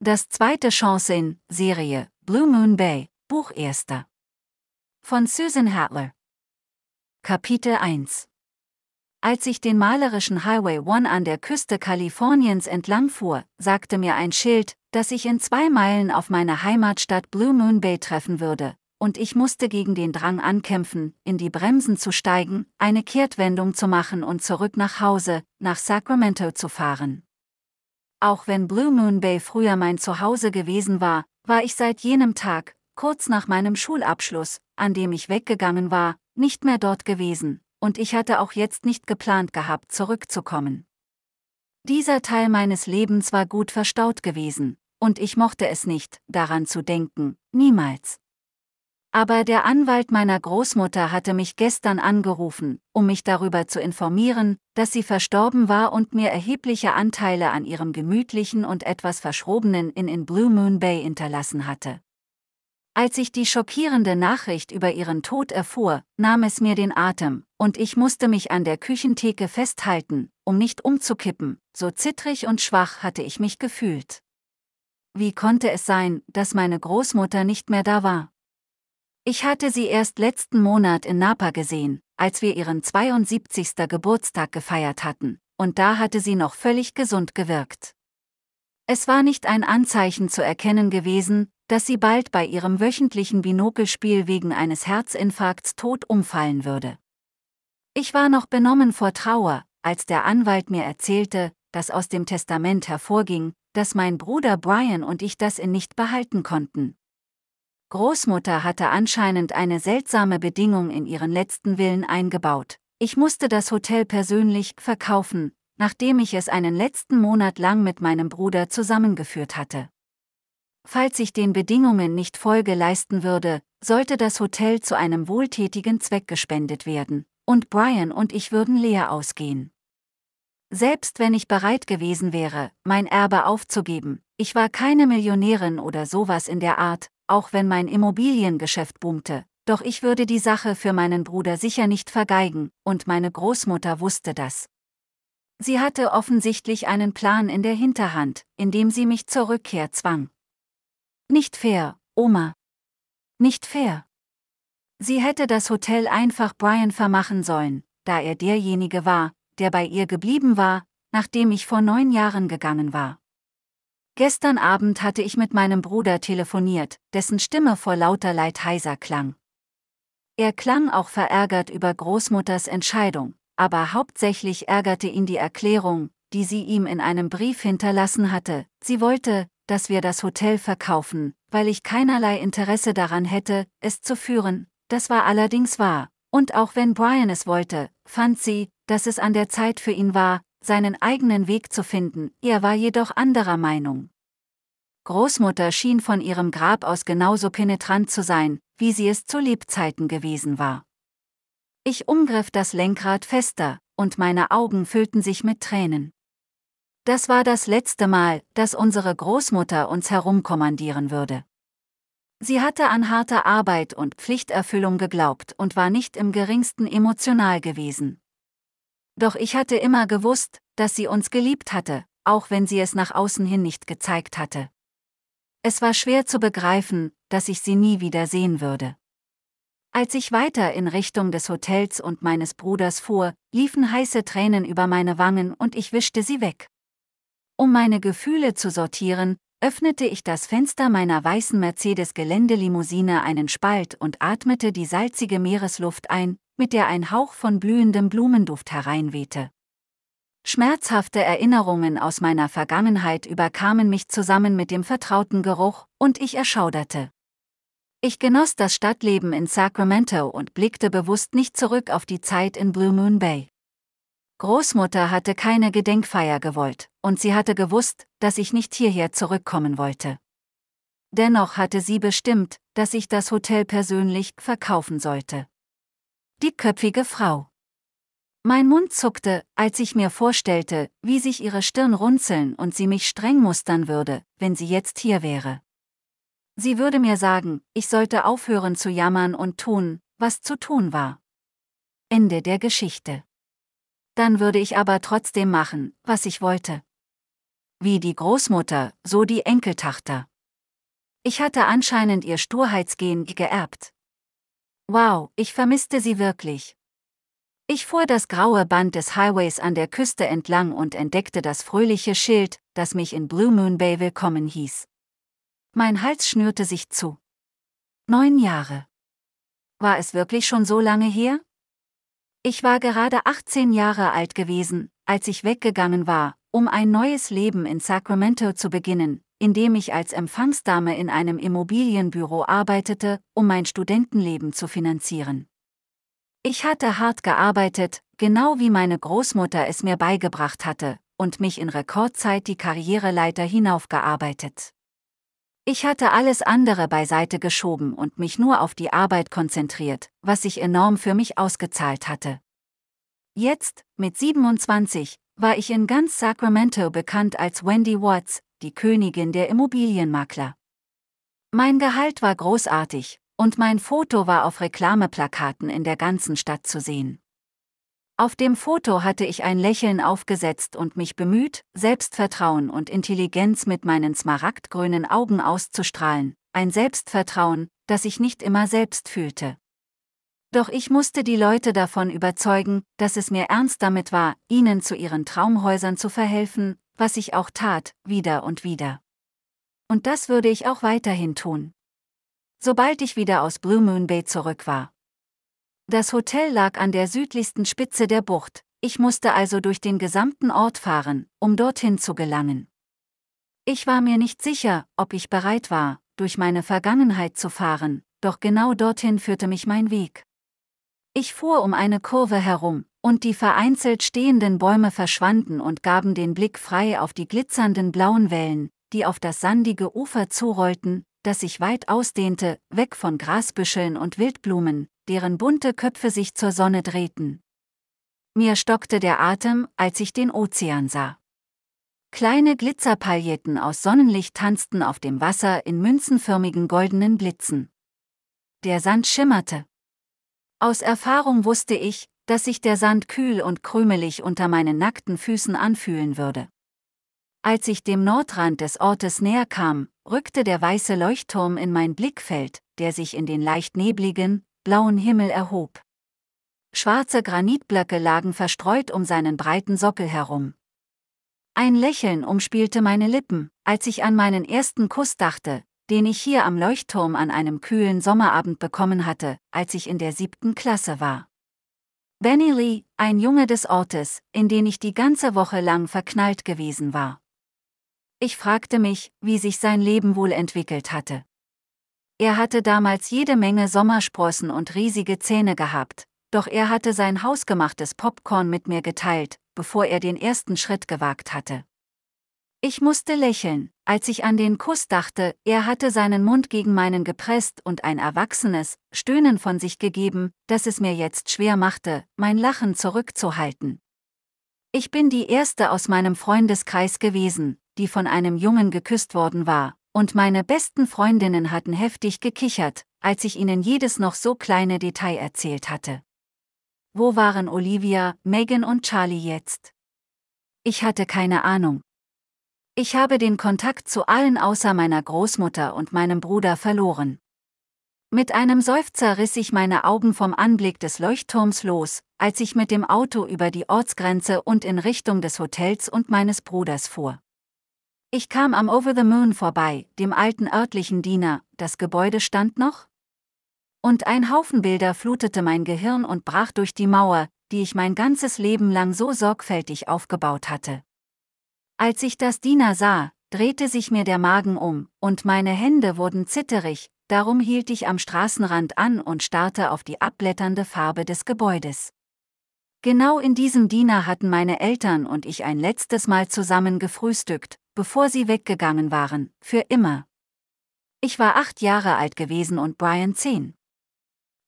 Das zweite Chance in Serie Blue Moon Bay, Buch 1. Von Susan Hatler. Kapitel 1 Als ich den malerischen Highway 1 an der Küste Kaliforniens entlangfuhr, sagte mir ein Schild, dass ich in zwei Meilen auf meine Heimatstadt Blue Moon Bay treffen würde, und ich musste gegen den Drang ankämpfen, in die Bremsen zu steigen, eine Kehrtwendung zu machen und zurück nach Hause, nach Sacramento zu fahren. Auch wenn Blue Moon Bay früher mein Zuhause gewesen war, war ich seit jenem Tag, kurz nach meinem Schulabschluss, an dem ich weggegangen war, nicht mehr dort gewesen, und ich hatte auch jetzt nicht geplant gehabt, zurückzukommen. Dieser Teil meines Lebens war gut verstaut gewesen, und ich mochte es nicht, daran zu denken, niemals. Aber der Anwalt meiner Großmutter hatte mich gestern angerufen, um mich darüber zu informieren, dass sie verstorben war und mir erhebliche Anteile an ihrem gemütlichen und etwas verschrobenen Inn in Blue Moon Bay hinterlassen hatte. Als ich die schockierende Nachricht über ihren Tod erfuhr, nahm es mir den Atem, und ich musste mich an der Küchentheke festhalten, um nicht umzukippen, so zittrig und schwach hatte ich mich gefühlt. Wie konnte es sein, dass meine Großmutter nicht mehr da war? Ich hatte sie erst letzten Monat in Napa gesehen, als wir ihren 72. Geburtstag gefeiert hatten, und da hatte sie noch völlig gesund gewirkt. Es war nicht ein Anzeichen zu erkennen gewesen, dass sie bald bei ihrem wöchentlichen Binokelspiel wegen eines Herzinfarkts tot umfallen würde. Ich war noch benommen vor Trauer, als der Anwalt mir erzählte, dass aus dem Testament hervorging, dass mein Bruder Brian und ich das in nicht behalten konnten, Großmutter hatte anscheinend eine seltsame Bedingung in ihren letzten Willen eingebaut. Ich musste das Hotel persönlich verkaufen, nachdem ich es einen letzten Monat lang mit meinem Bruder zusammengeführt hatte. Falls ich den Bedingungen nicht Folge leisten würde, sollte das Hotel zu einem wohltätigen Zweck gespendet werden, und Brian und ich würden leer ausgehen. Selbst wenn ich bereit gewesen wäre, mein Erbe aufzugeben, ich war keine Millionärin oder sowas in der Art, auch wenn mein Immobiliengeschäft boomte, doch ich würde die Sache für meinen Bruder sicher nicht vergeigen, und meine Großmutter wusste das. Sie hatte offensichtlich einen Plan in der Hinterhand, indem sie mich zur Rückkehr zwang. Nicht fair, Oma. Nicht fair. Sie hätte das Hotel einfach Brian vermachen sollen, da er derjenige war, der bei ihr geblieben war, nachdem ich vor neun Jahren gegangen war. Gestern Abend hatte ich mit meinem Bruder telefoniert, dessen Stimme vor lauter Leid heiser klang. Er klang auch verärgert über Großmutters Entscheidung, aber hauptsächlich ärgerte ihn die Erklärung, die sie ihm in einem Brief hinterlassen hatte. Sie wollte, dass wir das Hotel verkaufen, weil ich keinerlei Interesse daran hätte, es zu führen. Das war allerdings wahr. Und auch wenn Brian es wollte, fand sie, dass es an der Zeit für ihn war, seinen eigenen Weg zu finden, er war jedoch anderer Meinung. Großmutter schien von ihrem Grab aus genauso penetrant zu sein, wie sie es zu Lebzeiten gewesen war. Ich umgriff das Lenkrad fester, und meine Augen füllten sich mit Tränen. Das war das letzte Mal, dass unsere Großmutter uns herumkommandieren würde. Sie hatte an harte Arbeit und Pflichterfüllung geglaubt und war nicht im geringsten emotional gewesen. Doch ich hatte immer gewusst, dass sie uns geliebt hatte, auch wenn sie es nach außen hin nicht gezeigt hatte. Es war schwer zu begreifen, dass ich sie nie wieder sehen würde. Als ich weiter in Richtung des Hotels und meines Bruders fuhr, liefen heiße Tränen über meine Wangen und ich wischte sie weg. Um meine Gefühle zu sortieren, öffnete ich das Fenster meiner weißen Mercedes-Geländelimousine einen Spalt und atmete die salzige Meeresluft ein, mit der ein Hauch von blühendem Blumenduft hereinwehte. Schmerzhafte Erinnerungen aus meiner Vergangenheit überkamen mich zusammen mit dem vertrauten Geruch, und ich erschauderte. Ich genoss das Stadtleben in Sacramento und blickte bewusst nicht zurück auf die Zeit in Blue Moon Bay. Großmutter hatte keine Gedenkfeier gewollt, und sie hatte gewusst, dass ich nicht hierher zurückkommen wollte. Dennoch hatte sie bestimmt, dass ich das Hotel persönlich verkaufen sollte. Die köpfige Frau. Mein Mund zuckte, als ich mir vorstellte, wie sich ihre Stirn runzeln und sie mich streng mustern würde, wenn sie jetzt hier wäre. Sie würde mir sagen, ich sollte aufhören zu jammern und tun, was zu tun war. Ende der Geschichte. Dann würde ich aber trotzdem machen, was ich wollte. Wie die Großmutter, so die Enkeltachter. Ich hatte anscheinend ihr Sturheitsgehen geerbt. Wow, ich vermisste sie wirklich. Ich fuhr das graue Band des Highways an der Küste entlang und entdeckte das fröhliche Schild, das mich in Blue Moon Bay willkommen hieß. Mein Hals schnürte sich zu. Neun Jahre. War es wirklich schon so lange her? Ich war gerade 18 Jahre alt gewesen, als ich weggegangen war, um ein neues Leben in Sacramento zu beginnen, in dem ich als Empfangsdame in einem Immobilienbüro arbeitete, um mein Studentenleben zu finanzieren. Ich hatte hart gearbeitet, genau wie meine Großmutter es mir beigebracht hatte, und mich in Rekordzeit die Karriereleiter hinaufgearbeitet. Ich hatte alles andere beiseite geschoben und mich nur auf die Arbeit konzentriert, was sich enorm für mich ausgezahlt hatte. Jetzt, mit 27, war ich in ganz Sacramento bekannt als Wendy Watts, die Königin der Immobilienmakler. Mein Gehalt war großartig, und mein Foto war auf Reklameplakaten in der ganzen Stadt zu sehen. Auf dem Foto hatte ich ein Lächeln aufgesetzt und mich bemüht, Selbstvertrauen und Intelligenz mit meinen smaragdgrünen Augen auszustrahlen, ein Selbstvertrauen, das ich nicht immer selbst fühlte. Doch ich musste die Leute davon überzeugen, dass es mir ernst damit war, ihnen zu ihren Traumhäusern zu verhelfen, was ich auch tat, wieder und wieder. Und das würde ich auch weiterhin tun. Sobald ich wieder aus Brümun Bay zurück war. Das Hotel lag an der südlichsten Spitze der Bucht, ich musste also durch den gesamten Ort fahren, um dorthin zu gelangen. Ich war mir nicht sicher, ob ich bereit war, durch meine Vergangenheit zu fahren, doch genau dorthin führte mich mein Weg. Ich fuhr um eine Kurve herum, und die vereinzelt stehenden Bäume verschwanden und gaben den Blick frei auf die glitzernden blauen Wellen, die auf das sandige Ufer zurollten, das sich weit ausdehnte, weg von Grasbüscheln und Wildblumen, deren bunte Köpfe sich zur Sonne drehten. Mir stockte der Atem, als ich den Ozean sah. Kleine Glitzerpailletten aus Sonnenlicht tanzten auf dem Wasser in münzenförmigen goldenen Blitzen. Der Sand schimmerte. Aus Erfahrung wusste ich, dass sich der Sand kühl und krümelig unter meinen nackten Füßen anfühlen würde. Als ich dem Nordrand des Ortes näher kam, rückte der weiße Leuchtturm in mein Blickfeld, der sich in den leicht nebligen, blauen Himmel erhob. Schwarze Granitblöcke lagen verstreut um seinen breiten Sockel herum. Ein Lächeln umspielte meine Lippen, als ich an meinen ersten Kuss dachte, den ich hier am Leuchtturm an einem kühlen Sommerabend bekommen hatte, als ich in der siebten Klasse war. Benny Lee, ein Junge des Ortes, in den ich die ganze Woche lang verknallt gewesen war. Ich fragte mich, wie sich sein Leben wohl entwickelt hatte. Er hatte damals jede Menge Sommersprossen und riesige Zähne gehabt, doch er hatte sein hausgemachtes Popcorn mit mir geteilt, bevor er den ersten Schritt gewagt hatte. Ich musste lächeln, als ich an den Kuss dachte, er hatte seinen Mund gegen meinen gepresst und ein erwachsenes Stöhnen von sich gegeben, das es mir jetzt schwer machte, mein Lachen zurückzuhalten. Ich bin die erste aus meinem Freundeskreis gewesen, die von einem Jungen geküsst worden war, und meine besten Freundinnen hatten heftig gekichert, als ich ihnen jedes noch so kleine Detail erzählt hatte. Wo waren Olivia, Megan und Charlie jetzt? Ich hatte keine Ahnung. Ich habe den Kontakt zu allen außer meiner Großmutter und meinem Bruder verloren. Mit einem Seufzer riss ich meine Augen vom Anblick des Leuchtturms los, als ich mit dem Auto über die Ortsgrenze und in Richtung des Hotels und meines Bruders fuhr. Ich kam am Over the Moon vorbei, dem alten örtlichen Diener, das Gebäude stand noch? Und ein Haufen Bilder flutete mein Gehirn und brach durch die Mauer, die ich mein ganzes Leben lang so sorgfältig aufgebaut hatte. Als ich das Diener sah, drehte sich mir der Magen um, und meine Hände wurden zitterig, darum hielt ich am Straßenrand an und starrte auf die abblätternde Farbe des Gebäudes. Genau in diesem Diener hatten meine Eltern und ich ein letztes Mal zusammen gefrühstückt, bevor sie weggegangen waren, für immer. Ich war acht Jahre alt gewesen und Brian zehn.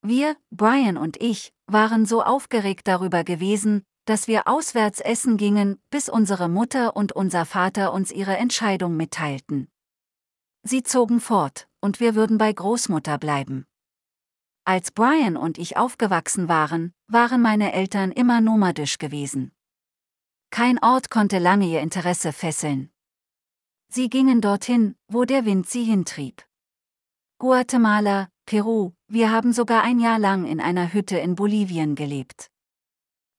Wir, Brian und ich, waren so aufgeregt darüber gewesen, dass wir auswärts essen gingen, bis unsere Mutter und unser Vater uns ihre Entscheidung mitteilten. Sie zogen fort, und wir würden bei Großmutter bleiben. Als Brian und ich aufgewachsen waren, waren meine Eltern immer nomadisch gewesen. Kein Ort konnte lange ihr Interesse fesseln. Sie gingen dorthin, wo der Wind sie hintrieb. Guatemala, Peru, wir haben sogar ein Jahr lang in einer Hütte in Bolivien gelebt.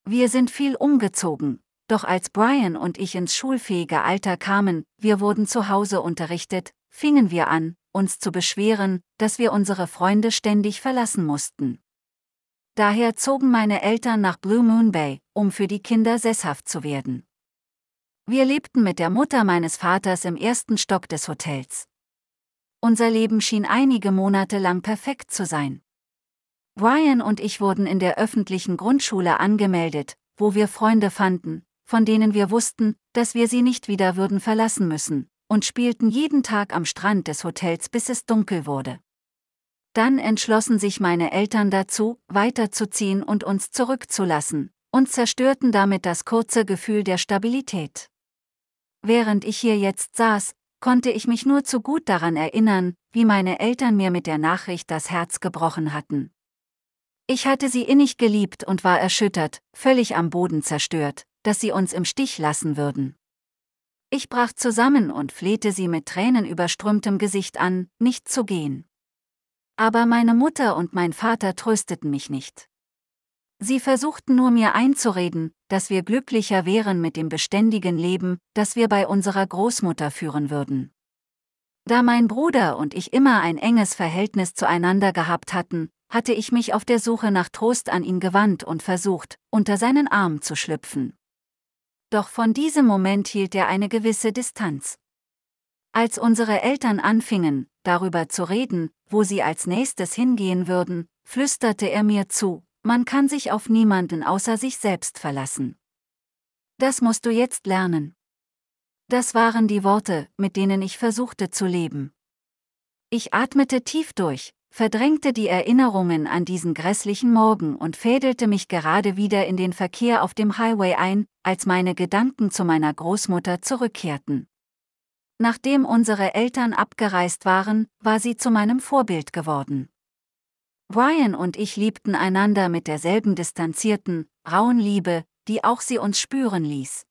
Wir sind viel umgezogen, doch als Brian und ich ins schulfähige Alter kamen, wir wurden zu Hause unterrichtet, fingen wir an, uns zu beschweren, dass wir unsere Freunde ständig verlassen mussten. Daher zogen meine Eltern nach Blue Moon Bay, um für die Kinder sesshaft zu werden. Wir lebten mit der Mutter meines Vaters im ersten Stock des Hotels. Unser Leben schien einige Monate lang perfekt zu sein. Brian und ich wurden in der öffentlichen Grundschule angemeldet, wo wir Freunde fanden, von denen wir wussten, dass wir sie nicht wieder würden verlassen müssen, und spielten jeden Tag am Strand des Hotels, bis es dunkel wurde. Dann entschlossen sich meine Eltern dazu, weiterzuziehen und uns zurückzulassen, und zerstörten damit das kurze Gefühl der Stabilität. Während ich hier jetzt saß, konnte ich mich nur zu gut daran erinnern, wie meine Eltern mir mit der Nachricht das Herz gebrochen hatten, ich hatte sie innig geliebt und war erschüttert, völlig am Boden zerstört, dass sie uns im Stich lassen würden. Ich brach zusammen und flehte sie mit tränenüberströmtem Gesicht an, nicht zu gehen. Aber meine Mutter und mein Vater trösteten mich nicht. Sie versuchten nur mir einzureden, dass wir glücklicher wären mit dem beständigen Leben, das wir bei unserer Großmutter führen würden. Da mein Bruder und ich immer ein enges Verhältnis zueinander gehabt hatten, hatte ich mich auf der Suche nach Trost an ihn gewandt und versucht, unter seinen Arm zu schlüpfen. Doch von diesem Moment hielt er eine gewisse Distanz. Als unsere Eltern anfingen, darüber zu reden, wo sie als nächstes hingehen würden, flüsterte er mir zu, man kann sich auf niemanden außer sich selbst verlassen. Das musst du jetzt lernen. Das waren die Worte, mit denen ich versuchte zu leben. Ich atmete tief durch, verdrängte die Erinnerungen an diesen grässlichen Morgen und fädelte mich gerade wieder in den Verkehr auf dem Highway ein, als meine Gedanken zu meiner Großmutter zurückkehrten. Nachdem unsere Eltern abgereist waren, war sie zu meinem Vorbild geworden. Brian und ich liebten einander mit derselben distanzierten, rauen Liebe, die auch sie uns spüren ließ.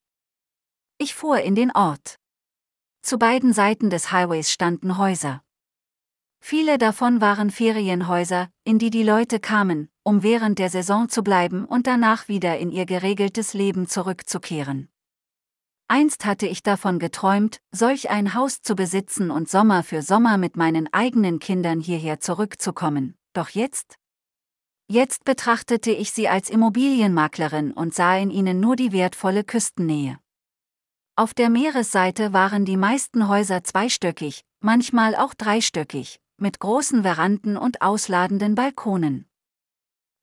Ich fuhr in den Ort. Zu beiden Seiten des Highways standen Häuser. Viele davon waren Ferienhäuser, in die die Leute kamen, um während der Saison zu bleiben und danach wieder in ihr geregeltes Leben zurückzukehren. Einst hatte ich davon geträumt, solch ein Haus zu besitzen und Sommer für Sommer mit meinen eigenen Kindern hierher zurückzukommen, doch jetzt? Jetzt betrachtete ich sie als Immobilienmaklerin und sah in ihnen nur die wertvolle Küstennähe. Auf der Meeresseite waren die meisten Häuser zweistöckig, manchmal auch dreistöckig, mit großen Veranden und ausladenden Balkonen.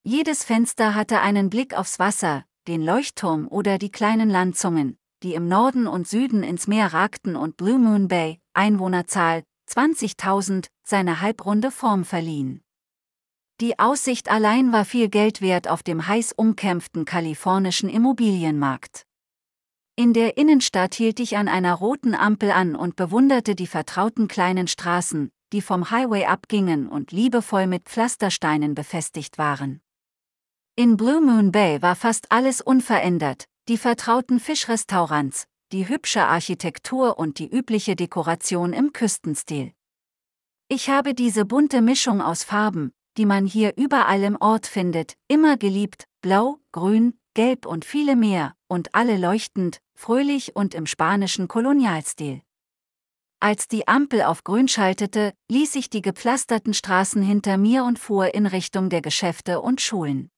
Jedes Fenster hatte einen Blick aufs Wasser, den Leuchtturm oder die kleinen Landzungen, die im Norden und Süden ins Meer ragten und Blue Moon Bay, Einwohnerzahl 20.000, seine halbrunde Form verliehen. Die Aussicht allein war viel Geld wert auf dem heiß umkämpften kalifornischen Immobilienmarkt. In der Innenstadt hielt ich an einer roten Ampel an und bewunderte die vertrauten kleinen Straßen, die vom Highway abgingen und liebevoll mit Pflastersteinen befestigt waren. In Blue Moon Bay war fast alles unverändert, die vertrauten Fischrestaurants, die hübsche Architektur und die übliche Dekoration im Küstenstil. Ich habe diese bunte Mischung aus Farben, die man hier überall im Ort findet, immer geliebt, blau, grün, gelb und viele mehr, und alle leuchtend, fröhlich und im spanischen Kolonialstil. Als die Ampel auf grün schaltete, ließ ich die gepflasterten Straßen hinter mir und fuhr in Richtung der Geschäfte und Schulen.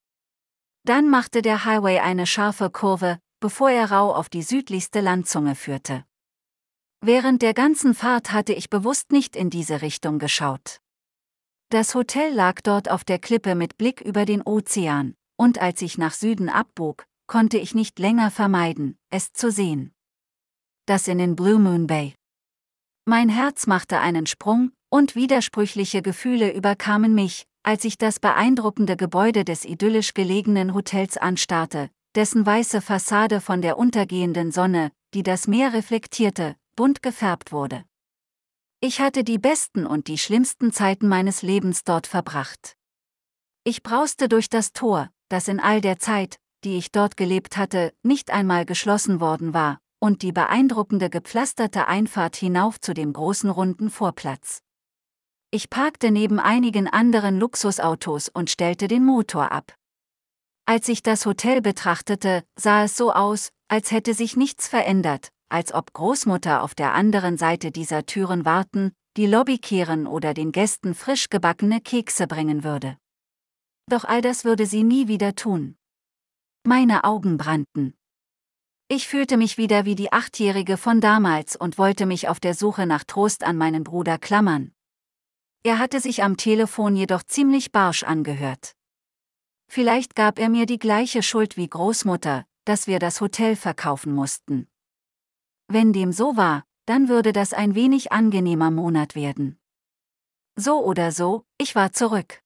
Dann machte der Highway eine scharfe Kurve, bevor er rau auf die südlichste Landzunge führte. Während der ganzen Fahrt hatte ich bewusst nicht in diese Richtung geschaut. Das Hotel lag dort auf der Klippe mit Blick über den Ozean, und als ich nach Süden abbog, konnte ich nicht länger vermeiden, es zu sehen. Das in den Blue Moon Bay. Mein Herz machte einen Sprung, und widersprüchliche Gefühle überkamen mich, als ich das beeindruckende Gebäude des idyllisch gelegenen Hotels anstarrte, dessen weiße Fassade von der untergehenden Sonne, die das Meer reflektierte, bunt gefärbt wurde. Ich hatte die besten und die schlimmsten Zeiten meines Lebens dort verbracht. Ich brauste durch das Tor, das in all der Zeit, die ich dort gelebt hatte, nicht einmal geschlossen worden war, und die beeindruckende gepflasterte Einfahrt hinauf zu dem großen runden Vorplatz. Ich parkte neben einigen anderen Luxusautos und stellte den Motor ab. Als ich das Hotel betrachtete, sah es so aus, als hätte sich nichts verändert, als ob Großmutter auf der anderen Seite dieser Türen warten, die Lobby kehren oder den Gästen frisch gebackene Kekse bringen würde. Doch all das würde sie nie wieder tun. Meine Augen brannten. Ich fühlte mich wieder wie die Achtjährige von damals und wollte mich auf der Suche nach Trost an meinen Bruder klammern. Er hatte sich am Telefon jedoch ziemlich barsch angehört. Vielleicht gab er mir die gleiche Schuld wie Großmutter, dass wir das Hotel verkaufen mussten. Wenn dem so war, dann würde das ein wenig angenehmer Monat werden. So oder so, ich war zurück.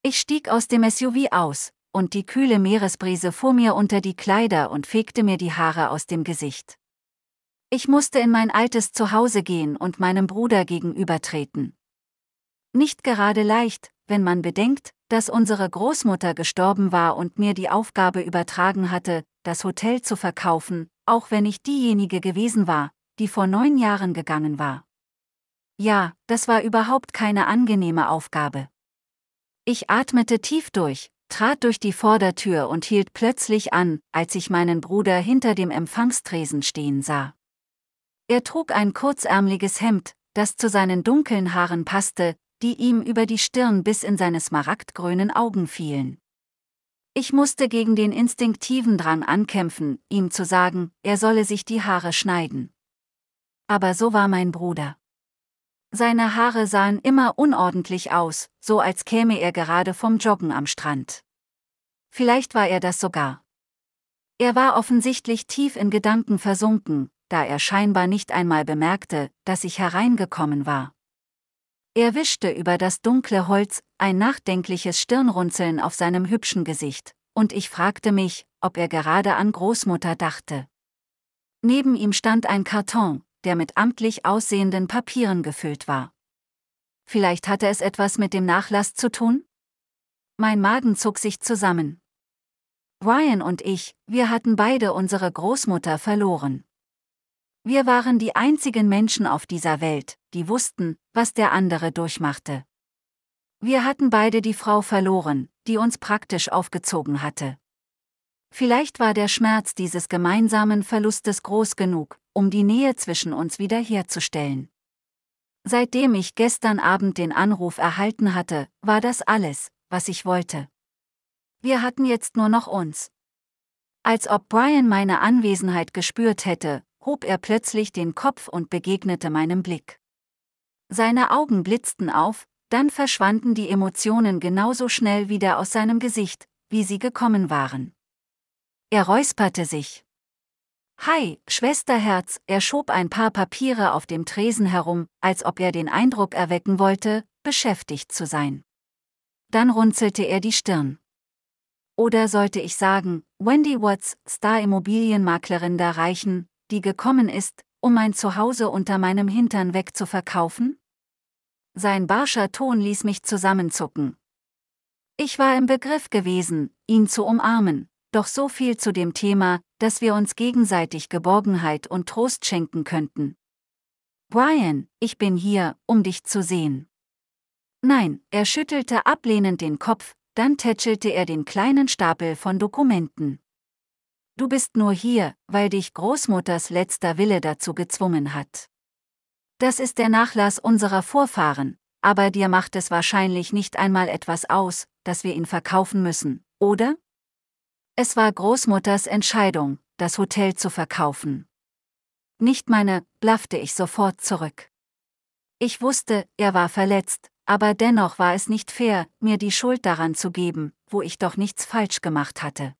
Ich stieg aus dem SUV aus, und die kühle Meeresbrise fuhr mir unter die Kleider und fegte mir die Haare aus dem Gesicht. Ich musste in mein altes Zuhause gehen und meinem Bruder gegenübertreten. Nicht gerade leicht, wenn man bedenkt, dass unsere Großmutter gestorben war und mir die Aufgabe übertragen hatte, das Hotel zu verkaufen, auch wenn ich diejenige gewesen war, die vor neun Jahren gegangen war. Ja, das war überhaupt keine angenehme Aufgabe. Ich atmete tief durch, trat durch die Vordertür und hielt plötzlich an, als ich meinen Bruder hinter dem Empfangstresen stehen sah. Er trug ein kurzärmliches Hemd, das zu seinen dunklen Haaren passte, die ihm über die Stirn bis in seine smaragdgrünen Augen fielen. Ich musste gegen den instinktiven Drang ankämpfen, ihm zu sagen, er solle sich die Haare schneiden. Aber so war mein Bruder. Seine Haare sahen immer unordentlich aus, so als käme er gerade vom Joggen am Strand. Vielleicht war er das sogar. Er war offensichtlich tief in Gedanken versunken, da er scheinbar nicht einmal bemerkte, dass ich hereingekommen war. Er wischte über das dunkle Holz, ein nachdenkliches Stirnrunzeln auf seinem hübschen Gesicht, und ich fragte mich, ob er gerade an Großmutter dachte. Neben ihm stand ein Karton, der mit amtlich aussehenden Papieren gefüllt war. Vielleicht hatte es etwas mit dem Nachlass zu tun? Mein Magen zog sich zusammen. Ryan und ich, wir hatten beide unsere Großmutter verloren. Wir waren die einzigen Menschen auf dieser Welt, die wussten, was der andere durchmachte. Wir hatten beide die Frau verloren, die uns praktisch aufgezogen hatte. Vielleicht war der Schmerz dieses gemeinsamen Verlustes groß genug, um die Nähe zwischen uns wiederherzustellen. Seitdem ich gestern Abend den Anruf erhalten hatte, war das alles, was ich wollte. Wir hatten jetzt nur noch uns. Als ob Brian meine Anwesenheit gespürt hätte, hob er plötzlich den Kopf und begegnete meinem Blick. Seine Augen blitzten auf, dann verschwanden die Emotionen genauso schnell wieder aus seinem Gesicht, wie sie gekommen waren. Er räusperte sich. Hi, Schwesterherz, er schob ein paar Papiere auf dem Tresen herum, als ob er den Eindruck erwecken wollte, beschäftigt zu sein. Dann runzelte er die Stirn. Oder sollte ich sagen, Wendy Watts, Star-Immobilienmaklerin der Reichen, die gekommen ist, um mein Zuhause unter meinem Hintern wegzuverkaufen? Sein barscher Ton ließ mich zusammenzucken. Ich war im Begriff gewesen, ihn zu umarmen, doch so viel zu dem Thema, dass wir uns gegenseitig Geborgenheit und Trost schenken könnten. Brian, ich bin hier, um dich zu sehen. Nein, er schüttelte ablehnend den Kopf, dann tätschelte er den kleinen Stapel von Dokumenten. Du bist nur hier, weil dich Großmutters letzter Wille dazu gezwungen hat. Das ist der Nachlass unserer Vorfahren, aber dir macht es wahrscheinlich nicht einmal etwas aus, dass wir ihn verkaufen müssen, oder? Es war Großmutters Entscheidung, das Hotel zu verkaufen. Nicht meine, blaffte ich sofort zurück. Ich wusste, er war verletzt, aber dennoch war es nicht fair, mir die Schuld daran zu geben, wo ich doch nichts falsch gemacht hatte.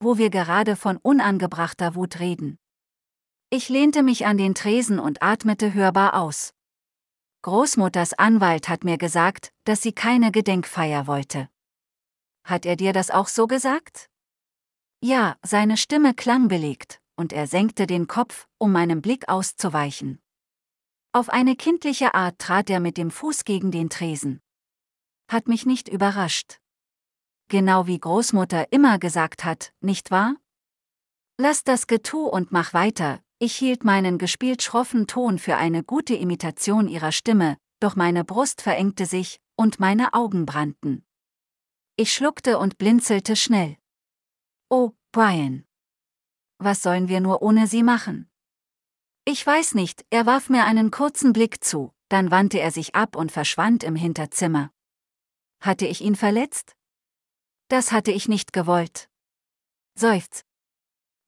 Wo wir gerade von unangebrachter Wut reden. Ich lehnte mich an den Tresen und atmete hörbar aus. Großmutters Anwalt hat mir gesagt, dass sie keine Gedenkfeier wollte. Hat er dir das auch so gesagt? Ja, seine Stimme klang belegt, und er senkte den Kopf, um meinem Blick auszuweichen. Auf eine kindliche Art trat er mit dem Fuß gegen den Tresen. Hat mich nicht überrascht. Genau wie Großmutter immer gesagt hat, nicht wahr? Lass das Getu und mach weiter, ich hielt meinen gespielt schroffen Ton für eine gute Imitation ihrer Stimme, doch meine Brust verengte sich, und meine Augen brannten. Ich schluckte und blinzelte schnell. Oh, Brian. Was sollen wir nur ohne sie machen? Ich weiß nicht, er warf mir einen kurzen Blick zu, dann wandte er sich ab und verschwand im Hinterzimmer. Hatte ich ihn verletzt? Das hatte ich nicht gewollt. Seufz.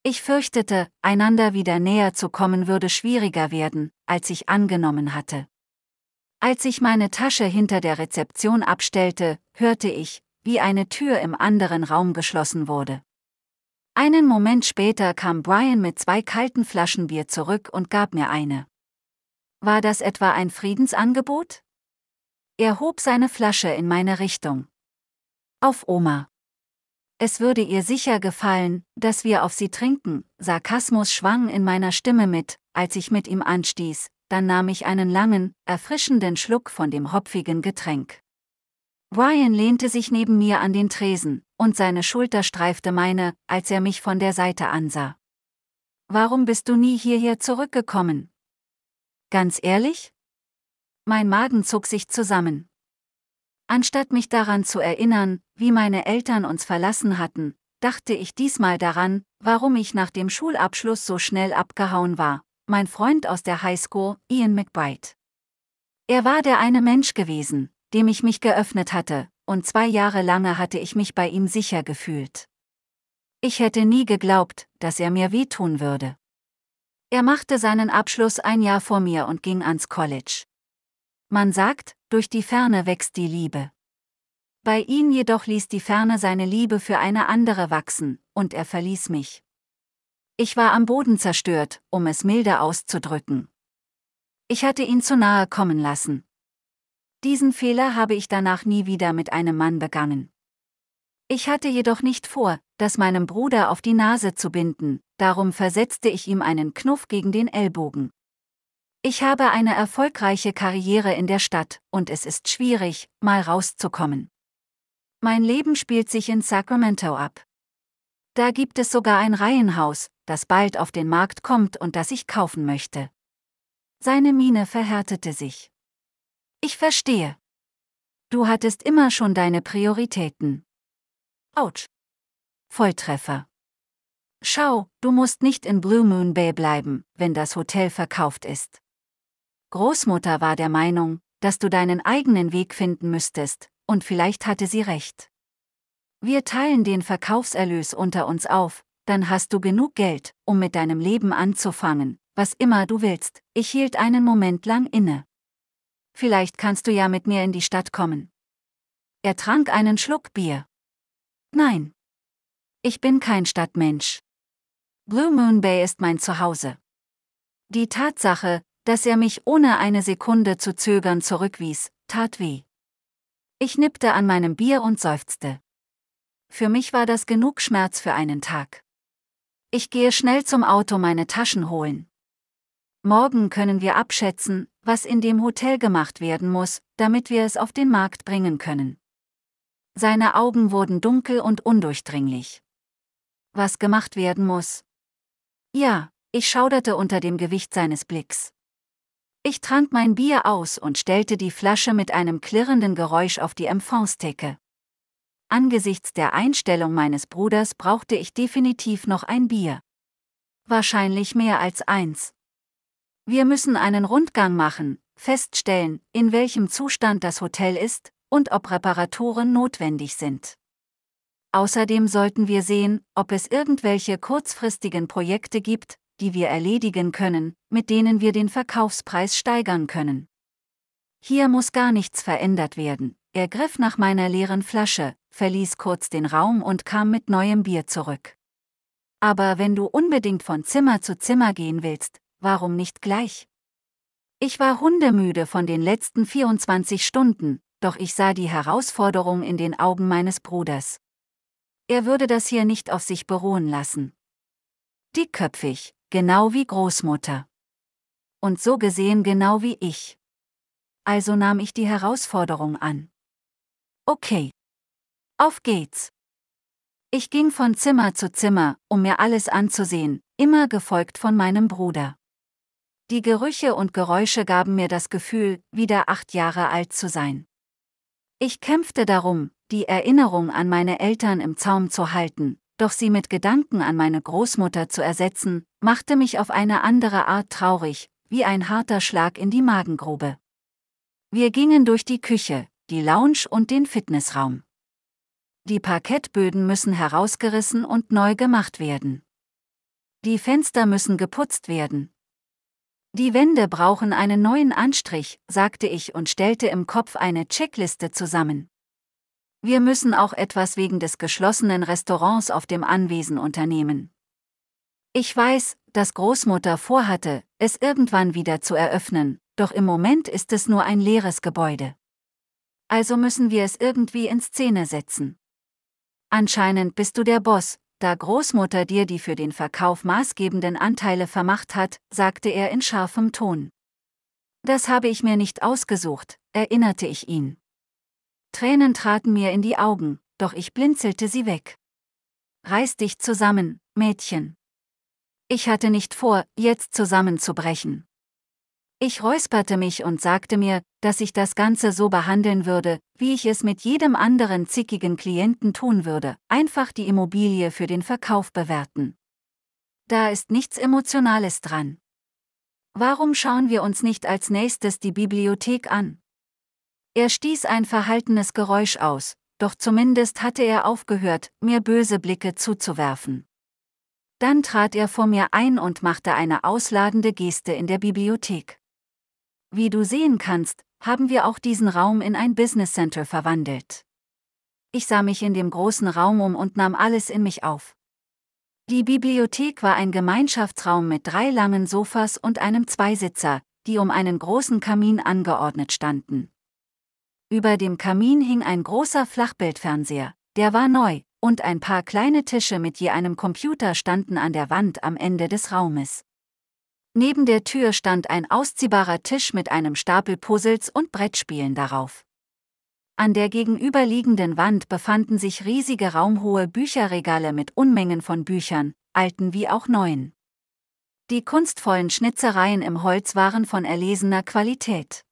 Ich fürchtete, einander wieder näher zu kommen würde schwieriger werden, als ich angenommen hatte. Als ich meine Tasche hinter der Rezeption abstellte, hörte ich, wie eine Tür im anderen Raum geschlossen wurde. Einen Moment später kam Brian mit zwei kalten Flaschen Bier zurück und gab mir eine. War das etwa ein Friedensangebot? Er hob seine Flasche in meine Richtung. Auf Oma. Es würde ihr sicher gefallen, dass wir auf sie trinken, Sarkasmus schwang in meiner Stimme mit, als ich mit ihm anstieß, dann nahm ich einen langen, erfrischenden Schluck von dem hopfigen Getränk. Brian lehnte sich neben mir an den Tresen, und seine Schulter streifte meine, als er mich von der Seite ansah. Warum bist du nie hierher zurückgekommen? Ganz ehrlich? Mein Magen zog sich zusammen. Anstatt mich daran zu erinnern, wie meine Eltern uns verlassen hatten, dachte ich diesmal daran, warum ich nach dem Schulabschluss so schnell abgehauen war. Mein Freund aus der Highschool, Ian McBride. Er war der eine Mensch gewesen, dem ich mich geöffnet hatte, und zwei Jahre lange hatte ich mich bei ihm sicher gefühlt. Ich hätte nie geglaubt, dass er mir wehtun würde. Er machte seinen Abschluss ein Jahr vor mir und ging ans College. Man sagt, durch die Ferne wächst die Liebe. Bei ihm jedoch ließ die Ferne seine Liebe für eine andere wachsen, und er verließ mich. Ich war am Boden zerstört, um es milde auszudrücken. Ich hatte ihn zu nahe kommen lassen, diesen Fehler habe ich danach nie wieder mit einem Mann begangen. Ich hatte jedoch nicht vor, das meinem Bruder auf die Nase zu binden, darum versetzte ich ihm einen Knuff gegen den Ellbogen. Ich habe eine erfolgreiche Karriere in der Stadt, und es ist schwierig, mal rauszukommen. Mein Leben spielt sich in Sacramento ab. Da gibt es sogar ein Reihenhaus, das bald auf den Markt kommt und das ich kaufen möchte. Seine Miene verhärtete sich. Ich verstehe. Du hattest immer schon deine Prioritäten. Autsch. Volltreffer. Schau, du musst nicht in Blue Moon Bay bleiben, wenn das Hotel verkauft ist. Großmutter war der Meinung, dass du deinen eigenen Weg finden müsstest, und vielleicht hatte sie recht. Wir teilen den Verkaufserlös unter uns auf, dann hast du genug Geld, um mit deinem Leben anzufangen, was immer du willst. Ich hielt einen Moment lang inne vielleicht kannst du ja mit mir in die Stadt kommen. Er trank einen Schluck Bier. Nein. Ich bin kein Stadtmensch. Blue Moon Bay ist mein Zuhause. Die Tatsache, dass er mich ohne eine Sekunde zu zögern zurückwies, tat weh. Ich nippte an meinem Bier und seufzte. Für mich war das genug Schmerz für einen Tag. Ich gehe schnell zum Auto meine Taschen holen. Morgen können wir abschätzen, was in dem Hotel gemacht werden muss, damit wir es auf den Markt bringen können. Seine Augen wurden dunkel und undurchdringlich. Was gemacht werden muss? Ja, ich schauderte unter dem Gewicht seines Blicks. Ich trank mein Bier aus und stellte die Flasche mit einem klirrenden Geräusch auf die Empfangstheke. Angesichts der Einstellung meines Bruders brauchte ich definitiv noch ein Bier. Wahrscheinlich mehr als eins. Wir müssen einen Rundgang machen, feststellen, in welchem Zustand das Hotel ist und ob Reparaturen notwendig sind. Außerdem sollten wir sehen, ob es irgendwelche kurzfristigen Projekte gibt, die wir erledigen können, mit denen wir den Verkaufspreis steigern können. Hier muss gar nichts verändert werden. Er griff nach meiner leeren Flasche, verließ kurz den Raum und kam mit neuem Bier zurück. Aber wenn du unbedingt von Zimmer zu Zimmer gehen willst, warum nicht gleich? Ich war hundemüde von den letzten 24 Stunden, doch ich sah die Herausforderung in den Augen meines Bruders. Er würde das hier nicht auf sich beruhen lassen. Dickköpfig, genau wie Großmutter. Und so gesehen genau wie ich. Also nahm ich die Herausforderung an. Okay. Auf geht's. Ich ging von Zimmer zu Zimmer, um mir alles anzusehen, immer gefolgt von meinem Bruder. Die Gerüche und Geräusche gaben mir das Gefühl, wieder acht Jahre alt zu sein. Ich kämpfte darum, die Erinnerung an meine Eltern im Zaum zu halten, doch sie mit Gedanken an meine Großmutter zu ersetzen, machte mich auf eine andere Art traurig, wie ein harter Schlag in die Magengrube. Wir gingen durch die Küche, die Lounge und den Fitnessraum. Die Parkettböden müssen herausgerissen und neu gemacht werden. Die Fenster müssen geputzt werden, die Wände brauchen einen neuen Anstrich, sagte ich und stellte im Kopf eine Checkliste zusammen. Wir müssen auch etwas wegen des geschlossenen Restaurants auf dem Anwesen unternehmen. Ich weiß, dass Großmutter vorhatte, es irgendwann wieder zu eröffnen, doch im Moment ist es nur ein leeres Gebäude. Also müssen wir es irgendwie in Szene setzen. Anscheinend bist du der Boss, da Großmutter dir die für den Verkauf maßgebenden Anteile vermacht hat, sagte er in scharfem Ton. Das habe ich mir nicht ausgesucht, erinnerte ich ihn. Tränen traten mir in die Augen, doch ich blinzelte sie weg. Reiß dich zusammen, Mädchen. Ich hatte nicht vor, jetzt zusammenzubrechen. Ich räusperte mich und sagte mir, dass ich das Ganze so behandeln würde, wie ich es mit jedem anderen zickigen Klienten tun würde, einfach die Immobilie für den Verkauf bewerten. Da ist nichts Emotionales dran. Warum schauen wir uns nicht als nächstes die Bibliothek an? Er stieß ein verhaltenes Geräusch aus, doch zumindest hatte er aufgehört, mir böse Blicke zuzuwerfen. Dann trat er vor mir ein und machte eine ausladende Geste in der Bibliothek. Wie du sehen kannst, haben wir auch diesen Raum in ein Business Center verwandelt. Ich sah mich in dem großen Raum um und nahm alles in mich auf. Die Bibliothek war ein Gemeinschaftsraum mit drei langen Sofas und einem Zweisitzer, die um einen großen Kamin angeordnet standen. Über dem Kamin hing ein großer Flachbildfernseher, der war neu, und ein paar kleine Tische mit je einem Computer standen an der Wand am Ende des Raumes. Neben der Tür stand ein ausziehbarer Tisch mit einem Stapel Puzzles und Brettspielen darauf. An der gegenüberliegenden Wand befanden sich riesige raumhohe Bücherregale mit Unmengen von Büchern, alten wie auch neuen. Die kunstvollen Schnitzereien im Holz waren von erlesener Qualität.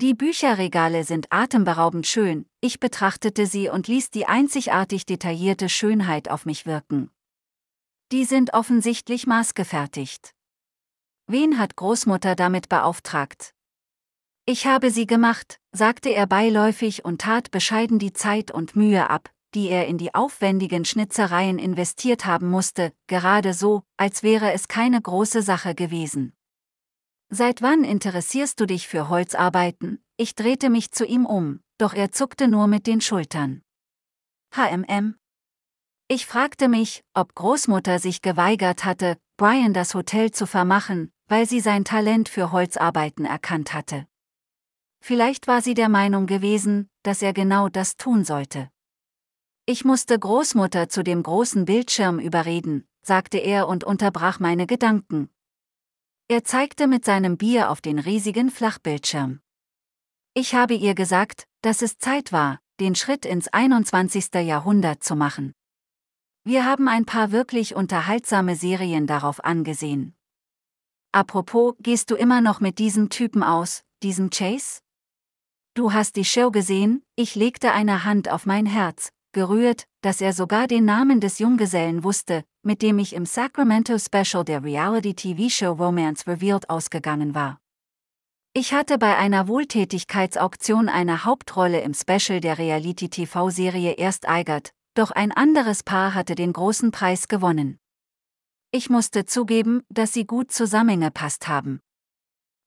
Die Bücherregale sind atemberaubend schön, ich betrachtete sie und ließ die einzigartig detaillierte Schönheit auf mich wirken. Die sind offensichtlich maßgefertigt. Wen hat Großmutter damit beauftragt? Ich habe sie gemacht, sagte er beiläufig und tat bescheiden die Zeit und Mühe ab, die er in die aufwendigen Schnitzereien investiert haben musste, gerade so, als wäre es keine große Sache gewesen. Seit wann interessierst du dich für Holzarbeiten? Ich drehte mich zu ihm um, doch er zuckte nur mit den Schultern. HMM. Ich fragte mich, ob Großmutter sich geweigert hatte, Brian das Hotel zu vermachen, weil sie sein Talent für Holzarbeiten erkannt hatte. Vielleicht war sie der Meinung gewesen, dass er genau das tun sollte. Ich musste Großmutter zu dem großen Bildschirm überreden, sagte er und unterbrach meine Gedanken. Er zeigte mit seinem Bier auf den riesigen Flachbildschirm. Ich habe ihr gesagt, dass es Zeit war, den Schritt ins 21. Jahrhundert zu machen. Wir haben ein paar wirklich unterhaltsame Serien darauf angesehen. Apropos, gehst du immer noch mit diesem Typen aus, diesem Chase? Du hast die Show gesehen, ich legte eine Hand auf mein Herz, gerührt, dass er sogar den Namen des Junggesellen wusste, mit dem ich im Sacramento Special der Reality-TV-Show Romance Revealed ausgegangen war. Ich hatte bei einer Wohltätigkeitsauktion eine Hauptrolle im Special der Reality-TV-Serie Erst Eigert, doch ein anderes Paar hatte den großen Preis gewonnen. Ich musste zugeben, dass sie gut zusammengepasst haben.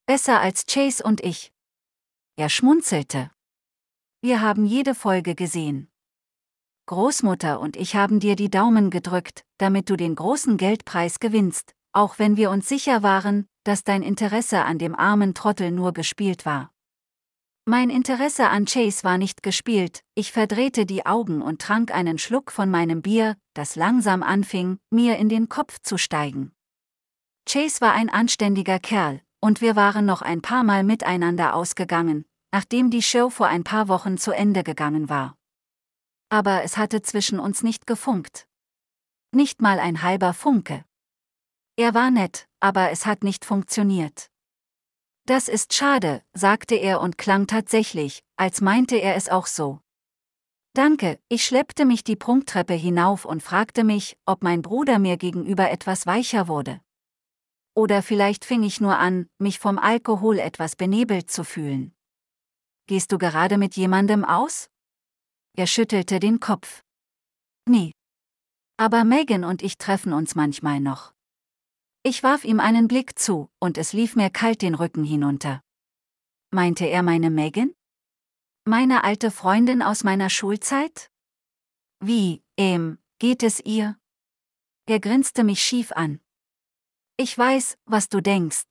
Besser als Chase und ich. Er schmunzelte. Wir haben jede Folge gesehen. Großmutter und ich haben dir die Daumen gedrückt, damit du den großen Geldpreis gewinnst, auch wenn wir uns sicher waren, dass dein Interesse an dem armen Trottel nur gespielt war. Mein Interesse an Chase war nicht gespielt, ich verdrehte die Augen und trank einen Schluck von meinem Bier, das langsam anfing, mir in den Kopf zu steigen. Chase war ein anständiger Kerl, und wir waren noch ein paar Mal miteinander ausgegangen, nachdem die Show vor ein paar Wochen zu Ende gegangen war. Aber es hatte zwischen uns nicht gefunkt. Nicht mal ein halber Funke. Er war nett, aber es hat nicht funktioniert. Das ist schade, sagte er und klang tatsächlich, als meinte er es auch so. Danke, ich schleppte mich die Prunktreppe hinauf und fragte mich, ob mein Bruder mir gegenüber etwas weicher wurde. Oder vielleicht fing ich nur an, mich vom Alkohol etwas benebelt zu fühlen. Gehst du gerade mit jemandem aus? Er schüttelte den Kopf. Nee. Aber Megan und ich treffen uns manchmal noch. Ich warf ihm einen Blick zu, und es lief mir kalt den Rücken hinunter. Meinte er meine Megan? Meine alte Freundin aus meiner Schulzeit? Wie, ähm, geht es ihr? Er grinste mich schief an. Ich weiß, was du denkst.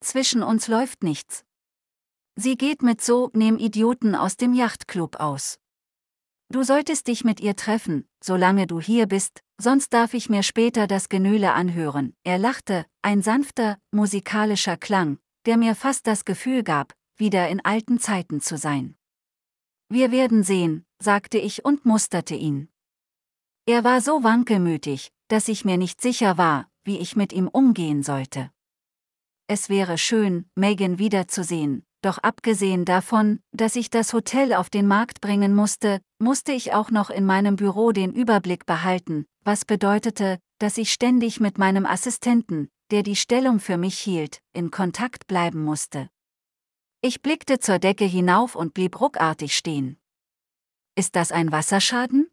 Zwischen uns läuft nichts. Sie geht mit so nehm Idioten aus dem Yachtclub aus. Du solltest dich mit ihr treffen, solange du hier bist, Sonst darf ich mir später das Genöle anhören. Er lachte, ein sanfter, musikalischer Klang, der mir fast das Gefühl gab, wieder in alten Zeiten zu sein. Wir werden sehen, sagte ich und musterte ihn. Er war so wankelmütig, dass ich mir nicht sicher war, wie ich mit ihm umgehen sollte. Es wäre schön, Megan wiederzusehen, doch abgesehen davon, dass ich das Hotel auf den Markt bringen musste, musste ich auch noch in meinem Büro den Überblick behalten, was bedeutete, dass ich ständig mit meinem Assistenten, der die Stellung für mich hielt, in Kontakt bleiben musste. Ich blickte zur Decke hinauf und blieb ruckartig stehen. Ist das ein Wasserschaden?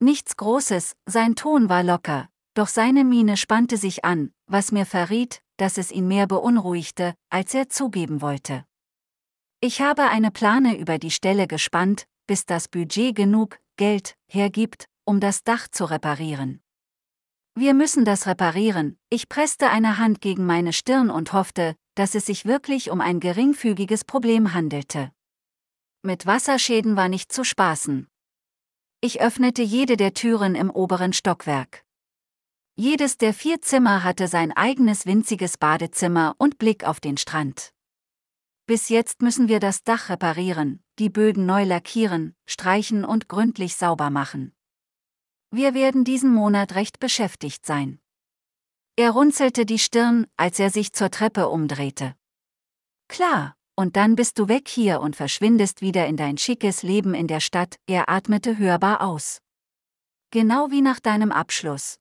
Nichts Großes, sein Ton war locker, doch seine Miene spannte sich an, was mir verriet, dass es ihn mehr beunruhigte, als er zugeben wollte. Ich habe eine Plane über die Stelle gespannt, bis das Budget genug Geld hergibt, um das Dach zu reparieren. Wir müssen das reparieren. Ich presste eine Hand gegen meine Stirn und hoffte, dass es sich wirklich um ein geringfügiges Problem handelte. Mit Wasserschäden war nicht zu spaßen. Ich öffnete jede der Türen im oberen Stockwerk. Jedes der vier Zimmer hatte sein eigenes winziges Badezimmer und Blick auf den Strand. Bis jetzt müssen wir das Dach reparieren, die Böden neu lackieren, streichen und gründlich sauber machen. Wir werden diesen Monat recht beschäftigt sein. Er runzelte die Stirn, als er sich zur Treppe umdrehte. Klar, und dann bist du weg hier und verschwindest wieder in dein schickes Leben in der Stadt, er atmete hörbar aus. Genau wie nach deinem Abschluss,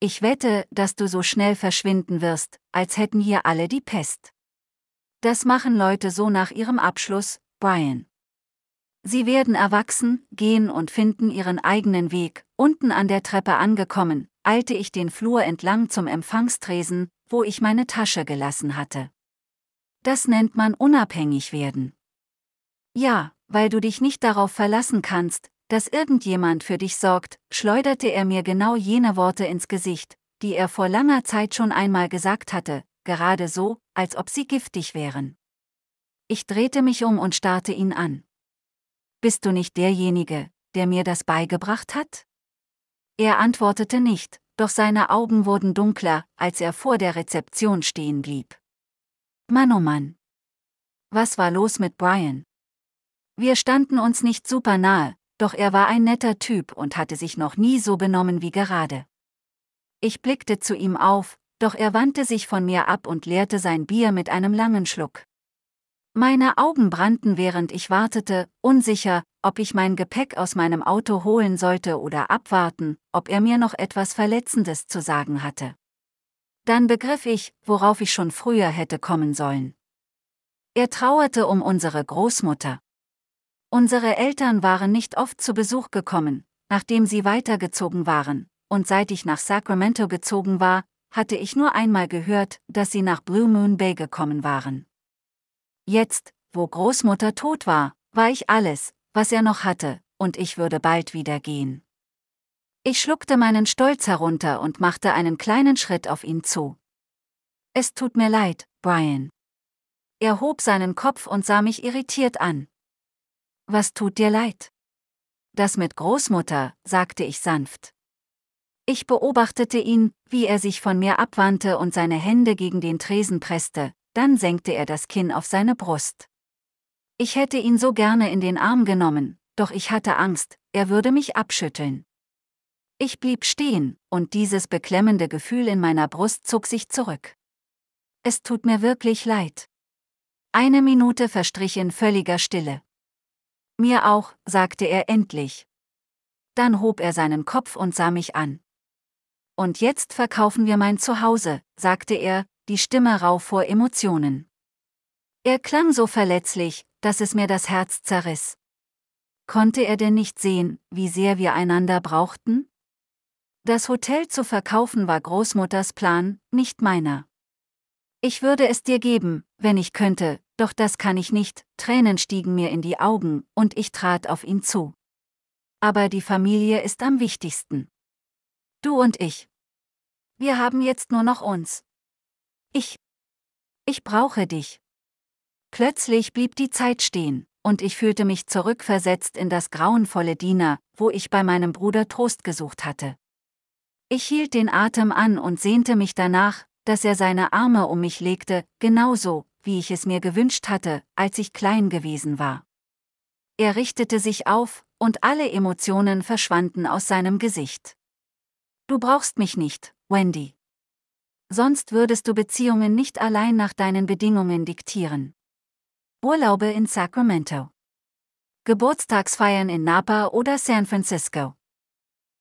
ich wette, dass du so schnell verschwinden wirst, als hätten hier alle die Pest. Das machen Leute so nach ihrem Abschluss, Brian. Sie werden erwachsen, gehen und finden ihren eigenen Weg. Unten an der Treppe angekommen, eilte ich den Flur entlang zum Empfangstresen, wo ich meine Tasche gelassen hatte. Das nennt man unabhängig werden. Ja, weil du dich nicht darauf verlassen kannst, dass irgendjemand für dich sorgt, schleuderte er mir genau jene Worte ins Gesicht, die er vor langer Zeit schon einmal gesagt hatte, gerade so, als ob sie giftig wären. Ich drehte mich um und starrte ihn an. Bist du nicht derjenige, der mir das beigebracht hat? Er antwortete nicht, doch seine Augen wurden dunkler, als er vor der Rezeption stehen blieb. Mann oh Mann. Was war los mit Brian? Wir standen uns nicht super nahe, doch er war ein netter Typ und hatte sich noch nie so benommen wie gerade. Ich blickte zu ihm auf, doch er wandte sich von mir ab und leerte sein Bier mit einem langen Schluck. Meine Augen brannten, während ich wartete, unsicher, ob ich mein Gepäck aus meinem Auto holen sollte oder abwarten, ob er mir noch etwas Verletzendes zu sagen hatte. Dann begriff ich, worauf ich schon früher hätte kommen sollen. Er trauerte um unsere Großmutter. Unsere Eltern waren nicht oft zu Besuch gekommen, nachdem sie weitergezogen waren, und seit ich nach Sacramento gezogen war, hatte ich nur einmal gehört, dass sie nach Blue Moon Bay gekommen waren. Jetzt, wo Großmutter tot war, war ich alles, was er noch hatte, und ich würde bald wieder gehen. Ich schluckte meinen Stolz herunter und machte einen kleinen Schritt auf ihn zu. Es tut mir leid, Brian. Er hob seinen Kopf und sah mich irritiert an. Was tut dir leid? Das mit Großmutter, sagte ich sanft. Ich beobachtete ihn, wie er sich von mir abwandte und seine Hände gegen den Tresen presste, dann senkte er das Kinn auf seine Brust. Ich hätte ihn so gerne in den Arm genommen, doch ich hatte Angst, er würde mich abschütteln. Ich blieb stehen, und dieses beklemmende Gefühl in meiner Brust zog sich zurück. Es tut mir wirklich leid. Eine Minute verstrich in völliger Stille. Mir auch, sagte er endlich. Dann hob er seinen Kopf und sah mich an. Und jetzt verkaufen wir mein Zuhause, sagte er, die Stimme rau vor Emotionen. Er klang so verletzlich, dass es mir das Herz zerriss. Konnte er denn nicht sehen, wie sehr wir einander brauchten? Das Hotel zu verkaufen war Großmutters Plan, nicht meiner. Ich würde es dir geben, wenn ich könnte, doch das kann ich nicht, Tränen stiegen mir in die Augen, und ich trat auf ihn zu. Aber die Familie ist am wichtigsten. Du und ich. Wir haben jetzt nur noch uns. Ich. Ich brauche dich. Plötzlich blieb die Zeit stehen, und ich fühlte mich zurückversetzt in das grauenvolle Diener, wo ich bei meinem Bruder Trost gesucht hatte. Ich hielt den Atem an und sehnte mich danach, dass er seine Arme um mich legte, genauso, wie ich es mir gewünscht hatte, als ich klein gewesen war. Er richtete sich auf, und alle Emotionen verschwanden aus seinem Gesicht. Du brauchst mich nicht, Wendy. Sonst würdest du Beziehungen nicht allein nach deinen Bedingungen diktieren. Urlaube in Sacramento. Geburtstagsfeiern in Napa oder San Francisco.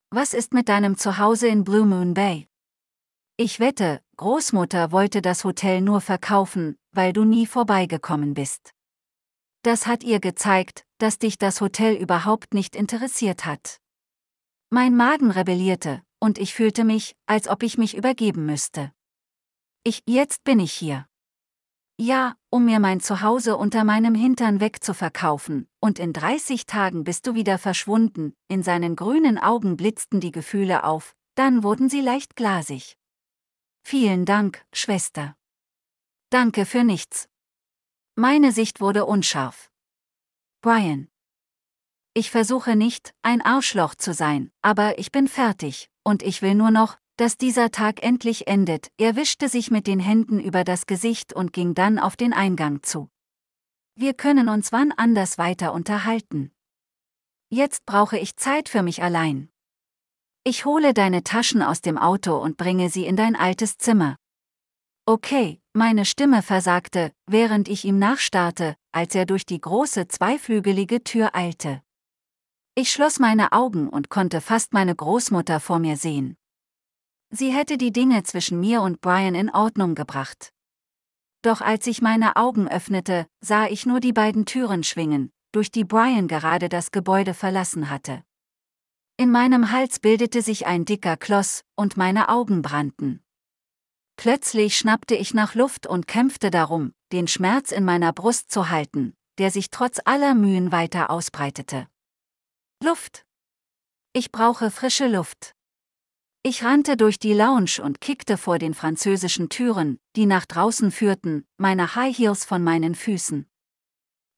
Was ist mit deinem Zuhause in Blue Moon Bay? Ich wette, Großmutter wollte das Hotel nur verkaufen, weil du nie vorbeigekommen bist. Das hat ihr gezeigt, dass dich das Hotel überhaupt nicht interessiert hat. Mein Magen rebellierte, und ich fühlte mich, als ob ich mich übergeben müsste. Ich, jetzt bin ich hier. Ja, um mir mein Zuhause unter meinem Hintern wegzuverkaufen, und in 30 Tagen bist du wieder verschwunden, in seinen grünen Augen blitzten die Gefühle auf, dann wurden sie leicht glasig. Vielen Dank, Schwester. Danke für nichts. Meine Sicht wurde unscharf. Brian. Ich versuche nicht, ein Arschloch zu sein, aber ich bin fertig, und ich will nur noch, dass dieser Tag endlich endet. Er wischte sich mit den Händen über das Gesicht und ging dann auf den Eingang zu. Wir können uns wann anders weiter unterhalten. Jetzt brauche ich Zeit für mich allein. Ich hole deine Taschen aus dem Auto und bringe sie in dein altes Zimmer. Okay, meine Stimme versagte, während ich ihm nachstarrte, als er durch die große zweiflügelige Tür eilte. Ich schloss meine Augen und konnte fast meine Großmutter vor mir sehen. Sie hätte die Dinge zwischen mir und Brian in Ordnung gebracht. Doch als ich meine Augen öffnete, sah ich nur die beiden Türen schwingen, durch die Brian gerade das Gebäude verlassen hatte. In meinem Hals bildete sich ein dicker Kloss, und meine Augen brannten. Plötzlich schnappte ich nach Luft und kämpfte darum, den Schmerz in meiner Brust zu halten, der sich trotz aller Mühen weiter ausbreitete. Luft! Ich brauche frische Luft. Ich rannte durch die Lounge und kickte vor den französischen Türen, die nach draußen führten, meine High Heels von meinen Füßen.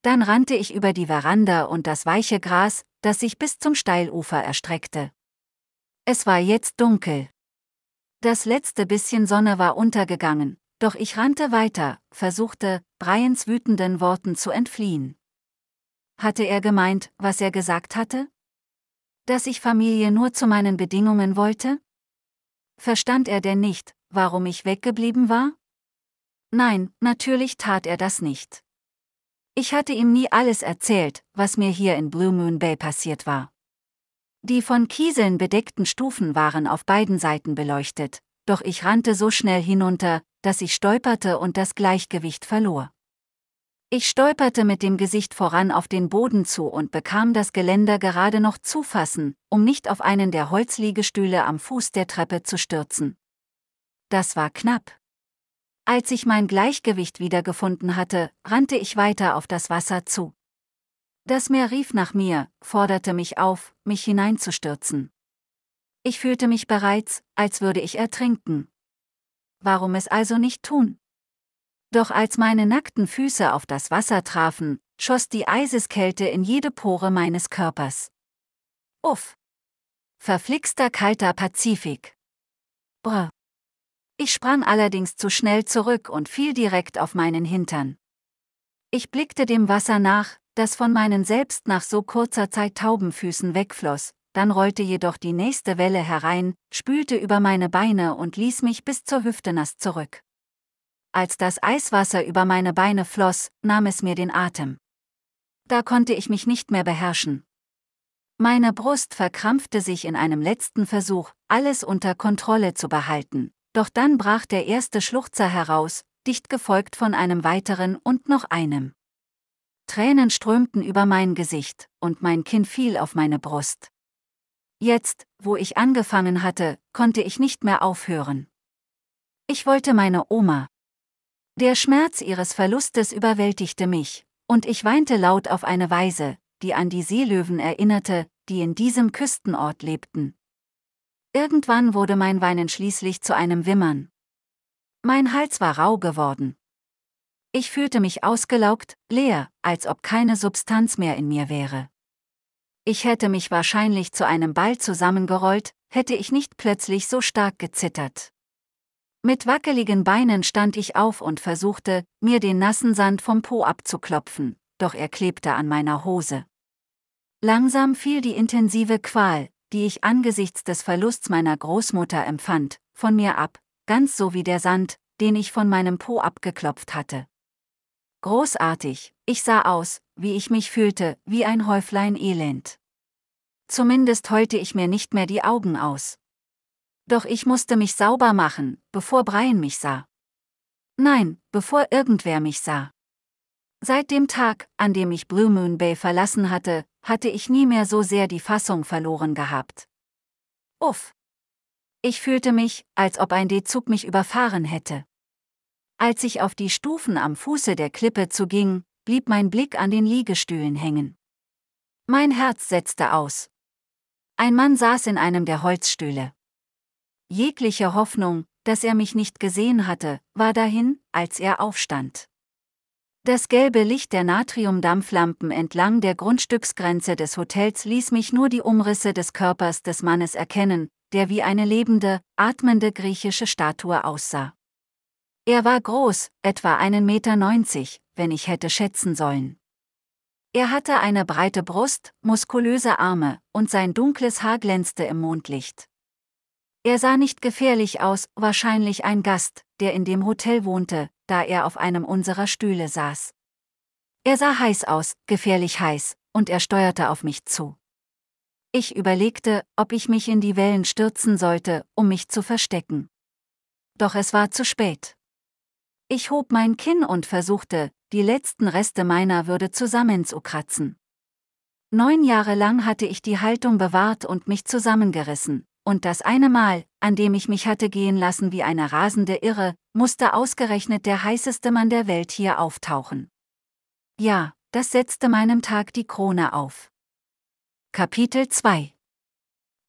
Dann rannte ich über die Veranda und das weiche Gras, das sich bis zum Steilufer erstreckte. Es war jetzt dunkel. Das letzte bisschen Sonne war untergegangen, doch ich rannte weiter, versuchte, Brians wütenden Worten zu entfliehen. Hatte er gemeint, was er gesagt hatte? Dass ich Familie nur zu meinen Bedingungen wollte? Verstand er denn nicht, warum ich weggeblieben war? Nein, natürlich tat er das nicht. Ich hatte ihm nie alles erzählt, was mir hier in Blue Moon Bay passiert war. Die von Kieseln bedeckten Stufen waren auf beiden Seiten beleuchtet, doch ich rannte so schnell hinunter, dass ich stolperte und das Gleichgewicht verlor. Ich stolperte mit dem Gesicht voran auf den Boden zu und bekam das Geländer gerade noch zufassen, um nicht auf einen der Holzliegestühle am Fuß der Treppe zu stürzen. Das war knapp. Als ich mein Gleichgewicht wiedergefunden hatte, rannte ich weiter auf das Wasser zu. Das Meer rief nach mir, forderte mich auf, mich hineinzustürzen. Ich fühlte mich bereits, als würde ich ertrinken. Warum es also nicht tun? Doch als meine nackten Füße auf das Wasser trafen, schoss die Eiseskälte in jede Pore meines Körpers. Uff! Verflixter kalter Pazifik. Brr. Ich sprang allerdings zu schnell zurück und fiel direkt auf meinen Hintern. Ich blickte dem Wasser nach, das von meinen selbst nach so kurzer Zeit Taubenfüßen wegfloss, dann rollte jedoch die nächste Welle herein, spülte über meine Beine und ließ mich bis zur Hüfte nass zurück. Als das Eiswasser über meine Beine floss, nahm es mir den Atem. Da konnte ich mich nicht mehr beherrschen. Meine Brust verkrampfte sich in einem letzten Versuch, alles unter Kontrolle zu behalten. Doch dann brach der erste Schluchzer heraus, dicht gefolgt von einem weiteren und noch einem. Tränen strömten über mein Gesicht, und mein Kinn fiel auf meine Brust. Jetzt, wo ich angefangen hatte, konnte ich nicht mehr aufhören. Ich wollte meine Oma. Der Schmerz ihres Verlustes überwältigte mich, und ich weinte laut auf eine Weise, die an die Seelöwen erinnerte, die in diesem Küstenort lebten, Irgendwann wurde mein Weinen schließlich zu einem Wimmern. Mein Hals war rau geworden. Ich fühlte mich ausgelaugt, leer, als ob keine Substanz mehr in mir wäre. Ich hätte mich wahrscheinlich zu einem Ball zusammengerollt, hätte ich nicht plötzlich so stark gezittert. Mit wackeligen Beinen stand ich auf und versuchte, mir den nassen Sand vom Po abzuklopfen, doch er klebte an meiner Hose. Langsam fiel die intensive Qual, die ich angesichts des Verlusts meiner Großmutter empfand, von mir ab, ganz so wie der Sand, den ich von meinem Po abgeklopft hatte. Großartig, ich sah aus, wie ich mich fühlte, wie ein Häuflein Elend. Zumindest heulte ich mir nicht mehr die Augen aus. Doch ich musste mich sauber machen, bevor Brian mich sah. Nein, bevor irgendwer mich sah. Seit dem Tag, an dem ich Blue Moon Bay verlassen hatte, hatte ich nie mehr so sehr die Fassung verloren gehabt. Uff. Ich fühlte mich, als ob ein D-Zug mich überfahren hätte. Als ich auf die Stufen am Fuße der Klippe zuging, blieb mein Blick an den Liegestühlen hängen. Mein Herz setzte aus. Ein Mann saß in einem der Holzstühle. Jegliche Hoffnung, dass er mich nicht gesehen hatte, war dahin, als er aufstand. Das gelbe Licht der Natriumdampflampen entlang der Grundstücksgrenze des Hotels ließ mich nur die Umrisse des Körpers des Mannes erkennen, der wie eine lebende, atmende griechische Statue aussah. Er war groß, etwa 1,90 Meter, wenn ich hätte schätzen sollen. Er hatte eine breite Brust, muskulöse Arme, und sein dunkles Haar glänzte im Mondlicht. Er sah nicht gefährlich aus, wahrscheinlich ein Gast, der in dem Hotel wohnte, da er auf einem unserer Stühle saß. Er sah heiß aus, gefährlich heiß, und er steuerte auf mich zu. Ich überlegte, ob ich mich in die Wellen stürzen sollte, um mich zu verstecken. Doch es war zu spät. Ich hob mein Kinn und versuchte, die letzten Reste meiner Würde zusammenzukratzen. Neun Jahre lang hatte ich die Haltung bewahrt und mich zusammengerissen, und das eine Mal, an dem ich mich hatte gehen lassen wie eine rasende Irre, musste ausgerechnet der heißeste Mann der Welt hier auftauchen. Ja, das setzte meinem Tag die Krone auf. Kapitel 2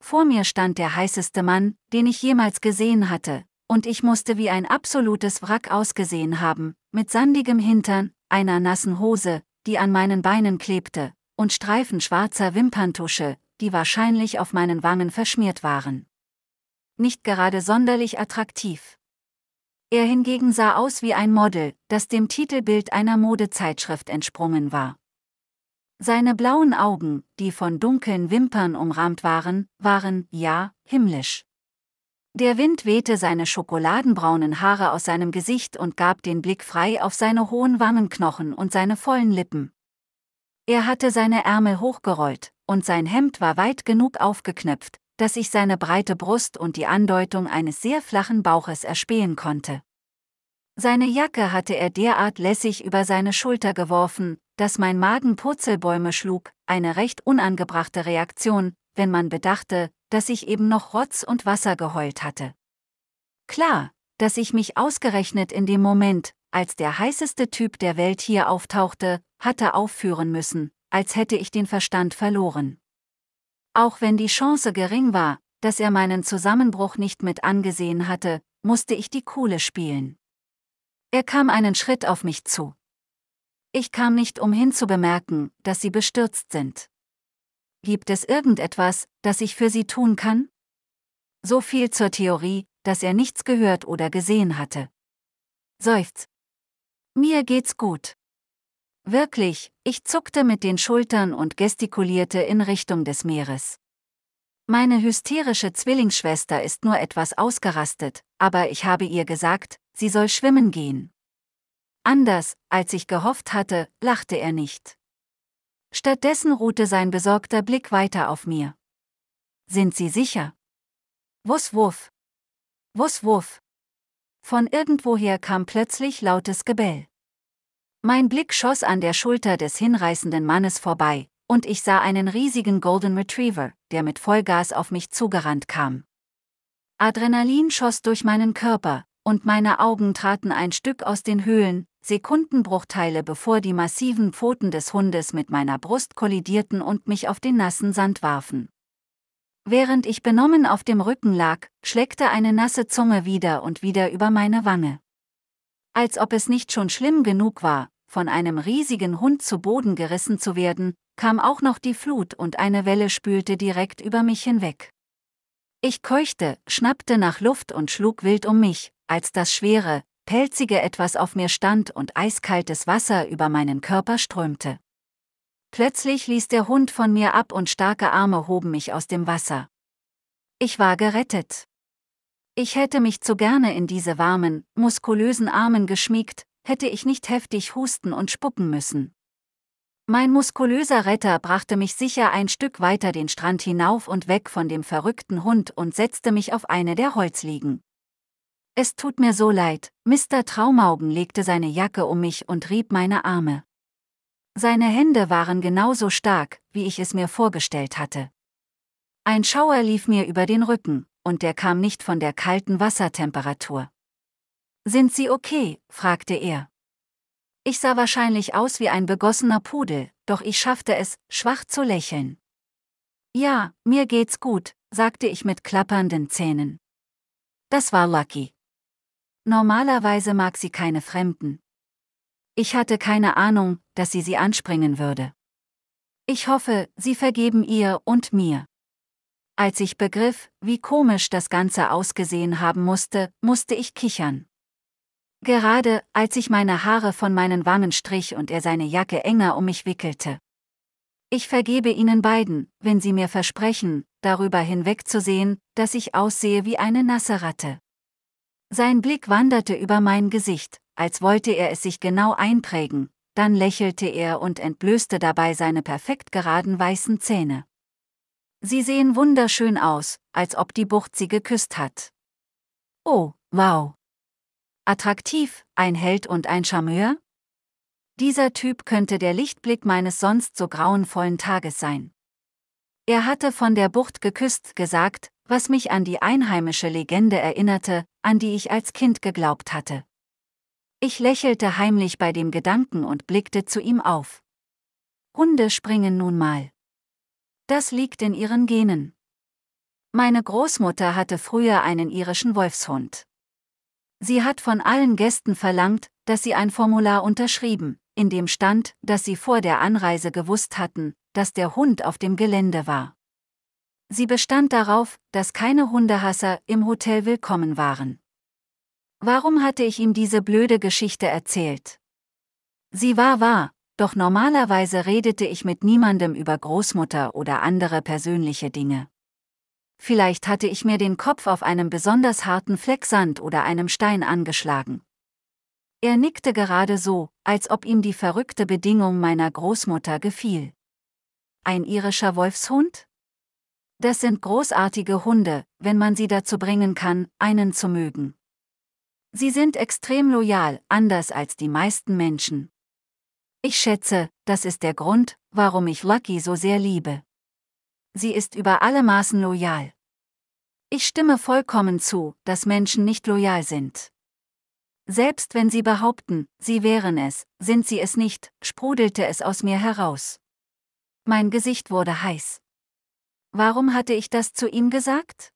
Vor mir stand der heißeste Mann, den ich jemals gesehen hatte, und ich musste wie ein absolutes Wrack ausgesehen haben, mit sandigem Hintern, einer nassen Hose, die an meinen Beinen klebte, und Streifen schwarzer Wimperntusche, die wahrscheinlich auf meinen Wangen verschmiert waren. Nicht gerade sonderlich attraktiv. Er hingegen sah aus wie ein Model, das dem Titelbild einer Modezeitschrift entsprungen war. Seine blauen Augen, die von dunklen Wimpern umrahmt waren, waren, ja, himmlisch. Der Wind wehte seine schokoladenbraunen Haare aus seinem Gesicht und gab den Blick frei auf seine hohen Wangenknochen und seine vollen Lippen. Er hatte seine Ärmel hochgerollt, und sein Hemd war weit genug aufgeknöpft, dass ich seine breite Brust und die Andeutung eines sehr flachen Bauches erspähen konnte. Seine Jacke hatte er derart lässig über seine Schulter geworfen, dass mein Magen Purzelbäume schlug, eine recht unangebrachte Reaktion, wenn man bedachte, dass ich eben noch Rotz und Wasser geheult hatte. Klar, dass ich mich ausgerechnet in dem Moment, als der heißeste Typ der Welt hier auftauchte, hatte aufführen müssen, als hätte ich den Verstand verloren. Auch wenn die Chance gering war, dass er meinen Zusammenbruch nicht mit angesehen hatte, musste ich die Kuhle spielen. Er kam einen Schritt auf mich zu. Ich kam nicht umhin zu bemerken, dass Sie bestürzt sind. Gibt es irgendetwas, das ich für Sie tun kann? So viel zur Theorie, dass er nichts gehört oder gesehen hatte. Seufz. Mir geht's gut. Wirklich, ich zuckte mit den Schultern und gestikulierte in Richtung des Meeres. Meine hysterische Zwillingsschwester ist nur etwas ausgerastet, aber ich habe ihr gesagt, sie soll schwimmen gehen. Anders, als ich gehofft hatte, lachte er nicht. Stattdessen ruhte sein besorgter Blick weiter auf mir. Sind Sie sicher? Wuss wuff. Wuss wuff. Von irgendwoher kam plötzlich lautes Gebell. Mein Blick schoss an der Schulter des hinreißenden Mannes vorbei, und ich sah einen riesigen Golden Retriever, der mit Vollgas auf mich zugerannt kam. Adrenalin schoss durch meinen Körper, und meine Augen traten ein Stück aus den Höhlen, Sekundenbruchteile bevor die massiven Pfoten des Hundes mit meiner Brust kollidierten und mich auf den nassen Sand warfen. Während ich benommen auf dem Rücken lag, schleckte eine nasse Zunge wieder und wieder über meine Wange. Als ob es nicht schon schlimm genug war, von einem riesigen Hund zu Boden gerissen zu werden, kam auch noch die Flut und eine Welle spülte direkt über mich hinweg. Ich keuchte, schnappte nach Luft und schlug wild um mich, als das schwere, pelzige etwas auf mir stand und eiskaltes Wasser über meinen Körper strömte. Plötzlich ließ der Hund von mir ab und starke Arme hoben mich aus dem Wasser. Ich war gerettet. Ich hätte mich zu gerne in diese warmen, muskulösen Armen geschmiegt, hätte ich nicht heftig husten und spucken müssen. Mein muskulöser Retter brachte mich sicher ein Stück weiter den Strand hinauf und weg von dem verrückten Hund und setzte mich auf eine der Holzliegen. Es tut mir so leid, Mr. Traumaugen legte seine Jacke um mich und rieb meine Arme. Seine Hände waren genauso stark, wie ich es mir vorgestellt hatte. Ein Schauer lief mir über den Rücken und der kam nicht von der kalten Wassertemperatur. Sind Sie okay? fragte er. Ich sah wahrscheinlich aus wie ein begossener Pudel, doch ich schaffte es, schwach zu lächeln. Ja, mir geht's gut, sagte ich mit klappernden Zähnen. Das war Lucky. Normalerweise mag sie keine Fremden. Ich hatte keine Ahnung, dass sie sie anspringen würde. Ich hoffe, sie vergeben ihr und mir. Als ich begriff, wie komisch das Ganze ausgesehen haben musste, musste ich kichern. Gerade, als ich meine Haare von meinen Wangen strich und er seine Jacke enger um mich wickelte. Ich vergebe Ihnen beiden, wenn Sie mir versprechen, darüber hinwegzusehen, dass ich aussehe wie eine nasse Ratte. Sein Blick wanderte über mein Gesicht, als wollte er es sich genau einprägen, dann lächelte er und entblößte dabei seine perfekt geraden weißen Zähne. Sie sehen wunderschön aus, als ob die Bucht sie geküsst hat. Oh, wow. Attraktiv, ein Held und ein Charmeur? Dieser Typ könnte der Lichtblick meines sonst so grauenvollen Tages sein. Er hatte von der Bucht geküsst gesagt, was mich an die einheimische Legende erinnerte, an die ich als Kind geglaubt hatte. Ich lächelte heimlich bei dem Gedanken und blickte zu ihm auf. Hunde springen nun mal. Das liegt in ihren Genen. Meine Großmutter hatte früher einen irischen Wolfshund. Sie hat von allen Gästen verlangt, dass sie ein Formular unterschrieben, in dem stand, dass sie vor der Anreise gewusst hatten, dass der Hund auf dem Gelände war. Sie bestand darauf, dass keine Hundehasser im Hotel willkommen waren. Warum hatte ich ihm diese blöde Geschichte erzählt? Sie war wahr, doch normalerweise redete ich mit niemandem über Großmutter oder andere persönliche Dinge. Vielleicht hatte ich mir den Kopf auf einem besonders harten Fleck Sand oder einem Stein angeschlagen. Er nickte gerade so, als ob ihm die verrückte Bedingung meiner Großmutter gefiel. Ein irischer Wolfshund? Das sind großartige Hunde, wenn man sie dazu bringen kann, einen zu mögen. Sie sind extrem loyal, anders als die meisten Menschen. Ich schätze, das ist der Grund, warum ich Lucky so sehr liebe. Sie ist über alle Maßen loyal. Ich stimme vollkommen zu, dass Menschen nicht loyal sind. Selbst wenn sie behaupten, sie wären es, sind sie es nicht, sprudelte es aus mir heraus. Mein Gesicht wurde heiß. Warum hatte ich das zu ihm gesagt?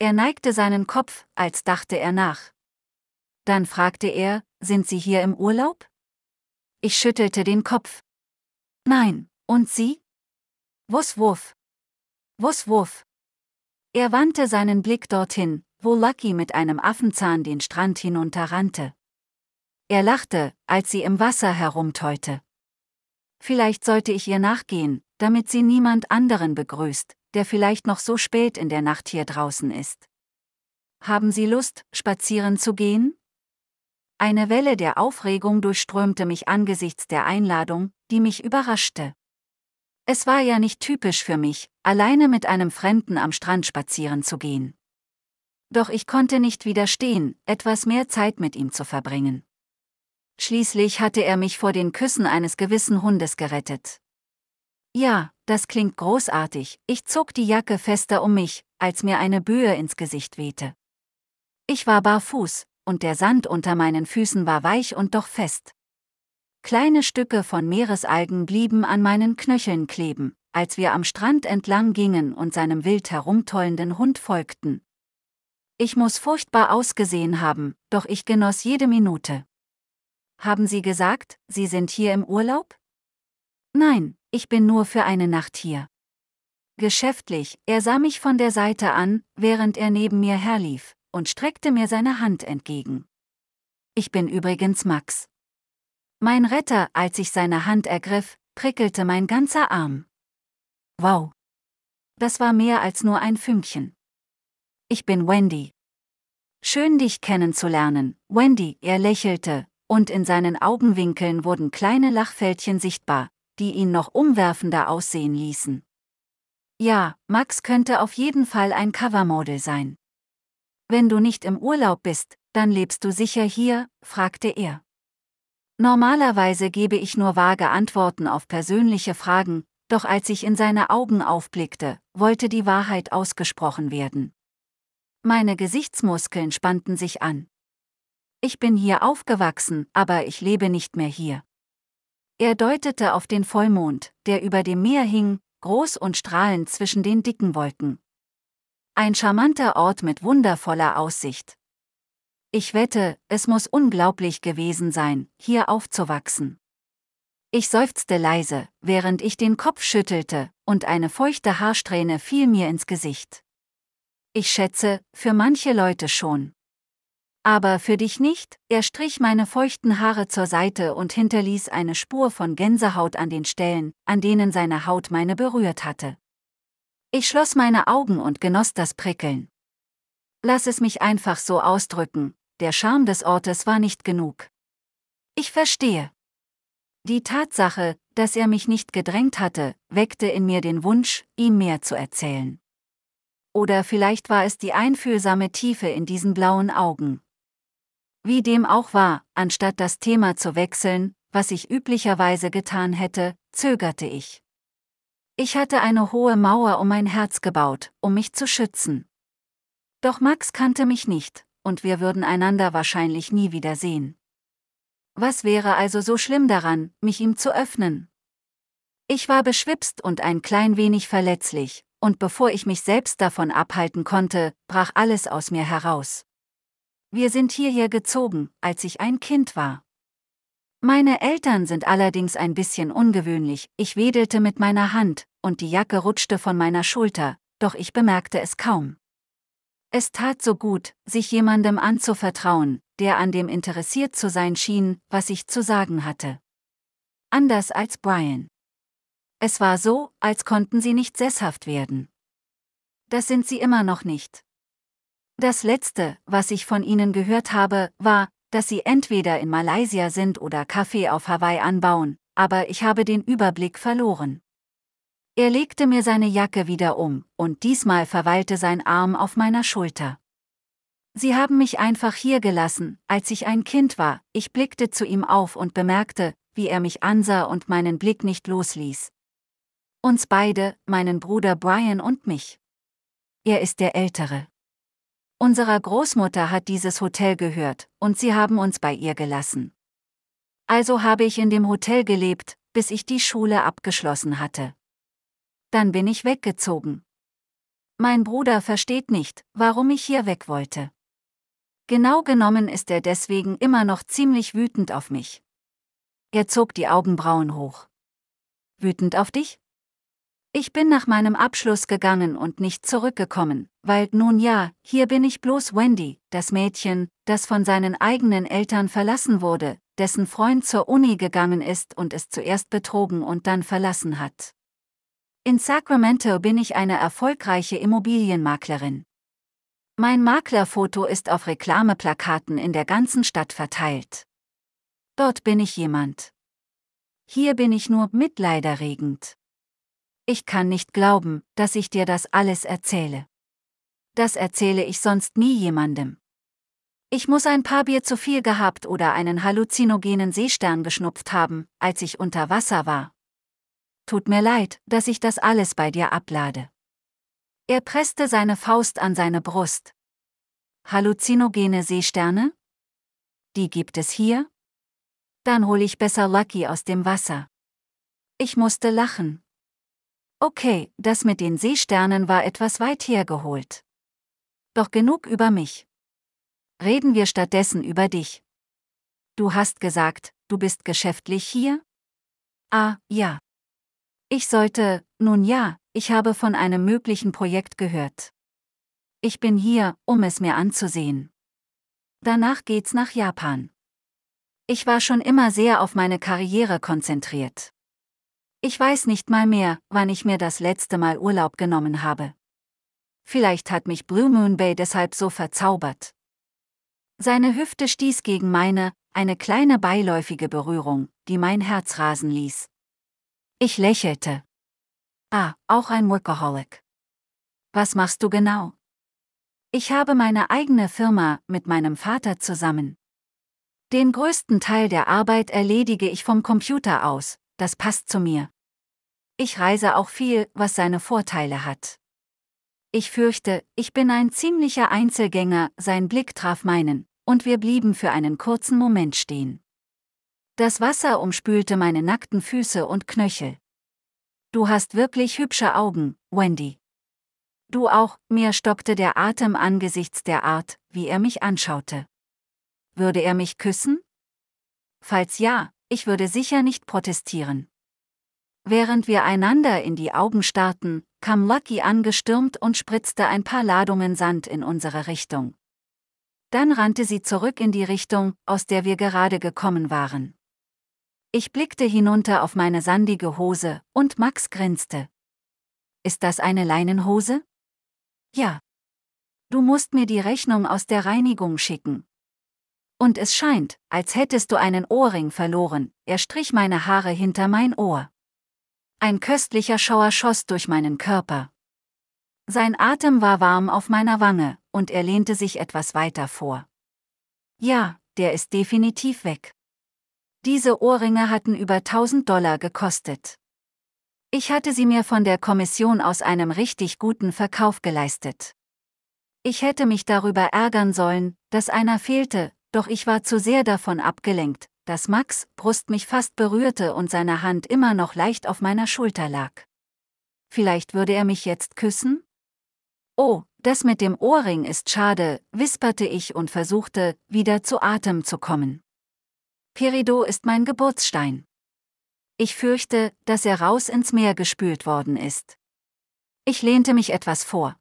Er neigte seinen Kopf, als dachte er nach. Dann fragte er, sind Sie hier im Urlaub? Ich schüttelte den Kopf. Nein, und Sie? Wuss wuff. Er wandte seinen Blick dorthin, wo Lucky mit einem Affenzahn den Strand hinunterrannte. Er lachte, als sie im Wasser herumteute. Vielleicht sollte ich ihr nachgehen, damit sie niemand anderen begrüßt, der vielleicht noch so spät in der Nacht hier draußen ist. Haben Sie Lust, spazieren zu gehen? Eine Welle der Aufregung durchströmte mich angesichts der Einladung, die mich überraschte. Es war ja nicht typisch für mich, alleine mit einem Fremden am Strand spazieren zu gehen. Doch ich konnte nicht widerstehen, etwas mehr Zeit mit ihm zu verbringen. Schließlich hatte er mich vor den Küssen eines gewissen Hundes gerettet. Ja, das klingt großartig, ich zog die Jacke fester um mich, als mir eine Böe ins Gesicht wehte. Ich war barfuß, und der Sand unter meinen Füßen war weich und doch fest. Kleine Stücke von Meeresalgen blieben an meinen Knöcheln kleben, als wir am Strand entlang gingen und seinem wild herumtollenden Hund folgten. Ich muss furchtbar ausgesehen haben, doch ich genoss jede Minute. Haben Sie gesagt, Sie sind hier im Urlaub? Nein, ich bin nur für eine Nacht hier. Geschäftlich, er sah mich von der Seite an, während er neben mir herlief und streckte mir seine Hand entgegen. Ich bin übrigens Max. Mein Retter, als ich seine Hand ergriff, prickelte mein ganzer Arm. Wow. Das war mehr als nur ein Fünkchen. Ich bin Wendy. Schön dich kennenzulernen, Wendy, er lächelte, und in seinen Augenwinkeln wurden kleine Lachfältchen sichtbar, die ihn noch umwerfender aussehen ließen. Ja, Max könnte auf jeden Fall ein Covermodel sein. Wenn du nicht im Urlaub bist, dann lebst du sicher hier, fragte er. Normalerweise gebe ich nur vage Antworten auf persönliche Fragen, doch als ich in seine Augen aufblickte, wollte die Wahrheit ausgesprochen werden. Meine Gesichtsmuskeln spannten sich an. Ich bin hier aufgewachsen, aber ich lebe nicht mehr hier. Er deutete auf den Vollmond, der über dem Meer hing, groß und strahlend zwischen den dicken Wolken. Ein charmanter Ort mit wundervoller Aussicht. Ich wette, es muss unglaublich gewesen sein, hier aufzuwachsen. Ich seufzte leise, während ich den Kopf schüttelte, und eine feuchte Haarsträhne fiel mir ins Gesicht. Ich schätze, für manche Leute schon. Aber für dich nicht, er strich meine feuchten Haare zur Seite und hinterließ eine Spur von Gänsehaut an den Stellen, an denen seine Haut meine berührt hatte. Ich schloss meine Augen und genoss das Prickeln. Lass es mich einfach so ausdrücken, der Charme des Ortes war nicht genug. Ich verstehe. Die Tatsache, dass er mich nicht gedrängt hatte, weckte in mir den Wunsch, ihm mehr zu erzählen. Oder vielleicht war es die einfühlsame Tiefe in diesen blauen Augen. Wie dem auch war, anstatt das Thema zu wechseln, was ich üblicherweise getan hätte, zögerte ich. Ich hatte eine hohe Mauer um mein Herz gebaut, um mich zu schützen. Doch Max kannte mich nicht, und wir würden einander wahrscheinlich nie wiedersehen. Was wäre also so schlimm daran, mich ihm zu öffnen? Ich war beschwipst und ein klein wenig verletzlich, und bevor ich mich selbst davon abhalten konnte, brach alles aus mir heraus. Wir sind hierher gezogen, als ich ein Kind war. Meine Eltern sind allerdings ein bisschen ungewöhnlich, ich wedelte mit meiner Hand, und die Jacke rutschte von meiner Schulter, doch ich bemerkte es kaum. Es tat so gut, sich jemandem anzuvertrauen, der an dem interessiert zu sein schien, was ich zu sagen hatte. Anders als Brian. Es war so, als konnten sie nicht sesshaft werden. Das sind sie immer noch nicht. Das Letzte, was ich von ihnen gehört habe, war, dass sie entweder in Malaysia sind oder Kaffee auf Hawaii anbauen, aber ich habe den Überblick verloren. Er legte mir seine Jacke wieder um, und diesmal verweilte sein Arm auf meiner Schulter. Sie haben mich einfach hier gelassen, als ich ein Kind war, ich blickte zu ihm auf und bemerkte, wie er mich ansah und meinen Blick nicht losließ. Uns beide, meinen Bruder Brian und mich. Er ist der Ältere. Unserer Großmutter hat dieses Hotel gehört, und sie haben uns bei ihr gelassen. Also habe ich in dem Hotel gelebt, bis ich die Schule abgeschlossen hatte. Dann bin ich weggezogen. Mein Bruder versteht nicht, warum ich hier weg wollte. Genau genommen ist er deswegen immer noch ziemlich wütend auf mich. Er zog die Augenbrauen hoch. Wütend auf dich? Ich bin nach meinem Abschluss gegangen und nicht zurückgekommen, weil nun ja, hier bin ich bloß Wendy, das Mädchen, das von seinen eigenen Eltern verlassen wurde, dessen Freund zur Uni gegangen ist und es zuerst betrogen und dann verlassen hat. In Sacramento bin ich eine erfolgreiche Immobilienmaklerin. Mein Maklerfoto ist auf Reklameplakaten in der ganzen Stadt verteilt. Dort bin ich jemand. Hier bin ich nur mitleiderregend. Ich kann nicht glauben, dass ich dir das alles erzähle. Das erzähle ich sonst nie jemandem. Ich muss ein paar Bier zu viel gehabt oder einen halluzinogenen Seestern geschnupft haben, als ich unter Wasser war. Tut mir leid, dass ich das alles bei dir ablade. Er presste seine Faust an seine Brust. Halluzinogene Seesterne? Die gibt es hier? Dann hol ich besser Lucky aus dem Wasser. Ich musste lachen, Okay, das mit den Seesternen war etwas weit hergeholt. Doch genug über mich. Reden wir stattdessen über dich. Du hast gesagt, du bist geschäftlich hier? Ah, ja. Ich sollte, nun ja, ich habe von einem möglichen Projekt gehört. Ich bin hier, um es mir anzusehen. Danach geht's nach Japan. Ich war schon immer sehr auf meine Karriere konzentriert. Ich weiß nicht mal mehr, wann ich mir das letzte Mal Urlaub genommen habe. Vielleicht hat mich Blue Moon Bay deshalb so verzaubert. Seine Hüfte stieß gegen meine, eine kleine beiläufige Berührung, die mein Herz rasen ließ. Ich lächelte. Ah, auch ein Workaholic. Was machst du genau? Ich habe meine eigene Firma mit meinem Vater zusammen. Den größten Teil der Arbeit erledige ich vom Computer aus, das passt zu mir. Ich reise auch viel, was seine Vorteile hat. Ich fürchte, ich bin ein ziemlicher Einzelgänger, sein Blick traf meinen, und wir blieben für einen kurzen Moment stehen. Das Wasser umspülte meine nackten Füße und Knöchel. Du hast wirklich hübsche Augen, Wendy. Du auch, mir stockte der Atem angesichts der Art, wie er mich anschaute. Würde er mich küssen? Falls ja, ich würde sicher nicht protestieren. Während wir einander in die Augen starrten, kam Lucky angestürmt und spritzte ein paar Ladungen Sand in unsere Richtung. Dann rannte sie zurück in die Richtung, aus der wir gerade gekommen waren. Ich blickte hinunter auf meine sandige Hose, und Max grinste. Ist das eine Leinenhose? Ja. Du musst mir die Rechnung aus der Reinigung schicken. Und es scheint, als hättest du einen Ohrring verloren, er strich meine Haare hinter mein Ohr. Ein köstlicher Schauer schoss durch meinen Körper. Sein Atem war warm auf meiner Wange, und er lehnte sich etwas weiter vor. Ja, der ist definitiv weg. Diese Ohrringe hatten über 1000 Dollar gekostet. Ich hatte sie mir von der Kommission aus einem richtig guten Verkauf geleistet. Ich hätte mich darüber ärgern sollen, dass einer fehlte, doch ich war zu sehr davon abgelenkt, dass Max Brust mich fast berührte und seine Hand immer noch leicht auf meiner Schulter lag. Vielleicht würde er mich jetzt küssen? Oh, das mit dem Ohrring ist schade, wisperte ich und versuchte, wieder zu Atem zu kommen. Peridot ist mein Geburtsstein. Ich fürchte, dass er raus ins Meer gespült worden ist. Ich lehnte mich etwas vor.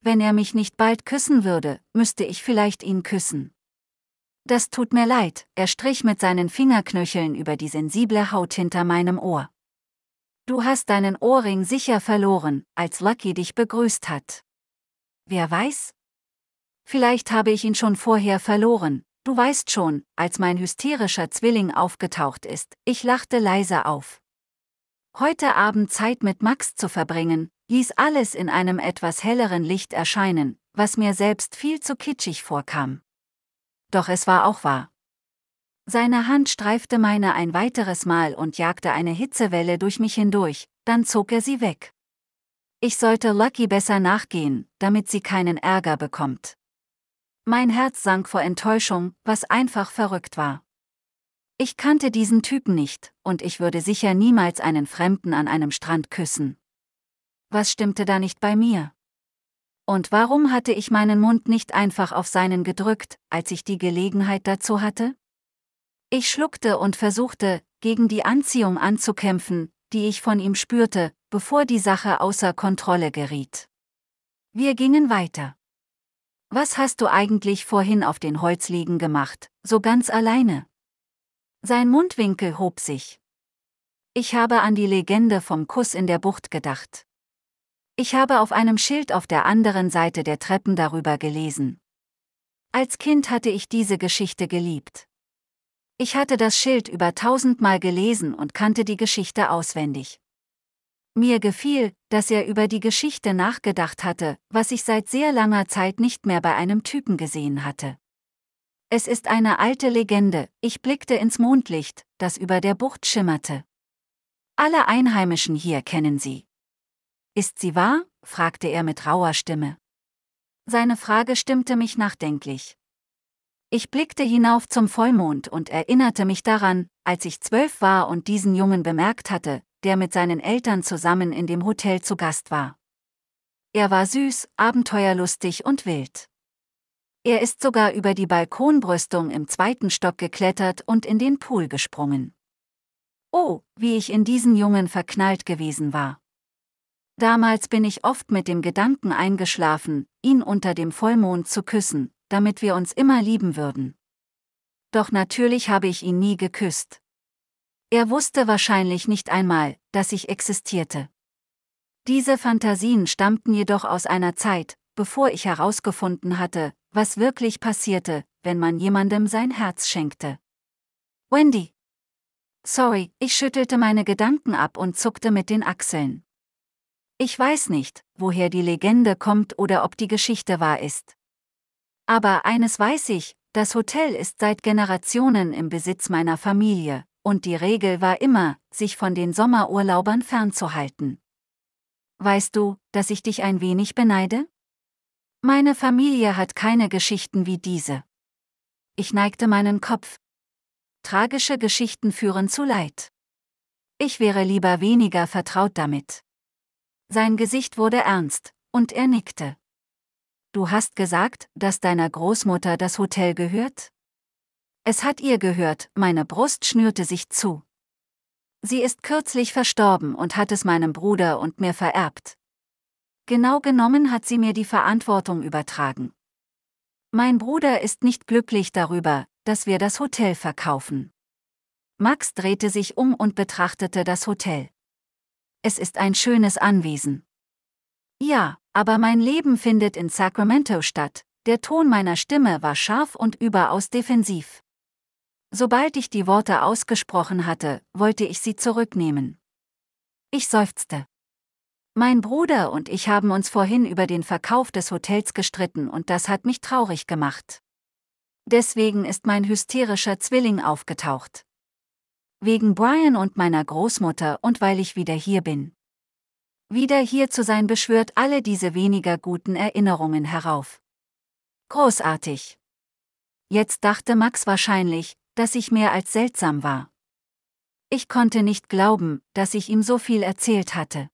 Wenn er mich nicht bald küssen würde, müsste ich vielleicht ihn küssen. Das tut mir leid, er strich mit seinen Fingerknöcheln über die sensible Haut hinter meinem Ohr. Du hast deinen Ohrring sicher verloren, als Lucky dich begrüßt hat. Wer weiß? Vielleicht habe ich ihn schon vorher verloren, du weißt schon, als mein hysterischer Zwilling aufgetaucht ist, ich lachte leise auf. Heute Abend Zeit mit Max zu verbringen, ließ alles in einem etwas helleren Licht erscheinen, was mir selbst viel zu kitschig vorkam. Doch es war auch wahr. Seine Hand streifte meine ein weiteres Mal und jagte eine Hitzewelle durch mich hindurch, dann zog er sie weg. Ich sollte Lucky besser nachgehen, damit sie keinen Ärger bekommt. Mein Herz sank vor Enttäuschung, was einfach verrückt war. Ich kannte diesen Typen nicht, und ich würde sicher niemals einen Fremden an einem Strand küssen. Was stimmte da nicht bei mir? Und warum hatte ich meinen Mund nicht einfach auf seinen gedrückt, als ich die Gelegenheit dazu hatte? Ich schluckte und versuchte, gegen die Anziehung anzukämpfen, die ich von ihm spürte, bevor die Sache außer Kontrolle geriet. Wir gingen weiter. Was hast du eigentlich vorhin auf den Holzliegen gemacht, so ganz alleine? Sein Mundwinkel hob sich. Ich habe an die Legende vom Kuss in der Bucht gedacht. Ich habe auf einem Schild auf der anderen Seite der Treppen darüber gelesen. Als Kind hatte ich diese Geschichte geliebt. Ich hatte das Schild über tausendmal gelesen und kannte die Geschichte auswendig. Mir gefiel, dass er über die Geschichte nachgedacht hatte, was ich seit sehr langer Zeit nicht mehr bei einem Typen gesehen hatte. Es ist eine alte Legende, ich blickte ins Mondlicht, das über der Bucht schimmerte. Alle Einheimischen hier kennen sie. Ist sie wahr? fragte er mit rauer Stimme. Seine Frage stimmte mich nachdenklich. Ich blickte hinauf zum Vollmond und erinnerte mich daran, als ich zwölf war und diesen Jungen bemerkt hatte, der mit seinen Eltern zusammen in dem Hotel zu Gast war. Er war süß, abenteuerlustig und wild. Er ist sogar über die Balkonbrüstung im zweiten Stock geklettert und in den Pool gesprungen. Oh, wie ich in diesen Jungen verknallt gewesen war. Damals bin ich oft mit dem Gedanken eingeschlafen, ihn unter dem Vollmond zu küssen, damit wir uns immer lieben würden. Doch natürlich habe ich ihn nie geküsst. Er wusste wahrscheinlich nicht einmal, dass ich existierte. Diese Fantasien stammten jedoch aus einer Zeit, bevor ich herausgefunden hatte, was wirklich passierte, wenn man jemandem sein Herz schenkte. Wendy. Sorry, ich schüttelte meine Gedanken ab und zuckte mit den Achseln. Ich weiß nicht, woher die Legende kommt oder ob die Geschichte wahr ist. Aber eines weiß ich, das Hotel ist seit Generationen im Besitz meiner Familie, und die Regel war immer, sich von den Sommerurlaubern fernzuhalten. Weißt du, dass ich dich ein wenig beneide? Meine Familie hat keine Geschichten wie diese. Ich neigte meinen Kopf. Tragische Geschichten führen zu Leid. Ich wäre lieber weniger vertraut damit. Sein Gesicht wurde ernst, und er nickte. Du hast gesagt, dass deiner Großmutter das Hotel gehört? Es hat ihr gehört, meine Brust schnürte sich zu. Sie ist kürzlich verstorben und hat es meinem Bruder und mir vererbt. Genau genommen hat sie mir die Verantwortung übertragen. Mein Bruder ist nicht glücklich darüber, dass wir das Hotel verkaufen. Max drehte sich um und betrachtete das Hotel. Es ist ein schönes Anwesen. Ja, aber mein Leben findet in Sacramento statt. Der Ton meiner Stimme war scharf und überaus defensiv. Sobald ich die Worte ausgesprochen hatte, wollte ich sie zurücknehmen. Ich seufzte. Mein Bruder und ich haben uns vorhin über den Verkauf des Hotels gestritten und das hat mich traurig gemacht. Deswegen ist mein hysterischer Zwilling aufgetaucht. Wegen Brian und meiner Großmutter und weil ich wieder hier bin. Wieder hier zu sein beschwört alle diese weniger guten Erinnerungen herauf. Großartig. Jetzt dachte Max wahrscheinlich, dass ich mehr als seltsam war. Ich konnte nicht glauben, dass ich ihm so viel erzählt hatte.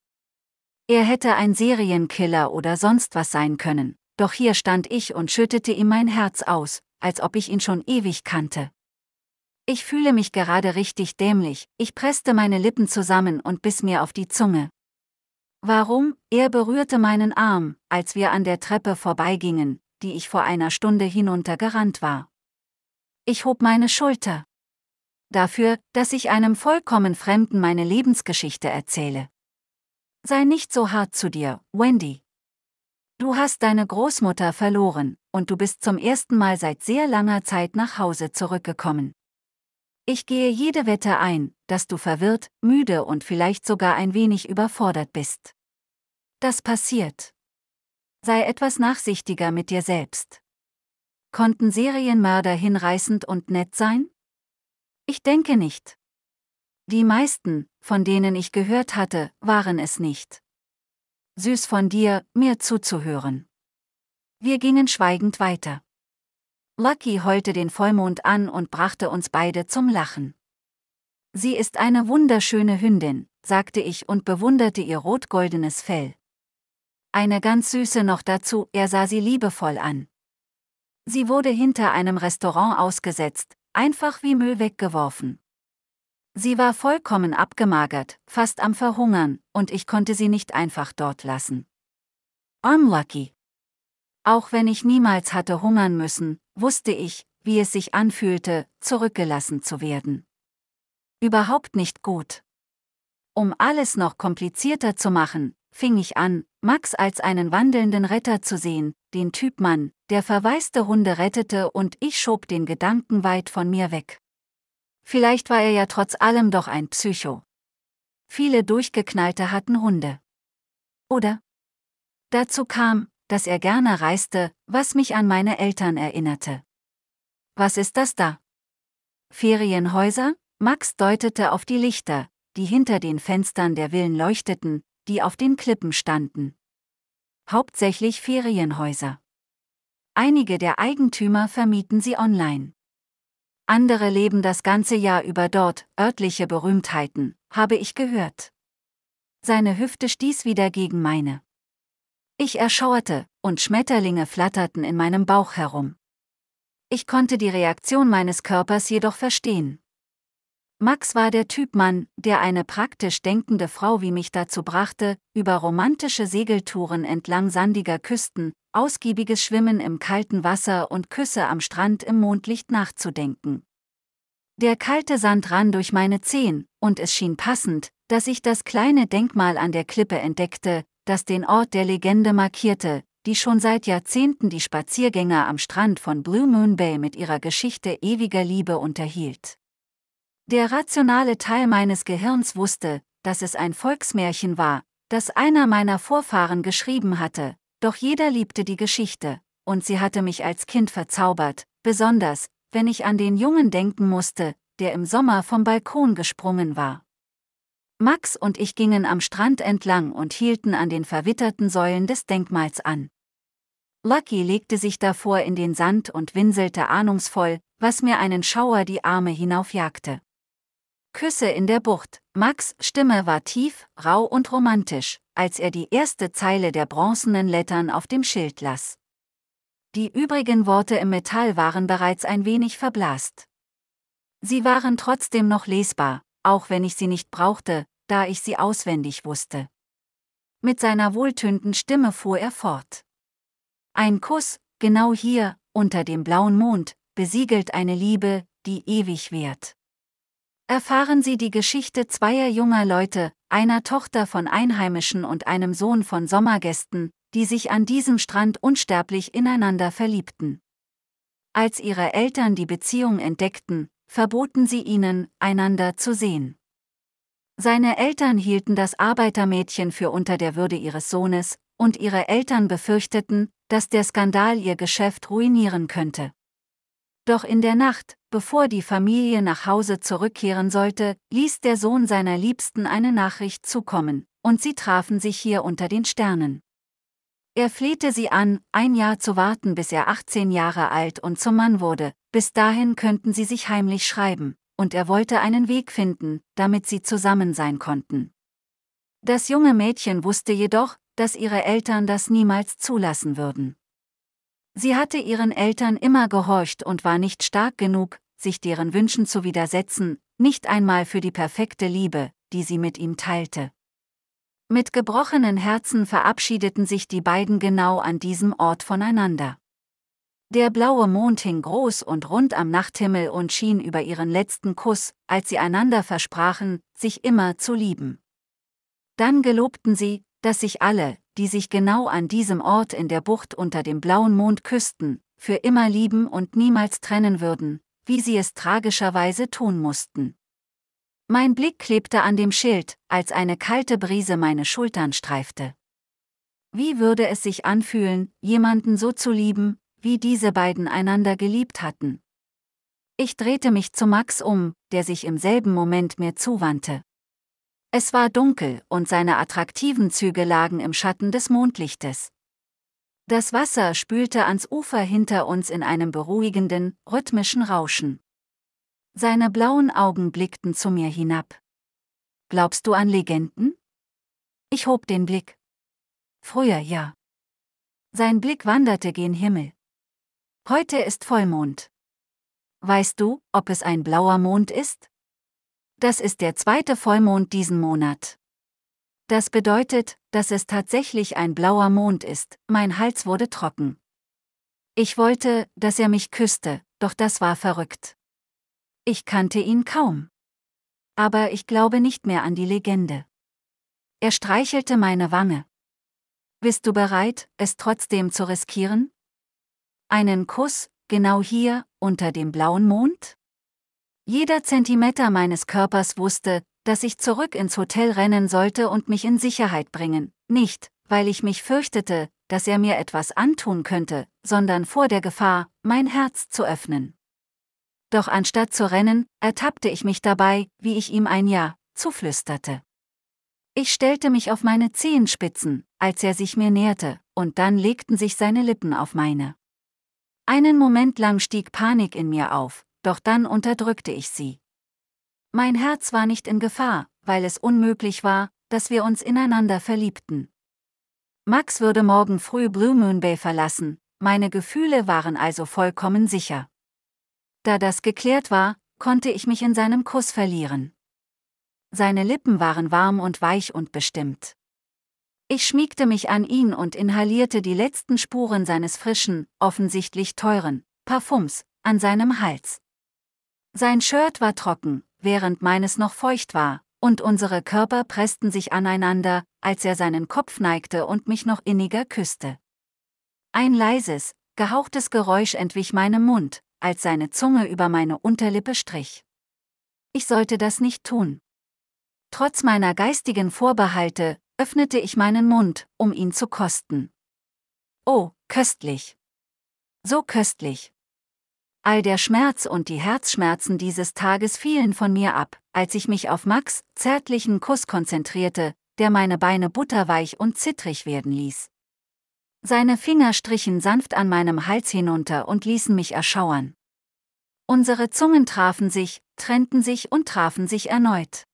Er hätte ein Serienkiller oder sonst was sein können, doch hier stand ich und schüttete ihm mein Herz aus, als ob ich ihn schon ewig kannte. Ich fühle mich gerade richtig dämlich, ich presste meine Lippen zusammen und biss mir auf die Zunge. Warum? Er berührte meinen Arm, als wir an der Treppe vorbeigingen, die ich vor einer Stunde hinuntergerannt war. Ich hob meine Schulter. Dafür, dass ich einem vollkommen Fremden meine Lebensgeschichte erzähle. Sei nicht so hart zu dir, Wendy. Du hast deine Großmutter verloren, und du bist zum ersten Mal seit sehr langer Zeit nach Hause zurückgekommen. Ich gehe jede Wette ein, dass du verwirrt, müde und vielleicht sogar ein wenig überfordert bist. Das passiert. Sei etwas nachsichtiger mit dir selbst. Konnten Serienmörder hinreißend und nett sein? Ich denke nicht. Die meisten, von denen ich gehört hatte, waren es nicht. Süß von dir, mir zuzuhören. Wir gingen schweigend weiter. Lucky heulte den Vollmond an und brachte uns beide zum Lachen. Sie ist eine wunderschöne Hündin, sagte ich und bewunderte ihr rotgoldenes Fell. Eine ganz süße noch dazu, er sah sie liebevoll an. Sie wurde hinter einem Restaurant ausgesetzt, einfach wie Müll weggeworfen. Sie war vollkommen abgemagert, fast am Verhungern, und ich konnte sie nicht einfach dort lassen. lucky. Auch wenn ich niemals hatte hungern müssen, wusste ich, wie es sich anfühlte, zurückgelassen zu werden. Überhaupt nicht gut. Um alles noch komplizierter zu machen, fing ich an, Max als einen wandelnden Retter zu sehen, den Typmann, der verwaiste Hunde rettete und ich schob den Gedanken weit von mir weg. Vielleicht war er ja trotz allem doch ein Psycho. Viele Durchgeknallte hatten Hunde. Oder? Dazu kam, dass er gerne reiste, was mich an meine Eltern erinnerte. Was ist das da? Ferienhäuser? Max deutete auf die Lichter, die hinter den Fenstern der Villen leuchteten, die auf den Klippen standen. Hauptsächlich Ferienhäuser. Einige der Eigentümer vermieten sie online. Andere leben das ganze Jahr über dort, örtliche Berühmtheiten, habe ich gehört. Seine Hüfte stieß wieder gegen meine. Ich erschauerte, und Schmetterlinge flatterten in meinem Bauch herum. Ich konnte die Reaktion meines Körpers jedoch verstehen. Max war der Typ Mann, der eine praktisch denkende Frau wie mich dazu brachte, über romantische Segeltouren entlang sandiger Küsten, ausgiebiges Schwimmen im kalten Wasser und Küsse am Strand im Mondlicht nachzudenken. Der kalte Sand rann durch meine Zehen, und es schien passend, dass ich das kleine Denkmal an der Klippe entdeckte, das den Ort der Legende markierte, die schon seit Jahrzehnten die Spaziergänger am Strand von Blue Moon Bay mit ihrer Geschichte ewiger Liebe unterhielt. Der rationale Teil meines Gehirns wusste, dass es ein Volksmärchen war, das einer meiner Vorfahren geschrieben hatte, doch jeder liebte die Geschichte, und sie hatte mich als Kind verzaubert, besonders, wenn ich an den Jungen denken musste, der im Sommer vom Balkon gesprungen war. Max und ich gingen am Strand entlang und hielten an den verwitterten Säulen des Denkmals an. Lucky legte sich davor in den Sand und winselte ahnungsvoll, was mir einen Schauer die Arme hinaufjagte. Küsse in der Bucht. Max' Stimme war tief, rau und romantisch, als er die erste Zeile der bronzenen Lettern auf dem Schild las. Die übrigen Worte im Metall waren bereits ein wenig verblasst. Sie waren trotzdem noch lesbar, auch wenn ich sie nicht brauchte, da ich sie auswendig wusste. Mit seiner wohltönenden Stimme fuhr er fort. Ein Kuss, genau hier, unter dem blauen Mond, besiegelt eine Liebe, die ewig währt. Erfahren Sie die Geschichte zweier junger Leute, einer Tochter von Einheimischen und einem Sohn von Sommergästen, die sich an diesem Strand unsterblich ineinander verliebten. Als ihre Eltern die Beziehung entdeckten, verboten sie ihnen, einander zu sehen. Seine Eltern hielten das Arbeitermädchen für unter der Würde ihres Sohnes, und ihre Eltern befürchteten, dass der Skandal ihr Geschäft ruinieren könnte. Doch in der Nacht, bevor die Familie nach Hause zurückkehren sollte, ließ der Sohn seiner Liebsten eine Nachricht zukommen, und sie trafen sich hier unter den Sternen. Er flehte sie an, ein Jahr zu warten, bis er 18 Jahre alt und zum Mann wurde, bis dahin könnten sie sich heimlich schreiben, und er wollte einen Weg finden, damit sie zusammen sein konnten. Das junge Mädchen wusste jedoch, dass ihre Eltern das niemals zulassen würden. Sie hatte ihren Eltern immer gehorcht und war nicht stark genug, sich deren Wünschen zu widersetzen, nicht einmal für die perfekte Liebe, die sie mit ihm teilte. Mit gebrochenen Herzen verabschiedeten sich die beiden genau an diesem Ort voneinander. Der blaue Mond hing groß und rund am Nachthimmel und schien über ihren letzten Kuss, als sie einander versprachen, sich immer zu lieben. Dann gelobten sie, dass sich alle, die sich genau an diesem Ort in der Bucht unter dem blauen Mond küssten, für immer lieben und niemals trennen würden, wie sie es tragischerweise tun mussten. Mein Blick klebte an dem Schild, als eine kalte Brise meine Schultern streifte. Wie würde es sich anfühlen, jemanden so zu lieben, wie diese beiden einander geliebt hatten. Ich drehte mich zu Max um, der sich im selben Moment mir zuwandte. Es war dunkel und seine attraktiven Züge lagen im Schatten des Mondlichtes. Das Wasser spülte ans Ufer hinter uns in einem beruhigenden, rhythmischen Rauschen. Seine blauen Augen blickten zu mir hinab. Glaubst du an Legenden? Ich hob den Blick. Früher ja. Sein Blick wanderte gen Himmel. Heute ist Vollmond. Weißt du, ob es ein blauer Mond ist? Das ist der zweite Vollmond diesen Monat. Das bedeutet, dass es tatsächlich ein blauer Mond ist, mein Hals wurde trocken. Ich wollte, dass er mich küsste, doch das war verrückt. Ich kannte ihn kaum. Aber ich glaube nicht mehr an die Legende. Er streichelte meine Wange. Bist du bereit, es trotzdem zu riskieren? Einen Kuss, genau hier, unter dem blauen Mond? Jeder Zentimeter meines Körpers wusste, dass ich zurück ins Hotel rennen sollte und mich in Sicherheit bringen, nicht, weil ich mich fürchtete, dass er mir etwas antun könnte, sondern vor der Gefahr, mein Herz zu öffnen. Doch anstatt zu rennen, ertappte ich mich dabei, wie ich ihm ein Ja zuflüsterte. Ich stellte mich auf meine Zehenspitzen, als er sich mir näherte, und dann legten sich seine Lippen auf meine. Einen Moment lang stieg Panik in mir auf, doch dann unterdrückte ich sie. Mein Herz war nicht in Gefahr, weil es unmöglich war, dass wir uns ineinander verliebten. Max würde morgen früh Blue Moon Bay verlassen, meine Gefühle waren also vollkommen sicher. Da das geklärt war, konnte ich mich in seinem Kuss verlieren. Seine Lippen waren warm und weich und bestimmt. Ich schmiegte mich an ihn und inhalierte die letzten Spuren seines frischen, offensichtlich teuren, Parfums, an seinem Hals. Sein Shirt war trocken, während meines noch feucht war, und unsere Körper pressten sich aneinander, als er seinen Kopf neigte und mich noch inniger küsste. Ein leises, gehauchtes Geräusch entwich meinem Mund, als seine Zunge über meine Unterlippe strich. Ich sollte das nicht tun. Trotz meiner geistigen Vorbehalte öffnete ich meinen Mund, um ihn zu kosten. Oh, köstlich. So köstlich. All der Schmerz und die Herzschmerzen dieses Tages fielen von mir ab, als ich mich auf Max zärtlichen Kuss konzentrierte, der meine Beine butterweich und zittrig werden ließ. Seine Finger strichen sanft an meinem Hals hinunter und ließen mich erschauern. Unsere Zungen trafen sich, trennten sich und trafen sich erneut.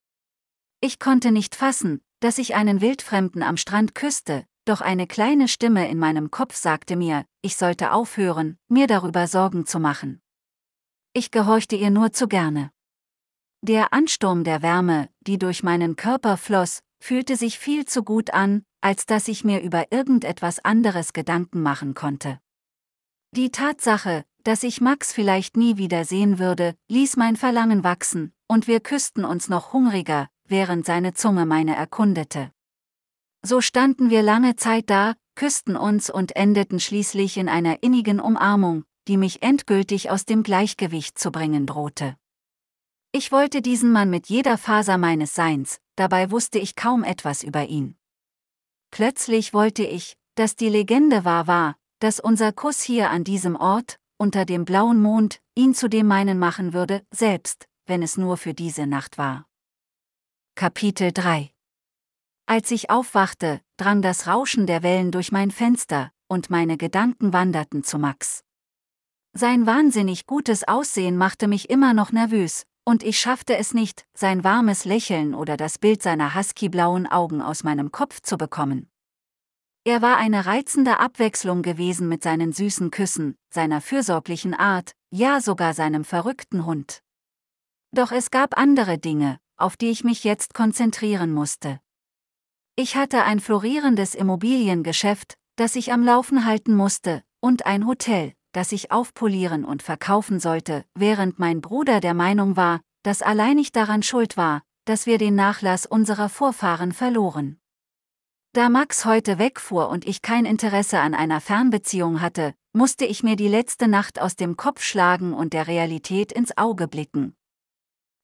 Ich konnte nicht fassen, dass ich einen Wildfremden am Strand küsste, doch eine kleine Stimme in meinem Kopf sagte mir, ich sollte aufhören, mir darüber Sorgen zu machen. Ich gehorchte ihr nur zu gerne. Der Ansturm der Wärme, die durch meinen Körper floss, fühlte sich viel zu gut an, als dass ich mir über irgendetwas anderes Gedanken machen konnte. Die Tatsache, dass ich Max vielleicht nie wieder sehen würde, ließ mein Verlangen wachsen, und wir küssten uns noch hungriger, während seine Zunge meine erkundete. So standen wir lange Zeit da, küssten uns und endeten schließlich in einer innigen Umarmung, die mich endgültig aus dem Gleichgewicht zu bringen drohte. Ich wollte diesen Mann mit jeder Faser meines Seins, dabei wusste ich kaum etwas über ihn. Plötzlich wollte ich, dass die Legende wahr war, dass unser Kuss hier an diesem Ort, unter dem blauen Mond, ihn zu dem meinen machen würde, selbst, wenn es nur für diese Nacht war. Kapitel 3 Als ich aufwachte, drang das Rauschen der Wellen durch mein Fenster, und meine Gedanken wanderten zu Max. Sein wahnsinnig gutes Aussehen machte mich immer noch nervös, und ich schaffte es nicht, sein warmes Lächeln oder das Bild seiner huskyblauen Augen aus meinem Kopf zu bekommen. Er war eine reizende Abwechslung gewesen mit seinen süßen Küssen, seiner fürsorglichen Art, ja sogar seinem verrückten Hund. Doch es gab andere Dinge, auf die ich mich jetzt konzentrieren musste. Ich hatte ein florierendes Immobiliengeschäft, das ich am Laufen halten musste, und ein Hotel, das ich aufpolieren und verkaufen sollte, während mein Bruder der Meinung war, dass allein ich daran schuld war, dass wir den Nachlass unserer Vorfahren verloren. Da Max heute wegfuhr und ich kein Interesse an einer Fernbeziehung hatte, musste ich mir die letzte Nacht aus dem Kopf schlagen und der Realität ins Auge blicken.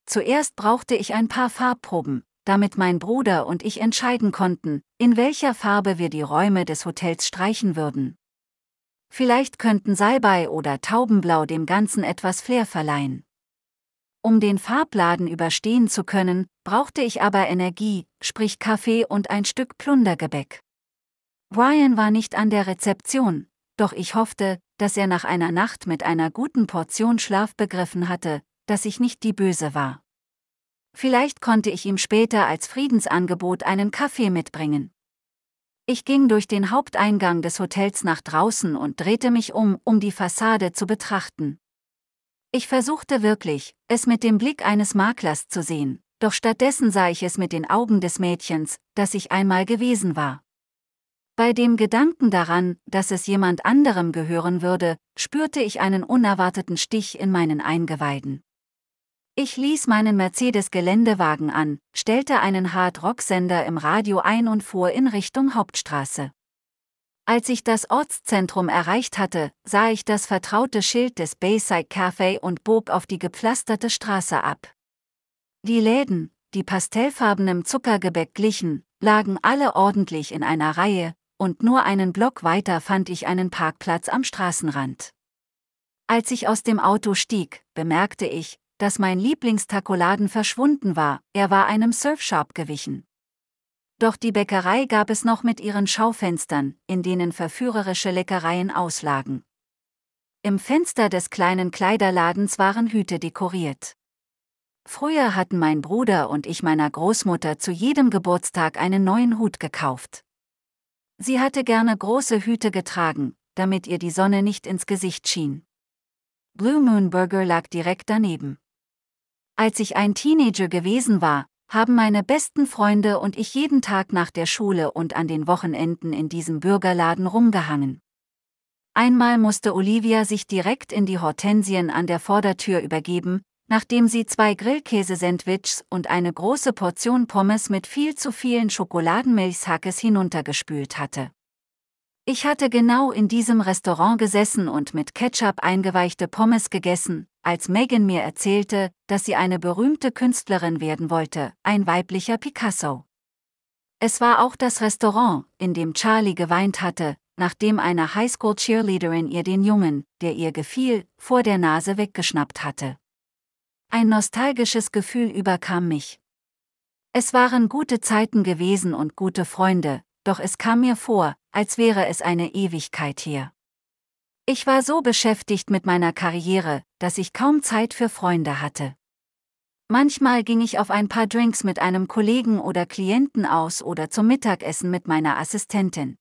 Zuerst brauchte ich ein paar Farbproben, damit mein Bruder und ich entscheiden konnten, in welcher Farbe wir die Räume des Hotels streichen würden. Vielleicht könnten Salbei oder Taubenblau dem Ganzen etwas Flair verleihen. Um den Farbladen überstehen zu können, brauchte ich aber Energie, sprich Kaffee und ein Stück Plundergebäck. Ryan war nicht an der Rezeption, doch ich hoffte, dass er nach einer Nacht mit einer guten Portion Schlaf begriffen hatte, dass ich nicht die Böse war. Vielleicht konnte ich ihm später als Friedensangebot einen Kaffee mitbringen. Ich ging durch den Haupteingang des Hotels nach draußen und drehte mich um, um die Fassade zu betrachten. Ich versuchte wirklich, es mit dem Blick eines Maklers zu sehen, doch stattdessen sah ich es mit den Augen des Mädchens, das ich einmal gewesen war. Bei dem Gedanken daran, dass es jemand anderem gehören würde, spürte ich einen unerwarteten Stich in meinen Eingeweiden. Ich ließ meinen Mercedes-Geländewagen an, stellte einen Hard-Rock-Sender im Radio ein und fuhr in Richtung Hauptstraße. Als ich das Ortszentrum erreicht hatte, sah ich das vertraute Schild des Bayside Café und bog auf die gepflasterte Straße ab. Die Läden, die pastellfarbenem Zuckergebäck glichen, lagen alle ordentlich in einer Reihe, und nur einen Block weiter fand ich einen Parkplatz am Straßenrand. Als ich aus dem Auto stieg, bemerkte ich, dass mein Lieblingstacoladen verschwunden war, er war einem Surfshop gewichen. Doch die Bäckerei gab es noch mit ihren Schaufenstern, in denen verführerische Leckereien auslagen. Im Fenster des kleinen Kleiderladens waren Hüte dekoriert. Früher hatten mein Bruder und ich meiner Großmutter zu jedem Geburtstag einen neuen Hut gekauft. Sie hatte gerne große Hüte getragen, damit ihr die Sonne nicht ins Gesicht schien. Blue Moon Burger lag direkt daneben. Als ich ein Teenager gewesen war, haben meine besten Freunde und ich jeden Tag nach der Schule und an den Wochenenden in diesem Bürgerladen rumgehangen. Einmal musste Olivia sich direkt in die Hortensien an der Vordertür übergeben, nachdem sie zwei grillkäse sandwichs und eine große Portion Pommes mit viel zu vielen Schokoladenmilchshackes hinuntergespült hatte. Ich hatte genau in diesem Restaurant gesessen und mit Ketchup eingeweichte Pommes gegessen, als Megan mir erzählte, dass sie eine berühmte Künstlerin werden wollte, ein weiblicher Picasso. Es war auch das Restaurant, in dem Charlie geweint hatte, nachdem eine Highschool-Cheerleaderin ihr den Jungen, der ihr gefiel, vor der Nase weggeschnappt hatte. Ein nostalgisches Gefühl überkam mich. Es waren gute Zeiten gewesen und gute Freunde, doch es kam mir vor, als wäre es eine Ewigkeit her. Ich war so beschäftigt mit meiner Karriere, dass ich kaum Zeit für Freunde hatte. Manchmal ging ich auf ein paar Drinks mit einem Kollegen oder Klienten aus oder zum Mittagessen mit meiner Assistentin.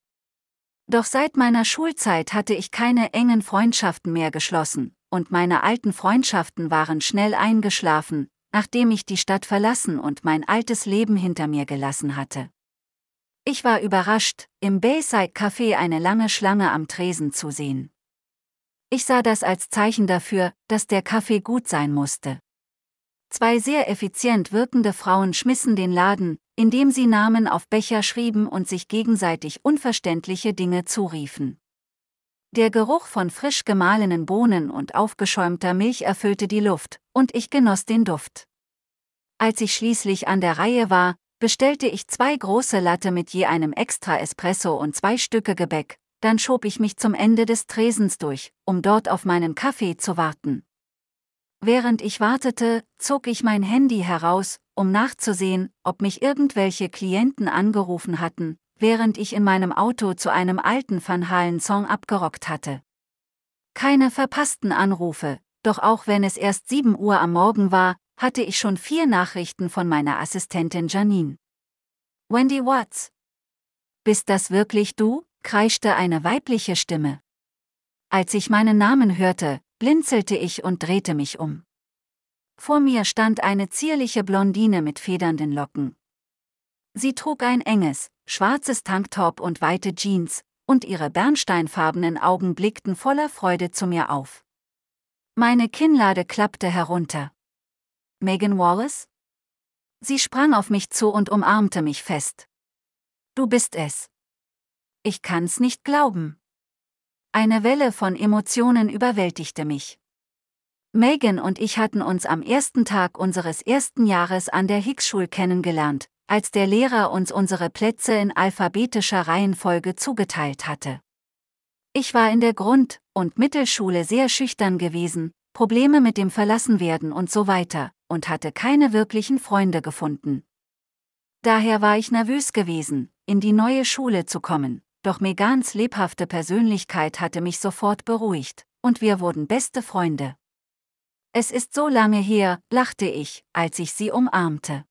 Doch seit meiner Schulzeit hatte ich keine engen Freundschaften mehr geschlossen, und meine alten Freundschaften waren schnell eingeschlafen, nachdem ich die Stadt verlassen und mein altes Leben hinter mir gelassen hatte. Ich war überrascht, im Bayside Café eine lange Schlange am Tresen zu sehen. Ich sah das als Zeichen dafür, dass der Kaffee gut sein musste. Zwei sehr effizient wirkende Frauen schmissen den Laden, indem sie Namen auf Becher schrieben und sich gegenseitig unverständliche Dinge zuriefen. Der Geruch von frisch gemahlenen Bohnen und aufgeschäumter Milch erfüllte die Luft, und ich genoss den Duft. Als ich schließlich an der Reihe war, bestellte ich zwei große Latte mit je einem extra Espresso und zwei Stücke Gebäck, dann schob ich mich zum Ende des Tresens durch, um dort auf meinen Kaffee zu warten. Während ich wartete, zog ich mein Handy heraus, um nachzusehen, ob mich irgendwelche Klienten angerufen hatten, während ich in meinem Auto zu einem alten Van Halen-Song abgerockt hatte. Keine verpassten Anrufe, doch auch wenn es erst 7 Uhr am Morgen war, hatte ich schon vier Nachrichten von meiner Assistentin Janine. Wendy Watts. Bist das wirklich du? kreischte eine weibliche Stimme. Als ich meinen Namen hörte, blinzelte ich und drehte mich um. Vor mir stand eine zierliche Blondine mit federnden Locken. Sie trug ein enges, schwarzes Tanktop und weite Jeans, und ihre bernsteinfarbenen Augen blickten voller Freude zu mir auf. Meine Kinnlade klappte herunter. Megan Wallace? Sie sprang auf mich zu und umarmte mich fest. Du bist es. Ich kann's nicht glauben. Eine Welle von Emotionen überwältigte mich. Megan und ich hatten uns am ersten Tag unseres ersten Jahres an der Hicks-Schule kennengelernt, als der Lehrer uns unsere Plätze in alphabetischer Reihenfolge zugeteilt hatte. Ich war in der Grund- und Mittelschule sehr schüchtern gewesen, Probleme mit dem Verlassenwerden und so weiter, und hatte keine wirklichen Freunde gefunden. Daher war ich nervös gewesen, in die neue Schule zu kommen, doch Megans lebhafte Persönlichkeit hatte mich sofort beruhigt, und wir wurden beste Freunde. Es ist so lange her, lachte ich, als ich sie umarmte.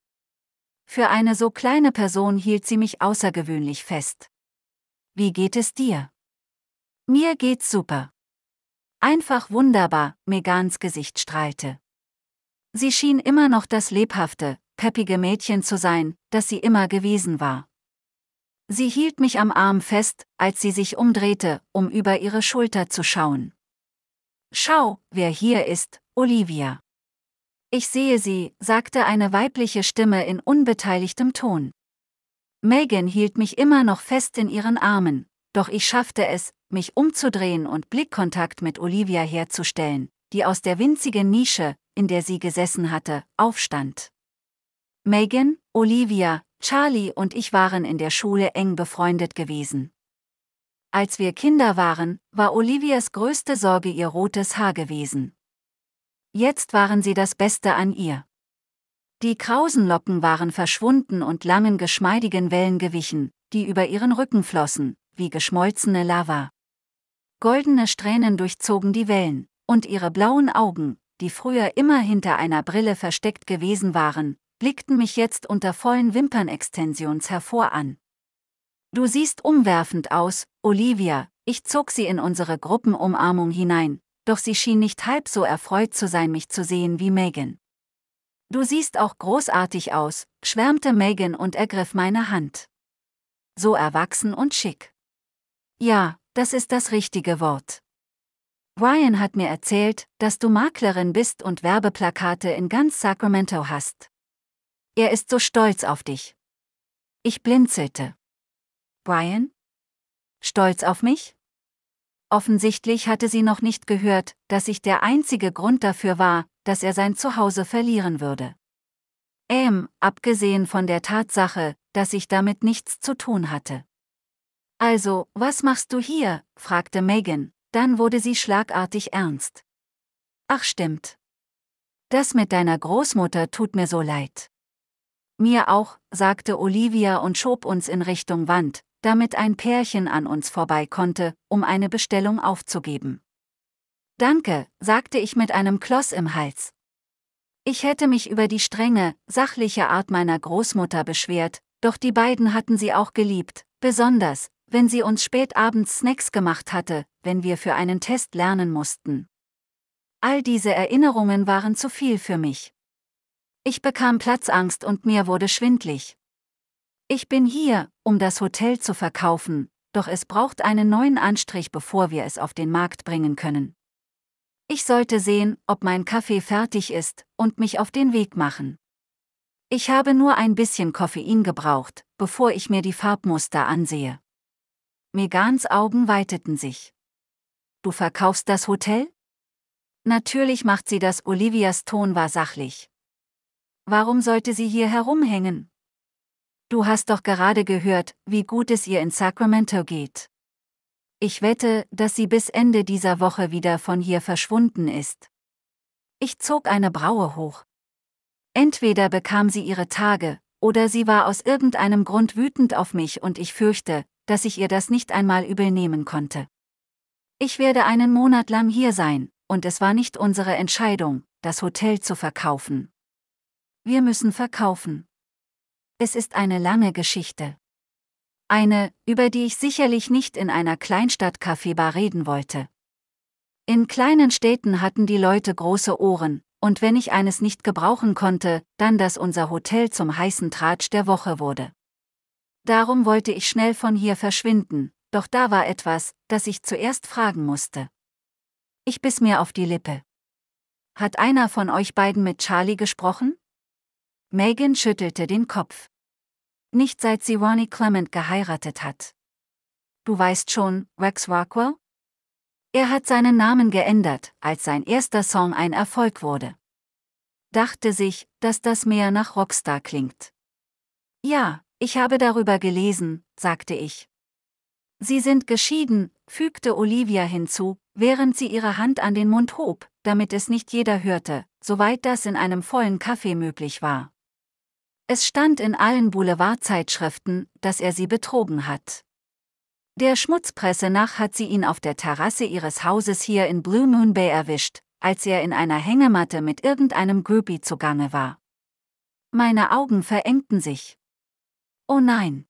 Für eine so kleine Person hielt sie mich außergewöhnlich fest. Wie geht es dir? Mir geht's super. Einfach wunderbar, Megans Gesicht strahlte. Sie schien immer noch das lebhafte, peppige Mädchen zu sein, das sie immer gewesen war. Sie hielt mich am Arm fest, als sie sich umdrehte, um über ihre Schulter zu schauen. Schau, wer hier ist, Olivia. Ich sehe sie, sagte eine weibliche Stimme in unbeteiligtem Ton. Megan hielt mich immer noch fest in ihren Armen, doch ich schaffte es, mich umzudrehen und Blickkontakt mit Olivia herzustellen, die aus der winzigen Nische, in der sie gesessen hatte, aufstand. Megan, Olivia, Charlie und ich waren in der Schule eng befreundet gewesen. Als wir Kinder waren, war Olivias größte Sorge ihr rotes Haar gewesen. Jetzt waren sie das Beste an ihr. Die krausen Locken waren verschwunden und langen geschmeidigen Wellen gewichen, die über ihren Rücken flossen, wie geschmolzene Lava goldene Strähnen durchzogen die Wellen, und ihre blauen Augen, die früher immer hinter einer Brille versteckt gewesen waren, blickten mich jetzt unter vollen Wimpernextensions hervor an. Du siehst umwerfend aus, Olivia, ich zog sie in unsere Gruppenumarmung hinein, doch sie schien nicht halb so erfreut zu sein, mich zu sehen wie Megan. Du siehst auch großartig aus, schwärmte Megan und ergriff meine Hand. So erwachsen und schick. Ja, das ist das richtige Wort. Ryan hat mir erzählt, dass du Maklerin bist und Werbeplakate in ganz Sacramento hast. Er ist so stolz auf dich. Ich blinzelte. Brian? Stolz auf mich? Offensichtlich hatte sie noch nicht gehört, dass ich der einzige Grund dafür war, dass er sein Zuhause verlieren würde. Ähm, abgesehen von der Tatsache, dass ich damit nichts zu tun hatte. Also, was machst du hier? fragte Megan, dann wurde sie schlagartig ernst. Ach stimmt. Das mit deiner Großmutter tut mir so leid. Mir auch, sagte Olivia und schob uns in Richtung Wand, damit ein Pärchen an uns vorbei konnte, um eine Bestellung aufzugeben. Danke, sagte ich mit einem Kloss im Hals. Ich hätte mich über die strenge, sachliche Art meiner Großmutter beschwert, doch die beiden hatten sie auch geliebt, besonders, wenn sie uns spät abends Snacks gemacht hatte, wenn wir für einen Test lernen mussten. All diese Erinnerungen waren zu viel für mich. Ich bekam Platzangst und mir wurde schwindlig. Ich bin hier, um das Hotel zu verkaufen, doch es braucht einen neuen Anstrich, bevor wir es auf den Markt bringen können. Ich sollte sehen, ob mein Kaffee fertig ist, und mich auf den Weg machen. Ich habe nur ein bisschen Koffein gebraucht, bevor ich mir die Farbmuster ansehe. Megans Augen weiteten sich. Du verkaufst das Hotel? Natürlich macht sie das, Olivias Ton war sachlich. Warum sollte sie hier herumhängen? Du hast doch gerade gehört, wie gut es ihr in Sacramento geht. Ich wette, dass sie bis Ende dieser Woche wieder von hier verschwunden ist. Ich zog eine Braue hoch. Entweder bekam sie ihre Tage, oder sie war aus irgendeinem Grund wütend auf mich und ich fürchte, dass ich ihr das nicht einmal übel nehmen konnte. Ich werde einen Monat lang hier sein, und es war nicht unsere Entscheidung, das Hotel zu verkaufen. Wir müssen verkaufen. Es ist eine lange Geschichte. Eine, über die ich sicherlich nicht in einer kleinstadt bar reden wollte. In kleinen Städten hatten die Leute große Ohren, und wenn ich eines nicht gebrauchen konnte, dann dass unser Hotel zum heißen Tratsch der Woche wurde. Darum wollte ich schnell von hier verschwinden, doch da war etwas, das ich zuerst fragen musste. Ich biss mir auf die Lippe. Hat einer von euch beiden mit Charlie gesprochen? Megan schüttelte den Kopf. Nicht seit sie Ronnie Clement geheiratet hat. Du weißt schon, Rex Rockwell? Er hat seinen Namen geändert, als sein erster Song ein Erfolg wurde. Dachte sich, dass das mehr nach Rockstar klingt. Ja, ich habe darüber gelesen, sagte ich. Sie sind geschieden, fügte Olivia hinzu, während sie ihre Hand an den Mund hob, damit es nicht jeder hörte, soweit das in einem vollen Kaffee möglich war. Es stand in allen Boulevardzeitschriften, dass er sie betrogen hat. Der Schmutzpresse nach hat sie ihn auf der Terrasse ihres Hauses hier in Blue Moon Bay erwischt, als er in einer Hängematte mit irgendeinem Groupie zugange war. Meine Augen verengten sich. Oh nein.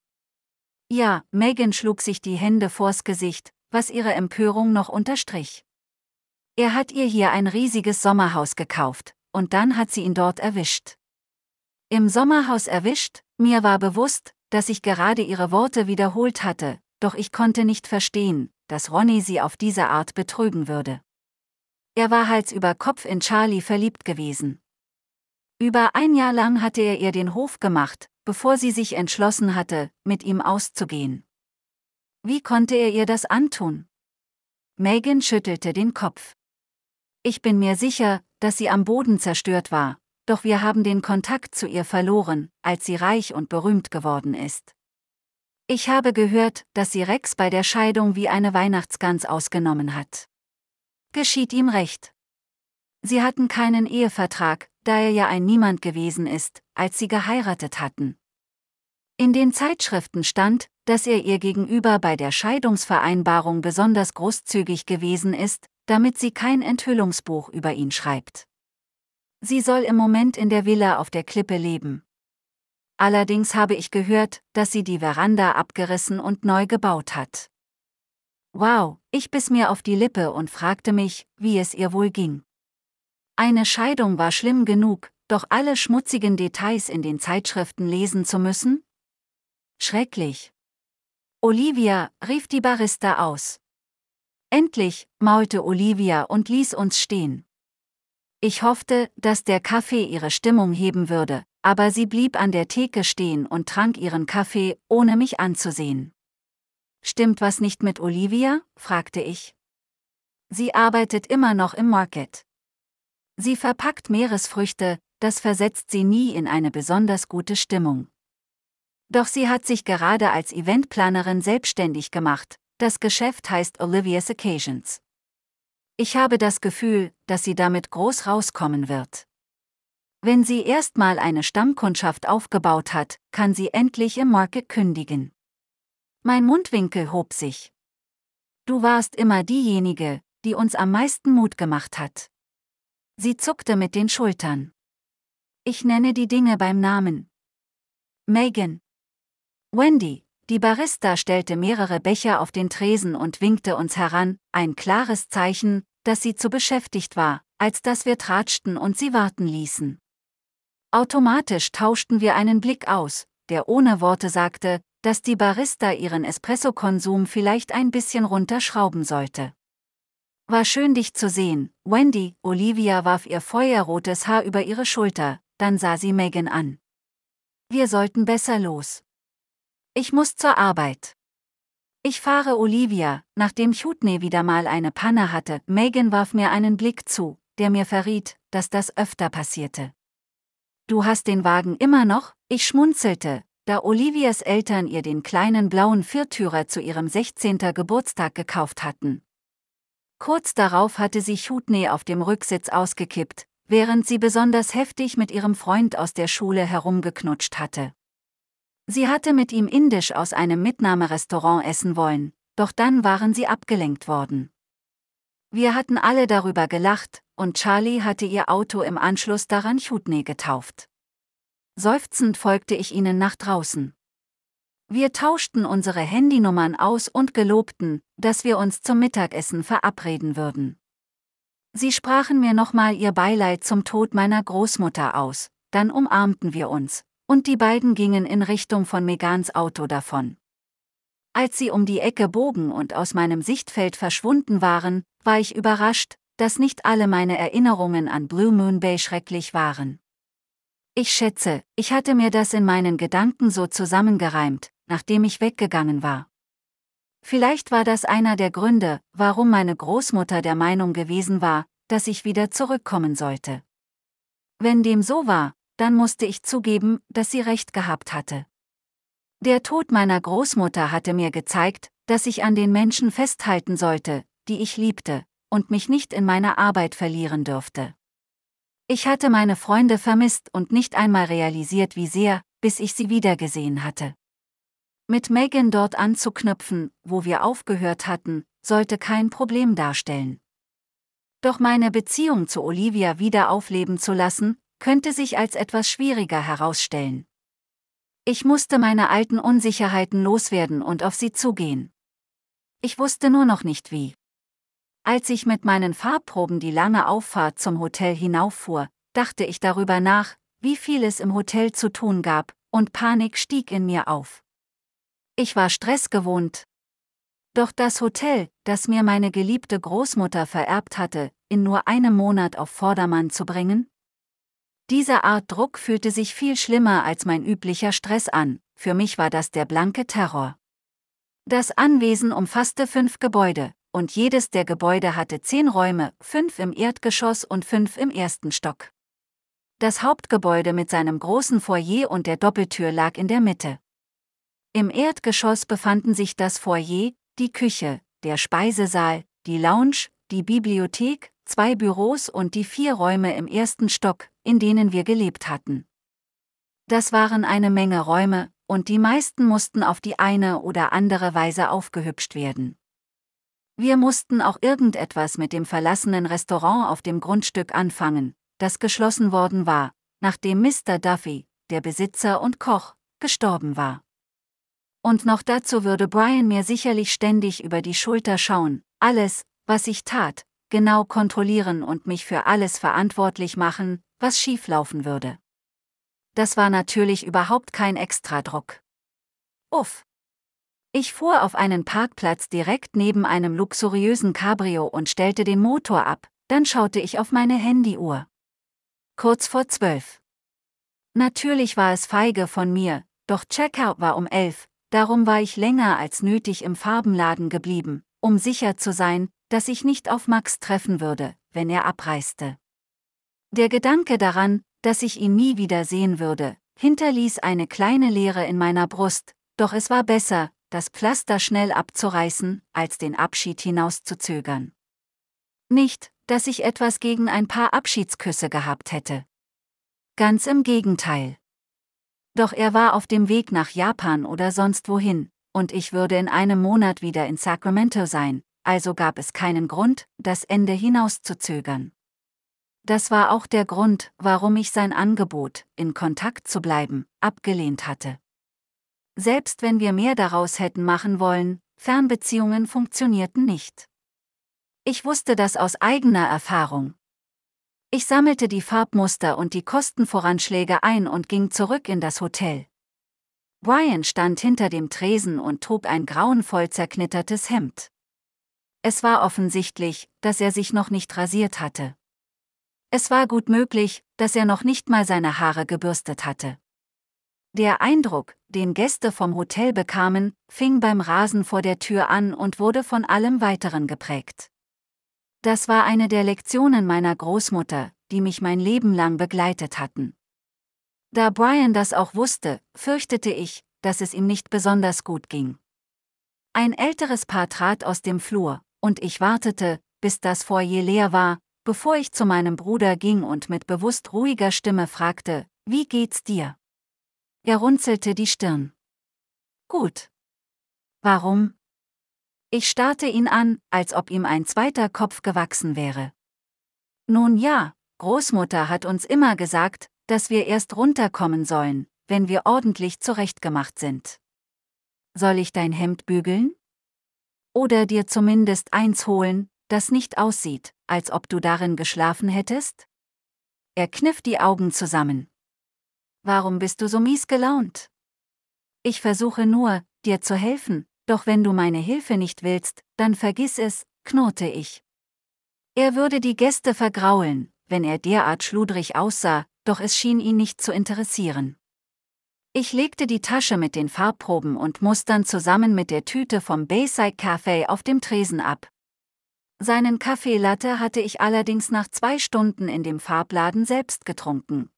Ja, Megan schlug sich die Hände vors Gesicht, was ihre Empörung noch unterstrich. Er hat ihr hier ein riesiges Sommerhaus gekauft, und dann hat sie ihn dort erwischt. Im Sommerhaus erwischt, mir war bewusst, dass ich gerade ihre Worte wiederholt hatte, doch ich konnte nicht verstehen, dass Ronny sie auf diese Art betrügen würde. Er war Hals über Kopf in Charlie verliebt gewesen. Über ein Jahr lang hatte er ihr den Hof gemacht, bevor sie sich entschlossen hatte, mit ihm auszugehen. Wie konnte er ihr das antun? Megan schüttelte den Kopf. Ich bin mir sicher, dass sie am Boden zerstört war, doch wir haben den Kontakt zu ihr verloren, als sie reich und berühmt geworden ist. Ich habe gehört, dass sie Rex bei der Scheidung wie eine Weihnachtsgans ausgenommen hat. Geschieht ihm recht. Sie hatten keinen Ehevertrag, da er ja ein Niemand gewesen ist, als sie geheiratet hatten. In den Zeitschriften stand, dass er ihr gegenüber bei der Scheidungsvereinbarung besonders großzügig gewesen ist, damit sie kein Enthüllungsbuch über ihn schreibt. Sie soll im Moment in der Villa auf der Klippe leben. Allerdings habe ich gehört, dass sie die Veranda abgerissen und neu gebaut hat. Wow, ich biss mir auf die Lippe und fragte mich, wie es ihr wohl ging. Eine Scheidung war schlimm genug, doch alle schmutzigen Details in den Zeitschriften lesen zu müssen? Schrecklich. Olivia, rief die Barista aus. Endlich, maulte Olivia und ließ uns stehen. Ich hoffte, dass der Kaffee ihre Stimmung heben würde, aber sie blieb an der Theke stehen und trank ihren Kaffee, ohne mich anzusehen. Stimmt was nicht mit Olivia? fragte ich. Sie arbeitet immer noch im Market. Sie verpackt Meeresfrüchte, das versetzt sie nie in eine besonders gute Stimmung. Doch sie hat sich gerade als Eventplanerin selbstständig gemacht, das Geschäft heißt Olivia's Occasions. Ich habe das Gefühl, dass sie damit groß rauskommen wird. Wenn sie erstmal eine Stammkundschaft aufgebaut hat, kann sie endlich im Market kündigen. Mein Mundwinkel hob sich. Du warst immer diejenige, die uns am meisten Mut gemacht hat. Sie zuckte mit den Schultern. Ich nenne die Dinge beim Namen. Megan. Wendy, die Barista stellte mehrere Becher auf den Tresen und winkte uns heran, ein klares Zeichen, dass sie zu beschäftigt war, als dass wir tratschten und sie warten ließen. Automatisch tauschten wir einen Blick aus, der ohne Worte sagte, dass die Barista ihren Espresso-Konsum vielleicht ein bisschen runterschrauben sollte. War schön dich zu sehen, Wendy. Olivia warf ihr feuerrotes Haar über ihre Schulter, dann sah sie Megan an. Wir sollten besser los. Ich muss zur Arbeit. Ich fahre Olivia, nachdem Chutney wieder mal eine Panne hatte. Megan warf mir einen Blick zu, der mir verriet, dass das öfter passierte. Du hast den Wagen immer noch? Ich schmunzelte, da Olivias Eltern ihr den kleinen blauen Viertürer zu ihrem 16. Geburtstag gekauft hatten. Kurz darauf hatte sie Chutney auf dem Rücksitz ausgekippt, während sie besonders heftig mit ihrem Freund aus der Schule herumgeknutscht hatte. Sie hatte mit ihm indisch aus einem Mitnahmerestaurant essen wollen, doch dann waren sie abgelenkt worden. Wir hatten alle darüber gelacht, und Charlie hatte ihr Auto im Anschluss daran Chutney getauft. Seufzend folgte ich ihnen nach draußen. Wir tauschten unsere Handynummern aus und gelobten, dass wir uns zum Mittagessen verabreden würden. Sie sprachen mir nochmal ihr Beileid zum Tod meiner Großmutter aus, dann umarmten wir uns, und die beiden gingen in Richtung von Megans Auto davon. Als sie um die Ecke bogen und aus meinem Sichtfeld verschwunden waren, war ich überrascht, dass nicht alle meine Erinnerungen an Blue Moon Bay schrecklich waren. Ich schätze, ich hatte mir das in meinen Gedanken so zusammengereimt, nachdem ich weggegangen war. Vielleicht war das einer der Gründe, warum meine Großmutter der Meinung gewesen war, dass ich wieder zurückkommen sollte. Wenn dem so war, dann musste ich zugeben, dass sie recht gehabt hatte. Der Tod meiner Großmutter hatte mir gezeigt, dass ich an den Menschen festhalten sollte, die ich liebte, und mich nicht in meiner Arbeit verlieren dürfte. Ich hatte meine Freunde vermisst und nicht einmal realisiert, wie sehr, bis ich sie wiedergesehen hatte. Mit Megan dort anzuknüpfen, wo wir aufgehört hatten, sollte kein Problem darstellen. Doch meine Beziehung zu Olivia wieder aufleben zu lassen, könnte sich als etwas schwieriger herausstellen. Ich musste meine alten Unsicherheiten loswerden und auf sie zugehen. Ich wusste nur noch nicht wie. Als ich mit meinen Fahrproben die lange Auffahrt zum Hotel hinauffuhr, dachte ich darüber nach, wie viel es im Hotel zu tun gab, und Panik stieg in mir auf. Ich war Stress gewohnt. Doch das Hotel, das mir meine geliebte Großmutter vererbt hatte, in nur einem Monat auf Vordermann zu bringen? Diese Art Druck fühlte sich viel schlimmer als mein üblicher Stress an, für mich war das der blanke Terror. Das Anwesen umfasste fünf Gebäude, und jedes der Gebäude hatte zehn Räume, fünf im Erdgeschoss und fünf im ersten Stock. Das Hauptgebäude mit seinem großen Foyer und der Doppeltür lag in der Mitte. Im Erdgeschoss befanden sich das Foyer, die Küche, der Speisesaal, die Lounge, die Bibliothek, zwei Büros und die vier Räume im ersten Stock, in denen wir gelebt hatten. Das waren eine Menge Räume, und die meisten mussten auf die eine oder andere Weise aufgehübscht werden. Wir mussten auch irgendetwas mit dem verlassenen Restaurant auf dem Grundstück anfangen, das geschlossen worden war, nachdem Mr. Duffy, der Besitzer und Koch, gestorben war. Und noch dazu würde Brian mir sicherlich ständig über die Schulter schauen, alles, was ich tat, genau kontrollieren und mich für alles verantwortlich machen, was schieflaufen würde. Das war natürlich überhaupt kein Extradruck. Uff. Ich fuhr auf einen Parkplatz direkt neben einem luxuriösen Cabrio und stellte den Motor ab, dann schaute ich auf meine Handyuhr. Kurz vor zwölf. Natürlich war es feige von mir, doch Checkout war um elf, darum war ich länger als nötig im Farbenladen geblieben, um sicher zu sein, dass ich nicht auf Max treffen würde, wenn er abreiste. Der Gedanke daran, dass ich ihn nie wieder sehen würde, hinterließ eine kleine Leere in meiner Brust, doch es war besser, das Pflaster schnell abzureißen, als den Abschied hinauszuzögern. Nicht, dass ich etwas gegen ein paar Abschiedsküsse gehabt hätte. Ganz im Gegenteil. Doch er war auf dem Weg nach Japan oder sonst wohin, und ich würde in einem Monat wieder in Sacramento sein, also gab es keinen Grund, das Ende hinauszuzögern. Das war auch der Grund, warum ich sein Angebot, in Kontakt zu bleiben, abgelehnt hatte. Selbst wenn wir mehr daraus hätten machen wollen, Fernbeziehungen funktionierten nicht. Ich wusste das aus eigener Erfahrung, ich sammelte die Farbmuster und die Kostenvoranschläge ein und ging zurück in das Hotel. Brian stand hinter dem Tresen und trug ein grauenvoll zerknittertes Hemd. Es war offensichtlich, dass er sich noch nicht rasiert hatte. Es war gut möglich, dass er noch nicht mal seine Haare gebürstet hatte. Der Eindruck, den Gäste vom Hotel bekamen, fing beim Rasen vor der Tür an und wurde von allem Weiteren geprägt. Das war eine der Lektionen meiner Großmutter, die mich mein Leben lang begleitet hatten. Da Brian das auch wusste, fürchtete ich, dass es ihm nicht besonders gut ging. Ein älteres Paar trat aus dem Flur, und ich wartete, bis das Foyer leer war, bevor ich zu meinem Bruder ging und mit bewusst ruhiger Stimme fragte, wie geht's dir? Er runzelte die Stirn. Gut. Warum? Ich starrte ihn an, als ob ihm ein zweiter Kopf gewachsen wäre. Nun ja, Großmutter hat uns immer gesagt, dass wir erst runterkommen sollen, wenn wir ordentlich zurechtgemacht sind. Soll ich dein Hemd bügeln? Oder dir zumindest eins holen, das nicht aussieht, als ob du darin geschlafen hättest? Er kniff die Augen zusammen. Warum bist du so mies gelaunt? Ich versuche nur, dir zu helfen, doch wenn du meine Hilfe nicht willst, dann vergiss es, knurrte ich. Er würde die Gäste vergraulen, wenn er derart schludrig aussah, doch es schien ihn nicht zu interessieren. Ich legte die Tasche mit den Farbproben und Mustern zusammen mit der Tüte vom Bayside Café auf dem Tresen ab. Seinen Kaffeelatte hatte ich allerdings nach zwei Stunden in dem Farbladen selbst getrunken.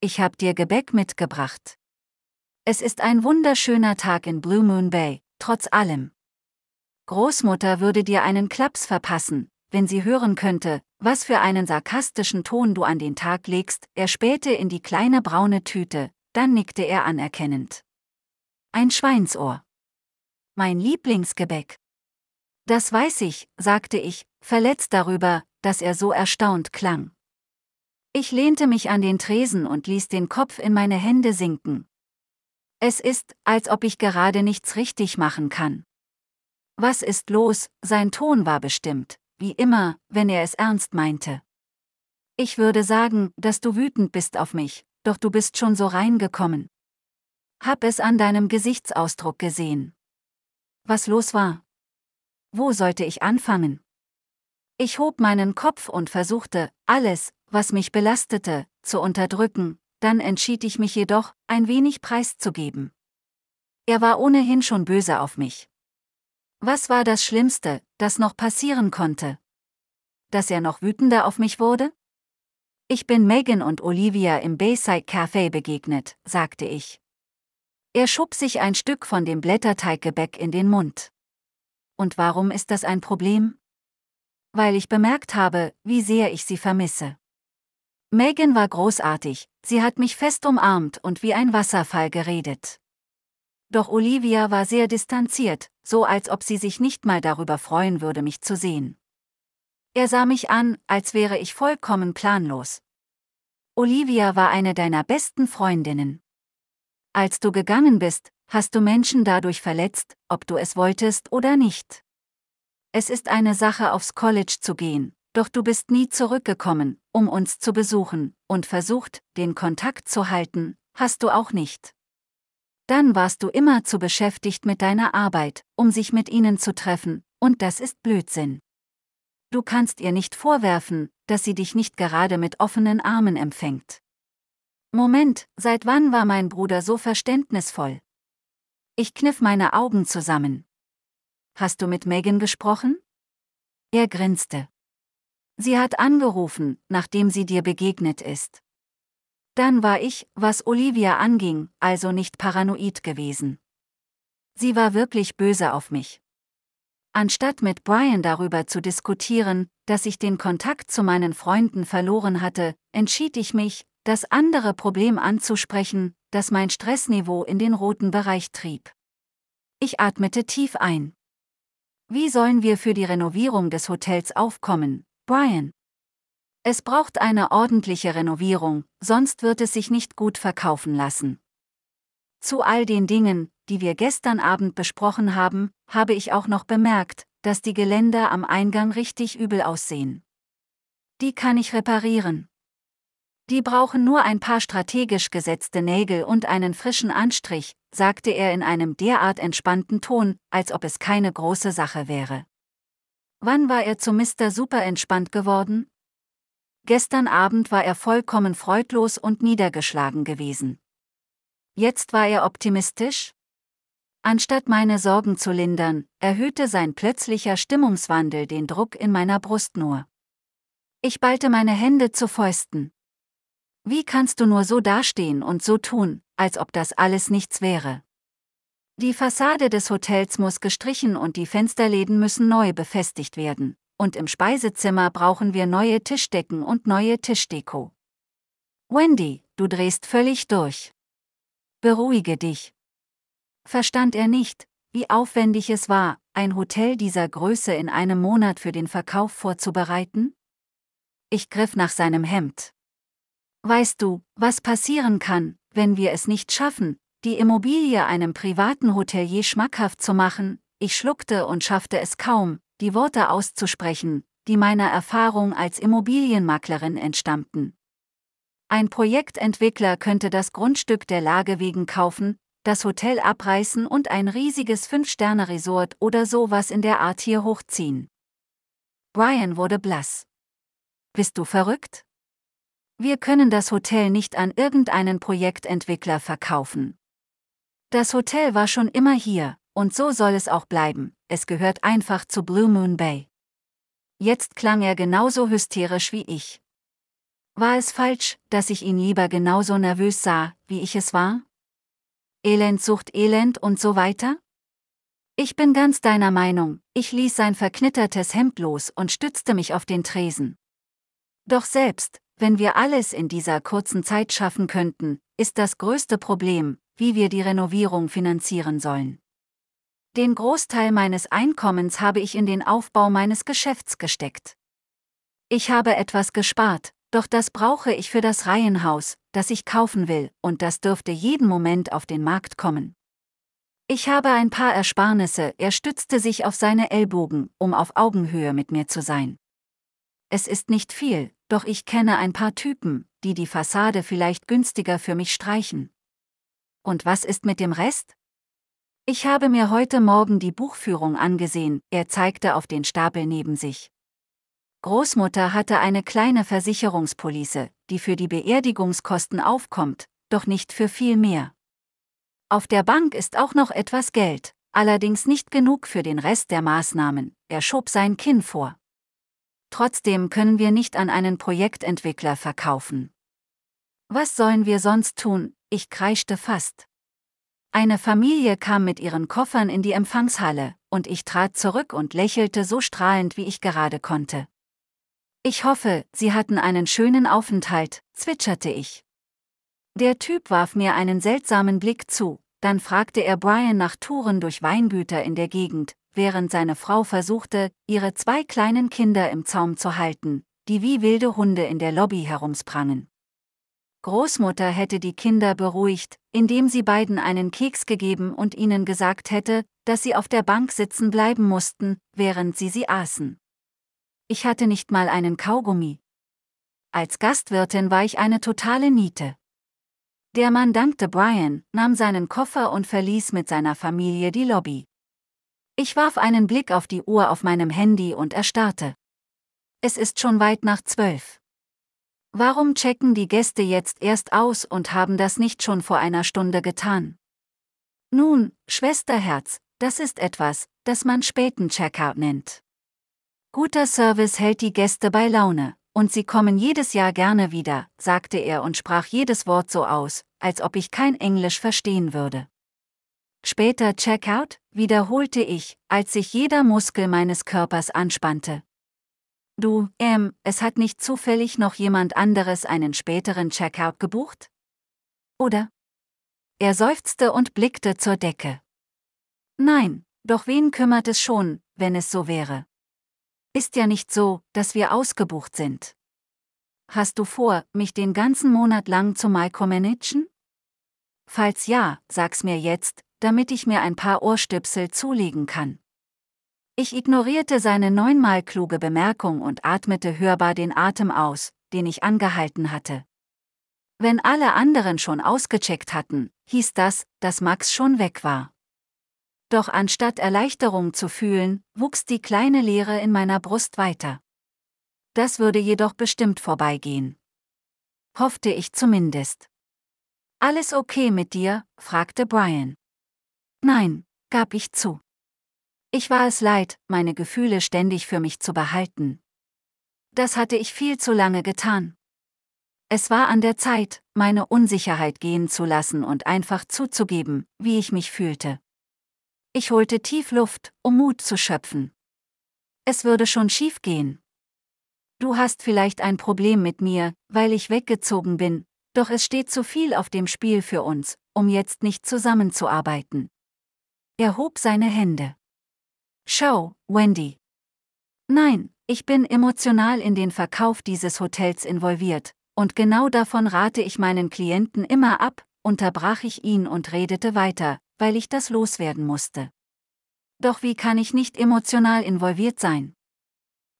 Ich hab dir Gebäck mitgebracht. Es ist ein wunderschöner Tag in Blue Moon Bay, Trotz allem. Großmutter würde dir einen Klaps verpassen, wenn sie hören könnte, was für einen sarkastischen Ton du an den Tag legst, er spähte in die kleine braune Tüte, dann nickte er anerkennend. Ein Schweinsohr. Mein Lieblingsgebäck. Das weiß ich, sagte ich, verletzt darüber, dass er so erstaunt klang. Ich lehnte mich an den Tresen und ließ den Kopf in meine Hände sinken. Es ist, als ob ich gerade nichts richtig machen kann. Was ist los? Sein Ton war bestimmt, wie immer, wenn er es ernst meinte. Ich würde sagen, dass du wütend bist auf mich, doch du bist schon so reingekommen. Hab es an deinem Gesichtsausdruck gesehen. Was los war? Wo sollte ich anfangen? Ich hob meinen Kopf und versuchte, alles, was mich belastete, zu unterdrücken, dann entschied ich mich jedoch, ein wenig preiszugeben. Er war ohnehin schon böse auf mich. Was war das Schlimmste, das noch passieren konnte? Dass er noch wütender auf mich wurde? Ich bin Megan und Olivia im Bayside Café begegnet, sagte ich. Er schob sich ein Stück von dem Blätterteiggebäck in den Mund. Und warum ist das ein Problem? Weil ich bemerkt habe, wie sehr ich sie vermisse. Megan war großartig, sie hat mich fest umarmt und wie ein Wasserfall geredet. Doch Olivia war sehr distanziert, so als ob sie sich nicht mal darüber freuen würde, mich zu sehen. Er sah mich an, als wäre ich vollkommen planlos. Olivia war eine deiner besten Freundinnen. Als du gegangen bist, hast du Menschen dadurch verletzt, ob du es wolltest oder nicht. Es ist eine Sache, aufs College zu gehen, doch du bist nie zurückgekommen, um uns zu besuchen, und versucht, den Kontakt zu halten, hast du auch nicht. Dann warst du immer zu beschäftigt mit deiner Arbeit, um sich mit ihnen zu treffen, und das ist Blödsinn. Du kannst ihr nicht vorwerfen, dass sie dich nicht gerade mit offenen Armen empfängt. Moment, seit wann war mein Bruder so verständnisvoll? Ich kniff meine Augen zusammen. Hast du mit Megan gesprochen? Er grinste. Sie hat angerufen, nachdem sie dir begegnet ist. Dann war ich, was Olivia anging, also nicht paranoid gewesen. Sie war wirklich böse auf mich. Anstatt mit Brian darüber zu diskutieren, dass ich den Kontakt zu meinen Freunden verloren hatte, entschied ich mich, das andere Problem anzusprechen, das mein Stressniveau in den roten Bereich trieb. Ich atmete tief ein. Wie sollen wir für die Renovierung des Hotels aufkommen, Brian. Es braucht eine ordentliche Renovierung, sonst wird es sich nicht gut verkaufen lassen. Zu all den Dingen, die wir gestern Abend besprochen haben, habe ich auch noch bemerkt, dass die Geländer am Eingang richtig übel aussehen. Die kann ich reparieren. Die brauchen nur ein paar strategisch gesetzte Nägel und einen frischen Anstrich, sagte er in einem derart entspannten Ton, als ob es keine große Sache wäre. Wann war er zu Mr. Super entspannt geworden? Gestern Abend war er vollkommen freudlos und niedergeschlagen gewesen. Jetzt war er optimistisch? Anstatt meine Sorgen zu lindern, erhöhte sein plötzlicher Stimmungswandel den Druck in meiner Brust nur. Ich ballte meine Hände zu Fäusten. Wie kannst du nur so dastehen und so tun, als ob das alles nichts wäre? Die Fassade des Hotels muss gestrichen und die Fensterläden müssen neu befestigt werden, und im Speisezimmer brauchen wir neue Tischdecken und neue Tischdeko. Wendy, du drehst völlig durch. Beruhige dich. Verstand er nicht, wie aufwendig es war, ein Hotel dieser Größe in einem Monat für den Verkauf vorzubereiten? Ich griff nach seinem Hemd. Weißt du, was passieren kann, wenn wir es nicht schaffen, die Immobilie einem privaten Hotelier schmackhaft zu machen, ich schluckte und schaffte es kaum, die Worte auszusprechen, die meiner Erfahrung als Immobilienmaklerin entstammten. Ein Projektentwickler könnte das Grundstück der Lage wegen kaufen, das Hotel abreißen und ein riesiges Fünf-Sterne-Resort oder sowas in der Art hier hochziehen. Brian wurde blass. Bist du verrückt? Wir können das Hotel nicht an irgendeinen Projektentwickler verkaufen. Das Hotel war schon immer hier, und so soll es auch bleiben, es gehört einfach zu Blue Moon Bay. Jetzt klang er genauso hysterisch wie ich. War es falsch, dass ich ihn lieber genauso nervös sah, wie ich es war? Elend sucht Elend und so weiter? Ich bin ganz deiner Meinung, ich ließ sein verknittertes Hemd los und stützte mich auf den Tresen. Doch selbst, wenn wir alles in dieser kurzen Zeit schaffen könnten, ist das größte Problem, wie wir die Renovierung finanzieren sollen. Den Großteil meines Einkommens habe ich in den Aufbau meines Geschäfts gesteckt. Ich habe etwas gespart, doch das brauche ich für das Reihenhaus, das ich kaufen will, und das dürfte jeden Moment auf den Markt kommen. Ich habe ein paar Ersparnisse, er stützte sich auf seine Ellbogen, um auf Augenhöhe mit mir zu sein. Es ist nicht viel, doch ich kenne ein paar Typen, die die Fassade vielleicht günstiger für mich streichen. Und was ist mit dem Rest? Ich habe mir heute Morgen die Buchführung angesehen, er zeigte auf den Stapel neben sich. Großmutter hatte eine kleine Versicherungspolice, die für die Beerdigungskosten aufkommt, doch nicht für viel mehr. Auf der Bank ist auch noch etwas Geld, allerdings nicht genug für den Rest der Maßnahmen, er schob sein Kinn vor. Trotzdem können wir nicht an einen Projektentwickler verkaufen. Was sollen wir sonst tun, ich kreischte fast. Eine Familie kam mit ihren Koffern in die Empfangshalle, und ich trat zurück und lächelte so strahlend, wie ich gerade konnte. Ich hoffe, Sie hatten einen schönen Aufenthalt, zwitscherte ich. Der Typ warf mir einen seltsamen Blick zu, dann fragte er Brian nach Touren durch Weingüter in der Gegend, während seine Frau versuchte, ihre zwei kleinen Kinder im Zaum zu halten, die wie wilde Hunde in der Lobby herumsprangen. Großmutter hätte die Kinder beruhigt, indem sie beiden einen Keks gegeben und ihnen gesagt hätte, dass sie auf der Bank sitzen bleiben mussten, während sie sie aßen. Ich hatte nicht mal einen Kaugummi. Als Gastwirtin war ich eine totale Niete. Der Mann dankte Brian, nahm seinen Koffer und verließ mit seiner Familie die Lobby. Ich warf einen Blick auf die Uhr auf meinem Handy und erstarrte. Es ist schon weit nach zwölf. Warum checken die Gäste jetzt erst aus und haben das nicht schon vor einer Stunde getan? Nun, Schwesterherz, das ist etwas, das man späten Checkout nennt. Guter Service hält die Gäste bei Laune, und sie kommen jedes Jahr gerne wieder, sagte er und sprach jedes Wort so aus, als ob ich kein Englisch verstehen würde. Später Checkout, wiederholte ich, als sich jeder Muskel meines Körpers anspannte. Du, ähm, es hat nicht zufällig noch jemand anderes einen späteren Checkout gebucht? Oder? Er seufzte und blickte zur Decke. Nein, doch wen kümmert es schon, wenn es so wäre? Ist ja nicht so, dass wir ausgebucht sind. Hast du vor, mich den ganzen Monat lang zu micromanagen? Falls ja, sag's mir jetzt, damit ich mir ein paar Ohrstöpsel zulegen kann. Ich ignorierte seine neunmal kluge Bemerkung und atmete hörbar den Atem aus, den ich angehalten hatte. Wenn alle anderen schon ausgecheckt hatten, hieß das, dass Max schon weg war. Doch anstatt Erleichterung zu fühlen, wuchs die kleine Leere in meiner Brust weiter. Das würde jedoch bestimmt vorbeigehen. Hoffte ich zumindest. Alles okay mit dir? fragte Brian. Nein, gab ich zu. Ich war es leid, meine Gefühle ständig für mich zu behalten. Das hatte ich viel zu lange getan. Es war an der Zeit, meine Unsicherheit gehen zu lassen und einfach zuzugeben, wie ich mich fühlte. Ich holte tief Luft, um Mut zu schöpfen. Es würde schon schief gehen. Du hast vielleicht ein Problem mit mir, weil ich weggezogen bin, doch es steht zu viel auf dem Spiel für uns, um jetzt nicht zusammenzuarbeiten. Er hob seine Hände. Show, Wendy. Nein, ich bin emotional in den Verkauf dieses Hotels involviert, und genau davon rate ich meinen Klienten immer ab, unterbrach ich ihn und redete weiter, weil ich das loswerden musste. Doch wie kann ich nicht emotional involviert sein?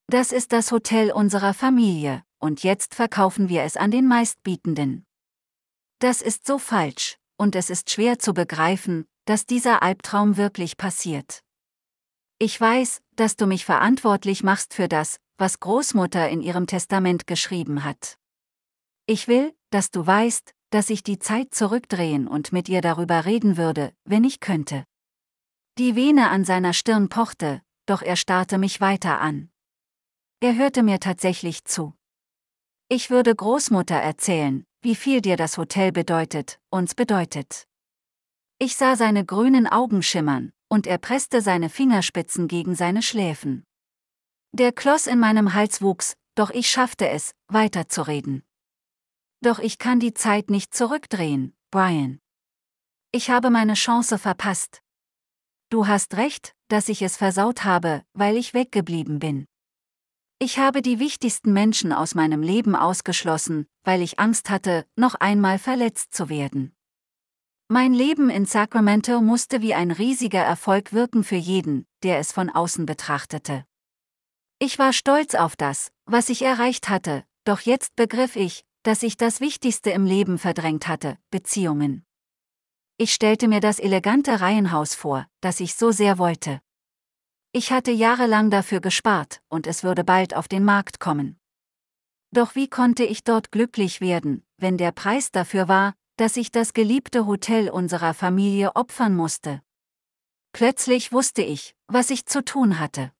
Das ist das Hotel unserer Familie, und jetzt verkaufen wir es an den Meistbietenden. Das ist so falsch, und es ist schwer zu begreifen, dass dieser Albtraum wirklich passiert. Ich weiß, dass du mich verantwortlich machst für das, was Großmutter in ihrem Testament geschrieben hat. Ich will, dass du weißt, dass ich die Zeit zurückdrehen und mit ihr darüber reden würde, wenn ich könnte. Die Vene an seiner Stirn pochte, doch er starrte mich weiter an. Er hörte mir tatsächlich zu. Ich würde Großmutter erzählen, wie viel dir das Hotel bedeutet, uns bedeutet. Ich sah seine grünen Augen schimmern, und er presste seine Fingerspitzen gegen seine Schläfen. Der Kloss in meinem Hals wuchs, doch ich schaffte es, weiterzureden. Doch ich kann die Zeit nicht zurückdrehen, Brian. Ich habe meine Chance verpasst. Du hast recht, dass ich es versaut habe, weil ich weggeblieben bin. Ich habe die wichtigsten Menschen aus meinem Leben ausgeschlossen, weil ich Angst hatte, noch einmal verletzt zu werden. Mein Leben in Sacramento musste wie ein riesiger Erfolg wirken für jeden, der es von außen betrachtete. Ich war stolz auf das, was ich erreicht hatte, doch jetzt begriff ich, dass ich das Wichtigste im Leben verdrängt hatte, Beziehungen. Ich stellte mir das elegante Reihenhaus vor, das ich so sehr wollte. Ich hatte jahrelang dafür gespart, und es würde bald auf den Markt kommen. Doch wie konnte ich dort glücklich werden, wenn der Preis dafür war, dass ich das geliebte Hotel unserer Familie opfern musste. Plötzlich wusste ich, was ich zu tun hatte.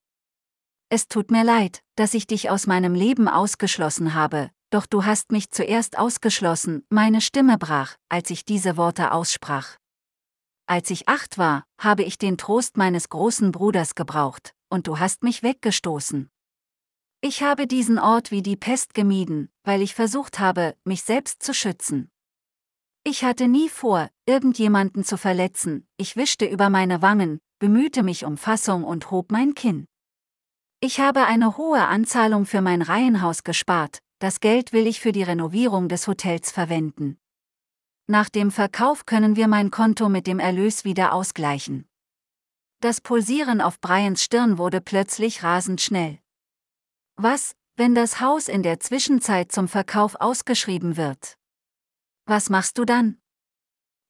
Es tut mir leid, dass ich dich aus meinem Leben ausgeschlossen habe, doch du hast mich zuerst ausgeschlossen, meine Stimme brach, als ich diese Worte aussprach. Als ich acht war, habe ich den Trost meines großen Bruders gebraucht, und du hast mich weggestoßen. Ich habe diesen Ort wie die Pest gemieden, weil ich versucht habe, mich selbst zu schützen. Ich hatte nie vor, irgendjemanden zu verletzen, ich wischte über meine Wangen, bemühte mich um Fassung und hob mein Kinn. Ich habe eine hohe Anzahlung für mein Reihenhaus gespart, das Geld will ich für die Renovierung des Hotels verwenden. Nach dem Verkauf können wir mein Konto mit dem Erlös wieder ausgleichen. Das Pulsieren auf Brians Stirn wurde plötzlich rasend schnell. Was, wenn das Haus in der Zwischenzeit zum Verkauf ausgeschrieben wird? Was machst du dann?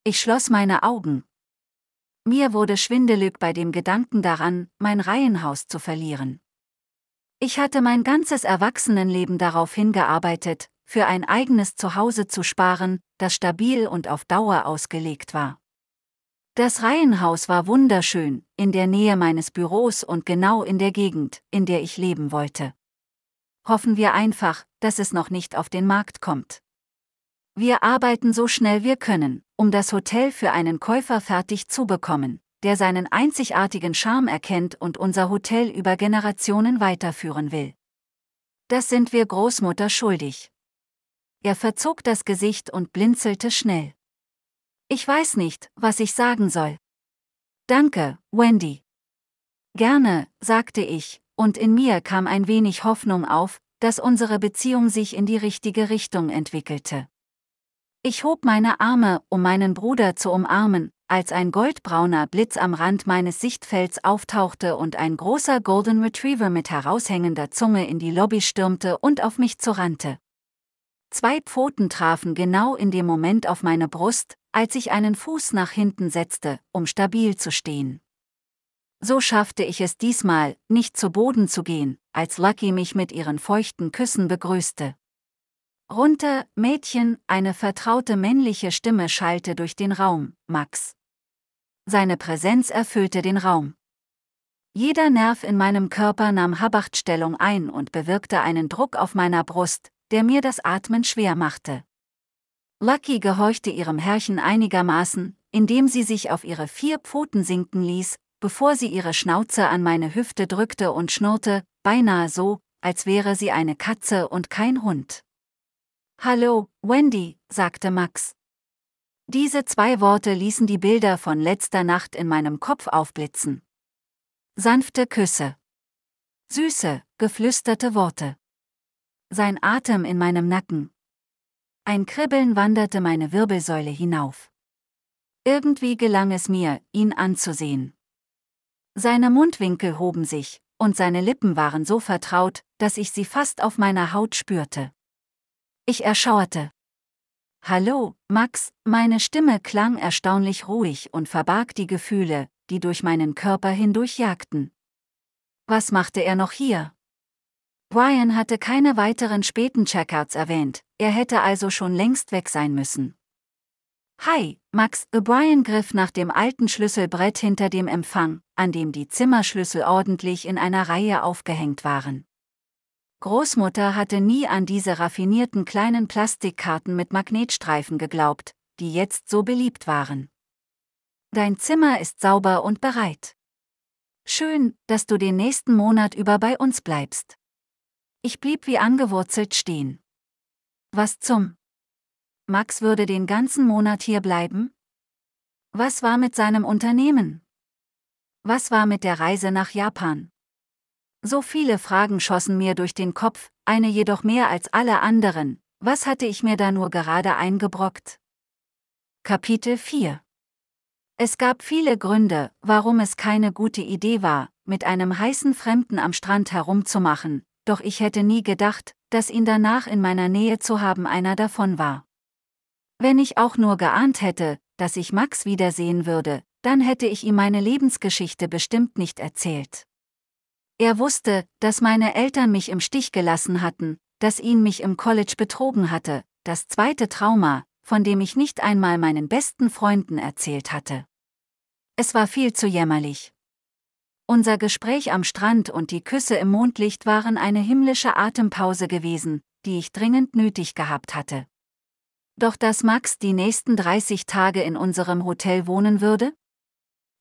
Ich schloss meine Augen. Mir wurde schwindelig bei dem Gedanken daran, mein Reihenhaus zu verlieren. Ich hatte mein ganzes Erwachsenenleben darauf hingearbeitet, für ein eigenes Zuhause zu sparen, das stabil und auf Dauer ausgelegt war. Das Reihenhaus war wunderschön, in der Nähe meines Büros und genau in der Gegend, in der ich leben wollte. Hoffen wir einfach, dass es noch nicht auf den Markt kommt. Wir arbeiten so schnell wir können, um das Hotel für einen Käufer fertig zu bekommen, der seinen einzigartigen Charme erkennt und unser Hotel über Generationen weiterführen will. Das sind wir Großmutter schuldig. Er verzog das Gesicht und blinzelte schnell. Ich weiß nicht, was ich sagen soll. Danke, Wendy. Gerne, sagte ich, und in mir kam ein wenig Hoffnung auf, dass unsere Beziehung sich in die richtige Richtung entwickelte. Ich hob meine Arme, um meinen Bruder zu umarmen, als ein goldbrauner Blitz am Rand meines Sichtfelds auftauchte und ein großer Golden Retriever mit heraushängender Zunge in die Lobby stürmte und auf mich zurannte. Zwei Pfoten trafen genau in dem Moment auf meine Brust, als ich einen Fuß nach hinten setzte, um stabil zu stehen. So schaffte ich es diesmal, nicht zu Boden zu gehen, als Lucky mich mit ihren feuchten Küssen begrüßte. Runter, Mädchen, eine vertraute männliche Stimme schallte durch den Raum, Max. Seine Präsenz erfüllte den Raum. Jeder Nerv in meinem Körper nahm Habachtstellung ein und bewirkte einen Druck auf meiner Brust, der mir das Atmen schwer machte. Lucky gehorchte ihrem Herrchen einigermaßen, indem sie sich auf ihre vier Pfoten sinken ließ, bevor sie ihre Schnauze an meine Hüfte drückte und schnurrte, beinahe so, als wäre sie eine Katze und kein Hund. Hallo, Wendy, sagte Max. Diese zwei Worte ließen die Bilder von letzter Nacht in meinem Kopf aufblitzen. Sanfte Küsse. Süße, geflüsterte Worte. Sein Atem in meinem Nacken. Ein Kribbeln wanderte meine Wirbelsäule hinauf. Irgendwie gelang es mir, ihn anzusehen. Seine Mundwinkel hoben sich, und seine Lippen waren so vertraut, dass ich sie fast auf meiner Haut spürte. Ich erschauerte. Hallo, Max, meine Stimme klang erstaunlich ruhig und verbarg die Gefühle, die durch meinen Körper hindurch jagten. Was machte er noch hier? Brian hatte keine weiteren späten Checkouts erwähnt, er hätte also schon längst weg sein müssen. Hi, Max, Brian griff nach dem alten Schlüsselbrett hinter dem Empfang, an dem die Zimmerschlüssel ordentlich in einer Reihe aufgehängt waren. Großmutter hatte nie an diese raffinierten kleinen Plastikkarten mit Magnetstreifen geglaubt, die jetzt so beliebt waren. Dein Zimmer ist sauber und bereit. Schön, dass du den nächsten Monat über bei uns bleibst. Ich blieb wie angewurzelt stehen. Was zum? Max würde den ganzen Monat hier bleiben? Was war mit seinem Unternehmen? Was war mit der Reise nach Japan? So viele Fragen schossen mir durch den Kopf, eine jedoch mehr als alle anderen. Was hatte ich mir da nur gerade eingebrockt? Kapitel 4 Es gab viele Gründe, warum es keine gute Idee war, mit einem heißen Fremden am Strand herumzumachen, doch ich hätte nie gedacht, dass ihn danach in meiner Nähe zu haben einer davon war. Wenn ich auch nur geahnt hätte, dass ich Max wiedersehen würde, dann hätte ich ihm meine Lebensgeschichte bestimmt nicht erzählt. Er wusste, dass meine Eltern mich im Stich gelassen hatten, dass ihn mich im College betrogen hatte, das zweite Trauma, von dem ich nicht einmal meinen besten Freunden erzählt hatte. Es war viel zu jämmerlich. Unser Gespräch am Strand und die Küsse im Mondlicht waren eine himmlische Atempause gewesen, die ich dringend nötig gehabt hatte. Doch dass Max die nächsten 30 Tage in unserem Hotel wohnen würde?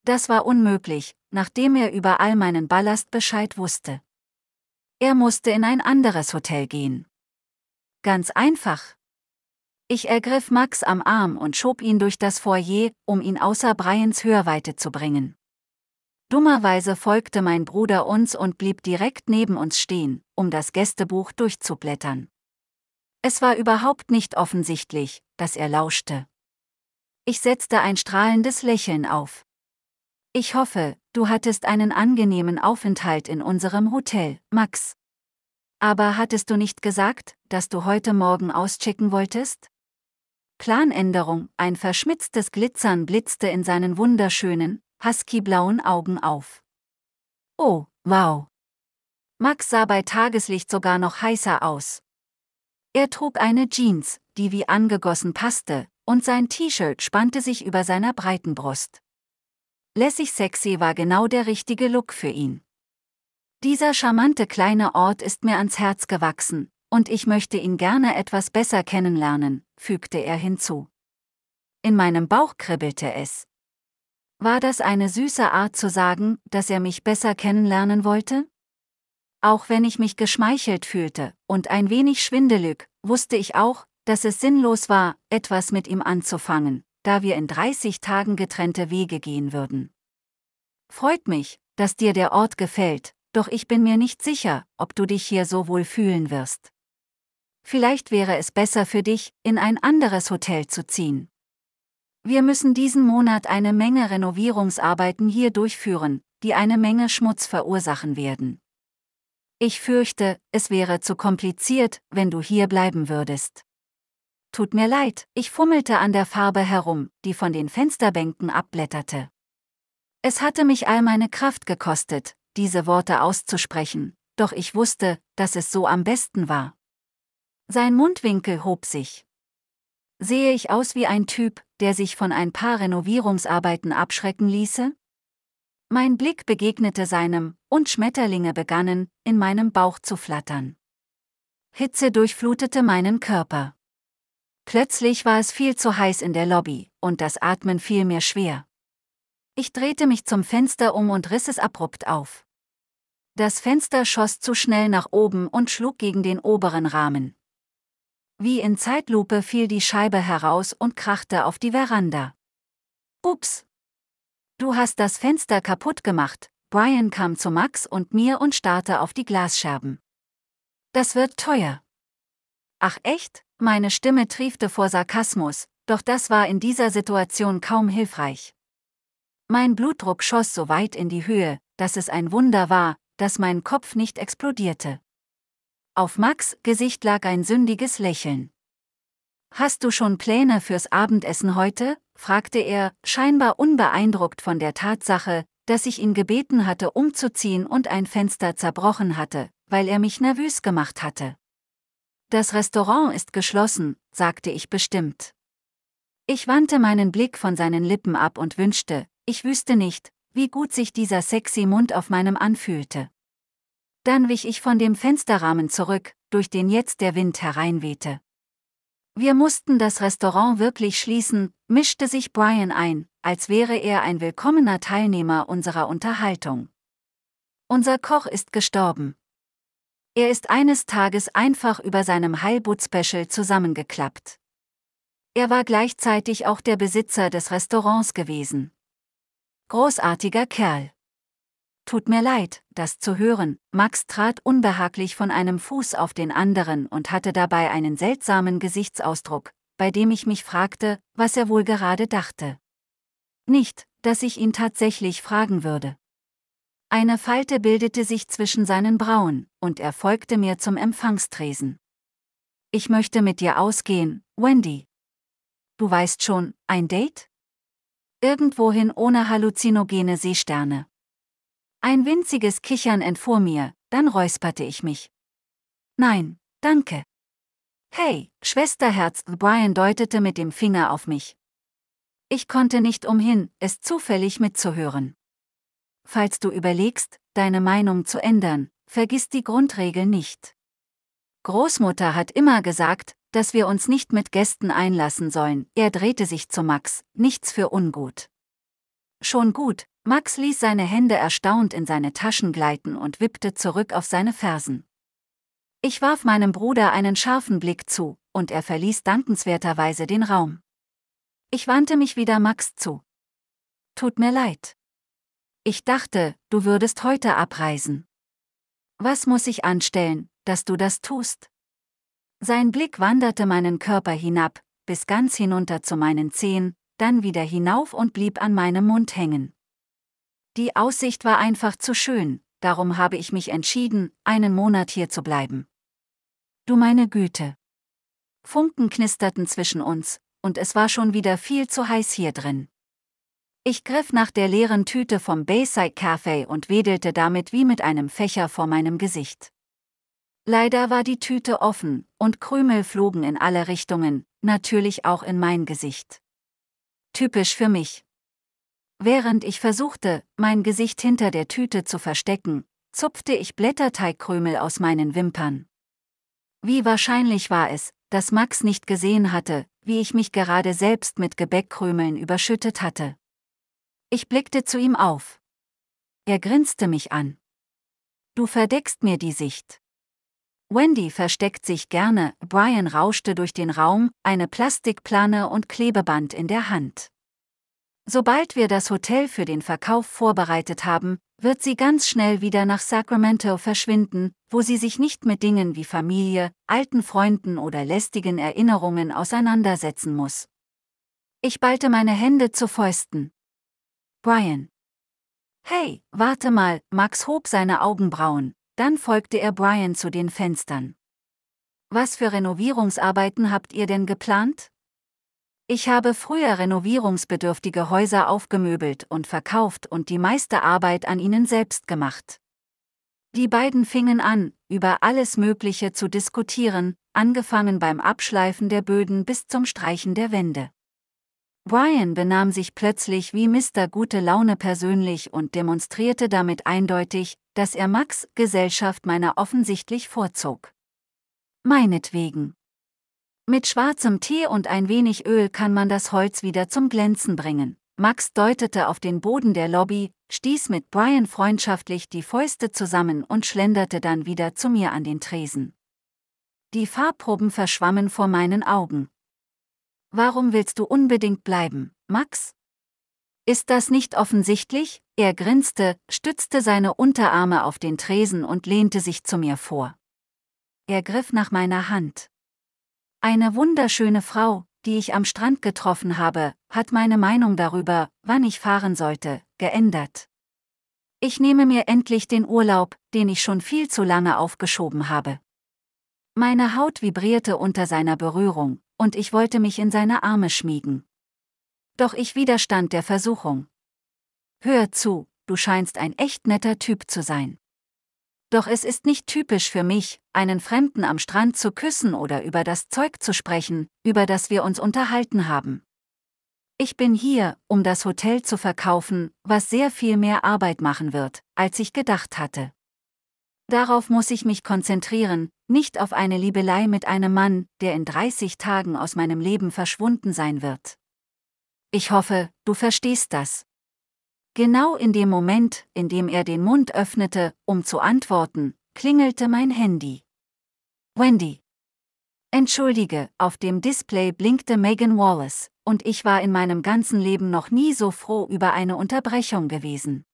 Das war unmöglich, nachdem er über all meinen Ballast Bescheid wusste. Er musste in ein anderes Hotel gehen. Ganz einfach. Ich ergriff Max am Arm und schob ihn durch das Foyer, um ihn außer Brians Hörweite zu bringen. Dummerweise folgte mein Bruder uns und blieb direkt neben uns stehen, um das Gästebuch durchzublättern. Es war überhaupt nicht offensichtlich, dass er lauschte. Ich setzte ein strahlendes Lächeln auf. Ich hoffe, du hattest einen angenehmen Aufenthalt in unserem Hotel, Max. Aber hattest du nicht gesagt, dass du heute Morgen auschecken wolltest? Planänderung, ein verschmitztes Glitzern blitzte in seinen wunderschönen, huskyblauen Augen auf. Oh, wow. Max sah bei Tageslicht sogar noch heißer aus. Er trug eine Jeans, die wie angegossen passte, und sein T-Shirt spannte sich über seiner breiten Brust lässig sexy war genau der richtige Look für ihn. Dieser charmante kleine Ort ist mir ans Herz gewachsen, und ich möchte ihn gerne etwas besser kennenlernen, fügte er hinzu. In meinem Bauch kribbelte es. War das eine süße Art zu sagen, dass er mich besser kennenlernen wollte? Auch wenn ich mich geschmeichelt fühlte und ein wenig schwindelig, wusste ich auch, dass es sinnlos war, etwas mit ihm anzufangen, da wir in 30 Tagen getrennte Wege gehen würden. Freut mich, dass dir der Ort gefällt, doch ich bin mir nicht sicher, ob du dich hier so wohl fühlen wirst. Vielleicht wäre es besser für dich, in ein anderes Hotel zu ziehen. Wir müssen diesen Monat eine Menge Renovierungsarbeiten hier durchführen, die eine Menge Schmutz verursachen werden. Ich fürchte, es wäre zu kompliziert, wenn du hier bleiben würdest. Tut mir leid, ich fummelte an der Farbe herum, die von den Fensterbänken abblätterte. Es hatte mich all meine Kraft gekostet, diese Worte auszusprechen, doch ich wusste, dass es so am besten war. Sein Mundwinkel hob sich. Sehe ich aus wie ein Typ, der sich von ein paar Renovierungsarbeiten abschrecken ließe? Mein Blick begegnete seinem, und Schmetterlinge begannen, in meinem Bauch zu flattern. Hitze durchflutete meinen Körper. Plötzlich war es viel zu heiß in der Lobby, und das Atmen fiel mir schwer. Ich drehte mich zum Fenster um und riss es abrupt auf. Das Fenster schoss zu schnell nach oben und schlug gegen den oberen Rahmen. Wie in Zeitlupe fiel die Scheibe heraus und krachte auf die Veranda. Ups! Du hast das Fenster kaputt gemacht, Brian kam zu Max und mir und starrte auf die Glasscherben. Das wird teuer. Ach echt? Meine Stimme triefte vor Sarkasmus, doch das war in dieser Situation kaum hilfreich. Mein Blutdruck schoss so weit in die Höhe, dass es ein Wunder war, dass mein Kopf nicht explodierte. Auf Max Gesicht lag ein sündiges Lächeln. Hast du schon Pläne fürs Abendessen heute? fragte er, scheinbar unbeeindruckt von der Tatsache, dass ich ihn gebeten hatte umzuziehen und ein Fenster zerbrochen hatte, weil er mich nervös gemacht hatte. Das Restaurant ist geschlossen, sagte ich bestimmt. Ich wandte meinen Blick von seinen Lippen ab und wünschte, ich wüsste nicht, wie gut sich dieser sexy Mund auf meinem anfühlte. Dann wich ich von dem Fensterrahmen zurück, durch den jetzt der Wind hereinwehte. Wir mussten das Restaurant wirklich schließen, mischte sich Brian ein, als wäre er ein willkommener Teilnehmer unserer Unterhaltung. Unser Koch ist gestorben. Er ist eines Tages einfach über seinem Heilboot-Special zusammengeklappt. Er war gleichzeitig auch der Besitzer des Restaurants gewesen. Großartiger Kerl. Tut mir leid, das zu hören, Max trat unbehaglich von einem Fuß auf den anderen und hatte dabei einen seltsamen Gesichtsausdruck, bei dem ich mich fragte, was er wohl gerade dachte. Nicht, dass ich ihn tatsächlich fragen würde. Eine Falte bildete sich zwischen seinen Brauen, und er folgte mir zum Empfangstresen. Ich möchte mit dir ausgehen, Wendy. Du weißt schon, ein Date? Irgendwohin ohne halluzinogene Seesterne. Ein winziges Kichern entfuhr mir, dann räusperte ich mich. Nein, danke. Hey, Schwesterherz, Brian deutete mit dem Finger auf mich. Ich konnte nicht umhin, es zufällig mitzuhören falls du überlegst, deine Meinung zu ändern, vergiss die Grundregel nicht. Großmutter hat immer gesagt, dass wir uns nicht mit Gästen einlassen sollen, er drehte sich zu Max, nichts für ungut. Schon gut, Max ließ seine Hände erstaunt in seine Taschen gleiten und wippte zurück auf seine Fersen. Ich warf meinem Bruder einen scharfen Blick zu, und er verließ dankenswerterweise den Raum. Ich wandte mich wieder Max zu. Tut mir leid. Ich dachte, du würdest heute abreisen. Was muss ich anstellen, dass du das tust? Sein Blick wanderte meinen Körper hinab, bis ganz hinunter zu meinen Zehen, dann wieder hinauf und blieb an meinem Mund hängen. Die Aussicht war einfach zu schön, darum habe ich mich entschieden, einen Monat hier zu bleiben. Du meine Güte. Funken knisterten zwischen uns, und es war schon wieder viel zu heiß hier drin. Ich griff nach der leeren Tüte vom Bayside Cafe und wedelte damit wie mit einem Fächer vor meinem Gesicht. Leider war die Tüte offen, und Krümel flogen in alle Richtungen, natürlich auch in mein Gesicht. Typisch für mich. Während ich versuchte, mein Gesicht hinter der Tüte zu verstecken, zupfte ich Blätterteigkrümel aus meinen Wimpern. Wie wahrscheinlich war es, dass Max nicht gesehen hatte, wie ich mich gerade selbst mit Gebäckkrümeln überschüttet hatte. Ich blickte zu ihm auf. Er grinste mich an. Du verdeckst mir die Sicht. Wendy versteckt sich gerne, Brian rauschte durch den Raum, eine Plastikplane und Klebeband in der Hand. Sobald wir das Hotel für den Verkauf vorbereitet haben, wird sie ganz schnell wieder nach Sacramento verschwinden, wo sie sich nicht mit Dingen wie Familie, alten Freunden oder lästigen Erinnerungen auseinandersetzen muss. Ich ballte meine Hände zu Fäusten. Brian. Hey, warte mal, Max hob seine Augenbrauen, dann folgte er Brian zu den Fenstern. Was für Renovierungsarbeiten habt ihr denn geplant? Ich habe früher renovierungsbedürftige Häuser aufgemöbelt und verkauft und die meiste Arbeit an ihnen selbst gemacht. Die beiden fingen an, über alles Mögliche zu diskutieren, angefangen beim Abschleifen der Böden bis zum Streichen der Wände. Brian benahm sich plötzlich wie Mr. Gute Laune persönlich und demonstrierte damit eindeutig, dass er Max Gesellschaft meiner offensichtlich vorzog. Meinetwegen. Mit schwarzem Tee und ein wenig Öl kann man das Holz wieder zum Glänzen bringen. Max deutete auf den Boden der Lobby, stieß mit Brian freundschaftlich die Fäuste zusammen und schlenderte dann wieder zu mir an den Tresen. Die Farbproben verschwammen vor meinen Augen. Warum willst du unbedingt bleiben, Max? Ist das nicht offensichtlich? Er grinste, stützte seine Unterarme auf den Tresen und lehnte sich zu mir vor. Er griff nach meiner Hand. Eine wunderschöne Frau, die ich am Strand getroffen habe, hat meine Meinung darüber, wann ich fahren sollte, geändert. Ich nehme mir endlich den Urlaub, den ich schon viel zu lange aufgeschoben habe. Meine Haut vibrierte unter seiner Berührung, und ich wollte mich in seine Arme schmiegen. Doch ich widerstand der Versuchung. Hör zu, du scheinst ein echt netter Typ zu sein. Doch es ist nicht typisch für mich, einen Fremden am Strand zu küssen oder über das Zeug zu sprechen, über das wir uns unterhalten haben. Ich bin hier, um das Hotel zu verkaufen, was sehr viel mehr Arbeit machen wird, als ich gedacht hatte. Darauf muss ich mich konzentrieren, nicht auf eine Liebelei mit einem Mann, der in 30 Tagen aus meinem Leben verschwunden sein wird. Ich hoffe, du verstehst das. Genau in dem Moment, in dem er den Mund öffnete, um zu antworten, klingelte mein Handy. Wendy. Entschuldige, auf dem Display blinkte Megan Wallace, und ich war in meinem ganzen Leben noch nie so froh über eine Unterbrechung gewesen.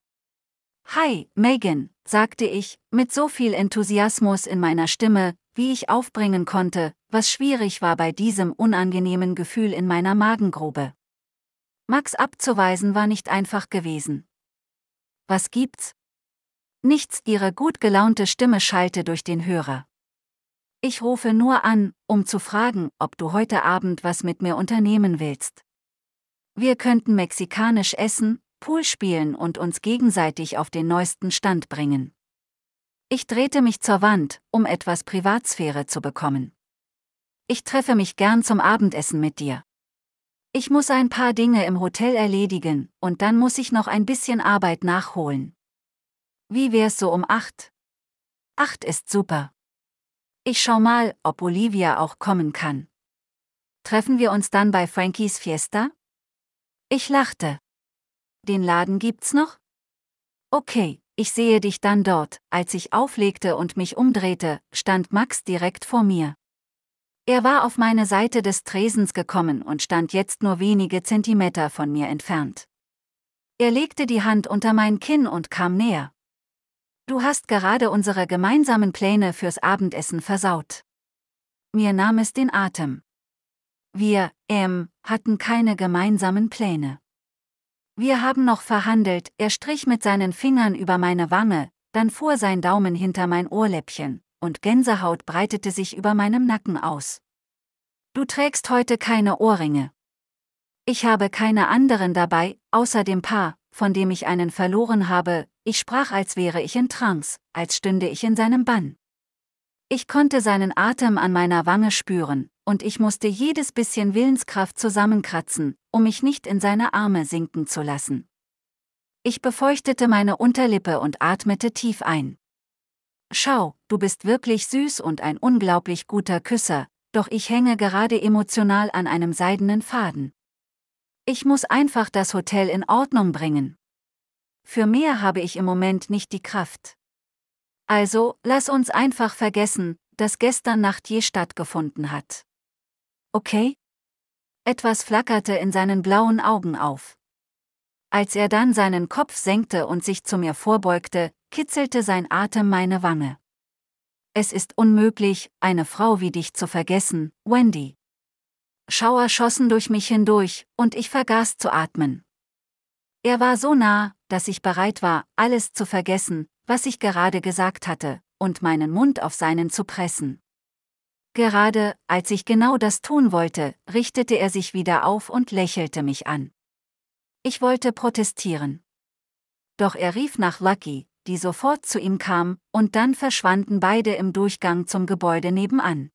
Hi, Megan, sagte ich, mit so viel Enthusiasmus in meiner Stimme, wie ich aufbringen konnte, was schwierig war bei diesem unangenehmen Gefühl in meiner Magengrube. Max abzuweisen war nicht einfach gewesen. Was gibt's? Nichts, ihre gut gelaunte Stimme schallte durch den Hörer. Ich rufe nur an, um zu fragen, ob du heute Abend was mit mir unternehmen willst. Wir könnten mexikanisch essen, Pool spielen und uns gegenseitig auf den neuesten Stand bringen. Ich drehte mich zur Wand, um etwas Privatsphäre zu bekommen. Ich treffe mich gern zum Abendessen mit dir. Ich muss ein paar Dinge im Hotel erledigen und dann muss ich noch ein bisschen Arbeit nachholen. Wie wär's so um acht? Acht ist super. Ich schau mal, ob Olivia auch kommen kann. Treffen wir uns dann bei Frankies Fiesta? Ich lachte den Laden gibt's noch? Okay, ich sehe dich dann dort. Als ich auflegte und mich umdrehte, stand Max direkt vor mir. Er war auf meine Seite des Tresens gekommen und stand jetzt nur wenige Zentimeter von mir entfernt. Er legte die Hand unter mein Kinn und kam näher. Du hast gerade unsere gemeinsamen Pläne fürs Abendessen versaut. Mir nahm es den Atem. Wir, ähm, hatten keine gemeinsamen Pläne. Wir haben noch verhandelt, er strich mit seinen Fingern über meine Wange, dann fuhr sein Daumen hinter mein Ohrläppchen, und Gänsehaut breitete sich über meinem Nacken aus. Du trägst heute keine Ohrringe. Ich habe keine anderen dabei, außer dem Paar, von dem ich einen verloren habe, ich sprach, als wäre ich in Trance, als stünde ich in seinem Bann. Ich konnte seinen Atem an meiner Wange spüren, und ich musste jedes bisschen Willenskraft zusammenkratzen, um mich nicht in seine Arme sinken zu lassen. Ich befeuchtete meine Unterlippe und atmete tief ein. Schau, du bist wirklich süß und ein unglaublich guter Küsser, doch ich hänge gerade emotional an einem seidenen Faden. Ich muss einfach das Hotel in Ordnung bringen. Für mehr habe ich im Moment nicht die Kraft. Also, lass uns einfach vergessen, dass gestern Nacht je stattgefunden hat. Okay? Etwas flackerte in seinen blauen Augen auf. Als er dann seinen Kopf senkte und sich zu mir vorbeugte, kitzelte sein Atem meine Wange. Es ist unmöglich, eine Frau wie dich zu vergessen, Wendy. Schauer schossen durch mich hindurch, und ich vergaß zu atmen. Er war so nah, dass ich bereit war, alles zu vergessen, was ich gerade gesagt hatte, und meinen Mund auf seinen zu pressen. Gerade, als ich genau das tun wollte, richtete er sich wieder auf und lächelte mich an. Ich wollte protestieren. Doch er rief nach Lucky, die sofort zu ihm kam, und dann verschwanden beide im Durchgang zum Gebäude nebenan.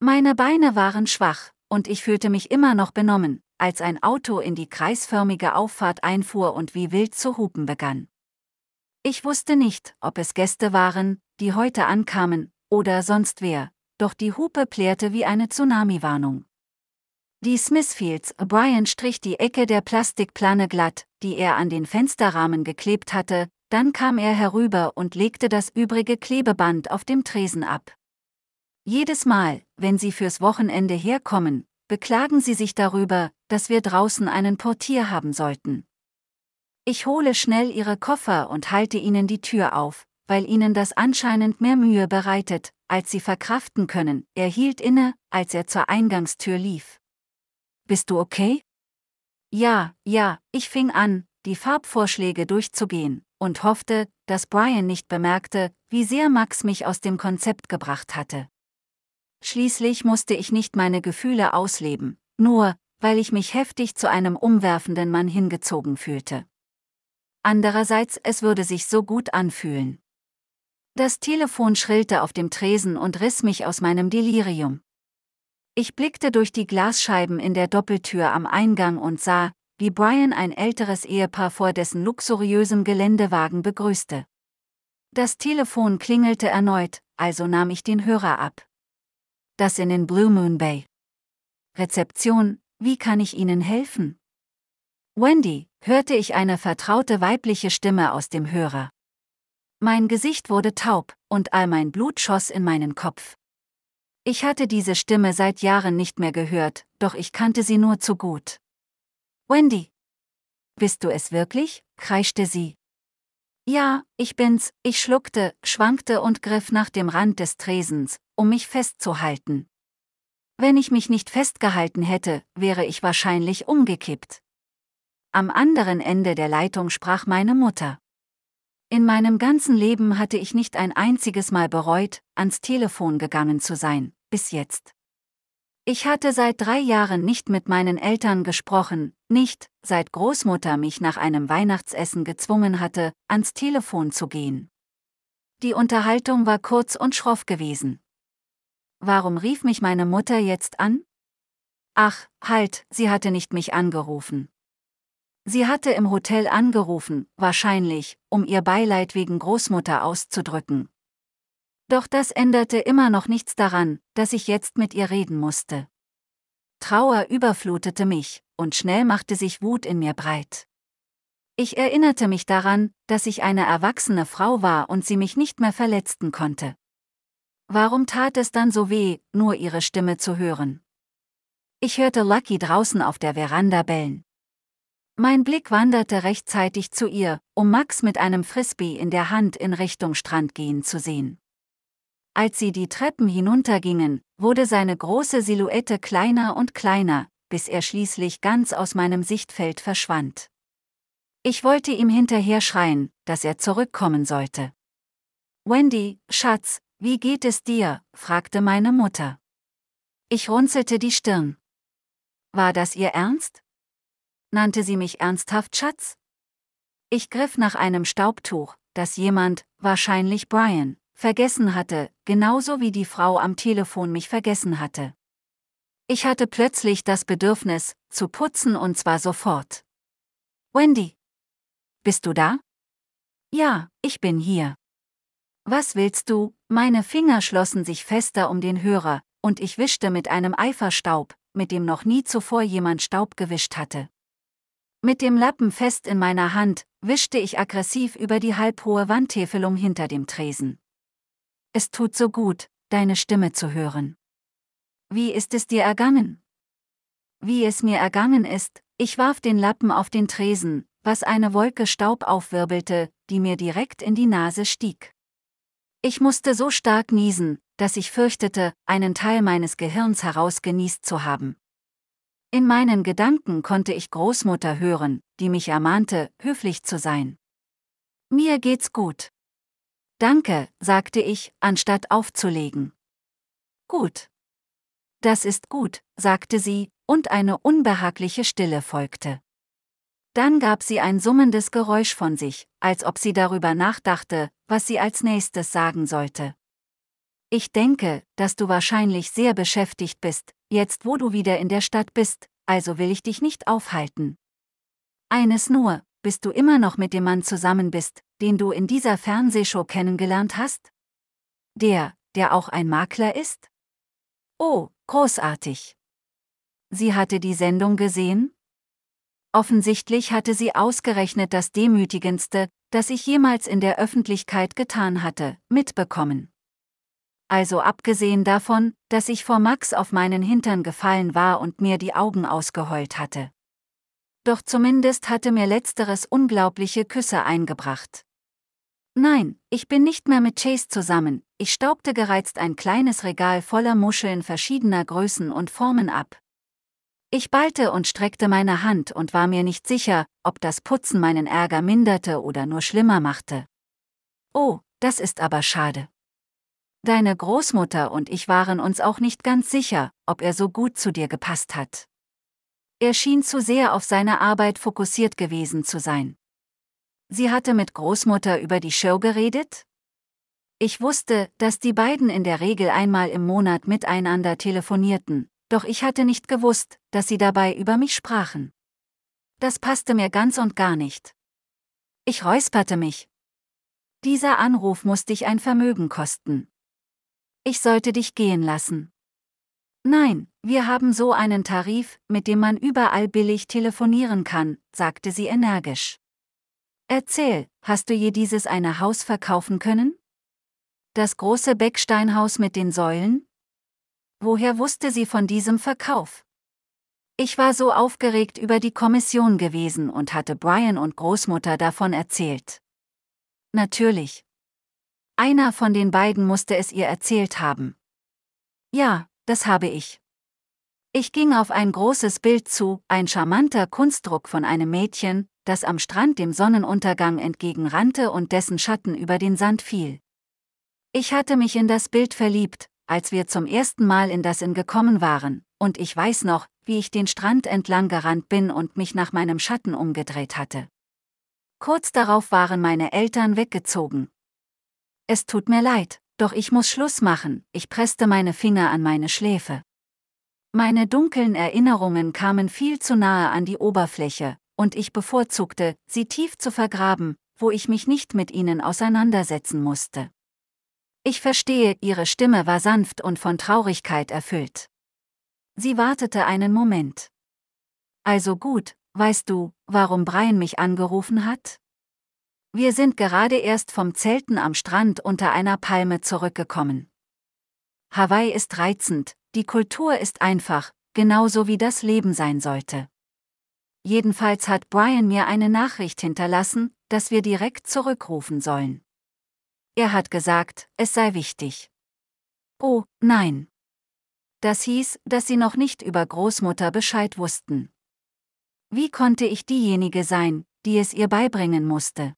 Meine Beine waren schwach, und ich fühlte mich immer noch benommen, als ein Auto in die kreisförmige Auffahrt einfuhr und wie wild zu hupen begann. Ich wusste nicht, ob es Gäste waren, die heute ankamen, oder sonst wer, doch die Hupe klärte wie eine Tsunami-Warnung. Die Smithfields, Brian strich die Ecke der Plastikplane glatt, die er an den Fensterrahmen geklebt hatte, dann kam er herüber und legte das übrige Klebeband auf dem Tresen ab. Jedes Mal, wenn Sie fürs Wochenende herkommen, beklagen Sie sich darüber, dass wir draußen einen Portier haben sollten. Ich hole schnell Ihre Koffer und halte Ihnen die Tür auf, weil Ihnen das anscheinend mehr Mühe bereitet, als sie verkraften können. Er hielt inne, als er zur Eingangstür lief. Bist du okay? Ja, ja, ich fing an, die Farbvorschläge durchzugehen und hoffte, dass Brian nicht bemerkte, wie sehr Max mich aus dem Konzept gebracht hatte. Schließlich musste ich nicht meine Gefühle ausleben, nur weil ich mich heftig zu einem umwerfenden Mann hingezogen fühlte. Andererseits es würde sich so gut anfühlen. Das Telefon schrillte auf dem Tresen und riss mich aus meinem Delirium. Ich blickte durch die Glasscheiben in der Doppeltür am Eingang und sah, wie Brian ein älteres Ehepaar vor dessen luxuriösem Geländewagen begrüßte. Das Telefon klingelte erneut, also nahm ich den Hörer ab. Das in den Blue Moon Bay. Rezeption, wie kann ich Ihnen helfen? Wendy, hörte ich eine vertraute weibliche Stimme aus dem Hörer. Mein Gesicht wurde taub, und all mein Blut schoss in meinen Kopf. Ich hatte diese Stimme seit Jahren nicht mehr gehört, doch ich kannte sie nur zu gut. Wendy. Bist du es wirklich? kreischte sie. Ja, ich bin's, ich schluckte, schwankte und griff nach dem Rand des Tresens, um mich festzuhalten. Wenn ich mich nicht festgehalten hätte, wäre ich wahrscheinlich umgekippt. Am anderen Ende der Leitung sprach meine Mutter. In meinem ganzen Leben hatte ich nicht ein einziges Mal bereut, ans Telefon gegangen zu sein, bis jetzt. Ich hatte seit drei Jahren nicht mit meinen Eltern gesprochen, nicht, seit Großmutter mich nach einem Weihnachtsessen gezwungen hatte, ans Telefon zu gehen. Die Unterhaltung war kurz und schroff gewesen. Warum rief mich meine Mutter jetzt an? Ach, halt, sie hatte nicht mich angerufen. Sie hatte im Hotel angerufen, wahrscheinlich, um ihr Beileid wegen Großmutter auszudrücken. Doch das änderte immer noch nichts daran, dass ich jetzt mit ihr reden musste. Trauer überflutete mich, und schnell machte sich Wut in mir breit. Ich erinnerte mich daran, dass ich eine erwachsene Frau war und sie mich nicht mehr verletzen konnte. Warum tat es dann so weh, nur ihre Stimme zu hören? Ich hörte Lucky draußen auf der Veranda bellen. Mein Blick wanderte rechtzeitig zu ihr, um Max mit einem Frisbee in der Hand in Richtung Strand gehen zu sehen. Als sie die Treppen hinuntergingen, wurde seine große Silhouette kleiner und kleiner, bis er schließlich ganz aus meinem Sichtfeld verschwand. Ich wollte ihm hinterher schreien, dass er zurückkommen sollte. Wendy, Schatz, wie geht es dir? fragte meine Mutter. Ich runzelte die Stirn. War das ihr Ernst? nannte sie mich ernsthaft Schatz? Ich griff nach einem Staubtuch, das jemand, wahrscheinlich Brian, vergessen hatte, genauso wie die Frau am Telefon mich vergessen hatte. Ich hatte plötzlich das Bedürfnis, zu putzen und zwar sofort. Wendy. Bist du da? Ja, ich bin hier. Was willst du? Meine Finger schlossen sich fester um den Hörer, und ich wischte mit einem Eifer Staub, mit dem noch nie zuvor jemand Staub gewischt hatte. Mit dem Lappen fest in meiner Hand, wischte ich aggressiv über die halbhohe Wandtäfelung hinter dem Tresen. Es tut so gut, deine Stimme zu hören. Wie ist es dir ergangen? Wie es mir ergangen ist, ich warf den Lappen auf den Tresen, was eine Wolke Staub aufwirbelte, die mir direkt in die Nase stieg. Ich musste so stark niesen, dass ich fürchtete, einen Teil meines Gehirns herausgenießt zu haben. In meinen Gedanken konnte ich Großmutter hören, die mich ermahnte, höflich zu sein. Mir geht's gut. Danke, sagte ich, anstatt aufzulegen. Gut. Das ist gut, sagte sie, und eine unbehagliche Stille folgte. Dann gab sie ein summendes Geräusch von sich, als ob sie darüber nachdachte, was sie als nächstes sagen sollte. Ich denke, dass du wahrscheinlich sehr beschäftigt bist, jetzt wo du wieder in der Stadt bist, also will ich dich nicht aufhalten. Eines nur, bis du immer noch mit dem Mann zusammen bist, den du in dieser Fernsehshow kennengelernt hast? Der, der auch ein Makler ist? Oh, großartig. Sie hatte die Sendung gesehen? Offensichtlich hatte sie ausgerechnet das Demütigendste, das ich jemals in der Öffentlichkeit getan hatte, mitbekommen also abgesehen davon, dass ich vor Max auf meinen Hintern gefallen war und mir die Augen ausgeheult hatte. Doch zumindest hatte mir letzteres unglaubliche Küsse eingebracht. Nein, ich bin nicht mehr mit Chase zusammen, ich staubte gereizt ein kleines Regal voller Muscheln verschiedener Größen und Formen ab. Ich ballte und streckte meine Hand und war mir nicht sicher, ob das Putzen meinen Ärger minderte oder nur schlimmer machte. Oh, das ist aber schade. Deine Großmutter und ich waren uns auch nicht ganz sicher, ob er so gut zu dir gepasst hat. Er schien zu sehr auf seine Arbeit fokussiert gewesen zu sein. Sie hatte mit Großmutter über die Show geredet? Ich wusste, dass die beiden in der Regel einmal im Monat miteinander telefonierten, doch ich hatte nicht gewusst, dass sie dabei über mich sprachen. Das passte mir ganz und gar nicht. Ich räusperte mich. Dieser Anruf musste ich ein Vermögen kosten ich sollte dich gehen lassen. Nein, wir haben so einen Tarif, mit dem man überall billig telefonieren kann, sagte sie energisch. Erzähl, hast du je dieses eine Haus verkaufen können? Das große Becksteinhaus mit den Säulen? Woher wusste sie von diesem Verkauf? Ich war so aufgeregt über die Kommission gewesen und hatte Brian und Großmutter davon erzählt. Natürlich, einer von den beiden musste es ihr erzählt haben. Ja, das habe ich. Ich ging auf ein großes Bild zu, ein charmanter Kunstdruck von einem Mädchen, das am Strand dem Sonnenuntergang entgegenrannte und dessen Schatten über den Sand fiel. Ich hatte mich in das Bild verliebt, als wir zum ersten Mal in das Inn gekommen waren, und ich weiß noch, wie ich den Strand entlang gerannt bin und mich nach meinem Schatten umgedreht hatte. Kurz darauf waren meine Eltern weggezogen, es tut mir leid, doch ich muss Schluss machen, ich presste meine Finger an meine Schläfe. Meine dunklen Erinnerungen kamen viel zu nahe an die Oberfläche, und ich bevorzugte, sie tief zu vergraben, wo ich mich nicht mit ihnen auseinandersetzen musste. Ich verstehe, ihre Stimme war sanft und von Traurigkeit erfüllt. Sie wartete einen Moment. Also gut, weißt du, warum Brian mich angerufen hat? Wir sind gerade erst vom Zelten am Strand unter einer Palme zurückgekommen. Hawaii ist reizend, die Kultur ist einfach, genauso wie das Leben sein sollte. Jedenfalls hat Brian mir eine Nachricht hinterlassen, dass wir direkt zurückrufen sollen. Er hat gesagt, es sei wichtig. Oh, nein. Das hieß, dass sie noch nicht über Großmutter Bescheid wussten. Wie konnte ich diejenige sein, die es ihr beibringen musste?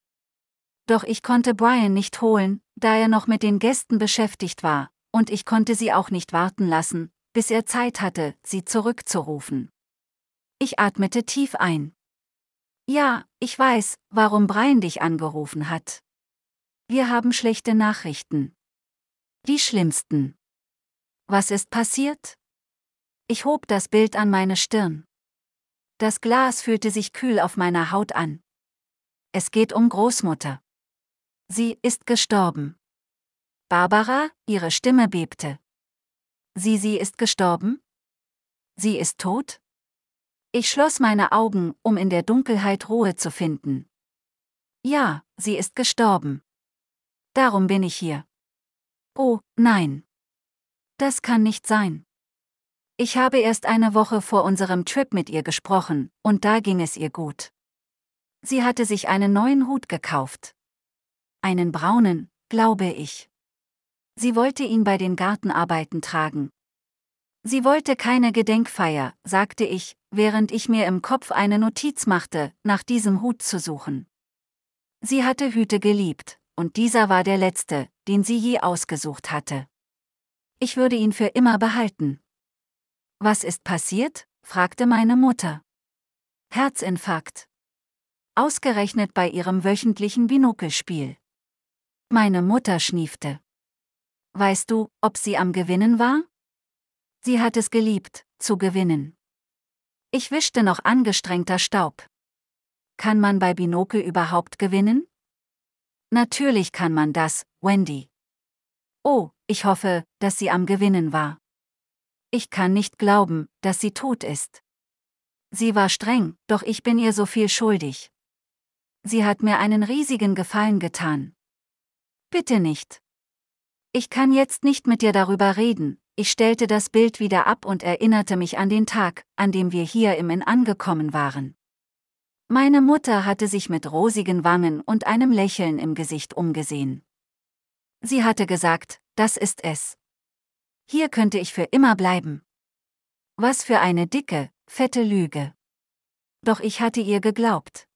doch ich konnte Brian nicht holen, da er noch mit den Gästen beschäftigt war, und ich konnte sie auch nicht warten lassen, bis er Zeit hatte, sie zurückzurufen. Ich atmete tief ein. Ja, ich weiß, warum Brian dich angerufen hat. Wir haben schlechte Nachrichten. Die schlimmsten. Was ist passiert? Ich hob das Bild an meine Stirn. Das Glas fühlte sich kühl auf meiner Haut an. Es geht um Großmutter. Sie ist gestorben. Barbara, ihre Stimme bebte. Sie, sie ist gestorben? Sie ist tot? Ich schloss meine Augen, um in der Dunkelheit Ruhe zu finden. Ja, sie ist gestorben. Darum bin ich hier. Oh, nein. Das kann nicht sein. Ich habe erst eine Woche vor unserem Trip mit ihr gesprochen, und da ging es ihr gut. Sie hatte sich einen neuen Hut gekauft einen braunen, glaube ich. Sie wollte ihn bei den Gartenarbeiten tragen. Sie wollte keine Gedenkfeier, sagte ich, während ich mir im Kopf eine Notiz machte, nach diesem Hut zu suchen. Sie hatte Hüte geliebt, und dieser war der letzte, den sie je ausgesucht hatte. Ich würde ihn für immer behalten. Was ist passiert? fragte meine Mutter. Herzinfarkt. Ausgerechnet bei ihrem wöchentlichen Binokelspiel. Meine Mutter schniefte. Weißt du, ob sie am Gewinnen war? Sie hat es geliebt, zu gewinnen. Ich wischte noch angestrengter Staub. Kann man bei Binokel überhaupt gewinnen? Natürlich kann man das, Wendy. Oh, ich hoffe, dass sie am Gewinnen war. Ich kann nicht glauben, dass sie tot ist. Sie war streng, doch ich bin ihr so viel schuldig. Sie hat mir einen riesigen Gefallen getan. Bitte nicht. Ich kann jetzt nicht mit dir darüber reden. Ich stellte das Bild wieder ab und erinnerte mich an den Tag, an dem wir hier im Inn angekommen waren. Meine Mutter hatte sich mit rosigen Wangen und einem Lächeln im Gesicht umgesehen. Sie hatte gesagt, das ist es. Hier könnte ich für immer bleiben. Was für eine dicke, fette Lüge. Doch ich hatte ihr geglaubt.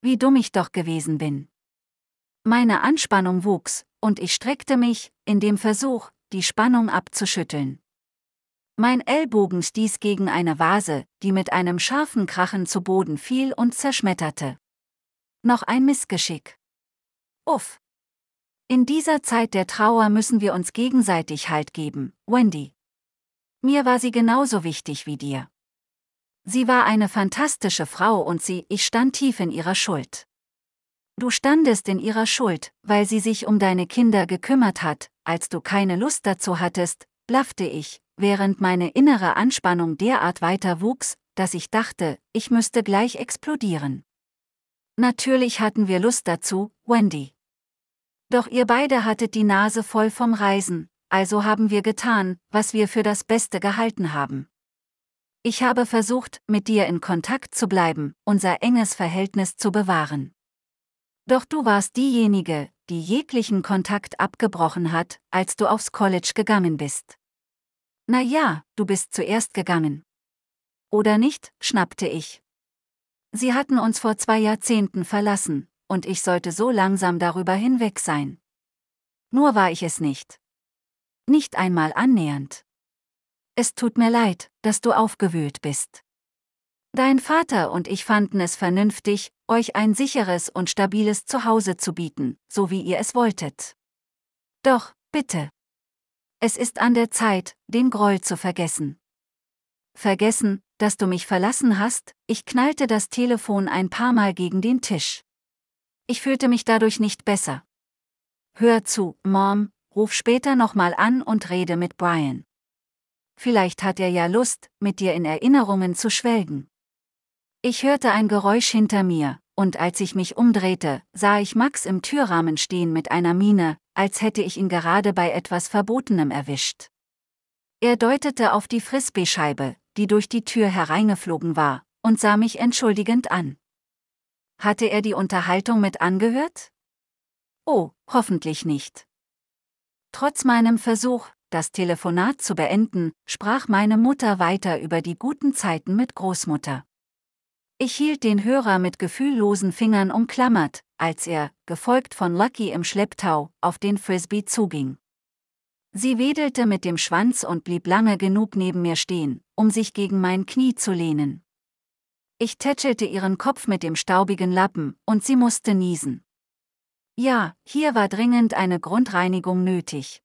Wie dumm ich doch gewesen bin. Meine Anspannung wuchs, und ich streckte mich, in dem Versuch, die Spannung abzuschütteln. Mein Ellbogen stieß gegen eine Vase, die mit einem scharfen Krachen zu Boden fiel und zerschmetterte. Noch ein Missgeschick. Uff. In dieser Zeit der Trauer müssen wir uns gegenseitig Halt geben, Wendy. Mir war sie genauso wichtig wie dir. Sie war eine fantastische Frau und sie, ich stand tief in ihrer Schuld. Du standest in ihrer Schuld, weil sie sich um deine Kinder gekümmert hat, als du keine Lust dazu hattest, blaffte ich, während meine innere Anspannung derart weiter wuchs, dass ich dachte, ich müsste gleich explodieren. Natürlich hatten wir Lust dazu, Wendy. Doch ihr beide hattet die Nase voll vom Reisen, also haben wir getan, was wir für das Beste gehalten haben. Ich habe versucht, mit dir in Kontakt zu bleiben, unser enges Verhältnis zu bewahren. Doch du warst diejenige, die jeglichen Kontakt abgebrochen hat, als du aufs College gegangen bist. Na ja, du bist zuerst gegangen. Oder nicht, schnappte ich. Sie hatten uns vor zwei Jahrzehnten verlassen, und ich sollte so langsam darüber hinweg sein. Nur war ich es nicht. Nicht einmal annähernd. Es tut mir leid, dass du aufgewühlt bist. Dein Vater und ich fanden es vernünftig, euch ein sicheres und stabiles Zuhause zu bieten, so wie ihr es wolltet. Doch, bitte. Es ist an der Zeit, den Groll zu vergessen. Vergessen, dass du mich verlassen hast, ich knallte das Telefon ein paar Mal gegen den Tisch. Ich fühlte mich dadurch nicht besser. Hör zu, Mom, ruf später nochmal an und rede mit Brian. Vielleicht hat er ja Lust, mit dir in Erinnerungen zu schwelgen. Ich hörte ein Geräusch hinter mir, und als ich mich umdrehte, sah ich Max im Türrahmen stehen mit einer Miene, als hätte ich ihn gerade bei etwas Verbotenem erwischt. Er deutete auf die Frisbeescheibe, die durch die Tür hereingeflogen war, und sah mich entschuldigend an. Hatte er die Unterhaltung mit angehört? Oh, hoffentlich nicht. Trotz meinem Versuch, das Telefonat zu beenden, sprach meine Mutter weiter über die guten Zeiten mit Großmutter. Ich hielt den Hörer mit gefühllosen Fingern umklammert, als er, gefolgt von Lucky im Schlepptau, auf den Frisbee zuging. Sie wedelte mit dem Schwanz und blieb lange genug neben mir stehen, um sich gegen mein Knie zu lehnen. Ich tätschelte ihren Kopf mit dem staubigen Lappen, und sie musste niesen. Ja, hier war dringend eine Grundreinigung nötig.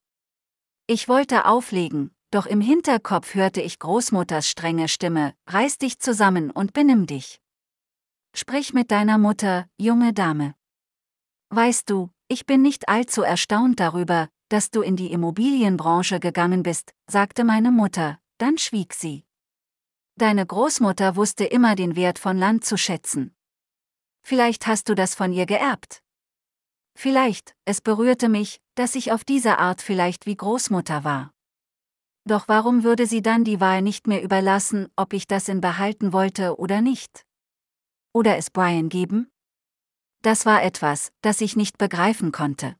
Ich wollte auflegen, doch im Hinterkopf hörte ich Großmutters strenge Stimme, reiß dich zusammen und benimm dich. Sprich mit deiner Mutter, junge Dame. Weißt du, ich bin nicht allzu erstaunt darüber, dass du in die Immobilienbranche gegangen bist, sagte meine Mutter, dann schwieg sie. Deine Großmutter wusste immer den Wert von Land zu schätzen. Vielleicht hast du das von ihr geerbt. Vielleicht, es berührte mich, dass ich auf diese Art vielleicht wie Großmutter war. Doch warum würde sie dann die Wahl nicht mehr überlassen, ob ich das in behalten wollte oder nicht? oder es Brian geben? Das war etwas, das ich nicht begreifen konnte.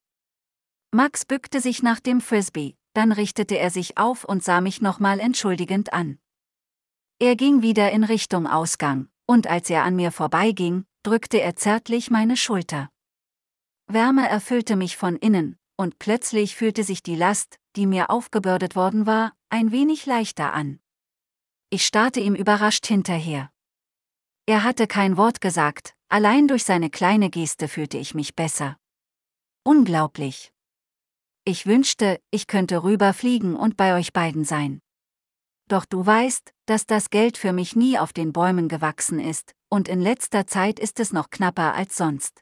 Max bückte sich nach dem Frisbee, dann richtete er sich auf und sah mich nochmal entschuldigend an. Er ging wieder in Richtung Ausgang, und als er an mir vorbeiging, drückte er zärtlich meine Schulter. Wärme erfüllte mich von innen, und plötzlich fühlte sich die Last, die mir aufgebürdet worden war, ein wenig leichter an. Ich starrte ihm überrascht hinterher. Er hatte kein Wort gesagt, allein durch seine kleine Geste fühlte ich mich besser. Unglaublich. Ich wünschte, ich könnte rüberfliegen und bei euch beiden sein. Doch du weißt, dass das Geld für mich nie auf den Bäumen gewachsen ist, und in letzter Zeit ist es noch knapper als sonst.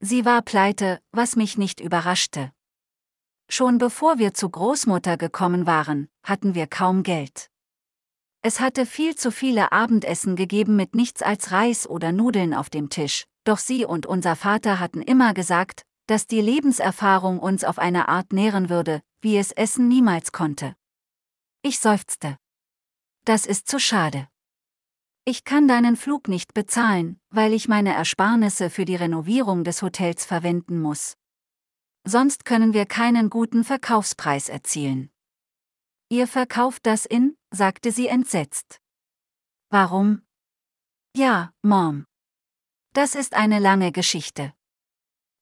Sie war pleite, was mich nicht überraschte. Schon bevor wir zu Großmutter gekommen waren, hatten wir kaum Geld. Es hatte viel zu viele Abendessen gegeben mit nichts als Reis oder Nudeln auf dem Tisch, doch sie und unser Vater hatten immer gesagt, dass die Lebenserfahrung uns auf eine Art nähren würde, wie es Essen niemals konnte. Ich seufzte. Das ist zu schade. Ich kann deinen Flug nicht bezahlen, weil ich meine Ersparnisse für die Renovierung des Hotels verwenden muss. Sonst können wir keinen guten Verkaufspreis erzielen. Ihr verkauft das in sagte sie entsetzt. Warum? Ja, Mom. Das ist eine lange Geschichte.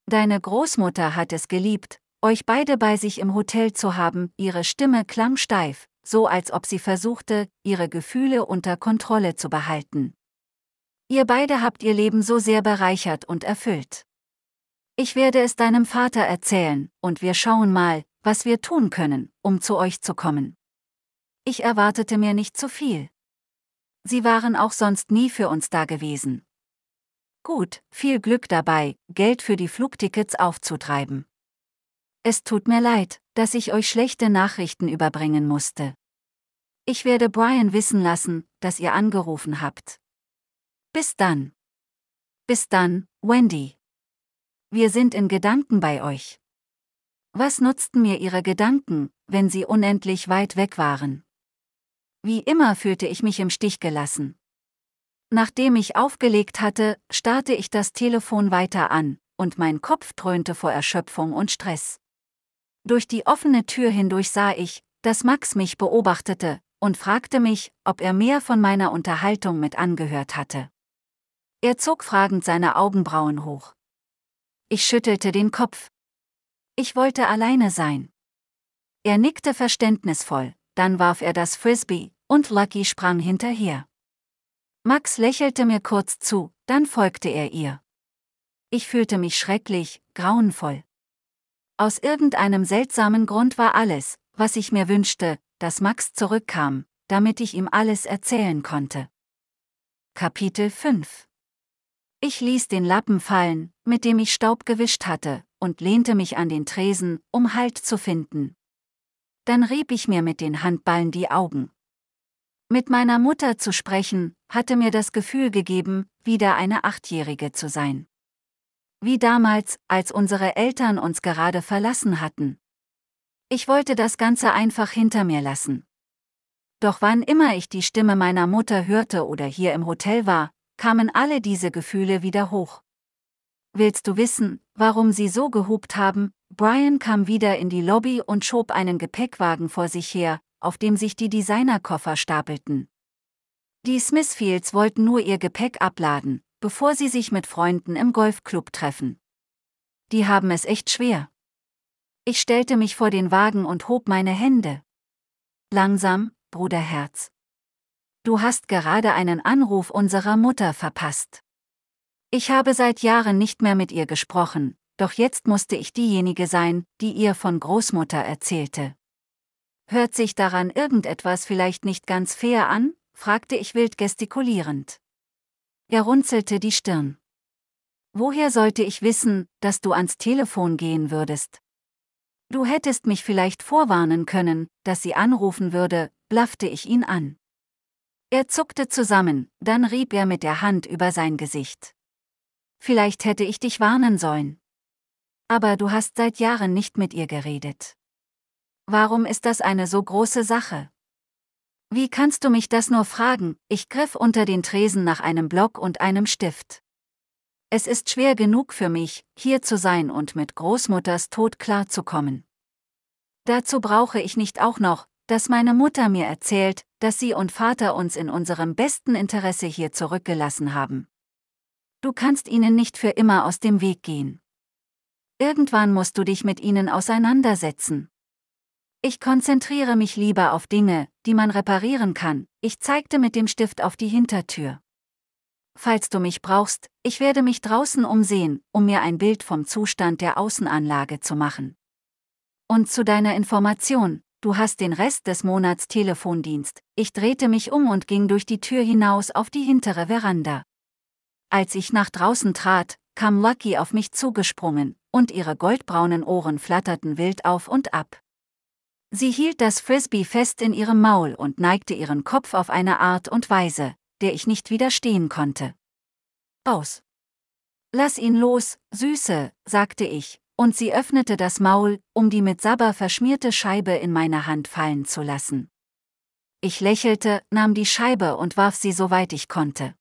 Deine Großmutter hat es geliebt, euch beide bei sich im Hotel zu haben, ihre Stimme klang steif, so als ob sie versuchte, ihre Gefühle unter Kontrolle zu behalten. Ihr beide habt ihr Leben so sehr bereichert und erfüllt. Ich werde es deinem Vater erzählen, und wir schauen mal, was wir tun können, um zu euch zu kommen. Ich erwartete mir nicht zu viel. Sie waren auch sonst nie für uns da gewesen. Gut, viel Glück dabei, Geld für die Flugtickets aufzutreiben. Es tut mir leid, dass ich euch schlechte Nachrichten überbringen musste. Ich werde Brian wissen lassen, dass ihr angerufen habt. Bis dann. Bis dann, Wendy. Wir sind in Gedanken bei euch. Was nutzten mir ihre Gedanken, wenn sie unendlich weit weg waren? Wie immer fühlte ich mich im Stich gelassen. Nachdem ich aufgelegt hatte, starrte ich das Telefon weiter an, und mein Kopf dröhnte vor Erschöpfung und Stress. Durch die offene Tür hindurch sah ich, dass Max mich beobachtete und fragte mich, ob er mehr von meiner Unterhaltung mit angehört hatte. Er zog fragend seine Augenbrauen hoch. Ich schüttelte den Kopf. Ich wollte alleine sein. Er nickte verständnisvoll, dann warf er das Frisbee, und Lucky sprang hinterher. Max lächelte mir kurz zu, dann folgte er ihr. Ich fühlte mich schrecklich, grauenvoll. Aus irgendeinem seltsamen Grund war alles, was ich mir wünschte, dass Max zurückkam, damit ich ihm alles erzählen konnte. Kapitel 5 Ich ließ den Lappen fallen, mit dem ich Staub gewischt hatte, und lehnte mich an den Tresen, um Halt zu finden. Dann rieb ich mir mit den Handballen die Augen. Mit meiner Mutter zu sprechen, hatte mir das Gefühl gegeben, wieder eine Achtjährige zu sein. Wie damals, als unsere Eltern uns gerade verlassen hatten. Ich wollte das Ganze einfach hinter mir lassen. Doch wann immer ich die Stimme meiner Mutter hörte oder hier im Hotel war, kamen alle diese Gefühle wieder hoch. Willst du wissen, warum sie so gehupt haben? Brian kam wieder in die Lobby und schob einen Gepäckwagen vor sich her, auf dem sich die Designerkoffer stapelten. Die Smithfields wollten nur ihr Gepäck abladen, bevor sie sich mit Freunden im Golfclub treffen. Die haben es echt schwer. Ich stellte mich vor den Wagen und hob meine Hände. Langsam, Bruderherz. Du hast gerade einen Anruf unserer Mutter verpasst. Ich habe seit Jahren nicht mehr mit ihr gesprochen, doch jetzt musste ich diejenige sein, die ihr von Großmutter erzählte. Hört sich daran irgendetwas vielleicht nicht ganz fair an? fragte ich wild gestikulierend. Er runzelte die Stirn. Woher sollte ich wissen, dass du ans Telefon gehen würdest? Du hättest mich vielleicht vorwarnen können, dass sie anrufen würde, blaffte ich ihn an. Er zuckte zusammen, dann rieb er mit der Hand über sein Gesicht. Vielleicht hätte ich dich warnen sollen. Aber du hast seit Jahren nicht mit ihr geredet warum ist das eine so große Sache? Wie kannst du mich das nur fragen? Ich griff unter den Tresen nach einem Block und einem Stift. Es ist schwer genug für mich, hier zu sein und mit Großmutters Tod klarzukommen. Dazu brauche ich nicht auch noch, dass meine Mutter mir erzählt, dass sie und Vater uns in unserem besten Interesse hier zurückgelassen haben. Du kannst ihnen nicht für immer aus dem Weg gehen. Irgendwann musst du dich mit ihnen auseinandersetzen. Ich konzentriere mich lieber auf Dinge, die man reparieren kann, ich zeigte mit dem Stift auf die Hintertür. Falls du mich brauchst, ich werde mich draußen umsehen, um mir ein Bild vom Zustand der Außenanlage zu machen. Und zu deiner Information, du hast den Rest des Monats Telefondienst. Ich drehte mich um und ging durch die Tür hinaus auf die hintere Veranda. Als ich nach draußen trat, kam Lucky auf mich zugesprungen, und ihre goldbraunen Ohren flatterten wild auf und ab. Sie hielt das Frisbee fest in ihrem Maul und neigte ihren Kopf auf eine Art und Weise, der ich nicht widerstehen konnte. Aus. Lass ihn los, Süße, sagte ich, und sie öffnete das Maul, um die mit Sabber verschmierte Scheibe in meine Hand fallen zu lassen. Ich lächelte, nahm die Scheibe und warf sie soweit ich konnte.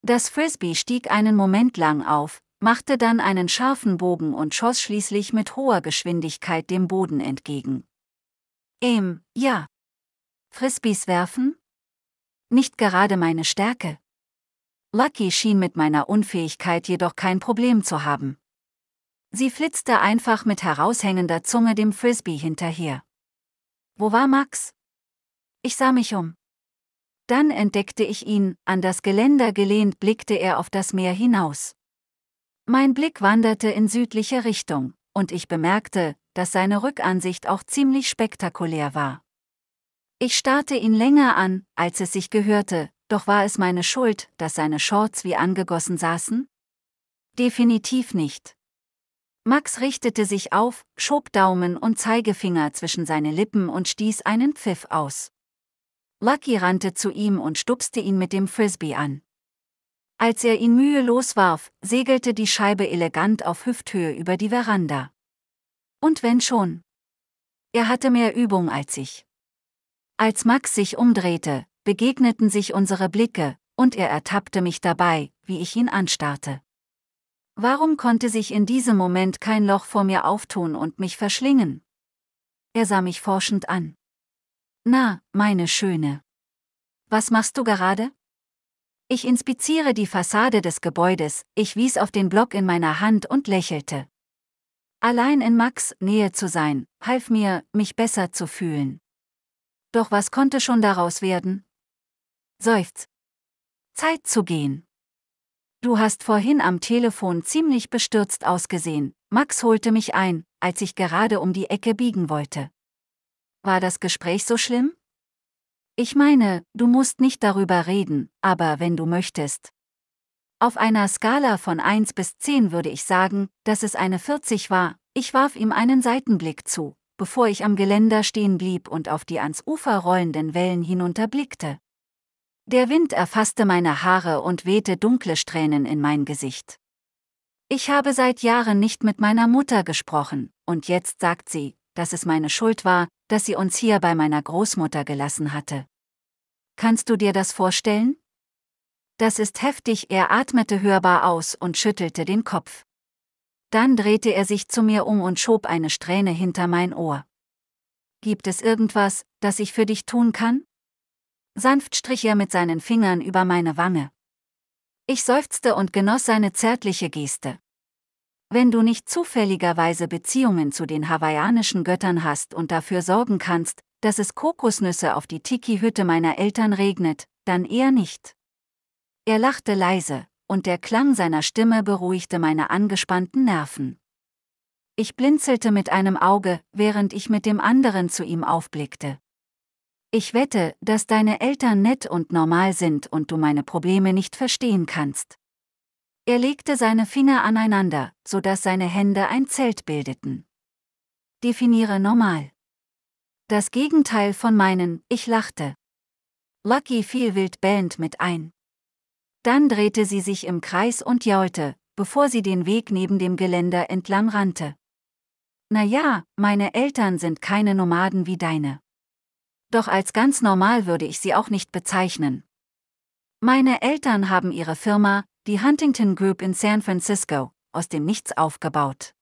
Das Frisbee stieg einen Moment lang auf, machte dann einen scharfen Bogen und schoss schließlich mit hoher Geschwindigkeit dem Boden entgegen. Ähm, ja. Frisbees werfen? Nicht gerade meine Stärke. Lucky schien mit meiner Unfähigkeit jedoch kein Problem zu haben. Sie flitzte einfach mit heraushängender Zunge dem Frisbee hinterher. Wo war Max? Ich sah mich um. Dann entdeckte ich ihn, an das Geländer gelehnt blickte er auf das Meer hinaus. Mein Blick wanderte in südliche Richtung, und ich bemerkte, dass seine Rückansicht auch ziemlich spektakulär war. Ich starrte ihn länger an, als es sich gehörte, doch war es meine Schuld, dass seine Shorts wie angegossen saßen? Definitiv nicht. Max richtete sich auf, schob Daumen und Zeigefinger zwischen seine Lippen und stieß einen Pfiff aus. Lucky rannte zu ihm und stupste ihn mit dem Frisbee an. Als er ihn mühelos warf, segelte die Scheibe elegant auf Hüfthöhe über die Veranda. Und wenn schon. Er hatte mehr Übung als ich. Als Max sich umdrehte, begegneten sich unsere Blicke, und er ertappte mich dabei, wie ich ihn anstarrte. Warum konnte sich in diesem Moment kein Loch vor mir auftun und mich verschlingen? Er sah mich forschend an. Na, meine Schöne. Was machst du gerade? Ich inspiziere die Fassade des Gebäudes, ich wies auf den Block in meiner Hand und lächelte. Allein in Max Nähe zu sein, half mir, mich besser zu fühlen. Doch was konnte schon daraus werden? Seufz. Zeit zu gehen. Du hast vorhin am Telefon ziemlich bestürzt ausgesehen. Max holte mich ein, als ich gerade um die Ecke biegen wollte. War das Gespräch so schlimm? Ich meine, du musst nicht darüber reden, aber wenn du möchtest, auf einer Skala von 1 bis 10 würde ich sagen, dass es eine 40 war. Ich warf ihm einen Seitenblick zu, bevor ich am Geländer stehen blieb und auf die ans Ufer rollenden Wellen hinunterblickte. Der Wind erfasste meine Haare und wehte dunkle Strähnen in mein Gesicht. Ich habe seit Jahren nicht mit meiner Mutter gesprochen, und jetzt sagt sie, dass es meine Schuld war, dass sie uns hier bei meiner Großmutter gelassen hatte. Kannst du dir das vorstellen? Das ist heftig, er atmete hörbar aus und schüttelte den Kopf. Dann drehte er sich zu mir um und schob eine Strähne hinter mein Ohr. Gibt es irgendwas, das ich für dich tun kann? Sanft strich er mit seinen Fingern über meine Wange. Ich seufzte und genoss seine zärtliche Geste. Wenn du nicht zufälligerweise Beziehungen zu den hawaiianischen Göttern hast und dafür sorgen kannst, dass es Kokosnüsse auf die Tiki-Hütte meiner Eltern regnet, dann eher nicht. Er lachte leise, und der Klang seiner Stimme beruhigte meine angespannten Nerven. Ich blinzelte mit einem Auge, während ich mit dem anderen zu ihm aufblickte. Ich wette, dass deine Eltern nett und normal sind und du meine Probleme nicht verstehen kannst. Er legte seine Finger aneinander, sodass seine Hände ein Zelt bildeten. Definiere normal. Das Gegenteil von meinen, ich lachte. Lucky fiel wild bellend mit ein. Dann drehte sie sich im Kreis und jaulte, bevor sie den Weg neben dem Geländer entlang rannte. Na ja, meine Eltern sind keine Nomaden wie deine. Doch als ganz normal würde ich sie auch nicht bezeichnen. Meine Eltern haben ihre Firma, die Huntington Group in San Francisco, aus dem Nichts aufgebaut.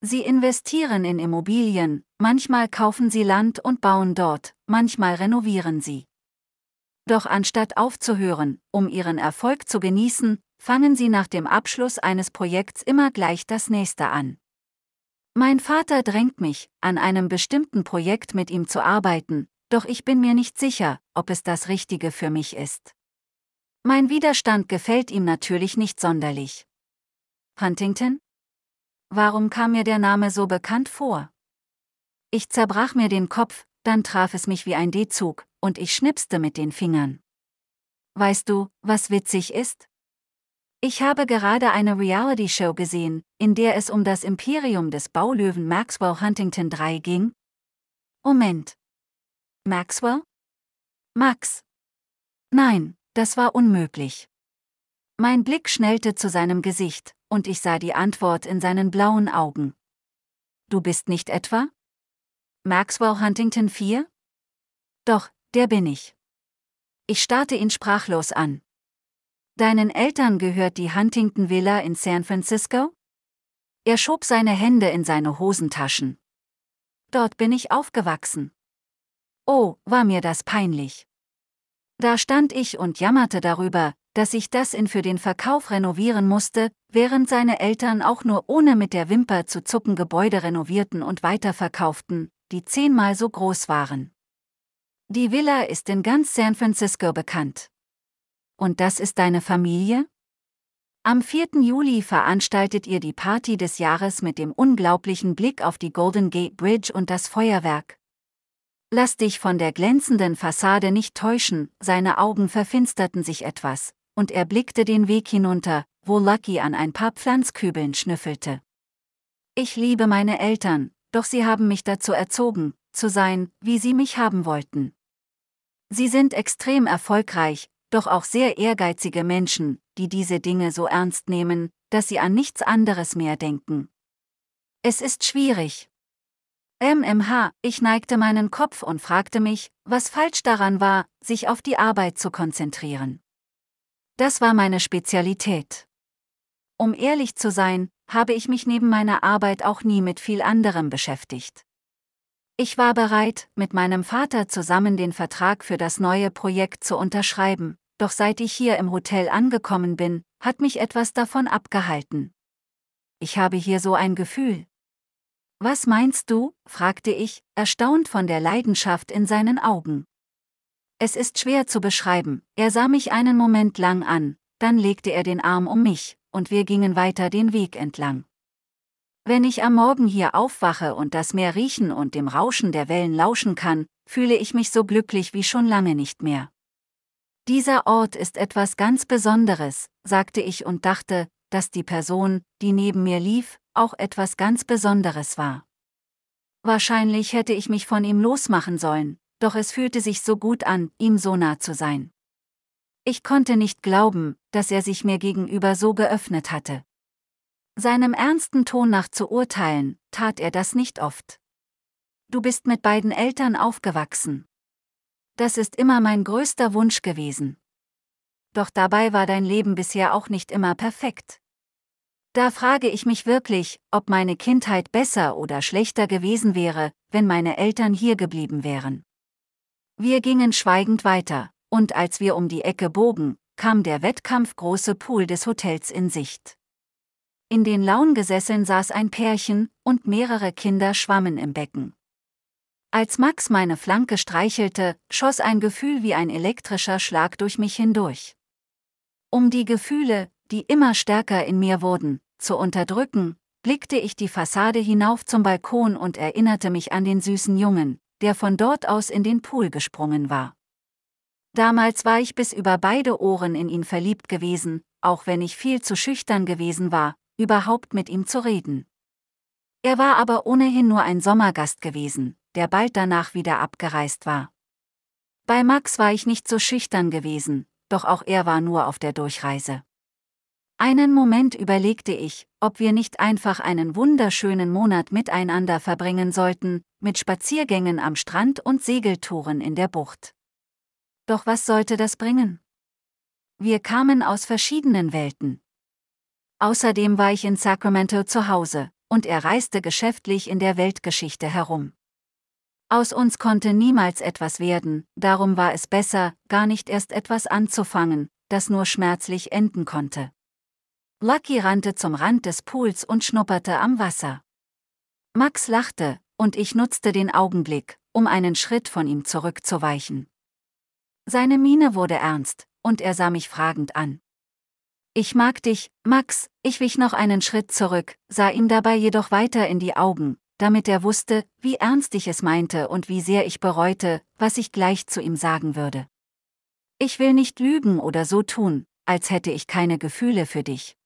Sie investieren in Immobilien, manchmal kaufen sie Land und bauen dort, manchmal renovieren sie. Doch anstatt aufzuhören, um ihren Erfolg zu genießen, fangen sie nach dem Abschluss eines Projekts immer gleich das nächste an. Mein Vater drängt mich, an einem bestimmten Projekt mit ihm zu arbeiten, doch ich bin mir nicht sicher, ob es das Richtige für mich ist. Mein Widerstand gefällt ihm natürlich nicht sonderlich. Huntington? Warum kam mir der Name so bekannt vor? Ich zerbrach mir den Kopf, dann traf es mich wie ein D-Zug, und ich schnipste mit den Fingern. Weißt du, was witzig ist? Ich habe gerade eine Reality-Show gesehen, in der es um das Imperium des Baulöwen Maxwell Huntington III ging. Moment. Maxwell? Max. Nein, das war unmöglich. Mein Blick schnellte zu seinem Gesicht, und ich sah die Antwort in seinen blauen Augen. Du bist nicht etwa? Maxwell Huntington 4? Doch, der bin ich. Ich starrte ihn sprachlos an. Deinen Eltern gehört die Huntington Villa in San Francisco? Er schob seine Hände in seine Hosentaschen. Dort bin ich aufgewachsen. Oh, war mir das peinlich. Da stand ich und jammerte darüber, dass ich das in für den Verkauf renovieren musste, während seine Eltern auch nur ohne mit der Wimper zu zucken Gebäude renovierten und weiterverkauften, die zehnmal so groß waren. Die Villa ist in ganz San Francisco bekannt. Und das ist deine Familie? Am 4. Juli veranstaltet ihr die Party des Jahres mit dem unglaublichen Blick auf die Golden Gate Bridge und das Feuerwerk. Lass dich von der glänzenden Fassade nicht täuschen, seine Augen verfinsterten sich etwas, und er blickte den Weg hinunter, wo Lucky an ein paar Pflanzkübeln schnüffelte. Ich liebe meine Eltern, doch sie haben mich dazu erzogen, zu sein, wie sie mich haben wollten. Sie sind extrem erfolgreich, doch auch sehr ehrgeizige Menschen, die diese Dinge so ernst nehmen, dass sie an nichts anderes mehr denken. Es ist schwierig. MMH, ich neigte meinen Kopf und fragte mich, was falsch daran war, sich auf die Arbeit zu konzentrieren. Das war meine Spezialität. Um ehrlich zu sein, habe ich mich neben meiner Arbeit auch nie mit viel anderem beschäftigt. Ich war bereit, mit meinem Vater zusammen den Vertrag für das neue Projekt zu unterschreiben, doch seit ich hier im Hotel angekommen bin, hat mich etwas davon abgehalten. Ich habe hier so ein Gefühl. Was meinst du? fragte ich, erstaunt von der Leidenschaft in seinen Augen. Es ist schwer zu beschreiben, er sah mich einen Moment lang an, dann legte er den Arm um mich, und wir gingen weiter den Weg entlang. Wenn ich am Morgen hier aufwache und das Meer riechen und dem Rauschen der Wellen lauschen kann, fühle ich mich so glücklich wie schon lange nicht mehr. Dieser Ort ist etwas ganz Besonderes, sagte ich und dachte, dass die Person, die neben mir lief, auch etwas ganz Besonderes war. Wahrscheinlich hätte ich mich von ihm losmachen sollen, doch es fühlte sich so gut an, ihm so nah zu sein. Ich konnte nicht glauben, dass er sich mir gegenüber so geöffnet hatte. Seinem ernsten Ton nach zu urteilen, tat er das nicht oft. Du bist mit beiden Eltern aufgewachsen. Das ist immer mein größter Wunsch gewesen. Doch dabei war dein Leben bisher auch nicht immer perfekt. Da frage ich mich wirklich, ob meine Kindheit besser oder schlechter gewesen wäre, wenn meine Eltern hier geblieben wären. Wir gingen schweigend weiter und als wir um die Ecke bogen, kam der wettkampfgroße Pool des Hotels in Sicht. In den Laungesesseln saß ein Pärchen und mehrere Kinder schwammen im Becken. Als Max meine Flanke streichelte, schoss ein Gefühl wie ein elektrischer Schlag durch mich hindurch. Um die Gefühle, die immer stärker in mir wurden, zu unterdrücken, blickte ich die Fassade hinauf zum Balkon und erinnerte mich an den süßen Jungen, der von dort aus in den Pool gesprungen war. Damals war ich bis über beide Ohren in ihn verliebt gewesen, auch wenn ich viel zu schüchtern gewesen war, überhaupt mit ihm zu reden. Er war aber ohnehin nur ein Sommergast gewesen, der bald danach wieder abgereist war. Bei Max war ich nicht so schüchtern gewesen, doch auch er war nur auf der Durchreise. Einen Moment überlegte ich, ob wir nicht einfach einen wunderschönen Monat miteinander verbringen sollten, mit Spaziergängen am Strand und Segeltouren in der Bucht. Doch was sollte das bringen? Wir kamen aus verschiedenen Welten. Außerdem war ich in Sacramento zu Hause, und er reiste geschäftlich in der Weltgeschichte herum. Aus uns konnte niemals etwas werden, darum war es besser, gar nicht erst etwas anzufangen, das nur schmerzlich enden konnte. Lucky rannte zum Rand des Pools und schnupperte am Wasser. Max lachte, und ich nutzte den Augenblick, um einen Schritt von ihm zurückzuweichen. Seine Miene wurde ernst, und er sah mich fragend an. Ich mag dich, Max, ich wich noch einen Schritt zurück, sah ihm dabei jedoch weiter in die Augen, damit er wusste, wie ernst ich es meinte und wie sehr ich bereute, was ich gleich zu ihm sagen würde. Ich will nicht lügen oder so tun, als hätte ich keine Gefühle für dich.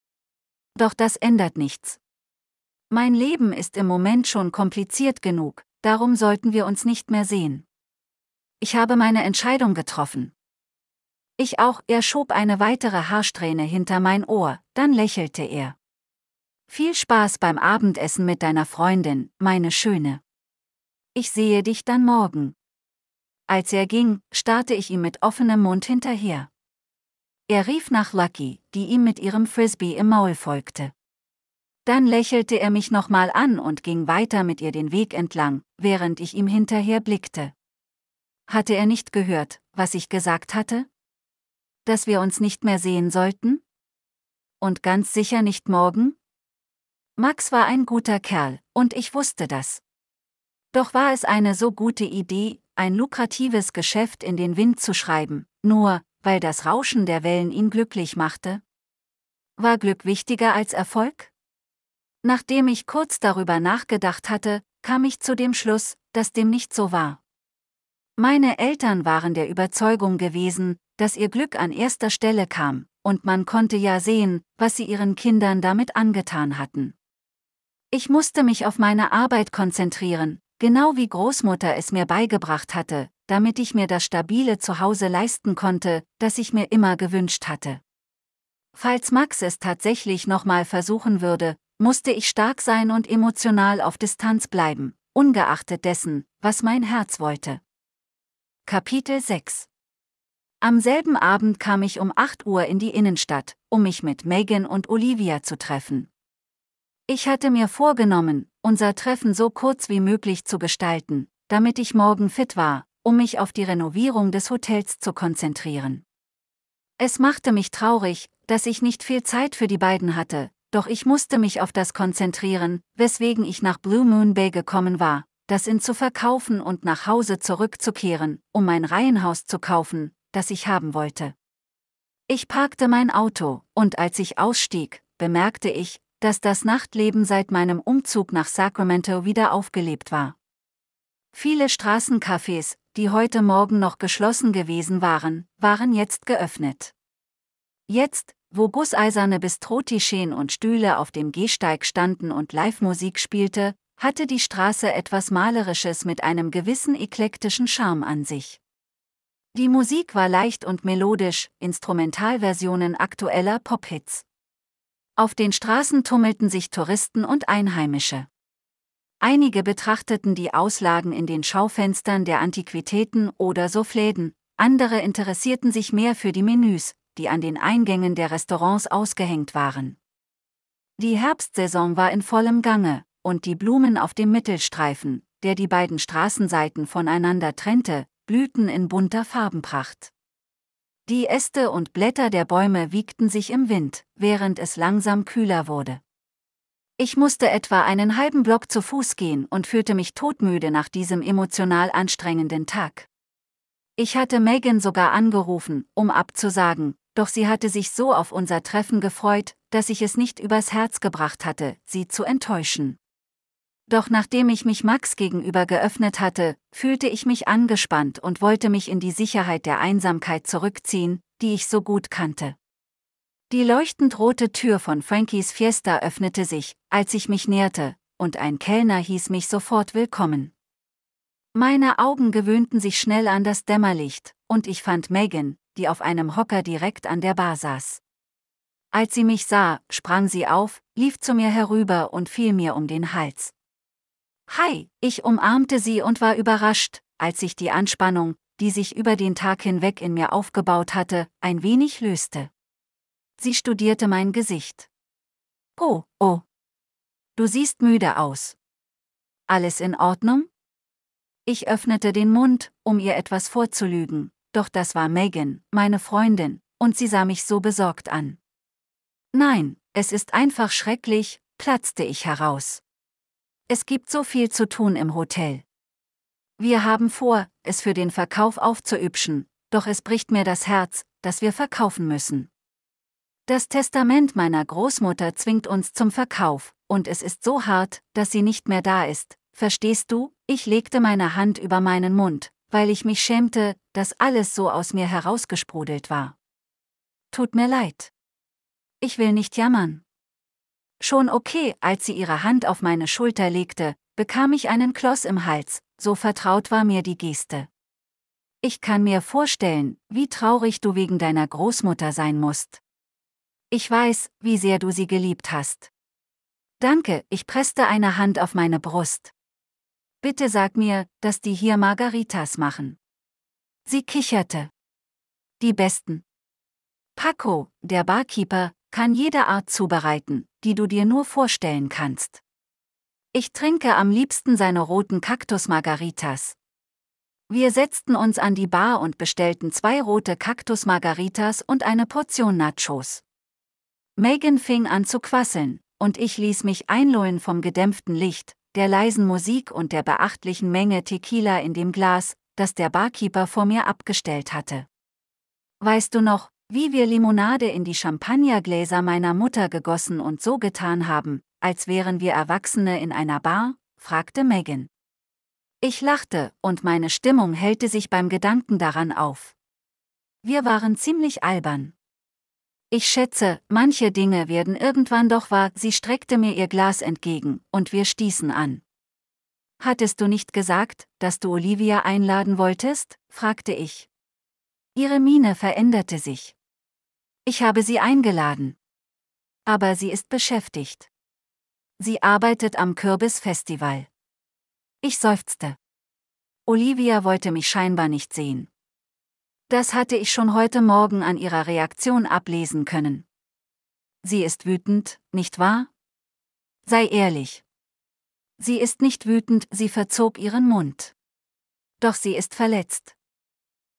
Doch das ändert nichts. Mein Leben ist im Moment schon kompliziert genug, darum sollten wir uns nicht mehr sehen. Ich habe meine Entscheidung getroffen. Ich auch, er schob eine weitere Haarsträhne hinter mein Ohr, dann lächelte er. Viel Spaß beim Abendessen mit deiner Freundin, meine Schöne. Ich sehe dich dann morgen. Als er ging, starrte ich ihm mit offenem Mund hinterher. Er rief nach Lucky, die ihm mit ihrem Frisbee im Maul folgte. Dann lächelte er mich nochmal an und ging weiter mit ihr den Weg entlang, während ich ihm hinterher blickte. Hatte er nicht gehört, was ich gesagt hatte? Dass wir uns nicht mehr sehen sollten? Und ganz sicher nicht morgen? Max war ein guter Kerl, und ich wusste das. Doch war es eine so gute Idee, ein lukratives Geschäft in den Wind zu schreiben, nur weil das Rauschen der Wellen ihn glücklich machte? War Glück wichtiger als Erfolg? Nachdem ich kurz darüber nachgedacht hatte, kam ich zu dem Schluss, dass dem nicht so war. Meine Eltern waren der Überzeugung gewesen, dass ihr Glück an erster Stelle kam, und man konnte ja sehen, was sie ihren Kindern damit angetan hatten. Ich musste mich auf meine Arbeit konzentrieren, genau wie Großmutter es mir beigebracht hatte, damit ich mir das stabile Zuhause leisten konnte, das ich mir immer gewünscht hatte. Falls Max es tatsächlich nochmal versuchen würde, musste ich stark sein und emotional auf Distanz bleiben, ungeachtet dessen, was mein Herz wollte. Kapitel 6 Am selben Abend kam ich um 8 Uhr in die Innenstadt, um mich mit Megan und Olivia zu treffen. Ich hatte mir vorgenommen, unser Treffen so kurz wie möglich zu gestalten, damit ich morgen fit war, um mich auf die Renovierung des Hotels zu konzentrieren. Es machte mich traurig, dass ich nicht viel Zeit für die beiden hatte, doch ich musste mich auf das konzentrieren, weswegen ich nach Blue Moon Bay gekommen war, das in zu verkaufen und nach Hause zurückzukehren, um mein Reihenhaus zu kaufen, das ich haben wollte. Ich parkte mein Auto, und als ich ausstieg, bemerkte ich, dass das Nachtleben seit meinem Umzug nach Sacramento wieder aufgelebt war. Viele Straßencafés, die heute Morgen noch geschlossen gewesen waren, waren jetzt geöffnet. Jetzt, wo gusseiserne Bistrotischeen und Stühle auf dem Gehsteig standen und Live-Musik spielte, hatte die Straße etwas Malerisches mit einem gewissen eklektischen Charme an sich. Die Musik war leicht und melodisch, Instrumentalversionen aktueller Pop-Hits. Auf den Straßen tummelten sich Touristen und Einheimische. Einige betrachteten die Auslagen in den Schaufenstern der Antiquitäten oder Souffläden, andere interessierten sich mehr für die Menüs, die an den Eingängen der Restaurants ausgehängt waren. Die Herbstsaison war in vollem Gange, und die Blumen auf dem Mittelstreifen, der die beiden Straßenseiten voneinander trennte, blühten in bunter Farbenpracht. Die Äste und Blätter der Bäume wiegten sich im Wind, während es langsam kühler wurde. Ich musste etwa einen halben Block zu Fuß gehen und fühlte mich todmüde nach diesem emotional anstrengenden Tag. Ich hatte Megan sogar angerufen, um abzusagen, doch sie hatte sich so auf unser Treffen gefreut, dass ich es nicht übers Herz gebracht hatte, sie zu enttäuschen. Doch nachdem ich mich Max gegenüber geöffnet hatte, fühlte ich mich angespannt und wollte mich in die Sicherheit der Einsamkeit zurückziehen, die ich so gut kannte. Die leuchtend rote Tür von Frankies Fiesta öffnete sich, als ich mich näherte, und ein Kellner hieß mich sofort willkommen. Meine Augen gewöhnten sich schnell an das Dämmerlicht, und ich fand Megan, die auf einem Hocker direkt an der Bar saß. Als sie mich sah, sprang sie auf, lief zu mir herüber und fiel mir um den Hals. Hi, ich umarmte sie und war überrascht, als sich die Anspannung, die sich über den Tag hinweg in mir aufgebaut hatte, ein wenig löste. Sie studierte mein Gesicht. Oh, oh. Du siehst müde aus. Alles in Ordnung? Ich öffnete den Mund, um ihr etwas vorzulügen, doch das war Megan, meine Freundin, und sie sah mich so besorgt an. Nein, es ist einfach schrecklich, platzte ich heraus. Es gibt so viel zu tun im Hotel. Wir haben vor, es für den Verkauf aufzuübschen, doch es bricht mir das Herz, dass wir verkaufen müssen. Das Testament meiner Großmutter zwingt uns zum Verkauf, und es ist so hart, dass sie nicht mehr da ist, verstehst du? Ich legte meine Hand über meinen Mund, weil ich mich schämte, dass alles so aus mir herausgesprudelt war. Tut mir leid. Ich will nicht jammern. Schon okay, als sie ihre Hand auf meine Schulter legte, bekam ich einen Kloß im Hals, so vertraut war mir die Geste. Ich kann mir vorstellen, wie traurig du wegen deiner Großmutter sein musst. Ich weiß, wie sehr du sie geliebt hast. Danke, ich presste eine Hand auf meine Brust. Bitte sag mir, dass die hier Margaritas machen. Sie kicherte. Die besten. Paco, der Barkeeper, kann jede Art zubereiten, die du dir nur vorstellen kannst. Ich trinke am liebsten seine roten Kaktusmargaritas. Wir setzten uns an die Bar und bestellten zwei rote Kaktusmargaritas und eine Portion Nachos. Megan fing an zu quasseln, und ich ließ mich einlullen vom gedämpften Licht, der leisen Musik und der beachtlichen Menge Tequila in dem Glas, das der Barkeeper vor mir abgestellt hatte. Weißt du noch, wie wir Limonade in die Champagnergläser meiner Mutter gegossen und so getan haben, als wären wir Erwachsene in einer Bar? fragte Megan. Ich lachte, und meine Stimmung hellte sich beim Gedanken daran auf. Wir waren ziemlich albern. Ich schätze, manche Dinge werden irgendwann doch wahr, sie streckte mir ihr Glas entgegen, und wir stießen an. Hattest du nicht gesagt, dass du Olivia einladen wolltest? fragte ich. Ihre Miene veränderte sich. Ich habe sie eingeladen. Aber sie ist beschäftigt. Sie arbeitet am Kürbisfestival. Ich seufzte. Olivia wollte mich scheinbar nicht sehen. Das hatte ich schon heute Morgen an ihrer Reaktion ablesen können. Sie ist wütend, nicht wahr? Sei ehrlich. Sie ist nicht wütend, sie verzog ihren Mund. Doch sie ist verletzt.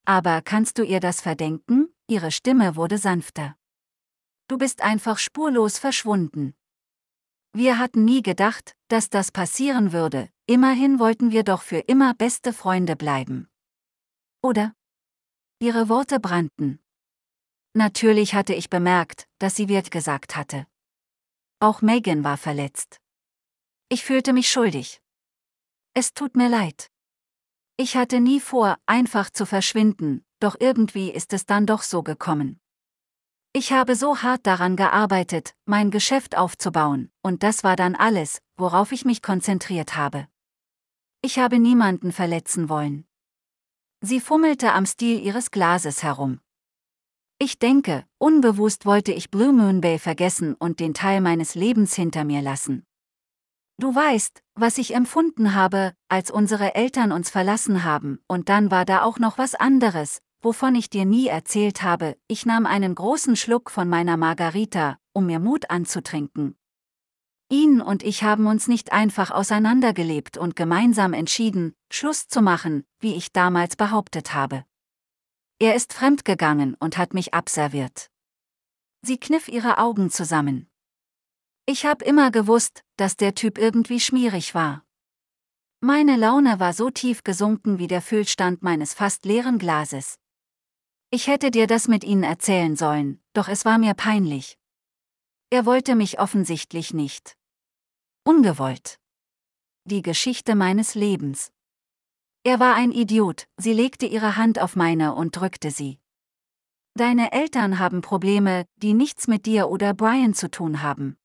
Aber kannst du ihr das verdenken? ihre Stimme wurde sanfter. Du bist einfach spurlos verschwunden. Wir hatten nie gedacht, dass das passieren würde, immerhin wollten wir doch für immer beste Freunde bleiben. Oder? Ihre Worte brannten. Natürlich hatte ich bemerkt, dass sie Wirt gesagt hatte. Auch Megan war verletzt. Ich fühlte mich schuldig. Es tut mir leid. Ich hatte nie vor, einfach zu verschwinden, doch irgendwie ist es dann doch so gekommen. Ich habe so hart daran gearbeitet, mein Geschäft aufzubauen, und das war dann alles, worauf ich mich konzentriert habe. Ich habe niemanden verletzen wollen. Sie fummelte am Stiel ihres Glases herum. Ich denke, unbewusst wollte ich Blue Moon Bay vergessen und den Teil meines Lebens hinter mir lassen. Du weißt, was ich empfunden habe, als unsere Eltern uns verlassen haben, und dann war da auch noch was anderes, wovon ich dir nie erzählt habe, ich nahm einen großen Schluck von meiner Margarita, um mir Mut anzutrinken. Ihn und ich haben uns nicht einfach auseinandergelebt und gemeinsam entschieden, Schluss zu machen, wie ich damals behauptet habe. Er ist fremdgegangen und hat mich abserviert. Sie kniff ihre Augen zusammen. Ich hab immer gewusst, dass der Typ irgendwie schmierig war. Meine Laune war so tief gesunken wie der Füllstand meines fast leeren Glases. Ich hätte dir das mit ihnen erzählen sollen, doch es war mir peinlich. Er wollte mich offensichtlich nicht. Ungewollt. Die Geschichte meines Lebens. Er war ein Idiot, sie legte ihre Hand auf meine und drückte sie. Deine Eltern haben Probleme, die nichts mit dir oder Brian zu tun haben.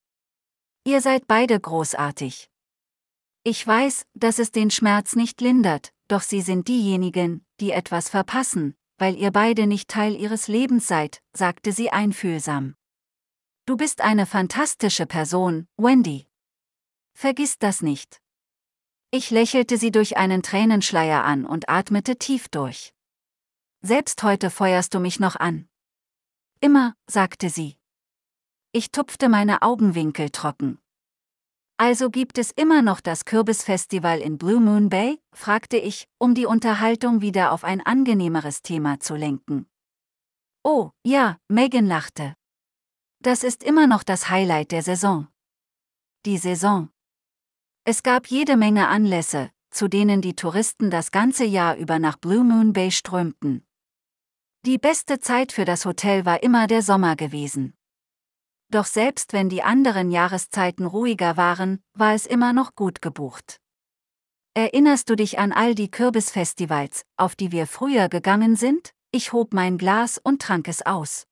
Ihr seid beide großartig. Ich weiß, dass es den Schmerz nicht lindert, doch sie sind diejenigen, die etwas verpassen, weil ihr beide nicht Teil ihres Lebens seid, sagte sie einfühlsam. Du bist eine fantastische Person, Wendy. Vergiss das nicht. Ich lächelte sie durch einen Tränenschleier an und atmete tief durch. Selbst heute feuerst du mich noch an. Immer, sagte sie. Ich tupfte meine Augenwinkel trocken. Also gibt es immer noch das Kürbisfestival in Blue Moon Bay? fragte ich, um die Unterhaltung wieder auf ein angenehmeres Thema zu lenken. Oh, ja, Megan lachte. Das ist immer noch das Highlight der Saison. Die Saison. Es gab jede Menge Anlässe, zu denen die Touristen das ganze Jahr über nach Blue Moon Bay strömten. Die beste Zeit für das Hotel war immer der Sommer gewesen. Doch selbst wenn die anderen Jahreszeiten ruhiger waren, war es immer noch gut gebucht. Erinnerst du dich an all die Kürbisfestivals, auf die wir früher gegangen sind? Ich hob mein Glas und trank es aus.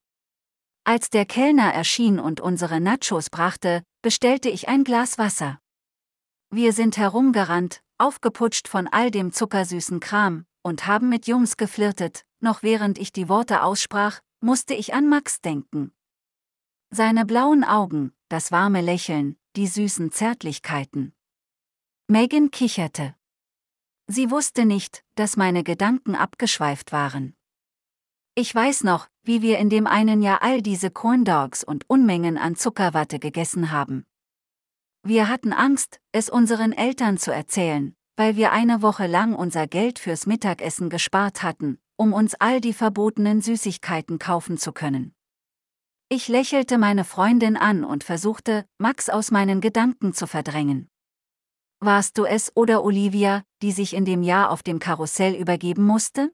Als der Kellner erschien und unsere Nachos brachte, bestellte ich ein Glas Wasser. Wir sind herumgerannt, aufgeputscht von all dem zuckersüßen Kram, und haben mit Jungs geflirtet, noch während ich die Worte aussprach, musste ich an Max denken. Seine blauen Augen, das warme Lächeln, die süßen Zärtlichkeiten. Megan kicherte. Sie wusste nicht, dass meine Gedanken abgeschweift waren. Ich weiß noch, wie wir in dem einen Jahr all diese Corn Dogs und Unmengen an Zuckerwatte gegessen haben. Wir hatten Angst, es unseren Eltern zu erzählen, weil wir eine Woche lang unser Geld fürs Mittagessen gespart hatten, um uns all die verbotenen Süßigkeiten kaufen zu können. Ich lächelte meine Freundin an und versuchte, Max aus meinen Gedanken zu verdrängen. Warst du es oder Olivia, die sich in dem Jahr auf dem Karussell übergeben musste?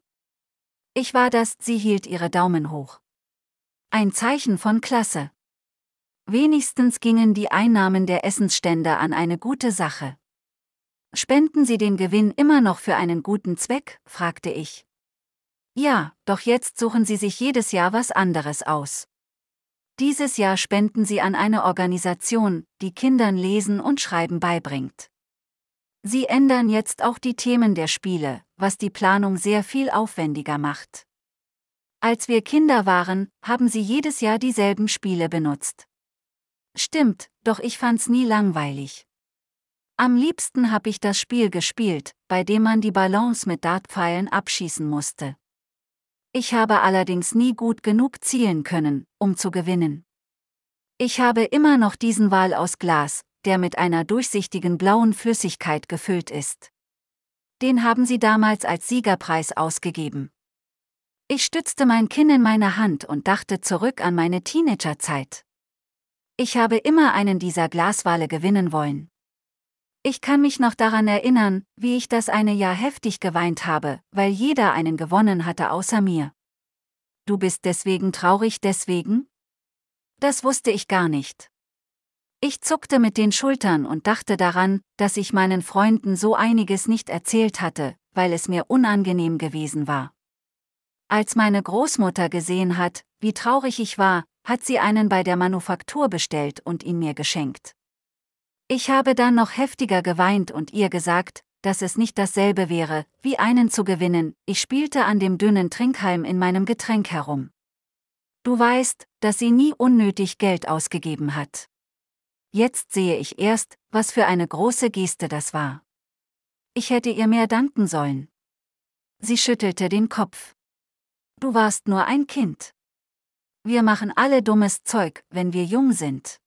Ich war das, sie hielt ihre Daumen hoch. Ein Zeichen von Klasse. Wenigstens gingen die Einnahmen der Essensstände an eine gute Sache. Spenden Sie den Gewinn immer noch für einen guten Zweck? fragte ich. Ja, doch jetzt suchen Sie sich jedes Jahr was anderes aus. Dieses Jahr spenden sie an eine Organisation, die Kindern Lesen und Schreiben beibringt. Sie ändern jetzt auch die Themen der Spiele, was die Planung sehr viel aufwendiger macht. Als wir Kinder waren, haben sie jedes Jahr dieselben Spiele benutzt. Stimmt, doch ich fand's nie langweilig. Am liebsten hab ich das Spiel gespielt, bei dem man die Ballons mit Dartpfeilen abschießen musste. Ich habe allerdings nie gut genug zielen können, um zu gewinnen. Ich habe immer noch diesen Wal aus Glas, der mit einer durchsichtigen blauen Flüssigkeit gefüllt ist. Den haben sie damals als Siegerpreis ausgegeben. Ich stützte mein Kinn in meine Hand und dachte zurück an meine Teenagerzeit. Ich habe immer einen dieser Glaswale gewinnen wollen. Ich kann mich noch daran erinnern, wie ich das eine Jahr heftig geweint habe, weil jeder einen gewonnen hatte außer mir. Du bist deswegen traurig deswegen? Das wusste ich gar nicht. Ich zuckte mit den Schultern und dachte daran, dass ich meinen Freunden so einiges nicht erzählt hatte, weil es mir unangenehm gewesen war. Als meine Großmutter gesehen hat, wie traurig ich war, hat sie einen bei der Manufaktur bestellt und ihn mir geschenkt. Ich habe dann noch heftiger geweint und ihr gesagt, dass es nicht dasselbe wäre, wie einen zu gewinnen, ich spielte an dem dünnen Trinkhalm in meinem Getränk herum. Du weißt, dass sie nie unnötig Geld ausgegeben hat. Jetzt sehe ich erst, was für eine große Geste das war. Ich hätte ihr mehr danken sollen. Sie schüttelte den Kopf. Du warst nur ein Kind. Wir machen alle dummes Zeug, wenn wir jung sind.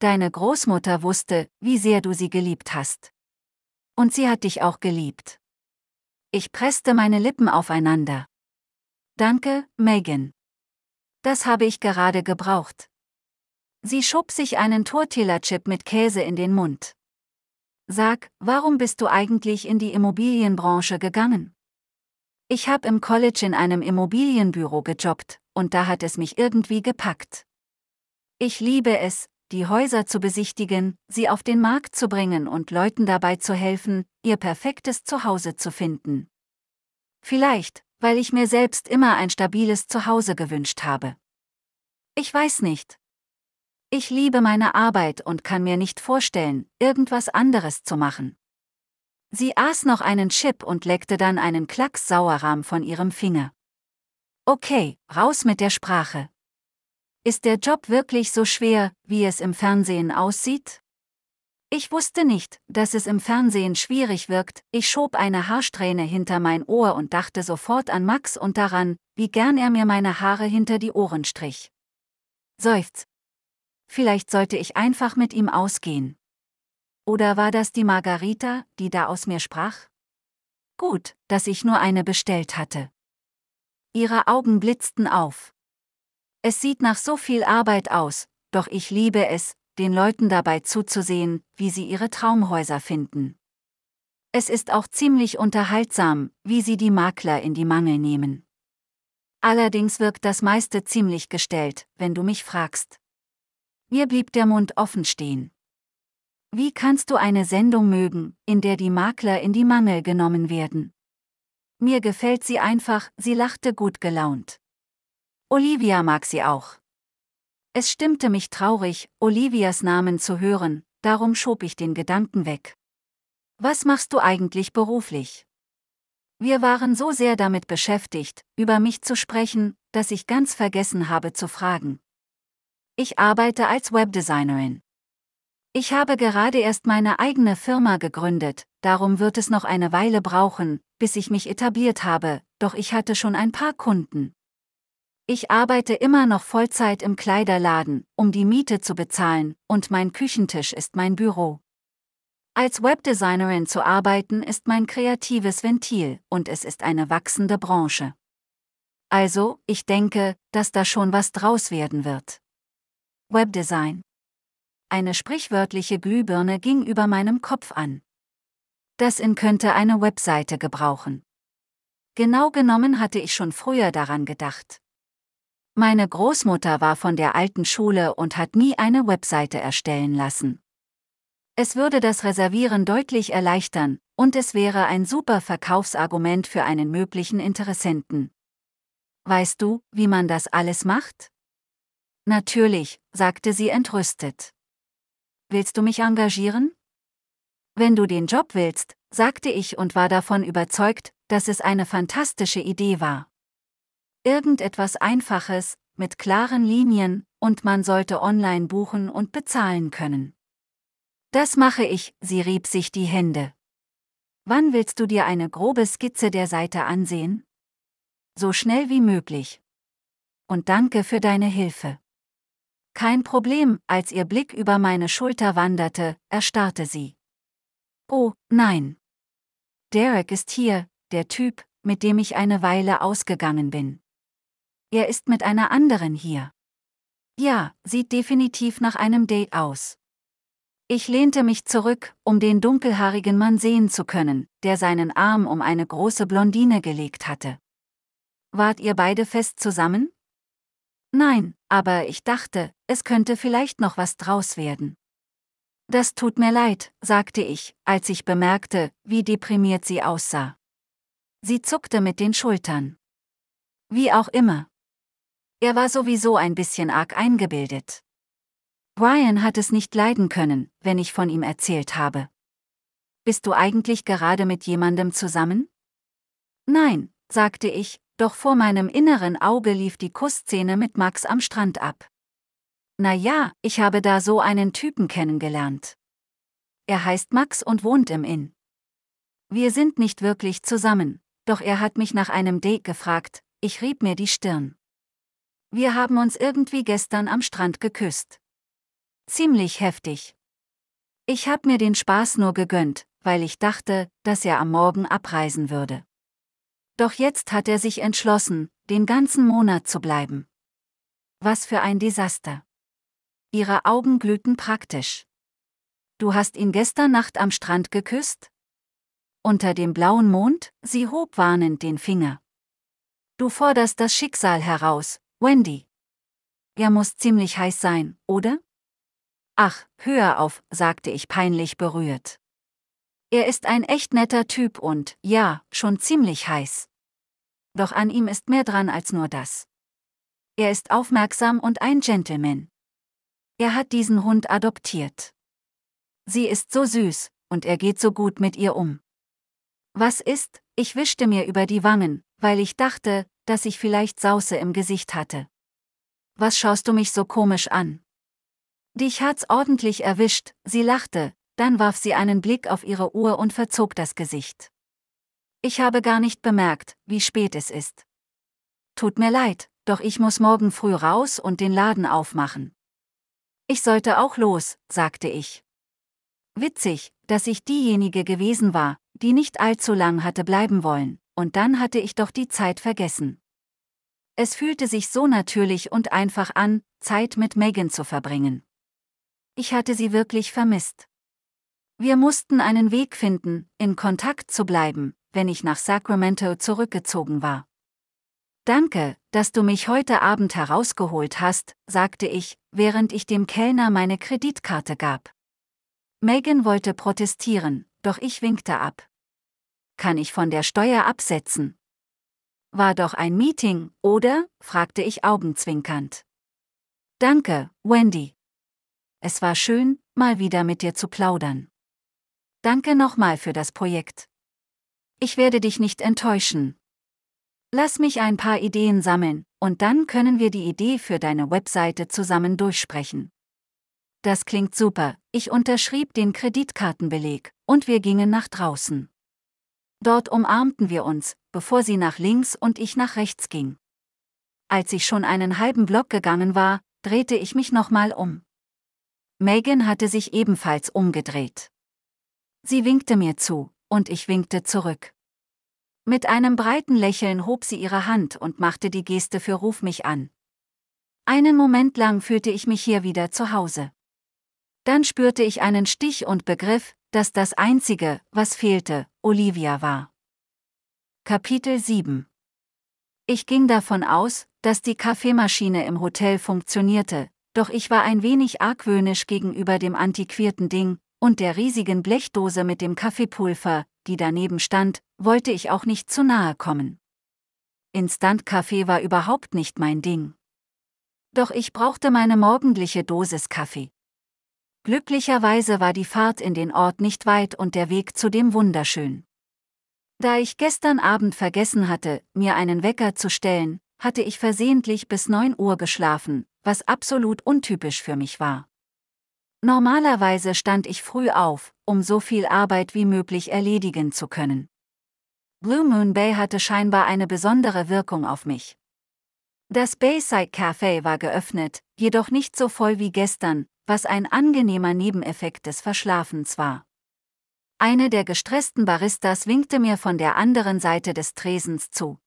Deine Großmutter wusste, wie sehr du sie geliebt hast. Und sie hat dich auch geliebt. Ich presste meine Lippen aufeinander. Danke, Megan. Das habe ich gerade gebraucht. Sie schob sich einen Tortilla-Chip mit Käse in den Mund. Sag, warum bist du eigentlich in die Immobilienbranche gegangen? Ich habe im College in einem Immobilienbüro gejobbt, und da hat es mich irgendwie gepackt. Ich liebe es, die Häuser zu besichtigen, sie auf den Markt zu bringen und Leuten dabei zu helfen, ihr perfektes Zuhause zu finden. Vielleicht, weil ich mir selbst immer ein stabiles Zuhause gewünscht habe. Ich weiß nicht. Ich liebe meine Arbeit und kann mir nicht vorstellen, irgendwas anderes zu machen. Sie aß noch einen Chip und leckte dann einen Klacks Sauerrahm von ihrem Finger. Okay, raus mit der Sprache. Ist der Job wirklich so schwer, wie es im Fernsehen aussieht? Ich wusste nicht, dass es im Fernsehen schwierig wirkt, ich schob eine Haarsträhne hinter mein Ohr und dachte sofort an Max und daran, wie gern er mir meine Haare hinter die Ohren strich. Seufz. Vielleicht sollte ich einfach mit ihm ausgehen. Oder war das die Margarita, die da aus mir sprach? Gut, dass ich nur eine bestellt hatte. Ihre Augen blitzten auf. Es sieht nach so viel Arbeit aus, doch ich liebe es, den Leuten dabei zuzusehen, wie sie ihre Traumhäuser finden. Es ist auch ziemlich unterhaltsam, wie sie die Makler in die Mangel nehmen. Allerdings wirkt das meiste ziemlich gestellt, wenn du mich fragst. Mir blieb der Mund offen stehen. Wie kannst du eine Sendung mögen, in der die Makler in die Mangel genommen werden? Mir gefällt sie einfach, sie lachte gut gelaunt. Olivia mag sie auch. Es stimmte mich traurig, Olivias Namen zu hören, darum schob ich den Gedanken weg. Was machst du eigentlich beruflich? Wir waren so sehr damit beschäftigt, über mich zu sprechen, dass ich ganz vergessen habe zu fragen. Ich arbeite als Webdesignerin. Ich habe gerade erst meine eigene Firma gegründet, darum wird es noch eine Weile brauchen, bis ich mich etabliert habe, doch ich hatte schon ein paar Kunden. Ich arbeite immer noch Vollzeit im Kleiderladen, um die Miete zu bezahlen, und mein Küchentisch ist mein Büro. Als Webdesignerin zu arbeiten ist mein kreatives Ventil, und es ist eine wachsende Branche. Also, ich denke, dass da schon was draus werden wird. Webdesign. Eine sprichwörtliche Glühbirne ging über meinem Kopf an. Das in könnte eine Webseite gebrauchen. Genau genommen hatte ich schon früher daran gedacht. Meine Großmutter war von der alten Schule und hat nie eine Webseite erstellen lassen. Es würde das Reservieren deutlich erleichtern, und es wäre ein super Verkaufsargument für einen möglichen Interessenten. Weißt du, wie man das alles macht? Natürlich, sagte sie entrüstet. Willst du mich engagieren? Wenn du den Job willst, sagte ich und war davon überzeugt, dass es eine fantastische Idee war. Irgendetwas Einfaches, mit klaren Linien, und man sollte online buchen und bezahlen können. Das mache ich, sie rieb sich die Hände. Wann willst du dir eine grobe Skizze der Seite ansehen? So schnell wie möglich. Und danke für deine Hilfe. Kein Problem, als ihr Blick über meine Schulter wanderte, erstarrte sie. Oh, nein. Derek ist hier, der Typ, mit dem ich eine Weile ausgegangen bin. Er ist mit einer anderen hier. Ja, sieht definitiv nach einem Date aus. Ich lehnte mich zurück, um den dunkelhaarigen Mann sehen zu können, der seinen Arm um eine große Blondine gelegt hatte. Wart ihr beide fest zusammen? Nein, aber ich dachte, es könnte vielleicht noch was draus werden. Das tut mir leid, sagte ich, als ich bemerkte, wie deprimiert sie aussah. Sie zuckte mit den Schultern. Wie auch immer. Er war sowieso ein bisschen arg eingebildet. Brian hat es nicht leiden können, wenn ich von ihm erzählt habe. Bist du eigentlich gerade mit jemandem zusammen? Nein, sagte ich, doch vor meinem inneren Auge lief die Kussszene mit Max am Strand ab. Na ja, ich habe da so einen Typen kennengelernt. Er heißt Max und wohnt im Inn. Wir sind nicht wirklich zusammen, doch er hat mich nach einem Date gefragt, ich rieb mir die Stirn. Wir haben uns irgendwie gestern am Strand geküsst. Ziemlich heftig. Ich hab mir den Spaß nur gegönnt, weil ich dachte, dass er am Morgen abreisen würde. Doch jetzt hat er sich entschlossen, den ganzen Monat zu bleiben. Was für ein Desaster. Ihre Augen glühten praktisch. Du hast ihn gestern Nacht am Strand geküsst? Unter dem blauen Mond, sie hob warnend den Finger. Du forderst das Schicksal heraus, Wendy. Er muss ziemlich heiß sein, oder? Ach, hör auf, sagte ich peinlich berührt. Er ist ein echt netter Typ und, ja, schon ziemlich heiß. Doch an ihm ist mehr dran als nur das. Er ist aufmerksam und ein Gentleman. Er hat diesen Hund adoptiert. Sie ist so süß, und er geht so gut mit ihr um. Was ist? Ich wischte mir über die Wangen, weil ich dachte, dass ich vielleicht Sause im Gesicht hatte. Was schaust du mich so komisch an? Dich hat's ordentlich erwischt, sie lachte, dann warf sie einen Blick auf ihre Uhr und verzog das Gesicht. Ich habe gar nicht bemerkt, wie spät es ist. Tut mir leid, doch ich muss morgen früh raus und den Laden aufmachen. Ich sollte auch los, sagte ich. Witzig, dass ich diejenige gewesen war, die nicht allzu lang hatte bleiben wollen und dann hatte ich doch die Zeit vergessen. Es fühlte sich so natürlich und einfach an, Zeit mit Megan zu verbringen. Ich hatte sie wirklich vermisst. Wir mussten einen Weg finden, in Kontakt zu bleiben, wenn ich nach Sacramento zurückgezogen war. Danke, dass du mich heute Abend herausgeholt hast, sagte ich, während ich dem Kellner meine Kreditkarte gab. Megan wollte protestieren, doch ich winkte ab kann ich von der Steuer absetzen. War doch ein Meeting, oder? fragte ich augenzwinkernd. Danke, Wendy. Es war schön, mal wieder mit dir zu plaudern. Danke nochmal für das Projekt. Ich werde dich nicht enttäuschen. Lass mich ein paar Ideen sammeln, und dann können wir die Idee für deine Webseite zusammen durchsprechen. Das klingt super, ich unterschrieb den Kreditkartenbeleg, und wir gingen nach draußen. Dort umarmten wir uns, bevor sie nach links und ich nach rechts ging. Als ich schon einen halben Block gegangen war, drehte ich mich nochmal um. Megan hatte sich ebenfalls umgedreht. Sie winkte mir zu, und ich winkte zurück. Mit einem breiten Lächeln hob sie ihre Hand und machte die Geste für Ruf mich an. Einen Moment lang fühlte ich mich hier wieder zu Hause. Dann spürte ich einen Stich und begriff, dass das Einzige, was fehlte, Olivia war. Kapitel 7 Ich ging davon aus, dass die Kaffeemaschine im Hotel funktionierte, doch ich war ein wenig argwöhnisch gegenüber dem antiquierten Ding, und der riesigen Blechdose mit dem Kaffeepulver, die daneben stand, wollte ich auch nicht zu nahe kommen. Instant-Kaffee war überhaupt nicht mein Ding. Doch ich brauchte meine morgendliche Dosis Kaffee. Glücklicherweise war die Fahrt in den Ort nicht weit und der Weg zudem wunderschön. Da ich gestern Abend vergessen hatte, mir einen Wecker zu stellen, hatte ich versehentlich bis 9 Uhr geschlafen, was absolut untypisch für mich war. Normalerweise stand ich früh auf, um so viel Arbeit wie möglich erledigen zu können. Blue Moon Bay hatte scheinbar eine besondere Wirkung auf mich. Das Bayside Café war geöffnet, jedoch nicht so voll wie gestern, was ein angenehmer Nebeneffekt des Verschlafens war. Eine der gestressten Baristas winkte mir von der anderen Seite des Tresens zu.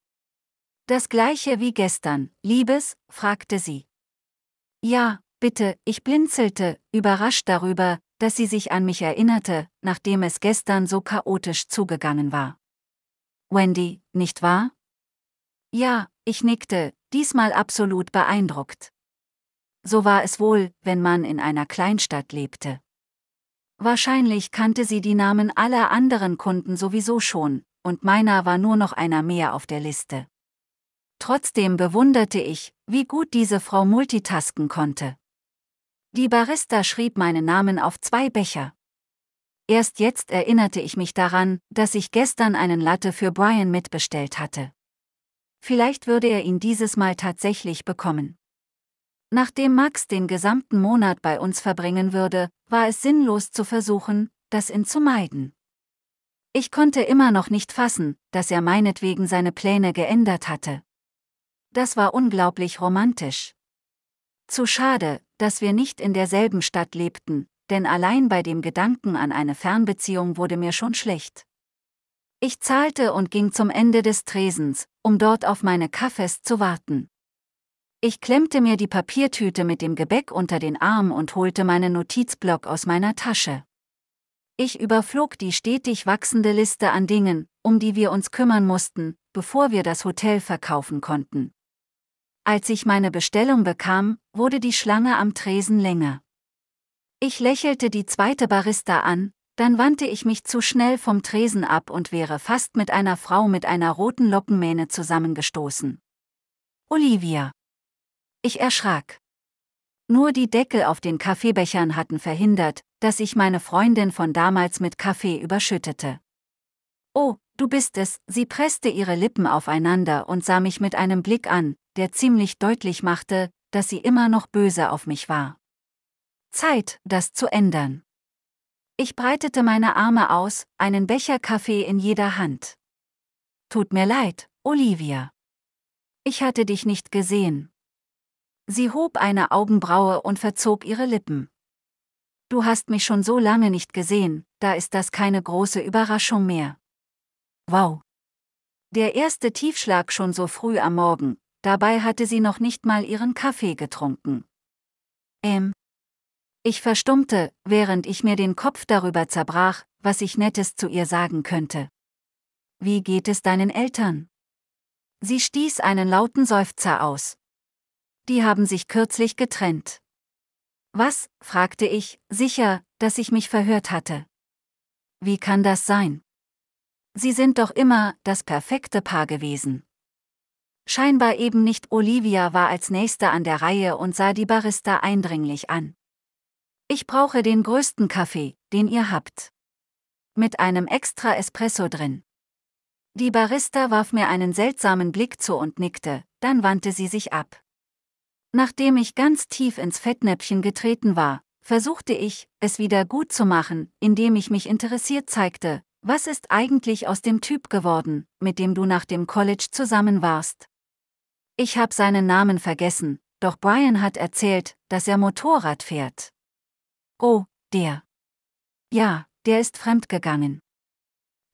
Das gleiche wie gestern, Liebes, fragte sie. Ja, bitte, ich blinzelte, überrascht darüber, dass sie sich an mich erinnerte, nachdem es gestern so chaotisch zugegangen war. Wendy, nicht wahr? Ja, ich nickte, diesmal absolut beeindruckt. So war es wohl, wenn man in einer Kleinstadt lebte. Wahrscheinlich kannte sie die Namen aller anderen Kunden sowieso schon, und meiner war nur noch einer mehr auf der Liste. Trotzdem bewunderte ich, wie gut diese Frau multitasken konnte. Die Barista schrieb meinen Namen auf zwei Becher. Erst jetzt erinnerte ich mich daran, dass ich gestern einen Latte für Brian mitbestellt hatte. Vielleicht würde er ihn dieses Mal tatsächlich bekommen. Nachdem Max den gesamten Monat bei uns verbringen würde, war es sinnlos zu versuchen, das ihn zu meiden. Ich konnte immer noch nicht fassen, dass er meinetwegen seine Pläne geändert hatte. Das war unglaublich romantisch. Zu schade, dass wir nicht in derselben Stadt lebten, denn allein bei dem Gedanken an eine Fernbeziehung wurde mir schon schlecht. Ich zahlte und ging zum Ende des Tresens, um dort auf meine Kaffees zu warten. Ich klemmte mir die Papiertüte mit dem Gebäck unter den Arm und holte meinen Notizblock aus meiner Tasche. Ich überflog die stetig wachsende Liste an Dingen, um die wir uns kümmern mussten, bevor wir das Hotel verkaufen konnten. Als ich meine Bestellung bekam, wurde die Schlange am Tresen länger. Ich lächelte die zweite Barista an, dann wandte ich mich zu schnell vom Tresen ab und wäre fast mit einer Frau mit einer roten Lockenmähne zusammengestoßen. Olivia. Ich erschrak. Nur die Deckel auf den Kaffeebechern hatten verhindert, dass ich meine Freundin von damals mit Kaffee überschüttete. Oh, du bist es, sie presste ihre Lippen aufeinander und sah mich mit einem Blick an, der ziemlich deutlich machte, dass sie immer noch böse auf mich war. Zeit, das zu ändern. Ich breitete meine Arme aus, einen Becher Kaffee in jeder Hand. Tut mir leid, Olivia. Ich hatte dich nicht gesehen, Sie hob eine Augenbraue und verzog ihre Lippen. Du hast mich schon so lange nicht gesehen, da ist das keine große Überraschung mehr. Wow. Der erste Tiefschlag schon so früh am Morgen, dabei hatte sie noch nicht mal ihren Kaffee getrunken. Ähm. Ich verstummte, während ich mir den Kopf darüber zerbrach, was ich Nettes zu ihr sagen könnte. Wie geht es deinen Eltern? Sie stieß einen lauten Seufzer aus die haben sich kürzlich getrennt. Was? fragte ich, sicher, dass ich mich verhört hatte. Wie kann das sein? Sie sind doch immer das perfekte Paar gewesen. Scheinbar eben nicht Olivia war als Nächste an der Reihe und sah die Barista eindringlich an. Ich brauche den größten Kaffee, den ihr habt. Mit einem extra Espresso drin. Die Barista warf mir einen seltsamen Blick zu und nickte, dann wandte sie sich ab. Nachdem ich ganz tief ins Fettnäpfchen getreten war, versuchte ich, es wieder gut zu machen, indem ich mich interessiert zeigte, was ist eigentlich aus dem Typ geworden, mit dem du nach dem College zusammen warst? Ich hab seinen Namen vergessen, doch Brian hat erzählt, dass er Motorrad fährt. Oh, der. Ja, der ist fremdgegangen.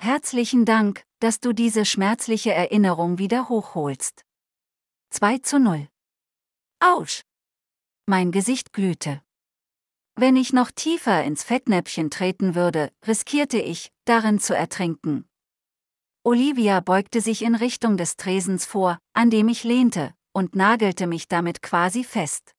Herzlichen Dank, dass du diese schmerzliche Erinnerung wieder hochholst. 2 zu 0 Autsch! Mein Gesicht glühte. Wenn ich noch tiefer ins Fettnäpfchen treten würde, riskierte ich, darin zu ertrinken. Olivia beugte sich in Richtung des Tresens vor, an dem ich lehnte, und nagelte mich damit quasi fest.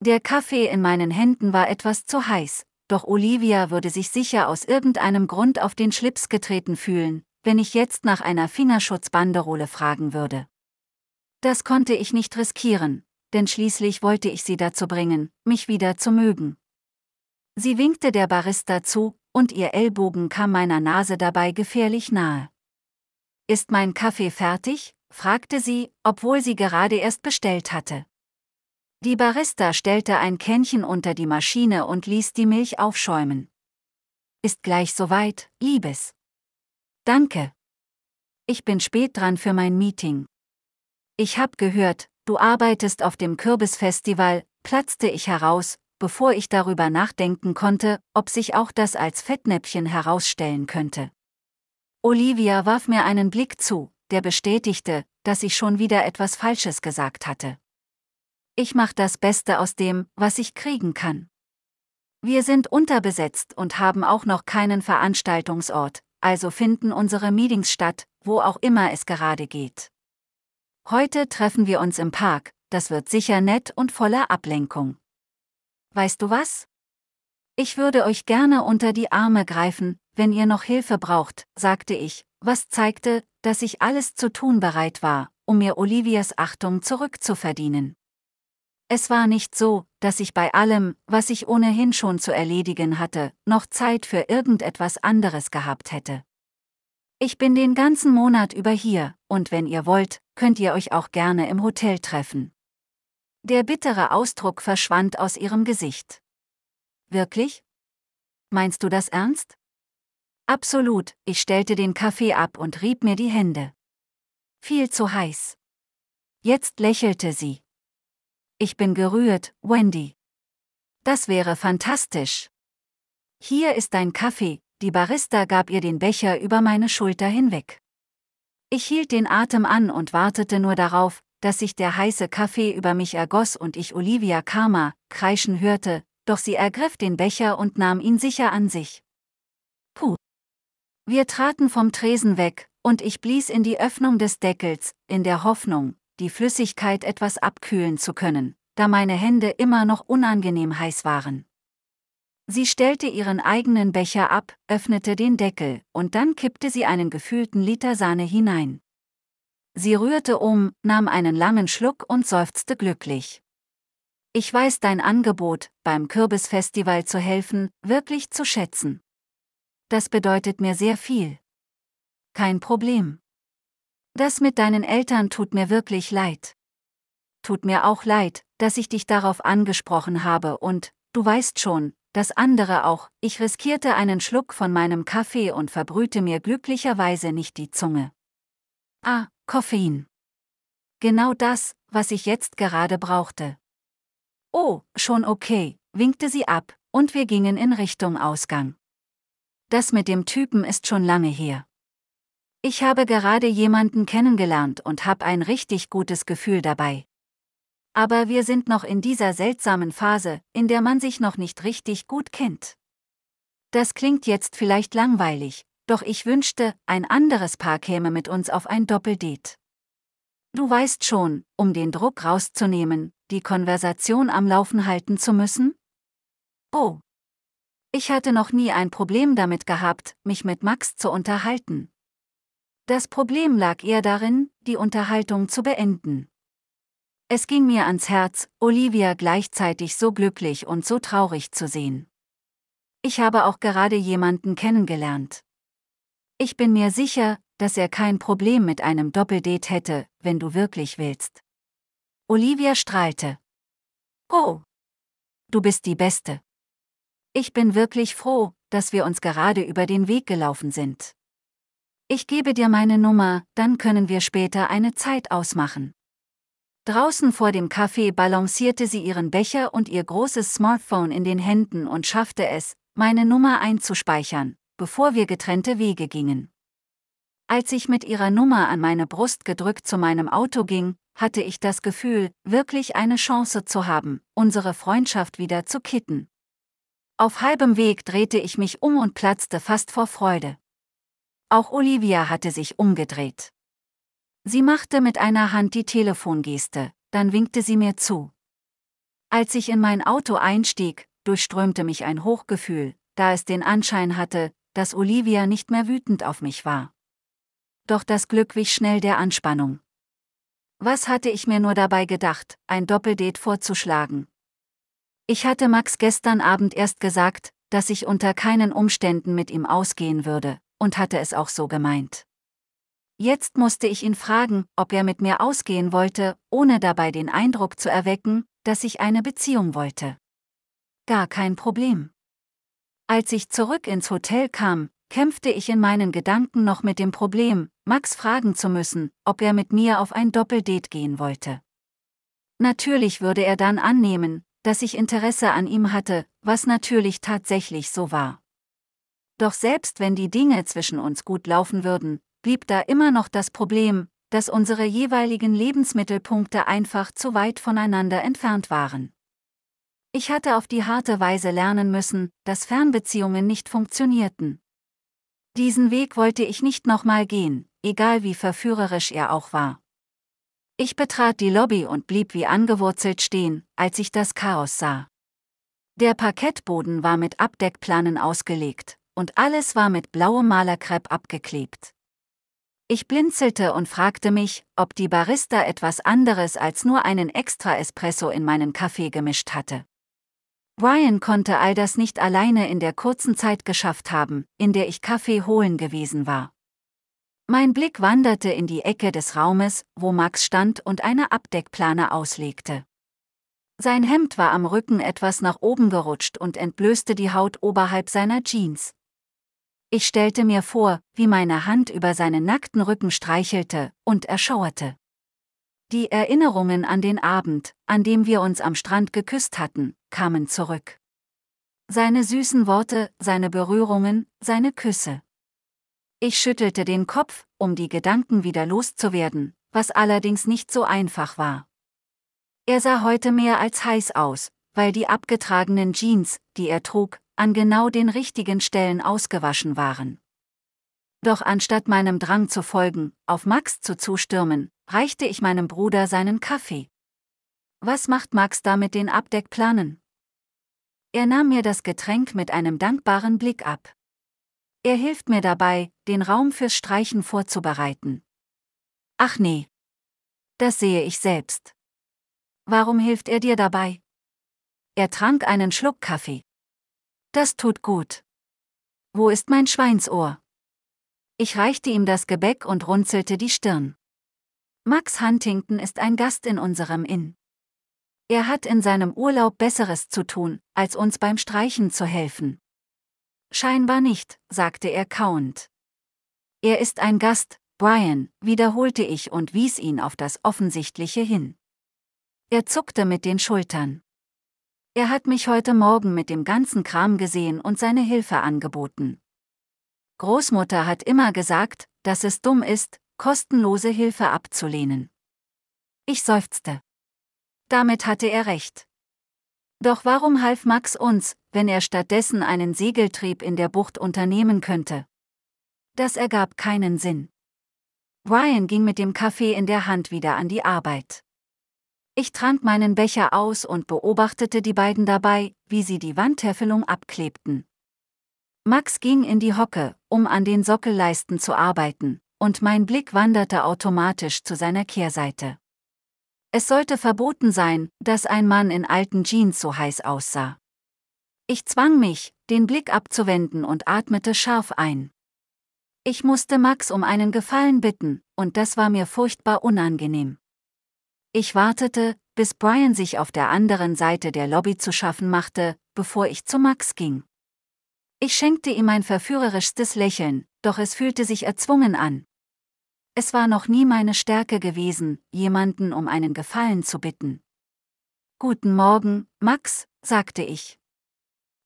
Der Kaffee in meinen Händen war etwas zu heiß, doch Olivia würde sich sicher aus irgendeinem Grund auf den Schlips getreten fühlen, wenn ich jetzt nach einer Fingerschutzbanderole fragen würde. Das konnte ich nicht riskieren, denn schließlich wollte ich sie dazu bringen, mich wieder zu mögen. Sie winkte der Barista zu, und ihr Ellbogen kam meiner Nase dabei gefährlich nahe. Ist mein Kaffee fertig? fragte sie, obwohl sie gerade erst bestellt hatte. Die Barista stellte ein Kännchen unter die Maschine und ließ die Milch aufschäumen. Ist gleich soweit, Liebes. Danke. Ich bin spät dran für mein Meeting. Ich hab gehört, Du arbeitest auf dem Kürbisfestival, platzte ich heraus, bevor ich darüber nachdenken konnte, ob sich auch das als Fettnäpfchen herausstellen könnte. Olivia warf mir einen Blick zu, der bestätigte, dass ich schon wieder etwas Falsches gesagt hatte. Ich mach das Beste aus dem, was ich kriegen kann. Wir sind unterbesetzt und haben auch noch keinen Veranstaltungsort, also finden unsere Meetings statt, wo auch immer es gerade geht. Heute treffen wir uns im Park, das wird sicher nett und voller Ablenkung. Weißt du was? Ich würde euch gerne unter die Arme greifen, wenn ihr noch Hilfe braucht, sagte ich, was zeigte, dass ich alles zu tun bereit war, um mir Olivias Achtung zurückzuverdienen. Es war nicht so, dass ich bei allem, was ich ohnehin schon zu erledigen hatte, noch Zeit für irgendetwas anderes gehabt hätte. Ich bin den ganzen Monat über hier, und wenn ihr wollt, könnt ihr euch auch gerne im Hotel treffen. Der bittere Ausdruck verschwand aus ihrem Gesicht. Wirklich? Meinst du das ernst? Absolut, ich stellte den Kaffee ab und rieb mir die Hände. Viel zu heiß. Jetzt lächelte sie. Ich bin gerührt, Wendy. Das wäre fantastisch. Hier ist dein Kaffee, die Barista gab ihr den Becher über meine Schulter hinweg. Ich hielt den Atem an und wartete nur darauf, dass sich der heiße Kaffee über mich ergoss und ich Olivia Karma kreischen hörte, doch sie ergriff den Becher und nahm ihn sicher an sich. Puh. Wir traten vom Tresen weg, und ich blies in die Öffnung des Deckels, in der Hoffnung, die Flüssigkeit etwas abkühlen zu können, da meine Hände immer noch unangenehm heiß waren. Sie stellte ihren eigenen Becher ab, öffnete den Deckel, und dann kippte sie einen gefühlten Liter Sahne hinein. Sie rührte um, nahm einen langen Schluck und seufzte glücklich. Ich weiß dein Angebot, beim Kürbisfestival zu helfen, wirklich zu schätzen. Das bedeutet mir sehr viel. Kein Problem. Das mit deinen Eltern tut mir wirklich leid. Tut mir auch leid, dass ich dich darauf angesprochen habe und, du weißt schon, das andere auch, ich riskierte einen Schluck von meinem Kaffee und verbrühte mir glücklicherweise nicht die Zunge. Ah, Koffein. Genau das, was ich jetzt gerade brauchte. Oh, schon okay, winkte sie ab, und wir gingen in Richtung Ausgang. Das mit dem Typen ist schon lange her. Ich habe gerade jemanden kennengelernt und hab ein richtig gutes Gefühl dabei. Aber wir sind noch in dieser seltsamen Phase, in der man sich noch nicht richtig gut kennt. Das klingt jetzt vielleicht langweilig, doch ich wünschte, ein anderes Paar käme mit uns auf ein Doppeldate. Du weißt schon, um den Druck rauszunehmen, die Konversation am Laufen halten zu müssen? Oh. Ich hatte noch nie ein Problem damit gehabt, mich mit Max zu unterhalten. Das Problem lag eher darin, die Unterhaltung zu beenden. Es ging mir ans Herz, Olivia gleichzeitig so glücklich und so traurig zu sehen. Ich habe auch gerade jemanden kennengelernt. Ich bin mir sicher, dass er kein Problem mit einem Doppeldate hätte, wenn du wirklich willst. Olivia strahlte. Oh. Du bist die Beste. Ich bin wirklich froh, dass wir uns gerade über den Weg gelaufen sind. Ich gebe dir meine Nummer, dann können wir später eine Zeit ausmachen. Draußen vor dem Café balancierte sie ihren Becher und ihr großes Smartphone in den Händen und schaffte es, meine Nummer einzuspeichern, bevor wir getrennte Wege gingen. Als ich mit ihrer Nummer an meine Brust gedrückt zu meinem Auto ging, hatte ich das Gefühl, wirklich eine Chance zu haben, unsere Freundschaft wieder zu kitten. Auf halbem Weg drehte ich mich um und platzte fast vor Freude. Auch Olivia hatte sich umgedreht. Sie machte mit einer Hand die Telefongeste, dann winkte sie mir zu. Als ich in mein Auto einstieg, durchströmte mich ein Hochgefühl, da es den Anschein hatte, dass Olivia nicht mehr wütend auf mich war. Doch das Glück wich schnell der Anspannung. Was hatte ich mir nur dabei gedacht, ein Doppeldate vorzuschlagen? Ich hatte Max gestern Abend erst gesagt, dass ich unter keinen Umständen mit ihm ausgehen würde, und hatte es auch so gemeint. Jetzt musste ich ihn fragen, ob er mit mir ausgehen wollte, ohne dabei den Eindruck zu erwecken, dass ich eine Beziehung wollte. Gar kein Problem. Als ich zurück ins Hotel kam, kämpfte ich in meinen Gedanken noch mit dem Problem, Max fragen zu müssen, ob er mit mir auf ein Doppeldate gehen wollte. Natürlich würde er dann annehmen, dass ich Interesse an ihm hatte, was natürlich tatsächlich so war. Doch selbst wenn die Dinge zwischen uns gut laufen würden, blieb da immer noch das Problem, dass unsere jeweiligen Lebensmittelpunkte einfach zu weit voneinander entfernt waren. Ich hatte auf die harte Weise lernen müssen, dass Fernbeziehungen nicht funktionierten. Diesen Weg wollte ich nicht nochmal gehen, egal wie verführerisch er auch war. Ich betrat die Lobby und blieb wie angewurzelt stehen, als ich das Chaos sah. Der Parkettboden war mit Abdeckplanen ausgelegt, und alles war mit blauem Malerkrepp abgeklebt. Ich blinzelte und fragte mich, ob die Barista etwas anderes als nur einen extra Espresso in meinen Kaffee gemischt hatte. Brian konnte all das nicht alleine in der kurzen Zeit geschafft haben, in der ich Kaffee holen gewesen war. Mein Blick wanderte in die Ecke des Raumes, wo Max stand und eine Abdeckplane auslegte. Sein Hemd war am Rücken etwas nach oben gerutscht und entblößte die Haut oberhalb seiner Jeans. Ich stellte mir vor, wie meine Hand über seinen nackten Rücken streichelte, und erschauerte. Die Erinnerungen an den Abend, an dem wir uns am Strand geküsst hatten, kamen zurück. Seine süßen Worte, seine Berührungen, seine Küsse. Ich schüttelte den Kopf, um die Gedanken wieder loszuwerden, was allerdings nicht so einfach war. Er sah heute mehr als heiß aus, weil die abgetragenen Jeans, die er trug, an genau den richtigen Stellen ausgewaschen waren. Doch anstatt meinem Drang zu folgen, auf Max zu zustürmen, reichte ich meinem Bruder seinen Kaffee. Was macht Max da mit den Abdeckplanen? Er nahm mir das Getränk mit einem dankbaren Blick ab. Er hilft mir dabei, den Raum fürs Streichen vorzubereiten. Ach nee. Das sehe ich selbst. Warum hilft er dir dabei? Er trank einen Schluck Kaffee. Das tut gut. Wo ist mein Schweinsohr? Ich reichte ihm das Gebäck und runzelte die Stirn. Max Huntington ist ein Gast in unserem Inn. Er hat in seinem Urlaub Besseres zu tun, als uns beim Streichen zu helfen. Scheinbar nicht, sagte er kauend. Er ist ein Gast, Brian, wiederholte ich und wies ihn auf das Offensichtliche hin. Er zuckte mit den Schultern. Er hat mich heute Morgen mit dem ganzen Kram gesehen und seine Hilfe angeboten. Großmutter hat immer gesagt, dass es dumm ist, kostenlose Hilfe abzulehnen. Ich seufzte. Damit hatte er recht. Doch warum half Max uns, wenn er stattdessen einen Segeltrieb in der Bucht unternehmen könnte? Das ergab keinen Sinn. Ryan ging mit dem Kaffee in der Hand wieder an die Arbeit. Ich trank meinen Becher aus und beobachtete die beiden dabei, wie sie die Wandtäfelung abklebten. Max ging in die Hocke, um an den Sockelleisten zu arbeiten, und mein Blick wanderte automatisch zu seiner Kehrseite. Es sollte verboten sein, dass ein Mann in alten Jeans so heiß aussah. Ich zwang mich, den Blick abzuwenden und atmete scharf ein. Ich musste Max um einen Gefallen bitten, und das war mir furchtbar unangenehm. Ich wartete, bis Brian sich auf der anderen Seite der Lobby zu schaffen machte, bevor ich zu Max ging. Ich schenkte ihm ein verführerischstes Lächeln, doch es fühlte sich erzwungen an. Es war noch nie meine Stärke gewesen, jemanden um einen Gefallen zu bitten. Guten Morgen, Max, sagte ich.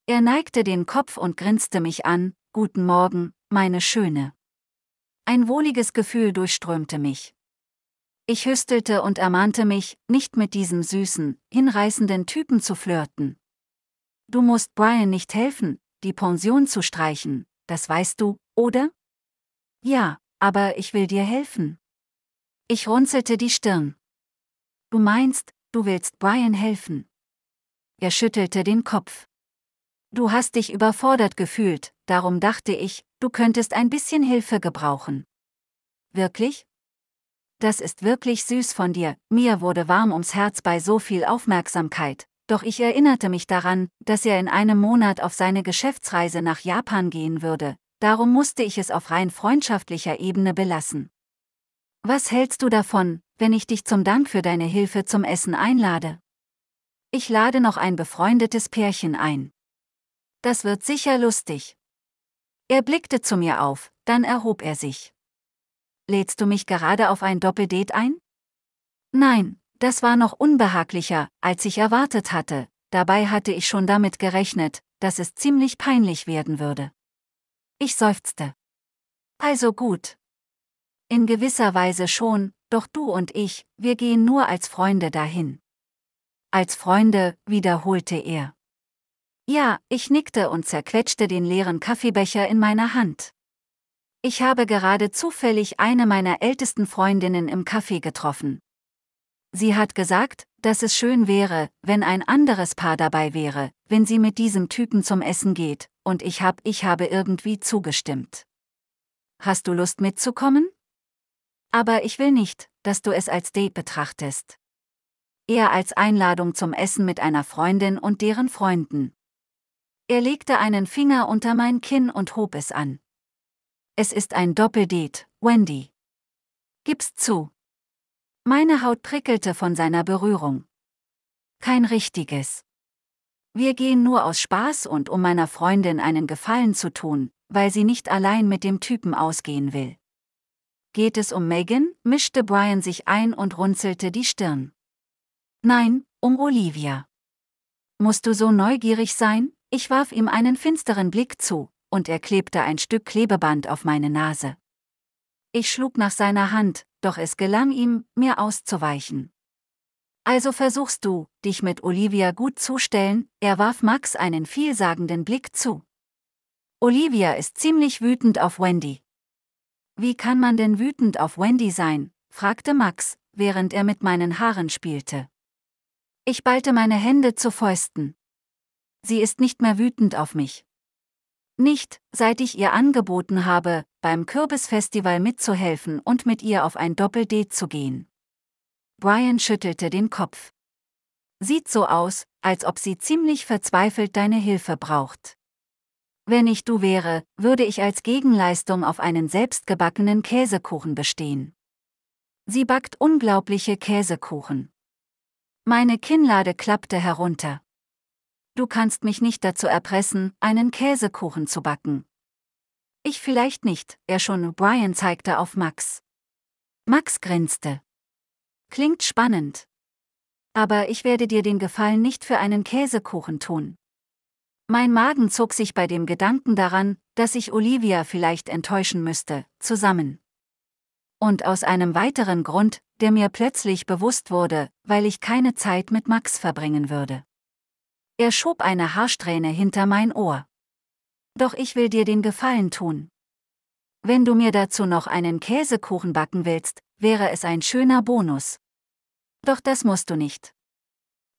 Er neigte den Kopf und grinste mich an, Guten Morgen, meine Schöne. Ein wohliges Gefühl durchströmte mich. Ich hüstelte und ermahnte mich, nicht mit diesem süßen, hinreißenden Typen zu flirten. Du musst Brian nicht helfen, die Pension zu streichen, das weißt du, oder? Ja, aber ich will dir helfen. Ich runzelte die Stirn. Du meinst, du willst Brian helfen? Er schüttelte den Kopf. Du hast dich überfordert gefühlt, darum dachte ich, du könntest ein bisschen Hilfe gebrauchen. Wirklich? Das ist wirklich süß von dir, mir wurde warm ums Herz bei so viel Aufmerksamkeit, doch ich erinnerte mich daran, dass er in einem Monat auf seine Geschäftsreise nach Japan gehen würde, darum musste ich es auf rein freundschaftlicher Ebene belassen. Was hältst du davon, wenn ich dich zum Dank für deine Hilfe zum Essen einlade? Ich lade noch ein befreundetes Pärchen ein. Das wird sicher lustig. Er blickte zu mir auf, dann erhob er sich lädst du mich gerade auf ein Doppeldate ein? Nein, das war noch unbehaglicher, als ich erwartet hatte, dabei hatte ich schon damit gerechnet, dass es ziemlich peinlich werden würde. Ich seufzte. Also gut. In gewisser Weise schon, doch du und ich, wir gehen nur als Freunde dahin. Als Freunde, wiederholte er. Ja, ich nickte und zerquetschte den leeren Kaffeebecher in meiner Hand. Ich habe gerade zufällig eine meiner ältesten Freundinnen im Café getroffen. Sie hat gesagt, dass es schön wäre, wenn ein anderes Paar dabei wäre, wenn sie mit diesem Typen zum Essen geht, und ich hab, ich habe irgendwie zugestimmt. Hast du Lust mitzukommen? Aber ich will nicht, dass du es als Date betrachtest. Eher als Einladung zum Essen mit einer Freundin und deren Freunden. Er legte einen Finger unter mein Kinn und hob es an es ist ein Doppeldate, Wendy. Gib's zu. Meine Haut prickelte von seiner Berührung. Kein richtiges. Wir gehen nur aus Spaß und um meiner Freundin einen Gefallen zu tun, weil sie nicht allein mit dem Typen ausgehen will. Geht es um Megan? mischte Brian sich ein und runzelte die Stirn. Nein, um Olivia. Musst du so neugierig sein? Ich warf ihm einen finsteren Blick zu, und er klebte ein Stück Klebeband auf meine Nase. Ich schlug nach seiner Hand, doch es gelang ihm, mir auszuweichen. Also versuchst du, dich mit Olivia gut zustellen, er warf Max einen vielsagenden Blick zu. Olivia ist ziemlich wütend auf Wendy. Wie kann man denn wütend auf Wendy sein? fragte Max, während er mit meinen Haaren spielte. Ich ballte meine Hände zu Fäusten. Sie ist nicht mehr wütend auf mich. Nicht, seit ich ihr angeboten habe, beim Kürbisfestival mitzuhelfen und mit ihr auf ein Doppel-Date zu gehen. Brian schüttelte den Kopf. Sieht so aus, als ob sie ziemlich verzweifelt deine Hilfe braucht. Wenn ich du wäre, würde ich als Gegenleistung auf einen selbstgebackenen Käsekuchen bestehen. Sie backt unglaubliche Käsekuchen. Meine Kinnlade klappte herunter du kannst mich nicht dazu erpressen, einen Käsekuchen zu backen. Ich vielleicht nicht, er schon, Brian zeigte auf Max. Max grinste. Klingt spannend. Aber ich werde dir den Gefallen nicht für einen Käsekuchen tun. Mein Magen zog sich bei dem Gedanken daran, dass ich Olivia vielleicht enttäuschen müsste, zusammen. Und aus einem weiteren Grund, der mir plötzlich bewusst wurde, weil ich keine Zeit mit Max verbringen würde. Er schob eine Haarsträhne hinter mein Ohr. Doch ich will dir den Gefallen tun. Wenn du mir dazu noch einen Käsekuchen backen willst, wäre es ein schöner Bonus. Doch das musst du nicht.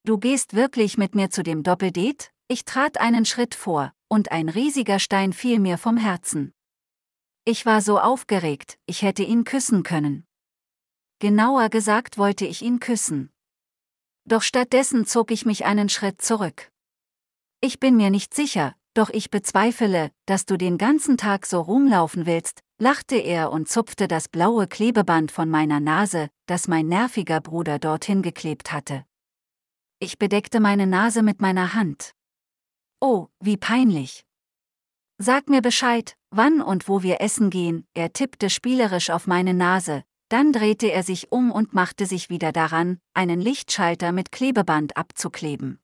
Du gehst wirklich mit mir zu dem Doppeldate? Ich trat einen Schritt vor, und ein riesiger Stein fiel mir vom Herzen. Ich war so aufgeregt, ich hätte ihn küssen können. Genauer gesagt wollte ich ihn küssen doch stattdessen zog ich mich einen Schritt zurück. Ich bin mir nicht sicher, doch ich bezweifle, dass du den ganzen Tag so rumlaufen willst, lachte er und zupfte das blaue Klebeband von meiner Nase, das mein nerviger Bruder dorthin geklebt hatte. Ich bedeckte meine Nase mit meiner Hand. Oh, wie peinlich. Sag mir Bescheid, wann und wo wir essen gehen, er tippte spielerisch auf meine Nase, dann drehte er sich um und machte sich wieder daran, einen Lichtschalter mit Klebeband abzukleben.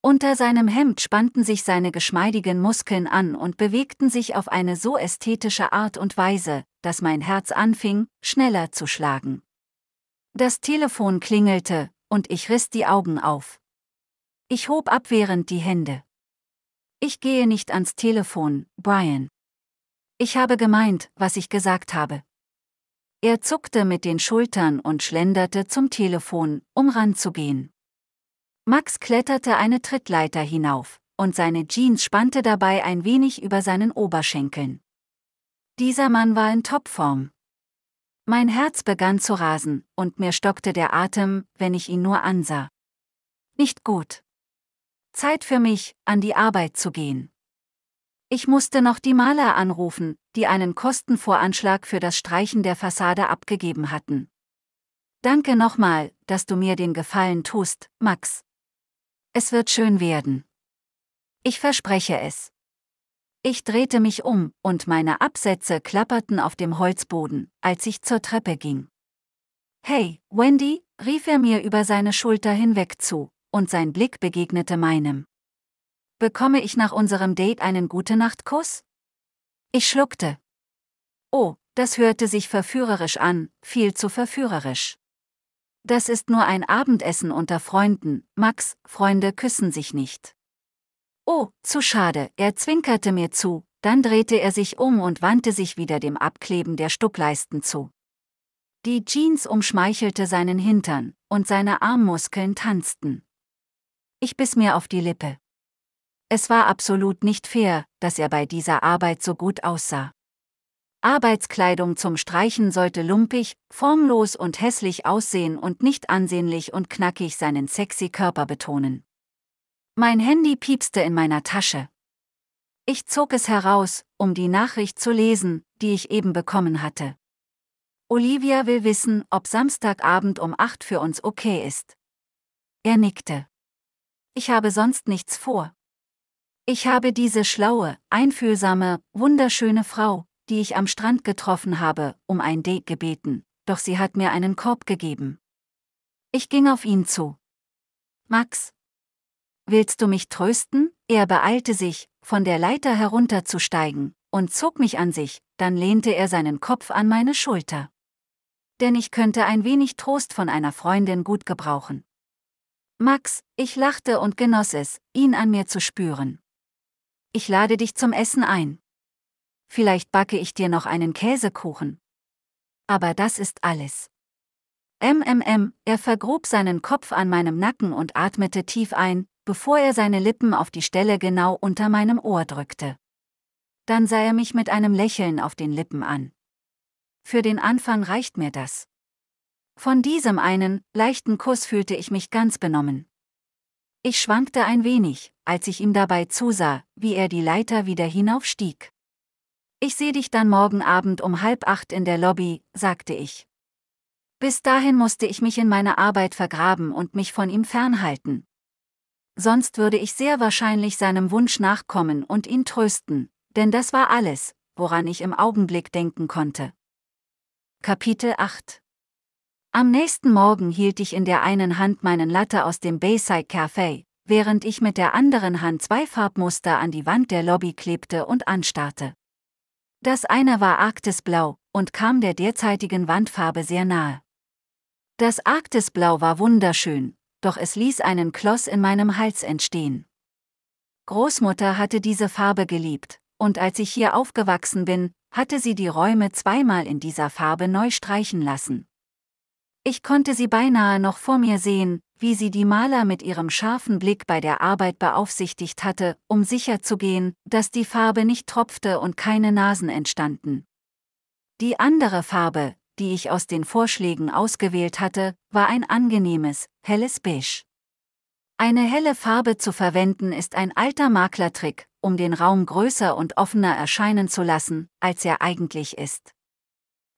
Unter seinem Hemd spannten sich seine geschmeidigen Muskeln an und bewegten sich auf eine so ästhetische Art und Weise, dass mein Herz anfing, schneller zu schlagen. Das Telefon klingelte, und ich riss die Augen auf. Ich hob abwehrend die Hände. Ich gehe nicht ans Telefon, Brian. Ich habe gemeint, was ich gesagt habe. Er zuckte mit den Schultern und schlenderte zum Telefon, um ranzugehen. Max kletterte eine Trittleiter hinauf, und seine Jeans spannte dabei ein wenig über seinen Oberschenkeln. Dieser Mann war in Topform. Mein Herz begann zu rasen, und mir stockte der Atem, wenn ich ihn nur ansah. Nicht gut. Zeit für mich, an die Arbeit zu gehen. Ich musste noch die Maler anrufen, die einen Kostenvoranschlag für das Streichen der Fassade abgegeben hatten. Danke nochmal, dass du mir den Gefallen tust, Max. Es wird schön werden. Ich verspreche es. Ich drehte mich um, und meine Absätze klapperten auf dem Holzboden, als ich zur Treppe ging. Hey, Wendy, rief er mir über seine Schulter hinweg zu, und sein Blick begegnete meinem. Bekomme ich nach unserem Date einen Gute-Nacht-Kuss? Ich schluckte. Oh, das hörte sich verführerisch an, viel zu verführerisch. Das ist nur ein Abendessen unter Freunden, Max, Freunde küssen sich nicht. Oh, zu schade, er zwinkerte mir zu, dann drehte er sich um und wandte sich wieder dem Abkleben der Stuckleisten zu. Die Jeans umschmeichelte seinen Hintern, und seine Armmuskeln tanzten. Ich biss mir auf die Lippe. Es war absolut nicht fair, dass er bei dieser Arbeit so gut aussah. Arbeitskleidung zum Streichen sollte lumpig, formlos und hässlich aussehen und nicht ansehnlich und knackig seinen sexy Körper betonen. Mein Handy piepste in meiner Tasche. Ich zog es heraus, um die Nachricht zu lesen, die ich eben bekommen hatte. Olivia will wissen, ob Samstagabend um 8 für uns okay ist. Er nickte. Ich habe sonst nichts vor. Ich habe diese schlaue, einfühlsame, wunderschöne Frau, die ich am Strand getroffen habe, um ein Date gebeten, doch sie hat mir einen Korb gegeben. Ich ging auf ihn zu. Max. Willst du mich trösten? Er beeilte sich, von der Leiter herunterzusteigen, und zog mich an sich, dann lehnte er seinen Kopf an meine Schulter. Denn ich könnte ein wenig Trost von einer Freundin gut gebrauchen. Max, ich lachte und genoss es, ihn an mir zu spüren. Ich lade dich zum Essen ein. Vielleicht backe ich dir noch einen Käsekuchen. Aber das ist alles. MMM, er vergrub seinen Kopf an meinem Nacken und atmete tief ein, bevor er seine Lippen auf die Stelle genau unter meinem Ohr drückte. Dann sah er mich mit einem Lächeln auf den Lippen an. Für den Anfang reicht mir das. Von diesem einen, leichten Kuss fühlte ich mich ganz benommen. Ich schwankte ein wenig als ich ihm dabei zusah, wie er die Leiter wieder hinaufstieg. Ich sehe dich dann morgen Abend um halb acht in der Lobby, sagte ich. Bis dahin musste ich mich in meiner Arbeit vergraben und mich von ihm fernhalten. Sonst würde ich sehr wahrscheinlich seinem Wunsch nachkommen und ihn trösten, denn das war alles, woran ich im Augenblick denken konnte. Kapitel 8 Am nächsten Morgen hielt ich in der einen Hand meinen Latte aus dem Bayside Café, während ich mit der anderen Hand zwei Farbmuster an die Wand der Lobby klebte und anstarrte. Das eine war Arktisblau und kam der derzeitigen Wandfarbe sehr nahe. Das Arktisblau war wunderschön, doch es ließ einen Kloss in meinem Hals entstehen. Großmutter hatte diese Farbe geliebt, und als ich hier aufgewachsen bin, hatte sie die Räume zweimal in dieser Farbe neu streichen lassen. Ich konnte sie beinahe noch vor mir sehen, wie sie die Maler mit ihrem scharfen Blick bei der Arbeit beaufsichtigt hatte, um sicherzugehen, dass die Farbe nicht tropfte und keine Nasen entstanden. Die andere Farbe, die ich aus den Vorschlägen ausgewählt hatte, war ein angenehmes, helles Beige. Eine helle Farbe zu verwenden ist ein alter Maklertrick, um den Raum größer und offener erscheinen zu lassen, als er eigentlich ist.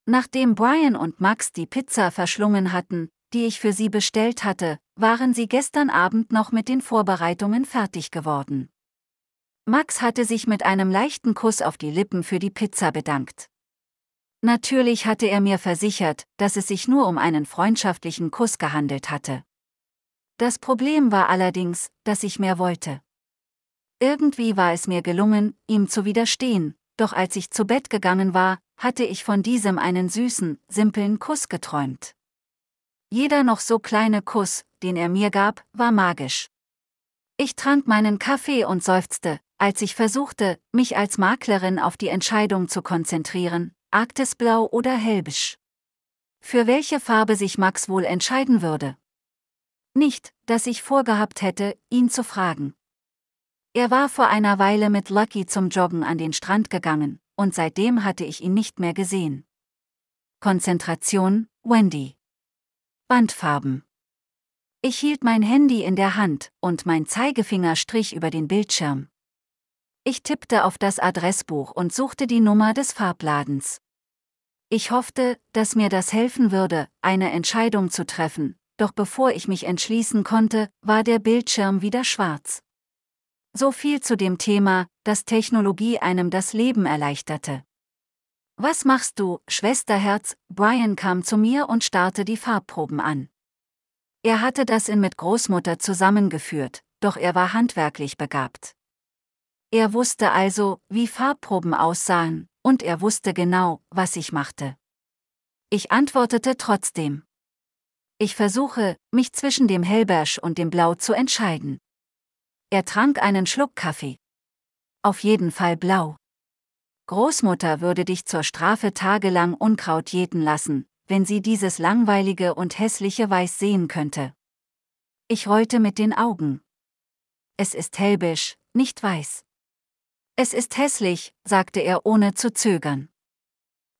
Nachdem Brian und Max die Pizza verschlungen hatten, die ich für sie bestellt hatte, waren sie gestern Abend noch mit den Vorbereitungen fertig geworden. Max hatte sich mit einem leichten Kuss auf die Lippen für die Pizza bedankt. Natürlich hatte er mir versichert, dass es sich nur um einen freundschaftlichen Kuss gehandelt hatte. Das Problem war allerdings, dass ich mehr wollte. Irgendwie war es mir gelungen, ihm zu widerstehen, doch als ich zu Bett gegangen war, hatte ich von diesem einen süßen, simpeln Kuss geträumt. Jeder noch so kleine Kuss, den er mir gab, war magisch. Ich trank meinen Kaffee und seufzte, als ich versuchte, mich als Maklerin auf die Entscheidung zu konzentrieren, Arktisblau oder Helbisch. Für welche Farbe sich Max wohl entscheiden würde. Nicht, dass ich vorgehabt hätte, ihn zu fragen. Er war vor einer Weile mit Lucky zum Joggen an den Strand gegangen, und seitdem hatte ich ihn nicht mehr gesehen. Konzentration, Wendy. Bandfarben. Ich hielt mein Handy in der Hand und mein Zeigefinger strich über den Bildschirm. Ich tippte auf das Adressbuch und suchte die Nummer des Farbladens. Ich hoffte, dass mir das helfen würde, eine Entscheidung zu treffen, doch bevor ich mich entschließen konnte, war der Bildschirm wieder schwarz. So viel zu dem Thema, dass Technologie einem das Leben erleichterte. Was machst du, Schwesterherz? Brian kam zu mir und starrte die Farbproben an. Er hatte das in mit Großmutter zusammengeführt, doch er war handwerklich begabt. Er wusste also, wie Farbproben aussahen, und er wusste genau, was ich machte. Ich antwortete trotzdem. Ich versuche, mich zwischen dem Hellbersch und dem Blau zu entscheiden. Er trank einen Schluck Kaffee. Auf jeden Fall blau. Großmutter würde dich zur Strafe tagelang Unkraut jäten lassen, wenn sie dieses langweilige und hässliche Weiß sehen könnte. Ich rollte mit den Augen. Es ist helbisch, nicht weiß. Es ist hässlich, sagte er ohne zu zögern.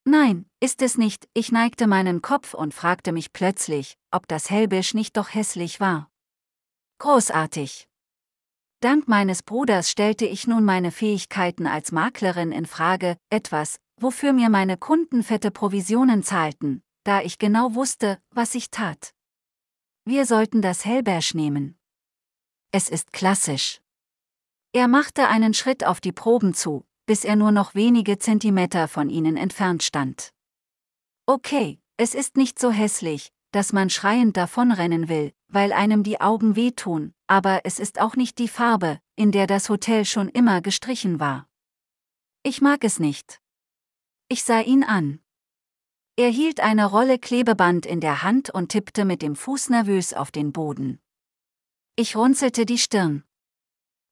Nein, ist es nicht, ich neigte meinen Kopf und fragte mich plötzlich, ob das helbisch nicht doch hässlich war. Großartig. Dank meines Bruders stellte ich nun meine Fähigkeiten als Maklerin in Frage, etwas, wofür mir meine Kunden fette Provisionen zahlten, da ich genau wusste, was ich tat. Wir sollten das Hellbärsch nehmen. Es ist klassisch. Er machte einen Schritt auf die Proben zu, bis er nur noch wenige Zentimeter von ihnen entfernt stand. Okay, es ist nicht so hässlich, dass man schreiend davonrennen will, weil einem die Augen wehtun, aber es ist auch nicht die Farbe, in der das Hotel schon immer gestrichen war. Ich mag es nicht. Ich sah ihn an. Er hielt eine Rolle Klebeband in der Hand und tippte mit dem Fuß nervös auf den Boden. Ich runzelte die Stirn.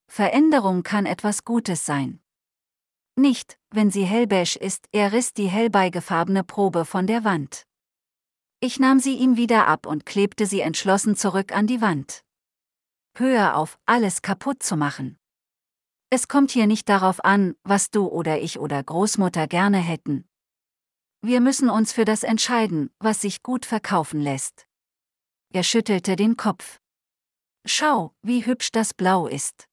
Veränderung kann etwas Gutes sein. Nicht, wenn sie hellbeige ist, er riss die hellbeigefarbene Probe von der Wand. Ich nahm sie ihm wieder ab und klebte sie entschlossen zurück an die Wand. Höher auf, alles kaputt zu machen. Es kommt hier nicht darauf an, was du oder ich oder Großmutter gerne hätten. Wir müssen uns für das entscheiden, was sich gut verkaufen lässt. Er schüttelte den Kopf. Schau, wie hübsch das Blau ist.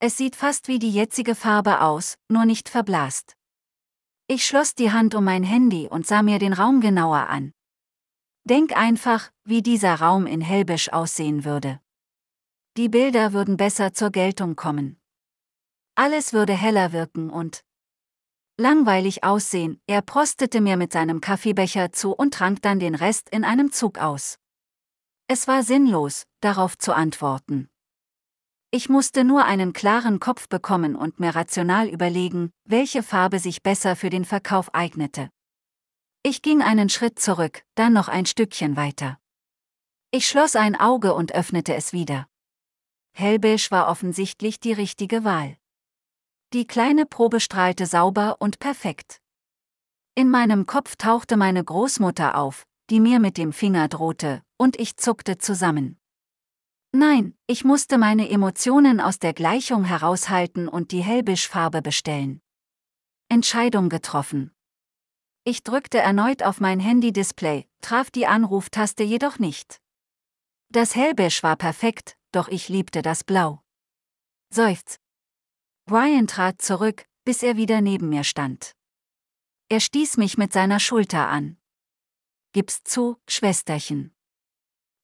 Es sieht fast wie die jetzige Farbe aus, nur nicht verblasst. Ich schloss die Hand um mein Handy und sah mir den Raum genauer an. Denk einfach, wie dieser Raum in Helbisch aussehen würde. Die Bilder würden besser zur Geltung kommen. Alles würde heller wirken und langweilig aussehen, er prostete mir mit seinem Kaffeebecher zu und trank dann den Rest in einem Zug aus. Es war sinnlos, darauf zu antworten. Ich musste nur einen klaren Kopf bekommen und mir rational überlegen, welche Farbe sich besser für den Verkauf eignete. Ich ging einen Schritt zurück, dann noch ein Stückchen weiter. Ich schloss ein Auge und öffnete es wieder. Hellbeige war offensichtlich die richtige Wahl. Die kleine Probe strahlte sauber und perfekt. In meinem Kopf tauchte meine Großmutter auf, die mir mit dem Finger drohte, und ich zuckte zusammen. Nein, ich musste meine Emotionen aus der Gleichung heraushalten und die Hellbischfarbe bestellen. Entscheidung getroffen. Ich drückte erneut auf mein Handy-Display, traf die Anruftaste jedoch nicht. Das Hellbeige war perfekt, doch ich liebte das Blau. Seufz. Brian trat zurück, bis er wieder neben mir stand. Er stieß mich mit seiner Schulter an. Gib's zu, Schwesterchen.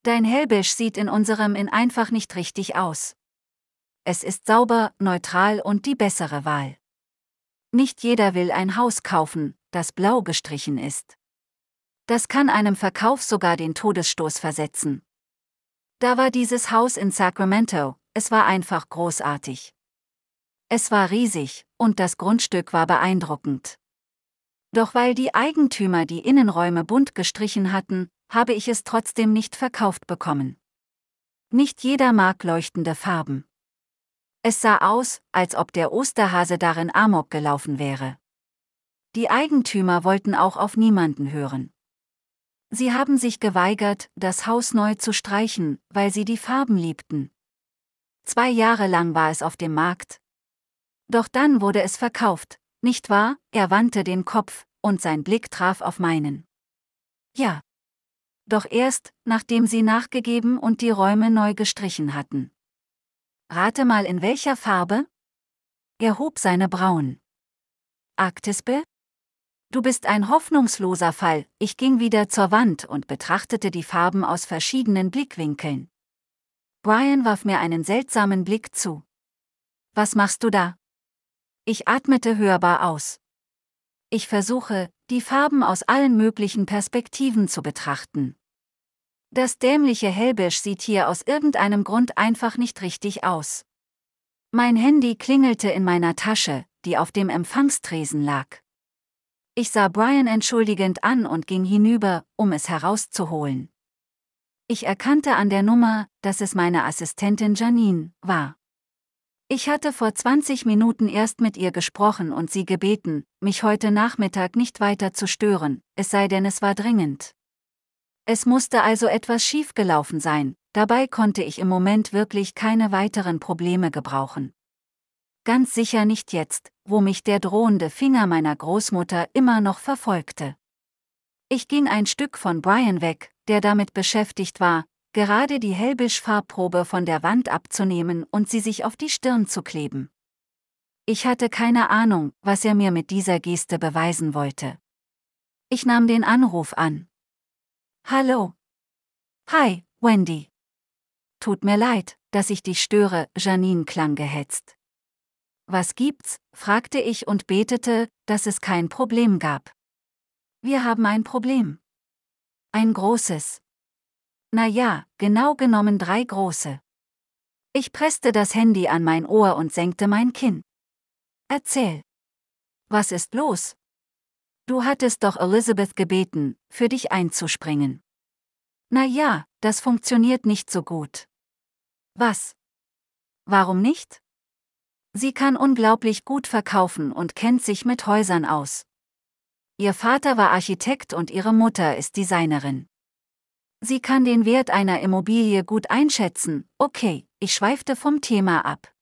Dein Hellbeige sieht in unserem in einfach nicht richtig aus. Es ist sauber, neutral und die bessere Wahl. Nicht jeder will ein Haus kaufen, das blau gestrichen ist. Das kann einem Verkauf sogar den Todesstoß versetzen. Da war dieses Haus in Sacramento, es war einfach großartig. Es war riesig, und das Grundstück war beeindruckend. Doch weil die Eigentümer die Innenräume bunt gestrichen hatten, habe ich es trotzdem nicht verkauft bekommen. Nicht jeder mag leuchtende Farben. Es sah aus, als ob der Osterhase darin Amok gelaufen wäre. Die Eigentümer wollten auch auf niemanden hören. Sie haben sich geweigert, das Haus neu zu streichen, weil sie die Farben liebten. Zwei Jahre lang war es auf dem Markt. Doch dann wurde es verkauft, nicht wahr? Er wandte den Kopf, und sein Blick traf auf meinen. Ja. Doch erst, nachdem sie nachgegeben und die Räume neu gestrichen hatten. Rate mal in welcher Farbe? Er hob seine Brauen. Arktisbe? Du bist ein hoffnungsloser Fall, ich ging wieder zur Wand und betrachtete die Farben aus verschiedenen Blickwinkeln. Brian warf mir einen seltsamen Blick zu. Was machst du da? Ich atmete hörbar aus. Ich versuche, die Farben aus allen möglichen Perspektiven zu betrachten. Das dämliche Hellbisch sieht hier aus irgendeinem Grund einfach nicht richtig aus. Mein Handy klingelte in meiner Tasche, die auf dem Empfangstresen lag. Ich sah Brian entschuldigend an und ging hinüber, um es herauszuholen. Ich erkannte an der Nummer, dass es meine Assistentin Janine war. Ich hatte vor 20 Minuten erst mit ihr gesprochen und sie gebeten, mich heute Nachmittag nicht weiter zu stören, es sei denn es war dringend. Es musste also etwas schiefgelaufen sein, dabei konnte ich im Moment wirklich keine weiteren Probleme gebrauchen ganz sicher nicht jetzt, wo mich der drohende Finger meiner Großmutter immer noch verfolgte. Ich ging ein Stück von Brian weg, der damit beschäftigt war, gerade die Helbisch-Farbprobe von der Wand abzunehmen und sie sich auf die Stirn zu kleben. Ich hatte keine Ahnung, was er mir mit dieser Geste beweisen wollte. Ich nahm den Anruf an. Hallo. Hi, Wendy. Tut mir leid, dass ich dich störe, Janine klang gehetzt. Was gibt's? fragte ich und betete, dass es kein Problem gab. Wir haben ein Problem. Ein großes. Na ja, genau genommen drei große. Ich presste das Handy an mein Ohr und senkte mein Kinn. Erzähl. Was ist los? Du hattest doch Elizabeth gebeten, für dich einzuspringen. Na ja, das funktioniert nicht so gut. Was? Warum nicht? Sie kann unglaublich gut verkaufen und kennt sich mit Häusern aus. Ihr Vater war Architekt und ihre Mutter ist Designerin. Sie kann den Wert einer Immobilie gut einschätzen. Okay, ich schweifte vom Thema ab.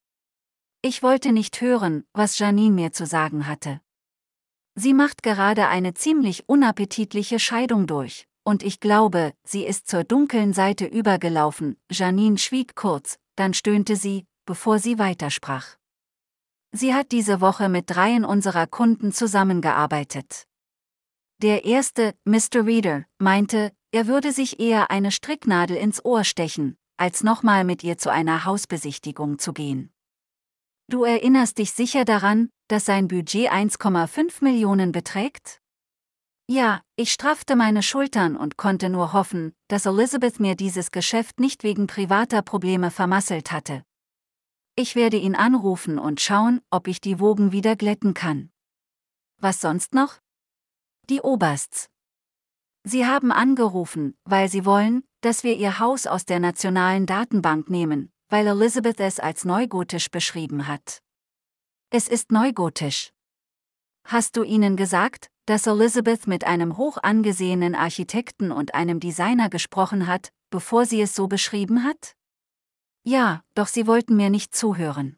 Ich wollte nicht hören, was Janine mir zu sagen hatte. Sie macht gerade eine ziemlich unappetitliche Scheidung durch, und ich glaube, sie ist zur dunklen Seite übergelaufen. Janine schwieg kurz, dann stöhnte sie, bevor sie weitersprach. Sie hat diese Woche mit dreien unserer Kunden zusammengearbeitet. Der erste, Mr. Reader, meinte, er würde sich eher eine Stricknadel ins Ohr stechen, als nochmal mit ihr zu einer Hausbesichtigung zu gehen. Du erinnerst dich sicher daran, dass sein Budget 1,5 Millionen beträgt? Ja, ich straffte meine Schultern und konnte nur hoffen, dass Elizabeth mir dieses Geschäft nicht wegen privater Probleme vermasselt hatte, ich werde ihn anrufen und schauen, ob ich die Wogen wieder glätten kann. Was sonst noch? Die Obersts. Sie haben angerufen, weil sie wollen, dass wir ihr Haus aus der nationalen Datenbank nehmen, weil Elizabeth es als neugotisch beschrieben hat. Es ist neugotisch. Hast du ihnen gesagt, dass Elizabeth mit einem hoch angesehenen Architekten und einem Designer gesprochen hat, bevor sie es so beschrieben hat? Ja, doch sie wollten mir nicht zuhören.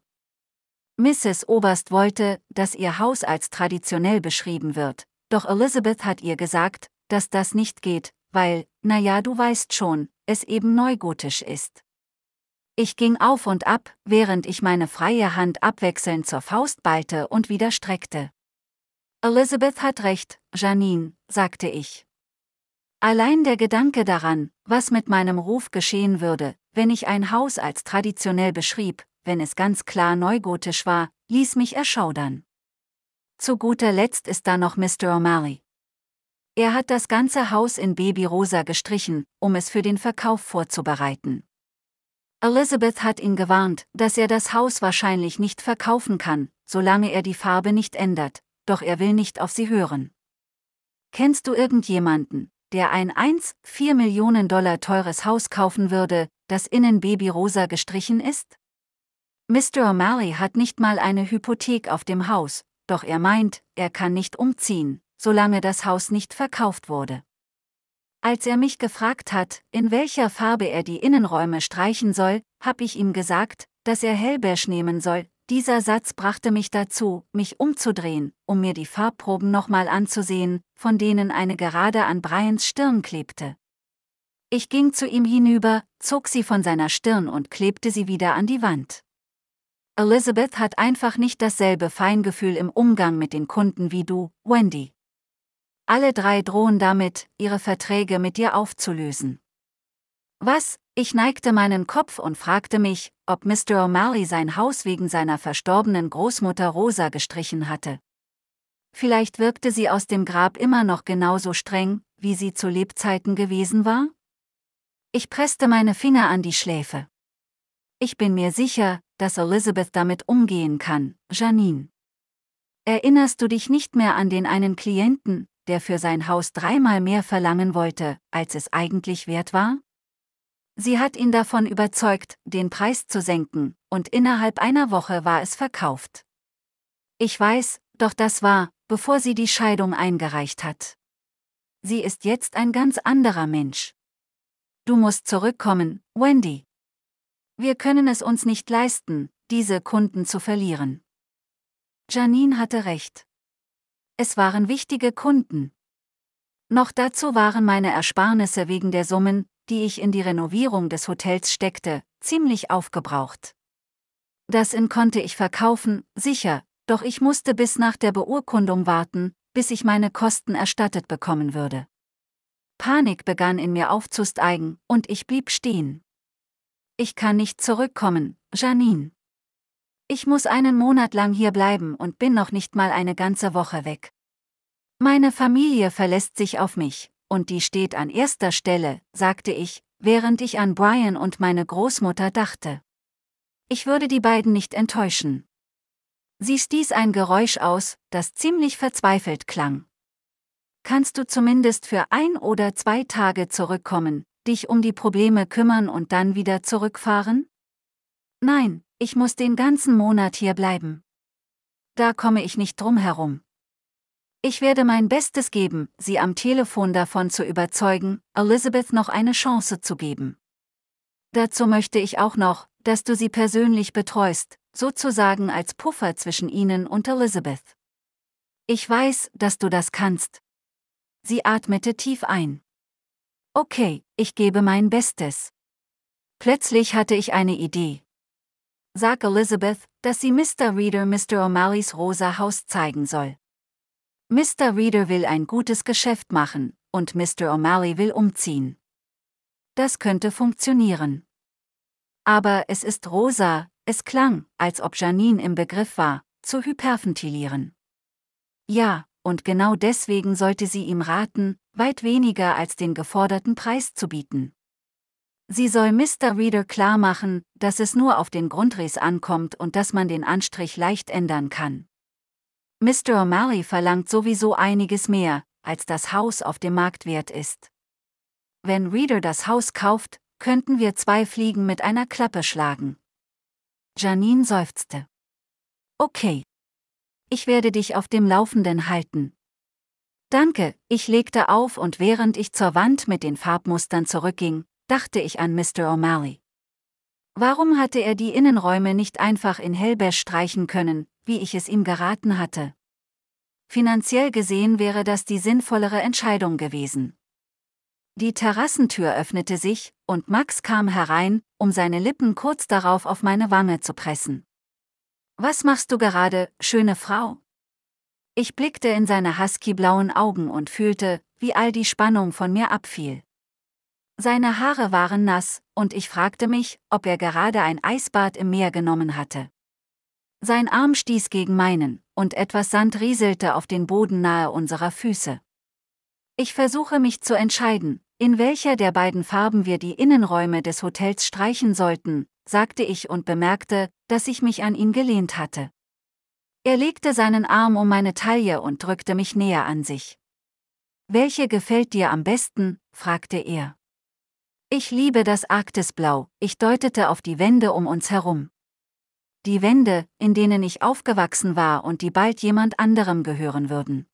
Mrs. Oberst wollte, dass ihr Haus als traditionell beschrieben wird, doch Elizabeth hat ihr gesagt, dass das nicht geht, weil, naja du weißt schon, es eben neugotisch ist. Ich ging auf und ab, während ich meine freie Hand abwechselnd zur Faust ballte und wieder streckte. Elizabeth hat recht, Janine, sagte ich. Allein der Gedanke daran, was mit meinem Ruf geschehen würde, wenn ich ein Haus als traditionell beschrieb, wenn es ganz klar neugotisch war, ließ mich erschaudern. Zu guter Letzt ist da noch Mr. O'Malley. Er hat das ganze Haus in Babyrosa gestrichen, um es für den Verkauf vorzubereiten. Elizabeth hat ihn gewarnt, dass er das Haus wahrscheinlich nicht verkaufen kann, solange er die Farbe nicht ändert, doch er will nicht auf sie hören. Kennst du irgendjemanden, der ein 1,4 Millionen Dollar teures Haus kaufen würde, das innen Rosa gestrichen ist? Mr. O'Malley hat nicht mal eine Hypothek auf dem Haus, doch er meint, er kann nicht umziehen, solange das Haus nicht verkauft wurde. Als er mich gefragt hat, in welcher Farbe er die Innenräume streichen soll, habe ich ihm gesagt, dass er hellbeige nehmen soll. Dieser Satz brachte mich dazu, mich umzudrehen, um mir die Farbproben nochmal anzusehen, von denen eine gerade an Brians Stirn klebte. Ich ging zu ihm hinüber, zog sie von seiner Stirn und klebte sie wieder an die Wand. Elizabeth hat einfach nicht dasselbe Feingefühl im Umgang mit den Kunden wie du, Wendy. Alle drei drohen damit, ihre Verträge mit dir aufzulösen. Was? Ich neigte meinen Kopf und fragte mich, ob Mr. O'Malley sein Haus wegen seiner verstorbenen Großmutter Rosa gestrichen hatte. Vielleicht wirkte sie aus dem Grab immer noch genauso streng, wie sie zu Lebzeiten gewesen war? Ich presste meine Finger an die Schläfe. Ich bin mir sicher, dass Elizabeth damit umgehen kann, Janine. Erinnerst du dich nicht mehr an den einen Klienten, der für sein Haus dreimal mehr verlangen wollte, als es eigentlich wert war? Sie hat ihn davon überzeugt, den Preis zu senken, und innerhalb einer Woche war es verkauft. Ich weiß, doch das war, bevor sie die Scheidung eingereicht hat. Sie ist jetzt ein ganz anderer Mensch. Du musst zurückkommen, Wendy. Wir können es uns nicht leisten, diese Kunden zu verlieren. Janine hatte recht. Es waren wichtige Kunden. Noch dazu waren meine Ersparnisse wegen der Summen, die ich in die Renovierung des Hotels steckte, ziemlich aufgebraucht. Das Inn konnte ich verkaufen, sicher, doch ich musste bis nach der Beurkundung warten, bis ich meine Kosten erstattet bekommen würde. Panik begann in mir aufzusteigen, und ich blieb stehen. Ich kann nicht zurückkommen, Janine. Ich muss einen Monat lang hier bleiben und bin noch nicht mal eine ganze Woche weg. Meine Familie verlässt sich auf mich, und die steht an erster Stelle, sagte ich, während ich an Brian und meine Großmutter dachte. Ich würde die beiden nicht enttäuschen. Sie stieß ein Geräusch aus, das ziemlich verzweifelt klang kannst du zumindest für ein oder zwei Tage zurückkommen, dich um die Probleme kümmern und dann wieder zurückfahren? Nein, ich muss den ganzen Monat hier bleiben. Da komme ich nicht drum herum. Ich werde mein Bestes geben, sie am Telefon davon zu überzeugen, Elizabeth noch eine Chance zu geben. Dazu möchte ich auch noch, dass du sie persönlich betreust, sozusagen als Puffer zwischen ihnen und Elizabeth. Ich weiß, dass du das kannst. Sie atmete tief ein. Okay, ich gebe mein Bestes. Plötzlich hatte ich eine Idee. Sag Elizabeth, dass sie Mr. Reader Mr. O'Malley's rosa Haus zeigen soll. Mr. Reader will ein gutes Geschäft machen, und Mr. O'Malley will umziehen. Das könnte funktionieren. Aber es ist rosa, es klang, als ob Janine im Begriff war, zu hyperventilieren. Ja, und genau deswegen sollte sie ihm raten, weit weniger als den geforderten Preis zu bieten. Sie soll Mr. Reader klarmachen, dass es nur auf den Grundriss ankommt und dass man den Anstrich leicht ändern kann. Mr. O'Malley verlangt sowieso einiges mehr, als das Haus auf dem Markt wert ist. Wenn Reader das Haus kauft, könnten wir zwei Fliegen mit einer Klappe schlagen. Janine seufzte. Okay ich werde dich auf dem Laufenden halten. Danke, ich legte auf und während ich zur Wand mit den Farbmustern zurückging, dachte ich an Mr. O'Malley. Warum hatte er die Innenräume nicht einfach in Hellbesch streichen können, wie ich es ihm geraten hatte? Finanziell gesehen wäre das die sinnvollere Entscheidung gewesen. Die Terrassentür öffnete sich, und Max kam herein, um seine Lippen kurz darauf auf meine Wange zu pressen. Was machst du gerade, schöne Frau? Ich blickte in seine huskyblauen Augen und fühlte, wie all die Spannung von mir abfiel. Seine Haare waren nass, und ich fragte mich, ob er gerade ein Eisbad im Meer genommen hatte. Sein Arm stieß gegen meinen, und etwas Sand rieselte auf den Boden nahe unserer Füße. Ich versuche mich zu entscheiden, in welcher der beiden Farben wir die Innenräume des Hotels streichen sollten, sagte ich und bemerkte, dass ich mich an ihn gelehnt hatte. Er legte seinen Arm um meine Taille und drückte mich näher an sich. Welche gefällt dir am besten? fragte er. Ich liebe das Arktisblau, ich deutete auf die Wände um uns herum. Die Wände, in denen ich aufgewachsen war und die bald jemand anderem gehören würden.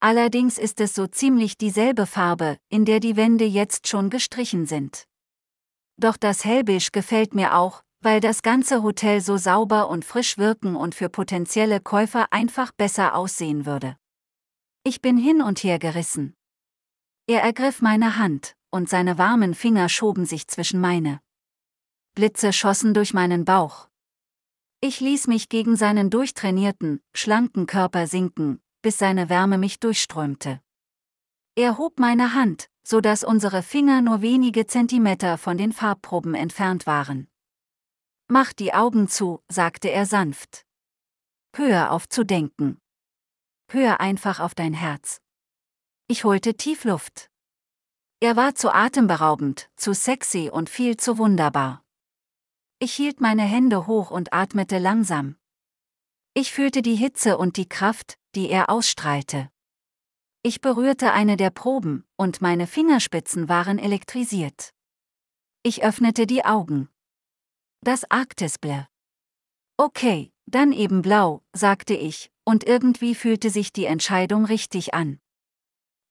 Allerdings ist es so ziemlich dieselbe Farbe, in der die Wände jetzt schon gestrichen sind. Doch das Helbisch gefällt mir auch, weil das ganze Hotel so sauber und frisch wirken und für potenzielle Käufer einfach besser aussehen würde. Ich bin hin und her gerissen. Er ergriff meine Hand, und seine warmen Finger schoben sich zwischen meine. Blitze schossen durch meinen Bauch. Ich ließ mich gegen seinen durchtrainierten, schlanken Körper sinken, bis seine Wärme mich durchströmte. Er hob meine Hand, so dass unsere Finger nur wenige Zentimeter von den Farbproben entfernt waren. Mach die Augen zu, sagte er sanft. Hör auf zu denken. Hör einfach auf dein Herz. Ich holte tief Luft. Er war zu atemberaubend, zu sexy und viel zu wunderbar. Ich hielt meine Hände hoch und atmete langsam. Ich fühlte die Hitze und die Kraft, die er ausstrahlte. Ich berührte eine der Proben, und meine Fingerspitzen waren elektrisiert. Ich öffnete die Augen. Das Arktisble. Okay, dann eben blau, sagte ich, und irgendwie fühlte sich die Entscheidung richtig an.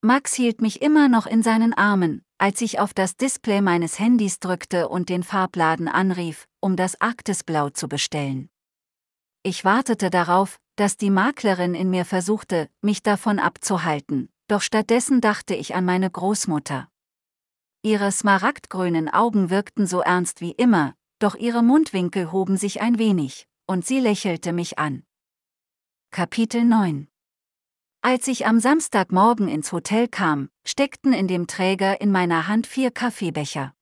Max hielt mich immer noch in seinen Armen, als ich auf das Display meines Handys drückte und den Farbladen anrief, um das Arktisblau zu bestellen. Ich wartete darauf, dass die Maklerin in mir versuchte, mich davon abzuhalten, doch stattdessen dachte ich an meine Großmutter. Ihre smaragdgrünen Augen wirkten so ernst wie immer, doch ihre Mundwinkel hoben sich ein wenig, und sie lächelte mich an. Kapitel 9 Als ich am Samstagmorgen ins Hotel kam, steckten in dem Träger in meiner Hand vier Kaffeebecher.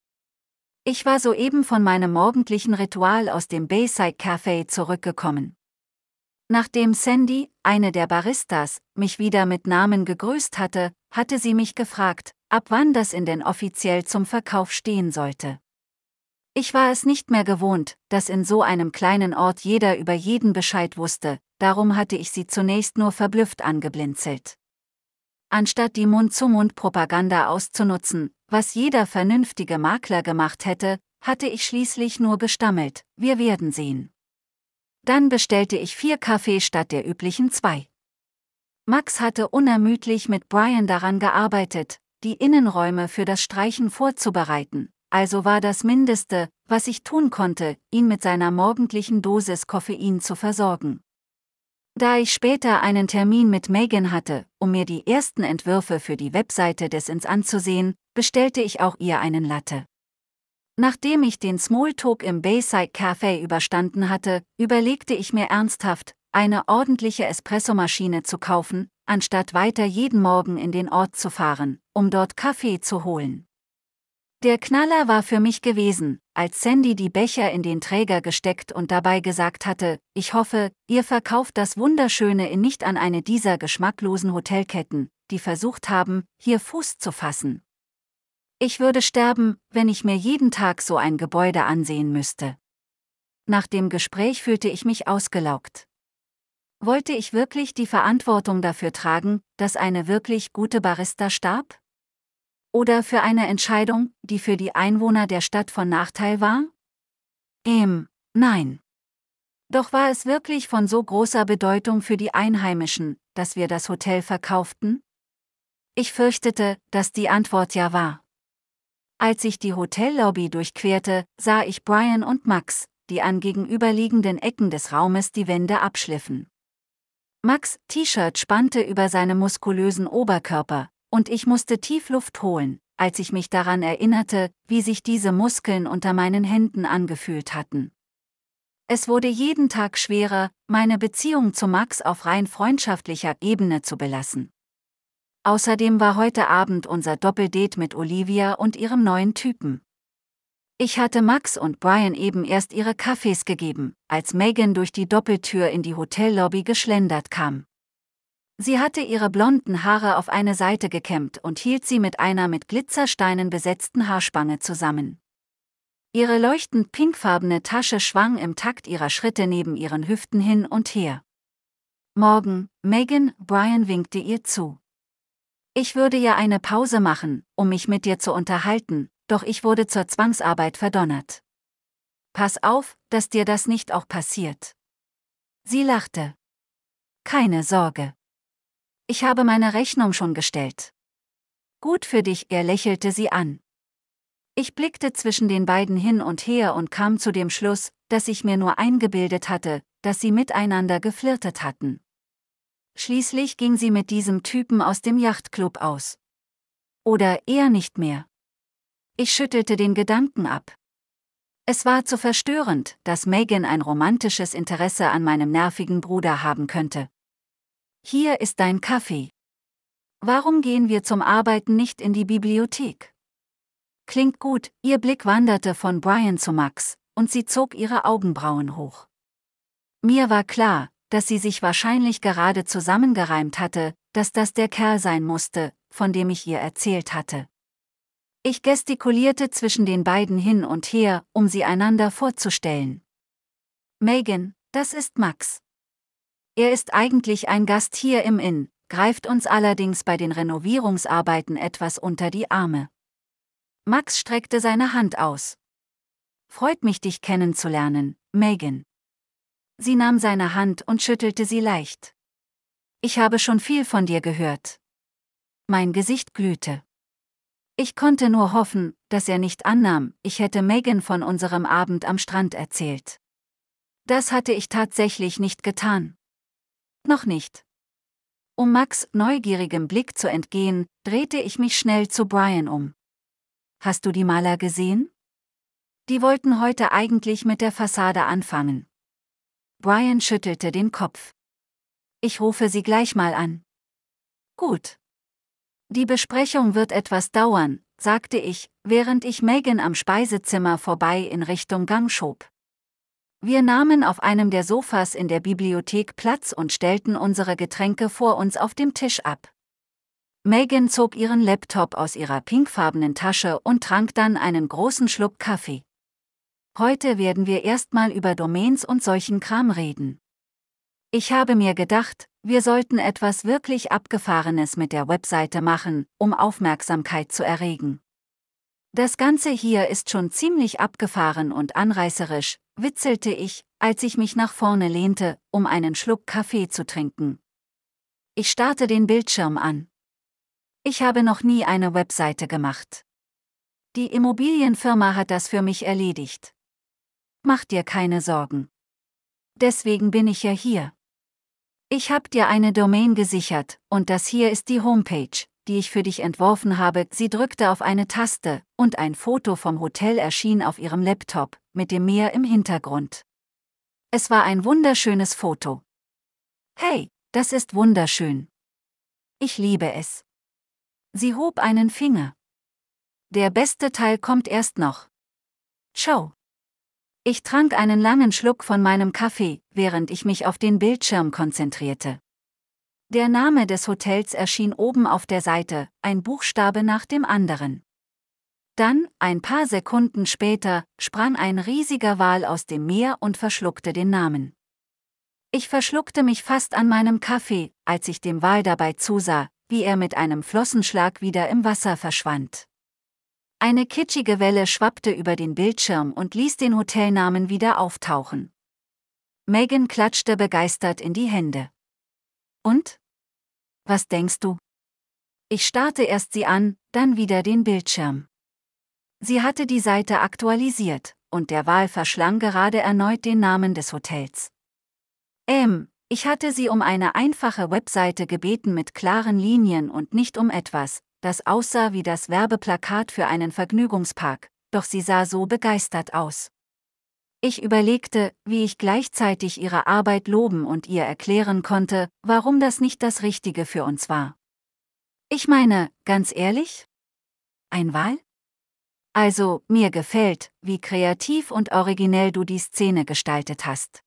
Ich war soeben von meinem morgendlichen Ritual aus dem Bayside Café zurückgekommen. Nachdem Sandy, eine der Baristas, mich wieder mit Namen gegrüßt hatte, hatte sie mich gefragt, ab wann das in den offiziell zum Verkauf stehen sollte. Ich war es nicht mehr gewohnt, dass in so einem kleinen Ort jeder über jeden Bescheid wusste, darum hatte ich sie zunächst nur verblüfft angeblinzelt. Anstatt die Mund-zu-Mund-Propaganda auszunutzen, was jeder vernünftige Makler gemacht hätte, hatte ich schließlich nur gestammelt, wir werden sehen. Dann bestellte ich vier Kaffee statt der üblichen zwei. Max hatte unermüdlich mit Brian daran gearbeitet, die Innenräume für das Streichen vorzubereiten, also war das Mindeste, was ich tun konnte, ihn mit seiner morgendlichen Dosis Koffein zu versorgen. Da ich später einen Termin mit Megan hatte, um mir die ersten Entwürfe für die Webseite des Ins anzusehen, bestellte ich auch ihr einen Latte. Nachdem ich den Smalltalk im Bayside Café überstanden hatte, überlegte ich mir ernsthaft, eine ordentliche Espressomaschine zu kaufen, anstatt weiter jeden Morgen in den Ort zu fahren, um dort Kaffee zu holen. Der Knaller war für mich gewesen, als Sandy die Becher in den Träger gesteckt und dabei gesagt hatte, ich hoffe, ihr verkauft das Wunderschöne in nicht an eine dieser geschmacklosen Hotelketten, die versucht haben, hier Fuß zu fassen. Ich würde sterben, wenn ich mir jeden Tag so ein Gebäude ansehen müsste. Nach dem Gespräch fühlte ich mich ausgelaugt. Wollte ich wirklich die Verantwortung dafür tragen, dass eine wirklich gute Barista starb? Oder für eine Entscheidung, die für die Einwohner der Stadt von Nachteil war? Ähm, nein. Doch war es wirklich von so großer Bedeutung für die Einheimischen, dass wir das Hotel verkauften? Ich fürchtete, dass die Antwort ja war. Als ich die Hotellobby durchquerte, sah ich Brian und Max, die an gegenüberliegenden Ecken des Raumes die Wände abschliffen. Max T-Shirt spannte über seinem muskulösen Oberkörper, und ich musste tief Luft holen, als ich mich daran erinnerte, wie sich diese Muskeln unter meinen Händen angefühlt hatten. Es wurde jeden Tag schwerer, meine Beziehung zu Max auf rein freundschaftlicher Ebene zu belassen. Außerdem war heute Abend unser Doppeldate mit Olivia und ihrem neuen Typen. Ich hatte Max und Brian eben erst ihre Kaffees gegeben, als Megan durch die Doppeltür in die Hotellobby geschlendert kam. Sie hatte ihre blonden Haare auf eine Seite gekämmt und hielt sie mit einer mit Glitzersteinen besetzten Haarspange zusammen. Ihre leuchtend pinkfarbene Tasche schwang im Takt ihrer Schritte neben ihren Hüften hin und her. Morgen, Megan, Brian winkte ihr zu. Ich würde ja eine Pause machen, um mich mit dir zu unterhalten, doch ich wurde zur Zwangsarbeit verdonnert. Pass auf, dass dir das nicht auch passiert. Sie lachte. Keine Sorge. Ich habe meine Rechnung schon gestellt. Gut für dich, er lächelte sie an. Ich blickte zwischen den beiden hin und her und kam zu dem Schluss, dass ich mir nur eingebildet hatte, dass sie miteinander geflirtet hatten. Schließlich ging sie mit diesem Typen aus dem Yachtclub aus. Oder eher nicht mehr. Ich schüttelte den Gedanken ab. Es war zu verstörend, dass Megan ein romantisches Interesse an meinem nervigen Bruder haben könnte. Hier ist dein Kaffee. Warum gehen wir zum Arbeiten nicht in die Bibliothek? Klingt gut, ihr Blick wanderte von Brian zu Max, und sie zog ihre Augenbrauen hoch. Mir war klar, dass sie sich wahrscheinlich gerade zusammengereimt hatte, dass das der Kerl sein musste, von dem ich ihr erzählt hatte. Ich gestikulierte zwischen den beiden hin und her, um sie einander vorzustellen. Megan, das ist Max. Er ist eigentlich ein Gast hier im Inn, greift uns allerdings bei den Renovierungsarbeiten etwas unter die Arme. Max streckte seine Hand aus. Freut mich, dich kennenzulernen, Megan. Sie nahm seine Hand und schüttelte sie leicht. Ich habe schon viel von dir gehört. Mein Gesicht glühte. Ich konnte nur hoffen, dass er nicht annahm, ich hätte Megan von unserem Abend am Strand erzählt. Das hatte ich tatsächlich nicht getan. Noch nicht. Um Max neugierigem Blick zu entgehen, drehte ich mich schnell zu Brian um. Hast du die Maler gesehen? Die wollten heute eigentlich mit der Fassade anfangen. Brian schüttelte den Kopf. Ich rufe sie gleich mal an. Gut. Die Besprechung wird etwas dauern, sagte ich, während ich Megan am Speisezimmer vorbei in Richtung Gang schob. Wir nahmen auf einem der Sofas in der Bibliothek Platz und stellten unsere Getränke vor uns auf dem Tisch ab. Megan zog ihren Laptop aus ihrer pinkfarbenen Tasche und trank dann einen großen Schluck Kaffee. Heute werden wir erstmal über Domains und solchen Kram reden. Ich habe mir gedacht, wir sollten etwas wirklich Abgefahrenes mit der Webseite machen, um Aufmerksamkeit zu erregen. Das Ganze hier ist schon ziemlich abgefahren und anreißerisch, witzelte ich, als ich mich nach vorne lehnte, um einen Schluck Kaffee zu trinken. Ich starte den Bildschirm an. Ich habe noch nie eine Webseite gemacht. Die Immobilienfirma hat das für mich erledigt mach dir keine Sorgen. Deswegen bin ich ja hier. Ich hab dir eine Domain gesichert, und das hier ist die Homepage, die ich für dich entworfen habe. Sie drückte auf eine Taste, und ein Foto vom Hotel erschien auf ihrem Laptop, mit dem Meer im Hintergrund. Es war ein wunderschönes Foto. Hey, das ist wunderschön. Ich liebe es. Sie hob einen Finger. Der beste Teil kommt erst noch. Ciao. Ich trank einen langen Schluck von meinem Kaffee, während ich mich auf den Bildschirm konzentrierte. Der Name des Hotels erschien oben auf der Seite, ein Buchstabe nach dem anderen. Dann, ein paar Sekunden später, sprang ein riesiger Wal aus dem Meer und verschluckte den Namen. Ich verschluckte mich fast an meinem Kaffee, als ich dem Wal dabei zusah, wie er mit einem Flossenschlag wieder im Wasser verschwand. Eine kitschige Welle schwappte über den Bildschirm und ließ den Hotelnamen wieder auftauchen. Megan klatschte begeistert in die Hände. Und? Was denkst du? Ich starrte erst sie an, dann wieder den Bildschirm. Sie hatte die Seite aktualisiert, und der Wahl verschlang gerade erneut den Namen des Hotels. Ähm, ich hatte sie um eine einfache Webseite gebeten mit klaren Linien und nicht um etwas, das aussah wie das Werbeplakat für einen Vergnügungspark, doch sie sah so begeistert aus. Ich überlegte, wie ich gleichzeitig ihre Arbeit loben und ihr erklären konnte, warum das nicht das Richtige für uns war. Ich meine, ganz ehrlich? Ein Wahl? Also, mir gefällt, wie kreativ und originell du die Szene gestaltet hast.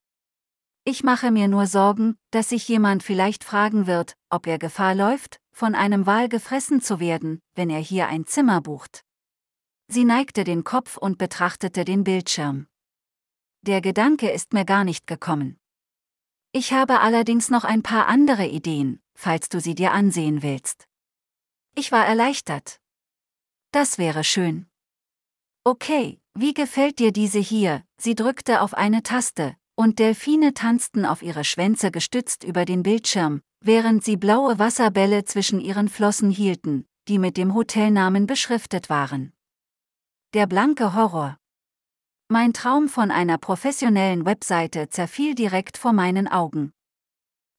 Ich mache mir nur Sorgen, dass sich jemand vielleicht fragen wird, ob er Gefahr läuft, von einem Wal gefressen zu werden, wenn er hier ein Zimmer bucht. Sie neigte den Kopf und betrachtete den Bildschirm. Der Gedanke ist mir gar nicht gekommen. Ich habe allerdings noch ein paar andere Ideen, falls du sie dir ansehen willst. Ich war erleichtert. Das wäre schön. Okay, wie gefällt dir diese hier? Sie drückte auf eine Taste, und Delfine tanzten auf ihre Schwänze gestützt über den Bildschirm, während sie blaue Wasserbälle zwischen ihren Flossen hielten, die mit dem Hotelnamen beschriftet waren. Der blanke Horror. Mein Traum von einer professionellen Webseite zerfiel direkt vor meinen Augen.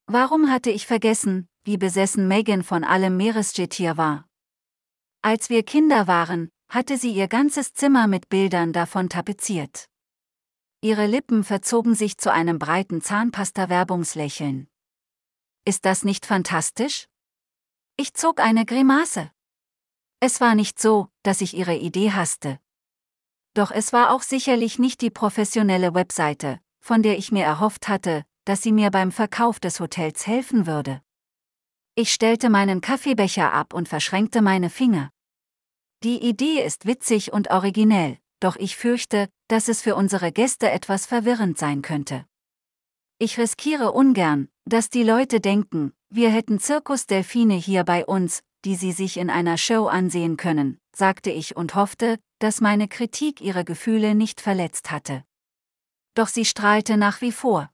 Warum hatte ich vergessen, wie besessen Megan von allem Meeresjetier war? Als wir Kinder waren, hatte sie ihr ganzes Zimmer mit Bildern davon tapeziert. Ihre Lippen verzogen sich zu einem breiten Zahnpasta-Werbungslächeln. Ist das nicht fantastisch? Ich zog eine Grimasse. Es war nicht so, dass ich ihre Idee hasste. Doch es war auch sicherlich nicht die professionelle Webseite, von der ich mir erhofft hatte, dass sie mir beim Verkauf des Hotels helfen würde. Ich stellte meinen Kaffeebecher ab und verschränkte meine Finger. Die Idee ist witzig und originell, doch ich fürchte, dass es für unsere Gäste etwas verwirrend sein könnte. Ich riskiere ungern, dass die Leute denken, wir hätten Zirkusdelfine hier bei uns, die sie sich in einer Show ansehen können, sagte ich und hoffte, dass meine Kritik ihre Gefühle nicht verletzt hatte. Doch sie strahlte nach wie vor.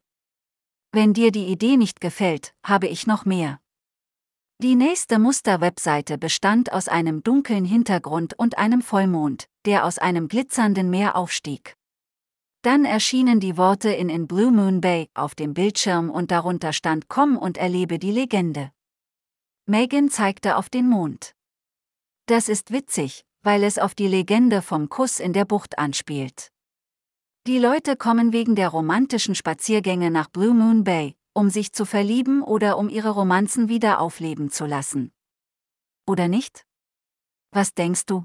Wenn dir die Idee nicht gefällt, habe ich noch mehr. Die nächste Musterwebseite bestand aus einem dunklen Hintergrund und einem Vollmond, der aus einem glitzernden Meer aufstieg. Dann erschienen die Worte in In Blue Moon Bay auf dem Bildschirm und darunter stand Komm und erlebe die Legende. Megan zeigte auf den Mond. Das ist witzig, weil es auf die Legende vom Kuss in der Bucht anspielt. Die Leute kommen wegen der romantischen Spaziergänge nach Blue Moon Bay, um sich zu verlieben oder um ihre Romanzen wieder aufleben zu lassen. Oder nicht? Was denkst du?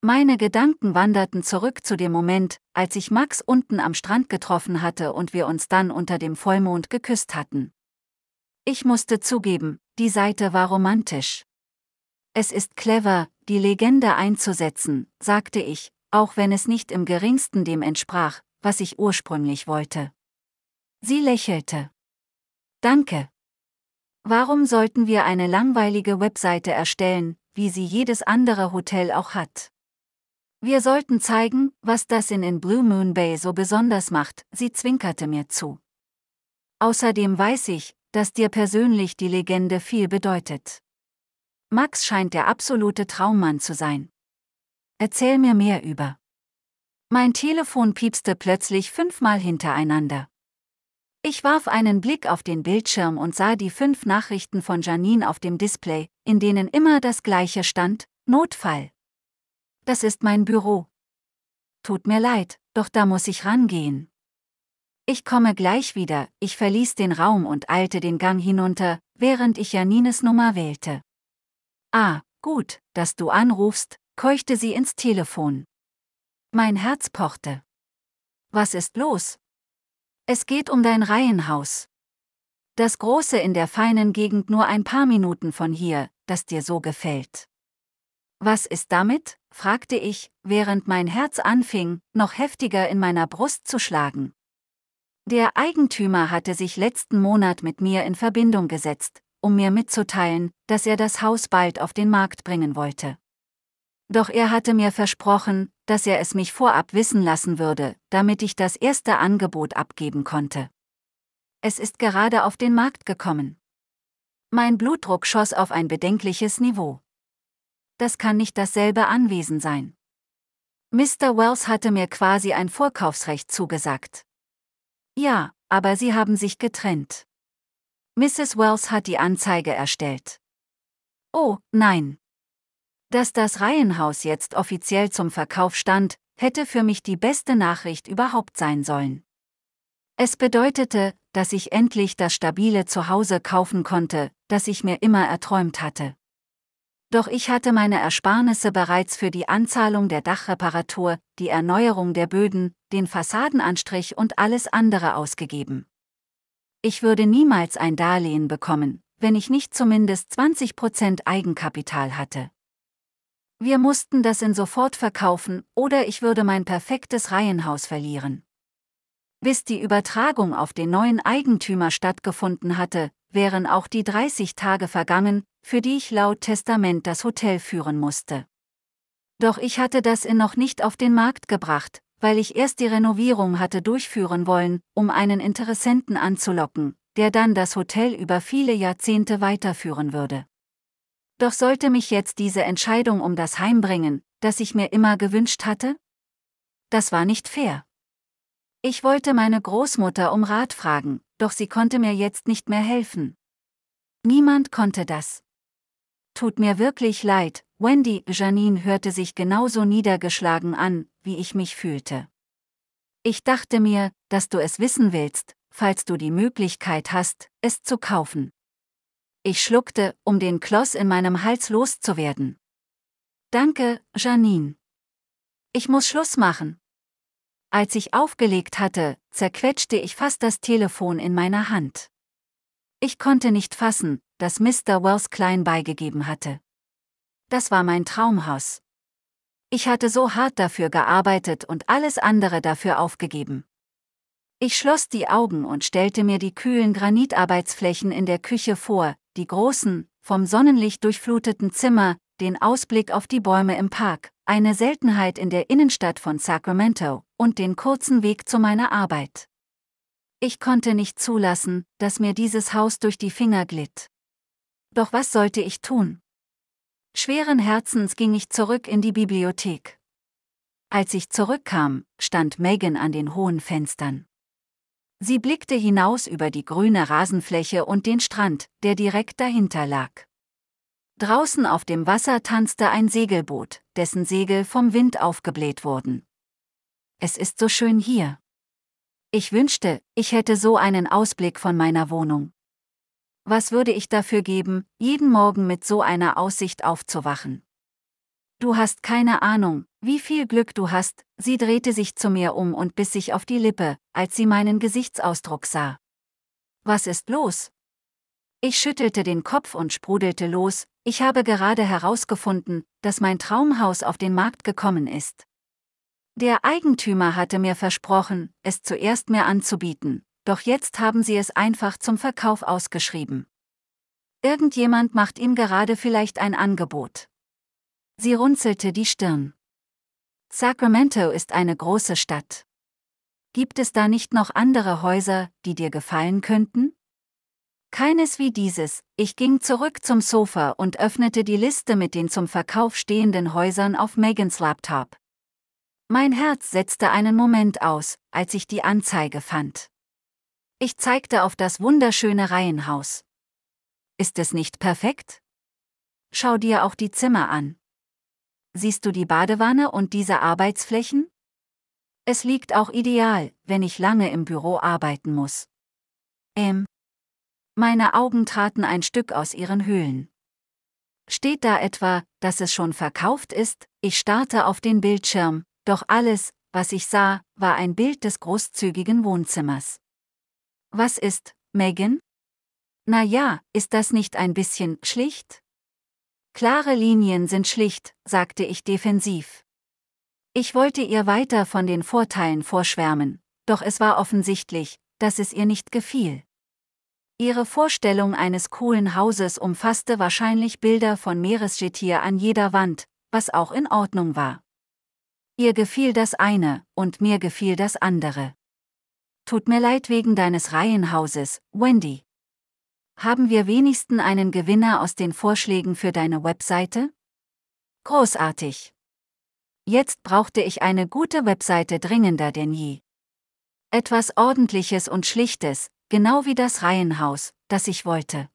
Meine Gedanken wanderten zurück zu dem Moment, als ich Max unten am Strand getroffen hatte und wir uns dann unter dem Vollmond geküsst hatten. Ich musste zugeben, die Seite war romantisch. Es ist clever, die Legende einzusetzen, sagte ich, auch wenn es nicht im geringsten dem entsprach, was ich ursprünglich wollte. Sie lächelte. Danke. Warum sollten wir eine langweilige Webseite erstellen, wie sie jedes andere Hotel auch hat? Wir sollten zeigen, was das in in Blue Moon Bay so besonders macht, sie zwinkerte mir zu. Außerdem weiß ich, dass dir persönlich die Legende viel bedeutet. Max scheint der absolute Traummann zu sein. Erzähl mir mehr über. Mein Telefon piepste plötzlich fünfmal hintereinander. Ich warf einen Blick auf den Bildschirm und sah die fünf Nachrichten von Janine auf dem Display, in denen immer das gleiche stand, Notfall das ist mein Büro. Tut mir leid, doch da muss ich rangehen. Ich komme gleich wieder, ich verließ den Raum und eilte den Gang hinunter, während ich Janines Nummer wählte. Ah, gut, dass du anrufst, keuchte sie ins Telefon. Mein Herz pochte. Was ist los? Es geht um dein Reihenhaus. Das große in der feinen Gegend nur ein paar Minuten von hier, das dir so gefällt. Was ist damit? fragte ich, während mein Herz anfing, noch heftiger in meiner Brust zu schlagen. Der Eigentümer hatte sich letzten Monat mit mir in Verbindung gesetzt, um mir mitzuteilen, dass er das Haus bald auf den Markt bringen wollte. Doch er hatte mir versprochen, dass er es mich vorab wissen lassen würde, damit ich das erste Angebot abgeben konnte. Es ist gerade auf den Markt gekommen. Mein Blutdruck schoss auf ein bedenkliches Niveau das kann nicht dasselbe Anwesen sein. Mr. Wells hatte mir quasi ein Vorkaufsrecht zugesagt. Ja, aber sie haben sich getrennt. Mrs. Wells hat die Anzeige erstellt. Oh, nein. Dass das Reihenhaus jetzt offiziell zum Verkauf stand, hätte für mich die beste Nachricht überhaupt sein sollen. Es bedeutete, dass ich endlich das stabile Zuhause kaufen konnte, das ich mir immer erträumt hatte. Doch ich hatte meine Ersparnisse bereits für die Anzahlung der Dachreparatur, die Erneuerung der Böden, den Fassadenanstrich und alles andere ausgegeben. Ich würde niemals ein Darlehen bekommen, wenn ich nicht zumindest 20% Prozent Eigenkapital hatte. Wir mussten das in sofort verkaufen oder ich würde mein perfektes Reihenhaus verlieren. Bis die Übertragung auf den neuen Eigentümer stattgefunden hatte, wären auch die 30 Tage vergangen, für die ich laut Testament das Hotel führen musste. Doch ich hatte das in noch nicht auf den Markt gebracht, weil ich erst die Renovierung hatte durchführen wollen, um einen Interessenten anzulocken, der dann das Hotel über viele Jahrzehnte weiterführen würde. Doch sollte mich jetzt diese Entscheidung um das Heim bringen, das ich mir immer gewünscht hatte? Das war nicht fair. Ich wollte meine Großmutter um Rat fragen, doch sie konnte mir jetzt nicht mehr helfen. Niemand konnte das. Tut mir wirklich leid, Wendy, Janine hörte sich genauso niedergeschlagen an, wie ich mich fühlte. Ich dachte mir, dass du es wissen willst, falls du die Möglichkeit hast, es zu kaufen. Ich schluckte, um den Kloss in meinem Hals loszuwerden. Danke, Janine. Ich muss Schluss machen, als ich aufgelegt hatte, zerquetschte ich fast das Telefon in meiner Hand. Ich konnte nicht fassen, dass Mr. Wells Klein beigegeben hatte. Das war mein Traumhaus. Ich hatte so hart dafür gearbeitet und alles andere dafür aufgegeben. Ich schloss die Augen und stellte mir die kühlen Granitarbeitsflächen in der Küche vor, die großen, vom Sonnenlicht durchfluteten Zimmer, den Ausblick auf die Bäume im Park, eine Seltenheit in der Innenstadt von Sacramento und den kurzen Weg zu meiner Arbeit. Ich konnte nicht zulassen, dass mir dieses Haus durch die Finger glitt. Doch was sollte ich tun? Schweren Herzens ging ich zurück in die Bibliothek. Als ich zurückkam, stand Megan an den hohen Fenstern. Sie blickte hinaus über die grüne Rasenfläche und den Strand, der direkt dahinter lag. Draußen auf dem Wasser tanzte ein Segelboot, dessen Segel vom Wind aufgebläht wurden es ist so schön hier. Ich wünschte, ich hätte so einen Ausblick von meiner Wohnung. Was würde ich dafür geben, jeden Morgen mit so einer Aussicht aufzuwachen? Du hast keine Ahnung, wie viel Glück du hast, sie drehte sich zu mir um und biss sich auf die Lippe, als sie meinen Gesichtsausdruck sah. Was ist los? Ich schüttelte den Kopf und sprudelte los, ich habe gerade herausgefunden, dass mein Traumhaus auf den Markt gekommen ist. Der Eigentümer hatte mir versprochen, es zuerst mir anzubieten, doch jetzt haben sie es einfach zum Verkauf ausgeschrieben. Irgendjemand macht ihm gerade vielleicht ein Angebot. Sie runzelte die Stirn. Sacramento ist eine große Stadt. Gibt es da nicht noch andere Häuser, die dir gefallen könnten? Keines wie dieses, ich ging zurück zum Sofa und öffnete die Liste mit den zum Verkauf stehenden Häusern auf Megans Laptop. Mein Herz setzte einen Moment aus, als ich die Anzeige fand. Ich zeigte auf das wunderschöne Reihenhaus. Ist es nicht perfekt? Schau dir auch die Zimmer an. Siehst du die Badewanne und diese Arbeitsflächen? Es liegt auch ideal, wenn ich lange im Büro arbeiten muss. Ähm. Meine Augen traten ein Stück aus ihren Höhlen. Steht da etwa, dass es schon verkauft ist? Ich starrte auf den Bildschirm, doch alles, was ich sah, war ein Bild des großzügigen Wohnzimmers. Was ist, Megan? Na ja, ist das nicht ein bisschen schlicht? Klare Linien sind schlicht, sagte ich defensiv. Ich wollte ihr weiter von den Vorteilen vorschwärmen, doch es war offensichtlich, dass es ihr nicht gefiel. Ihre Vorstellung eines coolen Hauses umfasste wahrscheinlich Bilder von Meeresgetier an jeder Wand, was auch in Ordnung war. Ihr gefiel das eine, und mir gefiel das andere. Tut mir leid wegen deines Reihenhauses, Wendy. Haben wir wenigstens einen Gewinner aus den Vorschlägen für deine Webseite? Großartig. Jetzt brauchte ich eine gute Webseite dringender denn je. Etwas Ordentliches und Schlichtes, genau wie das Reihenhaus, das ich wollte.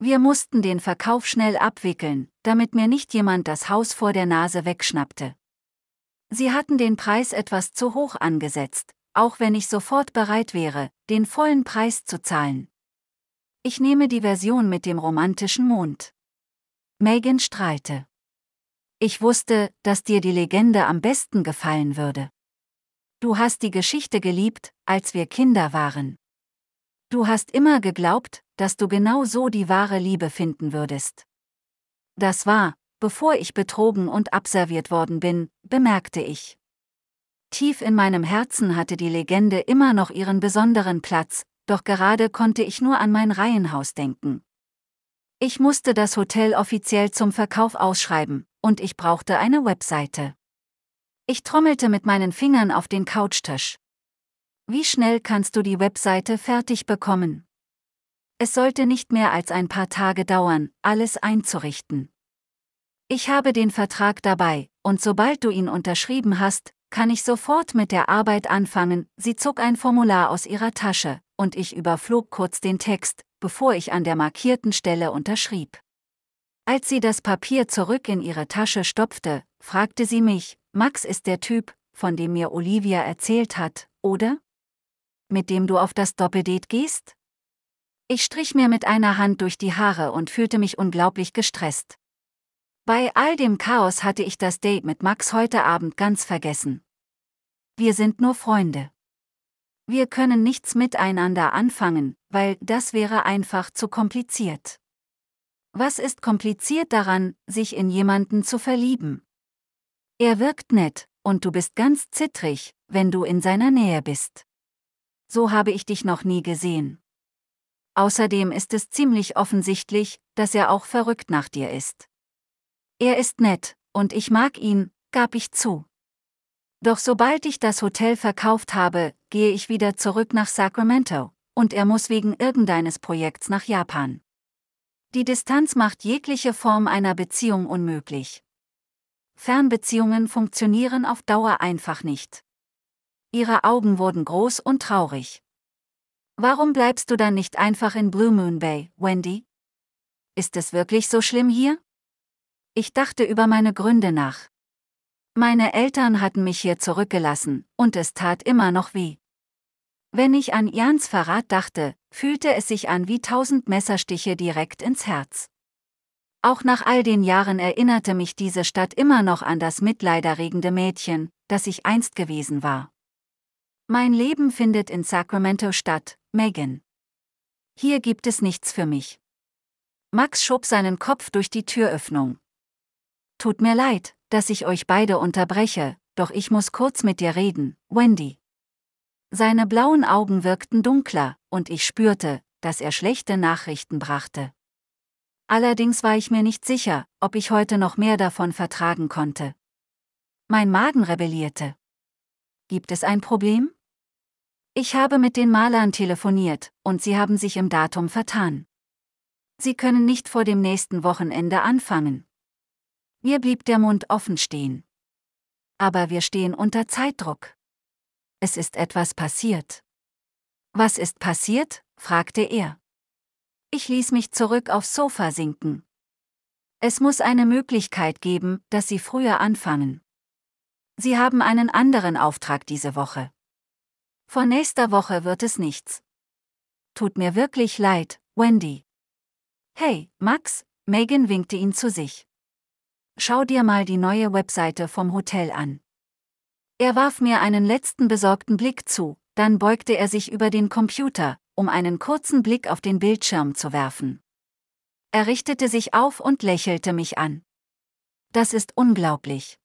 Wir mussten den Verkauf schnell abwickeln, damit mir nicht jemand das Haus vor der Nase wegschnappte. Sie hatten den Preis etwas zu hoch angesetzt, auch wenn ich sofort bereit wäre, den vollen Preis zu zahlen. Ich nehme die Version mit dem romantischen Mond. Megan strahlte. Ich wusste, dass dir die Legende am besten gefallen würde. Du hast die Geschichte geliebt, als wir Kinder waren. Du hast immer geglaubt, dass du genau so die wahre Liebe finden würdest. Das war, bevor ich betrogen und abserviert worden bin, bemerkte ich. Tief in meinem Herzen hatte die Legende immer noch ihren besonderen Platz, doch gerade konnte ich nur an mein Reihenhaus denken. Ich musste das Hotel offiziell zum Verkauf ausschreiben, und ich brauchte eine Webseite. Ich trommelte mit meinen Fingern auf den Couchtisch. Wie schnell kannst du die Webseite fertig bekommen? Es sollte nicht mehr als ein paar Tage dauern, alles einzurichten. Ich habe den Vertrag dabei, und sobald du ihn unterschrieben hast, kann ich sofort mit der Arbeit anfangen. Sie zog ein Formular aus ihrer Tasche, und ich überflog kurz den Text, bevor ich an der markierten Stelle unterschrieb. Als sie das Papier zurück in ihre Tasche stopfte, fragte sie mich, Max ist der Typ, von dem mir Olivia erzählt hat, oder? Mit dem du auf das Doppeldate gehst? Ich strich mir mit einer Hand durch die Haare und fühlte mich unglaublich gestresst. Bei all dem Chaos hatte ich das Date mit Max heute Abend ganz vergessen. Wir sind nur Freunde. Wir können nichts miteinander anfangen, weil das wäre einfach zu kompliziert. Was ist kompliziert daran, sich in jemanden zu verlieben? Er wirkt nett, und du bist ganz zittrig, wenn du in seiner Nähe bist. So habe ich dich noch nie gesehen. Außerdem ist es ziemlich offensichtlich, dass er auch verrückt nach dir ist. Er ist nett, und ich mag ihn, gab ich zu. Doch sobald ich das Hotel verkauft habe, gehe ich wieder zurück nach Sacramento, und er muss wegen irgendeines Projekts nach Japan. Die Distanz macht jegliche Form einer Beziehung unmöglich. Fernbeziehungen funktionieren auf Dauer einfach nicht. Ihre Augen wurden groß und traurig. Warum bleibst du dann nicht einfach in Blue Moon Bay, Wendy? Ist es wirklich so schlimm hier? Ich dachte über meine Gründe nach. Meine Eltern hatten mich hier zurückgelassen, und es tat immer noch weh. Wenn ich an Jans Verrat dachte, fühlte es sich an wie tausend Messerstiche direkt ins Herz. Auch nach all den Jahren erinnerte mich diese Stadt immer noch an das mitleiderregende Mädchen, das ich einst gewesen war. Mein Leben findet in Sacramento statt, Megan. Hier gibt es nichts für mich. Max schob seinen Kopf durch die Türöffnung. Tut mir leid, dass ich euch beide unterbreche, doch ich muss kurz mit dir reden, Wendy. Seine blauen Augen wirkten dunkler, und ich spürte, dass er schlechte Nachrichten brachte. Allerdings war ich mir nicht sicher, ob ich heute noch mehr davon vertragen konnte. Mein Magen rebellierte. Gibt es ein Problem? Ich habe mit den Malern telefoniert, und sie haben sich im Datum vertan. Sie können nicht vor dem nächsten Wochenende anfangen, mir blieb der Mund offen stehen. Aber wir stehen unter Zeitdruck. Es ist etwas passiert. Was ist passiert? fragte er. Ich ließ mich zurück aufs Sofa sinken. Es muss eine Möglichkeit geben, dass Sie früher anfangen. Sie haben einen anderen Auftrag diese Woche. Vor nächster Woche wird es nichts. Tut mir wirklich leid, Wendy. Hey, Max, Megan winkte ihn zu sich schau dir mal die neue Webseite vom Hotel an. Er warf mir einen letzten besorgten Blick zu, dann beugte er sich über den Computer, um einen kurzen Blick auf den Bildschirm zu werfen. Er richtete sich auf und lächelte mich an. Das ist unglaublich.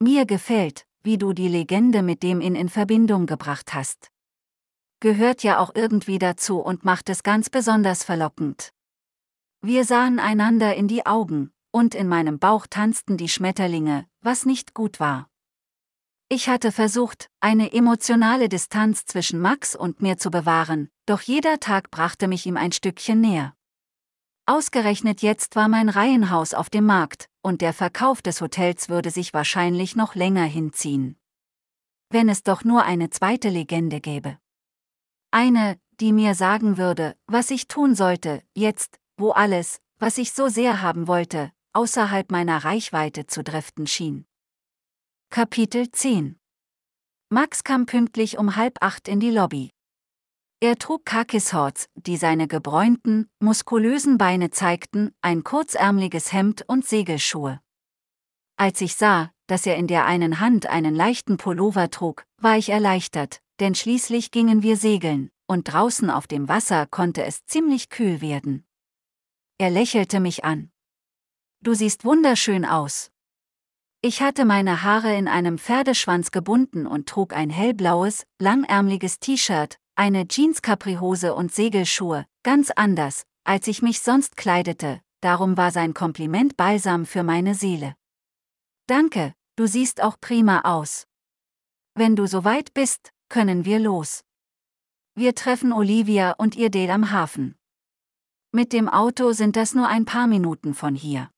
Mir gefällt, wie du die Legende mit dem ihn in Verbindung gebracht hast. Gehört ja auch irgendwie dazu und macht es ganz besonders verlockend. Wir sahen einander in die Augen, und in meinem Bauch tanzten die Schmetterlinge, was nicht gut war. Ich hatte versucht, eine emotionale Distanz zwischen Max und mir zu bewahren, doch jeder Tag brachte mich ihm ein Stückchen näher. Ausgerechnet jetzt war mein Reihenhaus auf dem Markt, und der Verkauf des Hotels würde sich wahrscheinlich noch länger hinziehen. Wenn es doch nur eine zweite Legende gäbe. Eine, die mir sagen würde, was ich tun sollte, jetzt, wo alles, was ich so sehr haben wollte, außerhalb meiner Reichweite zu driften schien. Kapitel 10 Max kam pünktlich um halb acht in die Lobby. Er trug Kakishorts, die seine gebräunten, muskulösen Beine zeigten, ein kurzärmliches Hemd und Segelschuhe. Als ich sah, dass er in der einen Hand einen leichten Pullover trug, war ich erleichtert, denn schließlich gingen wir segeln, und draußen auf dem Wasser konnte es ziemlich kühl werden. Er lächelte mich an. Du siehst wunderschön aus. Ich hatte meine Haare in einem Pferdeschwanz gebunden und trug ein hellblaues, langärmliches T-Shirt, eine jeans capri und Segelschuhe, ganz anders, als ich mich sonst kleidete, darum war sein Kompliment balsam für meine Seele. Danke, du siehst auch prima aus. Wenn du soweit bist, können wir los. Wir treffen Olivia und ihr Dale am Hafen. Mit dem Auto sind das nur ein paar Minuten von hier.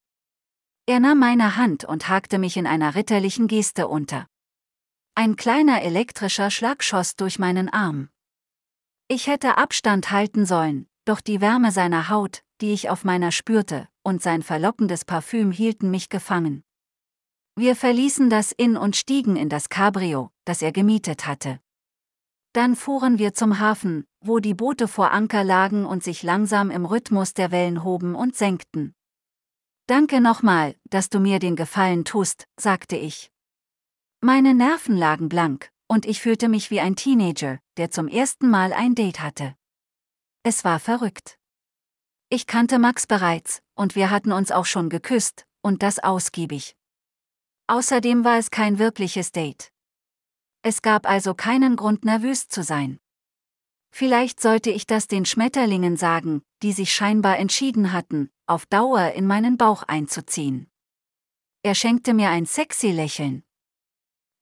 Er nahm meine Hand und hakte mich in einer ritterlichen Geste unter. Ein kleiner elektrischer Schlag schoss durch meinen Arm. Ich hätte Abstand halten sollen, doch die Wärme seiner Haut, die ich auf meiner spürte, und sein verlockendes Parfüm hielten mich gefangen. Wir verließen das Inn und stiegen in das Cabrio, das er gemietet hatte. Dann fuhren wir zum Hafen, wo die Boote vor Anker lagen und sich langsam im Rhythmus der Wellen hoben und senkten. Danke nochmal, dass du mir den Gefallen tust, sagte ich. Meine Nerven lagen blank, und ich fühlte mich wie ein Teenager, der zum ersten Mal ein Date hatte. Es war verrückt. Ich kannte Max bereits, und wir hatten uns auch schon geküsst, und das ausgiebig. Außerdem war es kein wirkliches Date. Es gab also keinen Grund nervös zu sein. Vielleicht sollte ich das den Schmetterlingen sagen, die sich scheinbar entschieden hatten, auf Dauer in meinen Bauch einzuziehen. Er schenkte mir ein sexy Lächeln.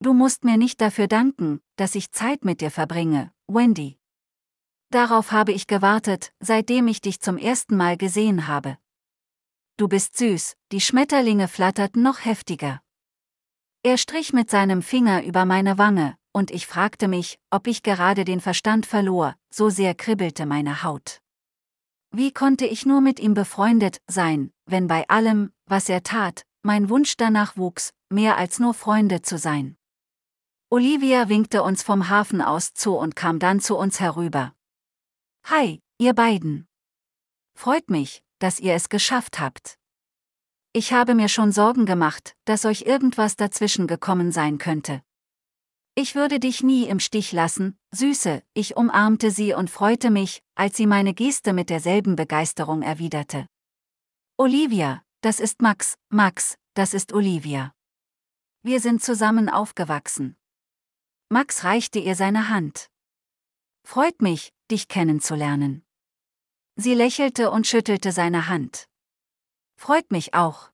Du musst mir nicht dafür danken, dass ich Zeit mit dir verbringe, Wendy. Darauf habe ich gewartet, seitdem ich dich zum ersten Mal gesehen habe. Du bist süß, die Schmetterlinge flatterten noch heftiger. Er strich mit seinem Finger über meine Wange, und ich fragte mich, ob ich gerade den Verstand verlor, so sehr kribbelte meine Haut. Wie konnte ich nur mit ihm befreundet sein, wenn bei allem, was er tat, mein Wunsch danach wuchs, mehr als nur Freunde zu sein? Olivia winkte uns vom Hafen aus zu und kam dann zu uns herüber. Hi, ihr beiden. Freut mich, dass ihr es geschafft habt. Ich habe mir schon Sorgen gemacht, dass euch irgendwas dazwischen gekommen sein könnte. Ich würde dich nie im Stich lassen, Süße, ich umarmte sie und freute mich, als sie meine Geste mit derselben Begeisterung erwiderte. Olivia, das ist Max, Max, das ist Olivia. Wir sind zusammen aufgewachsen. Max reichte ihr seine Hand. Freut mich, dich kennenzulernen. Sie lächelte und schüttelte seine Hand. Freut mich auch.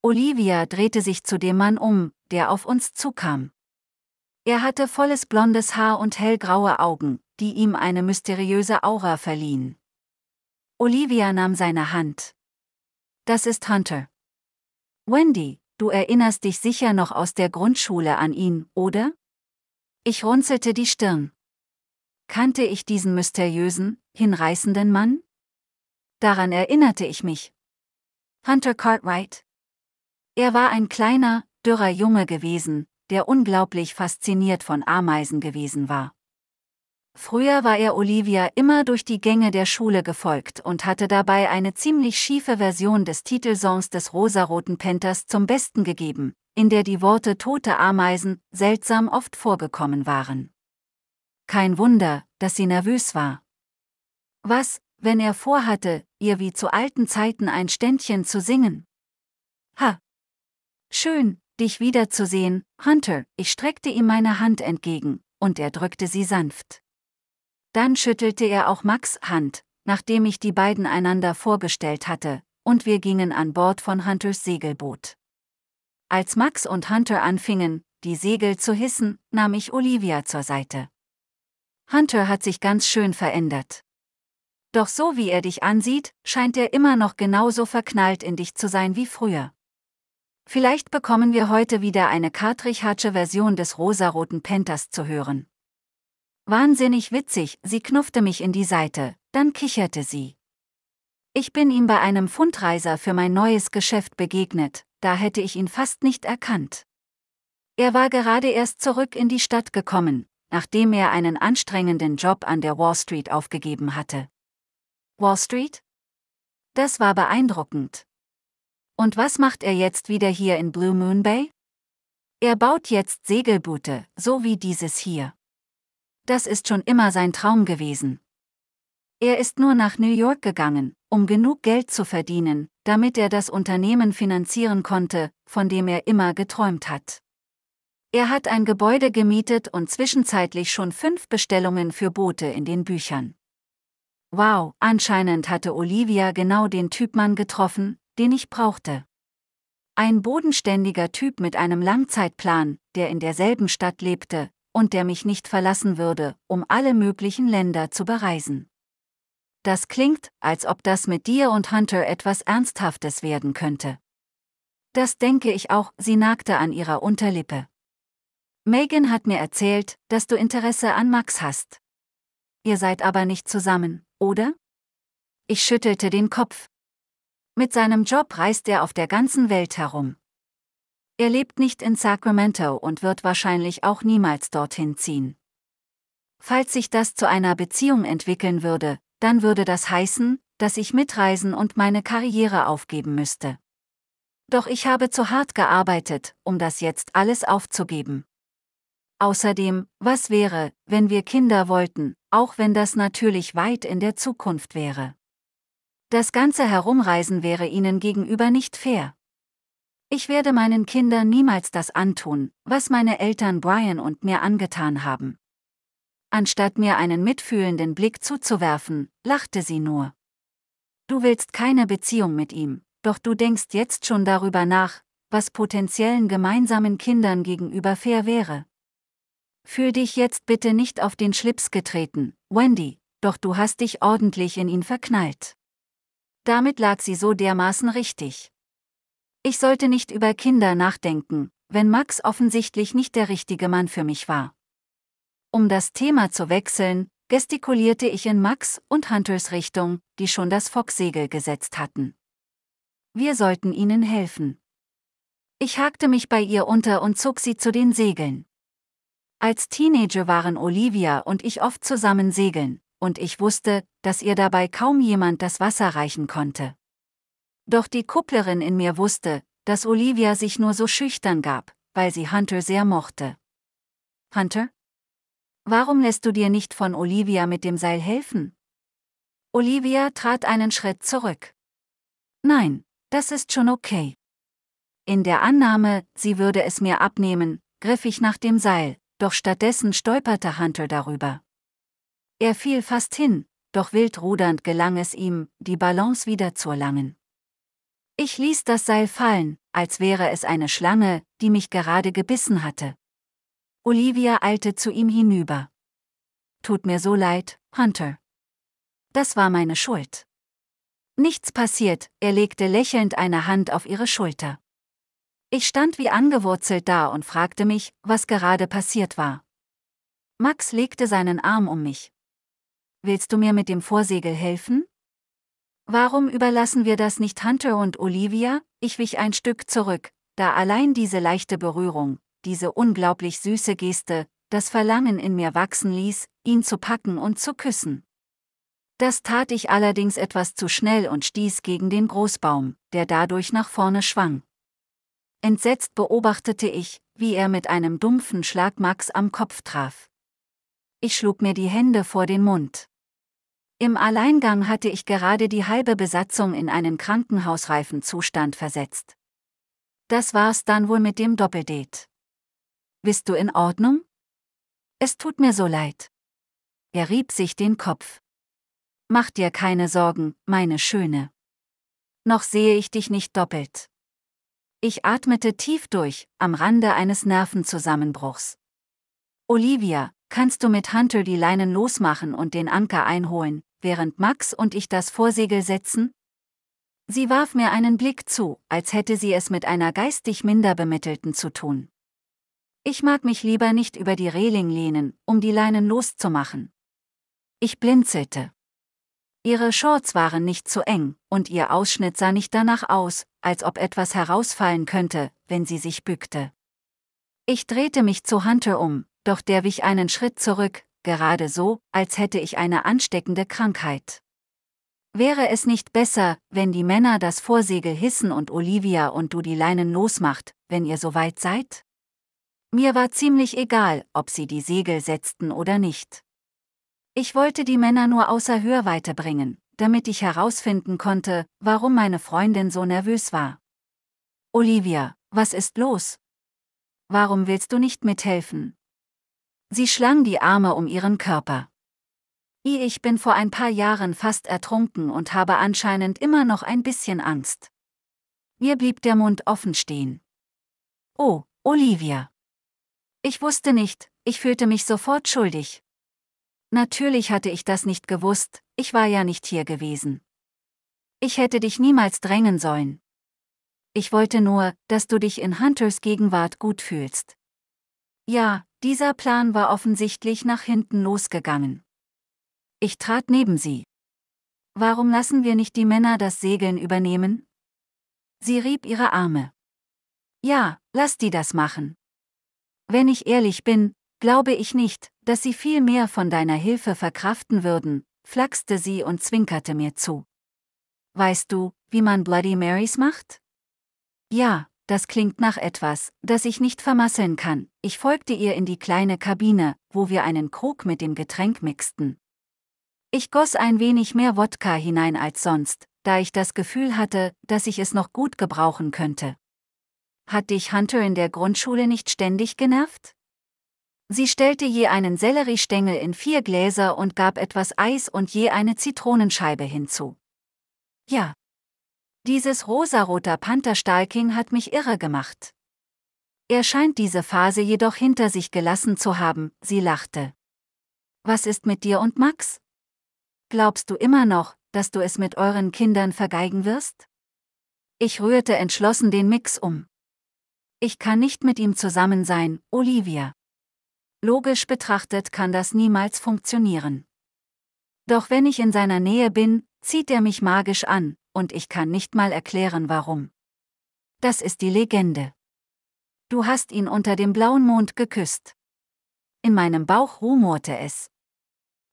Olivia drehte sich zu dem Mann um, der auf uns zukam. Er hatte volles blondes Haar und hellgraue Augen, die ihm eine mysteriöse Aura verliehen. Olivia nahm seine Hand. Das ist Hunter. Wendy, du erinnerst dich sicher noch aus der Grundschule an ihn, oder? Ich runzelte die Stirn. Kannte ich diesen mysteriösen, hinreißenden Mann? Daran erinnerte ich mich. Hunter Cartwright. Er war ein kleiner, dürrer Junge gewesen, der unglaublich fasziniert von Ameisen gewesen war. Früher war er Olivia immer durch die Gänge der Schule gefolgt und hatte dabei eine ziemlich schiefe Version des Titelsongs des Rosaroten Panthers zum Besten gegeben, in der die Worte tote Ameisen seltsam oft vorgekommen waren. Kein Wunder, dass sie nervös war. Was, wenn er vorhatte, ihr wie zu alten Zeiten ein Ständchen zu singen? Ha! Schön, dich wiederzusehen, Hunter, ich streckte ihm meine Hand entgegen, und er drückte sie sanft. Dann schüttelte er auch Max Hand, nachdem ich die beiden einander vorgestellt hatte, und wir gingen an Bord von Hunters Segelboot. Als Max und Hunter anfingen, die Segel zu hissen, nahm ich Olivia zur Seite. Hunter hat sich ganz schön verändert. Doch so wie er dich ansieht, scheint er immer noch genauso verknallt in dich zu sein wie früher. Vielleicht bekommen wir heute wieder eine Kartrich-Hatsche Version des rosaroten Panthers zu hören. Wahnsinnig witzig, sie knuffte mich in die Seite, dann kicherte sie. Ich bin ihm bei einem Fundreiser für mein neues Geschäft begegnet, da hätte ich ihn fast nicht erkannt. Er war gerade erst zurück in die Stadt gekommen, nachdem er einen anstrengenden Job an der Wall Street aufgegeben hatte. Wall Street? Das war beeindruckend. Und was macht er jetzt wieder hier in Blue Moon Bay? Er baut jetzt Segelboote, so wie dieses hier. Das ist schon immer sein Traum gewesen. Er ist nur nach New York gegangen, um genug Geld zu verdienen, damit er das Unternehmen finanzieren konnte, von dem er immer geträumt hat. Er hat ein Gebäude gemietet und zwischenzeitlich schon fünf Bestellungen für Boote in den Büchern. Wow, anscheinend hatte Olivia genau den Typmann getroffen, den ich brauchte. Ein bodenständiger Typ mit einem Langzeitplan, der in derselben Stadt lebte und der mich nicht verlassen würde, um alle möglichen Länder zu bereisen. Das klingt, als ob das mit dir und Hunter etwas Ernsthaftes werden könnte. Das denke ich auch, sie nagte an ihrer Unterlippe. Megan hat mir erzählt, dass du Interesse an Max hast. Ihr seid aber nicht zusammen, oder? Ich schüttelte den Kopf, mit seinem Job reist er auf der ganzen Welt herum. Er lebt nicht in Sacramento und wird wahrscheinlich auch niemals dorthin ziehen. Falls sich das zu einer Beziehung entwickeln würde, dann würde das heißen, dass ich mitreisen und meine Karriere aufgeben müsste. Doch ich habe zu hart gearbeitet, um das jetzt alles aufzugeben. Außerdem, was wäre, wenn wir Kinder wollten, auch wenn das natürlich weit in der Zukunft wäre? Das ganze Herumreisen wäre ihnen gegenüber nicht fair. Ich werde meinen Kindern niemals das antun, was meine Eltern Brian und mir angetan haben. Anstatt mir einen mitfühlenden Blick zuzuwerfen, lachte sie nur. Du willst keine Beziehung mit ihm, doch du denkst jetzt schon darüber nach, was potenziellen gemeinsamen Kindern gegenüber fair wäre. Fühl dich jetzt bitte nicht auf den Schlips getreten, Wendy, doch du hast dich ordentlich in ihn verknallt. Damit lag sie so dermaßen richtig. Ich sollte nicht über Kinder nachdenken, wenn Max offensichtlich nicht der richtige Mann für mich war. Um das Thema zu wechseln, gestikulierte ich in Max und Hunters Richtung, die schon das fox gesetzt hatten. Wir sollten ihnen helfen. Ich hakte mich bei ihr unter und zog sie zu den Segeln. Als Teenager waren Olivia und ich oft zusammen segeln, und ich wusste, dass ihr dabei kaum jemand das Wasser reichen konnte. Doch die Kupplerin in mir wusste, dass Olivia sich nur so schüchtern gab, weil sie Hunter sehr mochte. Hunter? Warum lässt du dir nicht von Olivia mit dem Seil helfen? Olivia trat einen Schritt zurück. Nein, das ist schon okay. In der Annahme, sie würde es mir abnehmen, griff ich nach dem Seil, doch stattdessen stolperte Hunter darüber. Er fiel fast hin, doch wild rudernd gelang es ihm, die Balance wieder zu erlangen. Ich ließ das Seil fallen, als wäre es eine Schlange, die mich gerade gebissen hatte. Olivia eilte zu ihm hinüber. Tut mir so leid, Hunter. Das war meine Schuld. Nichts passiert, er legte lächelnd eine Hand auf ihre Schulter. Ich stand wie angewurzelt da und fragte mich, was gerade passiert war. Max legte seinen Arm um mich willst du mir mit dem Vorsegel helfen? Warum überlassen wir das nicht Hunter und Olivia? Ich wich ein Stück zurück, da allein diese leichte Berührung, diese unglaublich süße Geste, das Verlangen in mir wachsen ließ, ihn zu packen und zu küssen. Das tat ich allerdings etwas zu schnell und stieß gegen den Großbaum, der dadurch nach vorne schwang. Entsetzt beobachtete ich, wie er mit einem dumpfen Schlag Max am Kopf traf. Ich schlug mir die Hände vor den Mund. Im Alleingang hatte ich gerade die halbe Besatzung in einen krankenhausreifen Zustand versetzt. Das war's dann wohl mit dem Doppeldate. Bist du in Ordnung? Es tut mir so leid. Er rieb sich den Kopf. Mach dir keine Sorgen, meine Schöne. Noch sehe ich dich nicht doppelt. Ich atmete tief durch, am Rande eines Nervenzusammenbruchs. Olivia, kannst du mit Hunter die Leinen losmachen und den Anker einholen, während Max und ich das Vorsegel setzen? Sie warf mir einen Blick zu, als hätte sie es mit einer geistig Minderbemittelten zu tun. Ich mag mich lieber nicht über die Reling lehnen, um die Leinen loszumachen. Ich blinzelte. Ihre Shorts waren nicht zu eng, und ihr Ausschnitt sah nicht danach aus, als ob etwas herausfallen könnte, wenn sie sich bückte. Ich drehte mich zu Hunter um, doch der wich einen Schritt zurück, gerade so, als hätte ich eine ansteckende Krankheit. Wäre es nicht besser, wenn die Männer das Vorsegel hissen und Olivia und du die Leinen losmacht, wenn ihr soweit seid? Mir war ziemlich egal, ob sie die Segel setzten oder nicht. Ich wollte die Männer nur außer Hörweite bringen, damit ich herausfinden konnte, warum meine Freundin so nervös war. Olivia, was ist los? Warum willst du nicht mithelfen? Sie schlang die Arme um ihren Körper. Ich bin vor ein paar Jahren fast ertrunken und habe anscheinend immer noch ein bisschen Angst. Mir blieb der Mund offen stehen. Oh, Olivia. Ich wusste nicht, ich fühlte mich sofort schuldig. Natürlich hatte ich das nicht gewusst, ich war ja nicht hier gewesen. Ich hätte dich niemals drängen sollen. Ich wollte nur, dass du dich in Hunters Gegenwart gut fühlst. Ja, dieser Plan war offensichtlich nach hinten losgegangen. Ich trat neben sie. Warum lassen wir nicht die Männer das Segeln übernehmen? Sie rieb ihre Arme. Ja, lass die das machen. Wenn ich ehrlich bin, glaube ich nicht, dass sie viel mehr von deiner Hilfe verkraften würden, flachste sie und zwinkerte mir zu. Weißt du, wie man Bloody Marys macht? Ja, das klingt nach etwas, das ich nicht vermasseln kann. Ich folgte ihr in die kleine Kabine, wo wir einen Krug mit dem Getränk mixten. Ich goss ein wenig mehr Wodka hinein als sonst, da ich das Gefühl hatte, dass ich es noch gut gebrauchen könnte. Hat dich Hunter in der Grundschule nicht ständig genervt? Sie stellte je einen Selleriestängel in vier Gläser und gab etwas Eis und je eine Zitronenscheibe hinzu. Ja, dieses rosaroter Panther-Stahlking hat mich irre gemacht. Er scheint diese Phase jedoch hinter sich gelassen zu haben, sie lachte. Was ist mit dir und Max? Glaubst du immer noch, dass du es mit euren Kindern vergeigen wirst? Ich rührte entschlossen den Mix um. Ich kann nicht mit ihm zusammen sein, Olivia. Logisch betrachtet kann das niemals funktionieren. Doch wenn ich in seiner Nähe bin, zieht er mich magisch an, und ich kann nicht mal erklären warum. Das ist die Legende. Du hast ihn unter dem blauen Mond geküsst. In meinem Bauch rumorte es.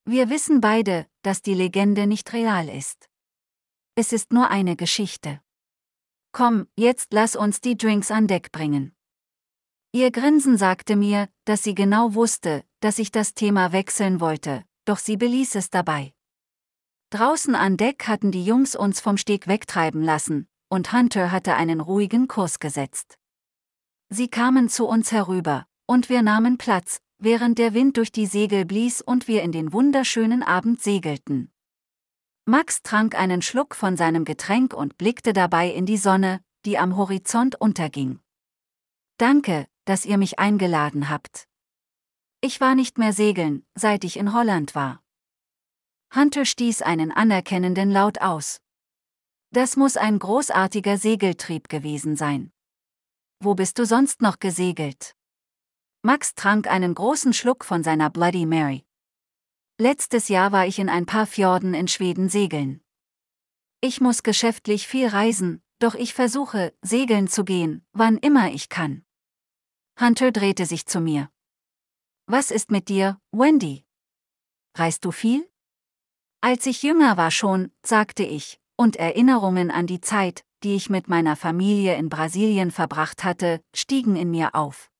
Wir wissen beide, dass die Legende nicht real ist. Es ist nur eine Geschichte. Komm, jetzt lass uns die Drinks an Deck bringen. Ihr Grinsen sagte mir, dass sie genau wusste, dass ich das Thema wechseln wollte, doch sie beließ es dabei. Draußen an Deck hatten die Jungs uns vom Steg wegtreiben lassen, und Hunter hatte einen ruhigen Kurs gesetzt. Sie kamen zu uns herüber, und wir nahmen Platz, während der Wind durch die Segel blies und wir in den wunderschönen Abend segelten. Max trank einen Schluck von seinem Getränk und blickte dabei in die Sonne, die am Horizont unterging. Danke, dass ihr mich eingeladen habt. Ich war nicht mehr segeln, seit ich in Holland war. Hunter stieß einen anerkennenden Laut aus. Das muss ein großartiger Segeltrieb gewesen sein. Wo bist du sonst noch gesegelt? Max trank einen großen Schluck von seiner Bloody Mary. Letztes Jahr war ich in ein paar Fjorden in Schweden segeln. Ich muss geschäftlich viel reisen, doch ich versuche, segeln zu gehen, wann immer ich kann. Hunter drehte sich zu mir. Was ist mit dir, Wendy? Reist du viel? Als ich jünger war schon, sagte ich, und Erinnerungen an die Zeit, die ich mit meiner Familie in Brasilien verbracht hatte, stiegen in mir auf.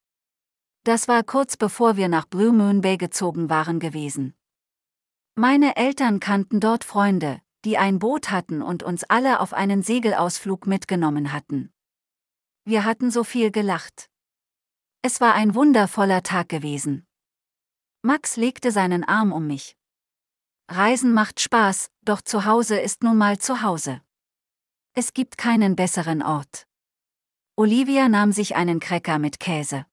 Das war kurz bevor wir nach Blue Moon Bay gezogen waren gewesen. Meine Eltern kannten dort Freunde, die ein Boot hatten und uns alle auf einen Segelausflug mitgenommen hatten. Wir hatten so viel gelacht. Es war ein wundervoller Tag gewesen. Max legte seinen Arm um mich, Reisen macht Spaß, doch zu Hause ist nun mal zu Hause. Es gibt keinen besseren Ort. Olivia nahm sich einen Cracker mit Käse.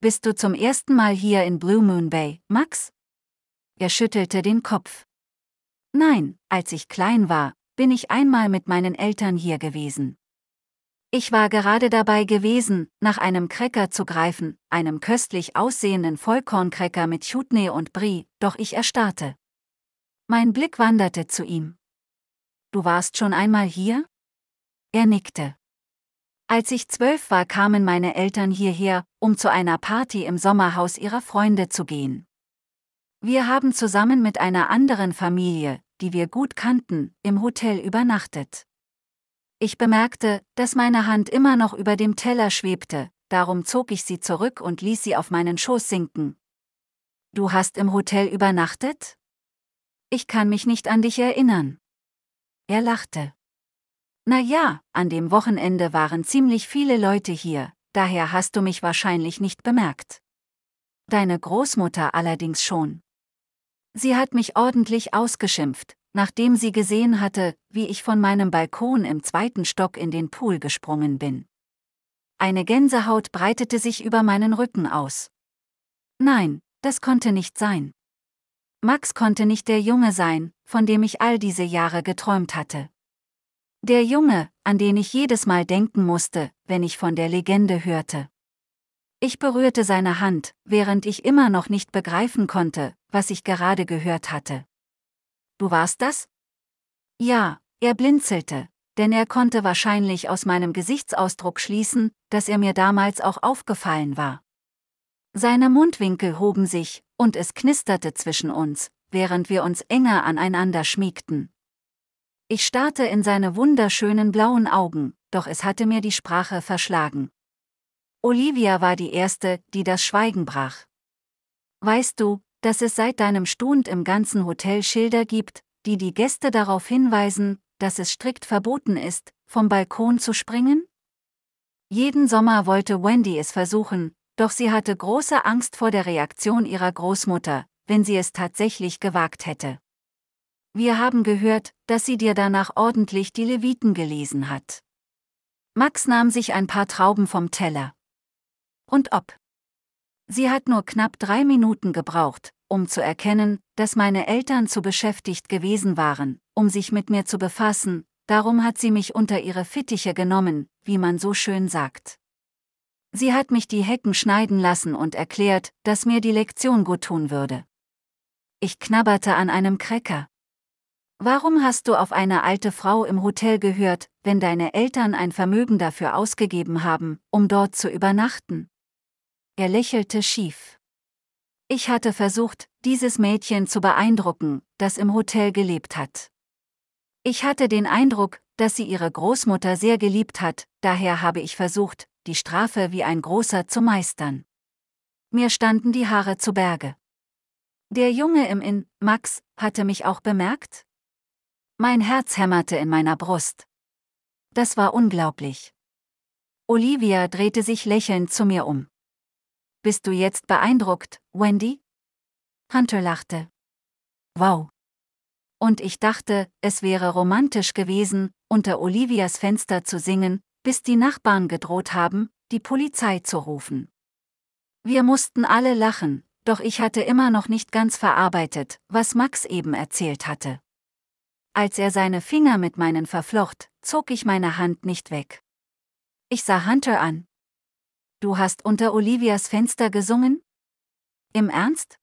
Bist du zum ersten Mal hier in Blue Moon Bay, Max? Er schüttelte den Kopf. Nein, als ich klein war, bin ich einmal mit meinen Eltern hier gewesen. Ich war gerade dabei gewesen, nach einem Cracker zu greifen, einem köstlich aussehenden Vollkorncracker mit Chutney und Brie, doch ich erstarrte. Mein Blick wanderte zu ihm. Du warst schon einmal hier? Er nickte. Als ich zwölf war, kamen meine Eltern hierher, um zu einer Party im Sommerhaus ihrer Freunde zu gehen. Wir haben zusammen mit einer anderen Familie, die wir gut kannten, im Hotel übernachtet. Ich bemerkte, dass meine Hand immer noch über dem Teller schwebte, darum zog ich sie zurück und ließ sie auf meinen Schoß sinken. Du hast im Hotel übernachtet? ich kann mich nicht an dich erinnern. Er lachte. Na ja, an dem Wochenende waren ziemlich viele Leute hier, daher hast du mich wahrscheinlich nicht bemerkt. Deine Großmutter allerdings schon. Sie hat mich ordentlich ausgeschimpft, nachdem sie gesehen hatte, wie ich von meinem Balkon im zweiten Stock in den Pool gesprungen bin. Eine Gänsehaut breitete sich über meinen Rücken aus. Nein, das konnte nicht sein. Max konnte nicht der Junge sein, von dem ich all diese Jahre geträumt hatte. Der Junge, an den ich jedes Mal denken musste, wenn ich von der Legende hörte. Ich berührte seine Hand, während ich immer noch nicht begreifen konnte, was ich gerade gehört hatte. Du warst das? Ja, er blinzelte, denn er konnte wahrscheinlich aus meinem Gesichtsausdruck schließen, dass er mir damals auch aufgefallen war. Seine Mundwinkel hoben sich, und es knisterte zwischen uns, während wir uns enger aneinander schmiegten. Ich starrte in seine wunderschönen blauen Augen, doch es hatte mir die Sprache verschlagen. Olivia war die Erste, die das Schweigen brach. Weißt du, dass es seit deinem Stund im ganzen Hotel Schilder gibt, die die Gäste darauf hinweisen, dass es strikt verboten ist, vom Balkon zu springen? Jeden Sommer wollte Wendy es versuchen, doch sie hatte große Angst vor der Reaktion ihrer Großmutter, wenn sie es tatsächlich gewagt hätte. Wir haben gehört, dass sie dir danach ordentlich die Leviten gelesen hat. Max nahm sich ein paar Trauben vom Teller. Und ob. Sie hat nur knapp drei Minuten gebraucht, um zu erkennen, dass meine Eltern zu beschäftigt gewesen waren, um sich mit mir zu befassen, darum hat sie mich unter ihre Fittiche genommen, wie man so schön sagt. Sie hat mich die Hecken schneiden lassen und erklärt, dass mir die Lektion gut tun würde. Ich knabberte an einem Cracker. Warum hast du auf eine alte Frau im Hotel gehört, wenn deine Eltern ein Vermögen dafür ausgegeben haben, um dort zu übernachten? Er lächelte schief. Ich hatte versucht, dieses Mädchen zu beeindrucken, das im Hotel gelebt hat. Ich hatte den Eindruck, dass sie ihre Großmutter sehr geliebt hat, daher habe ich versucht, die Strafe wie ein großer zu meistern. Mir standen die Haare zu Berge. Der Junge im Inn, Max, hatte mich auch bemerkt? Mein Herz hämmerte in meiner Brust. Das war unglaublich. Olivia drehte sich lächelnd zu mir um. Bist du jetzt beeindruckt, Wendy? Hunter lachte. Wow. Und ich dachte, es wäre romantisch gewesen, unter Olivias Fenster zu singen, bis die Nachbarn gedroht haben, die Polizei zu rufen. Wir mussten alle lachen, doch ich hatte immer noch nicht ganz verarbeitet, was Max eben erzählt hatte. Als er seine Finger mit meinen verflocht, zog ich meine Hand nicht weg. Ich sah Hunter an. Du hast unter Olivias Fenster gesungen? Im Ernst?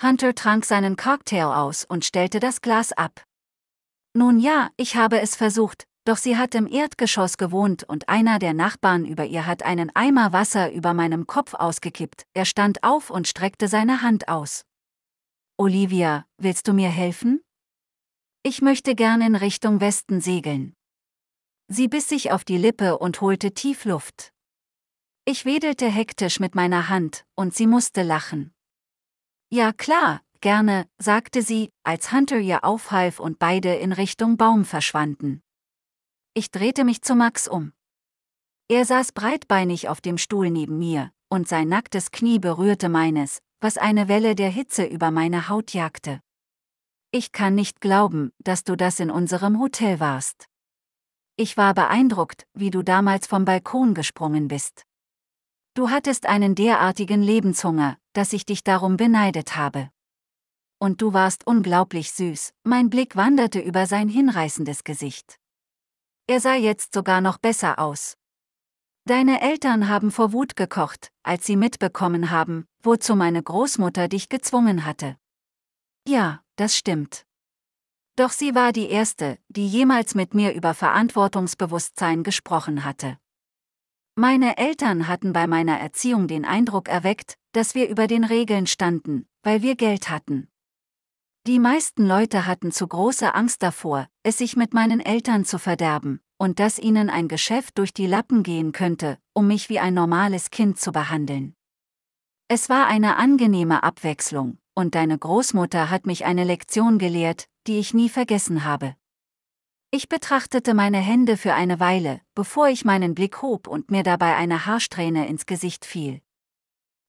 Hunter trank seinen Cocktail aus und stellte das Glas ab. Nun ja, ich habe es versucht, doch sie hat im Erdgeschoss gewohnt und einer der Nachbarn über ihr hat einen Eimer Wasser über meinem Kopf ausgekippt. Er stand auf und streckte seine Hand aus. Olivia, willst du mir helfen? Ich möchte gern in Richtung Westen segeln. Sie biss sich auf die Lippe und holte tief Luft. Ich wedelte hektisch mit meiner Hand, und sie musste lachen. Ja klar, gerne, sagte sie, als Hunter ihr aufhalf und beide in Richtung Baum verschwanden. Ich drehte mich zu Max um. Er saß breitbeinig auf dem Stuhl neben mir, und sein nacktes Knie berührte meines, was eine Welle der Hitze über meine Haut jagte. Ich kann nicht glauben, dass du das in unserem Hotel warst. Ich war beeindruckt, wie du damals vom Balkon gesprungen bist. Du hattest einen derartigen Lebenshunger, dass ich dich darum beneidet habe. Und du warst unglaublich süß, mein Blick wanderte über sein hinreißendes Gesicht. Er sah jetzt sogar noch besser aus. Deine Eltern haben vor Wut gekocht, als sie mitbekommen haben, wozu meine Großmutter dich gezwungen hatte. Ja, das stimmt. Doch sie war die erste, die jemals mit mir über Verantwortungsbewusstsein gesprochen hatte. Meine Eltern hatten bei meiner Erziehung den Eindruck erweckt, dass wir über den Regeln standen, weil wir Geld hatten. Die meisten Leute hatten zu große Angst davor, es sich mit meinen Eltern zu verderben, und dass ihnen ein Geschäft durch die Lappen gehen könnte, um mich wie ein normales Kind zu behandeln. Es war eine angenehme Abwechslung, und deine Großmutter hat mich eine Lektion gelehrt, die ich nie vergessen habe. Ich betrachtete meine Hände für eine Weile, bevor ich meinen Blick hob und mir dabei eine Haarsträhne ins Gesicht fiel.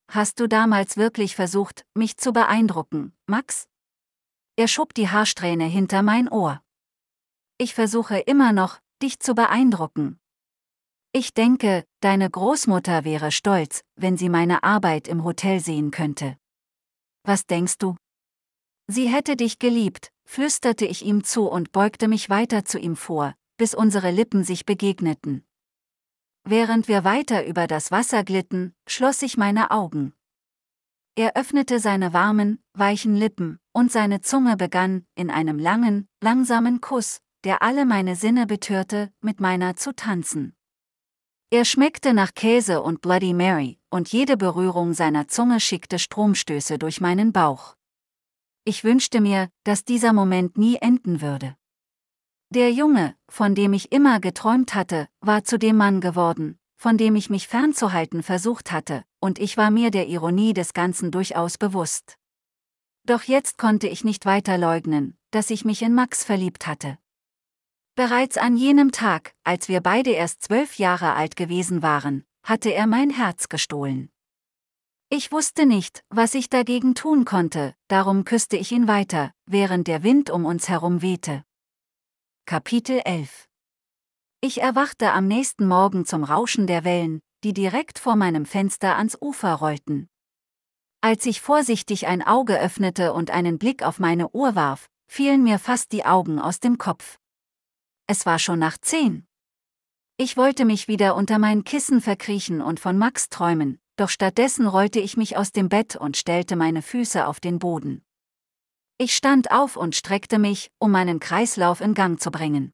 Hast du damals wirklich versucht, mich zu beeindrucken, Max? Er schob die Haarsträhne hinter mein Ohr. Ich versuche immer noch, dich zu beeindrucken. Ich denke, deine Großmutter wäre stolz, wenn sie meine Arbeit im Hotel sehen könnte. Was denkst du? Sie hätte dich geliebt, flüsterte ich ihm zu und beugte mich weiter zu ihm vor, bis unsere Lippen sich begegneten. Während wir weiter über das Wasser glitten, schloss ich meine Augen. Er öffnete seine warmen, weichen Lippen, und seine Zunge begann, in einem langen, langsamen Kuss, der alle meine Sinne betörte, mit meiner zu tanzen. Er schmeckte nach Käse und Bloody Mary, und jede Berührung seiner Zunge schickte Stromstöße durch meinen Bauch. Ich wünschte mir, dass dieser Moment nie enden würde. Der Junge, von dem ich immer geträumt hatte, war zu dem Mann geworden, von dem ich mich fernzuhalten versucht hatte, und ich war mir der Ironie des Ganzen durchaus bewusst. Doch jetzt konnte ich nicht weiter leugnen, dass ich mich in Max verliebt hatte. Bereits an jenem Tag, als wir beide erst zwölf Jahre alt gewesen waren, hatte er mein Herz gestohlen. Ich wusste nicht, was ich dagegen tun konnte, darum küsste ich ihn weiter, während der Wind um uns herum wehte. Kapitel 11 Ich erwachte am nächsten Morgen zum Rauschen der Wellen, die direkt vor meinem Fenster ans Ufer rollten. Als ich vorsichtig ein Auge öffnete und einen Blick auf meine Uhr warf, fielen mir fast die Augen aus dem Kopf. Es war schon nach zehn. Ich wollte mich wieder unter mein Kissen verkriechen und von Max träumen, doch stattdessen rollte ich mich aus dem Bett und stellte meine Füße auf den Boden. Ich stand auf und streckte mich, um meinen Kreislauf in Gang zu bringen.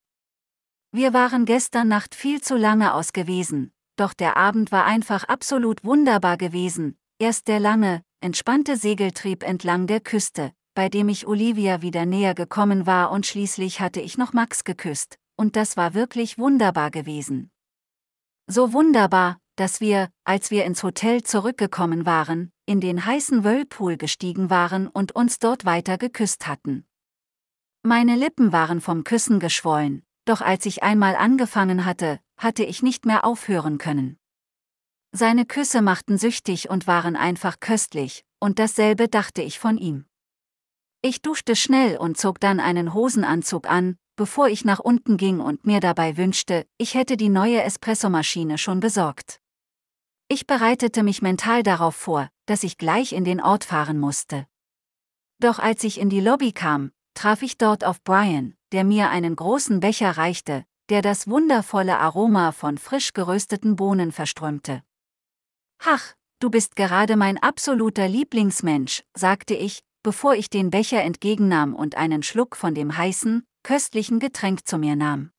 Wir waren gestern Nacht viel zu lange aus gewesen, doch der Abend war einfach absolut wunderbar gewesen, erst der lange, entspannte Segeltrieb entlang der Küste, bei dem ich Olivia wieder näher gekommen war und schließlich hatte ich noch Max geküsst, und das war wirklich wunderbar gewesen. So wunderbar, dass wir, als wir ins Hotel zurückgekommen waren, in den heißen Whirlpool gestiegen waren und uns dort weiter geküsst hatten. Meine Lippen waren vom Küssen geschwollen, doch als ich einmal angefangen hatte, hatte ich nicht mehr aufhören können. Seine Küsse machten süchtig und waren einfach köstlich, und dasselbe dachte ich von ihm. Ich duschte schnell und zog dann einen Hosenanzug an, bevor ich nach unten ging und mir dabei wünschte, ich hätte die neue Espressomaschine schon besorgt. Ich bereitete mich mental darauf vor, dass ich gleich in den Ort fahren musste. Doch als ich in die Lobby kam, traf ich dort auf Brian, der mir einen großen Becher reichte, der das wundervolle Aroma von frisch gerösteten Bohnen verströmte. Ach, du bist gerade mein absoluter Lieblingsmensch, sagte ich, bevor ich den Becher entgegennahm und einen Schluck von dem heißen, köstlichen Getränk zu mir nahm.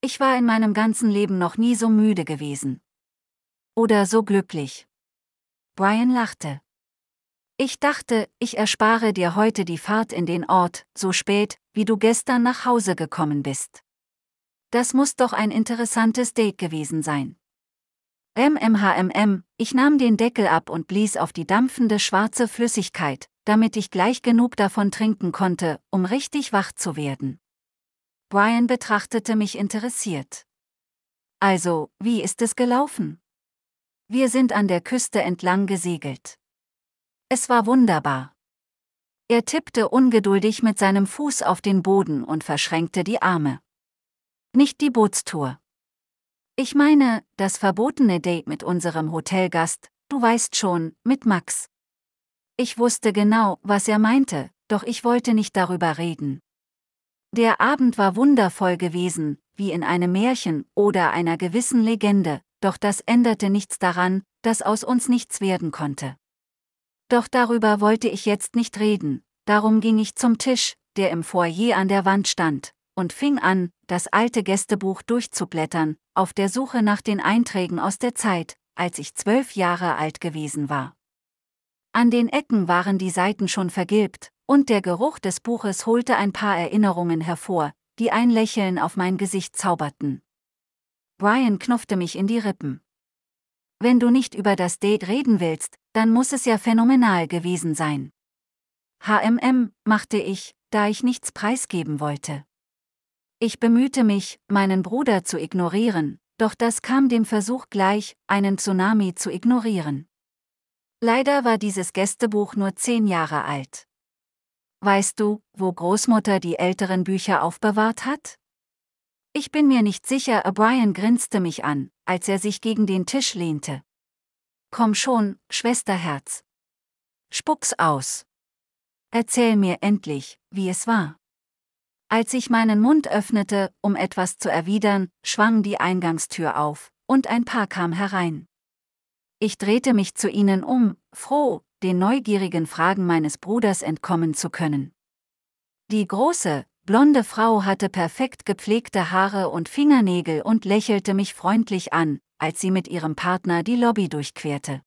Ich war in meinem ganzen Leben noch nie so müde gewesen. Oder so glücklich. Brian lachte. Ich dachte, ich erspare dir heute die Fahrt in den Ort, so spät, wie du gestern nach Hause gekommen bist. Das muss doch ein interessantes Date gewesen sein. MMHMM, ich nahm den Deckel ab und blies auf die dampfende schwarze Flüssigkeit, damit ich gleich genug davon trinken konnte, um richtig wach zu werden. Brian betrachtete mich interessiert. Also, wie ist es gelaufen? Wir sind an der Küste entlang gesegelt. Es war wunderbar. Er tippte ungeduldig mit seinem Fuß auf den Boden und verschränkte die Arme. Nicht die Bootstour. Ich meine, das verbotene Date mit unserem Hotelgast, du weißt schon, mit Max. Ich wusste genau, was er meinte, doch ich wollte nicht darüber reden. Der Abend war wundervoll gewesen, wie in einem Märchen oder einer gewissen Legende, doch das änderte nichts daran, dass aus uns nichts werden konnte. Doch darüber wollte ich jetzt nicht reden, darum ging ich zum Tisch, der im Foyer an der Wand stand, und fing an, das alte Gästebuch durchzublättern, auf der Suche nach den Einträgen aus der Zeit, als ich zwölf Jahre alt gewesen war. An den Ecken waren die Seiten schon vergilbt, und der Geruch des Buches holte ein paar Erinnerungen hervor, die ein Lächeln auf mein Gesicht zauberten. Brian knuffte mich in die Rippen. Wenn du nicht über das Date reden willst, dann muss es ja phänomenal gewesen sein. HMM, machte ich, da ich nichts preisgeben wollte. Ich bemühte mich, meinen Bruder zu ignorieren, doch das kam dem Versuch gleich, einen Tsunami zu ignorieren. Leider war dieses Gästebuch nur zehn Jahre alt. Weißt du, wo Großmutter die älteren Bücher aufbewahrt hat? Ich bin mir nicht sicher, O'Brien grinste mich an, als er sich gegen den Tisch lehnte. Komm schon, Schwesterherz. Spuck's aus. Erzähl mir endlich, wie es war. Als ich meinen Mund öffnete, um etwas zu erwidern, schwang die Eingangstür auf, und ein Paar kam herein. Ich drehte mich zu ihnen um, froh, den neugierigen Fragen meines Bruders entkommen zu können. Die große, blonde Frau hatte perfekt gepflegte Haare und Fingernägel und lächelte mich freundlich an, als sie mit ihrem Partner die Lobby durchquerte.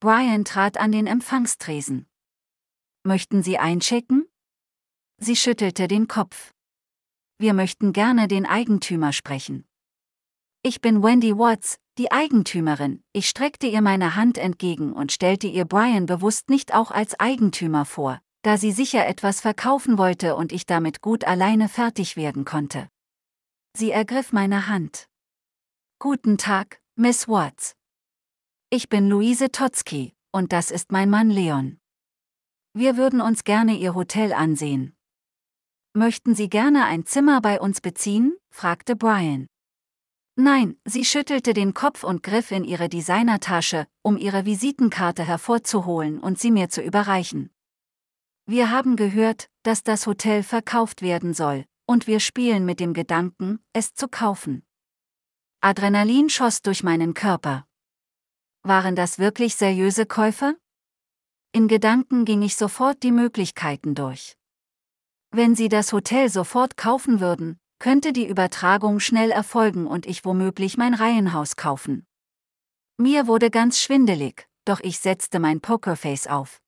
Brian trat an den Empfangstresen. Möchten Sie einschicken? Sie schüttelte den Kopf. Wir möchten gerne den Eigentümer sprechen. Ich bin Wendy Watts, die Eigentümerin. Ich streckte ihr meine Hand entgegen und stellte ihr Brian bewusst nicht auch als Eigentümer vor, da sie sicher etwas verkaufen wollte und ich damit gut alleine fertig werden konnte. Sie ergriff meine Hand. Guten Tag, Miss Watts. Ich bin Luise Totzki, und das ist mein Mann Leon. Wir würden uns gerne Ihr Hotel ansehen. Möchten Sie gerne ein Zimmer bei uns beziehen? fragte Brian. Nein, sie schüttelte den Kopf und griff in ihre Designertasche, um ihre Visitenkarte hervorzuholen und sie mir zu überreichen. Wir haben gehört, dass das Hotel verkauft werden soll, und wir spielen mit dem Gedanken, es zu kaufen. Adrenalin schoss durch meinen Körper. Waren das wirklich seriöse Käufer? In Gedanken ging ich sofort die Möglichkeiten durch. Wenn sie das Hotel sofort kaufen würden, könnte die Übertragung schnell erfolgen und ich womöglich mein Reihenhaus kaufen. Mir wurde ganz schwindelig, doch ich setzte mein Pokerface auf.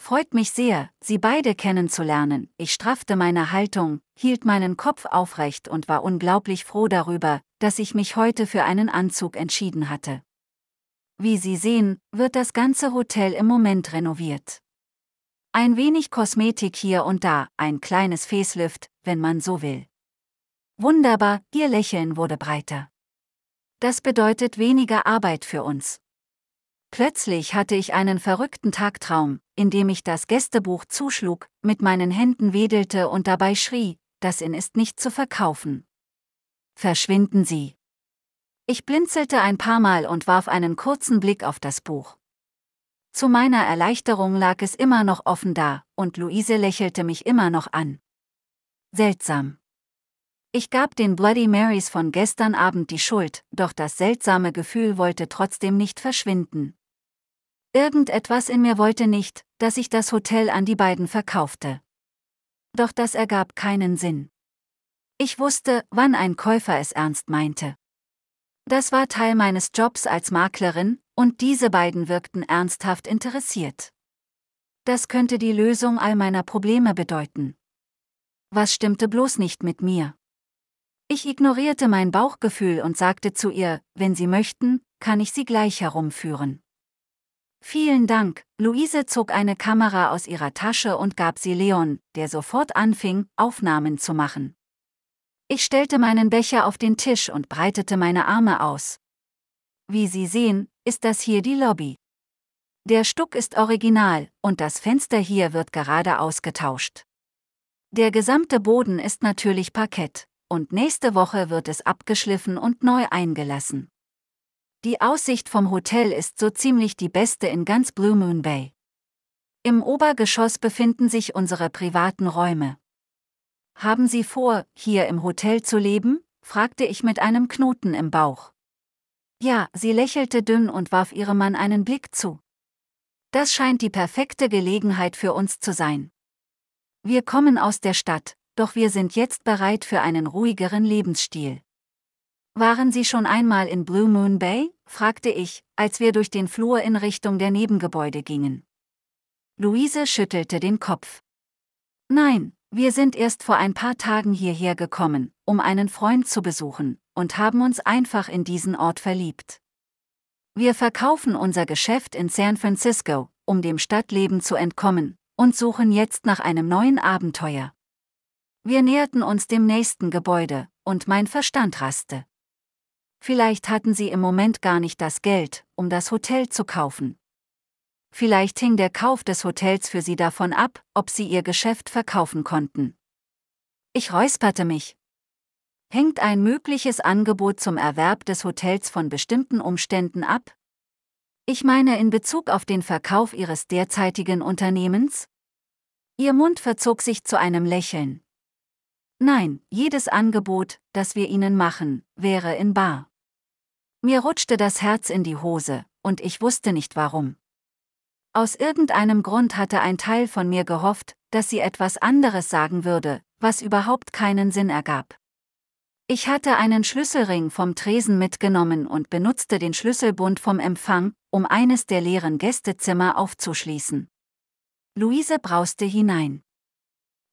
Freut mich sehr, Sie beide kennenzulernen. Ich straffte meine Haltung, hielt meinen Kopf aufrecht und war unglaublich froh darüber, dass ich mich heute für einen Anzug entschieden hatte. Wie Sie sehen, wird das ganze Hotel im Moment renoviert. Ein wenig Kosmetik hier und da, ein kleines Facelift, wenn man so will. Wunderbar, Ihr Lächeln wurde breiter. Das bedeutet weniger Arbeit für uns. Plötzlich hatte ich einen verrückten Tagtraum, indem ich das Gästebuch zuschlug, mit meinen Händen wedelte und dabei schrie, das Inn ist nicht zu verkaufen. Verschwinden Sie. Ich blinzelte ein paar Mal und warf einen kurzen Blick auf das Buch. Zu meiner Erleichterung lag es immer noch offen da, und Luise lächelte mich immer noch an. Seltsam. Ich gab den Bloody Marys von gestern Abend die Schuld, doch das seltsame Gefühl wollte trotzdem nicht verschwinden. Irgendetwas in mir wollte nicht, dass ich das Hotel an die beiden verkaufte. Doch das ergab keinen Sinn. Ich wusste, wann ein Käufer es ernst meinte. Das war Teil meines Jobs als Maklerin, und diese beiden wirkten ernsthaft interessiert. Das könnte die Lösung all meiner Probleme bedeuten. Was stimmte bloß nicht mit mir? Ich ignorierte mein Bauchgefühl und sagte zu ihr, wenn Sie möchten, kann ich Sie gleich herumführen. Vielen Dank, Luise zog eine Kamera aus ihrer Tasche und gab sie Leon, der sofort anfing, Aufnahmen zu machen. Ich stellte meinen Becher auf den Tisch und breitete meine Arme aus. Wie Sie sehen, ist das hier die Lobby. Der Stuck ist original, und das Fenster hier wird gerade ausgetauscht. Der gesamte Boden ist natürlich Parkett, und nächste Woche wird es abgeschliffen und neu eingelassen. Die Aussicht vom Hotel ist so ziemlich die beste in ganz Blue Moon Bay. Im Obergeschoss befinden sich unsere privaten Räume. Haben Sie vor, hier im Hotel zu leben? fragte ich mit einem Knoten im Bauch. Ja, sie lächelte dünn und warf ihrem Mann einen Blick zu. Das scheint die perfekte Gelegenheit für uns zu sein. Wir kommen aus der Stadt, doch wir sind jetzt bereit für einen ruhigeren Lebensstil. Waren Sie schon einmal in Blue Moon Bay? fragte ich, als wir durch den Flur in Richtung der Nebengebäude gingen. Luise schüttelte den Kopf. Nein, wir sind erst vor ein paar Tagen hierher gekommen, um einen Freund zu besuchen, und haben uns einfach in diesen Ort verliebt. Wir verkaufen unser Geschäft in San Francisco, um dem Stadtleben zu entkommen, und suchen jetzt nach einem neuen Abenteuer. Wir näherten uns dem nächsten Gebäude, und mein Verstand raste. Vielleicht hatten sie im Moment gar nicht das Geld, um das Hotel zu kaufen. Vielleicht hing der Kauf des Hotels für sie davon ab, ob sie ihr Geschäft verkaufen konnten. Ich räusperte mich. Hängt ein mögliches Angebot zum Erwerb des Hotels von bestimmten Umständen ab? Ich meine in Bezug auf den Verkauf ihres derzeitigen Unternehmens? Ihr Mund verzog sich zu einem Lächeln. Nein, jedes Angebot, das wir ihnen machen, wäre in Bar. Mir rutschte das Herz in die Hose, und ich wusste nicht warum. Aus irgendeinem Grund hatte ein Teil von mir gehofft, dass sie etwas anderes sagen würde, was überhaupt keinen Sinn ergab. Ich hatte einen Schlüsselring vom Tresen mitgenommen und benutzte den Schlüsselbund vom Empfang, um eines der leeren Gästezimmer aufzuschließen. Luise brauste hinein.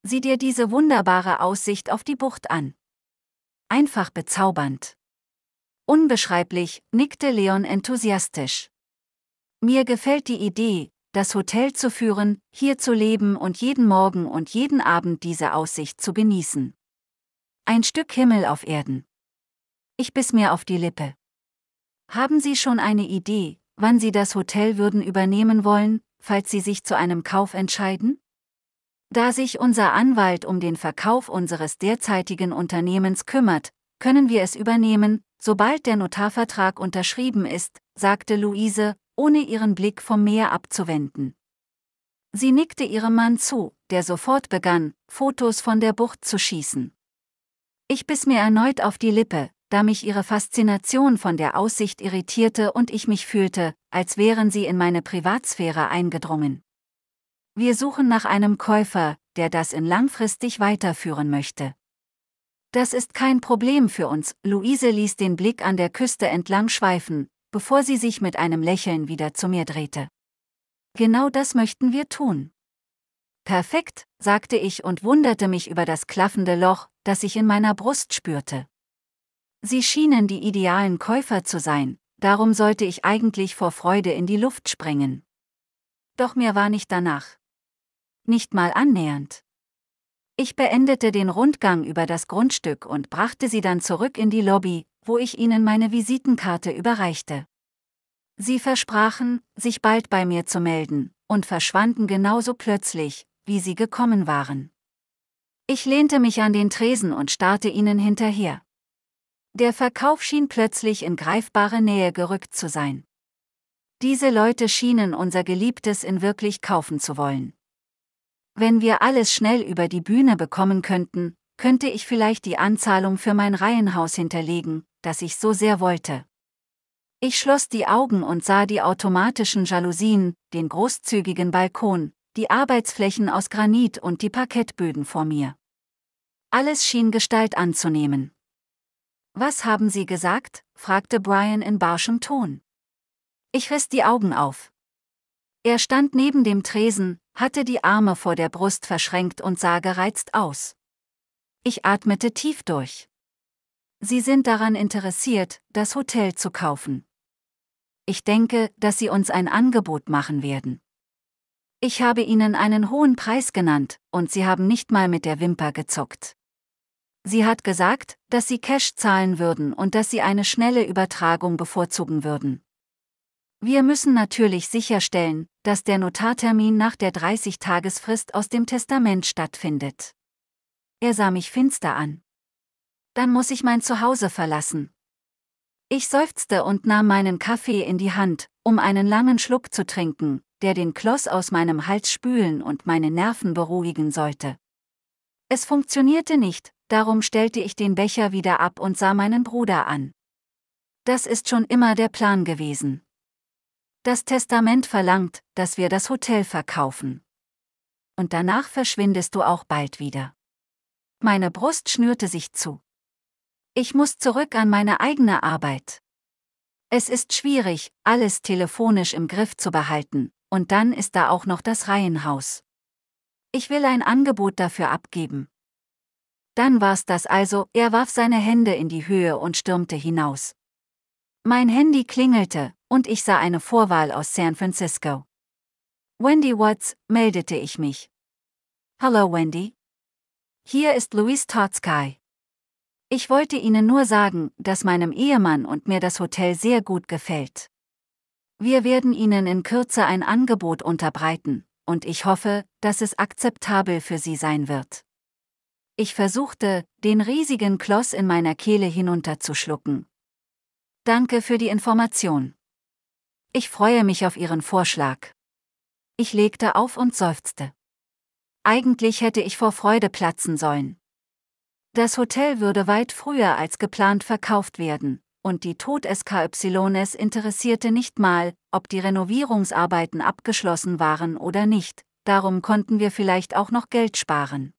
Sieh dir diese wunderbare Aussicht auf die Bucht an. Einfach bezaubernd. Unbeschreiblich, nickte Leon enthusiastisch. Mir gefällt die Idee, das Hotel zu führen, hier zu leben und jeden Morgen und jeden Abend diese Aussicht zu genießen. Ein Stück Himmel auf Erden. Ich biss mir auf die Lippe. Haben Sie schon eine Idee, wann Sie das Hotel würden übernehmen wollen, falls Sie sich zu einem Kauf entscheiden? Da sich unser Anwalt um den Verkauf unseres derzeitigen Unternehmens kümmert, können wir es übernehmen, sobald der Notarvertrag unterschrieben ist, sagte Luise, ohne ihren Blick vom Meer abzuwenden. Sie nickte ihrem Mann zu, der sofort begann, Fotos von der Bucht zu schießen. Ich biss mir erneut auf die Lippe, da mich ihre Faszination von der Aussicht irritierte und ich mich fühlte, als wären sie in meine Privatsphäre eingedrungen. Wir suchen nach einem Käufer, der das in langfristig weiterführen möchte. Das ist kein Problem für uns. Luise ließ den Blick an der Küste entlang schweifen, bevor sie sich mit einem Lächeln wieder zu mir drehte. Genau das möchten wir tun. Perfekt, sagte ich und wunderte mich über das klaffende Loch, das ich in meiner Brust spürte. Sie schienen die idealen Käufer zu sein, darum sollte ich eigentlich vor Freude in die Luft springen. Doch mir war nicht danach nicht mal annähernd. Ich beendete den Rundgang über das Grundstück und brachte sie dann zurück in die Lobby, wo ich ihnen meine Visitenkarte überreichte. Sie versprachen, sich bald bei mir zu melden, und verschwanden genauso plötzlich, wie sie gekommen waren. Ich lehnte mich an den Tresen und starrte ihnen hinterher. Der Verkauf schien plötzlich in greifbare Nähe gerückt zu sein. Diese Leute schienen unser Geliebtes in wirklich kaufen zu wollen. Wenn wir alles schnell über die Bühne bekommen könnten, könnte ich vielleicht die Anzahlung für mein Reihenhaus hinterlegen, das ich so sehr wollte. Ich schloss die Augen und sah die automatischen Jalousien, den großzügigen Balkon, die Arbeitsflächen aus Granit und die Parkettböden vor mir. Alles schien Gestalt anzunehmen. Was haben Sie gesagt? fragte Brian in barschem Ton. Ich riss die Augen auf. Er stand neben dem Tresen, hatte die Arme vor der Brust verschränkt und sah gereizt aus. Ich atmete tief durch. Sie sind daran interessiert, das Hotel zu kaufen. Ich denke, dass Sie uns ein Angebot machen werden. Ich habe Ihnen einen hohen Preis genannt, und Sie haben nicht mal mit der Wimper gezuckt. Sie hat gesagt, dass Sie Cash zahlen würden und dass Sie eine schnelle Übertragung bevorzugen würden. Wir müssen natürlich sicherstellen, dass der Notartermin nach der 30-Tagesfrist aus dem Testament stattfindet. Er sah mich finster an. Dann muss ich mein Zuhause verlassen. Ich seufzte und nahm meinen Kaffee in die Hand, um einen langen Schluck zu trinken, der den Kloss aus meinem Hals spülen und meine Nerven beruhigen sollte. Es funktionierte nicht, darum stellte ich den Becher wieder ab und sah meinen Bruder an. Das ist schon immer der Plan gewesen. Das Testament verlangt, dass wir das Hotel verkaufen. Und danach verschwindest du auch bald wieder. Meine Brust schnürte sich zu. Ich muss zurück an meine eigene Arbeit. Es ist schwierig, alles telefonisch im Griff zu behalten, und dann ist da auch noch das Reihenhaus. Ich will ein Angebot dafür abgeben. Dann war's das also, er warf seine Hände in die Höhe und stürmte hinaus. Mein Handy klingelte, und ich sah eine Vorwahl aus San Francisco. Wendy Watts, meldete ich mich. Hallo Wendy. Hier ist Luis Totsky. Ich wollte Ihnen nur sagen, dass meinem Ehemann und mir das Hotel sehr gut gefällt. Wir werden Ihnen in Kürze ein Angebot unterbreiten, und ich hoffe, dass es akzeptabel für Sie sein wird. Ich versuchte, den riesigen Kloss in meiner Kehle hinunterzuschlucken. Danke für die Information. Ich freue mich auf Ihren Vorschlag. Ich legte auf und seufzte. Eigentlich hätte ich vor Freude platzen sollen. Das Hotel würde weit früher als geplant verkauft werden, und die Tod SKYS interessierte nicht mal, ob die Renovierungsarbeiten abgeschlossen waren oder nicht, darum konnten wir vielleicht auch noch Geld sparen.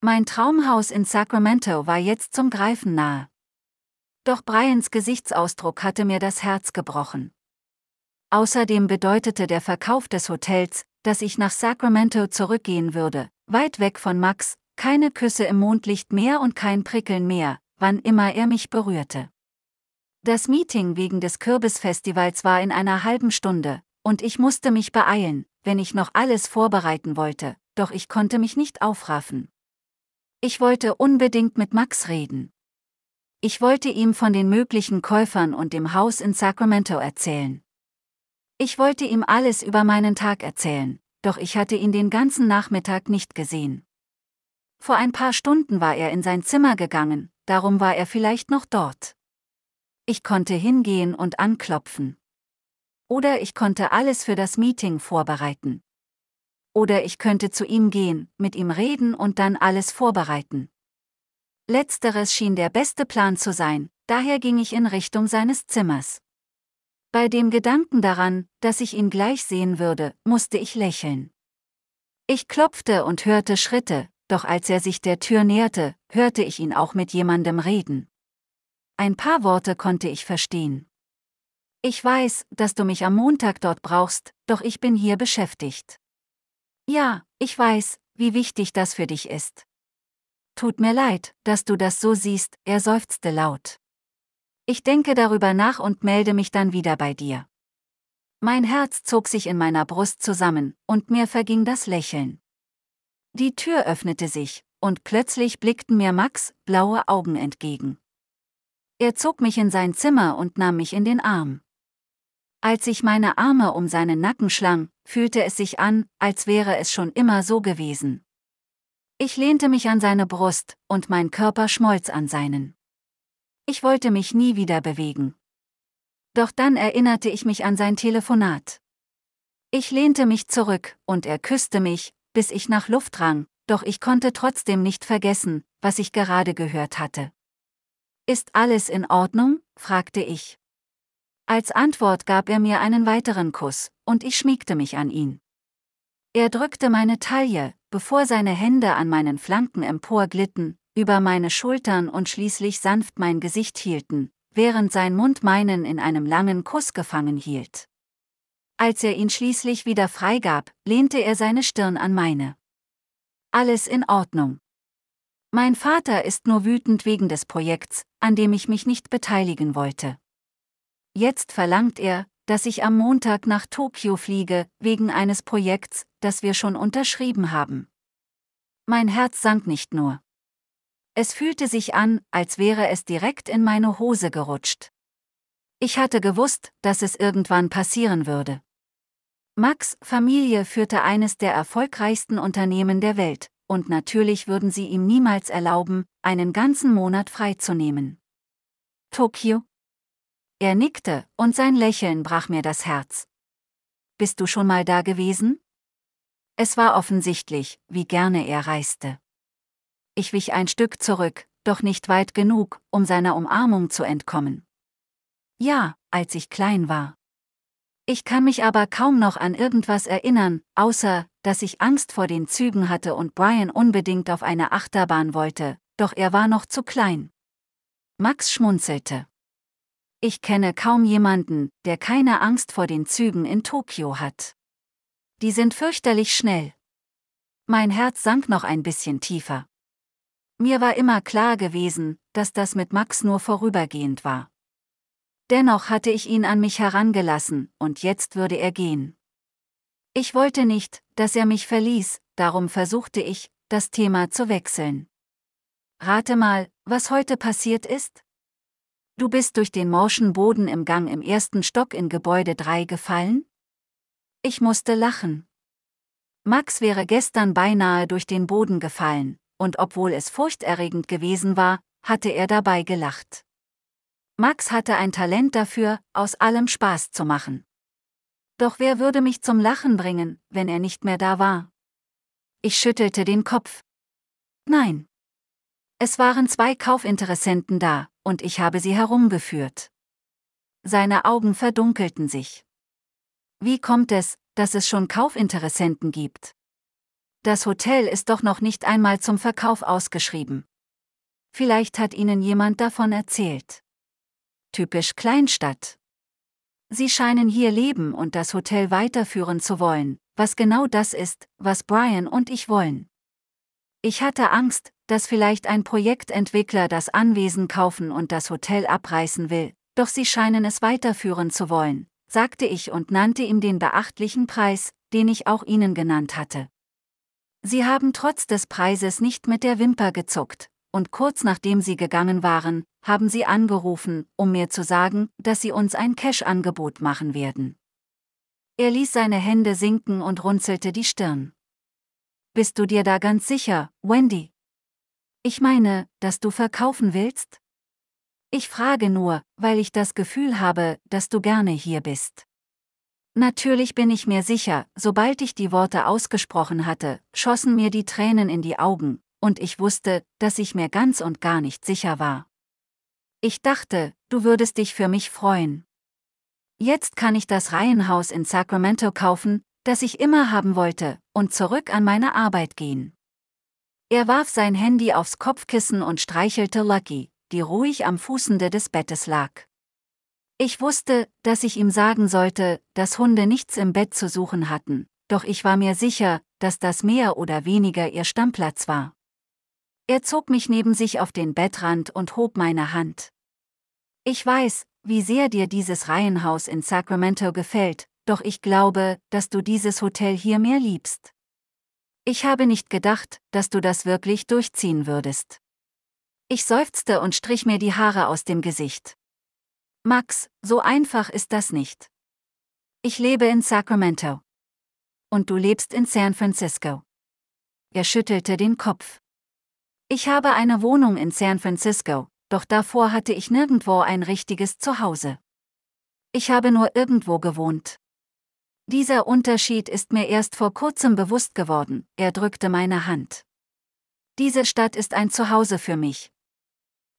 Mein Traumhaus in Sacramento war jetzt zum Greifen nahe. Doch Brians Gesichtsausdruck hatte mir das Herz gebrochen. Außerdem bedeutete der Verkauf des Hotels, dass ich nach Sacramento zurückgehen würde, weit weg von Max, keine Küsse im Mondlicht mehr und kein Prickeln mehr, wann immer er mich berührte. Das Meeting wegen des Kürbisfestivals war in einer halben Stunde, und ich musste mich beeilen, wenn ich noch alles vorbereiten wollte, doch ich konnte mich nicht aufraffen. Ich wollte unbedingt mit Max reden. Ich wollte ihm von den möglichen Käufern und dem Haus in Sacramento erzählen. Ich wollte ihm alles über meinen Tag erzählen, doch ich hatte ihn den ganzen Nachmittag nicht gesehen. Vor ein paar Stunden war er in sein Zimmer gegangen, darum war er vielleicht noch dort. Ich konnte hingehen und anklopfen. Oder ich konnte alles für das Meeting vorbereiten. Oder ich könnte zu ihm gehen, mit ihm reden und dann alles vorbereiten. Letzteres schien der beste Plan zu sein, daher ging ich in Richtung seines Zimmers. Bei dem Gedanken daran, dass ich ihn gleich sehen würde, musste ich lächeln. Ich klopfte und hörte Schritte, doch als er sich der Tür näherte, hörte ich ihn auch mit jemandem reden. Ein paar Worte konnte ich verstehen. Ich weiß, dass du mich am Montag dort brauchst, doch ich bin hier beschäftigt. Ja, ich weiß, wie wichtig das für dich ist. Tut mir leid, dass du das so siehst, er seufzte laut. Ich denke darüber nach und melde mich dann wieder bei dir. Mein Herz zog sich in meiner Brust zusammen, und mir verging das Lächeln. Die Tür öffnete sich, und plötzlich blickten mir Max blaue Augen entgegen. Er zog mich in sein Zimmer und nahm mich in den Arm. Als ich meine Arme um seinen Nacken schlang, fühlte es sich an, als wäre es schon immer so gewesen. Ich lehnte mich an seine Brust, und mein Körper schmolz an seinen. Ich wollte mich nie wieder bewegen. Doch dann erinnerte ich mich an sein Telefonat. Ich lehnte mich zurück, und er küsste mich, bis ich nach Luft rang, doch ich konnte trotzdem nicht vergessen, was ich gerade gehört hatte. Ist alles in Ordnung? fragte ich. Als Antwort gab er mir einen weiteren Kuss, und ich schmiegte mich an ihn. Er drückte meine Taille, bevor seine Hände an meinen Flanken emporglitten, über meine Schultern und schließlich sanft mein Gesicht hielten, während sein Mund meinen in einem langen Kuss gefangen hielt. Als er ihn schließlich wieder freigab, lehnte er seine Stirn an meine. Alles in Ordnung. Mein Vater ist nur wütend wegen des Projekts, an dem ich mich nicht beteiligen wollte. Jetzt verlangt er, dass ich am Montag nach Tokio fliege, wegen eines Projekts, das wir schon unterschrieben haben. Mein Herz sank nicht nur. Es fühlte sich an, als wäre es direkt in meine Hose gerutscht. Ich hatte gewusst, dass es irgendwann passieren würde. Max Familie führte eines der erfolgreichsten Unternehmen der Welt, und natürlich würden sie ihm niemals erlauben, einen ganzen Monat freizunehmen. Tokio? Er nickte, und sein Lächeln brach mir das Herz. Bist du schon mal da gewesen? Es war offensichtlich, wie gerne er reiste. Ich wich ein Stück zurück, doch nicht weit genug, um seiner Umarmung zu entkommen. Ja, als ich klein war. Ich kann mich aber kaum noch an irgendwas erinnern, außer, dass ich Angst vor den Zügen hatte und Brian unbedingt auf eine Achterbahn wollte, doch er war noch zu klein. Max schmunzelte. Ich kenne kaum jemanden, der keine Angst vor den Zügen in Tokio hat. Die sind fürchterlich schnell. Mein Herz sank noch ein bisschen tiefer. Mir war immer klar gewesen, dass das mit Max nur vorübergehend war. Dennoch hatte ich ihn an mich herangelassen, und jetzt würde er gehen. Ich wollte nicht, dass er mich verließ, darum versuchte ich, das Thema zu wechseln. Rate mal, was heute passiert ist? Du bist durch den morschen Boden im Gang im ersten Stock in Gebäude 3 gefallen? Ich musste lachen. Max wäre gestern beinahe durch den Boden gefallen, und obwohl es furchterregend gewesen war, hatte er dabei gelacht. Max hatte ein Talent dafür, aus allem Spaß zu machen. Doch wer würde mich zum Lachen bringen, wenn er nicht mehr da war? Ich schüttelte den Kopf. Nein. Es waren zwei Kaufinteressenten da, und ich habe sie herumgeführt. Seine Augen verdunkelten sich. Wie kommt es, dass es schon Kaufinteressenten gibt? Das Hotel ist doch noch nicht einmal zum Verkauf ausgeschrieben. Vielleicht hat Ihnen jemand davon erzählt. Typisch Kleinstadt. Sie scheinen hier leben und das Hotel weiterführen zu wollen, was genau das ist, was Brian und ich wollen. Ich hatte Angst, dass vielleicht ein Projektentwickler das Anwesen kaufen und das Hotel abreißen will, doch sie scheinen es weiterführen zu wollen, sagte ich und nannte ihm den beachtlichen Preis, den ich auch ihnen genannt hatte. Sie haben trotz des Preises nicht mit der Wimper gezuckt, und kurz nachdem Sie gegangen waren, haben Sie angerufen, um mir zu sagen, dass Sie uns ein Cash-Angebot machen werden. Er ließ seine Hände sinken und runzelte die Stirn. Bist du dir da ganz sicher, Wendy? Ich meine, dass du verkaufen willst? Ich frage nur, weil ich das Gefühl habe, dass du gerne hier bist. Natürlich bin ich mir sicher, sobald ich die Worte ausgesprochen hatte, schossen mir die Tränen in die Augen, und ich wusste, dass ich mir ganz und gar nicht sicher war. Ich dachte, du würdest dich für mich freuen. Jetzt kann ich das Reihenhaus in Sacramento kaufen, das ich immer haben wollte, und zurück an meine Arbeit gehen. Er warf sein Handy aufs Kopfkissen und streichelte Lucky, die ruhig am Fußende des Bettes lag. Ich wusste, dass ich ihm sagen sollte, dass Hunde nichts im Bett zu suchen hatten, doch ich war mir sicher, dass das mehr oder weniger ihr Stammplatz war. Er zog mich neben sich auf den Bettrand und hob meine Hand. Ich weiß, wie sehr dir dieses Reihenhaus in Sacramento gefällt, doch ich glaube, dass du dieses Hotel hier mehr liebst. Ich habe nicht gedacht, dass du das wirklich durchziehen würdest. Ich seufzte und strich mir die Haare aus dem Gesicht. Max, so einfach ist das nicht. Ich lebe in Sacramento. Und du lebst in San Francisco. Er schüttelte den Kopf. Ich habe eine Wohnung in San Francisco, doch davor hatte ich nirgendwo ein richtiges Zuhause. Ich habe nur irgendwo gewohnt. Dieser Unterschied ist mir erst vor kurzem bewusst geworden, er drückte meine Hand. Diese Stadt ist ein Zuhause für mich.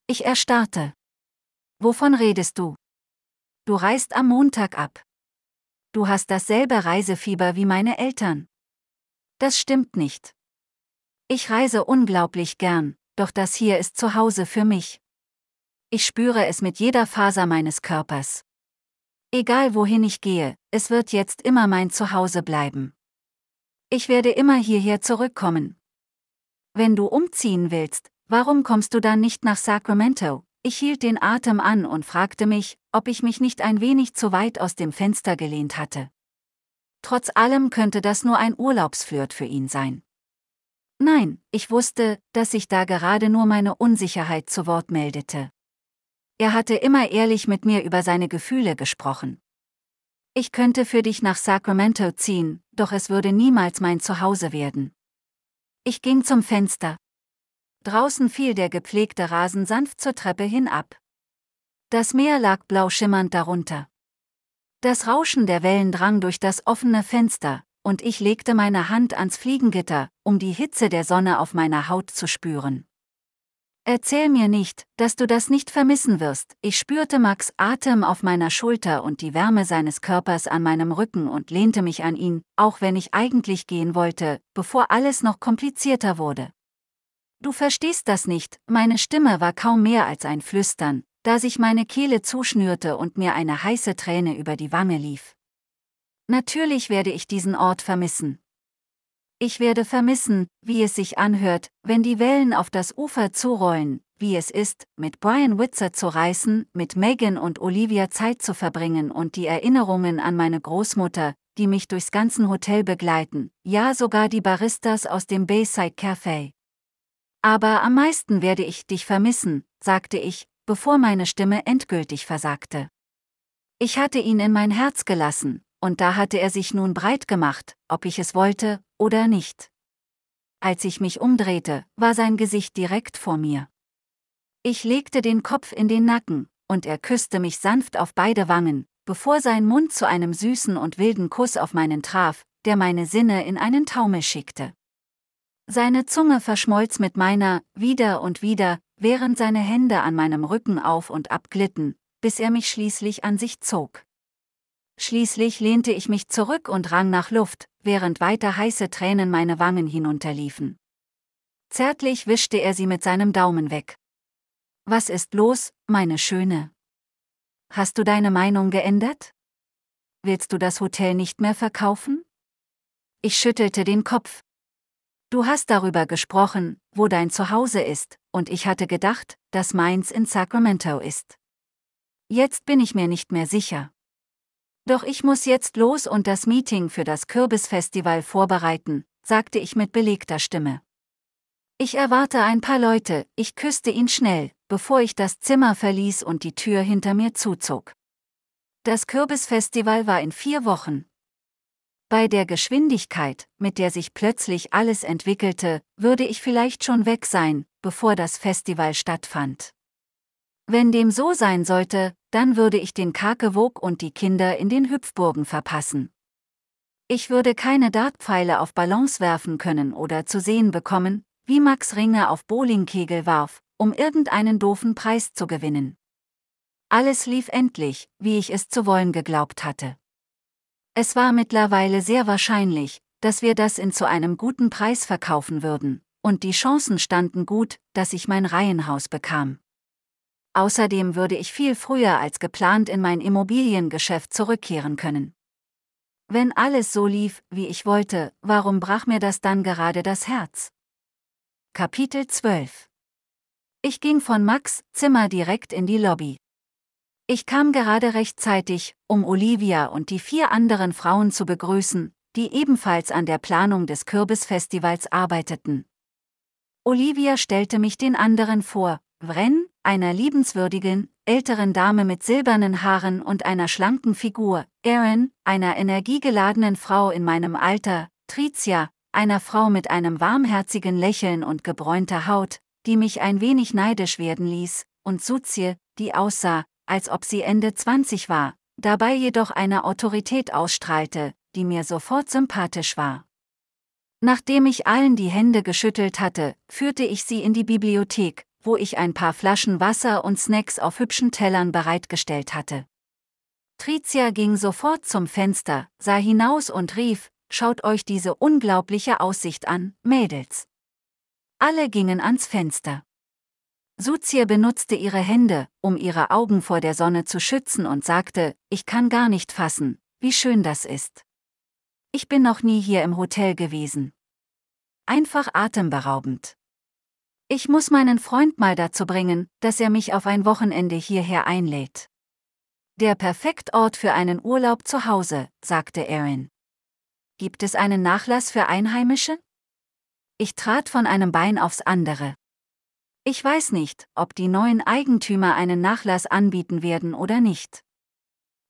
Ich erstarrte. Wovon redest du? Du reist am Montag ab. Du hast dasselbe Reisefieber wie meine Eltern. Das stimmt nicht. Ich reise unglaublich gern, doch das hier ist zu Hause für mich. Ich spüre es mit jeder Faser meines Körpers. Egal wohin ich gehe, es wird jetzt immer mein Zuhause bleiben. Ich werde immer hierher zurückkommen. Wenn du umziehen willst, warum kommst du dann nicht nach Sacramento? Ich hielt den Atem an und fragte mich, ob ich mich nicht ein wenig zu weit aus dem Fenster gelehnt hatte. Trotz allem könnte das nur ein Urlaubsflirt für ihn sein. Nein, ich wusste, dass sich da gerade nur meine Unsicherheit zu Wort meldete. Er hatte immer ehrlich mit mir über seine Gefühle gesprochen. Ich könnte für dich nach Sacramento ziehen, doch es würde niemals mein Zuhause werden. Ich ging zum Fenster, Draußen fiel der gepflegte Rasen sanft zur Treppe hinab. Das Meer lag blau schimmernd darunter. Das Rauschen der Wellen drang durch das offene Fenster, und ich legte meine Hand ans Fliegengitter, um die Hitze der Sonne auf meiner Haut zu spüren. Erzähl mir nicht, dass du das nicht vermissen wirst. Ich spürte Max Atem auf meiner Schulter und die Wärme seines Körpers an meinem Rücken und lehnte mich an ihn, auch wenn ich eigentlich gehen wollte, bevor alles noch komplizierter wurde. Du verstehst das nicht, meine Stimme war kaum mehr als ein Flüstern, da sich meine Kehle zuschnürte und mir eine heiße Träne über die Wange lief. Natürlich werde ich diesen Ort vermissen. Ich werde vermissen, wie es sich anhört, wenn die Wellen auf das Ufer zurollen, wie es ist, mit Brian Witzer zu reisen, mit Megan und Olivia Zeit zu verbringen und die Erinnerungen an meine Großmutter, die mich durchs ganze Hotel begleiten, ja sogar die Baristas aus dem Bayside Café. Aber am meisten werde ich dich vermissen, sagte ich, bevor meine Stimme endgültig versagte. Ich hatte ihn in mein Herz gelassen, und da hatte er sich nun breit gemacht, ob ich es wollte oder nicht. Als ich mich umdrehte, war sein Gesicht direkt vor mir. Ich legte den Kopf in den Nacken, und er küsste mich sanft auf beide Wangen, bevor sein Mund zu einem süßen und wilden Kuss auf meinen traf, der meine Sinne in einen Taumel schickte. Seine Zunge verschmolz mit meiner, wieder und wieder, während seine Hände an meinem Rücken auf und ab glitten, bis er mich schließlich an sich zog. Schließlich lehnte ich mich zurück und rang nach Luft, während weiter heiße Tränen meine Wangen hinunterliefen. Zärtlich wischte er sie mit seinem Daumen weg. Was ist los, meine Schöne? Hast du deine Meinung geändert? Willst du das Hotel nicht mehr verkaufen? Ich schüttelte den Kopf, Du hast darüber gesprochen, wo dein Zuhause ist, und ich hatte gedacht, dass meins in Sacramento ist. Jetzt bin ich mir nicht mehr sicher. Doch ich muss jetzt los und das Meeting für das Kürbisfestival vorbereiten, sagte ich mit belegter Stimme. Ich erwarte ein paar Leute, ich küsste ihn schnell, bevor ich das Zimmer verließ und die Tür hinter mir zuzog. Das Kürbisfestival war in vier Wochen. Bei der Geschwindigkeit, mit der sich plötzlich alles entwickelte, würde ich vielleicht schon weg sein, bevor das Festival stattfand. Wenn dem so sein sollte, dann würde ich den Kakewog und die Kinder in den Hüpfburgen verpassen. Ich würde keine Dartpfeile auf Balance werfen können oder zu sehen bekommen, wie Max Ringer auf Bowlingkegel warf, um irgendeinen doofen Preis zu gewinnen. Alles lief endlich, wie ich es zu wollen geglaubt hatte. Es war mittlerweile sehr wahrscheinlich, dass wir das in zu einem guten Preis verkaufen würden, und die Chancen standen gut, dass ich mein Reihenhaus bekam. Außerdem würde ich viel früher als geplant in mein Immobiliengeschäft zurückkehren können. Wenn alles so lief, wie ich wollte, warum brach mir das dann gerade das Herz? Kapitel 12 Ich ging von Max Zimmer direkt in die Lobby. Ich kam gerade rechtzeitig, um Olivia und die vier anderen Frauen zu begrüßen, die ebenfalls an der Planung des Kürbisfestivals arbeiteten. Olivia stellte mich den anderen vor, Wren, einer liebenswürdigen, älteren Dame mit silbernen Haaren und einer schlanken Figur, Erin, einer energiegeladenen Frau in meinem Alter, Tricia, einer Frau mit einem warmherzigen Lächeln und gebräunter Haut, die mich ein wenig neidisch werden ließ, und Suzie, die aussah, als ob sie Ende 20 war, dabei jedoch eine Autorität ausstrahlte, die mir sofort sympathisch war. Nachdem ich allen die Hände geschüttelt hatte, führte ich sie in die Bibliothek, wo ich ein paar Flaschen Wasser und Snacks auf hübschen Tellern bereitgestellt hatte. Tricia ging sofort zum Fenster, sah hinaus und rief, Schaut euch diese unglaubliche Aussicht an, Mädels. Alle gingen ans Fenster. Suzie benutzte ihre Hände, um ihre Augen vor der Sonne zu schützen und sagte, ich kann gar nicht fassen, wie schön das ist. Ich bin noch nie hier im Hotel gewesen. Einfach atemberaubend. Ich muss meinen Freund mal dazu bringen, dass er mich auf ein Wochenende hierher einlädt. Der perfekte Ort für einen Urlaub zu Hause, sagte Erin. Gibt es einen Nachlass für Einheimische? Ich trat von einem Bein aufs andere. Ich weiß nicht, ob die neuen Eigentümer einen Nachlass anbieten werden oder nicht.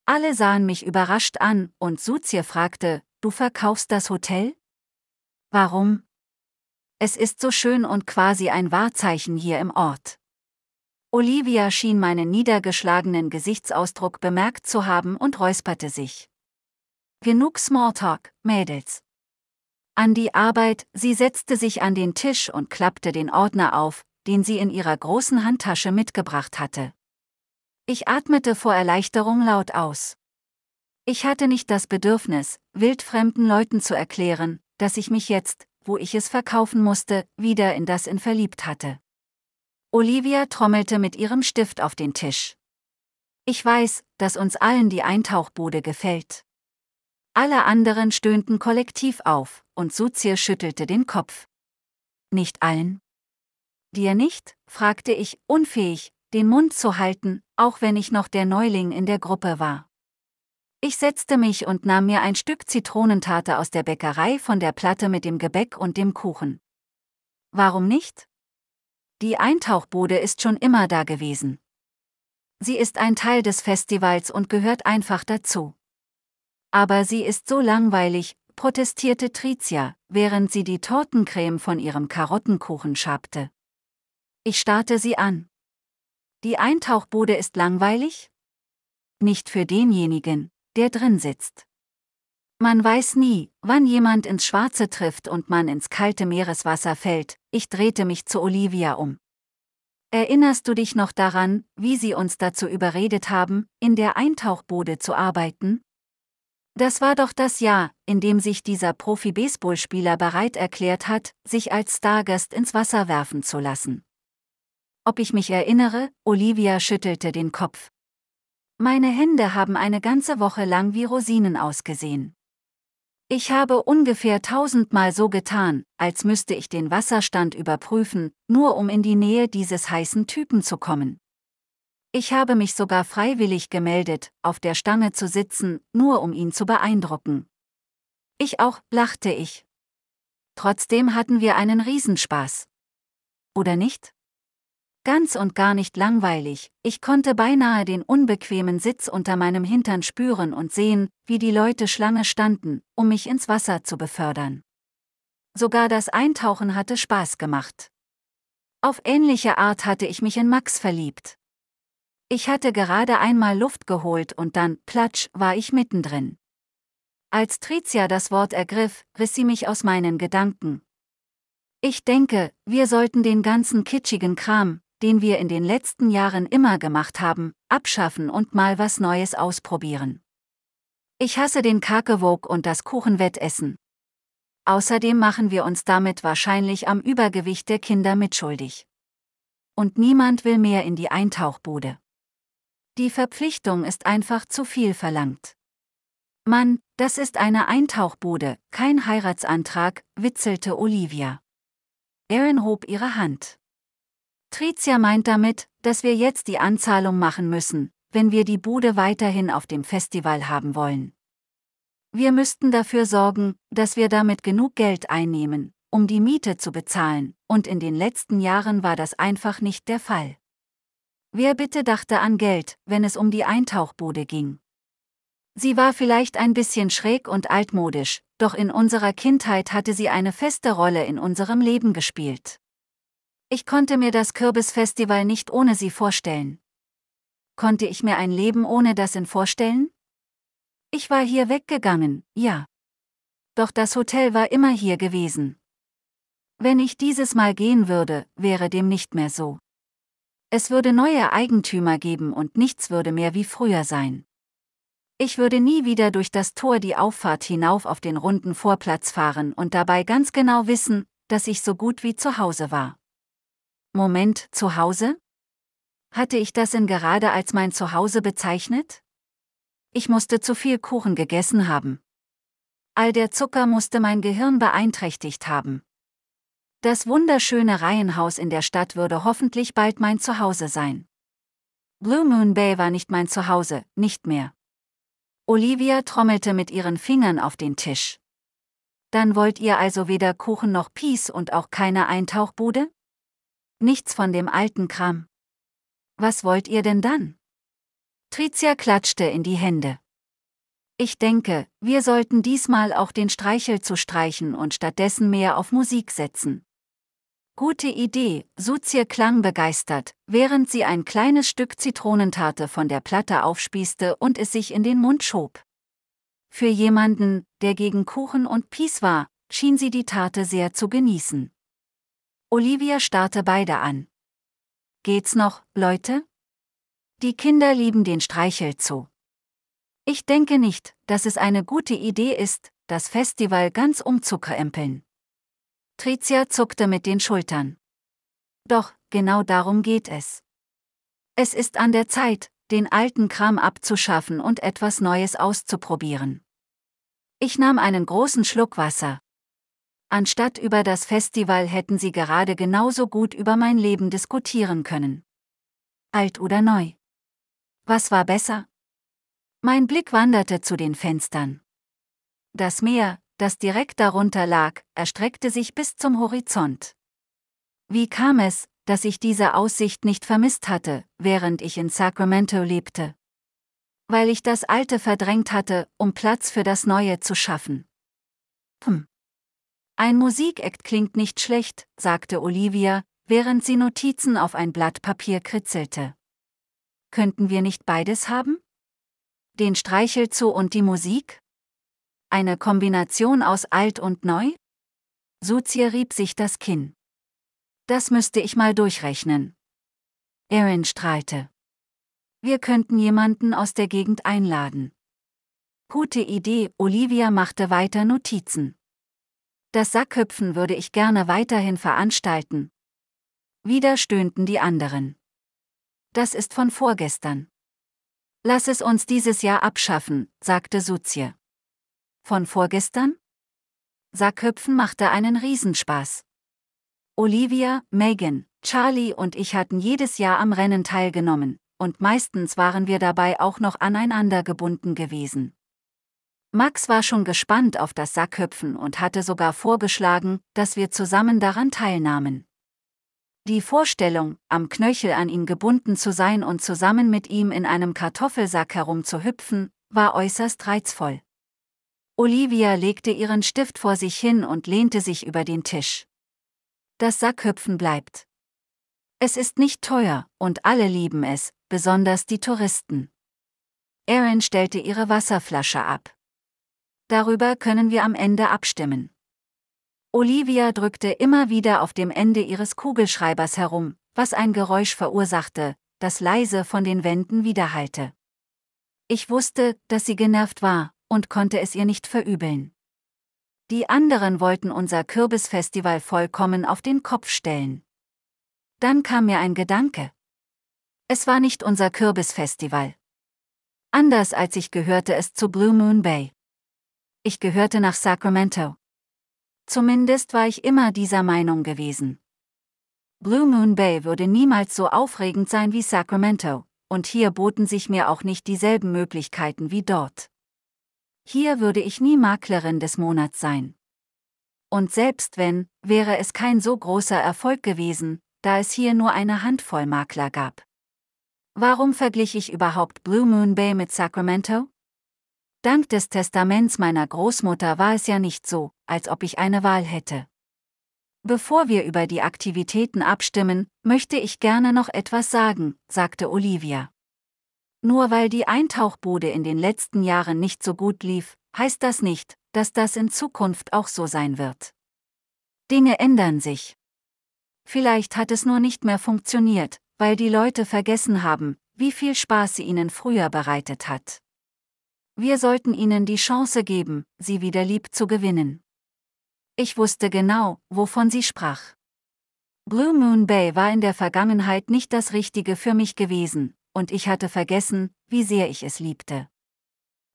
Alle sahen mich überrascht an und Suzie fragte, du verkaufst das Hotel? Warum? Es ist so schön und quasi ein Wahrzeichen hier im Ort. Olivia schien meinen niedergeschlagenen Gesichtsausdruck bemerkt zu haben und räusperte sich. Genug Smalltalk, Mädels. An die Arbeit, sie setzte sich an den Tisch und klappte den Ordner auf, den sie in ihrer großen Handtasche mitgebracht hatte. Ich atmete vor Erleichterung laut aus. Ich hatte nicht das Bedürfnis, wildfremden Leuten zu erklären, dass ich mich jetzt, wo ich es verkaufen musste, wieder in das in verliebt hatte. Olivia trommelte mit ihrem Stift auf den Tisch. Ich weiß, dass uns allen die Eintauchbude gefällt. Alle anderen stöhnten kollektiv auf, und Suzir schüttelte den Kopf. Nicht allen? dir nicht? fragte ich, unfähig, den Mund zu halten, auch wenn ich noch der Neuling in der Gruppe war. Ich setzte mich und nahm mir ein Stück Zitronentarte aus der Bäckerei von der Platte mit dem Gebäck und dem Kuchen. Warum nicht? Die Eintauchbude ist schon immer da gewesen. Sie ist ein Teil des Festivals und gehört einfach dazu. Aber sie ist so langweilig, protestierte Tricia, während sie die Tortencreme von ihrem Karottenkuchen schabte. Ich starrte sie an. Die Eintauchbude ist langweilig? Nicht für denjenigen, der drin sitzt. Man weiß nie, wann jemand ins Schwarze trifft und man ins kalte Meereswasser fällt. Ich drehte mich zu Olivia um. Erinnerst du dich noch daran, wie sie uns dazu überredet haben, in der Eintauchbude zu arbeiten? Das war doch das Jahr, in dem sich dieser Profi-Baseballspieler bereit erklärt hat, sich als Stargast ins Wasser werfen zu lassen ob ich mich erinnere, Olivia schüttelte den Kopf. Meine Hände haben eine ganze Woche lang wie Rosinen ausgesehen. Ich habe ungefähr tausendmal so getan, als müsste ich den Wasserstand überprüfen, nur um in die Nähe dieses heißen Typen zu kommen. Ich habe mich sogar freiwillig gemeldet, auf der Stange zu sitzen, nur um ihn zu beeindrucken. Ich auch, lachte ich. Trotzdem hatten wir einen Riesenspaß. Oder nicht? ganz und gar nicht langweilig, ich konnte beinahe den unbequemen Sitz unter meinem Hintern spüren und sehen, wie die Leute Schlange standen, um mich ins Wasser zu befördern. Sogar das Eintauchen hatte Spaß gemacht. Auf ähnliche Art hatte ich mich in Max verliebt. Ich hatte gerade einmal Luft geholt und dann, platsch, war ich mittendrin. Als Tricia das Wort ergriff, riss sie mich aus meinen Gedanken. Ich denke, wir sollten den ganzen kitschigen Kram, den wir in den letzten Jahren immer gemacht haben, abschaffen und mal was Neues ausprobieren. Ich hasse den Kakewok und das Kuchenwettessen. Außerdem machen wir uns damit wahrscheinlich am Übergewicht der Kinder mitschuldig. Und niemand will mehr in die Eintauchbude. Die Verpflichtung ist einfach zu viel verlangt. Mann, das ist eine Eintauchbude, kein Heiratsantrag, witzelte Olivia. Erin hob ihre Hand. Tricia meint damit, dass wir jetzt die Anzahlung machen müssen, wenn wir die Bude weiterhin auf dem Festival haben wollen. Wir müssten dafür sorgen, dass wir damit genug Geld einnehmen, um die Miete zu bezahlen, und in den letzten Jahren war das einfach nicht der Fall. Wer bitte dachte an Geld, wenn es um die Eintauchbude ging? Sie war vielleicht ein bisschen schräg und altmodisch, doch in unserer Kindheit hatte sie eine feste Rolle in unserem Leben gespielt. Ich konnte mir das Kürbisfestival nicht ohne sie vorstellen. Konnte ich mir ein Leben ohne das in vorstellen? Ich war hier weggegangen, ja. Doch das Hotel war immer hier gewesen. Wenn ich dieses Mal gehen würde, wäre dem nicht mehr so. Es würde neue Eigentümer geben und nichts würde mehr wie früher sein. Ich würde nie wieder durch das Tor die Auffahrt hinauf auf den runden Vorplatz fahren und dabei ganz genau wissen, dass ich so gut wie zu Hause war. Moment, zu Hause? Hatte ich das in gerade als mein Zuhause bezeichnet? Ich musste zu viel Kuchen gegessen haben. All der Zucker musste mein Gehirn beeinträchtigt haben. Das wunderschöne Reihenhaus in der Stadt würde hoffentlich bald mein Zuhause sein. Blue Moon Bay war nicht mein Zuhause, nicht mehr. Olivia trommelte mit ihren Fingern auf den Tisch. Dann wollt ihr also weder Kuchen noch Peace und auch keine Eintauchbude? nichts von dem alten Kram. Was wollt ihr denn dann? Tricia klatschte in die Hände. Ich denke, wir sollten diesmal auch den Streichel zu streichen und stattdessen mehr auf Musik setzen. Gute Idee, Suzie klang begeistert, während sie ein kleines Stück Zitronentarte von der Platte aufspießte und es sich in den Mund schob. Für jemanden, der gegen Kuchen und Pies war, schien sie die Tarte sehr zu genießen. Olivia starrte beide an. Geht's noch, Leute? Die Kinder lieben den Streichelzoo. Ich denke nicht, dass es eine gute Idee ist, das Festival ganz umzukrempeln. Tricia zuckte mit den Schultern. Doch, genau darum geht es. Es ist an der Zeit, den alten Kram abzuschaffen und etwas Neues auszuprobieren. Ich nahm einen großen Schluck Wasser, Anstatt über das Festival hätten sie gerade genauso gut über mein Leben diskutieren können. Alt oder neu. Was war besser? Mein Blick wanderte zu den Fenstern. Das Meer, das direkt darunter lag, erstreckte sich bis zum Horizont. Wie kam es, dass ich diese Aussicht nicht vermisst hatte, während ich in Sacramento lebte? Weil ich das Alte verdrängt hatte, um Platz für das Neue zu schaffen. Hm. Ein Musikakt klingt nicht schlecht, sagte Olivia, während sie Notizen auf ein Blatt Papier kritzelte. Könnten wir nicht beides haben? Den Streichelzoo und die Musik? Eine Kombination aus alt und neu? Suzie rieb sich das Kinn. Das müsste ich mal durchrechnen. Erin strahlte. Wir könnten jemanden aus der Gegend einladen. Gute Idee, Olivia machte weiter Notizen. Das Sackköpfen würde ich gerne weiterhin veranstalten. Wieder stöhnten die anderen. Das ist von vorgestern. Lass es uns dieses Jahr abschaffen, sagte Suzie. Von vorgestern? Sackköpfen machte einen Riesenspaß. Olivia, Megan, Charlie und ich hatten jedes Jahr am Rennen teilgenommen, und meistens waren wir dabei auch noch aneinander gebunden gewesen. Max war schon gespannt auf das Sackhüpfen und hatte sogar vorgeschlagen, dass wir zusammen daran teilnahmen. Die Vorstellung, am Knöchel an ihn gebunden zu sein und zusammen mit ihm in einem Kartoffelsack herumzuhüpfen, war äußerst reizvoll. Olivia legte ihren Stift vor sich hin und lehnte sich über den Tisch. Das Sackhüpfen bleibt. Es ist nicht teuer, und alle lieben es, besonders die Touristen. Erin stellte ihre Wasserflasche ab. Darüber können wir am Ende abstimmen. Olivia drückte immer wieder auf dem Ende ihres Kugelschreibers herum, was ein Geräusch verursachte, das leise von den Wänden widerhallte. Ich wusste, dass sie genervt war und konnte es ihr nicht verübeln. Die anderen wollten unser Kürbisfestival vollkommen auf den Kopf stellen. Dann kam mir ein Gedanke. Es war nicht unser Kürbisfestival. Anders als ich gehörte es zu Blue Moon Bay. Ich gehörte nach Sacramento. Zumindest war ich immer dieser Meinung gewesen. Blue Moon Bay würde niemals so aufregend sein wie Sacramento, und hier boten sich mir auch nicht dieselben Möglichkeiten wie dort. Hier würde ich nie Maklerin des Monats sein. Und selbst wenn, wäre es kein so großer Erfolg gewesen, da es hier nur eine Handvoll Makler gab. Warum verglich ich überhaupt Blue Moon Bay mit Sacramento? Dank des Testaments meiner Großmutter war es ja nicht so, als ob ich eine Wahl hätte. Bevor wir über die Aktivitäten abstimmen, möchte ich gerne noch etwas sagen, sagte Olivia. Nur weil die Eintauchbude in den letzten Jahren nicht so gut lief, heißt das nicht, dass das in Zukunft auch so sein wird. Dinge ändern sich. Vielleicht hat es nur nicht mehr funktioniert, weil die Leute vergessen haben, wie viel Spaß sie ihnen früher bereitet hat. Wir sollten ihnen die Chance geben, sie wieder lieb zu gewinnen. Ich wusste genau, wovon sie sprach. Blue Moon Bay war in der Vergangenheit nicht das Richtige für mich gewesen, und ich hatte vergessen, wie sehr ich es liebte.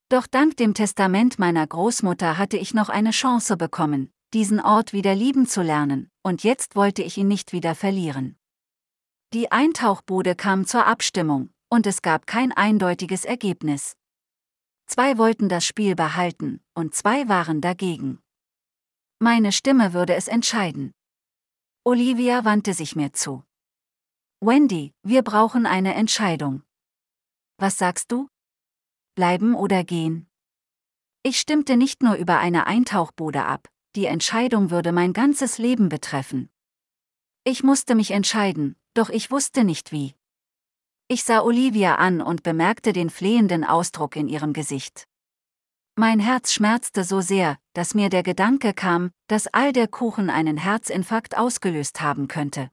Doch dank dem Testament meiner Großmutter hatte ich noch eine Chance bekommen, diesen Ort wieder lieben zu lernen, und jetzt wollte ich ihn nicht wieder verlieren. Die Eintauchbude kam zur Abstimmung, und es gab kein eindeutiges Ergebnis. Zwei wollten das Spiel behalten und zwei waren dagegen. Meine Stimme würde es entscheiden. Olivia wandte sich mir zu. Wendy, wir brauchen eine Entscheidung. Was sagst du? Bleiben oder gehen? Ich stimmte nicht nur über eine Eintauchbude ab, die Entscheidung würde mein ganzes Leben betreffen. Ich musste mich entscheiden, doch ich wusste nicht wie. Ich sah Olivia an und bemerkte den flehenden Ausdruck in ihrem Gesicht. Mein Herz schmerzte so sehr, dass mir der Gedanke kam, dass all der Kuchen einen Herzinfarkt ausgelöst haben könnte.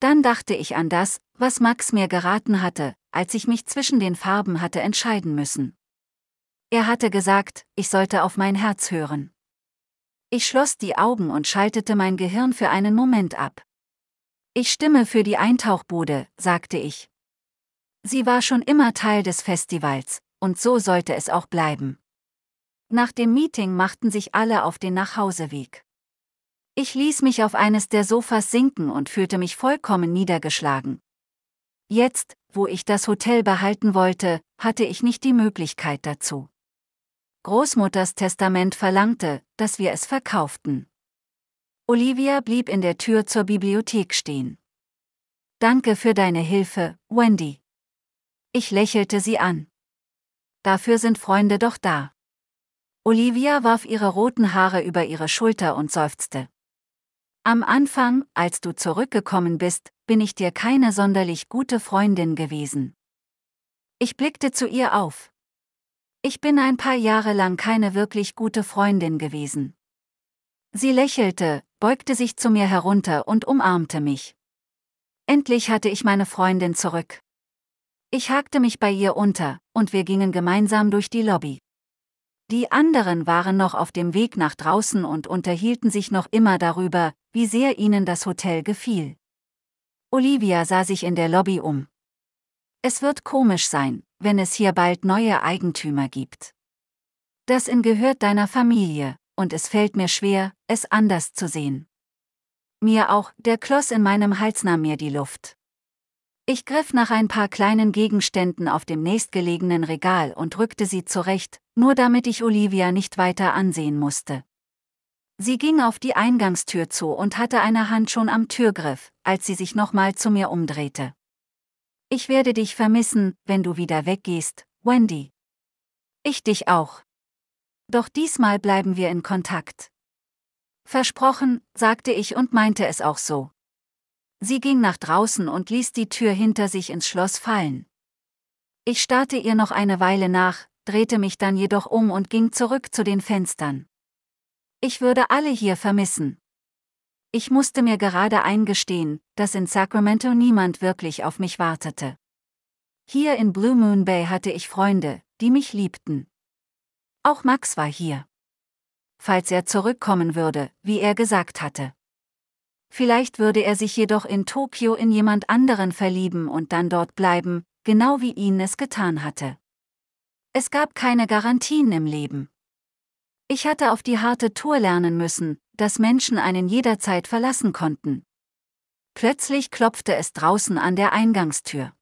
Dann dachte ich an das, was Max mir geraten hatte, als ich mich zwischen den Farben hatte entscheiden müssen. Er hatte gesagt, ich sollte auf mein Herz hören. Ich schloss die Augen und schaltete mein Gehirn für einen Moment ab. Ich stimme für die Eintauchbude, sagte ich. Sie war schon immer Teil des Festivals, und so sollte es auch bleiben. Nach dem Meeting machten sich alle auf den Nachhauseweg. Ich ließ mich auf eines der Sofas sinken und fühlte mich vollkommen niedergeschlagen. Jetzt, wo ich das Hotel behalten wollte, hatte ich nicht die Möglichkeit dazu. Großmutters Testament verlangte, dass wir es verkauften. Olivia blieb in der Tür zur Bibliothek stehen. Danke für deine Hilfe, Wendy. Ich lächelte sie an. Dafür sind Freunde doch da. Olivia warf ihre roten Haare über ihre Schulter und seufzte. Am Anfang, als du zurückgekommen bist, bin ich dir keine sonderlich gute Freundin gewesen. Ich blickte zu ihr auf. Ich bin ein paar Jahre lang keine wirklich gute Freundin gewesen. Sie lächelte, beugte sich zu mir herunter und umarmte mich. Endlich hatte ich meine Freundin zurück. Ich hakte mich bei ihr unter, und wir gingen gemeinsam durch die Lobby. Die anderen waren noch auf dem Weg nach draußen und unterhielten sich noch immer darüber, wie sehr ihnen das Hotel gefiel. Olivia sah sich in der Lobby um. Es wird komisch sein, wenn es hier bald neue Eigentümer gibt. Das in gehört deiner Familie, und es fällt mir schwer, es anders zu sehen. Mir auch, der Kloss in meinem Hals nahm mir die Luft. Ich griff nach ein paar kleinen Gegenständen auf dem nächstgelegenen Regal und rückte sie zurecht, nur damit ich Olivia nicht weiter ansehen musste. Sie ging auf die Eingangstür zu und hatte eine Hand schon am Türgriff, als sie sich nochmal zu mir umdrehte. Ich werde dich vermissen, wenn du wieder weggehst, Wendy. Ich dich auch. Doch diesmal bleiben wir in Kontakt. Versprochen, sagte ich und meinte es auch so. Sie ging nach draußen und ließ die Tür hinter sich ins Schloss fallen. Ich starrte ihr noch eine Weile nach, drehte mich dann jedoch um und ging zurück zu den Fenstern. Ich würde alle hier vermissen. Ich musste mir gerade eingestehen, dass in Sacramento niemand wirklich auf mich wartete. Hier in Blue Moon Bay hatte ich Freunde, die mich liebten. Auch Max war hier. Falls er zurückkommen würde, wie er gesagt hatte. Vielleicht würde er sich jedoch in Tokio in jemand anderen verlieben und dann dort bleiben, genau wie ihn es getan hatte. Es gab keine Garantien im Leben. Ich hatte auf die harte Tour lernen müssen, dass Menschen einen jederzeit verlassen konnten. Plötzlich klopfte es draußen an der Eingangstür.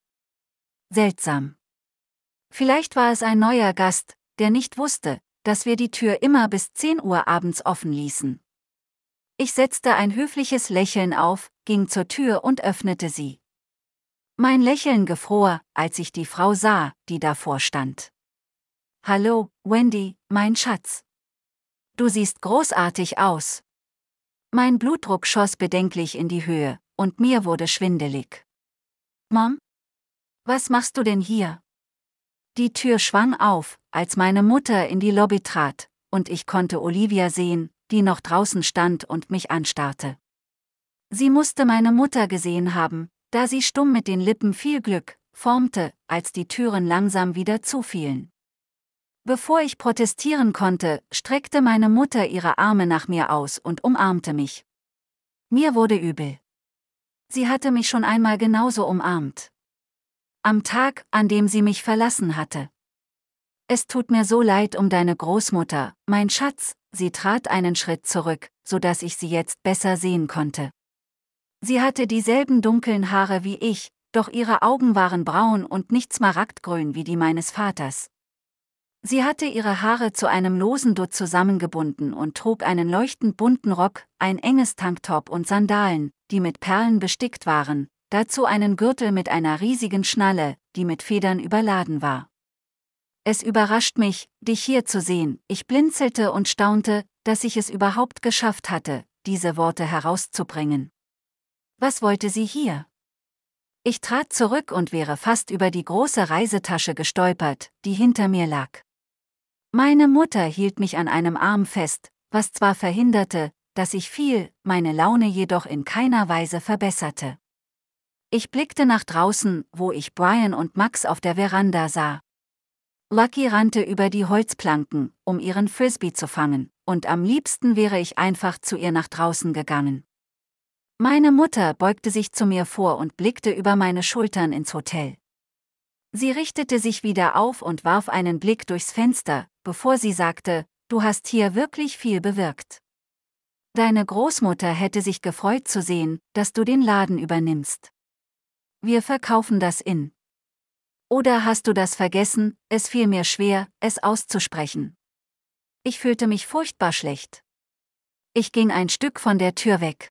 Seltsam. Vielleicht war es ein neuer Gast, der nicht wusste, dass wir die Tür immer bis 10 Uhr abends offen ließen. Ich setzte ein höfliches Lächeln auf, ging zur Tür und öffnete sie. Mein Lächeln gefror, als ich die Frau sah, die davor stand. Hallo, Wendy, mein Schatz. Du siehst großartig aus. Mein Blutdruck schoss bedenklich in die Höhe, und mir wurde schwindelig. Mom? Was machst du denn hier? Die Tür schwang auf, als meine Mutter in die Lobby trat, und ich konnte Olivia sehen, die noch draußen stand und mich anstarrte. Sie musste meine Mutter gesehen haben, da sie stumm mit den Lippen viel Glück formte, als die Türen langsam wieder zufielen. Bevor ich protestieren konnte, streckte meine Mutter ihre Arme nach mir aus und umarmte mich. Mir wurde übel. Sie hatte mich schon einmal genauso umarmt. Am Tag, an dem sie mich verlassen hatte. Es tut mir so leid um deine Großmutter, mein Schatz, Sie trat einen Schritt zurück, so dass ich sie jetzt besser sehen konnte. Sie hatte dieselben dunklen Haare wie ich, doch ihre Augen waren braun und nicht smaragdgrün wie die meines Vaters. Sie hatte ihre Haare zu einem losen Dutt zusammengebunden und trug einen leuchtend bunten Rock, ein enges Tanktop und Sandalen, die mit Perlen bestickt waren, dazu einen Gürtel mit einer riesigen Schnalle, die mit Federn überladen war es überrascht mich, dich hier zu sehen. Ich blinzelte und staunte, dass ich es überhaupt geschafft hatte, diese Worte herauszubringen. Was wollte sie hier? Ich trat zurück und wäre fast über die große Reisetasche gestolpert, die hinter mir lag. Meine Mutter hielt mich an einem Arm fest, was zwar verhinderte, dass ich fiel, meine Laune jedoch in keiner Weise verbesserte. Ich blickte nach draußen, wo ich Brian und Max auf der Veranda sah. Lucky rannte über die Holzplanken, um ihren Frisbee zu fangen, und am liebsten wäre ich einfach zu ihr nach draußen gegangen. Meine Mutter beugte sich zu mir vor und blickte über meine Schultern ins Hotel. Sie richtete sich wieder auf und warf einen Blick durchs Fenster, bevor sie sagte, du hast hier wirklich viel bewirkt. Deine Großmutter hätte sich gefreut zu sehen, dass du den Laden übernimmst. Wir verkaufen das in oder hast du das vergessen, es fiel mir schwer, es auszusprechen. Ich fühlte mich furchtbar schlecht. Ich ging ein Stück von der Tür weg.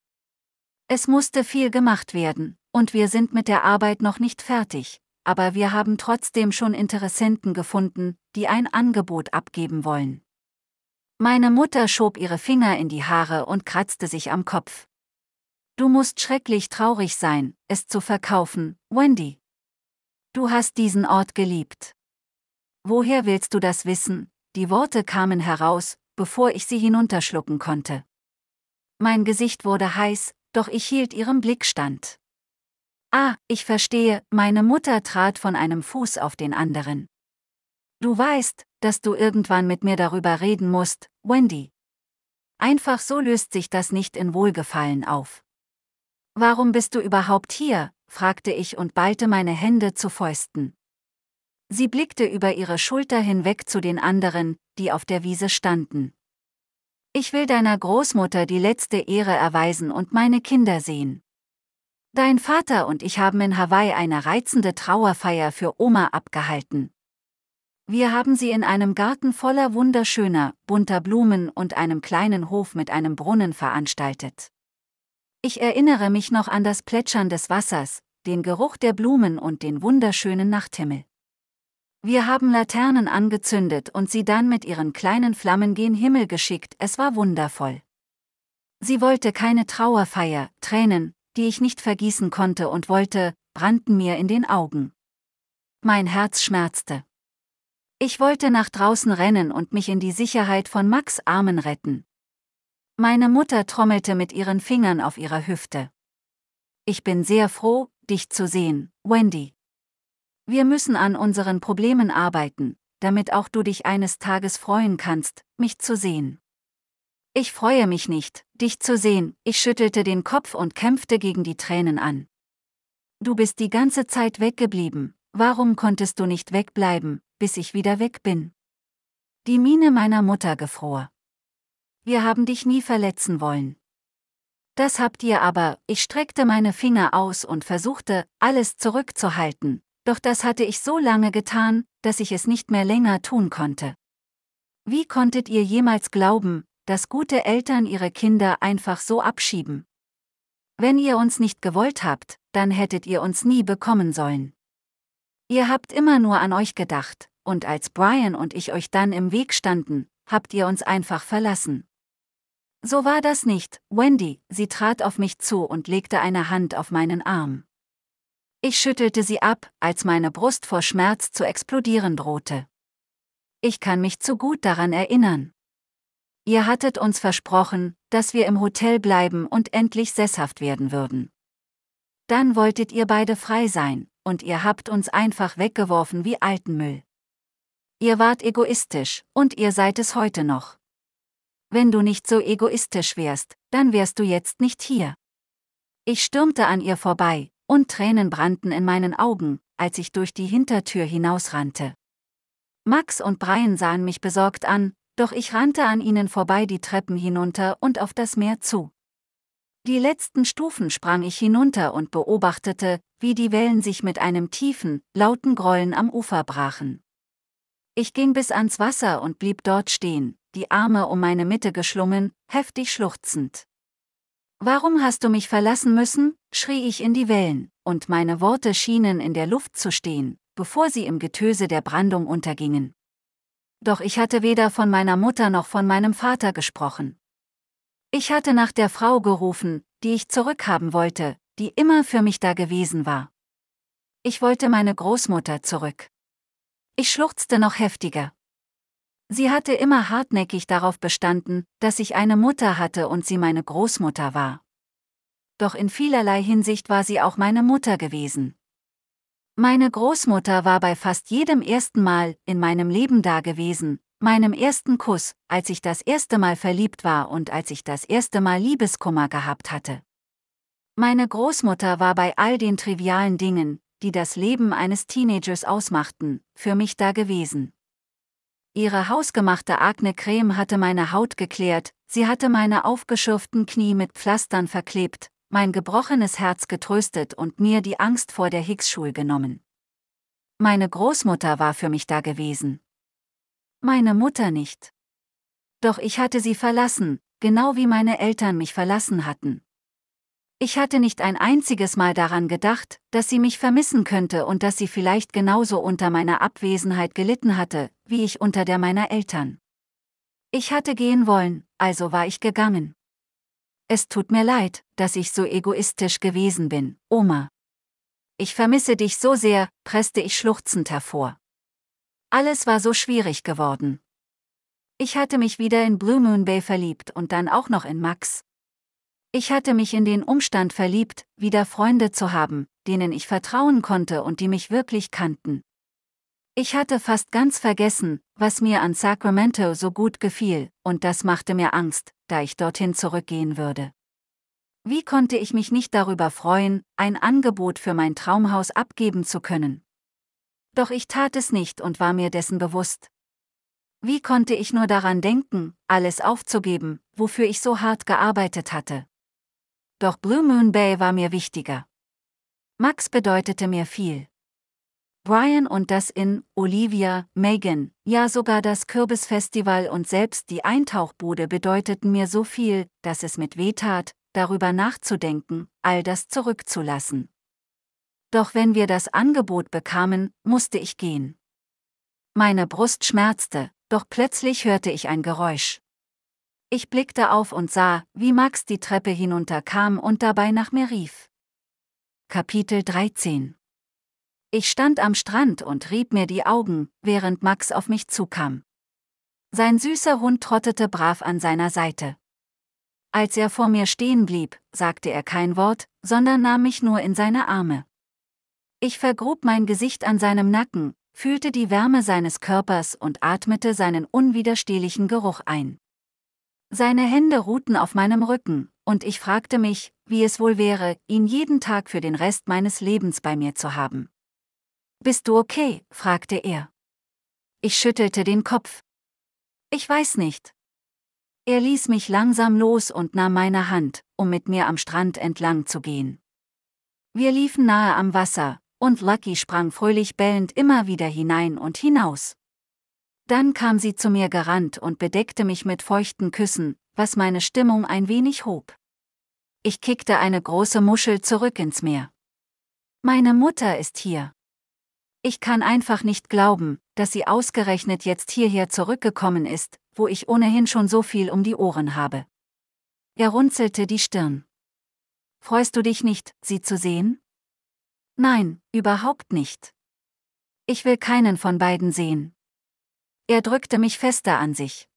Es musste viel gemacht werden, und wir sind mit der Arbeit noch nicht fertig, aber wir haben trotzdem schon Interessenten gefunden, die ein Angebot abgeben wollen. Meine Mutter schob ihre Finger in die Haare und kratzte sich am Kopf. Du musst schrecklich traurig sein, es zu verkaufen, Wendy. Du hast diesen Ort geliebt. Woher willst du das wissen? Die Worte kamen heraus, bevor ich sie hinunterschlucken konnte. Mein Gesicht wurde heiß, doch ich hielt ihrem Blick stand. Ah, ich verstehe, meine Mutter trat von einem Fuß auf den anderen. Du weißt, dass du irgendwann mit mir darüber reden musst, Wendy. Einfach so löst sich das nicht in Wohlgefallen auf. Warum bist du überhaupt hier? fragte ich und ballte meine Hände zu Fäusten. Sie blickte über ihre Schulter hinweg zu den anderen, die auf der Wiese standen. Ich will deiner Großmutter die letzte Ehre erweisen und meine Kinder sehen. Dein Vater und ich haben in Hawaii eine reizende Trauerfeier für Oma abgehalten. Wir haben sie in einem Garten voller wunderschöner, bunter Blumen und einem kleinen Hof mit einem Brunnen veranstaltet. Ich erinnere mich noch an das Plätschern des Wassers, den Geruch der Blumen und den wunderschönen Nachthimmel. Wir haben Laternen angezündet und sie dann mit ihren kleinen Flammen gen Himmel geschickt, es war wundervoll. Sie wollte keine Trauerfeier, Tränen, die ich nicht vergießen konnte und wollte, brannten mir in den Augen. Mein Herz schmerzte. Ich wollte nach draußen rennen und mich in die Sicherheit von Max Armen retten. Meine Mutter trommelte mit ihren Fingern auf ihrer Hüfte. Ich bin sehr froh, dich zu sehen, Wendy. Wir müssen an unseren Problemen arbeiten, damit auch du dich eines Tages freuen kannst, mich zu sehen. Ich freue mich nicht, dich zu sehen, ich schüttelte den Kopf und kämpfte gegen die Tränen an. Du bist die ganze Zeit weggeblieben, warum konntest du nicht wegbleiben, bis ich wieder weg bin? Die Miene meiner Mutter gefror wir haben dich nie verletzen wollen. Das habt ihr aber, ich streckte meine Finger aus und versuchte, alles zurückzuhalten, doch das hatte ich so lange getan, dass ich es nicht mehr länger tun konnte. Wie konntet ihr jemals glauben, dass gute Eltern ihre Kinder einfach so abschieben? Wenn ihr uns nicht gewollt habt, dann hättet ihr uns nie bekommen sollen. Ihr habt immer nur an euch gedacht, und als Brian und ich euch dann im Weg standen, habt ihr uns einfach verlassen. So war das nicht, Wendy, sie trat auf mich zu und legte eine Hand auf meinen Arm. Ich schüttelte sie ab, als meine Brust vor Schmerz zu explodieren drohte. Ich kann mich zu gut daran erinnern. Ihr hattet uns versprochen, dass wir im Hotel bleiben und endlich sesshaft werden würden. Dann wolltet ihr beide frei sein, und ihr habt uns einfach weggeworfen wie alten Müll. Ihr wart egoistisch, und ihr seid es heute noch wenn du nicht so egoistisch wärst, dann wärst du jetzt nicht hier. Ich stürmte an ihr vorbei, und Tränen brannten in meinen Augen, als ich durch die Hintertür hinausrannte. Max und Brian sahen mich besorgt an, doch ich rannte an ihnen vorbei die Treppen hinunter und auf das Meer zu. Die letzten Stufen sprang ich hinunter und beobachtete, wie die Wellen sich mit einem tiefen, lauten Grollen am Ufer brachen. Ich ging bis ans Wasser und blieb dort stehen, die Arme um meine Mitte geschlungen, heftig schluchzend. Warum hast du mich verlassen müssen? schrie ich in die Wellen, und meine Worte schienen in der Luft zu stehen, bevor sie im Getöse der Brandung untergingen. Doch ich hatte weder von meiner Mutter noch von meinem Vater gesprochen. Ich hatte nach der Frau gerufen, die ich zurückhaben wollte, die immer für mich da gewesen war. Ich wollte meine Großmutter zurück. Ich schluchzte noch heftiger. Sie hatte immer hartnäckig darauf bestanden, dass ich eine Mutter hatte und sie meine Großmutter war. Doch in vielerlei Hinsicht war sie auch meine Mutter gewesen. Meine Großmutter war bei fast jedem ersten Mal in meinem Leben da gewesen, meinem ersten Kuss, als ich das erste Mal verliebt war und als ich das erste Mal Liebeskummer gehabt hatte. Meine Großmutter war bei all den trivialen Dingen, die das Leben eines Teenagers ausmachten, für mich da gewesen. Ihre hausgemachte Akne-Creme hatte meine Haut geklärt, sie hatte meine aufgeschürften Knie mit Pflastern verklebt, mein gebrochenes Herz getröstet und mir die Angst vor der Higgs-Schule genommen. Meine Großmutter war für mich da gewesen. Meine Mutter nicht. Doch ich hatte sie verlassen, genau wie meine Eltern mich verlassen hatten. Ich hatte nicht ein einziges Mal daran gedacht, dass sie mich vermissen könnte und dass sie vielleicht genauso unter meiner Abwesenheit gelitten hatte, wie ich unter der meiner Eltern. Ich hatte gehen wollen, also war ich gegangen. Es tut mir leid, dass ich so egoistisch gewesen bin, Oma. Ich vermisse dich so sehr, presste ich schluchzend hervor. Alles war so schwierig geworden. Ich hatte mich wieder in Blue Moon Bay verliebt und dann auch noch in Max. Ich hatte mich in den Umstand verliebt, wieder Freunde zu haben, denen ich vertrauen konnte und die mich wirklich kannten. Ich hatte fast ganz vergessen, was mir an Sacramento so gut gefiel, und das machte mir Angst, da ich dorthin zurückgehen würde. Wie konnte ich mich nicht darüber freuen, ein Angebot für mein Traumhaus abgeben zu können? Doch ich tat es nicht und war mir dessen bewusst. Wie konnte ich nur daran denken, alles aufzugeben, wofür ich so hart gearbeitet hatte? Doch Blue Moon Bay war mir wichtiger. Max bedeutete mir viel. Brian und das Inn, Olivia, Megan, ja sogar das Kürbisfestival und selbst die Eintauchbude bedeuteten mir so viel, dass es mit weh tat, darüber nachzudenken, all das zurückzulassen. Doch wenn wir das Angebot bekamen, musste ich gehen. Meine Brust schmerzte, doch plötzlich hörte ich ein Geräusch. Ich blickte auf und sah, wie Max die Treppe hinunterkam und dabei nach mir rief. Kapitel 13 Ich stand am Strand und rieb mir die Augen, während Max auf mich zukam. Sein süßer Hund trottete brav an seiner Seite. Als er vor mir stehen blieb, sagte er kein Wort, sondern nahm mich nur in seine Arme. Ich vergrub mein Gesicht an seinem Nacken, fühlte die Wärme seines Körpers und atmete seinen unwiderstehlichen Geruch ein. Seine Hände ruhten auf meinem Rücken, und ich fragte mich, wie es wohl wäre, ihn jeden Tag für den Rest meines Lebens bei mir zu haben. Bist du okay? fragte er. Ich schüttelte den Kopf. Ich weiß nicht. Er ließ mich langsam los und nahm meine Hand, um mit mir am Strand entlang zu gehen. Wir liefen nahe am Wasser, und Lucky sprang fröhlich bellend immer wieder hinein und hinaus. Dann kam sie zu mir gerannt und bedeckte mich mit feuchten Küssen, was meine Stimmung ein wenig hob. Ich kickte eine große Muschel zurück ins Meer. Meine Mutter ist hier. Ich kann einfach nicht glauben, dass sie ausgerechnet jetzt hierher zurückgekommen ist, wo ich ohnehin schon so viel um die Ohren habe. Er runzelte die Stirn. Freust du dich nicht, sie zu sehen? Nein, überhaupt nicht. Ich will keinen von beiden sehen. Er drückte mich fester an sich.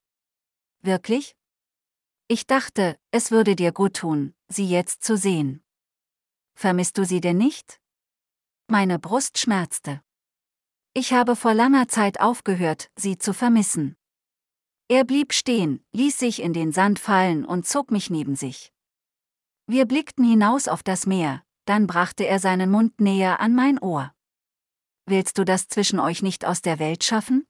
Wirklich? Ich dachte, es würde dir gut tun, sie jetzt zu sehen. Vermisst du sie denn nicht? Meine Brust schmerzte. Ich habe vor langer Zeit aufgehört, sie zu vermissen. Er blieb stehen, ließ sich in den Sand fallen und zog mich neben sich. Wir blickten hinaus auf das Meer, dann brachte er seinen Mund näher an mein Ohr. Willst du das zwischen euch nicht aus der Welt schaffen?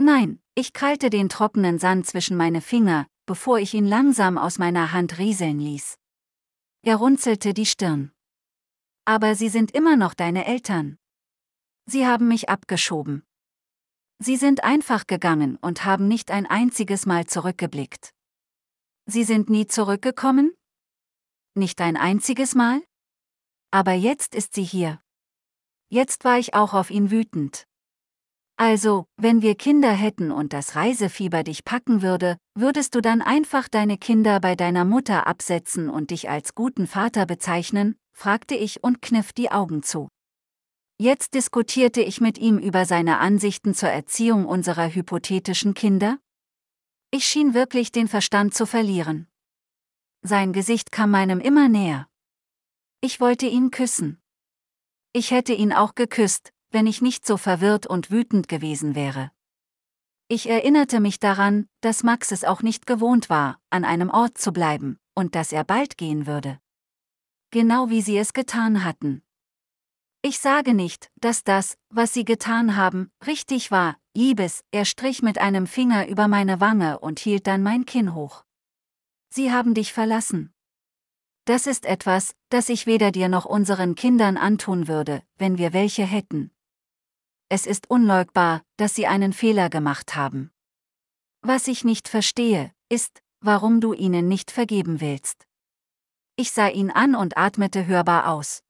Nein, ich krallte den trockenen Sand zwischen meine Finger, bevor ich ihn langsam aus meiner Hand rieseln ließ. Er runzelte die Stirn. Aber sie sind immer noch deine Eltern. Sie haben mich abgeschoben. Sie sind einfach gegangen und haben nicht ein einziges Mal zurückgeblickt. Sie sind nie zurückgekommen? Nicht ein einziges Mal? Aber jetzt ist sie hier. Jetzt war ich auch auf ihn wütend. Also, wenn wir Kinder hätten und das Reisefieber dich packen würde, würdest du dann einfach deine Kinder bei deiner Mutter absetzen und dich als guten Vater bezeichnen? fragte ich und kniff die Augen zu. Jetzt diskutierte ich mit ihm über seine Ansichten zur Erziehung unserer hypothetischen Kinder. Ich schien wirklich den Verstand zu verlieren. Sein Gesicht kam meinem immer näher. Ich wollte ihn küssen. Ich hätte ihn auch geküsst, wenn ich nicht so verwirrt und wütend gewesen wäre. Ich erinnerte mich daran, dass Max es auch nicht gewohnt war, an einem Ort zu bleiben, und dass er bald gehen würde. Genau wie sie es getan hatten. Ich sage nicht, dass das, was sie getan haben, richtig war, Liebes, er strich mit einem Finger über meine Wange und hielt dann mein Kinn hoch. Sie haben dich verlassen. Das ist etwas, das ich weder dir noch unseren Kindern antun würde, wenn wir welche hätten es ist unleugbar, dass sie einen Fehler gemacht haben. Was ich nicht verstehe, ist, warum du ihnen nicht vergeben willst. Ich sah ihn an und atmete hörbar aus.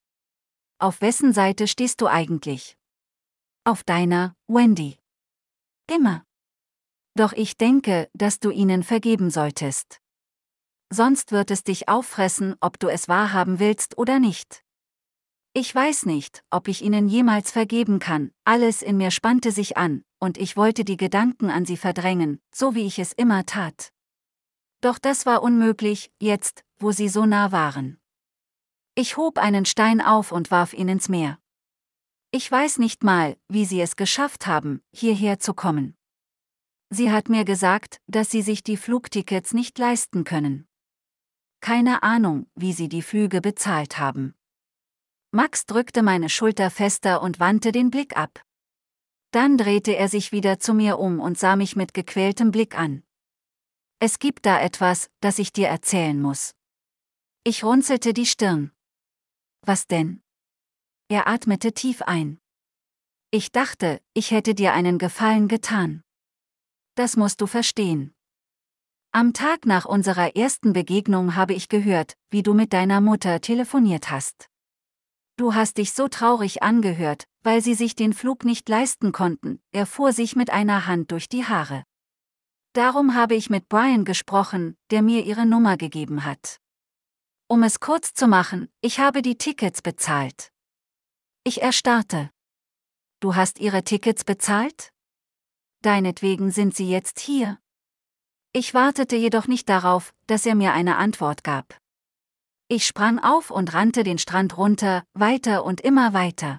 Auf wessen Seite stehst du eigentlich? Auf deiner, Wendy. Immer. Doch ich denke, dass du ihnen vergeben solltest. Sonst wird es dich auffressen, ob du es wahrhaben willst oder nicht. Ich weiß nicht, ob ich ihnen jemals vergeben kann, alles in mir spannte sich an, und ich wollte die Gedanken an sie verdrängen, so wie ich es immer tat. Doch das war unmöglich, jetzt, wo sie so nah waren. Ich hob einen Stein auf und warf ihn ins Meer. Ich weiß nicht mal, wie sie es geschafft haben, hierher zu kommen. Sie hat mir gesagt, dass sie sich die Flugtickets nicht leisten können. Keine Ahnung, wie sie die Flüge bezahlt haben. Max drückte meine Schulter fester und wandte den Blick ab. Dann drehte er sich wieder zu mir um und sah mich mit gequältem Blick an. Es gibt da etwas, das ich dir erzählen muss. Ich runzelte die Stirn. Was denn? Er atmete tief ein. Ich dachte, ich hätte dir einen Gefallen getan. Das musst du verstehen. Am Tag nach unserer ersten Begegnung habe ich gehört, wie du mit deiner Mutter telefoniert hast. Du hast dich so traurig angehört, weil sie sich den Flug nicht leisten konnten, er fuhr sich mit einer Hand durch die Haare. Darum habe ich mit Brian gesprochen, der mir ihre Nummer gegeben hat. Um es kurz zu machen, ich habe die Tickets bezahlt. Ich erstarrte. Du hast ihre Tickets bezahlt? Deinetwegen sind sie jetzt hier. Ich wartete jedoch nicht darauf, dass er mir eine Antwort gab. Ich sprang auf und rannte den Strand runter, weiter und immer weiter.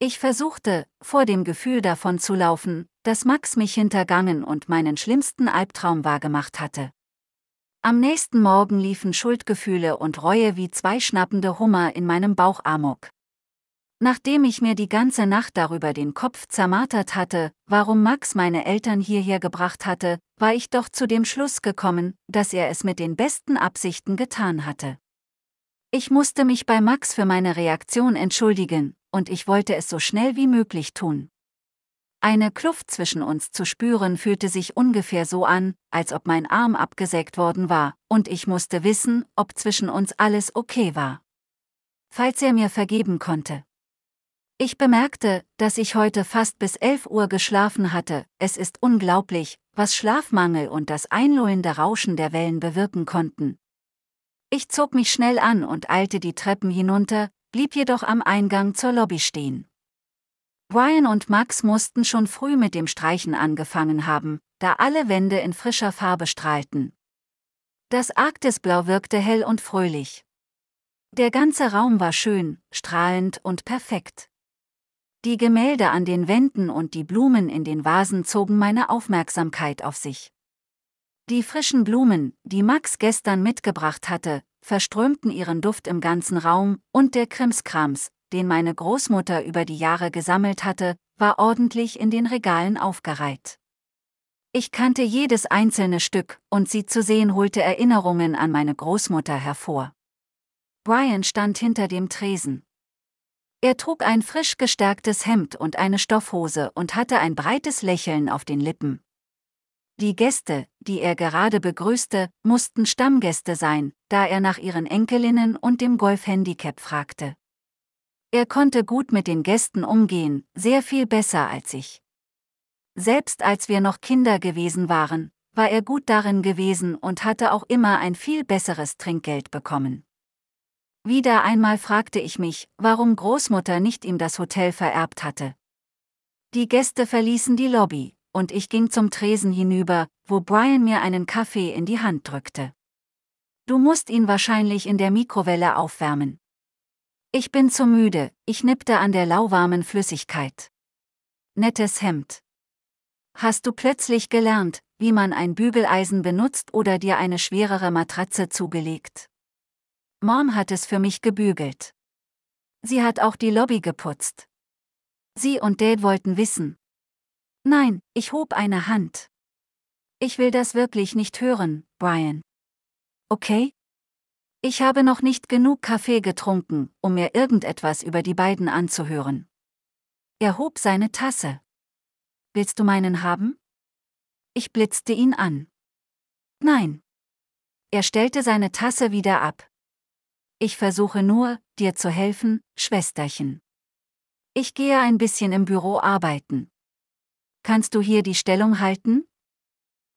Ich versuchte, vor dem Gefühl davon zu laufen, dass Max mich hintergangen und meinen schlimmsten Albtraum wahrgemacht hatte. Am nächsten Morgen liefen Schuldgefühle und Reue wie zwei schnappende Hummer in meinem Bauch amok. Nachdem ich mir die ganze Nacht darüber den Kopf zermartert hatte, warum Max meine Eltern hierher gebracht hatte, war ich doch zu dem Schluss gekommen, dass er es mit den besten Absichten getan hatte. Ich musste mich bei Max für meine Reaktion entschuldigen, und ich wollte es so schnell wie möglich tun. Eine Kluft zwischen uns zu spüren fühlte sich ungefähr so an, als ob mein Arm abgesägt worden war, und ich musste wissen, ob zwischen uns alles okay war. Falls er mir vergeben konnte. Ich bemerkte, dass ich heute fast bis 11 Uhr geschlafen hatte. Es ist unglaublich, was Schlafmangel und das einlullende Rauschen der Wellen bewirken konnten. Ich zog mich schnell an und eilte die Treppen hinunter, blieb jedoch am Eingang zur Lobby stehen. Brian und Max mussten schon früh mit dem Streichen angefangen haben, da alle Wände in frischer Farbe strahlten. Das Arktisblau wirkte hell und fröhlich. Der ganze Raum war schön, strahlend und perfekt. Die Gemälde an den Wänden und die Blumen in den Vasen zogen meine Aufmerksamkeit auf sich. Die frischen Blumen, die Max gestern mitgebracht hatte, verströmten ihren Duft im ganzen Raum, und der Krimskrams, den meine Großmutter über die Jahre gesammelt hatte, war ordentlich in den Regalen aufgereiht. Ich kannte jedes einzelne Stück, und sie zu sehen holte Erinnerungen an meine Großmutter hervor. Brian stand hinter dem Tresen. Er trug ein frisch gestärktes Hemd und eine Stoffhose und hatte ein breites Lächeln auf den Lippen. Die Gäste, die er gerade begrüßte, mussten Stammgäste sein, da er nach ihren Enkelinnen und dem Golfhandicap fragte. Er konnte gut mit den Gästen umgehen, sehr viel besser als ich. Selbst als wir noch Kinder gewesen waren, war er gut darin gewesen und hatte auch immer ein viel besseres Trinkgeld bekommen. Wieder einmal fragte ich mich, warum Großmutter nicht ihm das Hotel vererbt hatte. Die Gäste verließen die Lobby, und ich ging zum Tresen hinüber, wo Brian mir einen Kaffee in die Hand drückte. Du musst ihn wahrscheinlich in der Mikrowelle aufwärmen. Ich bin zu müde, ich nippte an der lauwarmen Flüssigkeit. Nettes Hemd. Hast du plötzlich gelernt, wie man ein Bügeleisen benutzt oder dir eine schwerere Matratze zugelegt? Mom hat es für mich gebügelt. Sie hat auch die Lobby geputzt. Sie und Dad wollten wissen, Nein, ich hob eine Hand. Ich will das wirklich nicht hören, Brian. Okay? Ich habe noch nicht genug Kaffee getrunken, um mir irgendetwas über die beiden anzuhören. Er hob seine Tasse. Willst du meinen haben? Ich blitzte ihn an. Nein. Er stellte seine Tasse wieder ab. Ich versuche nur, dir zu helfen, Schwesterchen. Ich gehe ein bisschen im Büro arbeiten. Kannst du hier die Stellung halten?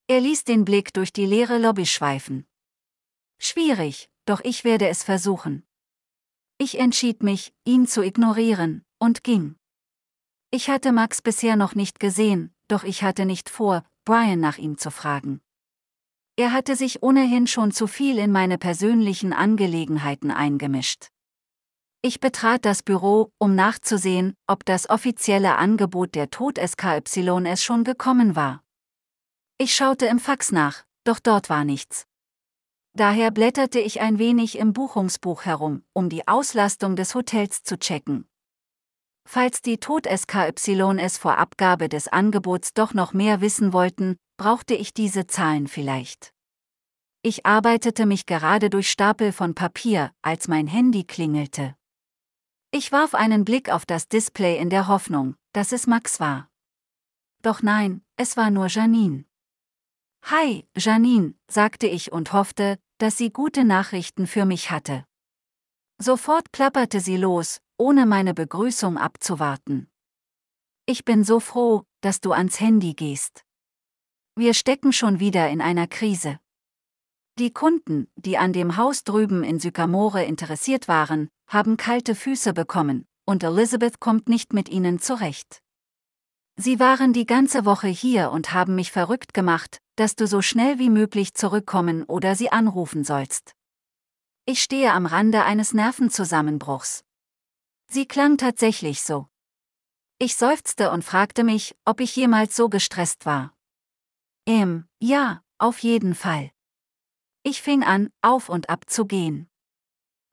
Er ließ den Blick durch die leere Lobby schweifen. Schwierig, doch ich werde es versuchen. Ich entschied mich, ihn zu ignorieren, und ging. Ich hatte Max bisher noch nicht gesehen, doch ich hatte nicht vor, Brian nach ihm zu fragen. Er hatte sich ohnehin schon zu viel in meine persönlichen Angelegenheiten eingemischt. Ich betrat das Büro, um nachzusehen, ob das offizielle Angebot der Tod es schon gekommen war. Ich schaute im Fax nach, doch dort war nichts. Daher blätterte ich ein wenig im Buchungsbuch herum, um die Auslastung des Hotels zu checken. Falls die Tod es vor Abgabe des Angebots doch noch mehr wissen wollten, brauchte ich diese Zahlen vielleicht. Ich arbeitete mich gerade durch Stapel von Papier, als mein Handy klingelte. Ich warf einen Blick auf das Display in der Hoffnung, dass es Max war. Doch nein, es war nur Janine. Hi, Janine, sagte ich und hoffte, dass sie gute Nachrichten für mich hatte. Sofort plapperte sie los, ohne meine Begrüßung abzuwarten. Ich bin so froh, dass du ans Handy gehst. Wir stecken schon wieder in einer Krise. Die Kunden, die an dem Haus drüben in Sycamore interessiert waren, haben kalte Füße bekommen, und Elizabeth kommt nicht mit ihnen zurecht. Sie waren die ganze Woche hier und haben mich verrückt gemacht, dass du so schnell wie möglich zurückkommen oder sie anrufen sollst. Ich stehe am Rande eines Nervenzusammenbruchs. Sie klang tatsächlich so. Ich seufzte und fragte mich, ob ich jemals so gestresst war. Ähm, ja, auf jeden Fall. Ich fing an, auf und ab zu gehen.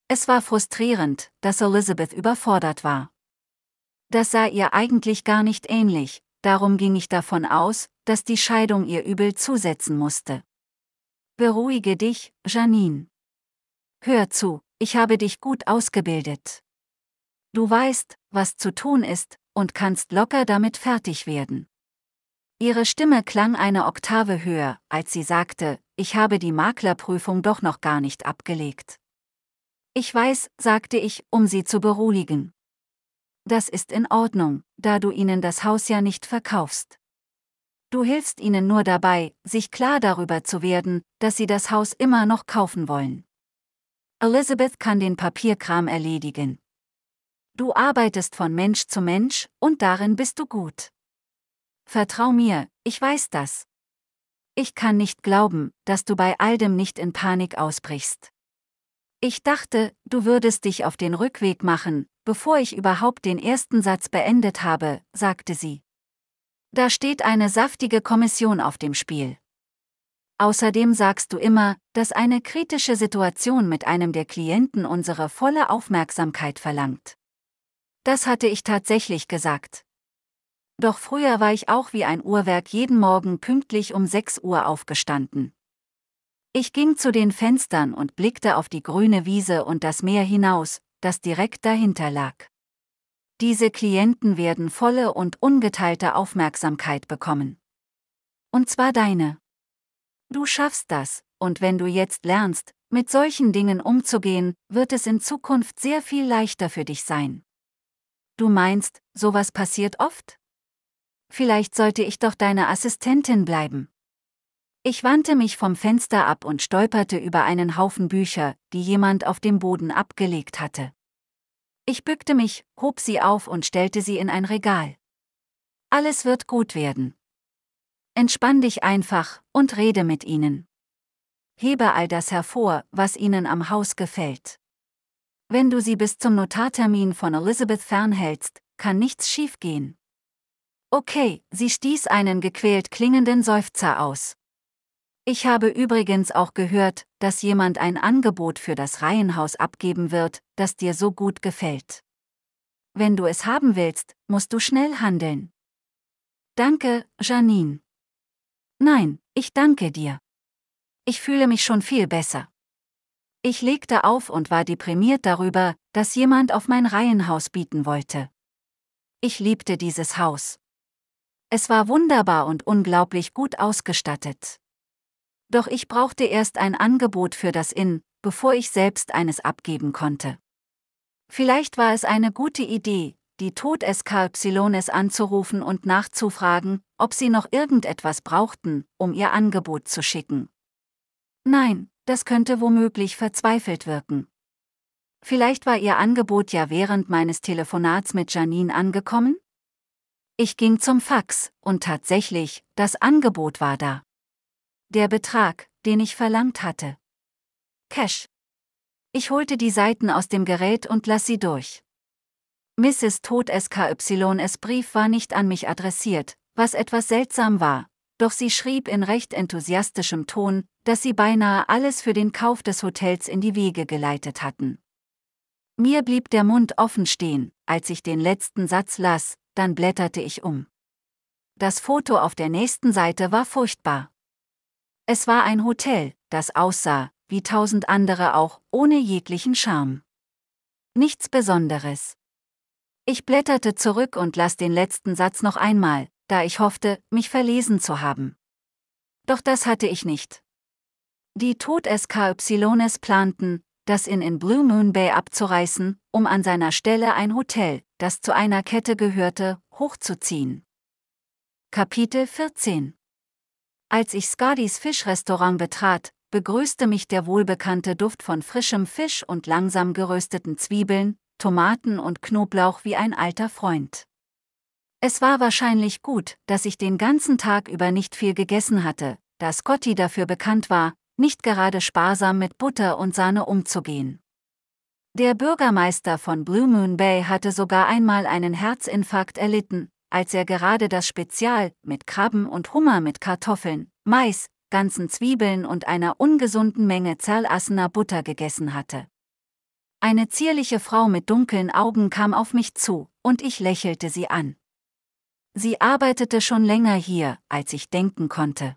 Es war frustrierend, dass Elizabeth überfordert war. Das sah ihr eigentlich gar nicht ähnlich, darum ging ich davon aus, dass die Scheidung ihr übel zusetzen musste. Beruhige dich, Janine. Hör zu, ich habe dich gut ausgebildet. Du weißt, was zu tun ist, und kannst locker damit fertig werden. Ihre Stimme klang eine Oktave höher, als sie sagte, ich habe die Maklerprüfung doch noch gar nicht abgelegt. Ich weiß, sagte ich, um sie zu beruhigen. Das ist in Ordnung, da du ihnen das Haus ja nicht verkaufst. Du hilfst ihnen nur dabei, sich klar darüber zu werden, dass sie das Haus immer noch kaufen wollen. Elizabeth kann den Papierkram erledigen. Du arbeitest von Mensch zu Mensch, und darin bist du gut. Vertrau mir, ich weiß das. Ich kann nicht glauben, dass du bei all dem nicht in Panik ausbrichst. Ich dachte, du würdest dich auf den Rückweg machen, bevor ich überhaupt den ersten Satz beendet habe, sagte sie. Da steht eine saftige Kommission auf dem Spiel. Außerdem sagst du immer, dass eine kritische Situation mit einem der Klienten unsere volle Aufmerksamkeit verlangt. Das hatte ich tatsächlich gesagt. Doch früher war ich auch wie ein Uhrwerk jeden Morgen pünktlich um 6 Uhr aufgestanden. Ich ging zu den Fenstern und blickte auf die grüne Wiese und das Meer hinaus, das direkt dahinter lag. Diese Klienten werden volle und ungeteilte Aufmerksamkeit bekommen. Und zwar deine. Du schaffst das, und wenn du jetzt lernst, mit solchen Dingen umzugehen, wird es in Zukunft sehr viel leichter für dich sein. Du meinst, sowas passiert oft? vielleicht sollte ich doch deine Assistentin bleiben. Ich wandte mich vom Fenster ab und stolperte über einen Haufen Bücher, die jemand auf dem Boden abgelegt hatte. Ich bückte mich, hob sie auf und stellte sie in ein Regal. Alles wird gut werden. Entspann dich einfach und rede mit ihnen. Hebe all das hervor, was ihnen am Haus gefällt. Wenn du sie bis zum Notartermin von Elizabeth fernhältst, kann nichts schiefgehen. Okay, sie stieß einen gequält klingenden Seufzer aus. Ich habe übrigens auch gehört, dass jemand ein Angebot für das Reihenhaus abgeben wird, das dir so gut gefällt. Wenn du es haben willst, musst du schnell handeln. Danke, Janine. Nein, ich danke dir. Ich fühle mich schon viel besser. Ich legte auf und war deprimiert darüber, dass jemand auf mein Reihenhaus bieten wollte. Ich liebte dieses Haus. Es war wunderbar und unglaublich gut ausgestattet. Doch ich brauchte erst ein Angebot für das Inn, bevor ich selbst eines abgeben konnte. Vielleicht war es eine gute Idee, die Tod Eskalones anzurufen und nachzufragen, ob sie noch irgendetwas brauchten, um ihr Angebot zu schicken. Nein, das könnte womöglich verzweifelt wirken. Vielleicht war ihr Angebot ja während meines Telefonats mit Janine angekommen? Ich ging zum Fax, und tatsächlich, das Angebot war da. Der Betrag, den ich verlangt hatte. Cash. Ich holte die Seiten aus dem Gerät und las sie durch. Mrs. Tod SKYS Brief war nicht an mich adressiert, was etwas seltsam war, doch sie schrieb in recht enthusiastischem Ton, dass sie beinahe alles für den Kauf des Hotels in die Wege geleitet hatten. Mir blieb der Mund offen stehen, als ich den letzten Satz las, dann blätterte ich um. Das Foto auf der nächsten Seite war furchtbar. Es war ein Hotel, das aussah, wie tausend andere auch, ohne jeglichen Charme. Nichts Besonderes. Ich blätterte zurück und las den letzten Satz noch einmal, da ich hoffte, mich verlesen zu haben. Doch das hatte ich nicht. Die Todeskys planten, das Inn in Blue Moon Bay abzureißen, um an seiner Stelle ein Hotel, das zu einer Kette gehörte, hochzuziehen. Kapitel 14 Als ich Scardys Fischrestaurant betrat, begrüßte mich der wohlbekannte Duft von frischem Fisch und langsam gerösteten Zwiebeln, Tomaten und Knoblauch wie ein alter Freund. Es war wahrscheinlich gut, dass ich den ganzen Tag über nicht viel gegessen hatte, da Scotty dafür bekannt war, nicht gerade sparsam mit Butter und Sahne umzugehen. Der Bürgermeister von Blue Moon Bay hatte sogar einmal einen Herzinfarkt erlitten, als er gerade das Spezial mit Krabben und Hummer mit Kartoffeln, Mais, ganzen Zwiebeln und einer ungesunden Menge zerlassener Butter gegessen hatte. Eine zierliche Frau mit dunklen Augen kam auf mich zu, und ich lächelte sie an. Sie arbeitete schon länger hier, als ich denken konnte.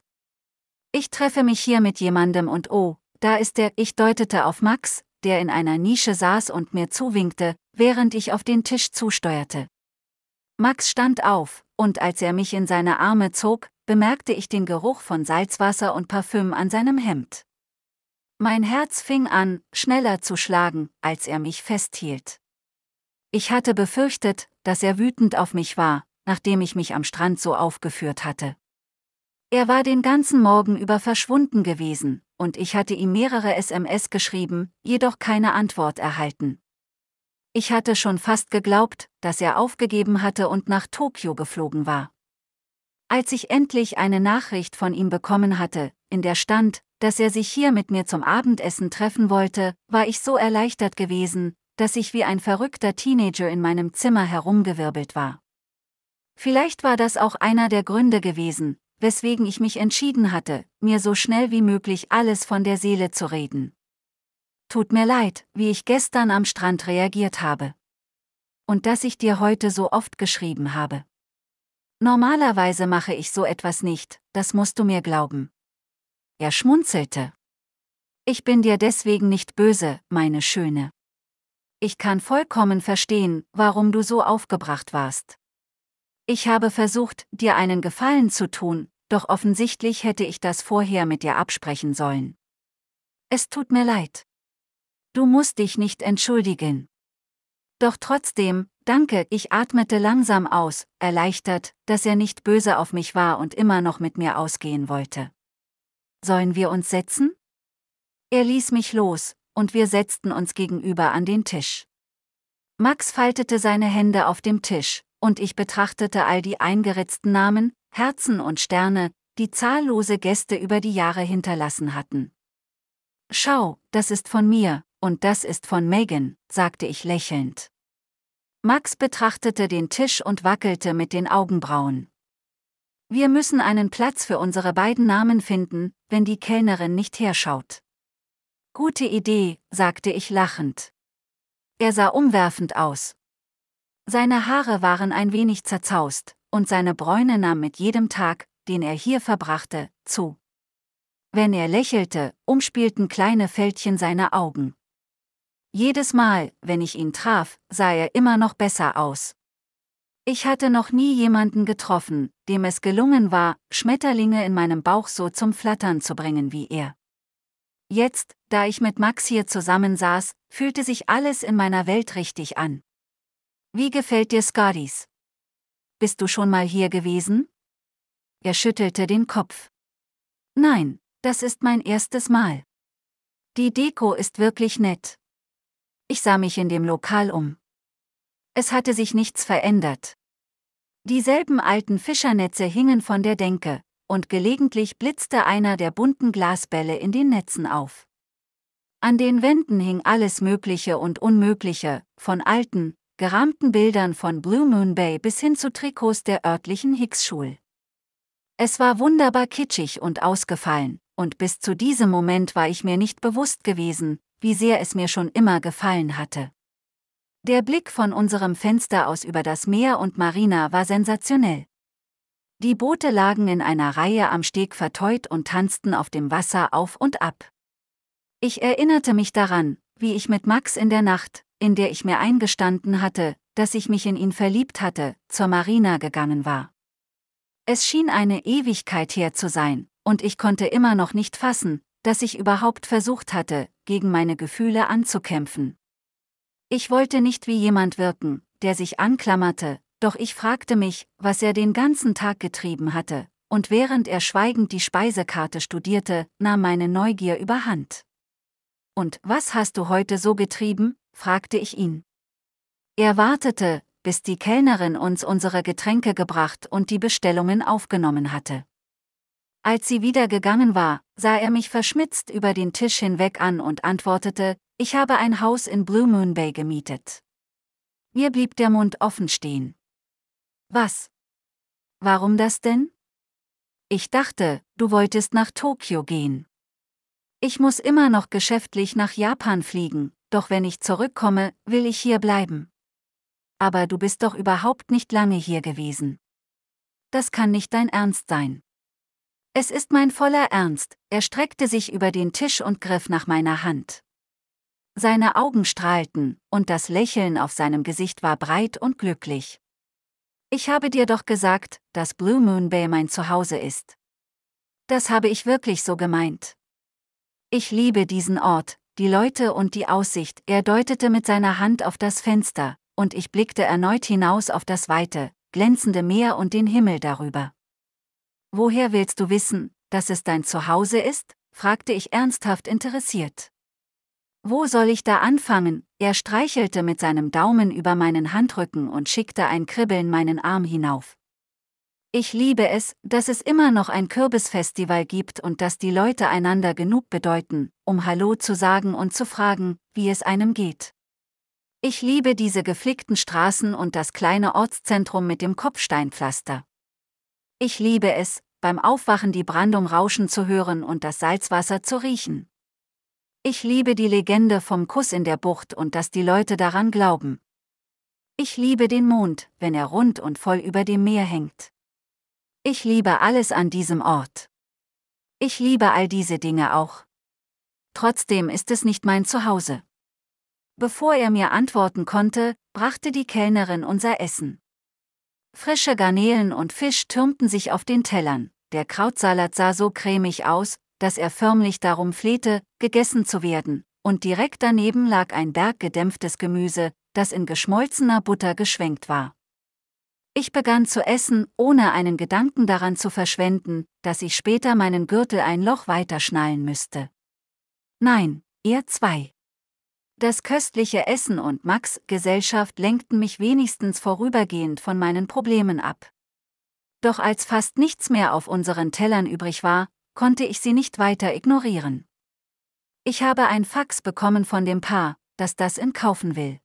Ich treffe mich hier mit jemandem und oh, da ist der, ich deutete auf Max, der in einer Nische saß und mir zuwinkte, während ich auf den Tisch zusteuerte. Max stand auf, und als er mich in seine Arme zog, bemerkte ich den Geruch von Salzwasser und Parfüm an seinem Hemd. Mein Herz fing an, schneller zu schlagen, als er mich festhielt. Ich hatte befürchtet, dass er wütend auf mich war, nachdem ich mich am Strand so aufgeführt hatte. Er war den ganzen Morgen über verschwunden gewesen, und ich hatte ihm mehrere SMS geschrieben, jedoch keine Antwort erhalten. Ich hatte schon fast geglaubt, dass er aufgegeben hatte und nach Tokio geflogen war. Als ich endlich eine Nachricht von ihm bekommen hatte, in der stand, dass er sich hier mit mir zum Abendessen treffen wollte, war ich so erleichtert gewesen, dass ich wie ein verrückter Teenager in meinem Zimmer herumgewirbelt war. Vielleicht war das auch einer der Gründe gewesen, weswegen ich mich entschieden hatte, mir so schnell wie möglich alles von der Seele zu reden. Tut mir leid, wie ich gestern am Strand reagiert habe. Und dass ich dir heute so oft geschrieben habe. Normalerweise mache ich so etwas nicht, das musst du mir glauben. Er schmunzelte. Ich bin dir deswegen nicht böse, meine Schöne. Ich kann vollkommen verstehen, warum du so aufgebracht warst. Ich habe versucht, dir einen Gefallen zu tun, doch offensichtlich hätte ich das vorher mit dir absprechen sollen. Es tut mir leid. Du musst dich nicht entschuldigen. Doch trotzdem, danke, ich atmete langsam aus, erleichtert, dass er nicht böse auf mich war und immer noch mit mir ausgehen wollte. Sollen wir uns setzen? Er ließ mich los, und wir setzten uns gegenüber an den Tisch. Max faltete seine Hände auf dem Tisch, und ich betrachtete all die eingeritzten Namen, Herzen und Sterne, die zahllose Gäste über die Jahre hinterlassen hatten. Schau, das ist von mir, und das ist von Megan, sagte ich lächelnd. Max betrachtete den Tisch und wackelte mit den Augenbrauen. Wir müssen einen Platz für unsere beiden Namen finden, wenn die Kellnerin nicht herschaut. Gute Idee, sagte ich lachend. Er sah umwerfend aus, seine Haare waren ein wenig zerzaust, und seine Bräune nahm mit jedem Tag, den er hier verbrachte, zu. Wenn er lächelte, umspielten kleine Fältchen seine Augen. Jedes Mal, wenn ich ihn traf, sah er immer noch besser aus. Ich hatte noch nie jemanden getroffen, dem es gelungen war, Schmetterlinge in meinem Bauch so zum Flattern zu bringen wie er. Jetzt, da ich mit Max hier zusammensaß, fühlte sich alles in meiner Welt richtig an. Wie gefällt dir Skadis? Bist du schon mal hier gewesen? Er schüttelte den Kopf. Nein, das ist mein erstes Mal. Die Deko ist wirklich nett. Ich sah mich in dem Lokal um. Es hatte sich nichts verändert. Dieselben alten Fischernetze hingen von der Denke, und gelegentlich blitzte einer der bunten Glasbälle in den Netzen auf. An den Wänden hing alles Mögliche und Unmögliche, von alten, gerahmten Bildern von Blue Moon Bay bis hin zu Trikots der örtlichen hicks schule Es war wunderbar kitschig und ausgefallen, und bis zu diesem Moment war ich mir nicht bewusst gewesen, wie sehr es mir schon immer gefallen hatte. Der Blick von unserem Fenster aus über das Meer und Marina war sensationell. Die Boote lagen in einer Reihe am Steg verteut und tanzten auf dem Wasser auf und ab. Ich erinnerte mich daran, wie ich mit Max in der Nacht, in der ich mir eingestanden hatte, dass ich mich in ihn verliebt hatte, zur Marina gegangen war. Es schien eine Ewigkeit her zu sein, und ich konnte immer noch nicht fassen, dass ich überhaupt versucht hatte, gegen meine Gefühle anzukämpfen. Ich wollte nicht wie jemand wirken, der sich anklammerte, doch ich fragte mich, was er den ganzen Tag getrieben hatte, und während er schweigend die Speisekarte studierte, nahm meine Neugier überhand. Und was hast du heute so getrieben? fragte ich ihn. Er wartete, bis die Kellnerin uns unsere Getränke gebracht und die Bestellungen aufgenommen hatte. Als sie wieder gegangen war, sah er mich verschmitzt über den Tisch hinweg an und antwortete, ich habe ein Haus in Blue Moon Bay gemietet. Mir blieb der Mund offen stehen. Was? Warum das denn? Ich dachte, du wolltest nach Tokio gehen. Ich muss immer noch geschäftlich nach Japan fliegen, doch wenn ich zurückkomme, will ich hier bleiben. Aber du bist doch überhaupt nicht lange hier gewesen. Das kann nicht dein Ernst sein. Es ist mein voller Ernst, er streckte sich über den Tisch und griff nach meiner Hand. Seine Augen strahlten, und das Lächeln auf seinem Gesicht war breit und glücklich. Ich habe dir doch gesagt, dass Blue Moon Bay mein Zuhause ist. Das habe ich wirklich so gemeint. Ich liebe diesen Ort, die Leute und die Aussicht, er deutete mit seiner Hand auf das Fenster, und ich blickte erneut hinaus auf das weite, glänzende Meer und den Himmel darüber. Woher willst du wissen, dass es dein Zuhause ist? fragte ich ernsthaft interessiert. Wo soll ich da anfangen? Er streichelte mit seinem Daumen über meinen Handrücken und schickte ein Kribbeln meinen Arm hinauf. Ich liebe es, dass es immer noch ein Kürbisfestival gibt und dass die Leute einander genug bedeuten, um Hallo zu sagen und zu fragen, wie es einem geht. Ich liebe diese geflickten Straßen und das kleine Ortszentrum mit dem Kopfsteinpflaster. Ich liebe es, beim Aufwachen die Brandung rauschen zu hören und das Salzwasser zu riechen. Ich liebe die Legende vom Kuss in der Bucht und dass die Leute daran glauben. Ich liebe den Mond, wenn er rund und voll über dem Meer hängt. Ich liebe alles an diesem Ort. Ich liebe all diese Dinge auch. Trotzdem ist es nicht mein Zuhause. Bevor er mir antworten konnte, brachte die Kellnerin unser Essen. Frische Garnelen und Fisch türmten sich auf den Tellern, der Krautsalat sah so cremig aus, dass er förmlich darum flehte, gegessen zu werden, und direkt daneben lag ein Berg gedämpftes Gemüse, das in geschmolzener Butter geschwenkt war. Ich begann zu essen, ohne einen Gedanken daran zu verschwenden, dass ich später meinen Gürtel ein Loch weiter schnallen müsste. Nein, ihr zwei. Das köstliche Essen und Max Gesellschaft lenkten mich wenigstens vorübergehend von meinen Problemen ab. Doch als fast nichts mehr auf unseren Tellern übrig war, konnte ich sie nicht weiter ignorieren. Ich habe ein Fax bekommen von dem Paar, das das entkaufen will.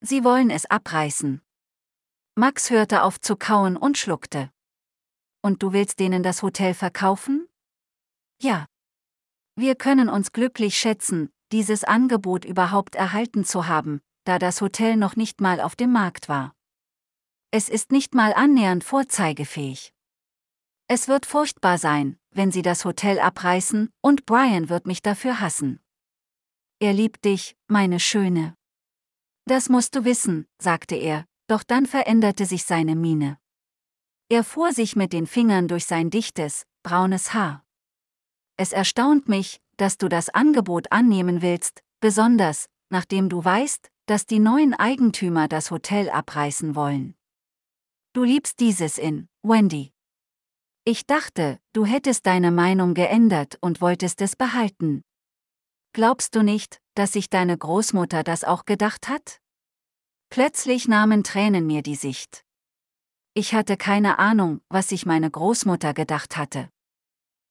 Sie wollen es abreißen. Max hörte auf zu kauen und schluckte. Und du willst denen das Hotel verkaufen? Ja. Wir können uns glücklich schätzen, dieses Angebot überhaupt erhalten zu haben, da das Hotel noch nicht mal auf dem Markt war. Es ist nicht mal annähernd vorzeigefähig. Es wird furchtbar sein, wenn sie das Hotel abreißen, und Brian wird mich dafür hassen. Er liebt dich, meine Schöne. Das musst du wissen, sagte er, doch dann veränderte sich seine Miene. Er fuhr sich mit den Fingern durch sein dichtes, braunes Haar. Es erstaunt mich, dass du das Angebot annehmen willst, besonders, nachdem du weißt, dass die neuen Eigentümer das Hotel abreißen wollen. Du liebst dieses in, Wendy. Ich dachte, du hättest deine Meinung geändert und wolltest es behalten. Glaubst du nicht, dass sich deine Großmutter das auch gedacht hat? Plötzlich nahmen Tränen mir die Sicht. Ich hatte keine Ahnung, was sich meine Großmutter gedacht hatte.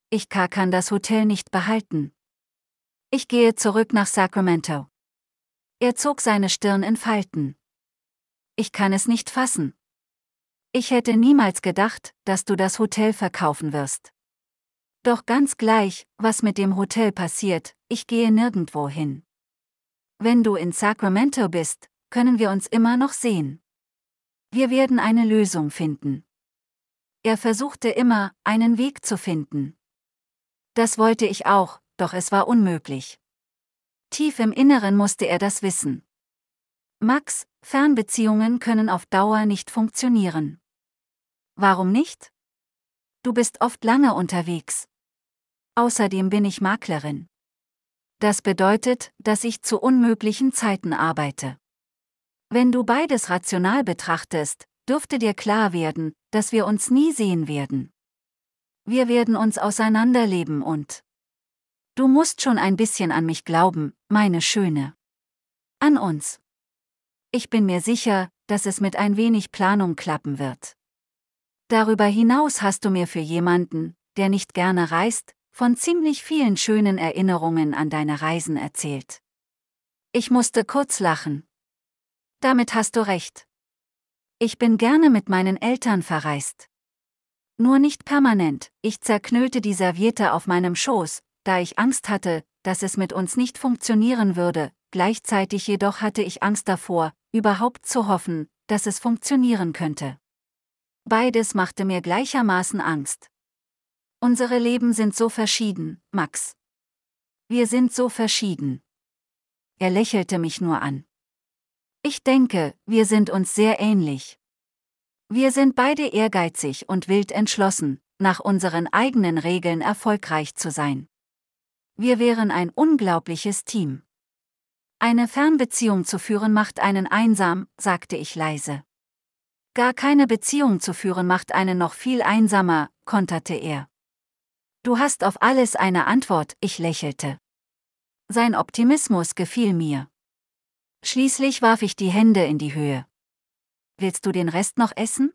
Ich kann das Hotel nicht behalten. Ich gehe zurück nach Sacramento. Er zog seine Stirn in Falten. Ich kann es nicht fassen. Ich hätte niemals gedacht, dass du das Hotel verkaufen wirst. Doch ganz gleich, was mit dem Hotel passiert, ich gehe nirgendwo hin. Wenn du in Sacramento bist, können wir uns immer noch sehen. Wir werden eine Lösung finden. Er versuchte immer, einen Weg zu finden. Das wollte ich auch, doch es war unmöglich. Tief im Inneren musste er das wissen. Max, Fernbeziehungen können auf Dauer nicht funktionieren. Warum nicht? Du bist oft lange unterwegs. Außerdem bin ich Maklerin. Das bedeutet, dass ich zu unmöglichen Zeiten arbeite. Wenn du beides rational betrachtest, dürfte dir klar werden, dass wir uns nie sehen werden. Wir werden uns auseinanderleben und du musst schon ein bisschen an mich glauben, meine Schöne. An uns. Ich bin mir sicher, dass es mit ein wenig Planung klappen wird. Darüber hinaus hast du mir für jemanden, der nicht gerne reist, von ziemlich vielen schönen Erinnerungen an deine Reisen erzählt. Ich musste kurz lachen, damit hast du recht. Ich bin gerne mit meinen Eltern verreist. Nur nicht permanent, ich zerknüllte die Serviette auf meinem Schoß, da ich Angst hatte, dass es mit uns nicht funktionieren würde, gleichzeitig jedoch hatte ich Angst davor, überhaupt zu hoffen, dass es funktionieren könnte. Beides machte mir gleichermaßen Angst. Unsere Leben sind so verschieden, Max. Wir sind so verschieden. Er lächelte mich nur an. Ich denke, wir sind uns sehr ähnlich. Wir sind beide ehrgeizig und wild entschlossen, nach unseren eigenen Regeln erfolgreich zu sein. Wir wären ein unglaubliches Team. Eine Fernbeziehung zu führen macht einen einsam, sagte ich leise. Gar keine Beziehung zu führen macht einen noch viel einsamer, konterte er. Du hast auf alles eine Antwort, ich lächelte. Sein Optimismus gefiel mir. Schließlich warf ich die Hände in die Höhe. Willst du den Rest noch essen?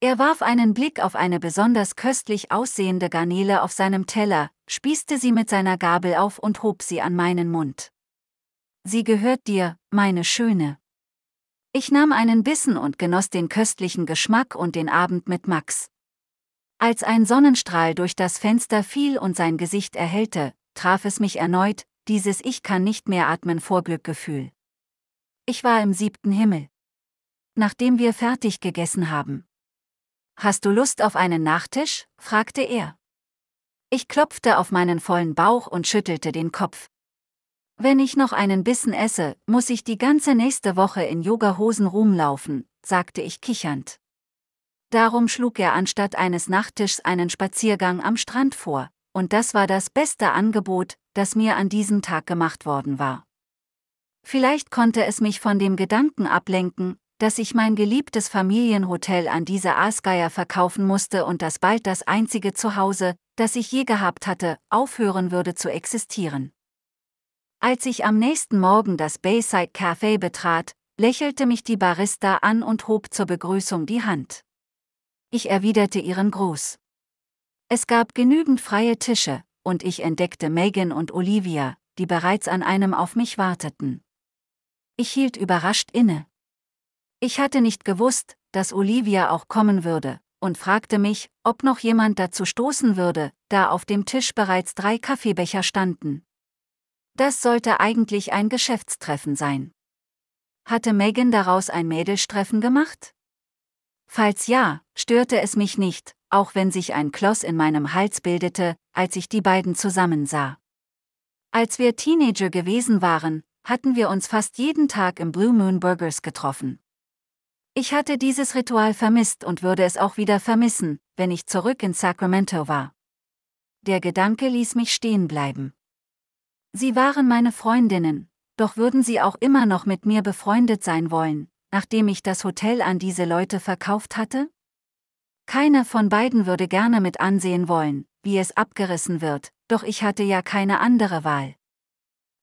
Er warf einen Blick auf eine besonders köstlich aussehende Garnele auf seinem Teller, spießte sie mit seiner Gabel auf und hob sie an meinen Mund. Sie gehört dir, meine Schöne. Ich nahm einen Bissen und genoss den köstlichen Geschmack und den Abend mit Max. Als ein Sonnenstrahl durch das Fenster fiel und sein Gesicht erhellte, traf es mich erneut, dieses Ich kann nicht mehr atmen vor Glückgefühl. Ich war im siebten Himmel. Nachdem wir fertig gegessen haben. Hast du Lust auf einen Nachtisch? fragte er. Ich klopfte auf meinen vollen Bauch und schüttelte den Kopf. Wenn ich noch einen Bissen esse, muss ich die ganze nächste Woche in Yogahosen rumlaufen, sagte ich kichernd. Darum schlug er anstatt eines Nachtischs einen Spaziergang am Strand vor, und das war das beste Angebot, das mir an diesem Tag gemacht worden war. Vielleicht konnte es mich von dem Gedanken ablenken, dass ich mein geliebtes Familienhotel an diese Aasgeier verkaufen musste und dass bald das einzige Zuhause, das ich je gehabt hatte, aufhören würde zu existieren. Als ich am nächsten Morgen das Bayside Café betrat, lächelte mich die Barista an und hob zur Begrüßung die Hand. Ich erwiderte ihren Gruß. Es gab genügend freie Tische, und ich entdeckte Megan und Olivia, die bereits an einem auf mich warteten. Ich hielt überrascht inne. Ich hatte nicht gewusst, dass Olivia auch kommen würde, und fragte mich, ob noch jemand dazu stoßen würde, da auf dem Tisch bereits drei Kaffeebecher standen. Das sollte eigentlich ein Geschäftstreffen sein. Hatte Megan daraus ein Mädelstreffen gemacht? Falls ja, störte es mich nicht, auch wenn sich ein Kloss in meinem Hals bildete, als ich die beiden zusammen sah. Als wir Teenager gewesen waren, hatten wir uns fast jeden Tag im Blue Moon Burgers getroffen. Ich hatte dieses Ritual vermisst und würde es auch wieder vermissen, wenn ich zurück in Sacramento war. Der Gedanke ließ mich stehen bleiben. Sie waren meine Freundinnen, doch würden sie auch immer noch mit mir befreundet sein wollen, nachdem ich das Hotel an diese Leute verkauft hatte? Keiner von beiden würde gerne mit ansehen wollen, wie es abgerissen wird, doch ich hatte ja keine andere Wahl.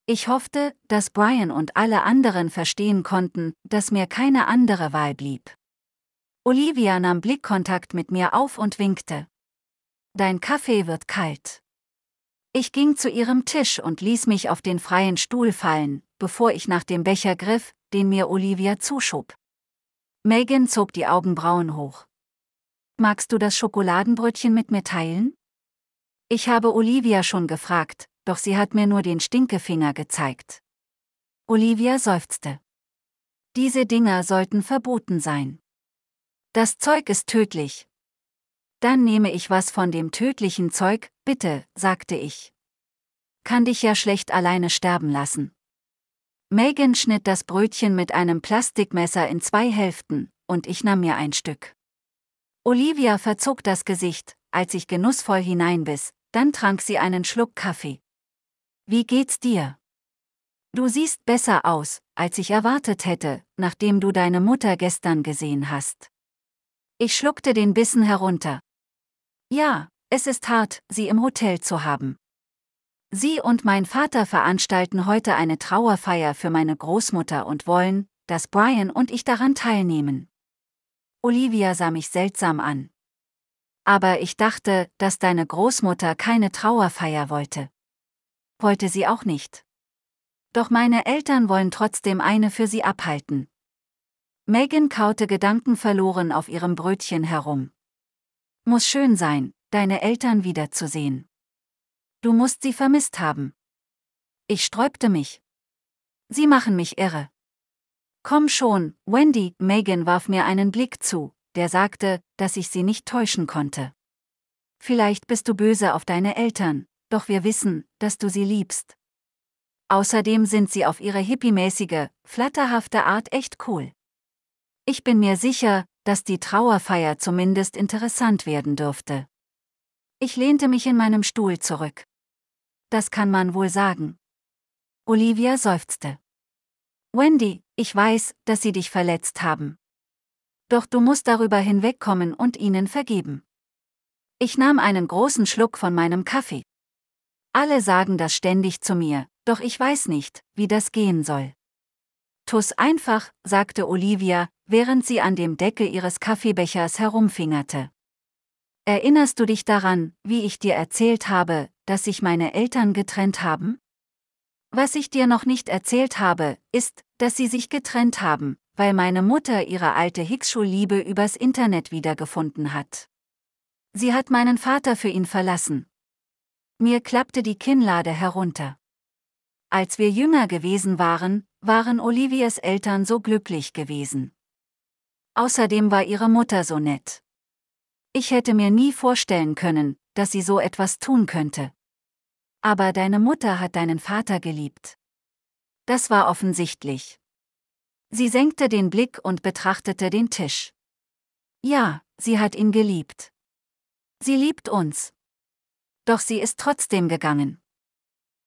Ich hoffte, dass Brian und alle anderen verstehen konnten, dass mir keine andere Wahl blieb. Olivia nahm Blickkontakt mit mir auf und winkte. Dein Kaffee wird kalt. Ich ging zu ihrem Tisch und ließ mich auf den freien Stuhl fallen, bevor ich nach dem Becher griff, den mir Olivia zuschob. Megan zog die Augenbrauen hoch. Magst du das Schokoladenbrötchen mit mir teilen? Ich habe Olivia schon gefragt, doch sie hat mir nur den Stinkefinger gezeigt. Olivia seufzte. Diese Dinger sollten verboten sein. Das Zeug ist tödlich. Dann nehme ich was von dem tödlichen Zeug, bitte, sagte ich. Kann dich ja schlecht alleine sterben lassen. Megan schnitt das Brötchen mit einem Plastikmesser in zwei Hälften, und ich nahm mir ein Stück. Olivia verzog das Gesicht, als ich genussvoll hineinbiss, dann trank sie einen Schluck Kaffee. Wie geht's dir? Du siehst besser aus, als ich erwartet hätte, nachdem du deine Mutter gestern gesehen hast. Ich schluckte den Bissen herunter. Ja, es ist hart, sie im Hotel zu haben. Sie und mein Vater veranstalten heute eine Trauerfeier für meine Großmutter und wollen, dass Brian und ich daran teilnehmen. Olivia sah mich seltsam an. Aber ich dachte, dass deine Großmutter keine Trauerfeier wollte wollte sie auch nicht. Doch meine Eltern wollen trotzdem eine für sie abhalten. Megan kaute gedankenverloren auf ihrem Brötchen herum. Muss schön sein, deine Eltern wiederzusehen. Du musst sie vermisst haben. Ich sträubte mich. Sie machen mich irre. Komm schon, Wendy, Megan warf mir einen Blick zu, der sagte, dass ich sie nicht täuschen konnte. Vielleicht bist du böse auf deine Eltern, doch wir wissen, dass du sie liebst. Außerdem sind sie auf ihre hippiemäßige, flatterhafte Art echt cool. Ich bin mir sicher, dass die Trauerfeier zumindest interessant werden dürfte. Ich lehnte mich in meinem Stuhl zurück. Das kann man wohl sagen. Olivia seufzte. Wendy, ich weiß, dass sie dich verletzt haben. Doch du musst darüber hinwegkommen und ihnen vergeben. Ich nahm einen großen Schluck von meinem Kaffee. Alle sagen das ständig zu mir, doch ich weiß nicht, wie das gehen soll. Tuss einfach, sagte Olivia, während sie an dem Deckel ihres Kaffeebechers herumfingerte. Erinnerst du dich daran, wie ich dir erzählt habe, dass sich meine Eltern getrennt haben? Was ich dir noch nicht erzählt habe, ist, dass sie sich getrennt haben, weil meine Mutter ihre alte hickschuh übers Internet wiedergefunden hat. Sie hat meinen Vater für ihn verlassen, mir klappte die Kinnlade herunter. Als wir jünger gewesen waren, waren Oliviers Eltern so glücklich gewesen. Außerdem war ihre Mutter so nett. Ich hätte mir nie vorstellen können, dass sie so etwas tun könnte. Aber deine Mutter hat deinen Vater geliebt. Das war offensichtlich. Sie senkte den Blick und betrachtete den Tisch. Ja, sie hat ihn geliebt. Sie liebt uns doch sie ist trotzdem gegangen.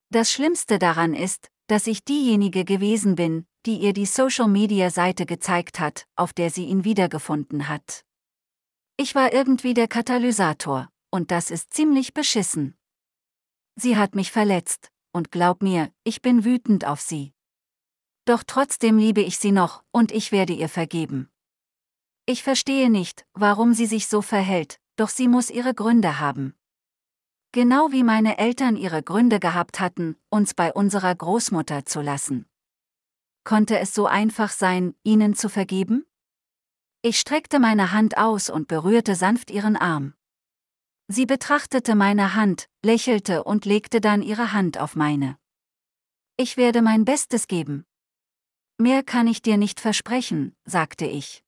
Das Schlimmste daran ist, dass ich diejenige gewesen bin, die ihr die Social-Media-Seite gezeigt hat, auf der sie ihn wiedergefunden hat. Ich war irgendwie der Katalysator, und das ist ziemlich beschissen. Sie hat mich verletzt, und glaub mir, ich bin wütend auf sie. Doch trotzdem liebe ich sie noch, und ich werde ihr vergeben. Ich verstehe nicht, warum sie sich so verhält, doch sie muss ihre Gründe haben. Genau wie meine Eltern ihre Gründe gehabt hatten, uns bei unserer Großmutter zu lassen. Konnte es so einfach sein, ihnen zu vergeben? Ich streckte meine Hand aus und berührte sanft ihren Arm. Sie betrachtete meine Hand, lächelte und legte dann ihre Hand auf meine. Ich werde mein Bestes geben. Mehr kann ich dir nicht versprechen, sagte ich.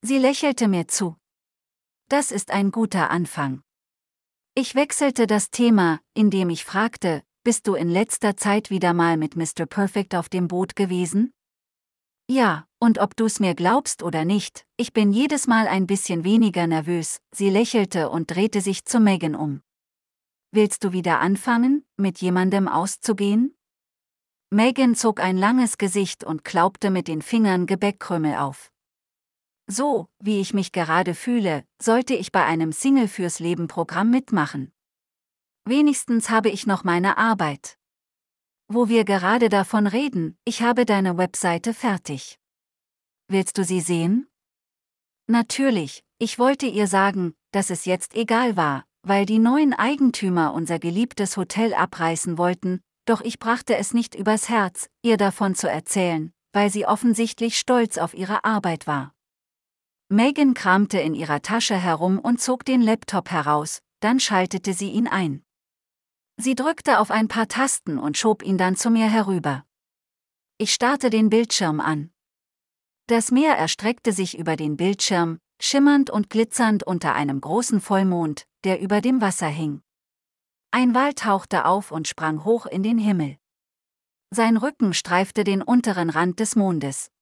Sie lächelte mir zu. Das ist ein guter Anfang. Ich wechselte das Thema, indem ich fragte, bist du in letzter Zeit wieder mal mit Mr. Perfect auf dem Boot gewesen? Ja, und ob du's mir glaubst oder nicht, ich bin jedes Mal ein bisschen weniger nervös, sie lächelte und drehte sich zu Megan um. Willst du wieder anfangen, mit jemandem auszugehen? Megan zog ein langes Gesicht und klaubte mit den Fingern Gebäckkrümel auf. So, wie ich mich gerade fühle, sollte ich bei einem Single fürs Leben Programm mitmachen. Wenigstens habe ich noch meine Arbeit. Wo wir gerade davon reden, ich habe deine Webseite fertig. Willst du sie sehen? Natürlich, ich wollte ihr sagen, dass es jetzt egal war, weil die neuen Eigentümer unser geliebtes Hotel abreißen wollten, doch ich brachte es nicht übers Herz, ihr davon zu erzählen, weil sie offensichtlich stolz auf ihre Arbeit war. Megan kramte in ihrer Tasche herum und zog den Laptop heraus, dann schaltete sie ihn ein. Sie drückte auf ein paar Tasten und schob ihn dann zu mir herüber. Ich starrte den Bildschirm an. Das Meer erstreckte sich über den Bildschirm, schimmernd und glitzernd unter einem großen Vollmond, der über dem Wasser hing. Ein Wal tauchte auf und sprang hoch in den Himmel. Sein Rücken streifte den unteren Rand des Mondes.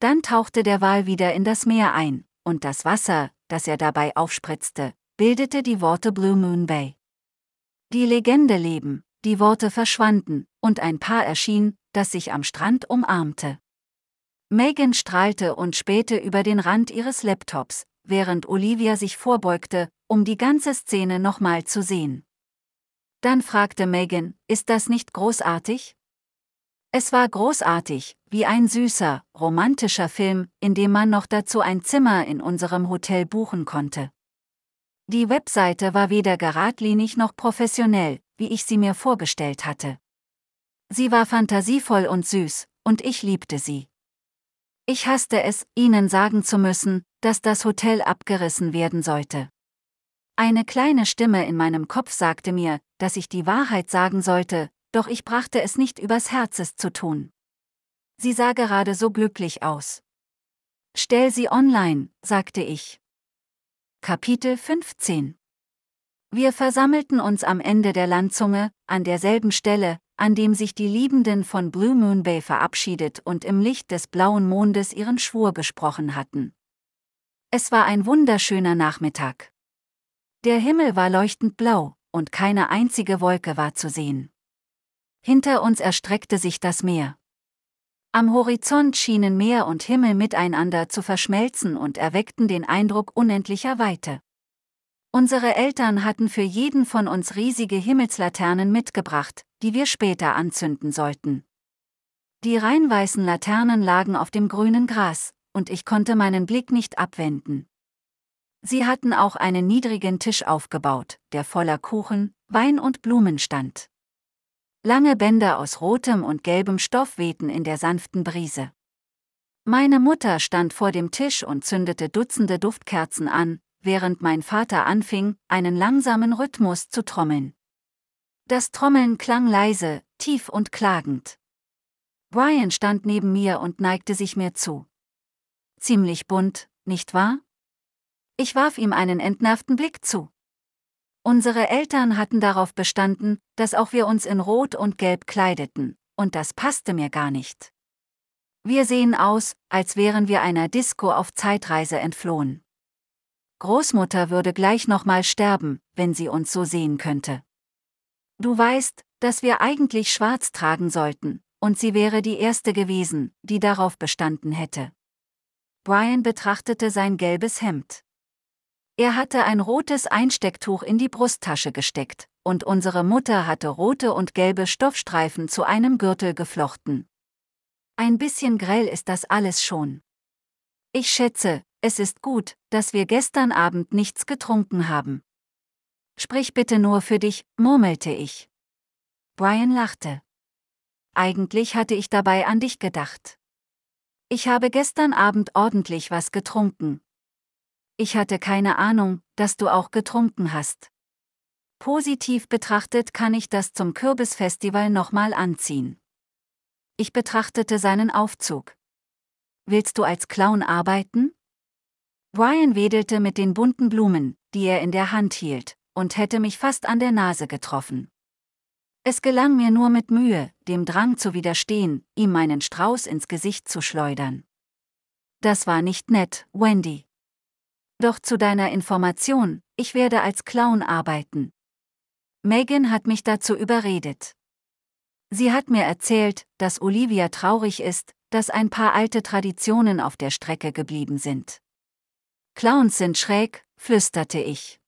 Dann tauchte der Wal wieder in das Meer ein, und das Wasser, das er dabei aufspritzte, bildete die Worte Blue Moon Bay. Die Legende leben, die Worte verschwanden, und ein Paar erschien, das sich am Strand umarmte. Megan strahlte und spähte über den Rand ihres Laptops, während Olivia sich vorbeugte, um die ganze Szene nochmal zu sehen. Dann fragte Megan, ist das nicht großartig? Es war großartig, wie ein süßer, romantischer Film, in dem man noch dazu ein Zimmer in unserem Hotel buchen konnte. Die Webseite war weder geradlinig noch professionell, wie ich sie mir vorgestellt hatte. Sie war fantasievoll und süß, und ich liebte sie. Ich hasste es, ihnen sagen zu müssen, dass das Hotel abgerissen werden sollte. Eine kleine Stimme in meinem Kopf sagte mir, dass ich die Wahrheit sagen sollte, doch ich brachte es nicht übers Herz zu tun. Sie sah gerade so glücklich aus. Stell sie online, sagte ich. Kapitel 15 Wir versammelten uns am Ende der Landzunge, an derselben Stelle, an dem sich die Liebenden von Blue Moon Bay verabschiedet und im Licht des blauen Mondes ihren Schwur gesprochen hatten. Es war ein wunderschöner Nachmittag. Der Himmel war leuchtend blau, und keine einzige Wolke war zu sehen. Hinter uns erstreckte sich das Meer. Am Horizont schienen Meer und Himmel miteinander zu verschmelzen und erweckten den Eindruck unendlicher Weite. Unsere Eltern hatten für jeden von uns riesige Himmelslaternen mitgebracht, die wir später anzünden sollten. Die reinweißen Laternen lagen auf dem grünen Gras, und ich konnte meinen Blick nicht abwenden. Sie hatten auch einen niedrigen Tisch aufgebaut, der voller Kuchen, Wein und Blumen stand. Lange Bänder aus rotem und gelbem Stoff wehten in der sanften Brise. Meine Mutter stand vor dem Tisch und zündete Dutzende Duftkerzen an, während mein Vater anfing, einen langsamen Rhythmus zu trommeln. Das Trommeln klang leise, tief und klagend. Brian stand neben mir und neigte sich mir zu. Ziemlich bunt, nicht wahr? Ich warf ihm einen entnervten Blick zu. Unsere Eltern hatten darauf bestanden, dass auch wir uns in Rot und Gelb kleideten, und das passte mir gar nicht. Wir sehen aus, als wären wir einer Disco auf Zeitreise entflohen. Großmutter würde gleich nochmal sterben, wenn sie uns so sehen könnte. Du weißt, dass wir eigentlich schwarz tragen sollten, und sie wäre die erste gewesen, die darauf bestanden hätte. Brian betrachtete sein gelbes Hemd. Er hatte ein rotes Einstecktuch in die Brusttasche gesteckt, und unsere Mutter hatte rote und gelbe Stoffstreifen zu einem Gürtel geflochten. Ein bisschen grell ist das alles schon. Ich schätze, es ist gut, dass wir gestern Abend nichts getrunken haben. Sprich bitte nur für dich, murmelte ich. Brian lachte. Eigentlich hatte ich dabei an dich gedacht. Ich habe gestern Abend ordentlich was getrunken, ich hatte keine Ahnung, dass du auch getrunken hast. Positiv betrachtet kann ich das zum Kürbisfestival nochmal anziehen. Ich betrachtete seinen Aufzug. Willst du als Clown arbeiten? Brian wedelte mit den bunten Blumen, die er in der Hand hielt, und hätte mich fast an der Nase getroffen. Es gelang mir nur mit Mühe, dem Drang zu widerstehen, ihm meinen Strauß ins Gesicht zu schleudern. Das war nicht nett, Wendy. Doch zu deiner Information, ich werde als Clown arbeiten. Megan hat mich dazu überredet. Sie hat mir erzählt, dass Olivia traurig ist, dass ein paar alte Traditionen auf der Strecke geblieben sind. Clowns sind schräg, flüsterte ich.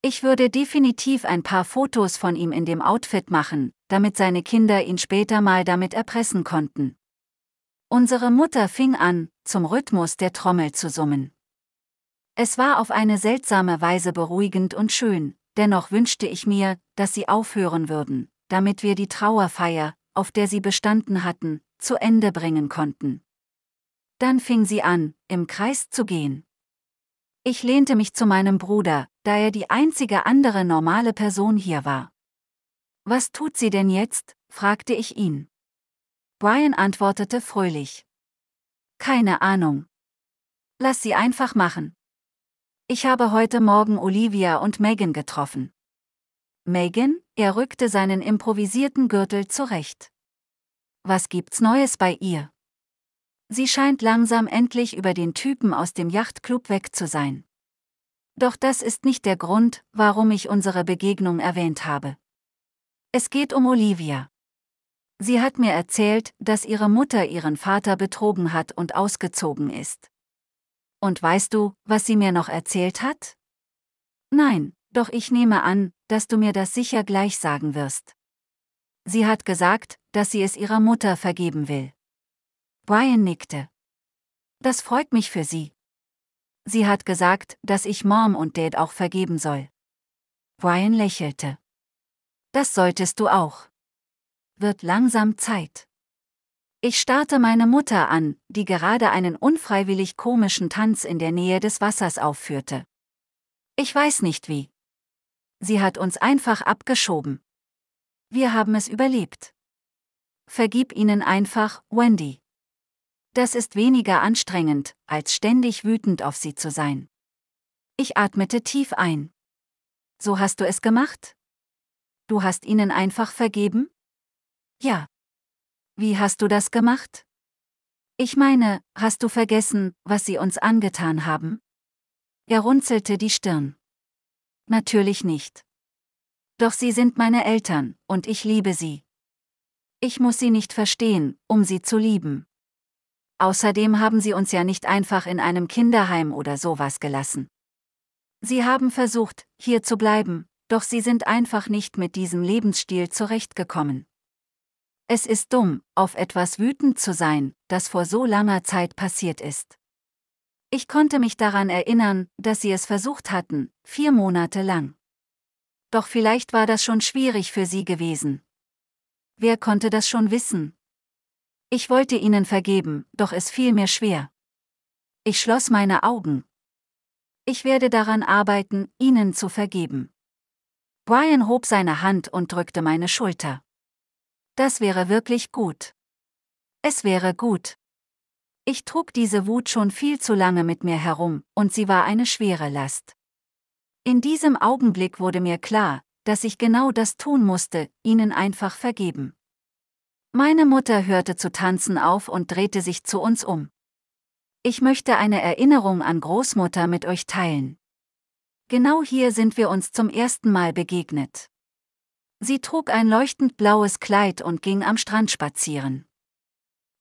Ich würde definitiv ein paar Fotos von ihm in dem Outfit machen, damit seine Kinder ihn später mal damit erpressen konnten. Unsere Mutter fing an, zum Rhythmus der Trommel zu summen. Es war auf eine seltsame Weise beruhigend und schön, dennoch wünschte ich mir, dass sie aufhören würden, damit wir die Trauerfeier, auf der sie bestanden hatten, zu Ende bringen konnten. Dann fing sie an, im Kreis zu gehen. Ich lehnte mich zu meinem Bruder, da er die einzige andere normale Person hier war. Was tut sie denn jetzt? fragte ich ihn. Brian antwortete fröhlich. Keine Ahnung. Lass sie einfach machen. Ich habe heute Morgen Olivia und Megan getroffen. Megan, er rückte seinen improvisierten Gürtel zurecht. Was gibt's Neues bei ihr? Sie scheint langsam endlich über den Typen aus dem Yachtclub weg zu sein. Doch das ist nicht der Grund, warum ich unsere Begegnung erwähnt habe. Es geht um Olivia. Sie hat mir erzählt, dass ihre Mutter ihren Vater betrogen hat und ausgezogen ist. Und weißt du, was sie mir noch erzählt hat? Nein, doch ich nehme an, dass du mir das sicher gleich sagen wirst. Sie hat gesagt, dass sie es ihrer Mutter vergeben will. Brian nickte. Das freut mich für sie. Sie hat gesagt, dass ich Mom und Dad auch vergeben soll. Brian lächelte. Das solltest du auch. Wird langsam Zeit. Ich starrte meine Mutter an, die gerade einen unfreiwillig komischen Tanz in der Nähe des Wassers aufführte. Ich weiß nicht wie. Sie hat uns einfach abgeschoben. Wir haben es überlebt. Vergib ihnen einfach, Wendy. Das ist weniger anstrengend, als ständig wütend auf sie zu sein. Ich atmete tief ein. So hast du es gemacht? Du hast ihnen einfach vergeben? Ja. Wie hast du das gemacht? Ich meine, hast du vergessen, was sie uns angetan haben? Er runzelte die Stirn. Natürlich nicht. Doch sie sind meine Eltern, und ich liebe sie. Ich muss sie nicht verstehen, um sie zu lieben. Außerdem haben sie uns ja nicht einfach in einem Kinderheim oder sowas gelassen. Sie haben versucht, hier zu bleiben, doch sie sind einfach nicht mit diesem Lebensstil zurechtgekommen. Es ist dumm, auf etwas wütend zu sein, das vor so langer Zeit passiert ist. Ich konnte mich daran erinnern, dass sie es versucht hatten, vier Monate lang. Doch vielleicht war das schon schwierig für sie gewesen. Wer konnte das schon wissen? Ich wollte ihnen vergeben, doch es fiel mir schwer. Ich schloss meine Augen. Ich werde daran arbeiten, ihnen zu vergeben. Brian hob seine Hand und drückte meine Schulter. Das wäre wirklich gut. Es wäre gut. Ich trug diese Wut schon viel zu lange mit mir herum, und sie war eine schwere Last. In diesem Augenblick wurde mir klar, dass ich genau das tun musste, ihnen einfach vergeben. Meine Mutter hörte zu tanzen auf und drehte sich zu uns um. Ich möchte eine Erinnerung an Großmutter mit euch teilen. Genau hier sind wir uns zum ersten Mal begegnet. Sie trug ein leuchtend blaues Kleid und ging am Strand spazieren.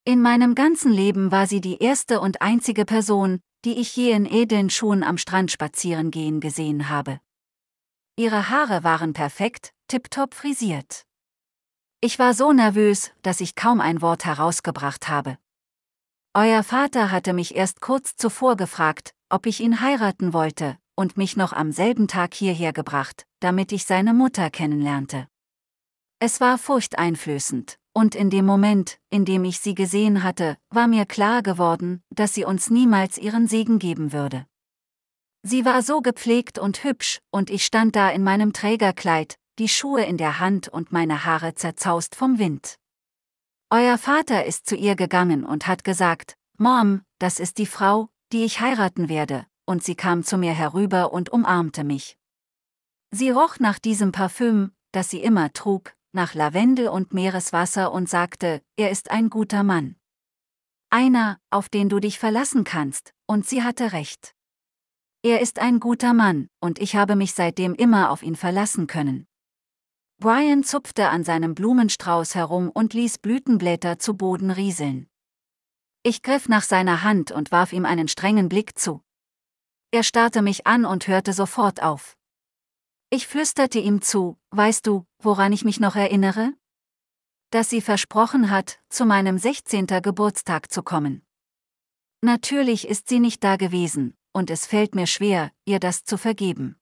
In meinem ganzen Leben war sie die erste und einzige Person, die ich je in edlen Schuhen am Strand spazieren gehen gesehen habe. Ihre Haare waren perfekt, tiptop frisiert. Ich war so nervös, dass ich kaum ein Wort herausgebracht habe. Euer Vater hatte mich erst kurz zuvor gefragt, ob ich ihn heiraten wollte, und mich noch am selben Tag hierher gebracht, damit ich seine Mutter kennenlernte. Es war furchteinflößend, und in dem Moment, in dem ich sie gesehen hatte, war mir klar geworden, dass sie uns niemals ihren Segen geben würde. Sie war so gepflegt und hübsch, und ich stand da in meinem Trägerkleid, die Schuhe in der Hand und meine Haare zerzaust vom Wind. Euer Vater ist zu ihr gegangen und hat gesagt, Mom, das ist die Frau, die ich heiraten werde, und sie kam zu mir herüber und umarmte mich. Sie roch nach diesem Parfüm, das sie immer trug, nach Lavendel und Meereswasser und sagte, er ist ein guter Mann. Einer, auf den du dich verlassen kannst, und sie hatte recht. Er ist ein guter Mann, und ich habe mich seitdem immer auf ihn verlassen können. Brian zupfte an seinem Blumenstrauß herum und ließ Blütenblätter zu Boden rieseln. Ich griff nach seiner Hand und warf ihm einen strengen Blick zu. Er starrte mich an und hörte sofort auf. Ich flüsterte ihm zu, weißt du, woran ich mich noch erinnere? Dass sie versprochen hat, zu meinem 16. Geburtstag zu kommen. Natürlich ist sie nicht da gewesen, und es fällt mir schwer, ihr das zu vergeben.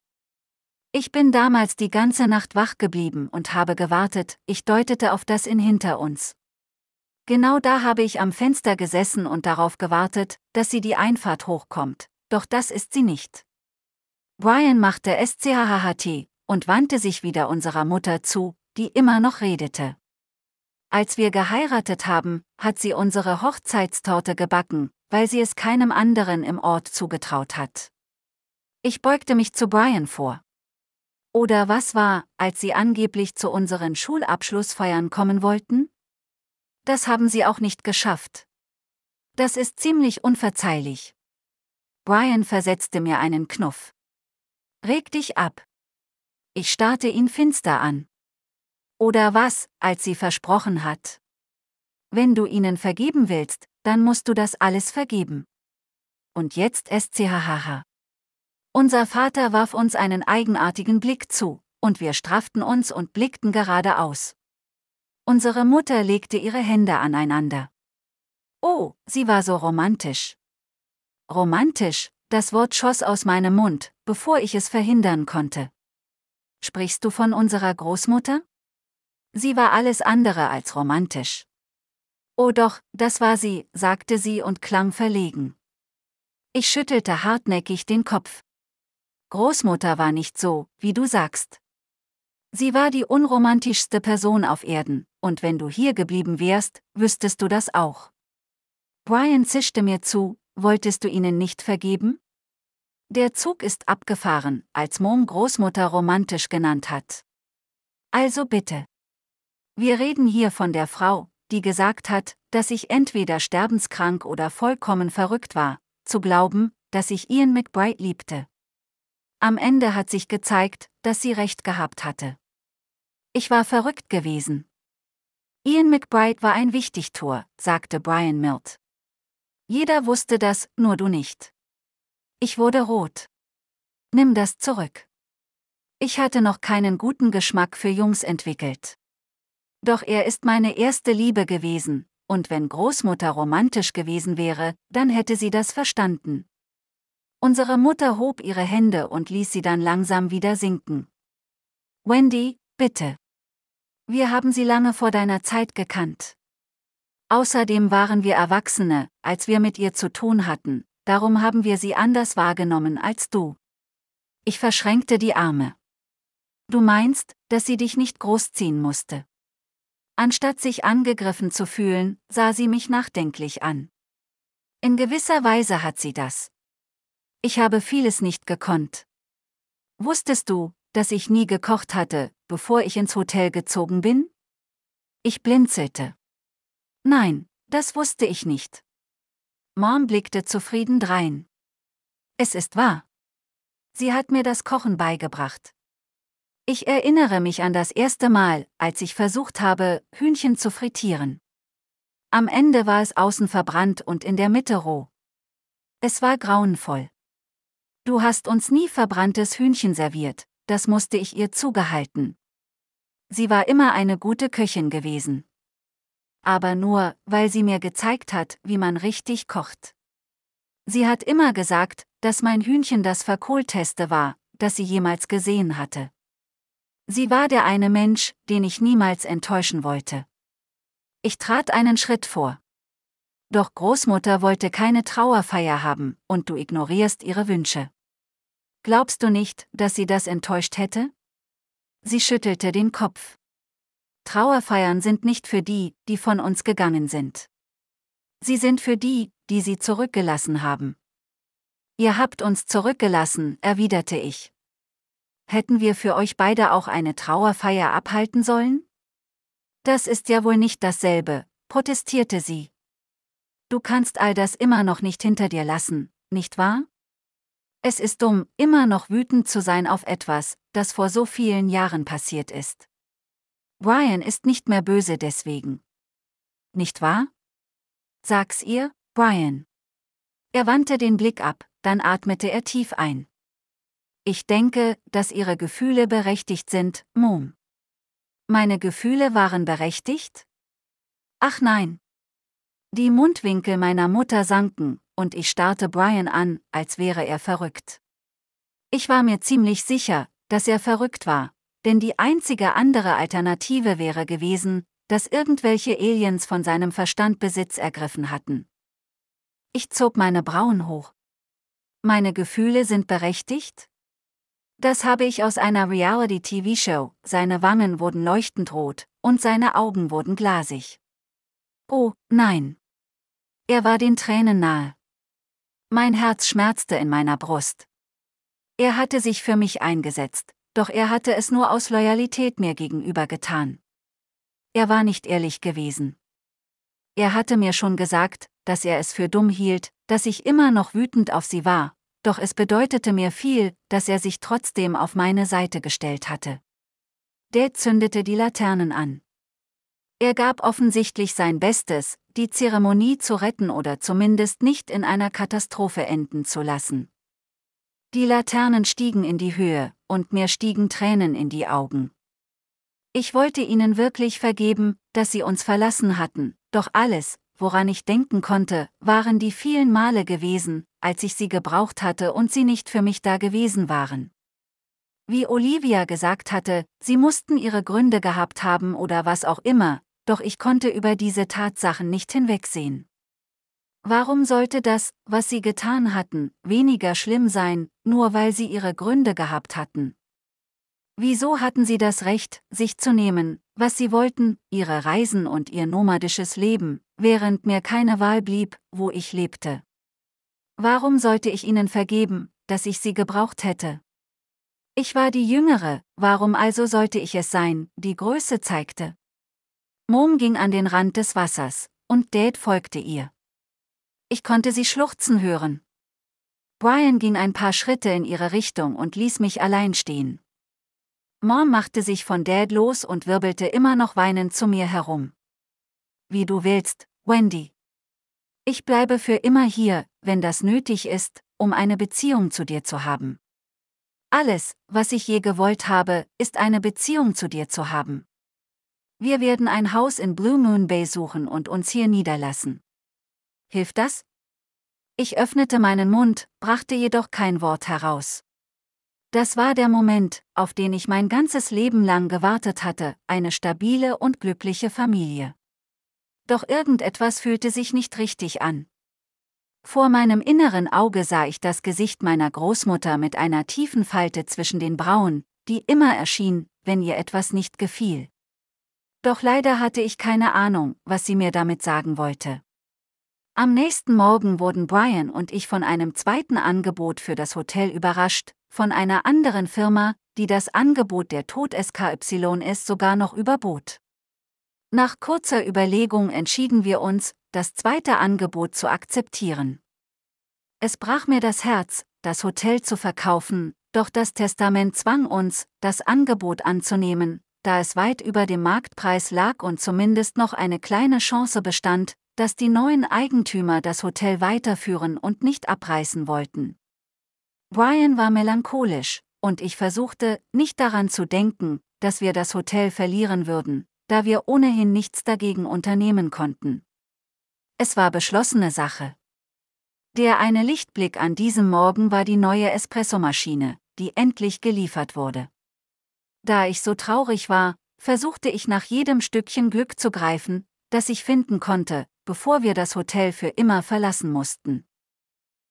Ich bin damals die ganze Nacht wach geblieben und habe gewartet, ich deutete auf das in hinter uns. Genau da habe ich am Fenster gesessen und darauf gewartet, dass sie die Einfahrt hochkommt, doch das ist sie nicht. Brian machte SCHHT und wandte sich wieder unserer Mutter zu, die immer noch redete. Als wir geheiratet haben, hat sie unsere Hochzeitstorte gebacken, weil sie es keinem anderen im Ort zugetraut hat. Ich beugte mich zu Brian vor. Oder was war, als sie angeblich zu unseren Schulabschlussfeiern kommen wollten? Das haben sie auch nicht geschafft. Das ist ziemlich unverzeihlich. Brian versetzte mir einen Knuff. Reg dich ab. Ich starrte ihn finster an. Oder was, als sie versprochen hat. Wenn du ihnen vergeben willst, dann musst du das alles vergeben. Und jetzt SCHHH. Unser Vater warf uns einen eigenartigen Blick zu, und wir strafften uns und blickten geradeaus. Unsere Mutter legte ihre Hände aneinander. Oh, sie war so romantisch. Romantisch, das Wort schoss aus meinem Mund, bevor ich es verhindern konnte. Sprichst du von unserer Großmutter? Sie war alles andere als romantisch. Oh doch, das war sie, sagte sie und klang verlegen. Ich schüttelte hartnäckig den Kopf. Großmutter war nicht so, wie du sagst. Sie war die unromantischste Person auf Erden, und wenn du hier geblieben wärst, wüsstest du das auch. Brian zischte mir zu, wolltest du ihnen nicht vergeben? Der Zug ist abgefahren, als Mom Großmutter romantisch genannt hat. Also bitte. Wir reden hier von der Frau, die gesagt hat, dass ich entweder sterbenskrank oder vollkommen verrückt war, zu glauben, dass ich Ian McBride liebte. Am Ende hat sich gezeigt, dass sie recht gehabt hatte. Ich war verrückt gewesen. Ian McBride war ein Wichtigtor, sagte Brian Milt. Jeder wusste das, nur du nicht. Ich wurde rot. Nimm das zurück. Ich hatte noch keinen guten Geschmack für Jungs entwickelt. Doch er ist meine erste Liebe gewesen, und wenn Großmutter romantisch gewesen wäre, dann hätte sie das verstanden. Unsere Mutter hob ihre Hände und ließ sie dann langsam wieder sinken. Wendy, bitte. Wir haben sie lange vor deiner Zeit gekannt. Außerdem waren wir Erwachsene, als wir mit ihr zu tun hatten, darum haben wir sie anders wahrgenommen als du. Ich verschränkte die Arme. Du meinst, dass sie dich nicht großziehen musste. Anstatt sich angegriffen zu fühlen, sah sie mich nachdenklich an. In gewisser Weise hat sie das. Ich habe vieles nicht gekonnt. Wusstest du, dass ich nie gekocht hatte, bevor ich ins Hotel gezogen bin? Ich blinzelte. Nein, das wusste ich nicht. Mom blickte zufrieden drein. Es ist wahr. Sie hat mir das Kochen beigebracht. Ich erinnere mich an das erste Mal, als ich versucht habe, Hühnchen zu frittieren. Am Ende war es außen verbrannt und in der Mitte roh. Es war grauenvoll. Du hast uns nie verbranntes Hühnchen serviert, das musste ich ihr zugehalten. Sie war immer eine gute Köchin gewesen aber nur, weil sie mir gezeigt hat, wie man richtig kocht. Sie hat immer gesagt, dass mein Hühnchen das verkohlteste war, das sie jemals gesehen hatte. Sie war der eine Mensch, den ich niemals enttäuschen wollte. Ich trat einen Schritt vor. Doch Großmutter wollte keine Trauerfeier haben, und du ignorierst ihre Wünsche. Glaubst du nicht, dass sie das enttäuscht hätte? Sie schüttelte den Kopf. Trauerfeiern sind nicht für die, die von uns gegangen sind. Sie sind für die, die sie zurückgelassen haben. Ihr habt uns zurückgelassen, erwiderte ich. Hätten wir für euch beide auch eine Trauerfeier abhalten sollen? Das ist ja wohl nicht dasselbe, protestierte sie. Du kannst all das immer noch nicht hinter dir lassen, nicht wahr? Es ist dumm, immer noch wütend zu sein auf etwas, das vor so vielen Jahren passiert ist. Brian ist nicht mehr böse deswegen. Nicht wahr? Sag's ihr, Brian. Er wandte den Blick ab, dann atmete er tief ein. Ich denke, dass Ihre Gefühle berechtigt sind, Mom. Meine Gefühle waren berechtigt? Ach nein. Die Mundwinkel meiner Mutter sanken, und ich starrte Brian an, als wäre er verrückt. Ich war mir ziemlich sicher, dass er verrückt war, denn die einzige andere Alternative wäre gewesen, dass irgendwelche Aliens von seinem Verstand Besitz ergriffen hatten. Ich zog meine Brauen hoch. Meine Gefühle sind berechtigt? Das habe ich aus einer Reality-TV-Show, seine Wangen wurden leuchtend rot, und seine Augen wurden glasig. Oh, nein. Er war den Tränen nahe. Mein Herz schmerzte in meiner Brust. Er hatte sich für mich eingesetzt, doch er hatte es nur aus Loyalität mir gegenüber getan. Er war nicht ehrlich gewesen. Er hatte mir schon gesagt, dass er es für dumm hielt, dass ich immer noch wütend auf sie war, doch es bedeutete mir viel, dass er sich trotzdem auf meine Seite gestellt hatte. Dad zündete die Laternen an. Er gab offensichtlich sein Bestes, die Zeremonie zu retten oder zumindest nicht in einer Katastrophe enden zu lassen. Die Laternen stiegen in die Höhe, und mir stiegen Tränen in die Augen. Ich wollte ihnen wirklich vergeben, dass sie uns verlassen hatten, doch alles, woran ich denken konnte, waren die vielen Male gewesen, als ich sie gebraucht hatte und sie nicht für mich da gewesen waren. Wie Olivia gesagt hatte, sie mussten ihre Gründe gehabt haben oder was auch immer, doch ich konnte über diese Tatsachen nicht hinwegsehen. Warum sollte das, was sie getan hatten, weniger schlimm sein, nur weil sie ihre Gründe gehabt hatten? Wieso hatten sie das Recht, sich zu nehmen, was sie wollten, ihre Reisen und ihr nomadisches Leben, während mir keine Wahl blieb, wo ich lebte? Warum sollte ich ihnen vergeben, dass ich sie gebraucht hätte? Ich war die Jüngere, warum also sollte ich es sein, die Größe zeigte? Mom ging an den Rand des Wassers, und Dad folgte ihr ich konnte sie schluchzen hören. Brian ging ein paar Schritte in ihre Richtung und ließ mich allein stehen. Mom machte sich von Dad los und wirbelte immer noch weinend zu mir herum. Wie du willst, Wendy. Ich bleibe für immer hier, wenn das nötig ist, um eine Beziehung zu dir zu haben. Alles, was ich je gewollt habe, ist eine Beziehung zu dir zu haben. Wir werden ein Haus in Blue Moon Bay suchen und uns hier niederlassen. Hilft das? Ich öffnete meinen Mund, brachte jedoch kein Wort heraus. Das war der Moment, auf den ich mein ganzes Leben lang gewartet hatte, eine stabile und glückliche Familie. Doch irgendetwas fühlte sich nicht richtig an. Vor meinem inneren Auge sah ich das Gesicht meiner Großmutter mit einer tiefen Falte zwischen den Brauen, die immer erschien, wenn ihr etwas nicht gefiel. Doch leider hatte ich keine Ahnung, was sie mir damit sagen wollte. Am nächsten Morgen wurden Brian und ich von einem zweiten Angebot für das Hotel überrascht, von einer anderen Firma, die das Angebot der Tod SKYS sogar noch überbot. Nach kurzer Überlegung entschieden wir uns, das zweite Angebot zu akzeptieren. Es brach mir das Herz, das Hotel zu verkaufen, doch das Testament zwang uns, das Angebot anzunehmen, da es weit über dem Marktpreis lag und zumindest noch eine kleine Chance bestand, dass die neuen Eigentümer das Hotel weiterführen und nicht abreißen wollten. Brian war melancholisch, und ich versuchte, nicht daran zu denken, dass wir das Hotel verlieren würden, da wir ohnehin nichts dagegen unternehmen konnten. Es war beschlossene Sache. Der eine Lichtblick an diesem Morgen war die neue Espressomaschine, die endlich geliefert wurde. Da ich so traurig war, versuchte ich nach jedem Stückchen Glück zu greifen, das ich finden konnte, bevor wir das Hotel für immer verlassen mussten.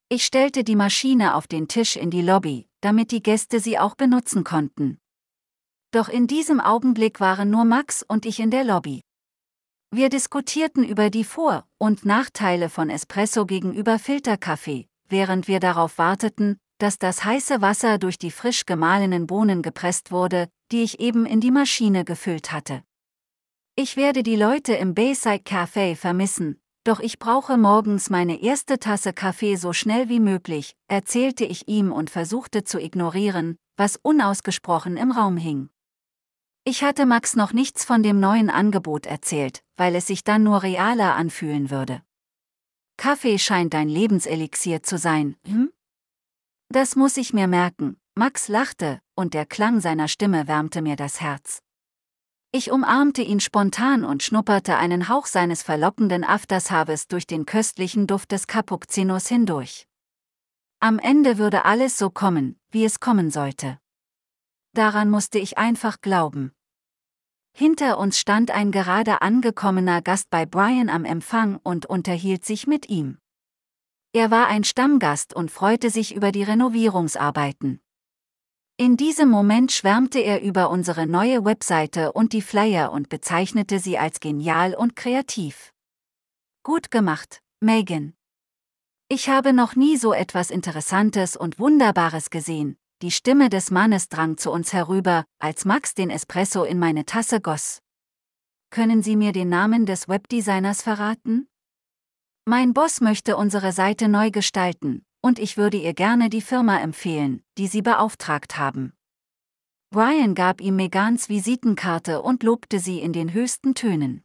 Ich stellte die Maschine auf den Tisch in die Lobby, damit die Gäste sie auch benutzen konnten. Doch in diesem Augenblick waren nur Max und ich in der Lobby. Wir diskutierten über die Vor- und Nachteile von Espresso gegenüber Filterkaffee, während wir darauf warteten, dass das heiße Wasser durch die frisch gemahlenen Bohnen gepresst wurde, die ich eben in die Maschine gefüllt hatte. Ich werde die Leute im Bayside Café vermissen, doch ich brauche morgens meine erste Tasse Kaffee so schnell wie möglich, erzählte ich ihm und versuchte zu ignorieren, was unausgesprochen im Raum hing. Ich hatte Max noch nichts von dem neuen Angebot erzählt, weil es sich dann nur realer anfühlen würde. Kaffee scheint dein Lebenselixier zu sein, hm? Das muss ich mir merken, Max lachte, und der Klang seiner Stimme wärmte mir das Herz. Ich umarmte ihn spontan und schnupperte einen Hauch seines verlockenden Aftershafes durch den köstlichen Duft des Kapuzinos hindurch. Am Ende würde alles so kommen, wie es kommen sollte. Daran musste ich einfach glauben. Hinter uns stand ein gerade angekommener Gast bei Brian am Empfang und unterhielt sich mit ihm. Er war ein Stammgast und freute sich über die Renovierungsarbeiten. In diesem Moment schwärmte er über unsere neue Webseite und die Flyer und bezeichnete sie als genial und kreativ. Gut gemacht, Megan. Ich habe noch nie so etwas Interessantes und Wunderbares gesehen. Die Stimme des Mannes drang zu uns herüber, als Max den Espresso in meine Tasse goss. Können Sie mir den Namen des Webdesigners verraten? Mein Boss möchte unsere Seite neu gestalten, und ich würde ihr gerne die Firma empfehlen, die sie beauftragt haben. Brian gab ihm Megans Visitenkarte und lobte sie in den höchsten Tönen.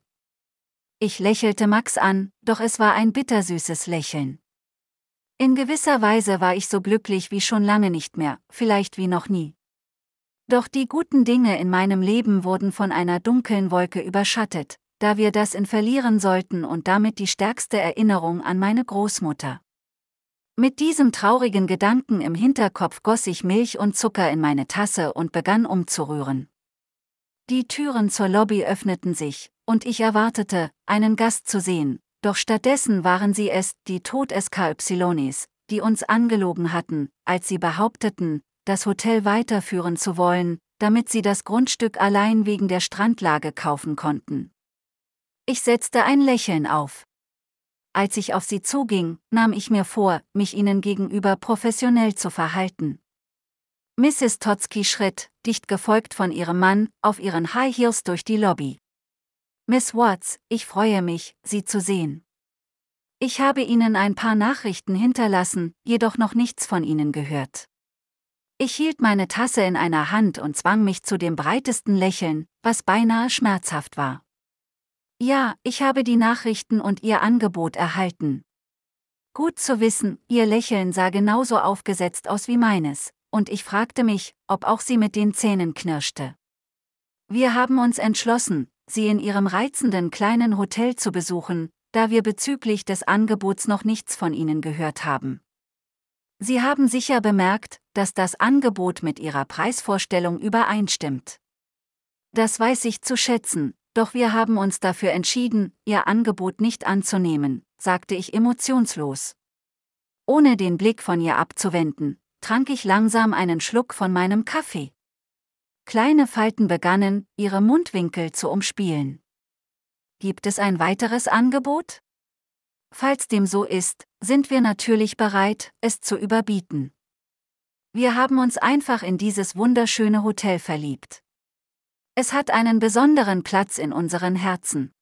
Ich lächelte Max an, doch es war ein bittersüßes Lächeln. In gewisser Weise war ich so glücklich wie schon lange nicht mehr, vielleicht wie noch nie. Doch die guten Dinge in meinem Leben wurden von einer dunklen Wolke überschattet, da wir das in verlieren sollten und damit die stärkste Erinnerung an meine Großmutter. Mit diesem traurigen Gedanken im Hinterkopf goss ich Milch und Zucker in meine Tasse und begann umzurühren. Die Türen zur Lobby öffneten sich, und ich erwartete, einen Gast zu sehen, doch stattdessen waren sie es, die Todeskypsilonis, die uns angelogen hatten, als sie behaupteten, das Hotel weiterführen zu wollen, damit sie das Grundstück allein wegen der Strandlage kaufen konnten. Ich setzte ein Lächeln auf als ich auf sie zuging, nahm ich mir vor, mich ihnen gegenüber professionell zu verhalten. Mrs. Totsky schritt, dicht gefolgt von ihrem Mann, auf ihren High Heels durch die Lobby. Miss Watts, ich freue mich, Sie zu sehen. Ich habe Ihnen ein paar Nachrichten hinterlassen, jedoch noch nichts von Ihnen gehört. Ich hielt meine Tasse in einer Hand und zwang mich zu dem breitesten Lächeln, was beinahe schmerzhaft war. Ja, ich habe die Nachrichten und Ihr Angebot erhalten. Gut zu wissen, Ihr Lächeln sah genauso aufgesetzt aus wie meines, und ich fragte mich, ob auch sie mit den Zähnen knirschte. Wir haben uns entschlossen, Sie in Ihrem reizenden kleinen Hotel zu besuchen, da wir bezüglich des Angebots noch nichts von Ihnen gehört haben. Sie haben sicher bemerkt, dass das Angebot mit Ihrer Preisvorstellung übereinstimmt. Das weiß ich zu schätzen, doch wir haben uns dafür entschieden, ihr Angebot nicht anzunehmen, sagte ich emotionslos. Ohne den Blick von ihr abzuwenden, trank ich langsam einen Schluck von meinem Kaffee. Kleine Falten begannen, ihre Mundwinkel zu umspielen. Gibt es ein weiteres Angebot? Falls dem so ist, sind wir natürlich bereit, es zu überbieten. Wir haben uns einfach in dieses wunderschöne Hotel verliebt. Es hat einen besonderen Platz in unseren Herzen.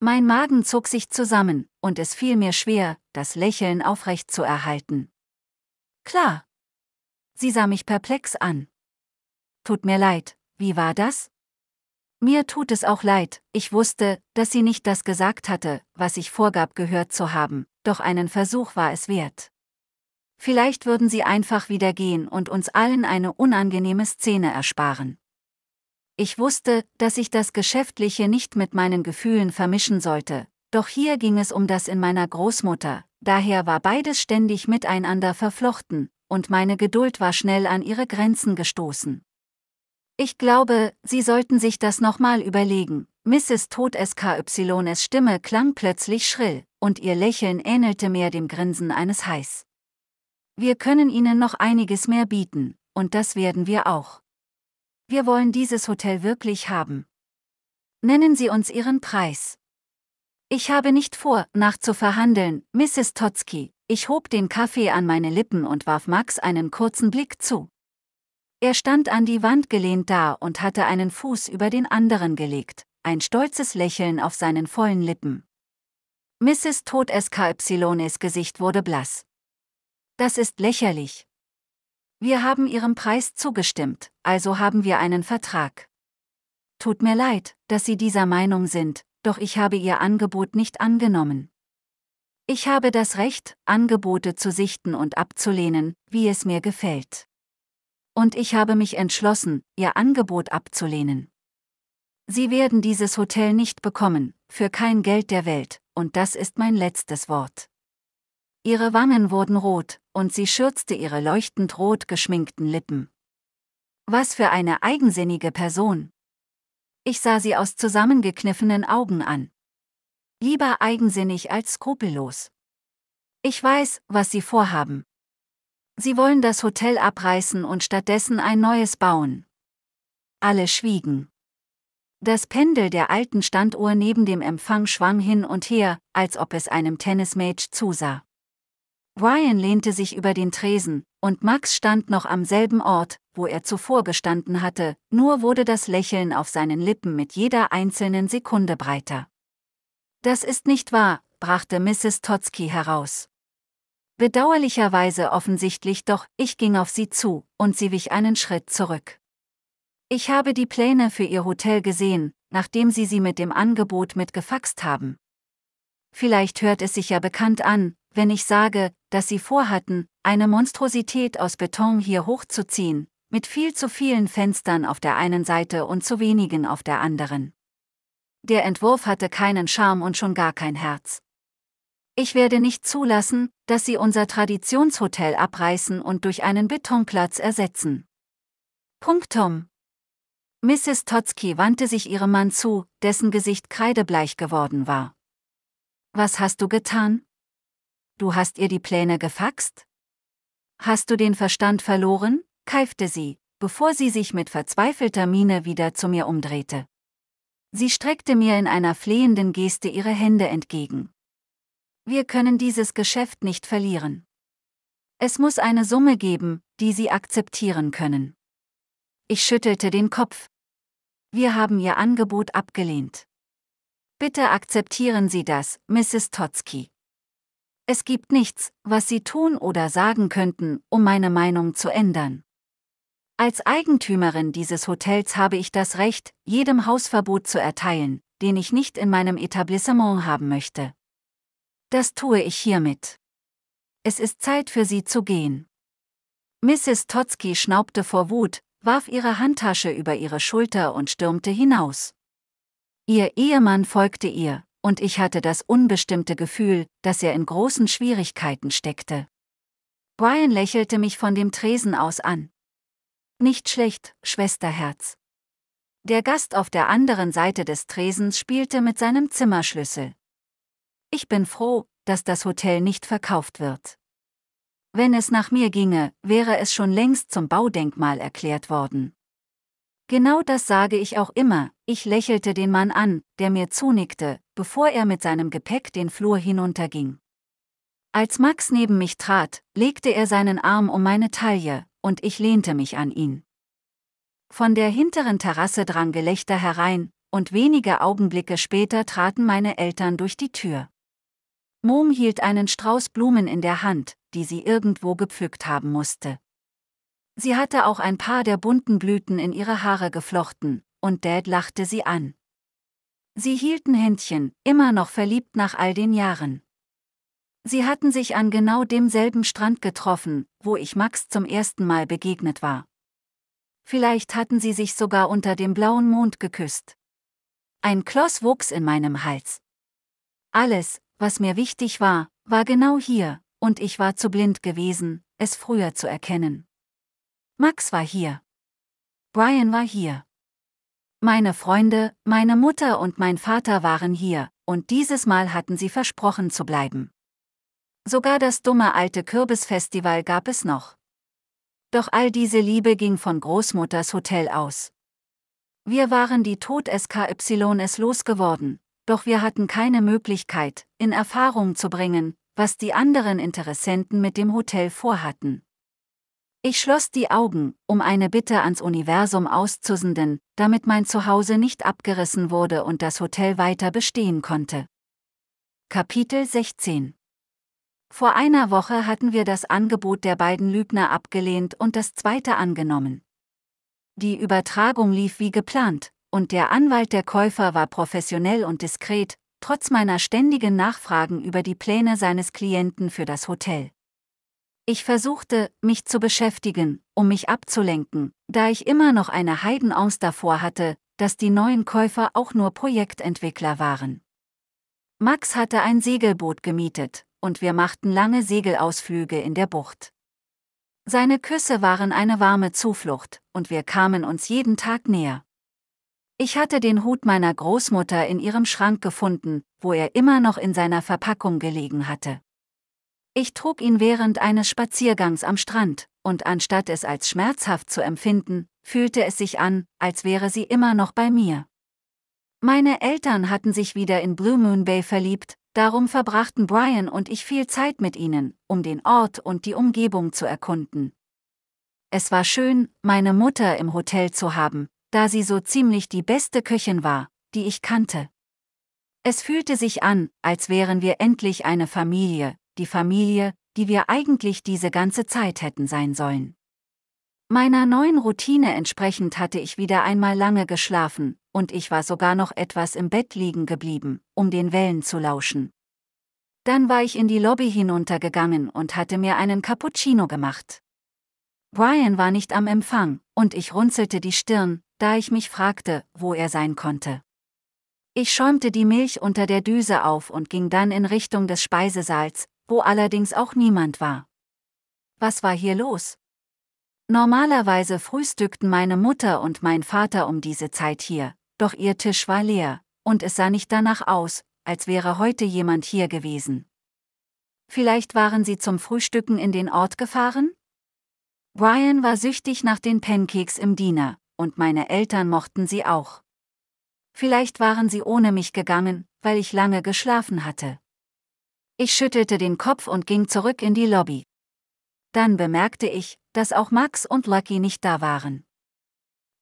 Mein Magen zog sich zusammen, und es fiel mir schwer, das Lächeln aufrecht zu erhalten. Klar. Sie sah mich perplex an. Tut mir leid, wie war das? Mir tut es auch leid, ich wusste, dass sie nicht das gesagt hatte, was ich vorgab gehört zu haben, doch einen Versuch war es wert. Vielleicht würden sie einfach wieder gehen und uns allen eine unangenehme Szene ersparen. Ich wusste, dass ich das Geschäftliche nicht mit meinen Gefühlen vermischen sollte, doch hier ging es um das in meiner Großmutter, daher war beides ständig miteinander verflochten, und meine Geduld war schnell an ihre Grenzen gestoßen. Ich glaube, Sie sollten sich das nochmal überlegen. Mrs. Tod SKYs Stimme klang plötzlich schrill, und ihr Lächeln ähnelte mehr dem Grinsen eines Hais. Wir können Ihnen noch einiges mehr bieten, und das werden wir auch. Wir wollen dieses Hotel wirklich haben. Nennen Sie uns Ihren Preis. Ich habe nicht vor, nachzuverhandeln, Mrs. Totzky. Ich hob den Kaffee an meine Lippen und warf Max einen kurzen Blick zu. Er stand an die Wand gelehnt da und hatte einen Fuß über den anderen gelegt, ein stolzes Lächeln auf seinen vollen Lippen. Mrs. Tod SKYs Gesicht wurde blass. Das ist lächerlich. Wir haben Ihrem Preis zugestimmt, also haben wir einen Vertrag. Tut mir leid, dass Sie dieser Meinung sind, doch ich habe Ihr Angebot nicht angenommen. Ich habe das Recht, Angebote zu sichten und abzulehnen, wie es mir gefällt. Und ich habe mich entschlossen, Ihr Angebot abzulehnen. Sie werden dieses Hotel nicht bekommen, für kein Geld der Welt, und das ist mein letztes Wort. Ihre Wangen wurden rot, und sie schürzte ihre leuchtend rot geschminkten Lippen. Was für eine eigensinnige Person. Ich sah sie aus zusammengekniffenen Augen an. Lieber eigensinnig als skrupellos. Ich weiß, was Sie vorhaben. Sie wollen das Hotel abreißen und stattdessen ein neues bauen. Alle schwiegen. Das Pendel der alten Standuhr neben dem Empfang schwang hin und her, als ob es einem Tennismage zusah. Ryan lehnte sich über den Tresen, und Max stand noch am selben Ort, wo er zuvor gestanden hatte, nur wurde das Lächeln auf seinen Lippen mit jeder einzelnen Sekunde breiter. Das ist nicht wahr, brachte Mrs. Totsky heraus. Bedauerlicherweise offensichtlich doch, ich ging auf sie zu, und sie wich einen Schritt zurück. Ich habe die Pläne für ihr Hotel gesehen, nachdem sie sie mit dem Angebot mitgefaxt haben. Vielleicht hört es sich ja bekannt an, wenn ich sage, dass sie vorhatten, eine Monstrosität aus Beton hier hochzuziehen, mit viel zu vielen Fenstern auf der einen Seite und zu wenigen auf der anderen. Der Entwurf hatte keinen Charme und schon gar kein Herz. Ich werde nicht zulassen, dass sie unser Traditionshotel abreißen und durch einen Betonplatz ersetzen. Punktum. Mrs. Totzky wandte sich ihrem Mann zu, dessen Gesicht kreidebleich geworden war. Was hast du getan? du hast ihr die Pläne gefaxt? Hast du den Verstand verloren? keifte sie, bevor sie sich mit verzweifelter Miene wieder zu mir umdrehte. Sie streckte mir in einer flehenden Geste ihre Hände entgegen. Wir können dieses Geschäft nicht verlieren. Es muss eine Summe geben, die sie akzeptieren können. Ich schüttelte den Kopf. Wir haben ihr Angebot abgelehnt. Bitte akzeptieren Sie das, Mrs. Totsky. Es gibt nichts, was Sie tun oder sagen könnten, um meine Meinung zu ändern. Als Eigentümerin dieses Hotels habe ich das Recht, jedem Hausverbot zu erteilen, den ich nicht in meinem Etablissement haben möchte. Das tue ich hiermit. Es ist Zeit für Sie zu gehen. Mrs. Totzky schnaubte vor Wut, warf ihre Handtasche über ihre Schulter und stürmte hinaus. Ihr Ehemann folgte ihr, und ich hatte das unbestimmte Gefühl, dass er in großen Schwierigkeiten steckte. Brian lächelte mich von dem Tresen aus an. Nicht schlecht, Schwesterherz. Der Gast auf der anderen Seite des Tresens spielte mit seinem Zimmerschlüssel. Ich bin froh, dass das Hotel nicht verkauft wird. Wenn es nach mir ginge, wäre es schon längst zum Baudenkmal erklärt worden. Genau das sage ich auch immer, ich lächelte den Mann an, der mir zunickte, bevor er mit seinem Gepäck den Flur hinunterging. Als Max neben mich trat, legte er seinen Arm um meine Taille, und ich lehnte mich an ihn. Von der hinteren Terrasse drang Gelächter herein, und wenige Augenblicke später traten meine Eltern durch die Tür. Mom hielt einen Strauß Blumen in der Hand, die sie irgendwo gepflückt haben musste. Sie hatte auch ein paar der bunten Blüten in ihre Haare geflochten, und Dad lachte sie an. Sie hielten Händchen, immer noch verliebt nach all den Jahren. Sie hatten sich an genau demselben Strand getroffen, wo ich Max zum ersten Mal begegnet war. Vielleicht hatten sie sich sogar unter dem blauen Mond geküsst. Ein Kloss wuchs in meinem Hals. Alles, was mir wichtig war, war genau hier, und ich war zu blind gewesen, es früher zu erkennen. Max war hier. Brian war hier. Meine Freunde, meine Mutter und mein Vater waren hier, und dieses Mal hatten sie versprochen zu bleiben. Sogar das dumme alte Kürbisfestival gab es noch. Doch all diese Liebe ging von Großmutters Hotel aus. Wir waren die Tod-SKYS losgeworden, doch wir hatten keine Möglichkeit, in Erfahrung zu bringen, was die anderen Interessenten mit dem Hotel vorhatten. Ich schloss die Augen, um eine Bitte ans Universum auszusenden, damit mein Zuhause nicht abgerissen wurde und das Hotel weiter bestehen konnte. Kapitel 16 Vor einer Woche hatten wir das Angebot der beiden Lügner abgelehnt und das zweite angenommen. Die Übertragung lief wie geplant, und der Anwalt der Käufer war professionell und diskret, trotz meiner ständigen Nachfragen über die Pläne seines Klienten für das Hotel. Ich versuchte, mich zu beschäftigen, um mich abzulenken, da ich immer noch eine Heidenangst davor hatte, dass die neuen Käufer auch nur Projektentwickler waren. Max hatte ein Segelboot gemietet, und wir machten lange Segelausflüge in der Bucht. Seine Küsse waren eine warme Zuflucht, und wir kamen uns jeden Tag näher. Ich hatte den Hut meiner Großmutter in ihrem Schrank gefunden, wo er immer noch in seiner Verpackung gelegen hatte. Ich trug ihn während eines Spaziergangs am Strand, und anstatt es als schmerzhaft zu empfinden, fühlte es sich an, als wäre sie immer noch bei mir. Meine Eltern hatten sich wieder in Blue Moon Bay verliebt, darum verbrachten Brian und ich viel Zeit mit ihnen, um den Ort und die Umgebung zu erkunden. Es war schön, meine Mutter im Hotel zu haben, da sie so ziemlich die beste Köchin war, die ich kannte. Es fühlte sich an, als wären wir endlich eine Familie, die Familie, die wir eigentlich diese ganze Zeit hätten sein sollen. Meiner neuen Routine entsprechend hatte ich wieder einmal lange geschlafen, und ich war sogar noch etwas im Bett liegen geblieben, um den Wellen zu lauschen. Dann war ich in die Lobby hinuntergegangen und hatte mir einen Cappuccino gemacht. Brian war nicht am Empfang, und ich runzelte die Stirn, da ich mich fragte, wo er sein konnte. Ich schäumte die Milch unter der Düse auf und ging dann in Richtung des Speisesaals, wo allerdings auch niemand war. Was war hier los? Normalerweise frühstückten meine Mutter und mein Vater um diese Zeit hier, doch ihr Tisch war leer, und es sah nicht danach aus, als wäre heute jemand hier gewesen. Vielleicht waren sie zum Frühstücken in den Ort gefahren? Brian war süchtig nach den Pancakes im Diener, und meine Eltern mochten sie auch. Vielleicht waren sie ohne mich gegangen, weil ich lange geschlafen hatte. Ich schüttelte den Kopf und ging zurück in die Lobby. Dann bemerkte ich, dass auch Max und Lucky nicht da waren.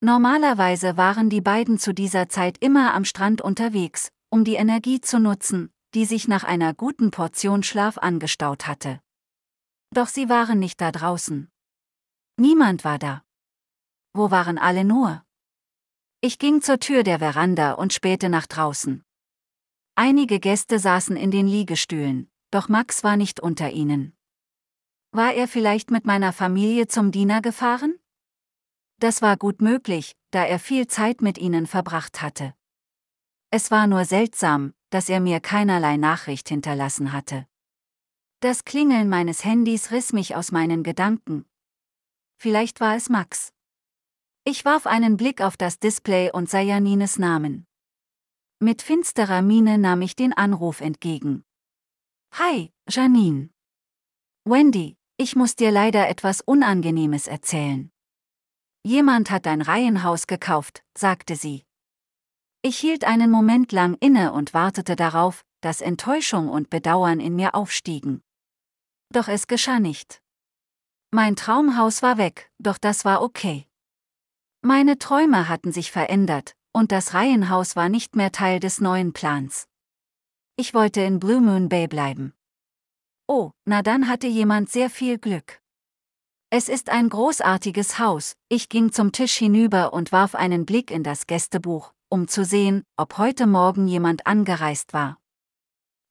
Normalerweise waren die beiden zu dieser Zeit immer am Strand unterwegs, um die Energie zu nutzen, die sich nach einer guten Portion Schlaf angestaut hatte. Doch sie waren nicht da draußen. Niemand war da. Wo waren alle nur? Ich ging zur Tür der Veranda und spähte nach draußen. Einige Gäste saßen in den Liegestühlen, doch Max war nicht unter ihnen. War er vielleicht mit meiner Familie zum Diener gefahren? Das war gut möglich, da er viel Zeit mit ihnen verbracht hatte. Es war nur seltsam, dass er mir keinerlei Nachricht hinterlassen hatte. Das Klingeln meines Handys riss mich aus meinen Gedanken. Vielleicht war es Max. Ich warf einen Blick auf das Display und sah Janines Namen. Mit finsterer Miene nahm ich den Anruf entgegen. Hi, Janine. Wendy, ich muss dir leider etwas Unangenehmes erzählen. Jemand hat dein Reihenhaus gekauft, sagte sie. Ich hielt einen Moment lang inne und wartete darauf, dass Enttäuschung und Bedauern in mir aufstiegen. Doch es geschah nicht. Mein Traumhaus war weg, doch das war okay. Meine Träume hatten sich verändert, und das Reihenhaus war nicht mehr Teil des neuen Plans. Ich wollte in Blue Moon Bay bleiben. Oh, na dann hatte jemand sehr viel Glück. Es ist ein großartiges Haus, ich ging zum Tisch hinüber und warf einen Blick in das Gästebuch, um zu sehen, ob heute Morgen jemand angereist war.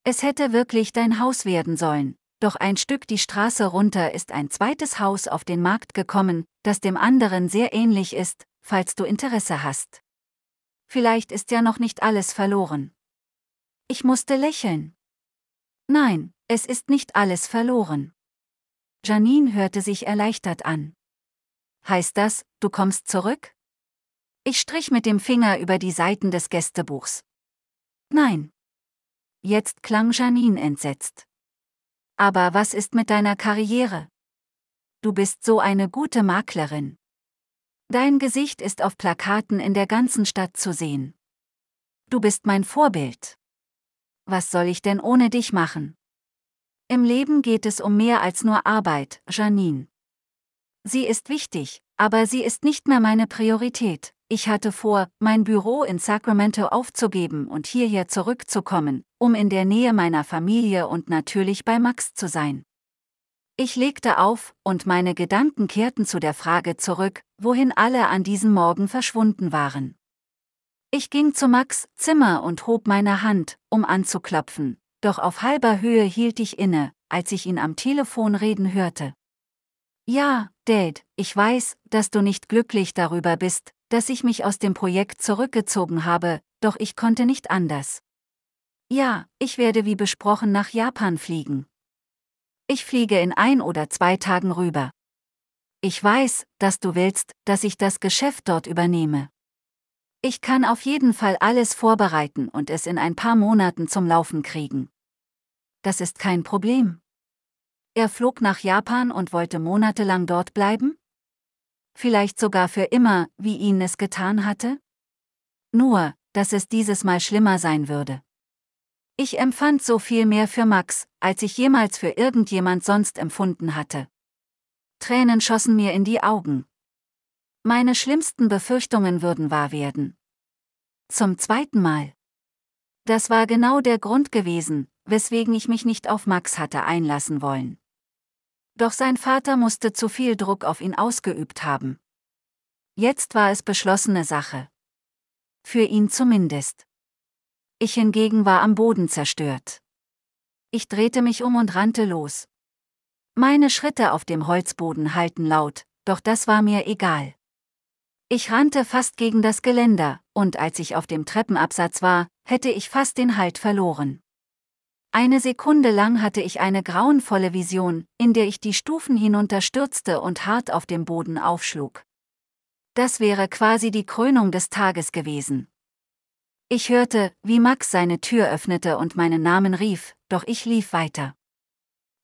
Es hätte wirklich dein Haus werden sollen, doch ein Stück die Straße runter ist ein zweites Haus auf den Markt gekommen, das dem anderen sehr ähnlich ist, falls du Interesse hast vielleicht ist ja noch nicht alles verloren. Ich musste lächeln. Nein, es ist nicht alles verloren. Janine hörte sich erleichtert an. Heißt das, du kommst zurück? Ich strich mit dem Finger über die Seiten des Gästebuchs. Nein. Jetzt klang Janine entsetzt. Aber was ist mit deiner Karriere? Du bist so eine gute Maklerin. Dein Gesicht ist auf Plakaten in der ganzen Stadt zu sehen. Du bist mein Vorbild. Was soll ich denn ohne dich machen? Im Leben geht es um mehr als nur Arbeit, Janine. Sie ist wichtig, aber sie ist nicht mehr meine Priorität. Ich hatte vor, mein Büro in Sacramento aufzugeben und hierher zurückzukommen, um in der Nähe meiner Familie und natürlich bei Max zu sein. Ich legte auf, und meine Gedanken kehrten zu der Frage zurück, wohin alle an diesem Morgen verschwunden waren. Ich ging zu Max Zimmer und hob meine Hand, um anzuklopfen, doch auf halber Höhe hielt ich inne, als ich ihn am Telefon reden hörte. Ja, Dad, ich weiß, dass du nicht glücklich darüber bist, dass ich mich aus dem Projekt zurückgezogen habe, doch ich konnte nicht anders. Ja, ich werde wie besprochen nach Japan fliegen. Ich fliege in ein oder zwei Tagen rüber. Ich weiß, dass du willst, dass ich das Geschäft dort übernehme. Ich kann auf jeden Fall alles vorbereiten und es in ein paar Monaten zum Laufen kriegen. Das ist kein Problem. Er flog nach Japan und wollte monatelang dort bleiben? Vielleicht sogar für immer, wie ihn es getan hatte? Nur, dass es dieses Mal schlimmer sein würde. Ich empfand so viel mehr für Max, als ich jemals für irgendjemand sonst empfunden hatte. Tränen schossen mir in die Augen. Meine schlimmsten Befürchtungen würden wahr werden. Zum zweiten Mal. Das war genau der Grund gewesen, weswegen ich mich nicht auf Max hatte einlassen wollen. Doch sein Vater musste zu viel Druck auf ihn ausgeübt haben. Jetzt war es beschlossene Sache. Für ihn zumindest ich hingegen war am Boden zerstört. Ich drehte mich um und rannte los. Meine Schritte auf dem Holzboden hallten laut, doch das war mir egal. Ich rannte fast gegen das Geländer, und als ich auf dem Treppenabsatz war, hätte ich fast den Halt verloren. Eine Sekunde lang hatte ich eine grauenvolle Vision, in der ich die Stufen hinunterstürzte und hart auf dem Boden aufschlug. Das wäre quasi die Krönung des Tages gewesen. Ich hörte, wie Max seine Tür öffnete und meinen Namen rief, doch ich lief weiter.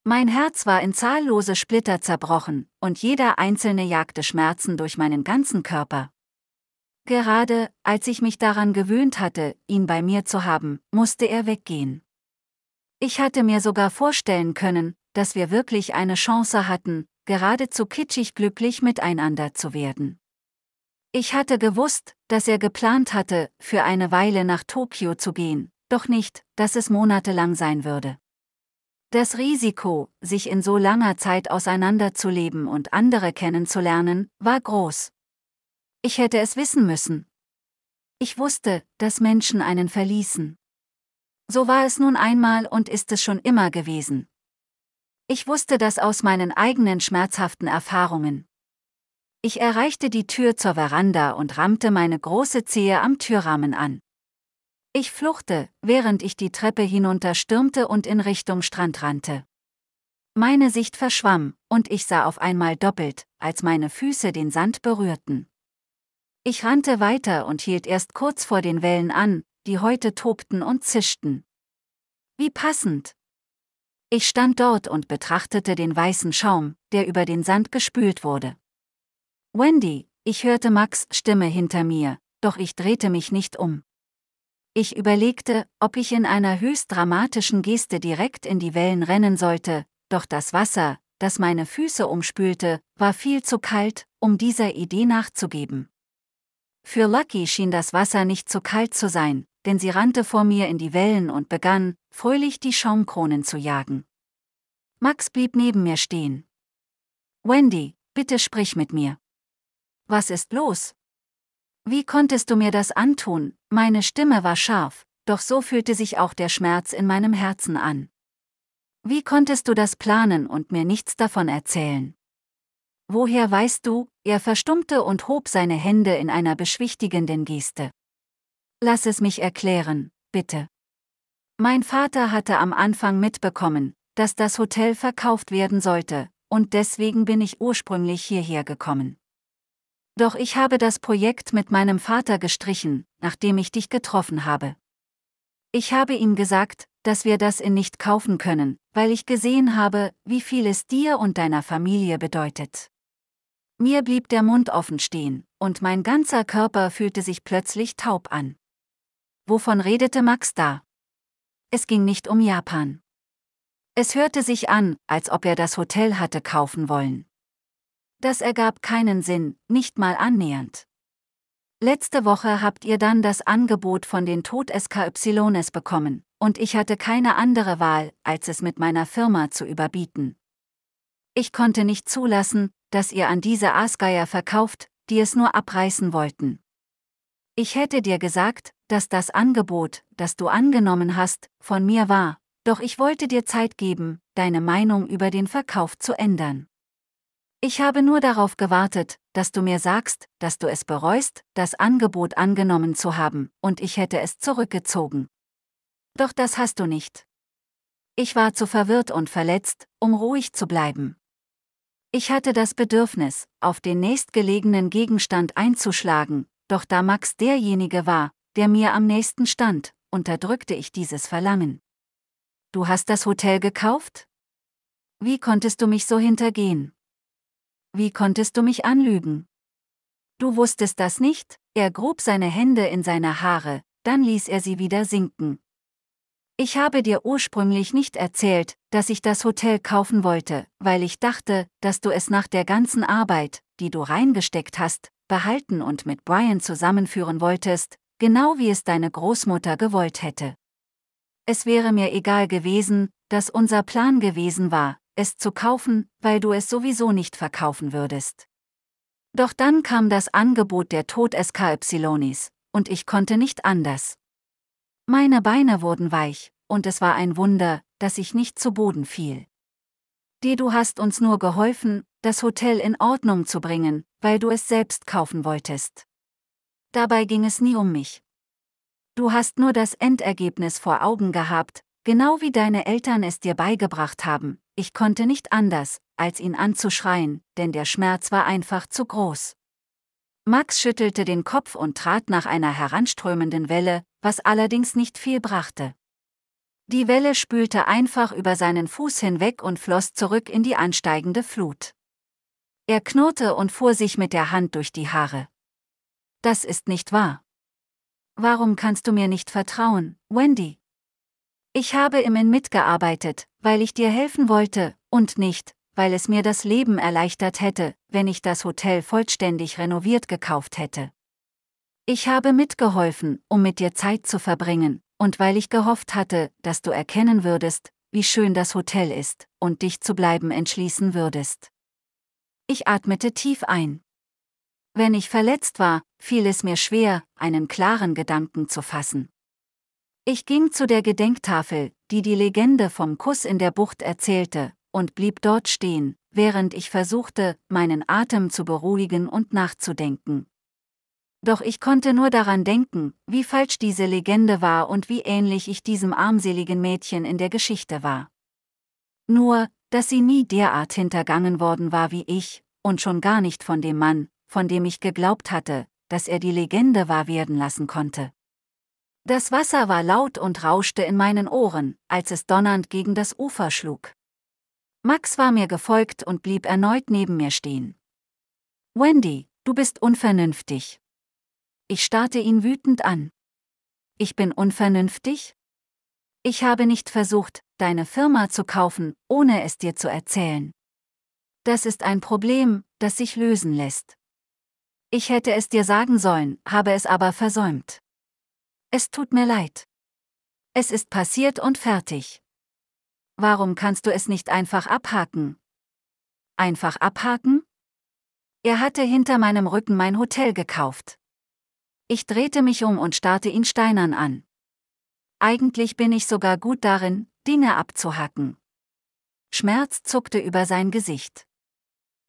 Mein Herz war in zahllose Splitter zerbrochen, und jeder einzelne jagte Schmerzen durch meinen ganzen Körper. Gerade, als ich mich daran gewöhnt hatte, ihn bei mir zu haben, musste er weggehen. Ich hatte mir sogar vorstellen können, dass wir wirklich eine Chance hatten, geradezu kitschig glücklich miteinander zu werden. Ich hatte gewusst, dass er geplant hatte, für eine Weile nach Tokio zu gehen, doch nicht, dass es monatelang sein würde. Das Risiko, sich in so langer Zeit auseinanderzuleben und andere kennenzulernen, war groß. Ich hätte es wissen müssen. Ich wusste, dass Menschen einen verließen. So war es nun einmal und ist es schon immer gewesen. Ich wusste das aus meinen eigenen schmerzhaften Erfahrungen. Ich erreichte die Tür zur Veranda und rammte meine große Zehe am Türrahmen an. Ich fluchte, während ich die Treppe hinunterstürmte und in Richtung Strand rannte. Meine Sicht verschwamm, und ich sah auf einmal doppelt, als meine Füße den Sand berührten. Ich rannte weiter und hielt erst kurz vor den Wellen an, die heute tobten und zischten. Wie passend! Ich stand dort und betrachtete den weißen Schaum, der über den Sand gespült wurde. Wendy, ich hörte Max Stimme hinter mir, doch ich drehte mich nicht um. Ich überlegte, ob ich in einer höchst dramatischen Geste direkt in die Wellen rennen sollte, doch das Wasser, das meine Füße umspülte, war viel zu kalt, um dieser Idee nachzugeben. Für Lucky schien das Wasser nicht zu kalt zu sein, denn sie rannte vor mir in die Wellen und begann, fröhlich die Schaumkronen zu jagen. Max blieb neben mir stehen. Wendy, bitte sprich mit mir was ist los? Wie konntest du mir das antun? Meine Stimme war scharf, doch so fühlte sich auch der Schmerz in meinem Herzen an. Wie konntest du das planen und mir nichts davon erzählen? Woher weißt du? Er verstummte und hob seine Hände in einer beschwichtigenden Geste. Lass es mich erklären, bitte. Mein Vater hatte am Anfang mitbekommen, dass das Hotel verkauft werden sollte, und deswegen bin ich ursprünglich hierher gekommen. Doch ich habe das Projekt mit meinem Vater gestrichen, nachdem ich dich getroffen habe. Ich habe ihm gesagt, dass wir das in nicht kaufen können, weil ich gesehen habe, wie viel es dir und deiner Familie bedeutet. Mir blieb der Mund offen stehen, und mein ganzer Körper fühlte sich plötzlich taub an. Wovon redete Max da? Es ging nicht um Japan. Es hörte sich an, als ob er das Hotel hatte kaufen wollen. Das ergab keinen Sinn, nicht mal annähernd. Letzte Woche habt ihr dann das Angebot von den Tod-SKYs bekommen, und ich hatte keine andere Wahl, als es mit meiner Firma zu überbieten. Ich konnte nicht zulassen, dass ihr an diese Aasgeier verkauft, die es nur abreißen wollten. Ich hätte dir gesagt, dass das Angebot, das du angenommen hast, von mir war, doch ich wollte dir Zeit geben, deine Meinung über den Verkauf zu ändern. Ich habe nur darauf gewartet, dass du mir sagst, dass du es bereust, das Angebot angenommen zu haben, und ich hätte es zurückgezogen. Doch das hast du nicht. Ich war zu verwirrt und verletzt, um ruhig zu bleiben. Ich hatte das Bedürfnis, auf den nächstgelegenen Gegenstand einzuschlagen, doch da Max derjenige war, der mir am nächsten stand, unterdrückte ich dieses Verlangen. Du hast das Hotel gekauft? Wie konntest du mich so hintergehen? Wie konntest du mich anlügen? Du wusstest das nicht? Er grub seine Hände in seine Haare, dann ließ er sie wieder sinken. Ich habe dir ursprünglich nicht erzählt, dass ich das Hotel kaufen wollte, weil ich dachte, dass du es nach der ganzen Arbeit, die du reingesteckt hast, behalten und mit Brian zusammenführen wolltest, genau wie es deine Großmutter gewollt hätte. Es wäre mir egal gewesen, dass unser Plan gewesen war, es zu kaufen, weil du es sowieso nicht verkaufen würdest. Doch dann kam das Angebot der Tod Epsilonis, und ich konnte nicht anders. Meine Beine wurden weich, und es war ein Wunder, dass ich nicht zu Boden fiel. Die du hast uns nur geholfen, das Hotel in Ordnung zu bringen, weil du es selbst kaufen wolltest. Dabei ging es nie um mich. Du hast nur das Endergebnis vor Augen gehabt, genau wie deine Eltern es dir beigebracht haben, ich konnte nicht anders, als ihn anzuschreien, denn der Schmerz war einfach zu groß. Max schüttelte den Kopf und trat nach einer heranströmenden Welle, was allerdings nicht viel brachte. Die Welle spülte einfach über seinen Fuß hinweg und floss zurück in die ansteigende Flut. Er knurrte und fuhr sich mit der Hand durch die Haare. Das ist nicht wahr. Warum kannst du mir nicht vertrauen, Wendy? Ich habe im Inn mitgearbeitet, weil ich dir helfen wollte, und nicht, weil es mir das Leben erleichtert hätte, wenn ich das Hotel vollständig renoviert gekauft hätte. Ich habe mitgeholfen, um mit dir Zeit zu verbringen, und weil ich gehofft hatte, dass du erkennen würdest, wie schön das Hotel ist, und dich zu bleiben entschließen würdest. Ich atmete tief ein. Wenn ich verletzt war, fiel es mir schwer, einen klaren Gedanken zu fassen. Ich ging zu der Gedenktafel, die die Legende vom Kuss in der Bucht erzählte, und blieb dort stehen, während ich versuchte, meinen Atem zu beruhigen und nachzudenken. Doch ich konnte nur daran denken, wie falsch diese Legende war und wie ähnlich ich diesem armseligen Mädchen in der Geschichte war. Nur, dass sie nie derart hintergangen worden war wie ich, und schon gar nicht von dem Mann, von dem ich geglaubt hatte, dass er die Legende wahr werden lassen konnte. Das Wasser war laut und rauschte in meinen Ohren, als es donnernd gegen das Ufer schlug. Max war mir gefolgt und blieb erneut neben mir stehen. Wendy, du bist unvernünftig. Ich starrte ihn wütend an. Ich bin unvernünftig? Ich habe nicht versucht, deine Firma zu kaufen, ohne es dir zu erzählen. Das ist ein Problem, das sich lösen lässt. Ich hätte es dir sagen sollen, habe es aber versäumt. Es tut mir leid. Es ist passiert und fertig. Warum kannst du es nicht einfach abhaken? Einfach abhaken? Er hatte hinter meinem Rücken mein Hotel gekauft. Ich drehte mich um und starrte ihn steinern an. Eigentlich bin ich sogar gut darin, Dinge abzuhacken. Schmerz zuckte über sein Gesicht.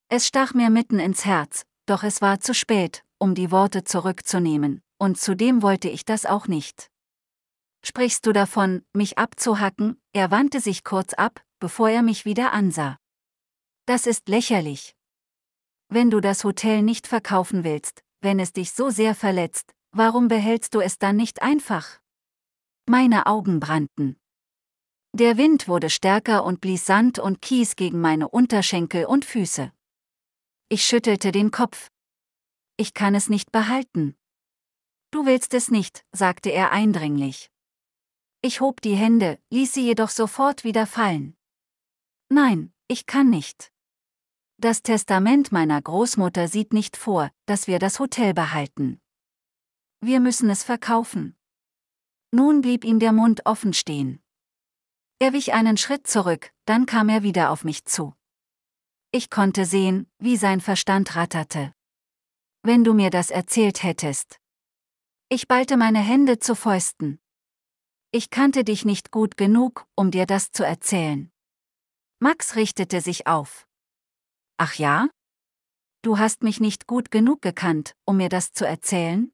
Es stach mir mitten ins Herz, doch es war zu spät, um die Worte zurückzunehmen und zudem wollte ich das auch nicht. Sprichst du davon, mich abzuhacken? Er wandte sich kurz ab, bevor er mich wieder ansah. Das ist lächerlich. Wenn du das Hotel nicht verkaufen willst, wenn es dich so sehr verletzt, warum behältst du es dann nicht einfach? Meine Augen brannten. Der Wind wurde stärker und blies Sand und Kies gegen meine Unterschenkel und Füße. Ich schüttelte den Kopf. Ich kann es nicht behalten. Du willst es nicht, sagte er eindringlich. Ich hob die Hände, ließ sie jedoch sofort wieder fallen. Nein, ich kann nicht. Das Testament meiner Großmutter sieht nicht vor, dass wir das Hotel behalten. Wir müssen es verkaufen. Nun blieb ihm der Mund offen stehen. Er wich einen Schritt zurück, dann kam er wieder auf mich zu. Ich konnte sehen, wie sein Verstand ratterte. Wenn du mir das erzählt hättest. Ich ballte meine Hände zu Fäusten. Ich kannte dich nicht gut genug, um dir das zu erzählen. Max richtete sich auf. Ach ja? Du hast mich nicht gut genug gekannt, um mir das zu erzählen?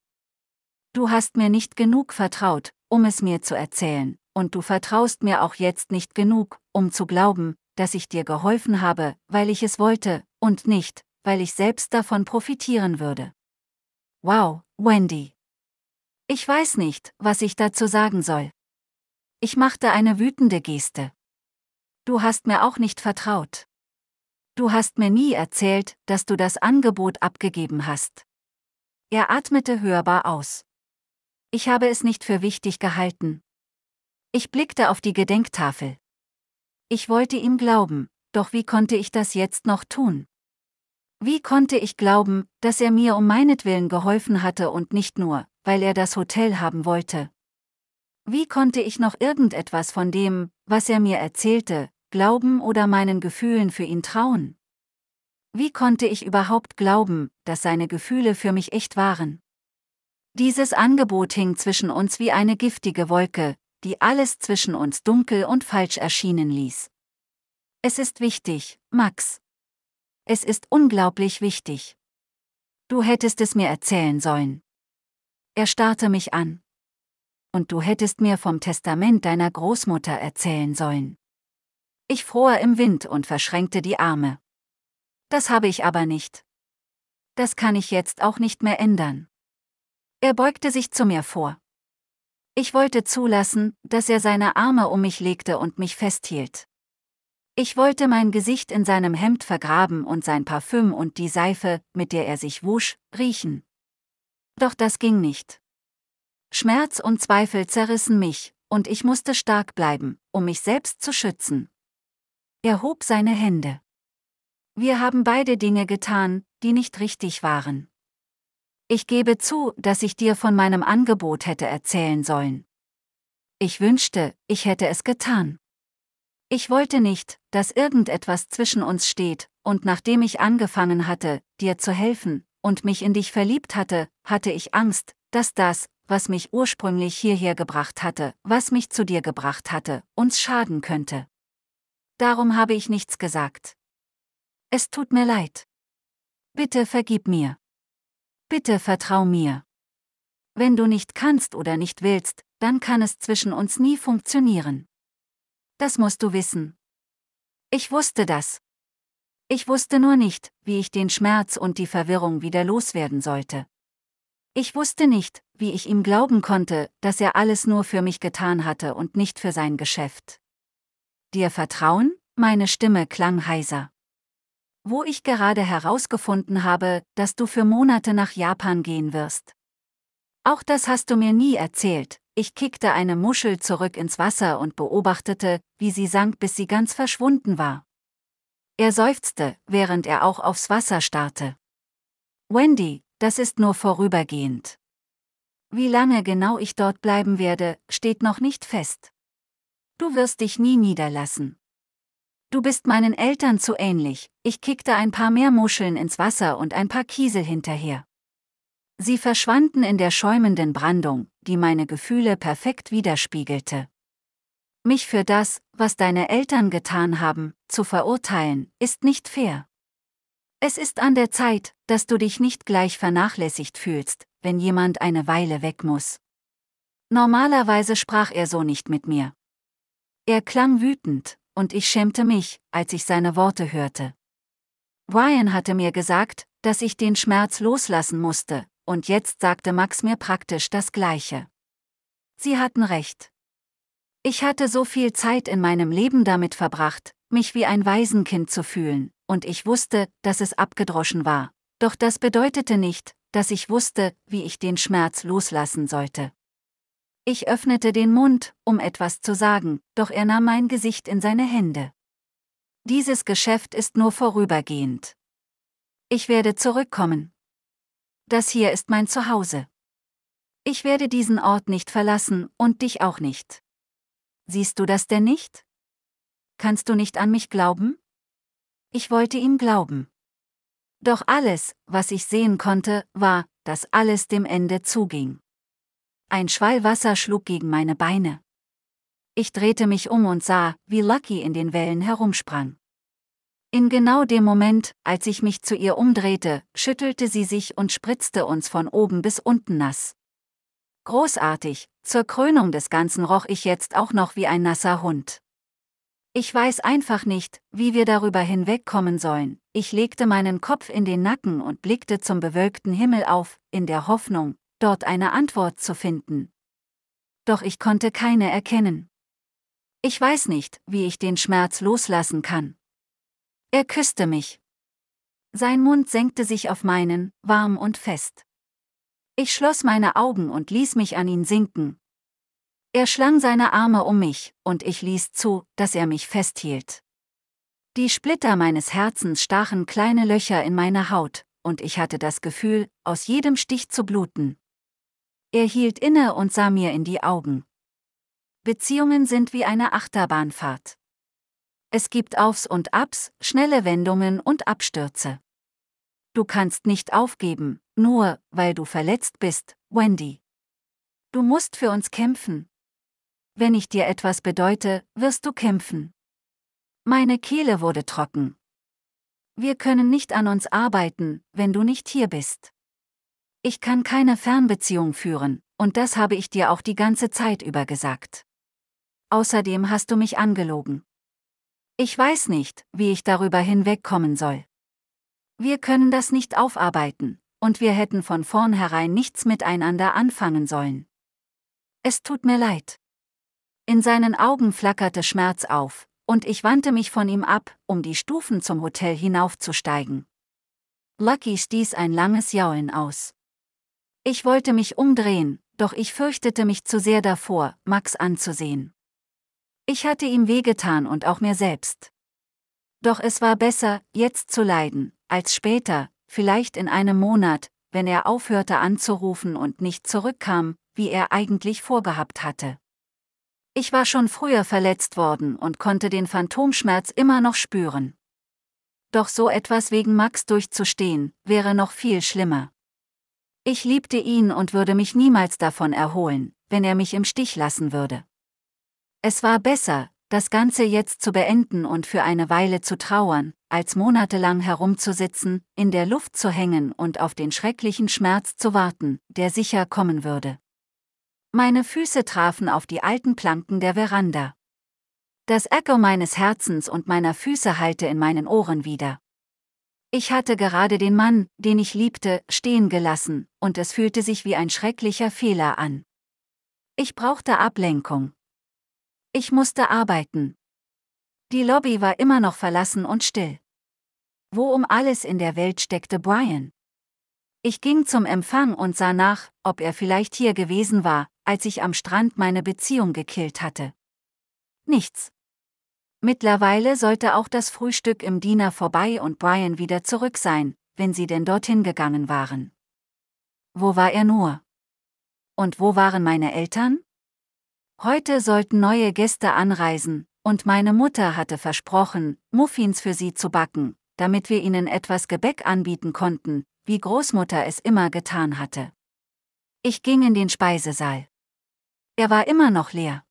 Du hast mir nicht genug vertraut, um es mir zu erzählen, und du vertraust mir auch jetzt nicht genug, um zu glauben, dass ich dir geholfen habe, weil ich es wollte, und nicht, weil ich selbst davon profitieren würde. Wow, Wendy. Ich weiß nicht, was ich dazu sagen soll. Ich machte eine wütende Geste. Du hast mir auch nicht vertraut. Du hast mir nie erzählt, dass du das Angebot abgegeben hast. Er atmete hörbar aus. Ich habe es nicht für wichtig gehalten. Ich blickte auf die Gedenktafel. Ich wollte ihm glauben, doch wie konnte ich das jetzt noch tun? Wie konnte ich glauben, dass er mir um meinetwillen geholfen hatte und nicht nur, weil er das Hotel haben wollte? Wie konnte ich noch irgendetwas von dem, was er mir erzählte, glauben oder meinen Gefühlen für ihn trauen? Wie konnte ich überhaupt glauben, dass seine Gefühle für mich echt waren? Dieses Angebot hing zwischen uns wie eine giftige Wolke, die alles zwischen uns dunkel und falsch erschienen ließ. Es ist wichtig, Max, es ist unglaublich wichtig. Du hättest es mir erzählen sollen. Er starrte mich an. Und du hättest mir vom Testament deiner Großmutter erzählen sollen. Ich fror im Wind und verschränkte die Arme. Das habe ich aber nicht. Das kann ich jetzt auch nicht mehr ändern. Er beugte sich zu mir vor. Ich wollte zulassen, dass er seine Arme um mich legte und mich festhielt. Ich wollte mein Gesicht in seinem Hemd vergraben und sein Parfüm und die Seife, mit der er sich wusch, riechen. Doch das ging nicht. Schmerz und Zweifel zerrissen mich, und ich musste stark bleiben, um mich selbst zu schützen. Er hob seine Hände. Wir haben beide Dinge getan, die nicht richtig waren. Ich gebe zu, dass ich dir von meinem Angebot hätte erzählen sollen. Ich wünschte, ich hätte es getan. Ich wollte nicht, dass irgendetwas zwischen uns steht, und nachdem ich angefangen hatte, dir zu helfen, und mich in dich verliebt hatte, hatte ich Angst, dass das, was mich ursprünglich hierher gebracht hatte, was mich zu dir gebracht hatte, uns schaden könnte. Darum habe ich nichts gesagt. Es tut mir leid. Bitte vergib mir. Bitte vertrau mir. Wenn du nicht kannst oder nicht willst, dann kann es zwischen uns nie funktionieren. Das musst du wissen. Ich wusste das. Ich wusste nur nicht, wie ich den Schmerz und die Verwirrung wieder loswerden sollte. Ich wusste nicht, wie ich ihm glauben konnte, dass er alles nur für mich getan hatte und nicht für sein Geschäft. Dir vertrauen? Meine Stimme klang heiser. Wo ich gerade herausgefunden habe, dass du für Monate nach Japan gehen wirst. Auch das hast du mir nie erzählt, ich kickte eine Muschel zurück ins Wasser und beobachtete, wie sie sank, bis sie ganz verschwunden war. Er seufzte, während er auch aufs Wasser starrte. Wendy, das ist nur vorübergehend. Wie lange genau ich dort bleiben werde, steht noch nicht fest. Du wirst dich nie niederlassen. Du bist meinen Eltern zu ähnlich, ich kickte ein paar mehr Muscheln ins Wasser und ein paar Kiesel hinterher. Sie verschwanden in der schäumenden Brandung, die meine Gefühle perfekt widerspiegelte. Mich für das, was deine Eltern getan haben, zu verurteilen, ist nicht fair. Es ist an der Zeit, dass du dich nicht gleich vernachlässigt fühlst, wenn jemand eine Weile weg muss. Normalerweise sprach er so nicht mit mir. Er klang wütend, und ich schämte mich, als ich seine Worte hörte. Ryan hatte mir gesagt, dass ich den Schmerz loslassen musste, und jetzt sagte Max mir praktisch das Gleiche. Sie hatten recht. Ich hatte so viel Zeit in meinem Leben damit verbracht, mich wie ein Waisenkind zu fühlen, und ich wusste, dass es abgedroschen war. Doch das bedeutete nicht, dass ich wusste, wie ich den Schmerz loslassen sollte. Ich öffnete den Mund, um etwas zu sagen, doch er nahm mein Gesicht in seine Hände. Dieses Geschäft ist nur vorübergehend. Ich werde zurückkommen, das hier ist mein Zuhause. Ich werde diesen Ort nicht verlassen und dich auch nicht. Siehst du das denn nicht? Kannst du nicht an mich glauben? Ich wollte ihm glauben. Doch alles, was ich sehen konnte, war, dass alles dem Ende zuging. Ein Schwall Wasser schlug gegen meine Beine. Ich drehte mich um und sah, wie Lucky in den Wellen herumsprang. In genau dem Moment, als ich mich zu ihr umdrehte, schüttelte sie sich und spritzte uns von oben bis unten nass. Großartig, zur Krönung des Ganzen roch ich jetzt auch noch wie ein nasser Hund. Ich weiß einfach nicht, wie wir darüber hinwegkommen sollen. Ich legte meinen Kopf in den Nacken und blickte zum bewölkten Himmel auf, in der Hoffnung, dort eine Antwort zu finden. Doch ich konnte keine erkennen. Ich weiß nicht, wie ich den Schmerz loslassen kann. Er küsste mich. Sein Mund senkte sich auf meinen, warm und fest. Ich schloss meine Augen und ließ mich an ihn sinken. Er schlang seine Arme um mich, und ich ließ zu, dass er mich festhielt. Die Splitter meines Herzens stachen kleine Löcher in meine Haut, und ich hatte das Gefühl, aus jedem Stich zu bluten. Er hielt inne und sah mir in die Augen. Beziehungen sind wie eine Achterbahnfahrt. Es gibt Aufs und Abs, schnelle Wendungen und Abstürze. Du kannst nicht aufgeben, nur weil du verletzt bist, Wendy. Du musst für uns kämpfen. Wenn ich dir etwas bedeute, wirst du kämpfen. Meine Kehle wurde trocken. Wir können nicht an uns arbeiten, wenn du nicht hier bist. Ich kann keine Fernbeziehung führen, und das habe ich dir auch die ganze Zeit über gesagt. Außerdem hast du mich angelogen. Ich weiß nicht, wie ich darüber hinwegkommen soll. Wir können das nicht aufarbeiten, und wir hätten von vornherein nichts miteinander anfangen sollen. Es tut mir leid. In seinen Augen flackerte Schmerz auf, und ich wandte mich von ihm ab, um die Stufen zum Hotel hinaufzusteigen. Lucky stieß ein langes Jaulen aus. Ich wollte mich umdrehen, doch ich fürchtete mich zu sehr davor, Max anzusehen. Ich hatte ihm wehgetan und auch mir selbst. Doch es war besser, jetzt zu leiden, als später, vielleicht in einem Monat, wenn er aufhörte anzurufen und nicht zurückkam, wie er eigentlich vorgehabt hatte. Ich war schon früher verletzt worden und konnte den Phantomschmerz immer noch spüren. Doch so etwas wegen Max durchzustehen, wäre noch viel schlimmer. Ich liebte ihn und würde mich niemals davon erholen, wenn er mich im Stich lassen würde. Es war besser, das Ganze jetzt zu beenden und für eine Weile zu trauern, als monatelang herumzusitzen, in der Luft zu hängen und auf den schrecklichen Schmerz zu warten, der sicher kommen würde. Meine Füße trafen auf die alten Planken der Veranda. Das Echo meines Herzens und meiner Füße hallte in meinen Ohren wieder. Ich hatte gerade den Mann, den ich liebte, stehen gelassen, und es fühlte sich wie ein schrecklicher Fehler an. Ich brauchte Ablenkung. Ich musste arbeiten. Die Lobby war immer noch verlassen und still. Wo um alles in der Welt steckte Brian? Ich ging zum Empfang und sah nach, ob er vielleicht hier gewesen war, als ich am Strand meine Beziehung gekillt hatte. Nichts. Mittlerweile sollte auch das Frühstück im Diener vorbei und Brian wieder zurück sein, wenn sie denn dorthin gegangen waren. Wo war er nur? Und wo waren meine Eltern? Heute sollten neue Gäste anreisen, und meine Mutter hatte versprochen, Muffins für sie zu backen, damit wir ihnen etwas Gebäck anbieten konnten, wie Großmutter es immer getan hatte. Ich ging in den Speisesaal. Er war immer noch leer.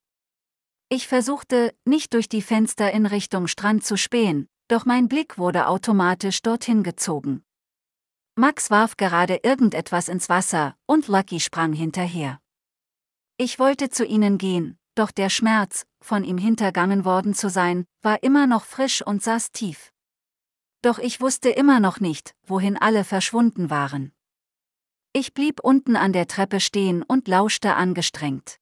Ich versuchte, nicht durch die Fenster in Richtung Strand zu spähen, doch mein Blick wurde automatisch dorthin gezogen. Max warf gerade irgendetwas ins Wasser, und Lucky sprang hinterher. Ich wollte zu ihnen gehen, doch der Schmerz, von ihm hintergangen worden zu sein, war immer noch frisch und saß tief. Doch ich wusste immer noch nicht, wohin alle verschwunden waren. Ich blieb unten an der Treppe stehen und lauschte angestrengt.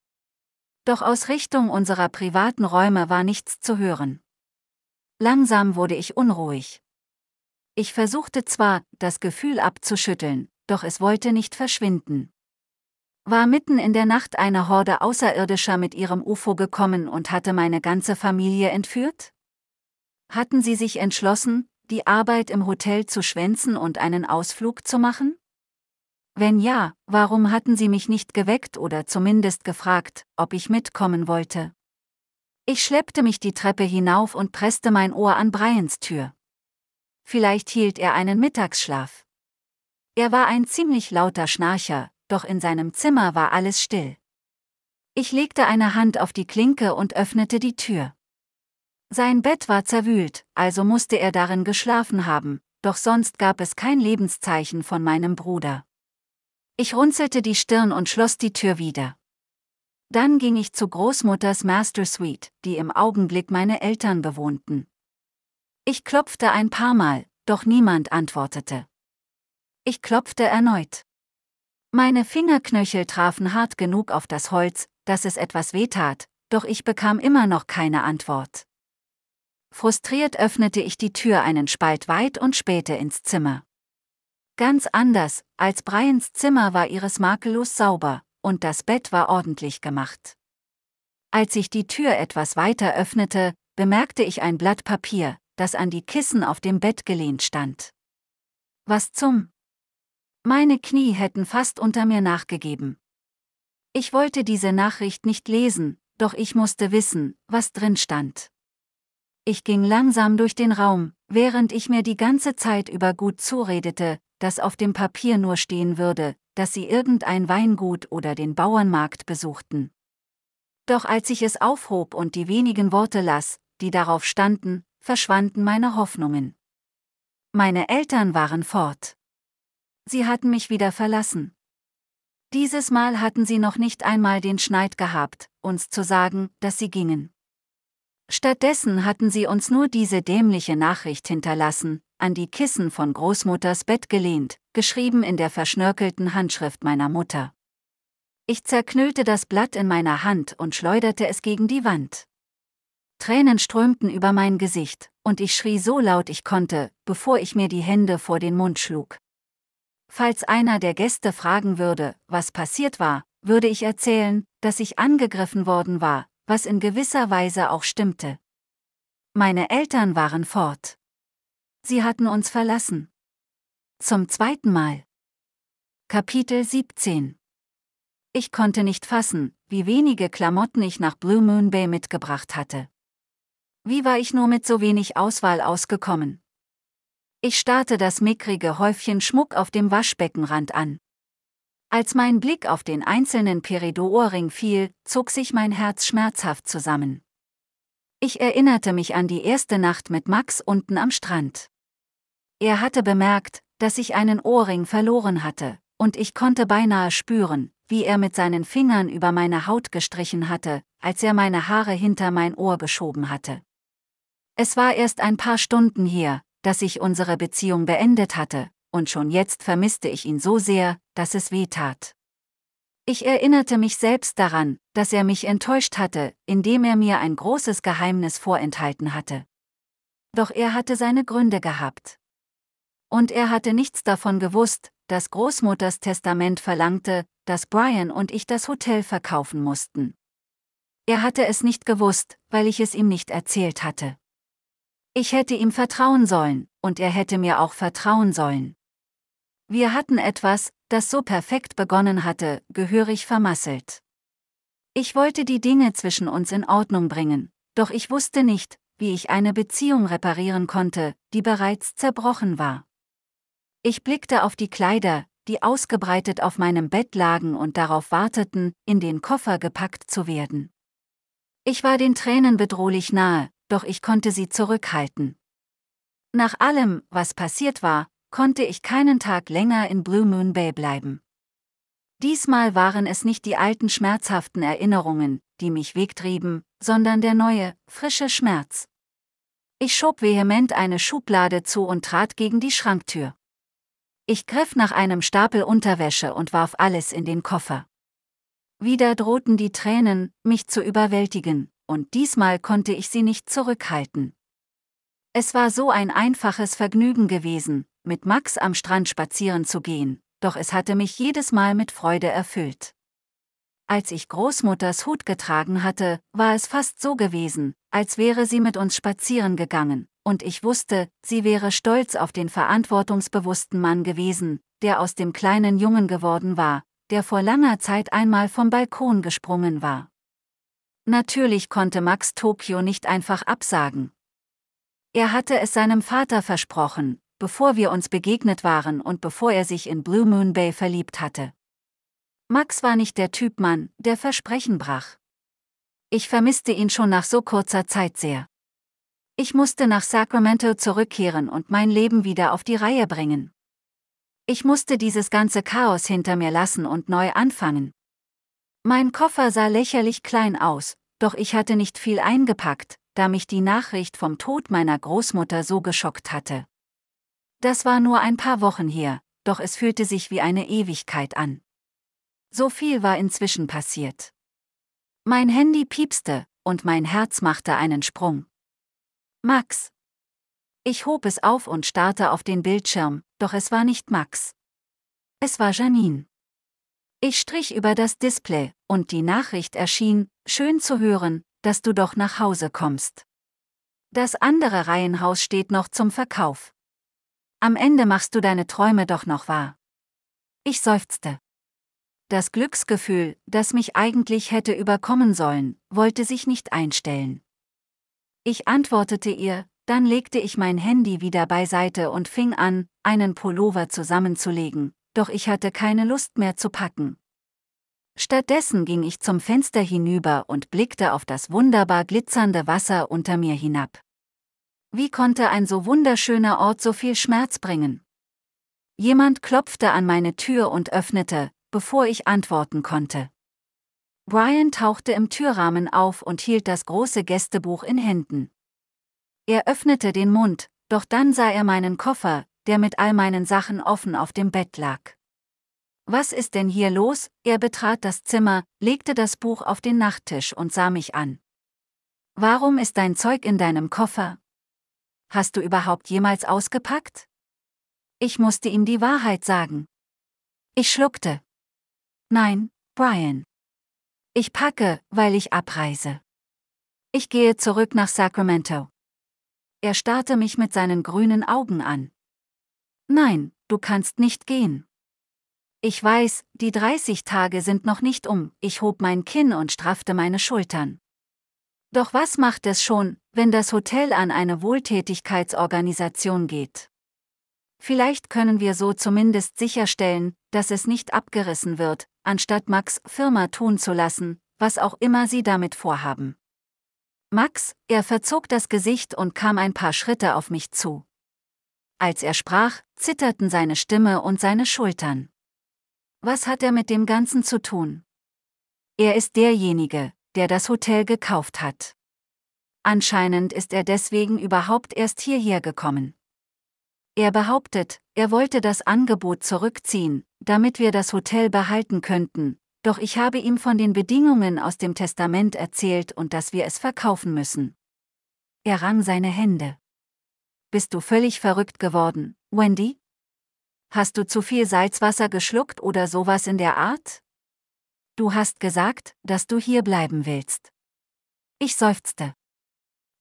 Doch aus Richtung unserer privaten Räume war nichts zu hören. Langsam wurde ich unruhig. Ich versuchte zwar, das Gefühl abzuschütteln, doch es wollte nicht verschwinden war mitten in der Nacht eine Horde Außerirdischer mit ihrem UFO gekommen und hatte meine ganze Familie entführt? Hatten sie sich entschlossen, die Arbeit im Hotel zu schwänzen und einen Ausflug zu machen? Wenn ja, warum hatten sie mich nicht geweckt oder zumindest gefragt, ob ich mitkommen wollte? Ich schleppte mich die Treppe hinauf und presste mein Ohr an Brians Tür. Vielleicht hielt er einen Mittagsschlaf. Er war ein ziemlich lauter Schnarcher, doch in seinem Zimmer war alles still. Ich legte eine Hand auf die Klinke und öffnete die Tür. Sein Bett war zerwühlt, also musste er darin geschlafen haben, doch sonst gab es kein Lebenszeichen von meinem Bruder. Ich runzelte die Stirn und schloss die Tür wieder. Dann ging ich zu Großmutters Master Suite, die im Augenblick meine Eltern bewohnten. Ich klopfte ein paar Mal, doch niemand antwortete. Ich klopfte erneut. Meine Fingerknöchel trafen hart genug auf das Holz, dass es etwas wehtat, doch ich bekam immer noch keine Antwort. Frustriert öffnete ich die Tür einen Spalt weit und spähte ins Zimmer. Ganz anders als Brians Zimmer war ihres makellos sauber, und das Bett war ordentlich gemacht. Als ich die Tür etwas weiter öffnete, bemerkte ich ein Blatt Papier, das an die Kissen auf dem Bett gelehnt stand. Was zum meine Knie hätten fast unter mir nachgegeben. Ich wollte diese Nachricht nicht lesen, doch ich musste wissen, was drin stand. Ich ging langsam durch den Raum, während ich mir die ganze Zeit über gut zuredete, dass auf dem Papier nur stehen würde, dass sie irgendein Weingut oder den Bauernmarkt besuchten. Doch als ich es aufhob und die wenigen Worte las, die darauf standen, verschwanden meine Hoffnungen. Meine Eltern waren fort sie hatten mich wieder verlassen. Dieses Mal hatten sie noch nicht einmal den Schneid gehabt, uns zu sagen, dass sie gingen. Stattdessen hatten sie uns nur diese dämliche Nachricht hinterlassen, an die Kissen von Großmutters Bett gelehnt, geschrieben in der verschnörkelten Handschrift meiner Mutter. Ich zerknüllte das Blatt in meiner Hand und schleuderte es gegen die Wand. Tränen strömten über mein Gesicht, und ich schrie so laut ich konnte, bevor ich mir die Hände vor den Mund schlug. Falls einer der Gäste fragen würde, was passiert war, würde ich erzählen, dass ich angegriffen worden war, was in gewisser Weise auch stimmte. Meine Eltern waren fort. Sie hatten uns verlassen. Zum zweiten Mal. Kapitel 17 Ich konnte nicht fassen, wie wenige Klamotten ich nach Blue Moon Bay mitgebracht hatte. Wie war ich nur mit so wenig Auswahl ausgekommen? Ich starrte das mickrige Häufchen Schmuck auf dem Waschbeckenrand an. Als mein Blick auf den einzelnen peridot fiel, zog sich mein Herz schmerzhaft zusammen. Ich erinnerte mich an die erste Nacht mit Max unten am Strand. Er hatte bemerkt, dass ich einen Ohrring verloren hatte, und ich konnte beinahe spüren, wie er mit seinen Fingern über meine Haut gestrichen hatte, als er meine Haare hinter mein Ohr geschoben hatte. Es war erst ein paar Stunden her, dass ich unsere Beziehung beendet hatte, und schon jetzt vermisste ich ihn so sehr, dass es weh tat. Ich erinnerte mich selbst daran, dass er mich enttäuscht hatte, indem er mir ein großes Geheimnis vorenthalten hatte. Doch er hatte seine Gründe gehabt. Und er hatte nichts davon gewusst, dass Großmutters Testament verlangte, dass Brian und ich das Hotel verkaufen mussten. Er hatte es nicht gewusst, weil ich es ihm nicht erzählt hatte. Ich hätte ihm vertrauen sollen, und er hätte mir auch vertrauen sollen. Wir hatten etwas, das so perfekt begonnen hatte, gehörig vermasselt. Ich wollte die Dinge zwischen uns in Ordnung bringen, doch ich wusste nicht, wie ich eine Beziehung reparieren konnte, die bereits zerbrochen war. Ich blickte auf die Kleider, die ausgebreitet auf meinem Bett lagen und darauf warteten, in den Koffer gepackt zu werden. Ich war den Tränen bedrohlich nahe, doch ich konnte sie zurückhalten. Nach allem, was passiert war, konnte ich keinen Tag länger in Blue Moon Bay bleiben. Diesmal waren es nicht die alten schmerzhaften Erinnerungen, die mich wegtrieben, sondern der neue, frische Schmerz. Ich schob vehement eine Schublade zu und trat gegen die Schranktür. Ich griff nach einem Stapel Unterwäsche und warf alles in den Koffer. Wieder drohten die Tränen, mich zu überwältigen und diesmal konnte ich sie nicht zurückhalten. Es war so ein einfaches Vergnügen gewesen, mit Max am Strand spazieren zu gehen, doch es hatte mich jedes Mal mit Freude erfüllt. Als ich Großmutters Hut getragen hatte, war es fast so gewesen, als wäre sie mit uns spazieren gegangen, und ich wusste, sie wäre stolz auf den verantwortungsbewussten Mann gewesen, der aus dem kleinen Jungen geworden war, der vor langer Zeit einmal vom Balkon gesprungen war. Natürlich konnte Max Tokio nicht einfach absagen. Er hatte es seinem Vater versprochen, bevor wir uns begegnet waren und bevor er sich in Blue Moon Bay verliebt hatte. Max war nicht der Typ Mann, der Versprechen brach. Ich vermisste ihn schon nach so kurzer Zeit sehr. Ich musste nach Sacramento zurückkehren und mein Leben wieder auf die Reihe bringen. Ich musste dieses ganze Chaos hinter mir lassen und neu anfangen. Mein Koffer sah lächerlich klein aus, doch ich hatte nicht viel eingepackt, da mich die Nachricht vom Tod meiner Großmutter so geschockt hatte. Das war nur ein paar Wochen her, doch es fühlte sich wie eine Ewigkeit an. So viel war inzwischen passiert. Mein Handy piepste, und mein Herz machte einen Sprung. Max. Ich hob es auf und starrte auf den Bildschirm, doch es war nicht Max. Es war Janine. Ich strich über das Display, und die Nachricht erschien, Schön zu hören, dass du doch nach Hause kommst. Das andere Reihenhaus steht noch zum Verkauf. Am Ende machst du deine Träume doch noch wahr. Ich seufzte. Das Glücksgefühl, das mich eigentlich hätte überkommen sollen, wollte sich nicht einstellen. Ich antwortete ihr, dann legte ich mein Handy wieder beiseite und fing an, einen Pullover zusammenzulegen, doch ich hatte keine Lust mehr zu packen, Stattdessen ging ich zum Fenster hinüber und blickte auf das wunderbar glitzernde Wasser unter mir hinab. Wie konnte ein so wunderschöner Ort so viel Schmerz bringen? Jemand klopfte an meine Tür und öffnete, bevor ich antworten konnte. Brian tauchte im Türrahmen auf und hielt das große Gästebuch in Händen. Er öffnete den Mund, doch dann sah er meinen Koffer, der mit all meinen Sachen offen auf dem Bett lag. Was ist denn hier los? Er betrat das Zimmer, legte das Buch auf den Nachttisch und sah mich an. Warum ist dein Zeug in deinem Koffer? Hast du überhaupt jemals ausgepackt? Ich musste ihm die Wahrheit sagen. Ich schluckte. Nein, Brian. Ich packe, weil ich abreise. Ich gehe zurück nach Sacramento. Er starrte mich mit seinen grünen Augen an. Nein, du kannst nicht gehen. Ich weiß, die 30 Tage sind noch nicht um, ich hob mein Kinn und straffte meine Schultern. Doch was macht es schon, wenn das Hotel an eine Wohltätigkeitsorganisation geht? Vielleicht können wir so zumindest sicherstellen, dass es nicht abgerissen wird, anstatt Max Firma tun zu lassen, was auch immer sie damit vorhaben. Max, er verzog das Gesicht und kam ein paar Schritte auf mich zu. Als er sprach, zitterten seine Stimme und seine Schultern. Was hat er mit dem Ganzen zu tun? Er ist derjenige, der das Hotel gekauft hat. Anscheinend ist er deswegen überhaupt erst hierher gekommen. Er behauptet, er wollte das Angebot zurückziehen, damit wir das Hotel behalten könnten, doch ich habe ihm von den Bedingungen aus dem Testament erzählt und dass wir es verkaufen müssen. Er rang seine Hände. Bist du völlig verrückt geworden, Wendy? Hast du zu viel Salzwasser geschluckt oder sowas in der Art? Du hast gesagt, dass du hier bleiben willst. Ich seufzte.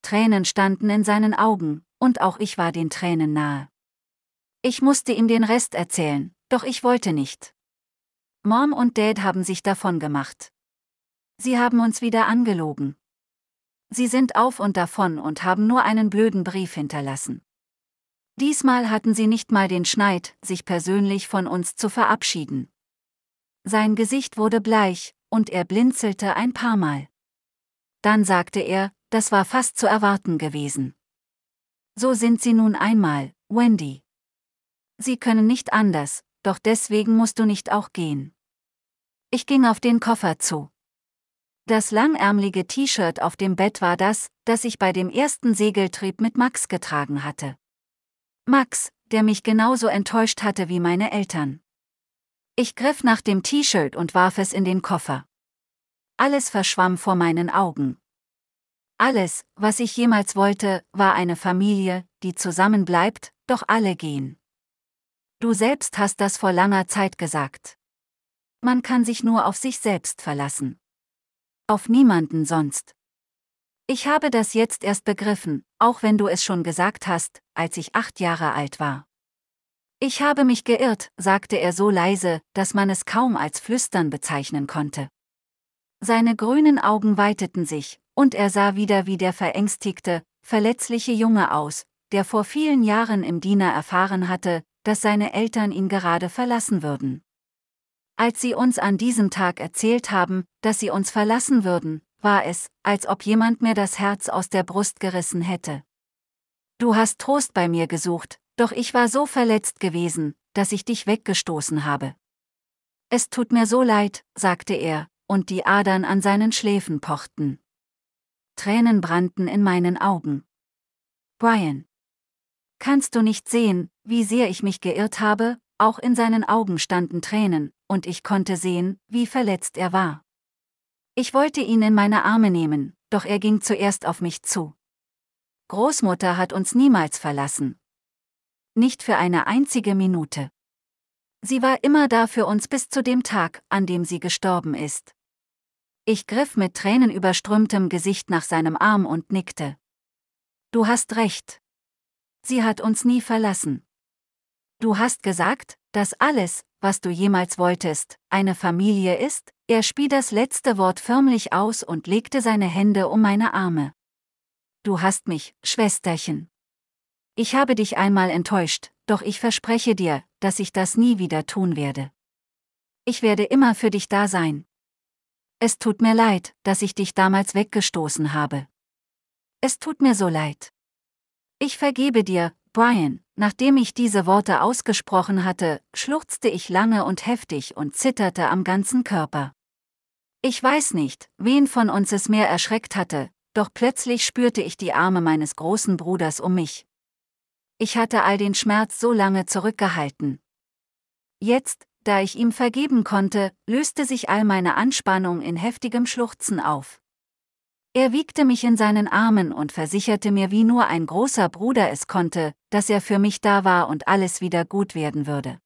Tränen standen in seinen Augen, und auch ich war den Tränen nahe. Ich musste ihm den Rest erzählen, doch ich wollte nicht. Mom und Dad haben sich davon gemacht. Sie haben uns wieder angelogen. Sie sind auf und davon und haben nur einen blöden Brief hinterlassen. Diesmal hatten sie nicht mal den Schneid, sich persönlich von uns zu verabschieden. Sein Gesicht wurde bleich, und er blinzelte ein paar Mal. Dann sagte er, das war fast zu erwarten gewesen. So sind sie nun einmal, Wendy. Sie können nicht anders, doch deswegen musst du nicht auch gehen. Ich ging auf den Koffer zu. Das langärmelige T-Shirt auf dem Bett war das, das ich bei dem ersten Segeltrieb mit Max getragen hatte. Max, der mich genauso enttäuscht hatte wie meine Eltern. Ich griff nach dem T-Shirt und warf es in den Koffer. Alles verschwamm vor meinen Augen. Alles, was ich jemals wollte, war eine Familie, die zusammenbleibt, doch alle gehen. Du selbst hast das vor langer Zeit gesagt. Man kann sich nur auf sich selbst verlassen. Auf niemanden sonst. Ich habe das jetzt erst begriffen, auch wenn du es schon gesagt hast, als ich acht Jahre alt war. Ich habe mich geirrt, sagte er so leise, dass man es kaum als Flüstern bezeichnen konnte. Seine grünen Augen weiteten sich, und er sah wieder wie der verängstigte, verletzliche Junge aus, der vor vielen Jahren im Diener erfahren hatte, dass seine Eltern ihn gerade verlassen würden. Als sie uns an diesem Tag erzählt haben, dass sie uns verlassen würden, war es, als ob jemand mir das Herz aus der Brust gerissen hätte. Du hast Trost bei mir gesucht, doch ich war so verletzt gewesen, dass ich dich weggestoßen habe. Es tut mir so leid, sagte er, und die Adern an seinen Schläfen pochten. Tränen brannten in meinen Augen. Brian. Kannst du nicht sehen, wie sehr ich mich geirrt habe? Auch in seinen Augen standen Tränen, und ich konnte sehen, wie verletzt er war. Ich wollte ihn in meine Arme nehmen, doch er ging zuerst auf mich zu. Großmutter hat uns niemals verlassen. Nicht für eine einzige Minute. Sie war immer da für uns bis zu dem Tag, an dem sie gestorben ist. Ich griff mit tränenüberströmtem Gesicht nach seinem Arm und nickte. Du hast recht. Sie hat uns nie verlassen. Du hast gesagt, dass alles, was du jemals wolltest, eine Familie ist? Er spie das letzte Wort förmlich aus und legte seine Hände um meine Arme. Du hast mich, Schwesterchen. Ich habe dich einmal enttäuscht, doch ich verspreche dir, dass ich das nie wieder tun werde. Ich werde immer für dich da sein. Es tut mir leid, dass ich dich damals weggestoßen habe. Es tut mir so leid. Ich vergebe dir, Brian, Nachdem ich diese Worte ausgesprochen hatte, schluchzte ich lange und heftig und zitterte am ganzen Körper. Ich weiß nicht, wen von uns es mehr erschreckt hatte, doch plötzlich spürte ich die Arme meines großen Bruders um mich. Ich hatte all den Schmerz so lange zurückgehalten. Jetzt, da ich ihm vergeben konnte, löste sich all meine Anspannung in heftigem Schluchzen auf. Er wiegte mich in seinen Armen und versicherte mir wie nur ein großer Bruder es konnte, dass er für mich da war und alles wieder gut werden würde.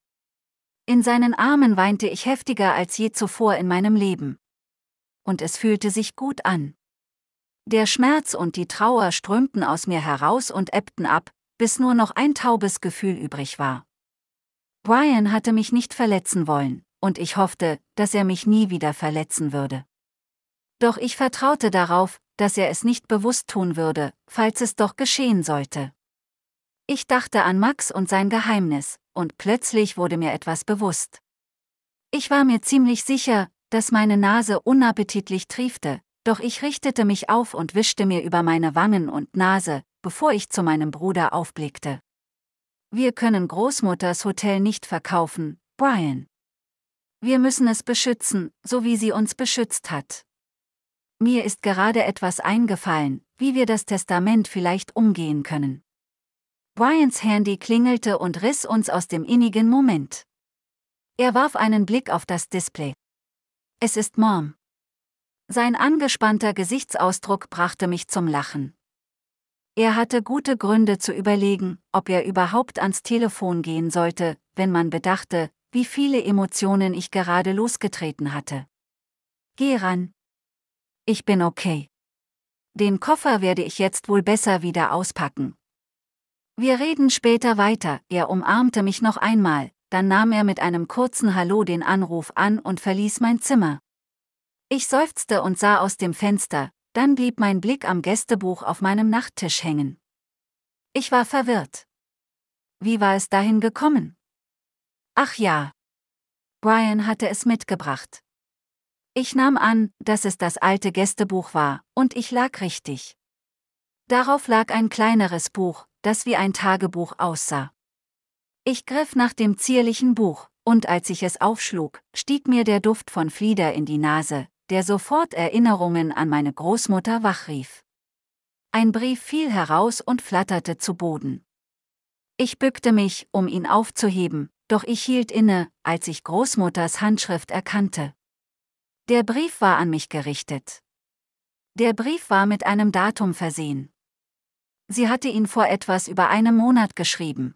In seinen Armen weinte ich heftiger als je zuvor in meinem Leben. Und es fühlte sich gut an. Der Schmerz und die Trauer strömten aus mir heraus und ebbten ab, bis nur noch ein taubes Gefühl übrig war. Brian hatte mich nicht verletzen wollen, und ich hoffte, dass er mich nie wieder verletzen würde. Doch ich vertraute darauf, dass er es nicht bewusst tun würde, falls es doch geschehen sollte. Ich dachte an Max und sein Geheimnis, und plötzlich wurde mir etwas bewusst. Ich war mir ziemlich sicher, dass meine Nase unappetitlich triefte, doch ich richtete mich auf und wischte mir über meine Wangen und Nase, bevor ich zu meinem Bruder aufblickte. Wir können Großmutters Hotel nicht verkaufen, Brian. Wir müssen es beschützen, so wie sie uns beschützt hat. Mir ist gerade etwas eingefallen, wie wir das Testament vielleicht umgehen können. Bryans Handy klingelte und riss uns aus dem innigen Moment. Er warf einen Blick auf das Display. Es ist Mom. Sein angespannter Gesichtsausdruck brachte mich zum Lachen. Er hatte gute Gründe zu überlegen, ob er überhaupt ans Telefon gehen sollte, wenn man bedachte, wie viele Emotionen ich gerade losgetreten hatte. Geh ran, ich bin okay. Den Koffer werde ich jetzt wohl besser wieder auspacken. Wir reden später weiter, er umarmte mich noch einmal, dann nahm er mit einem kurzen Hallo den Anruf an und verließ mein Zimmer. Ich seufzte und sah aus dem Fenster, dann blieb mein Blick am Gästebuch auf meinem Nachttisch hängen. Ich war verwirrt. Wie war es dahin gekommen? Ach ja. Brian hatte es mitgebracht. Ich nahm an, dass es das alte Gästebuch war, und ich lag richtig. Darauf lag ein kleineres Buch, das wie ein Tagebuch aussah. Ich griff nach dem zierlichen Buch, und als ich es aufschlug, stieg mir der Duft von Flieder in die Nase, der sofort Erinnerungen an meine Großmutter wachrief. Ein Brief fiel heraus und flatterte zu Boden. Ich bückte mich, um ihn aufzuheben, doch ich hielt inne, als ich Großmutters Handschrift erkannte. Der Brief war an mich gerichtet. Der Brief war mit einem Datum versehen. Sie hatte ihn vor etwas über einem Monat geschrieben.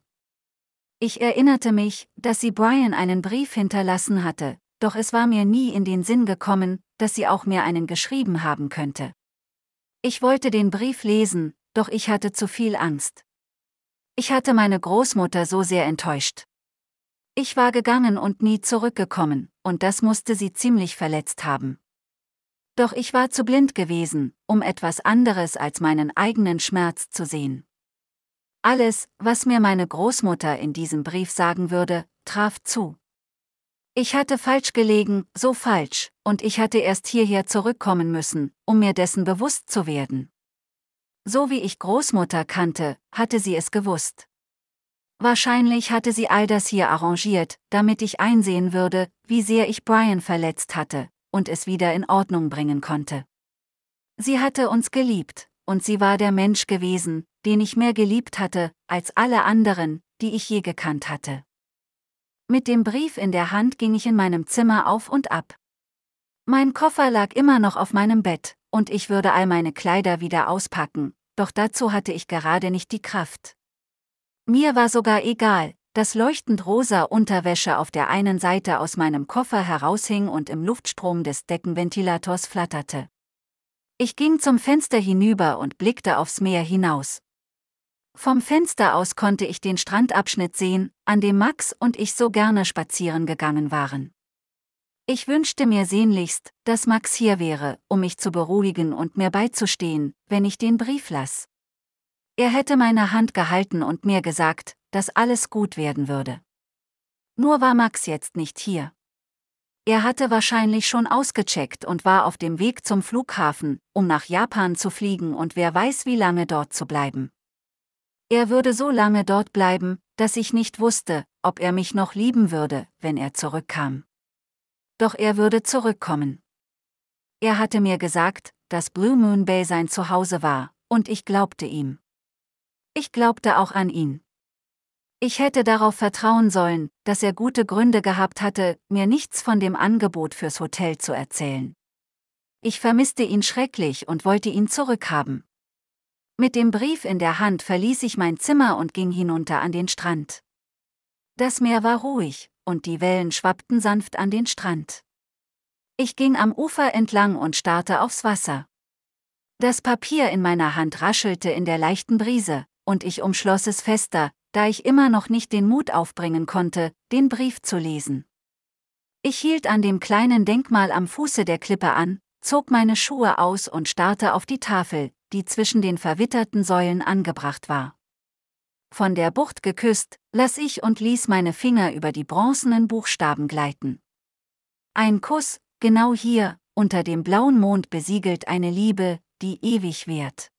Ich erinnerte mich, dass sie Brian einen Brief hinterlassen hatte, doch es war mir nie in den Sinn gekommen, dass sie auch mir einen geschrieben haben könnte. Ich wollte den Brief lesen, doch ich hatte zu viel Angst. Ich hatte meine Großmutter so sehr enttäuscht. Ich war gegangen und nie zurückgekommen, und das musste sie ziemlich verletzt haben. Doch ich war zu blind gewesen, um etwas anderes als meinen eigenen Schmerz zu sehen. Alles, was mir meine Großmutter in diesem Brief sagen würde, traf zu. Ich hatte falsch gelegen, so falsch, und ich hatte erst hierher zurückkommen müssen, um mir dessen bewusst zu werden. So wie ich Großmutter kannte, hatte sie es gewusst. Wahrscheinlich hatte sie all das hier arrangiert, damit ich einsehen würde, wie sehr ich Brian verletzt hatte und es wieder in Ordnung bringen konnte. Sie hatte uns geliebt, und sie war der Mensch gewesen, den ich mehr geliebt hatte, als alle anderen, die ich je gekannt hatte. Mit dem Brief in der Hand ging ich in meinem Zimmer auf und ab. Mein Koffer lag immer noch auf meinem Bett, und ich würde all meine Kleider wieder auspacken, doch dazu hatte ich gerade nicht die Kraft. Mir war sogar egal, dass leuchtend rosa Unterwäsche auf der einen Seite aus meinem Koffer heraushing und im Luftstrom des Deckenventilators flatterte. Ich ging zum Fenster hinüber und blickte aufs Meer hinaus. Vom Fenster aus konnte ich den Strandabschnitt sehen, an dem Max und ich so gerne spazieren gegangen waren. Ich wünschte mir sehnlichst, dass Max hier wäre, um mich zu beruhigen und mir beizustehen, wenn ich den Brief las. Er hätte meine Hand gehalten und mir gesagt, dass alles gut werden würde. Nur war Max jetzt nicht hier. Er hatte wahrscheinlich schon ausgecheckt und war auf dem Weg zum Flughafen, um nach Japan zu fliegen und wer weiß wie lange dort zu bleiben. Er würde so lange dort bleiben, dass ich nicht wusste, ob er mich noch lieben würde, wenn er zurückkam. Doch er würde zurückkommen. Er hatte mir gesagt, dass Blue Moon Bay sein Zuhause war, und ich glaubte ihm. Ich glaubte auch an ihn. Ich hätte darauf vertrauen sollen, dass er gute Gründe gehabt hatte, mir nichts von dem Angebot fürs Hotel zu erzählen. Ich vermisste ihn schrecklich und wollte ihn zurückhaben. Mit dem Brief in der Hand verließ ich mein Zimmer und ging hinunter an den Strand. Das Meer war ruhig, und die Wellen schwappten sanft an den Strand. Ich ging am Ufer entlang und starrte aufs Wasser. Das Papier in meiner Hand raschelte in der leichten Brise, und ich umschloss es fester, da ich immer noch nicht den Mut aufbringen konnte, den Brief zu lesen. Ich hielt an dem kleinen Denkmal am Fuße der Klippe an, zog meine Schuhe aus und starrte auf die Tafel, die zwischen den verwitterten Säulen angebracht war. Von der Bucht geküsst, lass ich und ließ meine Finger über die bronzenen Buchstaben gleiten. Ein Kuss, genau hier, unter dem blauen Mond besiegelt eine Liebe, die ewig währt.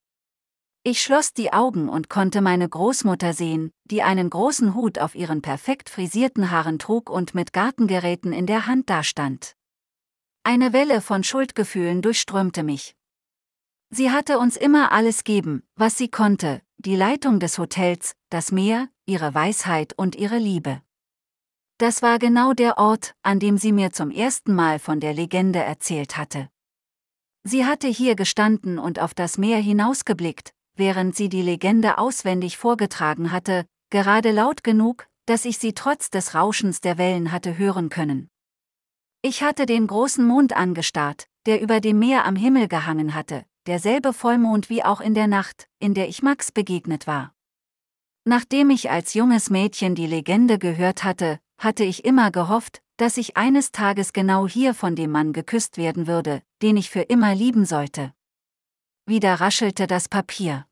Ich schloss die Augen und konnte meine Großmutter sehen, die einen großen Hut auf ihren perfekt frisierten Haaren trug und mit Gartengeräten in der Hand dastand. Eine Welle von Schuldgefühlen durchströmte mich. Sie hatte uns immer alles geben, was sie konnte, die Leitung des Hotels, das Meer, ihre Weisheit und ihre Liebe. Das war genau der Ort, an dem sie mir zum ersten Mal von der Legende erzählt hatte. Sie hatte hier gestanden und auf das Meer hinausgeblickt, während sie die Legende auswendig vorgetragen hatte, gerade laut genug, dass ich sie trotz des Rauschens der Wellen hatte hören können. Ich hatte den großen Mond angestarrt, der über dem Meer am Himmel gehangen hatte, derselbe Vollmond wie auch in der Nacht, in der ich Max begegnet war. Nachdem ich als junges Mädchen die Legende gehört hatte, hatte ich immer gehofft, dass ich eines Tages genau hier von dem Mann geküsst werden würde, den ich für immer lieben sollte. Wieder raschelte das Papier.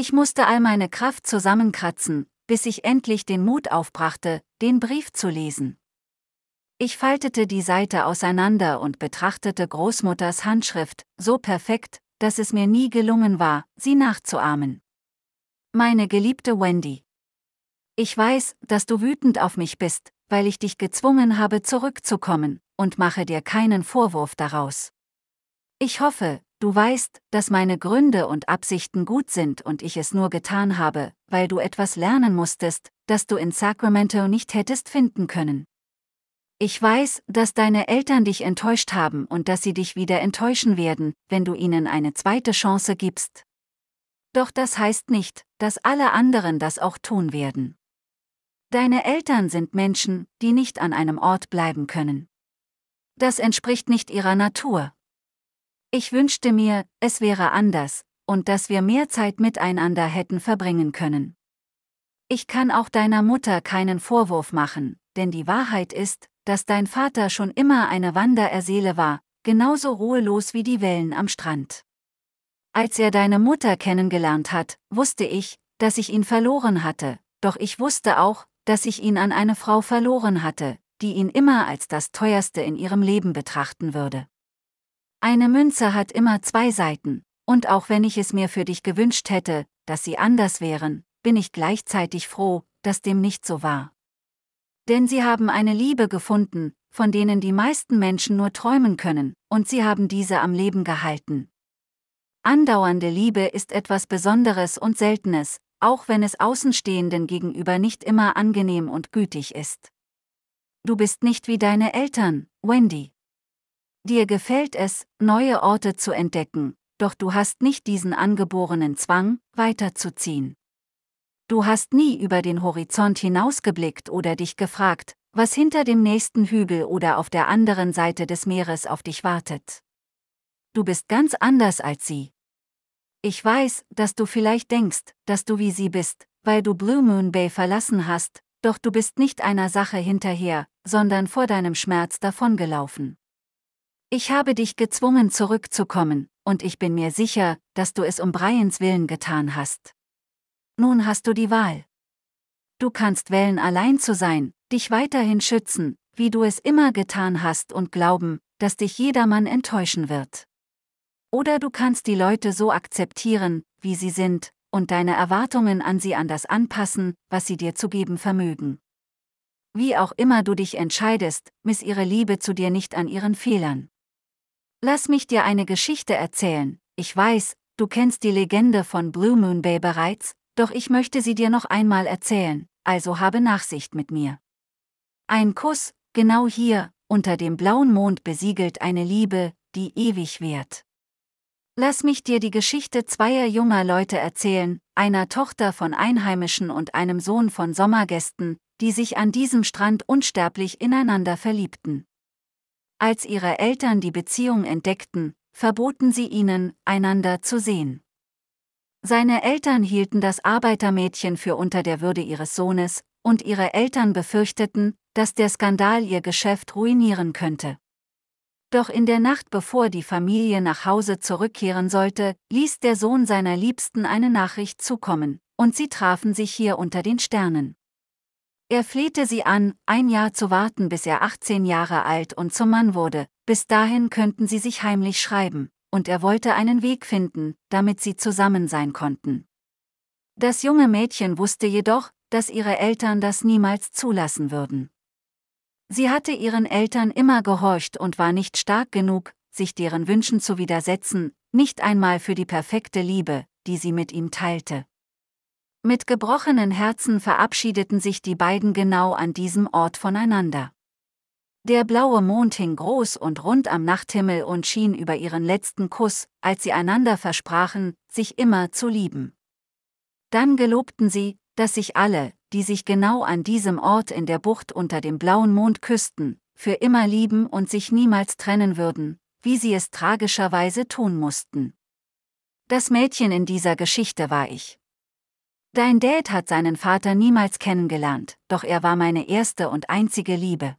Ich musste all meine Kraft zusammenkratzen, bis ich endlich den Mut aufbrachte, den Brief zu lesen. Ich faltete die Seite auseinander und betrachtete Großmutters Handschrift, so perfekt, dass es mir nie gelungen war, sie nachzuahmen. Meine geliebte Wendy. Ich weiß, dass du wütend auf mich bist, weil ich dich gezwungen habe zurückzukommen, und mache dir keinen Vorwurf daraus. Ich hoffe, Du weißt, dass meine Gründe und Absichten gut sind und ich es nur getan habe, weil du etwas lernen musstest, das du in Sacramento nicht hättest finden können. Ich weiß, dass deine Eltern dich enttäuscht haben und dass sie dich wieder enttäuschen werden, wenn du ihnen eine zweite Chance gibst. Doch das heißt nicht, dass alle anderen das auch tun werden. Deine Eltern sind Menschen, die nicht an einem Ort bleiben können. Das entspricht nicht ihrer Natur, ich wünschte mir, es wäre anders, und dass wir mehr Zeit miteinander hätten verbringen können. Ich kann auch deiner Mutter keinen Vorwurf machen, denn die Wahrheit ist, dass dein Vater schon immer eine Wandererseele war, genauso ruhelos wie die Wellen am Strand. Als er deine Mutter kennengelernt hat, wusste ich, dass ich ihn verloren hatte, doch ich wusste auch, dass ich ihn an eine Frau verloren hatte, die ihn immer als das Teuerste in ihrem Leben betrachten würde. Eine Münze hat immer zwei Seiten, und auch wenn ich es mir für dich gewünscht hätte, dass sie anders wären, bin ich gleichzeitig froh, dass dem nicht so war. Denn sie haben eine Liebe gefunden, von denen die meisten Menschen nur träumen können, und sie haben diese am Leben gehalten. Andauernde Liebe ist etwas Besonderes und Seltenes, auch wenn es Außenstehenden gegenüber nicht immer angenehm und gütig ist. Du bist nicht wie deine Eltern, Wendy. Dir gefällt es, neue Orte zu entdecken, doch du hast nicht diesen angeborenen Zwang, weiterzuziehen. Du hast nie über den Horizont hinausgeblickt oder dich gefragt, was hinter dem nächsten Hügel oder auf der anderen Seite des Meeres auf dich wartet. Du bist ganz anders als sie. Ich weiß, dass du vielleicht denkst, dass du wie sie bist, weil du Blue Moon Bay verlassen hast, doch du bist nicht einer Sache hinterher, sondern vor deinem Schmerz davongelaufen. Ich habe dich gezwungen zurückzukommen, und ich bin mir sicher, dass du es um Brians Willen getan hast. Nun hast du die Wahl. Du kannst wählen, allein zu sein, dich weiterhin schützen, wie du es immer getan hast und glauben, dass dich jedermann enttäuschen wird. Oder du kannst die Leute so akzeptieren, wie sie sind, und deine Erwartungen an sie an das anpassen, was sie dir zu geben vermögen. Wie auch immer du dich entscheidest, miss ihre Liebe zu dir nicht an ihren Fehlern. Lass mich dir eine Geschichte erzählen. Ich weiß, du kennst die Legende von Blue Moon Bay bereits, doch ich möchte sie dir noch einmal erzählen, also habe Nachsicht mit mir. Ein Kuss, genau hier, unter dem blauen Mond besiegelt eine Liebe, die ewig währt. Lass mich dir die Geschichte zweier junger Leute erzählen, einer Tochter von Einheimischen und einem Sohn von Sommergästen, die sich an diesem Strand unsterblich ineinander verliebten. Als ihre Eltern die Beziehung entdeckten, verboten sie ihnen, einander zu sehen. Seine Eltern hielten das Arbeitermädchen für unter der Würde ihres Sohnes, und ihre Eltern befürchteten, dass der Skandal ihr Geschäft ruinieren könnte. Doch in der Nacht bevor die Familie nach Hause zurückkehren sollte, ließ der Sohn seiner Liebsten eine Nachricht zukommen, und sie trafen sich hier unter den Sternen. Er flehte sie an, ein Jahr zu warten, bis er 18 Jahre alt und zum Mann wurde, bis dahin könnten sie sich heimlich schreiben, und er wollte einen Weg finden, damit sie zusammen sein konnten. Das junge Mädchen wusste jedoch, dass ihre Eltern das niemals zulassen würden. Sie hatte ihren Eltern immer gehorcht und war nicht stark genug, sich deren Wünschen zu widersetzen, nicht einmal für die perfekte Liebe, die sie mit ihm teilte. Mit gebrochenen Herzen verabschiedeten sich die beiden genau an diesem Ort voneinander. Der blaue Mond hing groß und rund am Nachthimmel und schien über ihren letzten Kuss, als sie einander versprachen, sich immer zu lieben. Dann gelobten sie, dass sich alle, die sich genau an diesem Ort in der Bucht unter dem blauen Mond küssten, für immer lieben und sich niemals trennen würden, wie sie es tragischerweise tun mussten. Das Mädchen in dieser Geschichte war ich. Dein Dad hat seinen Vater niemals kennengelernt, doch er war meine erste und einzige Liebe.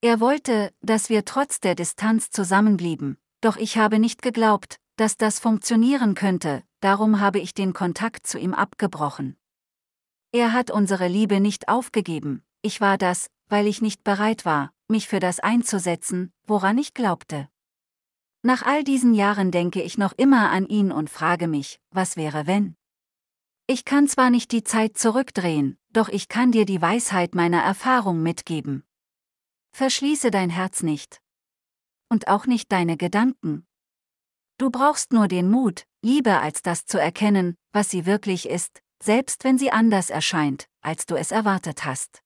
Er wollte, dass wir trotz der Distanz zusammenblieben, doch ich habe nicht geglaubt, dass das funktionieren könnte, darum habe ich den Kontakt zu ihm abgebrochen. Er hat unsere Liebe nicht aufgegeben, ich war das, weil ich nicht bereit war, mich für das einzusetzen, woran ich glaubte. Nach all diesen Jahren denke ich noch immer an ihn und frage mich, was wäre wenn? Ich kann zwar nicht die Zeit zurückdrehen, doch ich kann dir die Weisheit meiner Erfahrung mitgeben. Verschließe dein Herz nicht. Und auch nicht deine Gedanken. Du brauchst nur den Mut, Liebe als das zu erkennen, was sie wirklich ist, selbst wenn sie anders erscheint, als du es erwartet hast.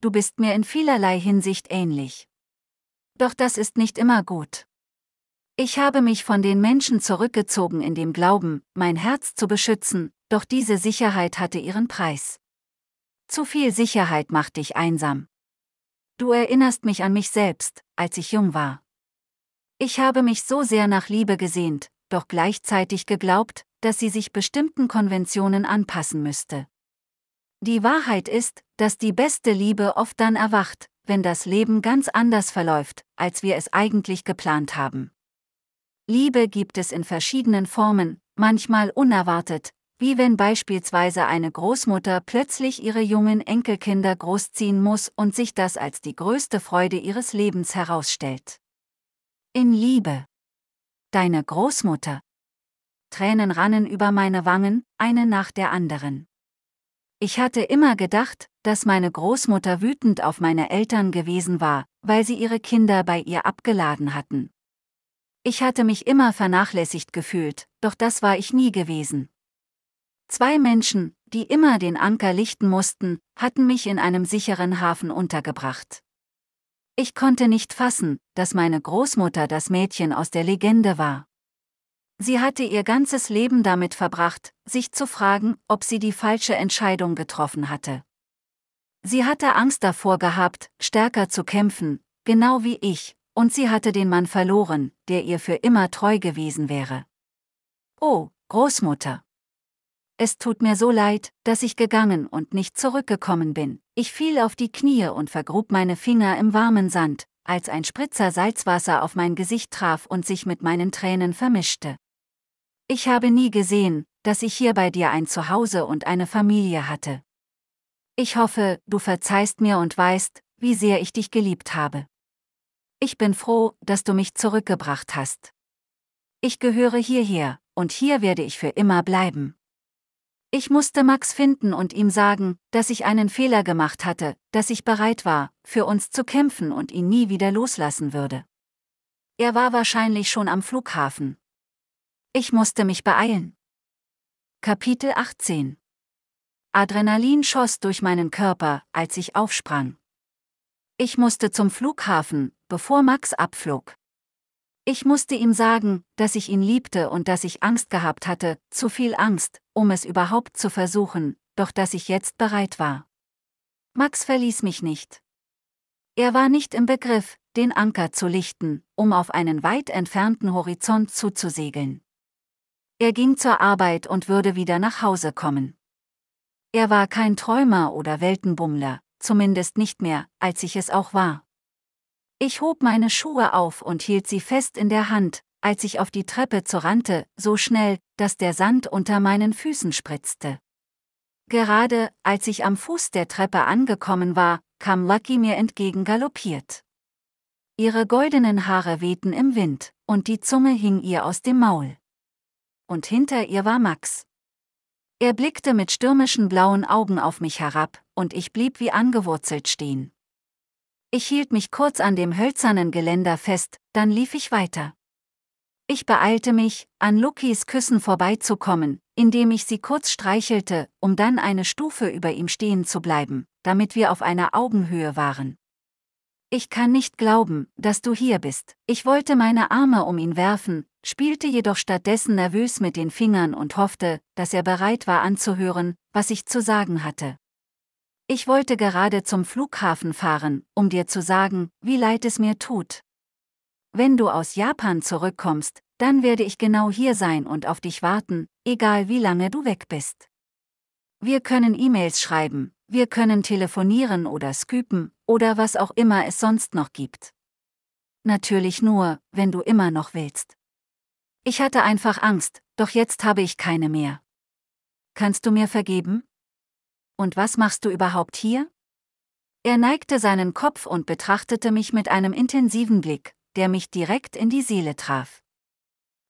Du bist mir in vielerlei Hinsicht ähnlich. Doch das ist nicht immer gut. Ich habe mich von den Menschen zurückgezogen in dem Glauben, mein Herz zu beschützen, doch diese Sicherheit hatte ihren Preis. Zu viel Sicherheit macht dich einsam. Du erinnerst mich an mich selbst, als ich jung war. Ich habe mich so sehr nach Liebe gesehnt, doch gleichzeitig geglaubt, dass sie sich bestimmten Konventionen anpassen müsste. Die Wahrheit ist, dass die beste Liebe oft dann erwacht, wenn das Leben ganz anders verläuft, als wir es eigentlich geplant haben. Liebe gibt es in verschiedenen Formen, manchmal unerwartet, wie wenn beispielsweise eine Großmutter plötzlich ihre jungen Enkelkinder großziehen muss und sich das als die größte Freude ihres Lebens herausstellt. In Liebe. Deine Großmutter. Tränen rannen über meine Wangen, eine nach der anderen. Ich hatte immer gedacht, dass meine Großmutter wütend auf meine Eltern gewesen war, weil sie ihre Kinder bei ihr abgeladen hatten. Ich hatte mich immer vernachlässigt gefühlt, doch das war ich nie gewesen. Zwei Menschen, die immer den Anker lichten mussten, hatten mich in einem sicheren Hafen untergebracht. Ich konnte nicht fassen, dass meine Großmutter das Mädchen aus der Legende war. Sie hatte ihr ganzes Leben damit verbracht, sich zu fragen, ob sie die falsche Entscheidung getroffen hatte. Sie hatte Angst davor gehabt, stärker zu kämpfen, genau wie ich, und sie hatte den Mann verloren, der ihr für immer treu gewesen wäre. Oh, Großmutter. Es tut mir so leid, dass ich gegangen und nicht zurückgekommen bin. Ich fiel auf die Knie und vergrub meine Finger im warmen Sand, als ein Spritzer Salzwasser auf mein Gesicht traf und sich mit meinen Tränen vermischte. Ich habe nie gesehen, dass ich hier bei dir ein Zuhause und eine Familie hatte. Ich hoffe, du verzeihst mir und weißt, wie sehr ich dich geliebt habe. Ich bin froh, dass du mich zurückgebracht hast. Ich gehöre hierher, und hier werde ich für immer bleiben. Ich musste Max finden und ihm sagen, dass ich einen Fehler gemacht hatte, dass ich bereit war, für uns zu kämpfen und ihn nie wieder loslassen würde. Er war wahrscheinlich schon am Flughafen. Ich musste mich beeilen. Kapitel 18 Adrenalin schoss durch meinen Körper, als ich aufsprang. Ich musste zum Flughafen, bevor Max abflog. Ich musste ihm sagen, dass ich ihn liebte und dass ich Angst gehabt hatte, zu viel Angst, um es überhaupt zu versuchen, doch dass ich jetzt bereit war. Max verließ mich nicht. Er war nicht im Begriff, den Anker zu lichten, um auf einen weit entfernten Horizont zuzusegeln. Er ging zur Arbeit und würde wieder nach Hause kommen. Er war kein Träumer oder Weltenbummler, zumindest nicht mehr, als ich es auch war. Ich hob meine Schuhe auf und hielt sie fest in der Hand, als ich auf die Treppe zurannte, so schnell, dass der Sand unter meinen Füßen spritzte. Gerade als ich am Fuß der Treppe angekommen war, kam Lucky mir entgegen galoppiert. Ihre goldenen Haare wehten im Wind, und die Zunge hing ihr aus dem Maul. Und hinter ihr war Max. Er blickte mit stürmischen blauen Augen auf mich herab, und ich blieb wie angewurzelt stehen. Ich hielt mich kurz an dem hölzernen Geländer fest, dann lief ich weiter. Ich beeilte mich, an Lukis Küssen vorbeizukommen, indem ich sie kurz streichelte, um dann eine Stufe über ihm stehen zu bleiben, damit wir auf einer Augenhöhe waren. Ich kann nicht glauben, dass du hier bist. Ich wollte meine Arme um ihn werfen, spielte jedoch stattdessen nervös mit den Fingern und hoffte, dass er bereit war anzuhören, was ich zu sagen hatte. Ich wollte gerade zum Flughafen fahren, um dir zu sagen, wie leid es mir tut. Wenn du aus Japan zurückkommst, dann werde ich genau hier sein und auf dich warten, egal wie lange du weg bist. Wir können E-Mails schreiben, wir können telefonieren oder skypen oder was auch immer es sonst noch gibt. Natürlich nur, wenn du immer noch willst. Ich hatte einfach Angst, doch jetzt habe ich keine mehr. Kannst du mir vergeben? und was machst du überhaupt hier? Er neigte seinen Kopf und betrachtete mich mit einem intensiven Blick, der mich direkt in die Seele traf.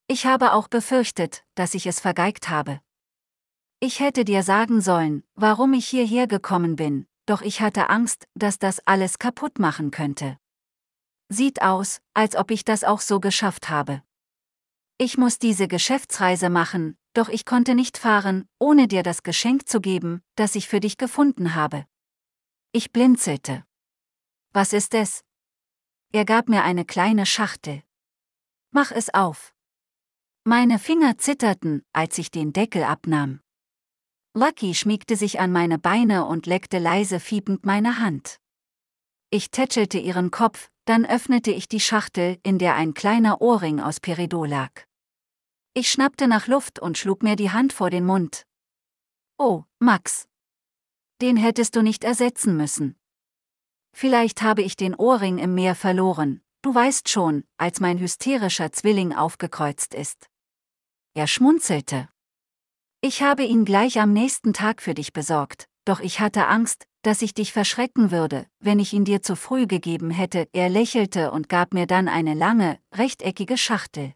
Ich habe auch befürchtet, dass ich es vergeigt habe. Ich hätte dir sagen sollen, warum ich hierher gekommen bin, doch ich hatte Angst, dass das alles kaputt machen könnte. Sieht aus, als ob ich das auch so geschafft habe. Ich muss diese Geschäftsreise machen, doch ich konnte nicht fahren, ohne dir das Geschenk zu geben, das ich für dich gefunden habe. Ich blinzelte. Was ist es? Er gab mir eine kleine Schachtel. Mach es auf. Meine Finger zitterten, als ich den Deckel abnahm. Lucky schmiegte sich an meine Beine und leckte leise fiebend meine Hand. Ich tätschelte ihren Kopf, dann öffnete ich die Schachtel, in der ein kleiner Ohrring aus Peridot lag. Ich schnappte nach Luft und schlug mir die Hand vor den Mund. Oh, Max. Den hättest du nicht ersetzen müssen. Vielleicht habe ich den Ohrring im Meer verloren, du weißt schon, als mein hysterischer Zwilling aufgekreuzt ist. Er schmunzelte. Ich habe ihn gleich am nächsten Tag für dich besorgt, doch ich hatte Angst, dass ich dich verschrecken würde, wenn ich ihn dir zu früh gegeben hätte. Er lächelte und gab mir dann eine lange, rechteckige Schachtel.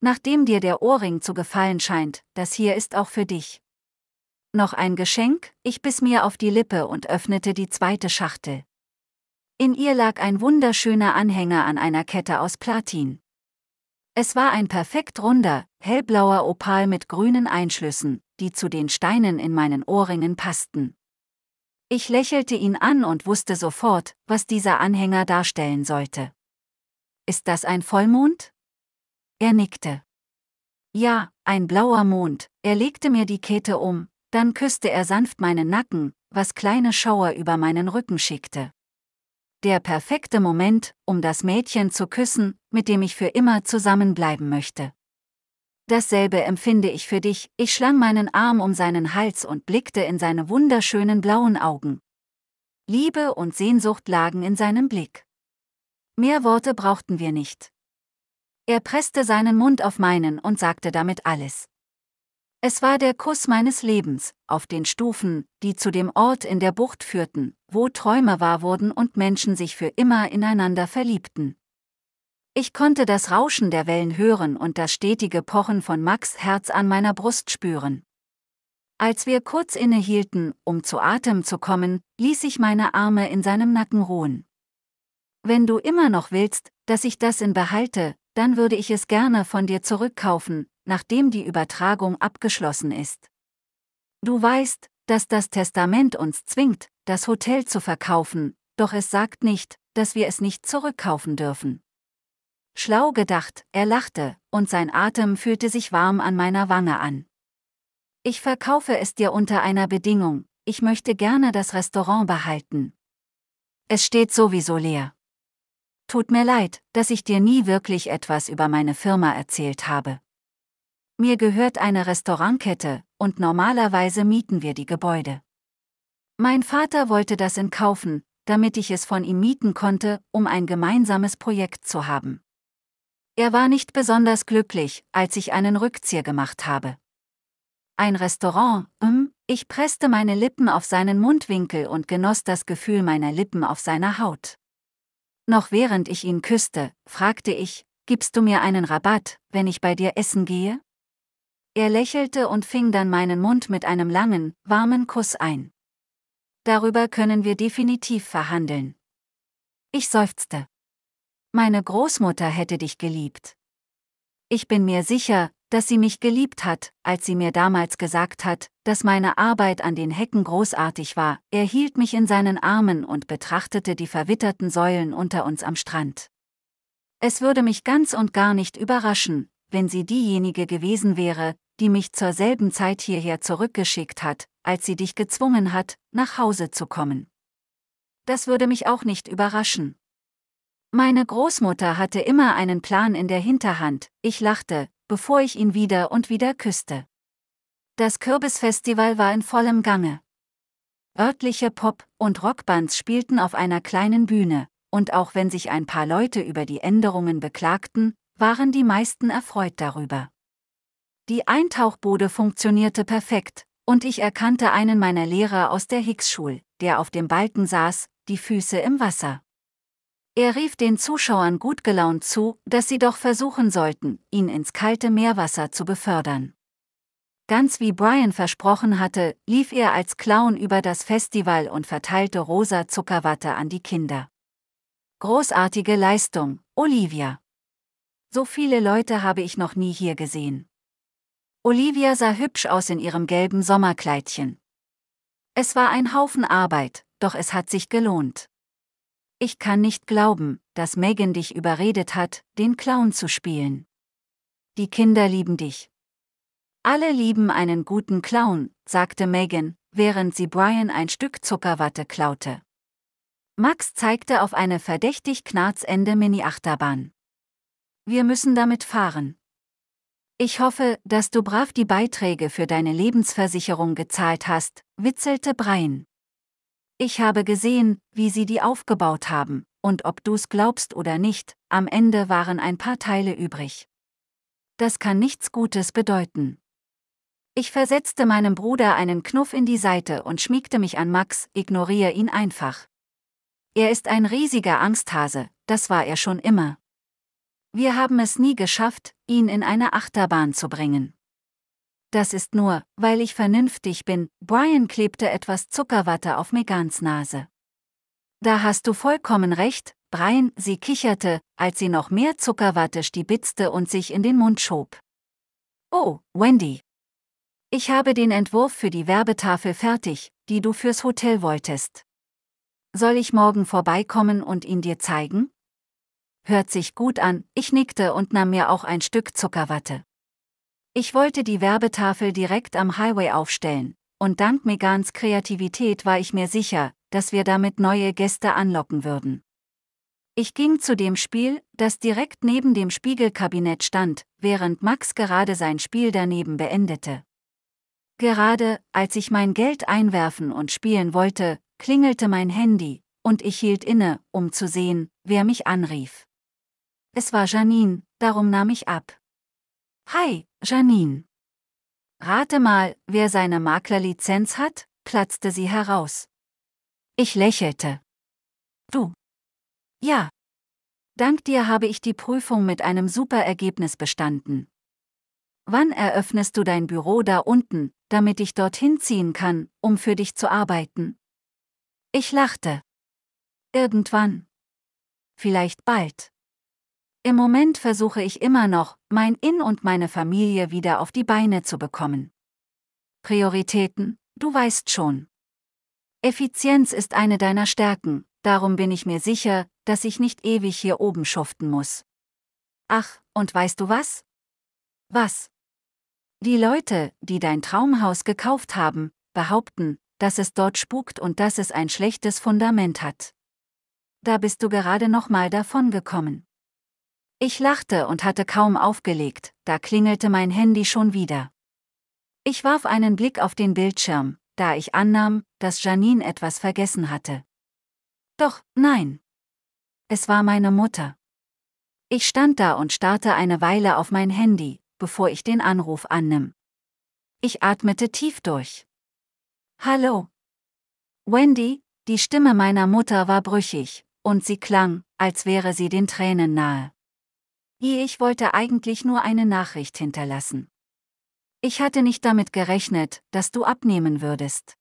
Nachdem dir der Ohrring zu gefallen scheint, das hier ist auch für dich. Noch ein Geschenk, ich biss mir auf die Lippe und öffnete die zweite Schachtel. In ihr lag ein wunderschöner Anhänger an einer Kette aus Platin. Es war ein perfekt runder, hellblauer Opal mit grünen Einschlüssen, die zu den Steinen in meinen Ohrringen passten. Ich lächelte ihn an und wusste sofort, was dieser Anhänger darstellen sollte. Ist das ein Vollmond? Er nickte. Ja, ein blauer Mond, er legte mir die Kette um, dann küsste er sanft meinen Nacken, was kleine Schauer über meinen Rücken schickte. Der perfekte Moment, um das Mädchen zu küssen, mit dem ich für immer zusammenbleiben möchte. Dasselbe empfinde ich für dich, ich schlang meinen Arm um seinen Hals und blickte in seine wunderschönen blauen Augen. Liebe und Sehnsucht lagen in seinem Blick. Mehr Worte brauchten wir nicht. Er presste seinen Mund auf meinen und sagte damit alles. Es war der Kuss meines Lebens, auf den Stufen, die zu dem Ort in der Bucht führten, wo Träume wahr wurden und Menschen sich für immer ineinander verliebten. Ich konnte das Rauschen der Wellen hören und das stetige Pochen von Max Herz an meiner Brust spüren. Als wir kurz innehielten, um zu Atem zu kommen, ließ ich meine Arme in seinem Nacken ruhen. Wenn du immer noch willst, dass ich das in behalte, dann würde ich es gerne von dir zurückkaufen, nachdem die Übertragung abgeschlossen ist. Du weißt, dass das Testament uns zwingt, das Hotel zu verkaufen, doch es sagt nicht, dass wir es nicht zurückkaufen dürfen. Schlau gedacht, er lachte, und sein Atem fühlte sich warm an meiner Wange an. Ich verkaufe es dir unter einer Bedingung, ich möchte gerne das Restaurant behalten. Es steht sowieso leer. Tut mir leid, dass ich dir nie wirklich etwas über meine Firma erzählt habe. Mir gehört eine Restaurantkette, und normalerweise mieten wir die Gebäude. Mein Vater wollte das in Kaufen, damit ich es von ihm mieten konnte, um ein gemeinsames Projekt zu haben. Er war nicht besonders glücklich, als ich einen Rückzieher gemacht habe. Ein Restaurant, hm, ich presste meine Lippen auf seinen Mundwinkel und genoss das Gefühl meiner Lippen auf seiner Haut. Noch während ich ihn küsste, fragte ich, Gibst du mir einen Rabatt, wenn ich bei dir essen gehe? Er lächelte und fing dann meinen Mund mit einem langen, warmen Kuss ein. Darüber können wir definitiv verhandeln. Ich seufzte. Meine Großmutter hätte dich geliebt. Ich bin mir sicher, dass sie mich geliebt hat, als sie mir damals gesagt hat, dass meine Arbeit an den Hecken großartig war. Er hielt mich in seinen Armen und betrachtete die verwitterten Säulen unter uns am Strand. Es würde mich ganz und gar nicht überraschen, wenn sie diejenige gewesen wäre, die mich zur selben Zeit hierher zurückgeschickt hat, als sie dich gezwungen hat, nach Hause zu kommen. Das würde mich auch nicht überraschen. Meine Großmutter hatte immer einen Plan in der Hinterhand, ich lachte, bevor ich ihn wieder und wieder küsste. Das Kürbisfestival war in vollem Gange. Örtliche Pop- und Rockbands spielten auf einer kleinen Bühne, und auch wenn sich ein paar Leute über die Änderungen beklagten, waren die meisten erfreut darüber. Die Eintauchbude funktionierte perfekt, und ich erkannte einen meiner Lehrer aus der Hicks-Schule, der auf dem Balken saß, die Füße im Wasser. Er rief den Zuschauern gut gelaunt zu, dass sie doch versuchen sollten, ihn ins kalte Meerwasser zu befördern. Ganz wie Brian versprochen hatte, lief er als Clown über das Festival und verteilte rosa Zuckerwatte an die Kinder. Großartige Leistung, Olivia. So viele Leute habe ich noch nie hier gesehen. Olivia sah hübsch aus in ihrem gelben Sommerkleidchen. Es war ein Haufen Arbeit, doch es hat sich gelohnt. Ich kann nicht glauben, dass Megan dich überredet hat, den Clown zu spielen. Die Kinder lieben dich. Alle lieben einen guten Clown, sagte Megan, während sie Brian ein Stück Zuckerwatte klaute. Max zeigte auf eine verdächtig knarzende Mini-Achterbahn. Wir müssen damit fahren. Ich hoffe, dass du brav die Beiträge für deine Lebensversicherung gezahlt hast, witzelte Brian. Ich habe gesehen, wie sie die aufgebaut haben, und ob du's glaubst oder nicht, am Ende waren ein paar Teile übrig. Das kann nichts Gutes bedeuten. Ich versetzte meinem Bruder einen Knuff in die Seite und schmiegte mich an Max, ignoriere ihn einfach. Er ist ein riesiger Angsthase, das war er schon immer. Wir haben es nie geschafft, ihn in eine Achterbahn zu bringen das ist nur, weil ich vernünftig bin. Brian klebte etwas Zuckerwatte auf Megans Nase. Da hast du vollkommen recht, Brian, sie kicherte, als sie noch mehr Zuckerwatte stibitzte und sich in den Mund schob. Oh, Wendy. Ich habe den Entwurf für die Werbetafel fertig, die du fürs Hotel wolltest. Soll ich morgen vorbeikommen und ihn dir zeigen? Hört sich gut an, ich nickte und nahm mir auch ein Stück Zuckerwatte. Ich wollte die Werbetafel direkt am Highway aufstellen, und dank Megans Kreativität war ich mir sicher, dass wir damit neue Gäste anlocken würden. Ich ging zu dem Spiel, das direkt neben dem Spiegelkabinett stand, während Max gerade sein Spiel daneben beendete. Gerade, als ich mein Geld einwerfen und spielen wollte, klingelte mein Handy, und ich hielt inne, um zu sehen, wer mich anrief. Es war Janine, darum nahm ich ab. Hi, Janine. Rate mal, wer seine Maklerlizenz hat, platzte sie heraus. Ich lächelte. Du. Ja. Dank dir habe ich die Prüfung mit einem super Ergebnis bestanden. Wann eröffnest du dein Büro da unten, damit ich dorthin ziehen kann, um für dich zu arbeiten? Ich lachte. Irgendwann. Vielleicht bald. Im Moment versuche ich immer noch, mein Inn und meine Familie wieder auf die Beine zu bekommen. Prioritäten, du weißt schon. Effizienz ist eine deiner Stärken, darum bin ich mir sicher, dass ich nicht ewig hier oben schuften muss. Ach, und weißt du was? Was? Die Leute, die dein Traumhaus gekauft haben, behaupten, dass es dort spukt und dass es ein schlechtes Fundament hat. Da bist du gerade nochmal davongekommen. Ich lachte und hatte kaum aufgelegt, da klingelte mein Handy schon wieder. Ich warf einen Blick auf den Bildschirm, da ich annahm, dass Janine etwas vergessen hatte. Doch, nein. Es war meine Mutter. Ich stand da und starrte eine Weile auf mein Handy, bevor ich den Anruf annimm. Ich atmete tief durch. Hallo. Wendy, die Stimme meiner Mutter war brüchig, und sie klang, als wäre sie den Tränen nahe ich wollte eigentlich nur eine Nachricht hinterlassen. Ich hatte nicht damit gerechnet, dass du abnehmen würdest.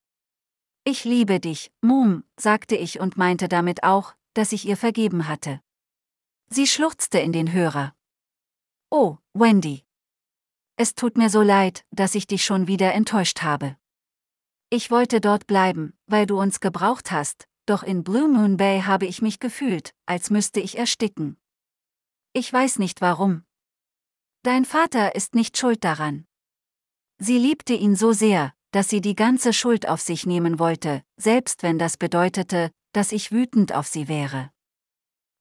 Ich liebe dich, Mum, sagte ich und meinte damit auch, dass ich ihr vergeben hatte. Sie schluchzte in den Hörer. Oh, Wendy. Es tut mir so leid, dass ich dich schon wieder enttäuscht habe. Ich wollte dort bleiben, weil du uns gebraucht hast, doch in Blue Moon Bay habe ich mich gefühlt, als müsste ich ersticken. Ich weiß nicht warum. Dein Vater ist nicht schuld daran. Sie liebte ihn so sehr, dass sie die ganze Schuld auf sich nehmen wollte, selbst wenn das bedeutete, dass ich wütend auf sie wäre.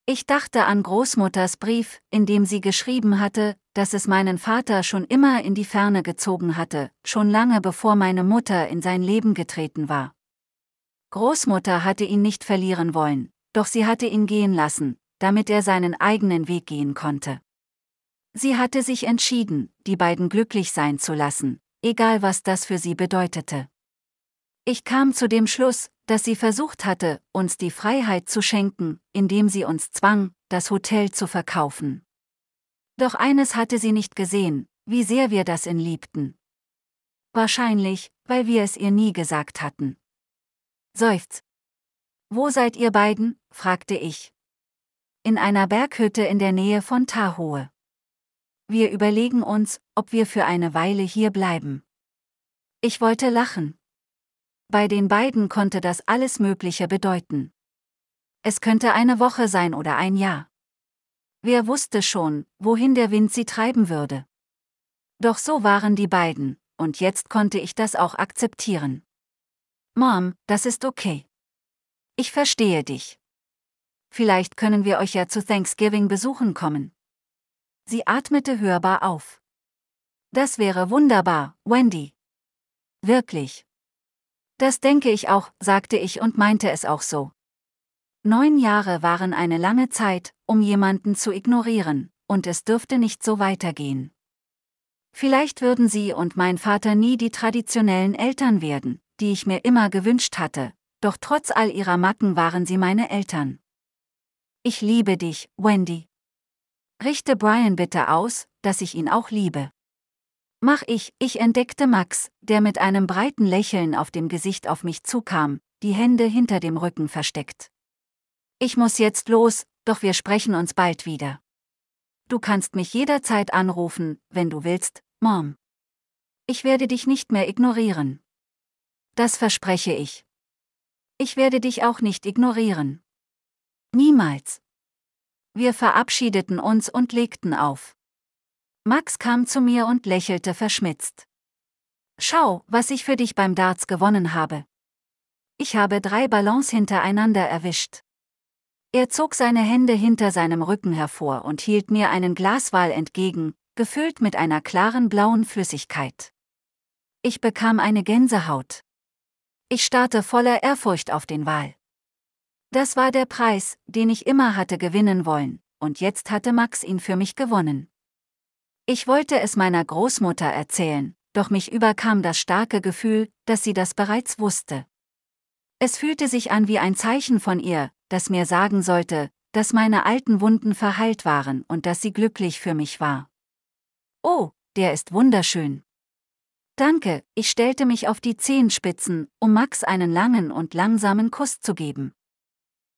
Ich dachte an Großmutters Brief, in dem sie geschrieben hatte, dass es meinen Vater schon immer in die Ferne gezogen hatte, schon lange bevor meine Mutter in sein Leben getreten war. Großmutter hatte ihn nicht verlieren wollen, doch sie hatte ihn gehen lassen, damit er seinen eigenen Weg gehen konnte. Sie hatte sich entschieden, die beiden glücklich sein zu lassen, egal was das für sie bedeutete. Ich kam zu dem Schluss, dass sie versucht hatte, uns die Freiheit zu schenken, indem sie uns zwang, das Hotel zu verkaufen. Doch eines hatte sie nicht gesehen, wie sehr wir das in liebten. Wahrscheinlich, weil wir es ihr nie gesagt hatten. Seufz. Wo seid ihr beiden? fragte ich in einer Berghütte in der Nähe von Tahoe. Wir überlegen uns, ob wir für eine Weile hier bleiben. Ich wollte lachen. Bei den beiden konnte das alles Mögliche bedeuten. Es könnte eine Woche sein oder ein Jahr. Wer wusste schon, wohin der Wind sie treiben würde. Doch so waren die beiden, und jetzt konnte ich das auch akzeptieren. Mom, das ist okay. Ich verstehe dich vielleicht können wir euch ja zu Thanksgiving besuchen kommen. Sie atmete hörbar auf. Das wäre wunderbar, Wendy. Wirklich. Das denke ich auch, sagte ich und meinte es auch so. Neun Jahre waren eine lange Zeit, um jemanden zu ignorieren, und es dürfte nicht so weitergehen. Vielleicht würden sie und mein Vater nie die traditionellen Eltern werden, die ich mir immer gewünscht hatte, doch trotz all ihrer Macken waren sie meine Eltern. Ich liebe dich, Wendy. Richte Brian bitte aus, dass ich ihn auch liebe. Mach ich, ich entdeckte Max, der mit einem breiten Lächeln auf dem Gesicht auf mich zukam, die Hände hinter dem Rücken versteckt. Ich muss jetzt los, doch wir sprechen uns bald wieder. Du kannst mich jederzeit anrufen, wenn du willst, Mom. Ich werde dich nicht mehr ignorieren. Das verspreche ich. Ich werde dich auch nicht ignorieren. Niemals. Wir verabschiedeten uns und legten auf. Max kam zu mir und lächelte verschmitzt. Schau, was ich für dich beim Darts gewonnen habe. Ich habe drei Ballons hintereinander erwischt. Er zog seine Hände hinter seinem Rücken hervor und hielt mir einen Glaswal entgegen, gefüllt mit einer klaren blauen Flüssigkeit. Ich bekam eine Gänsehaut. Ich starrte voller Ehrfurcht auf den Wal. Das war der Preis, den ich immer hatte gewinnen wollen, und jetzt hatte Max ihn für mich gewonnen. Ich wollte es meiner Großmutter erzählen, doch mich überkam das starke Gefühl, dass sie das bereits wusste. Es fühlte sich an wie ein Zeichen von ihr, das mir sagen sollte, dass meine alten Wunden verheilt waren und dass sie glücklich für mich war. Oh, der ist wunderschön. Danke, ich stellte mich auf die Zehenspitzen, um Max einen langen und langsamen Kuss zu geben.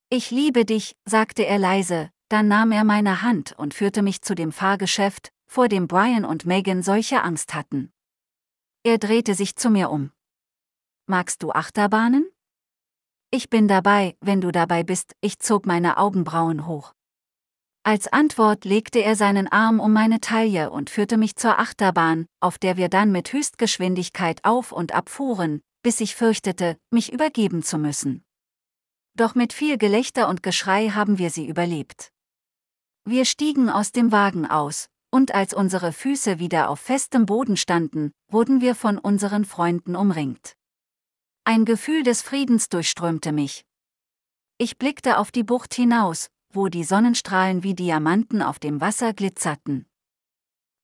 Ich liebe dich, sagte er leise, dann nahm er meine Hand und führte mich zu dem Fahrgeschäft, vor dem Brian und Megan solche Angst hatten. Er drehte sich zu mir um. Magst du Achterbahnen? Ich bin dabei, wenn du dabei bist, ich zog meine Augenbrauen hoch. Als Antwort legte er seinen Arm um meine Taille und führte mich zur Achterbahn, auf der wir dann mit Höchstgeschwindigkeit auf und ab fuhren, bis ich fürchtete, mich übergeben zu müssen. Doch mit viel Gelächter und Geschrei haben wir sie überlebt. Wir stiegen aus dem Wagen aus, und als unsere Füße wieder auf festem Boden standen, wurden wir von unseren Freunden umringt. Ein Gefühl des Friedens durchströmte mich. Ich blickte auf die Bucht hinaus, wo die Sonnenstrahlen wie Diamanten auf dem Wasser glitzerten.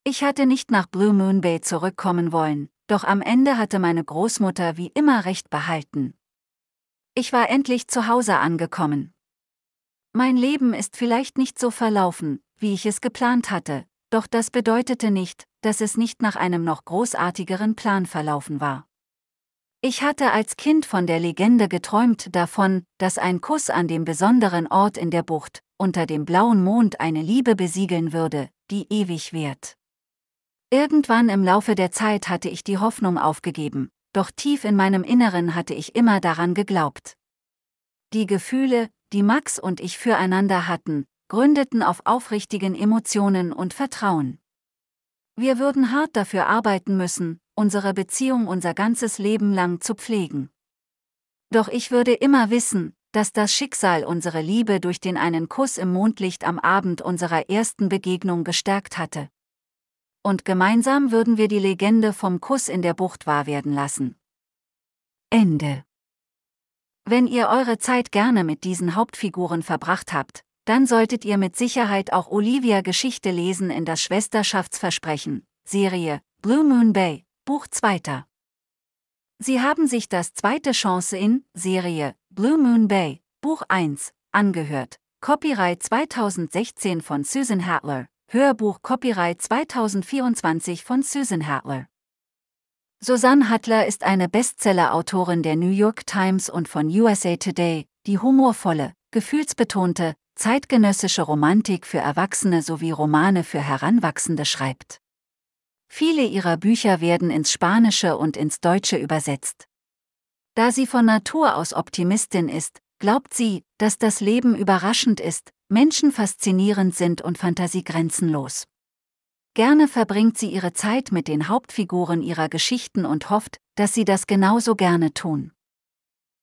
Ich hatte nicht nach Blue Moon Bay zurückkommen wollen, doch am Ende hatte meine Großmutter wie immer recht behalten. Ich war endlich zu Hause angekommen. Mein Leben ist vielleicht nicht so verlaufen, wie ich es geplant hatte, doch das bedeutete nicht, dass es nicht nach einem noch großartigeren Plan verlaufen war. Ich hatte als Kind von der Legende geträumt davon, dass ein Kuss an dem besonderen Ort in der Bucht, unter dem blauen Mond eine Liebe besiegeln würde, die ewig währt. Irgendwann im Laufe der Zeit hatte ich die Hoffnung aufgegeben, doch tief in meinem Inneren hatte ich immer daran geglaubt. Die Gefühle, die Max und ich füreinander hatten, gründeten auf aufrichtigen Emotionen und Vertrauen. Wir würden hart dafür arbeiten müssen, unsere Beziehung unser ganzes Leben lang zu pflegen. Doch ich würde immer wissen, dass das Schicksal unsere Liebe durch den einen Kuss im Mondlicht am Abend unserer ersten Begegnung gestärkt hatte und gemeinsam würden wir die Legende vom Kuss in der Bucht wahr werden lassen. Ende. Wenn ihr eure Zeit gerne mit diesen Hauptfiguren verbracht habt, dann solltet ihr mit Sicherheit auch Olivia Geschichte lesen in das Schwesterschaftsversprechen, Serie, Blue Moon Bay, Buch 2. Sie haben sich das zweite Chance in Serie Blue Moon Bay, Buch 1, angehört. Copyright 2016 von Susan Hatler. Hörbuch Copyright 2024 von Susan Hattler. Susanne Hattler ist eine Bestseller-Autorin der New York Times und von USA Today, die humorvolle, gefühlsbetonte, zeitgenössische Romantik für Erwachsene sowie Romane für Heranwachsende schreibt. Viele ihrer Bücher werden ins Spanische und ins Deutsche übersetzt. Da sie von Natur aus Optimistin ist, glaubt sie, dass das Leben überraschend ist, Menschen faszinierend sind und Fantasie grenzenlos. Gerne verbringt sie ihre Zeit mit den Hauptfiguren ihrer Geschichten und hofft, dass sie das genauso gerne tun.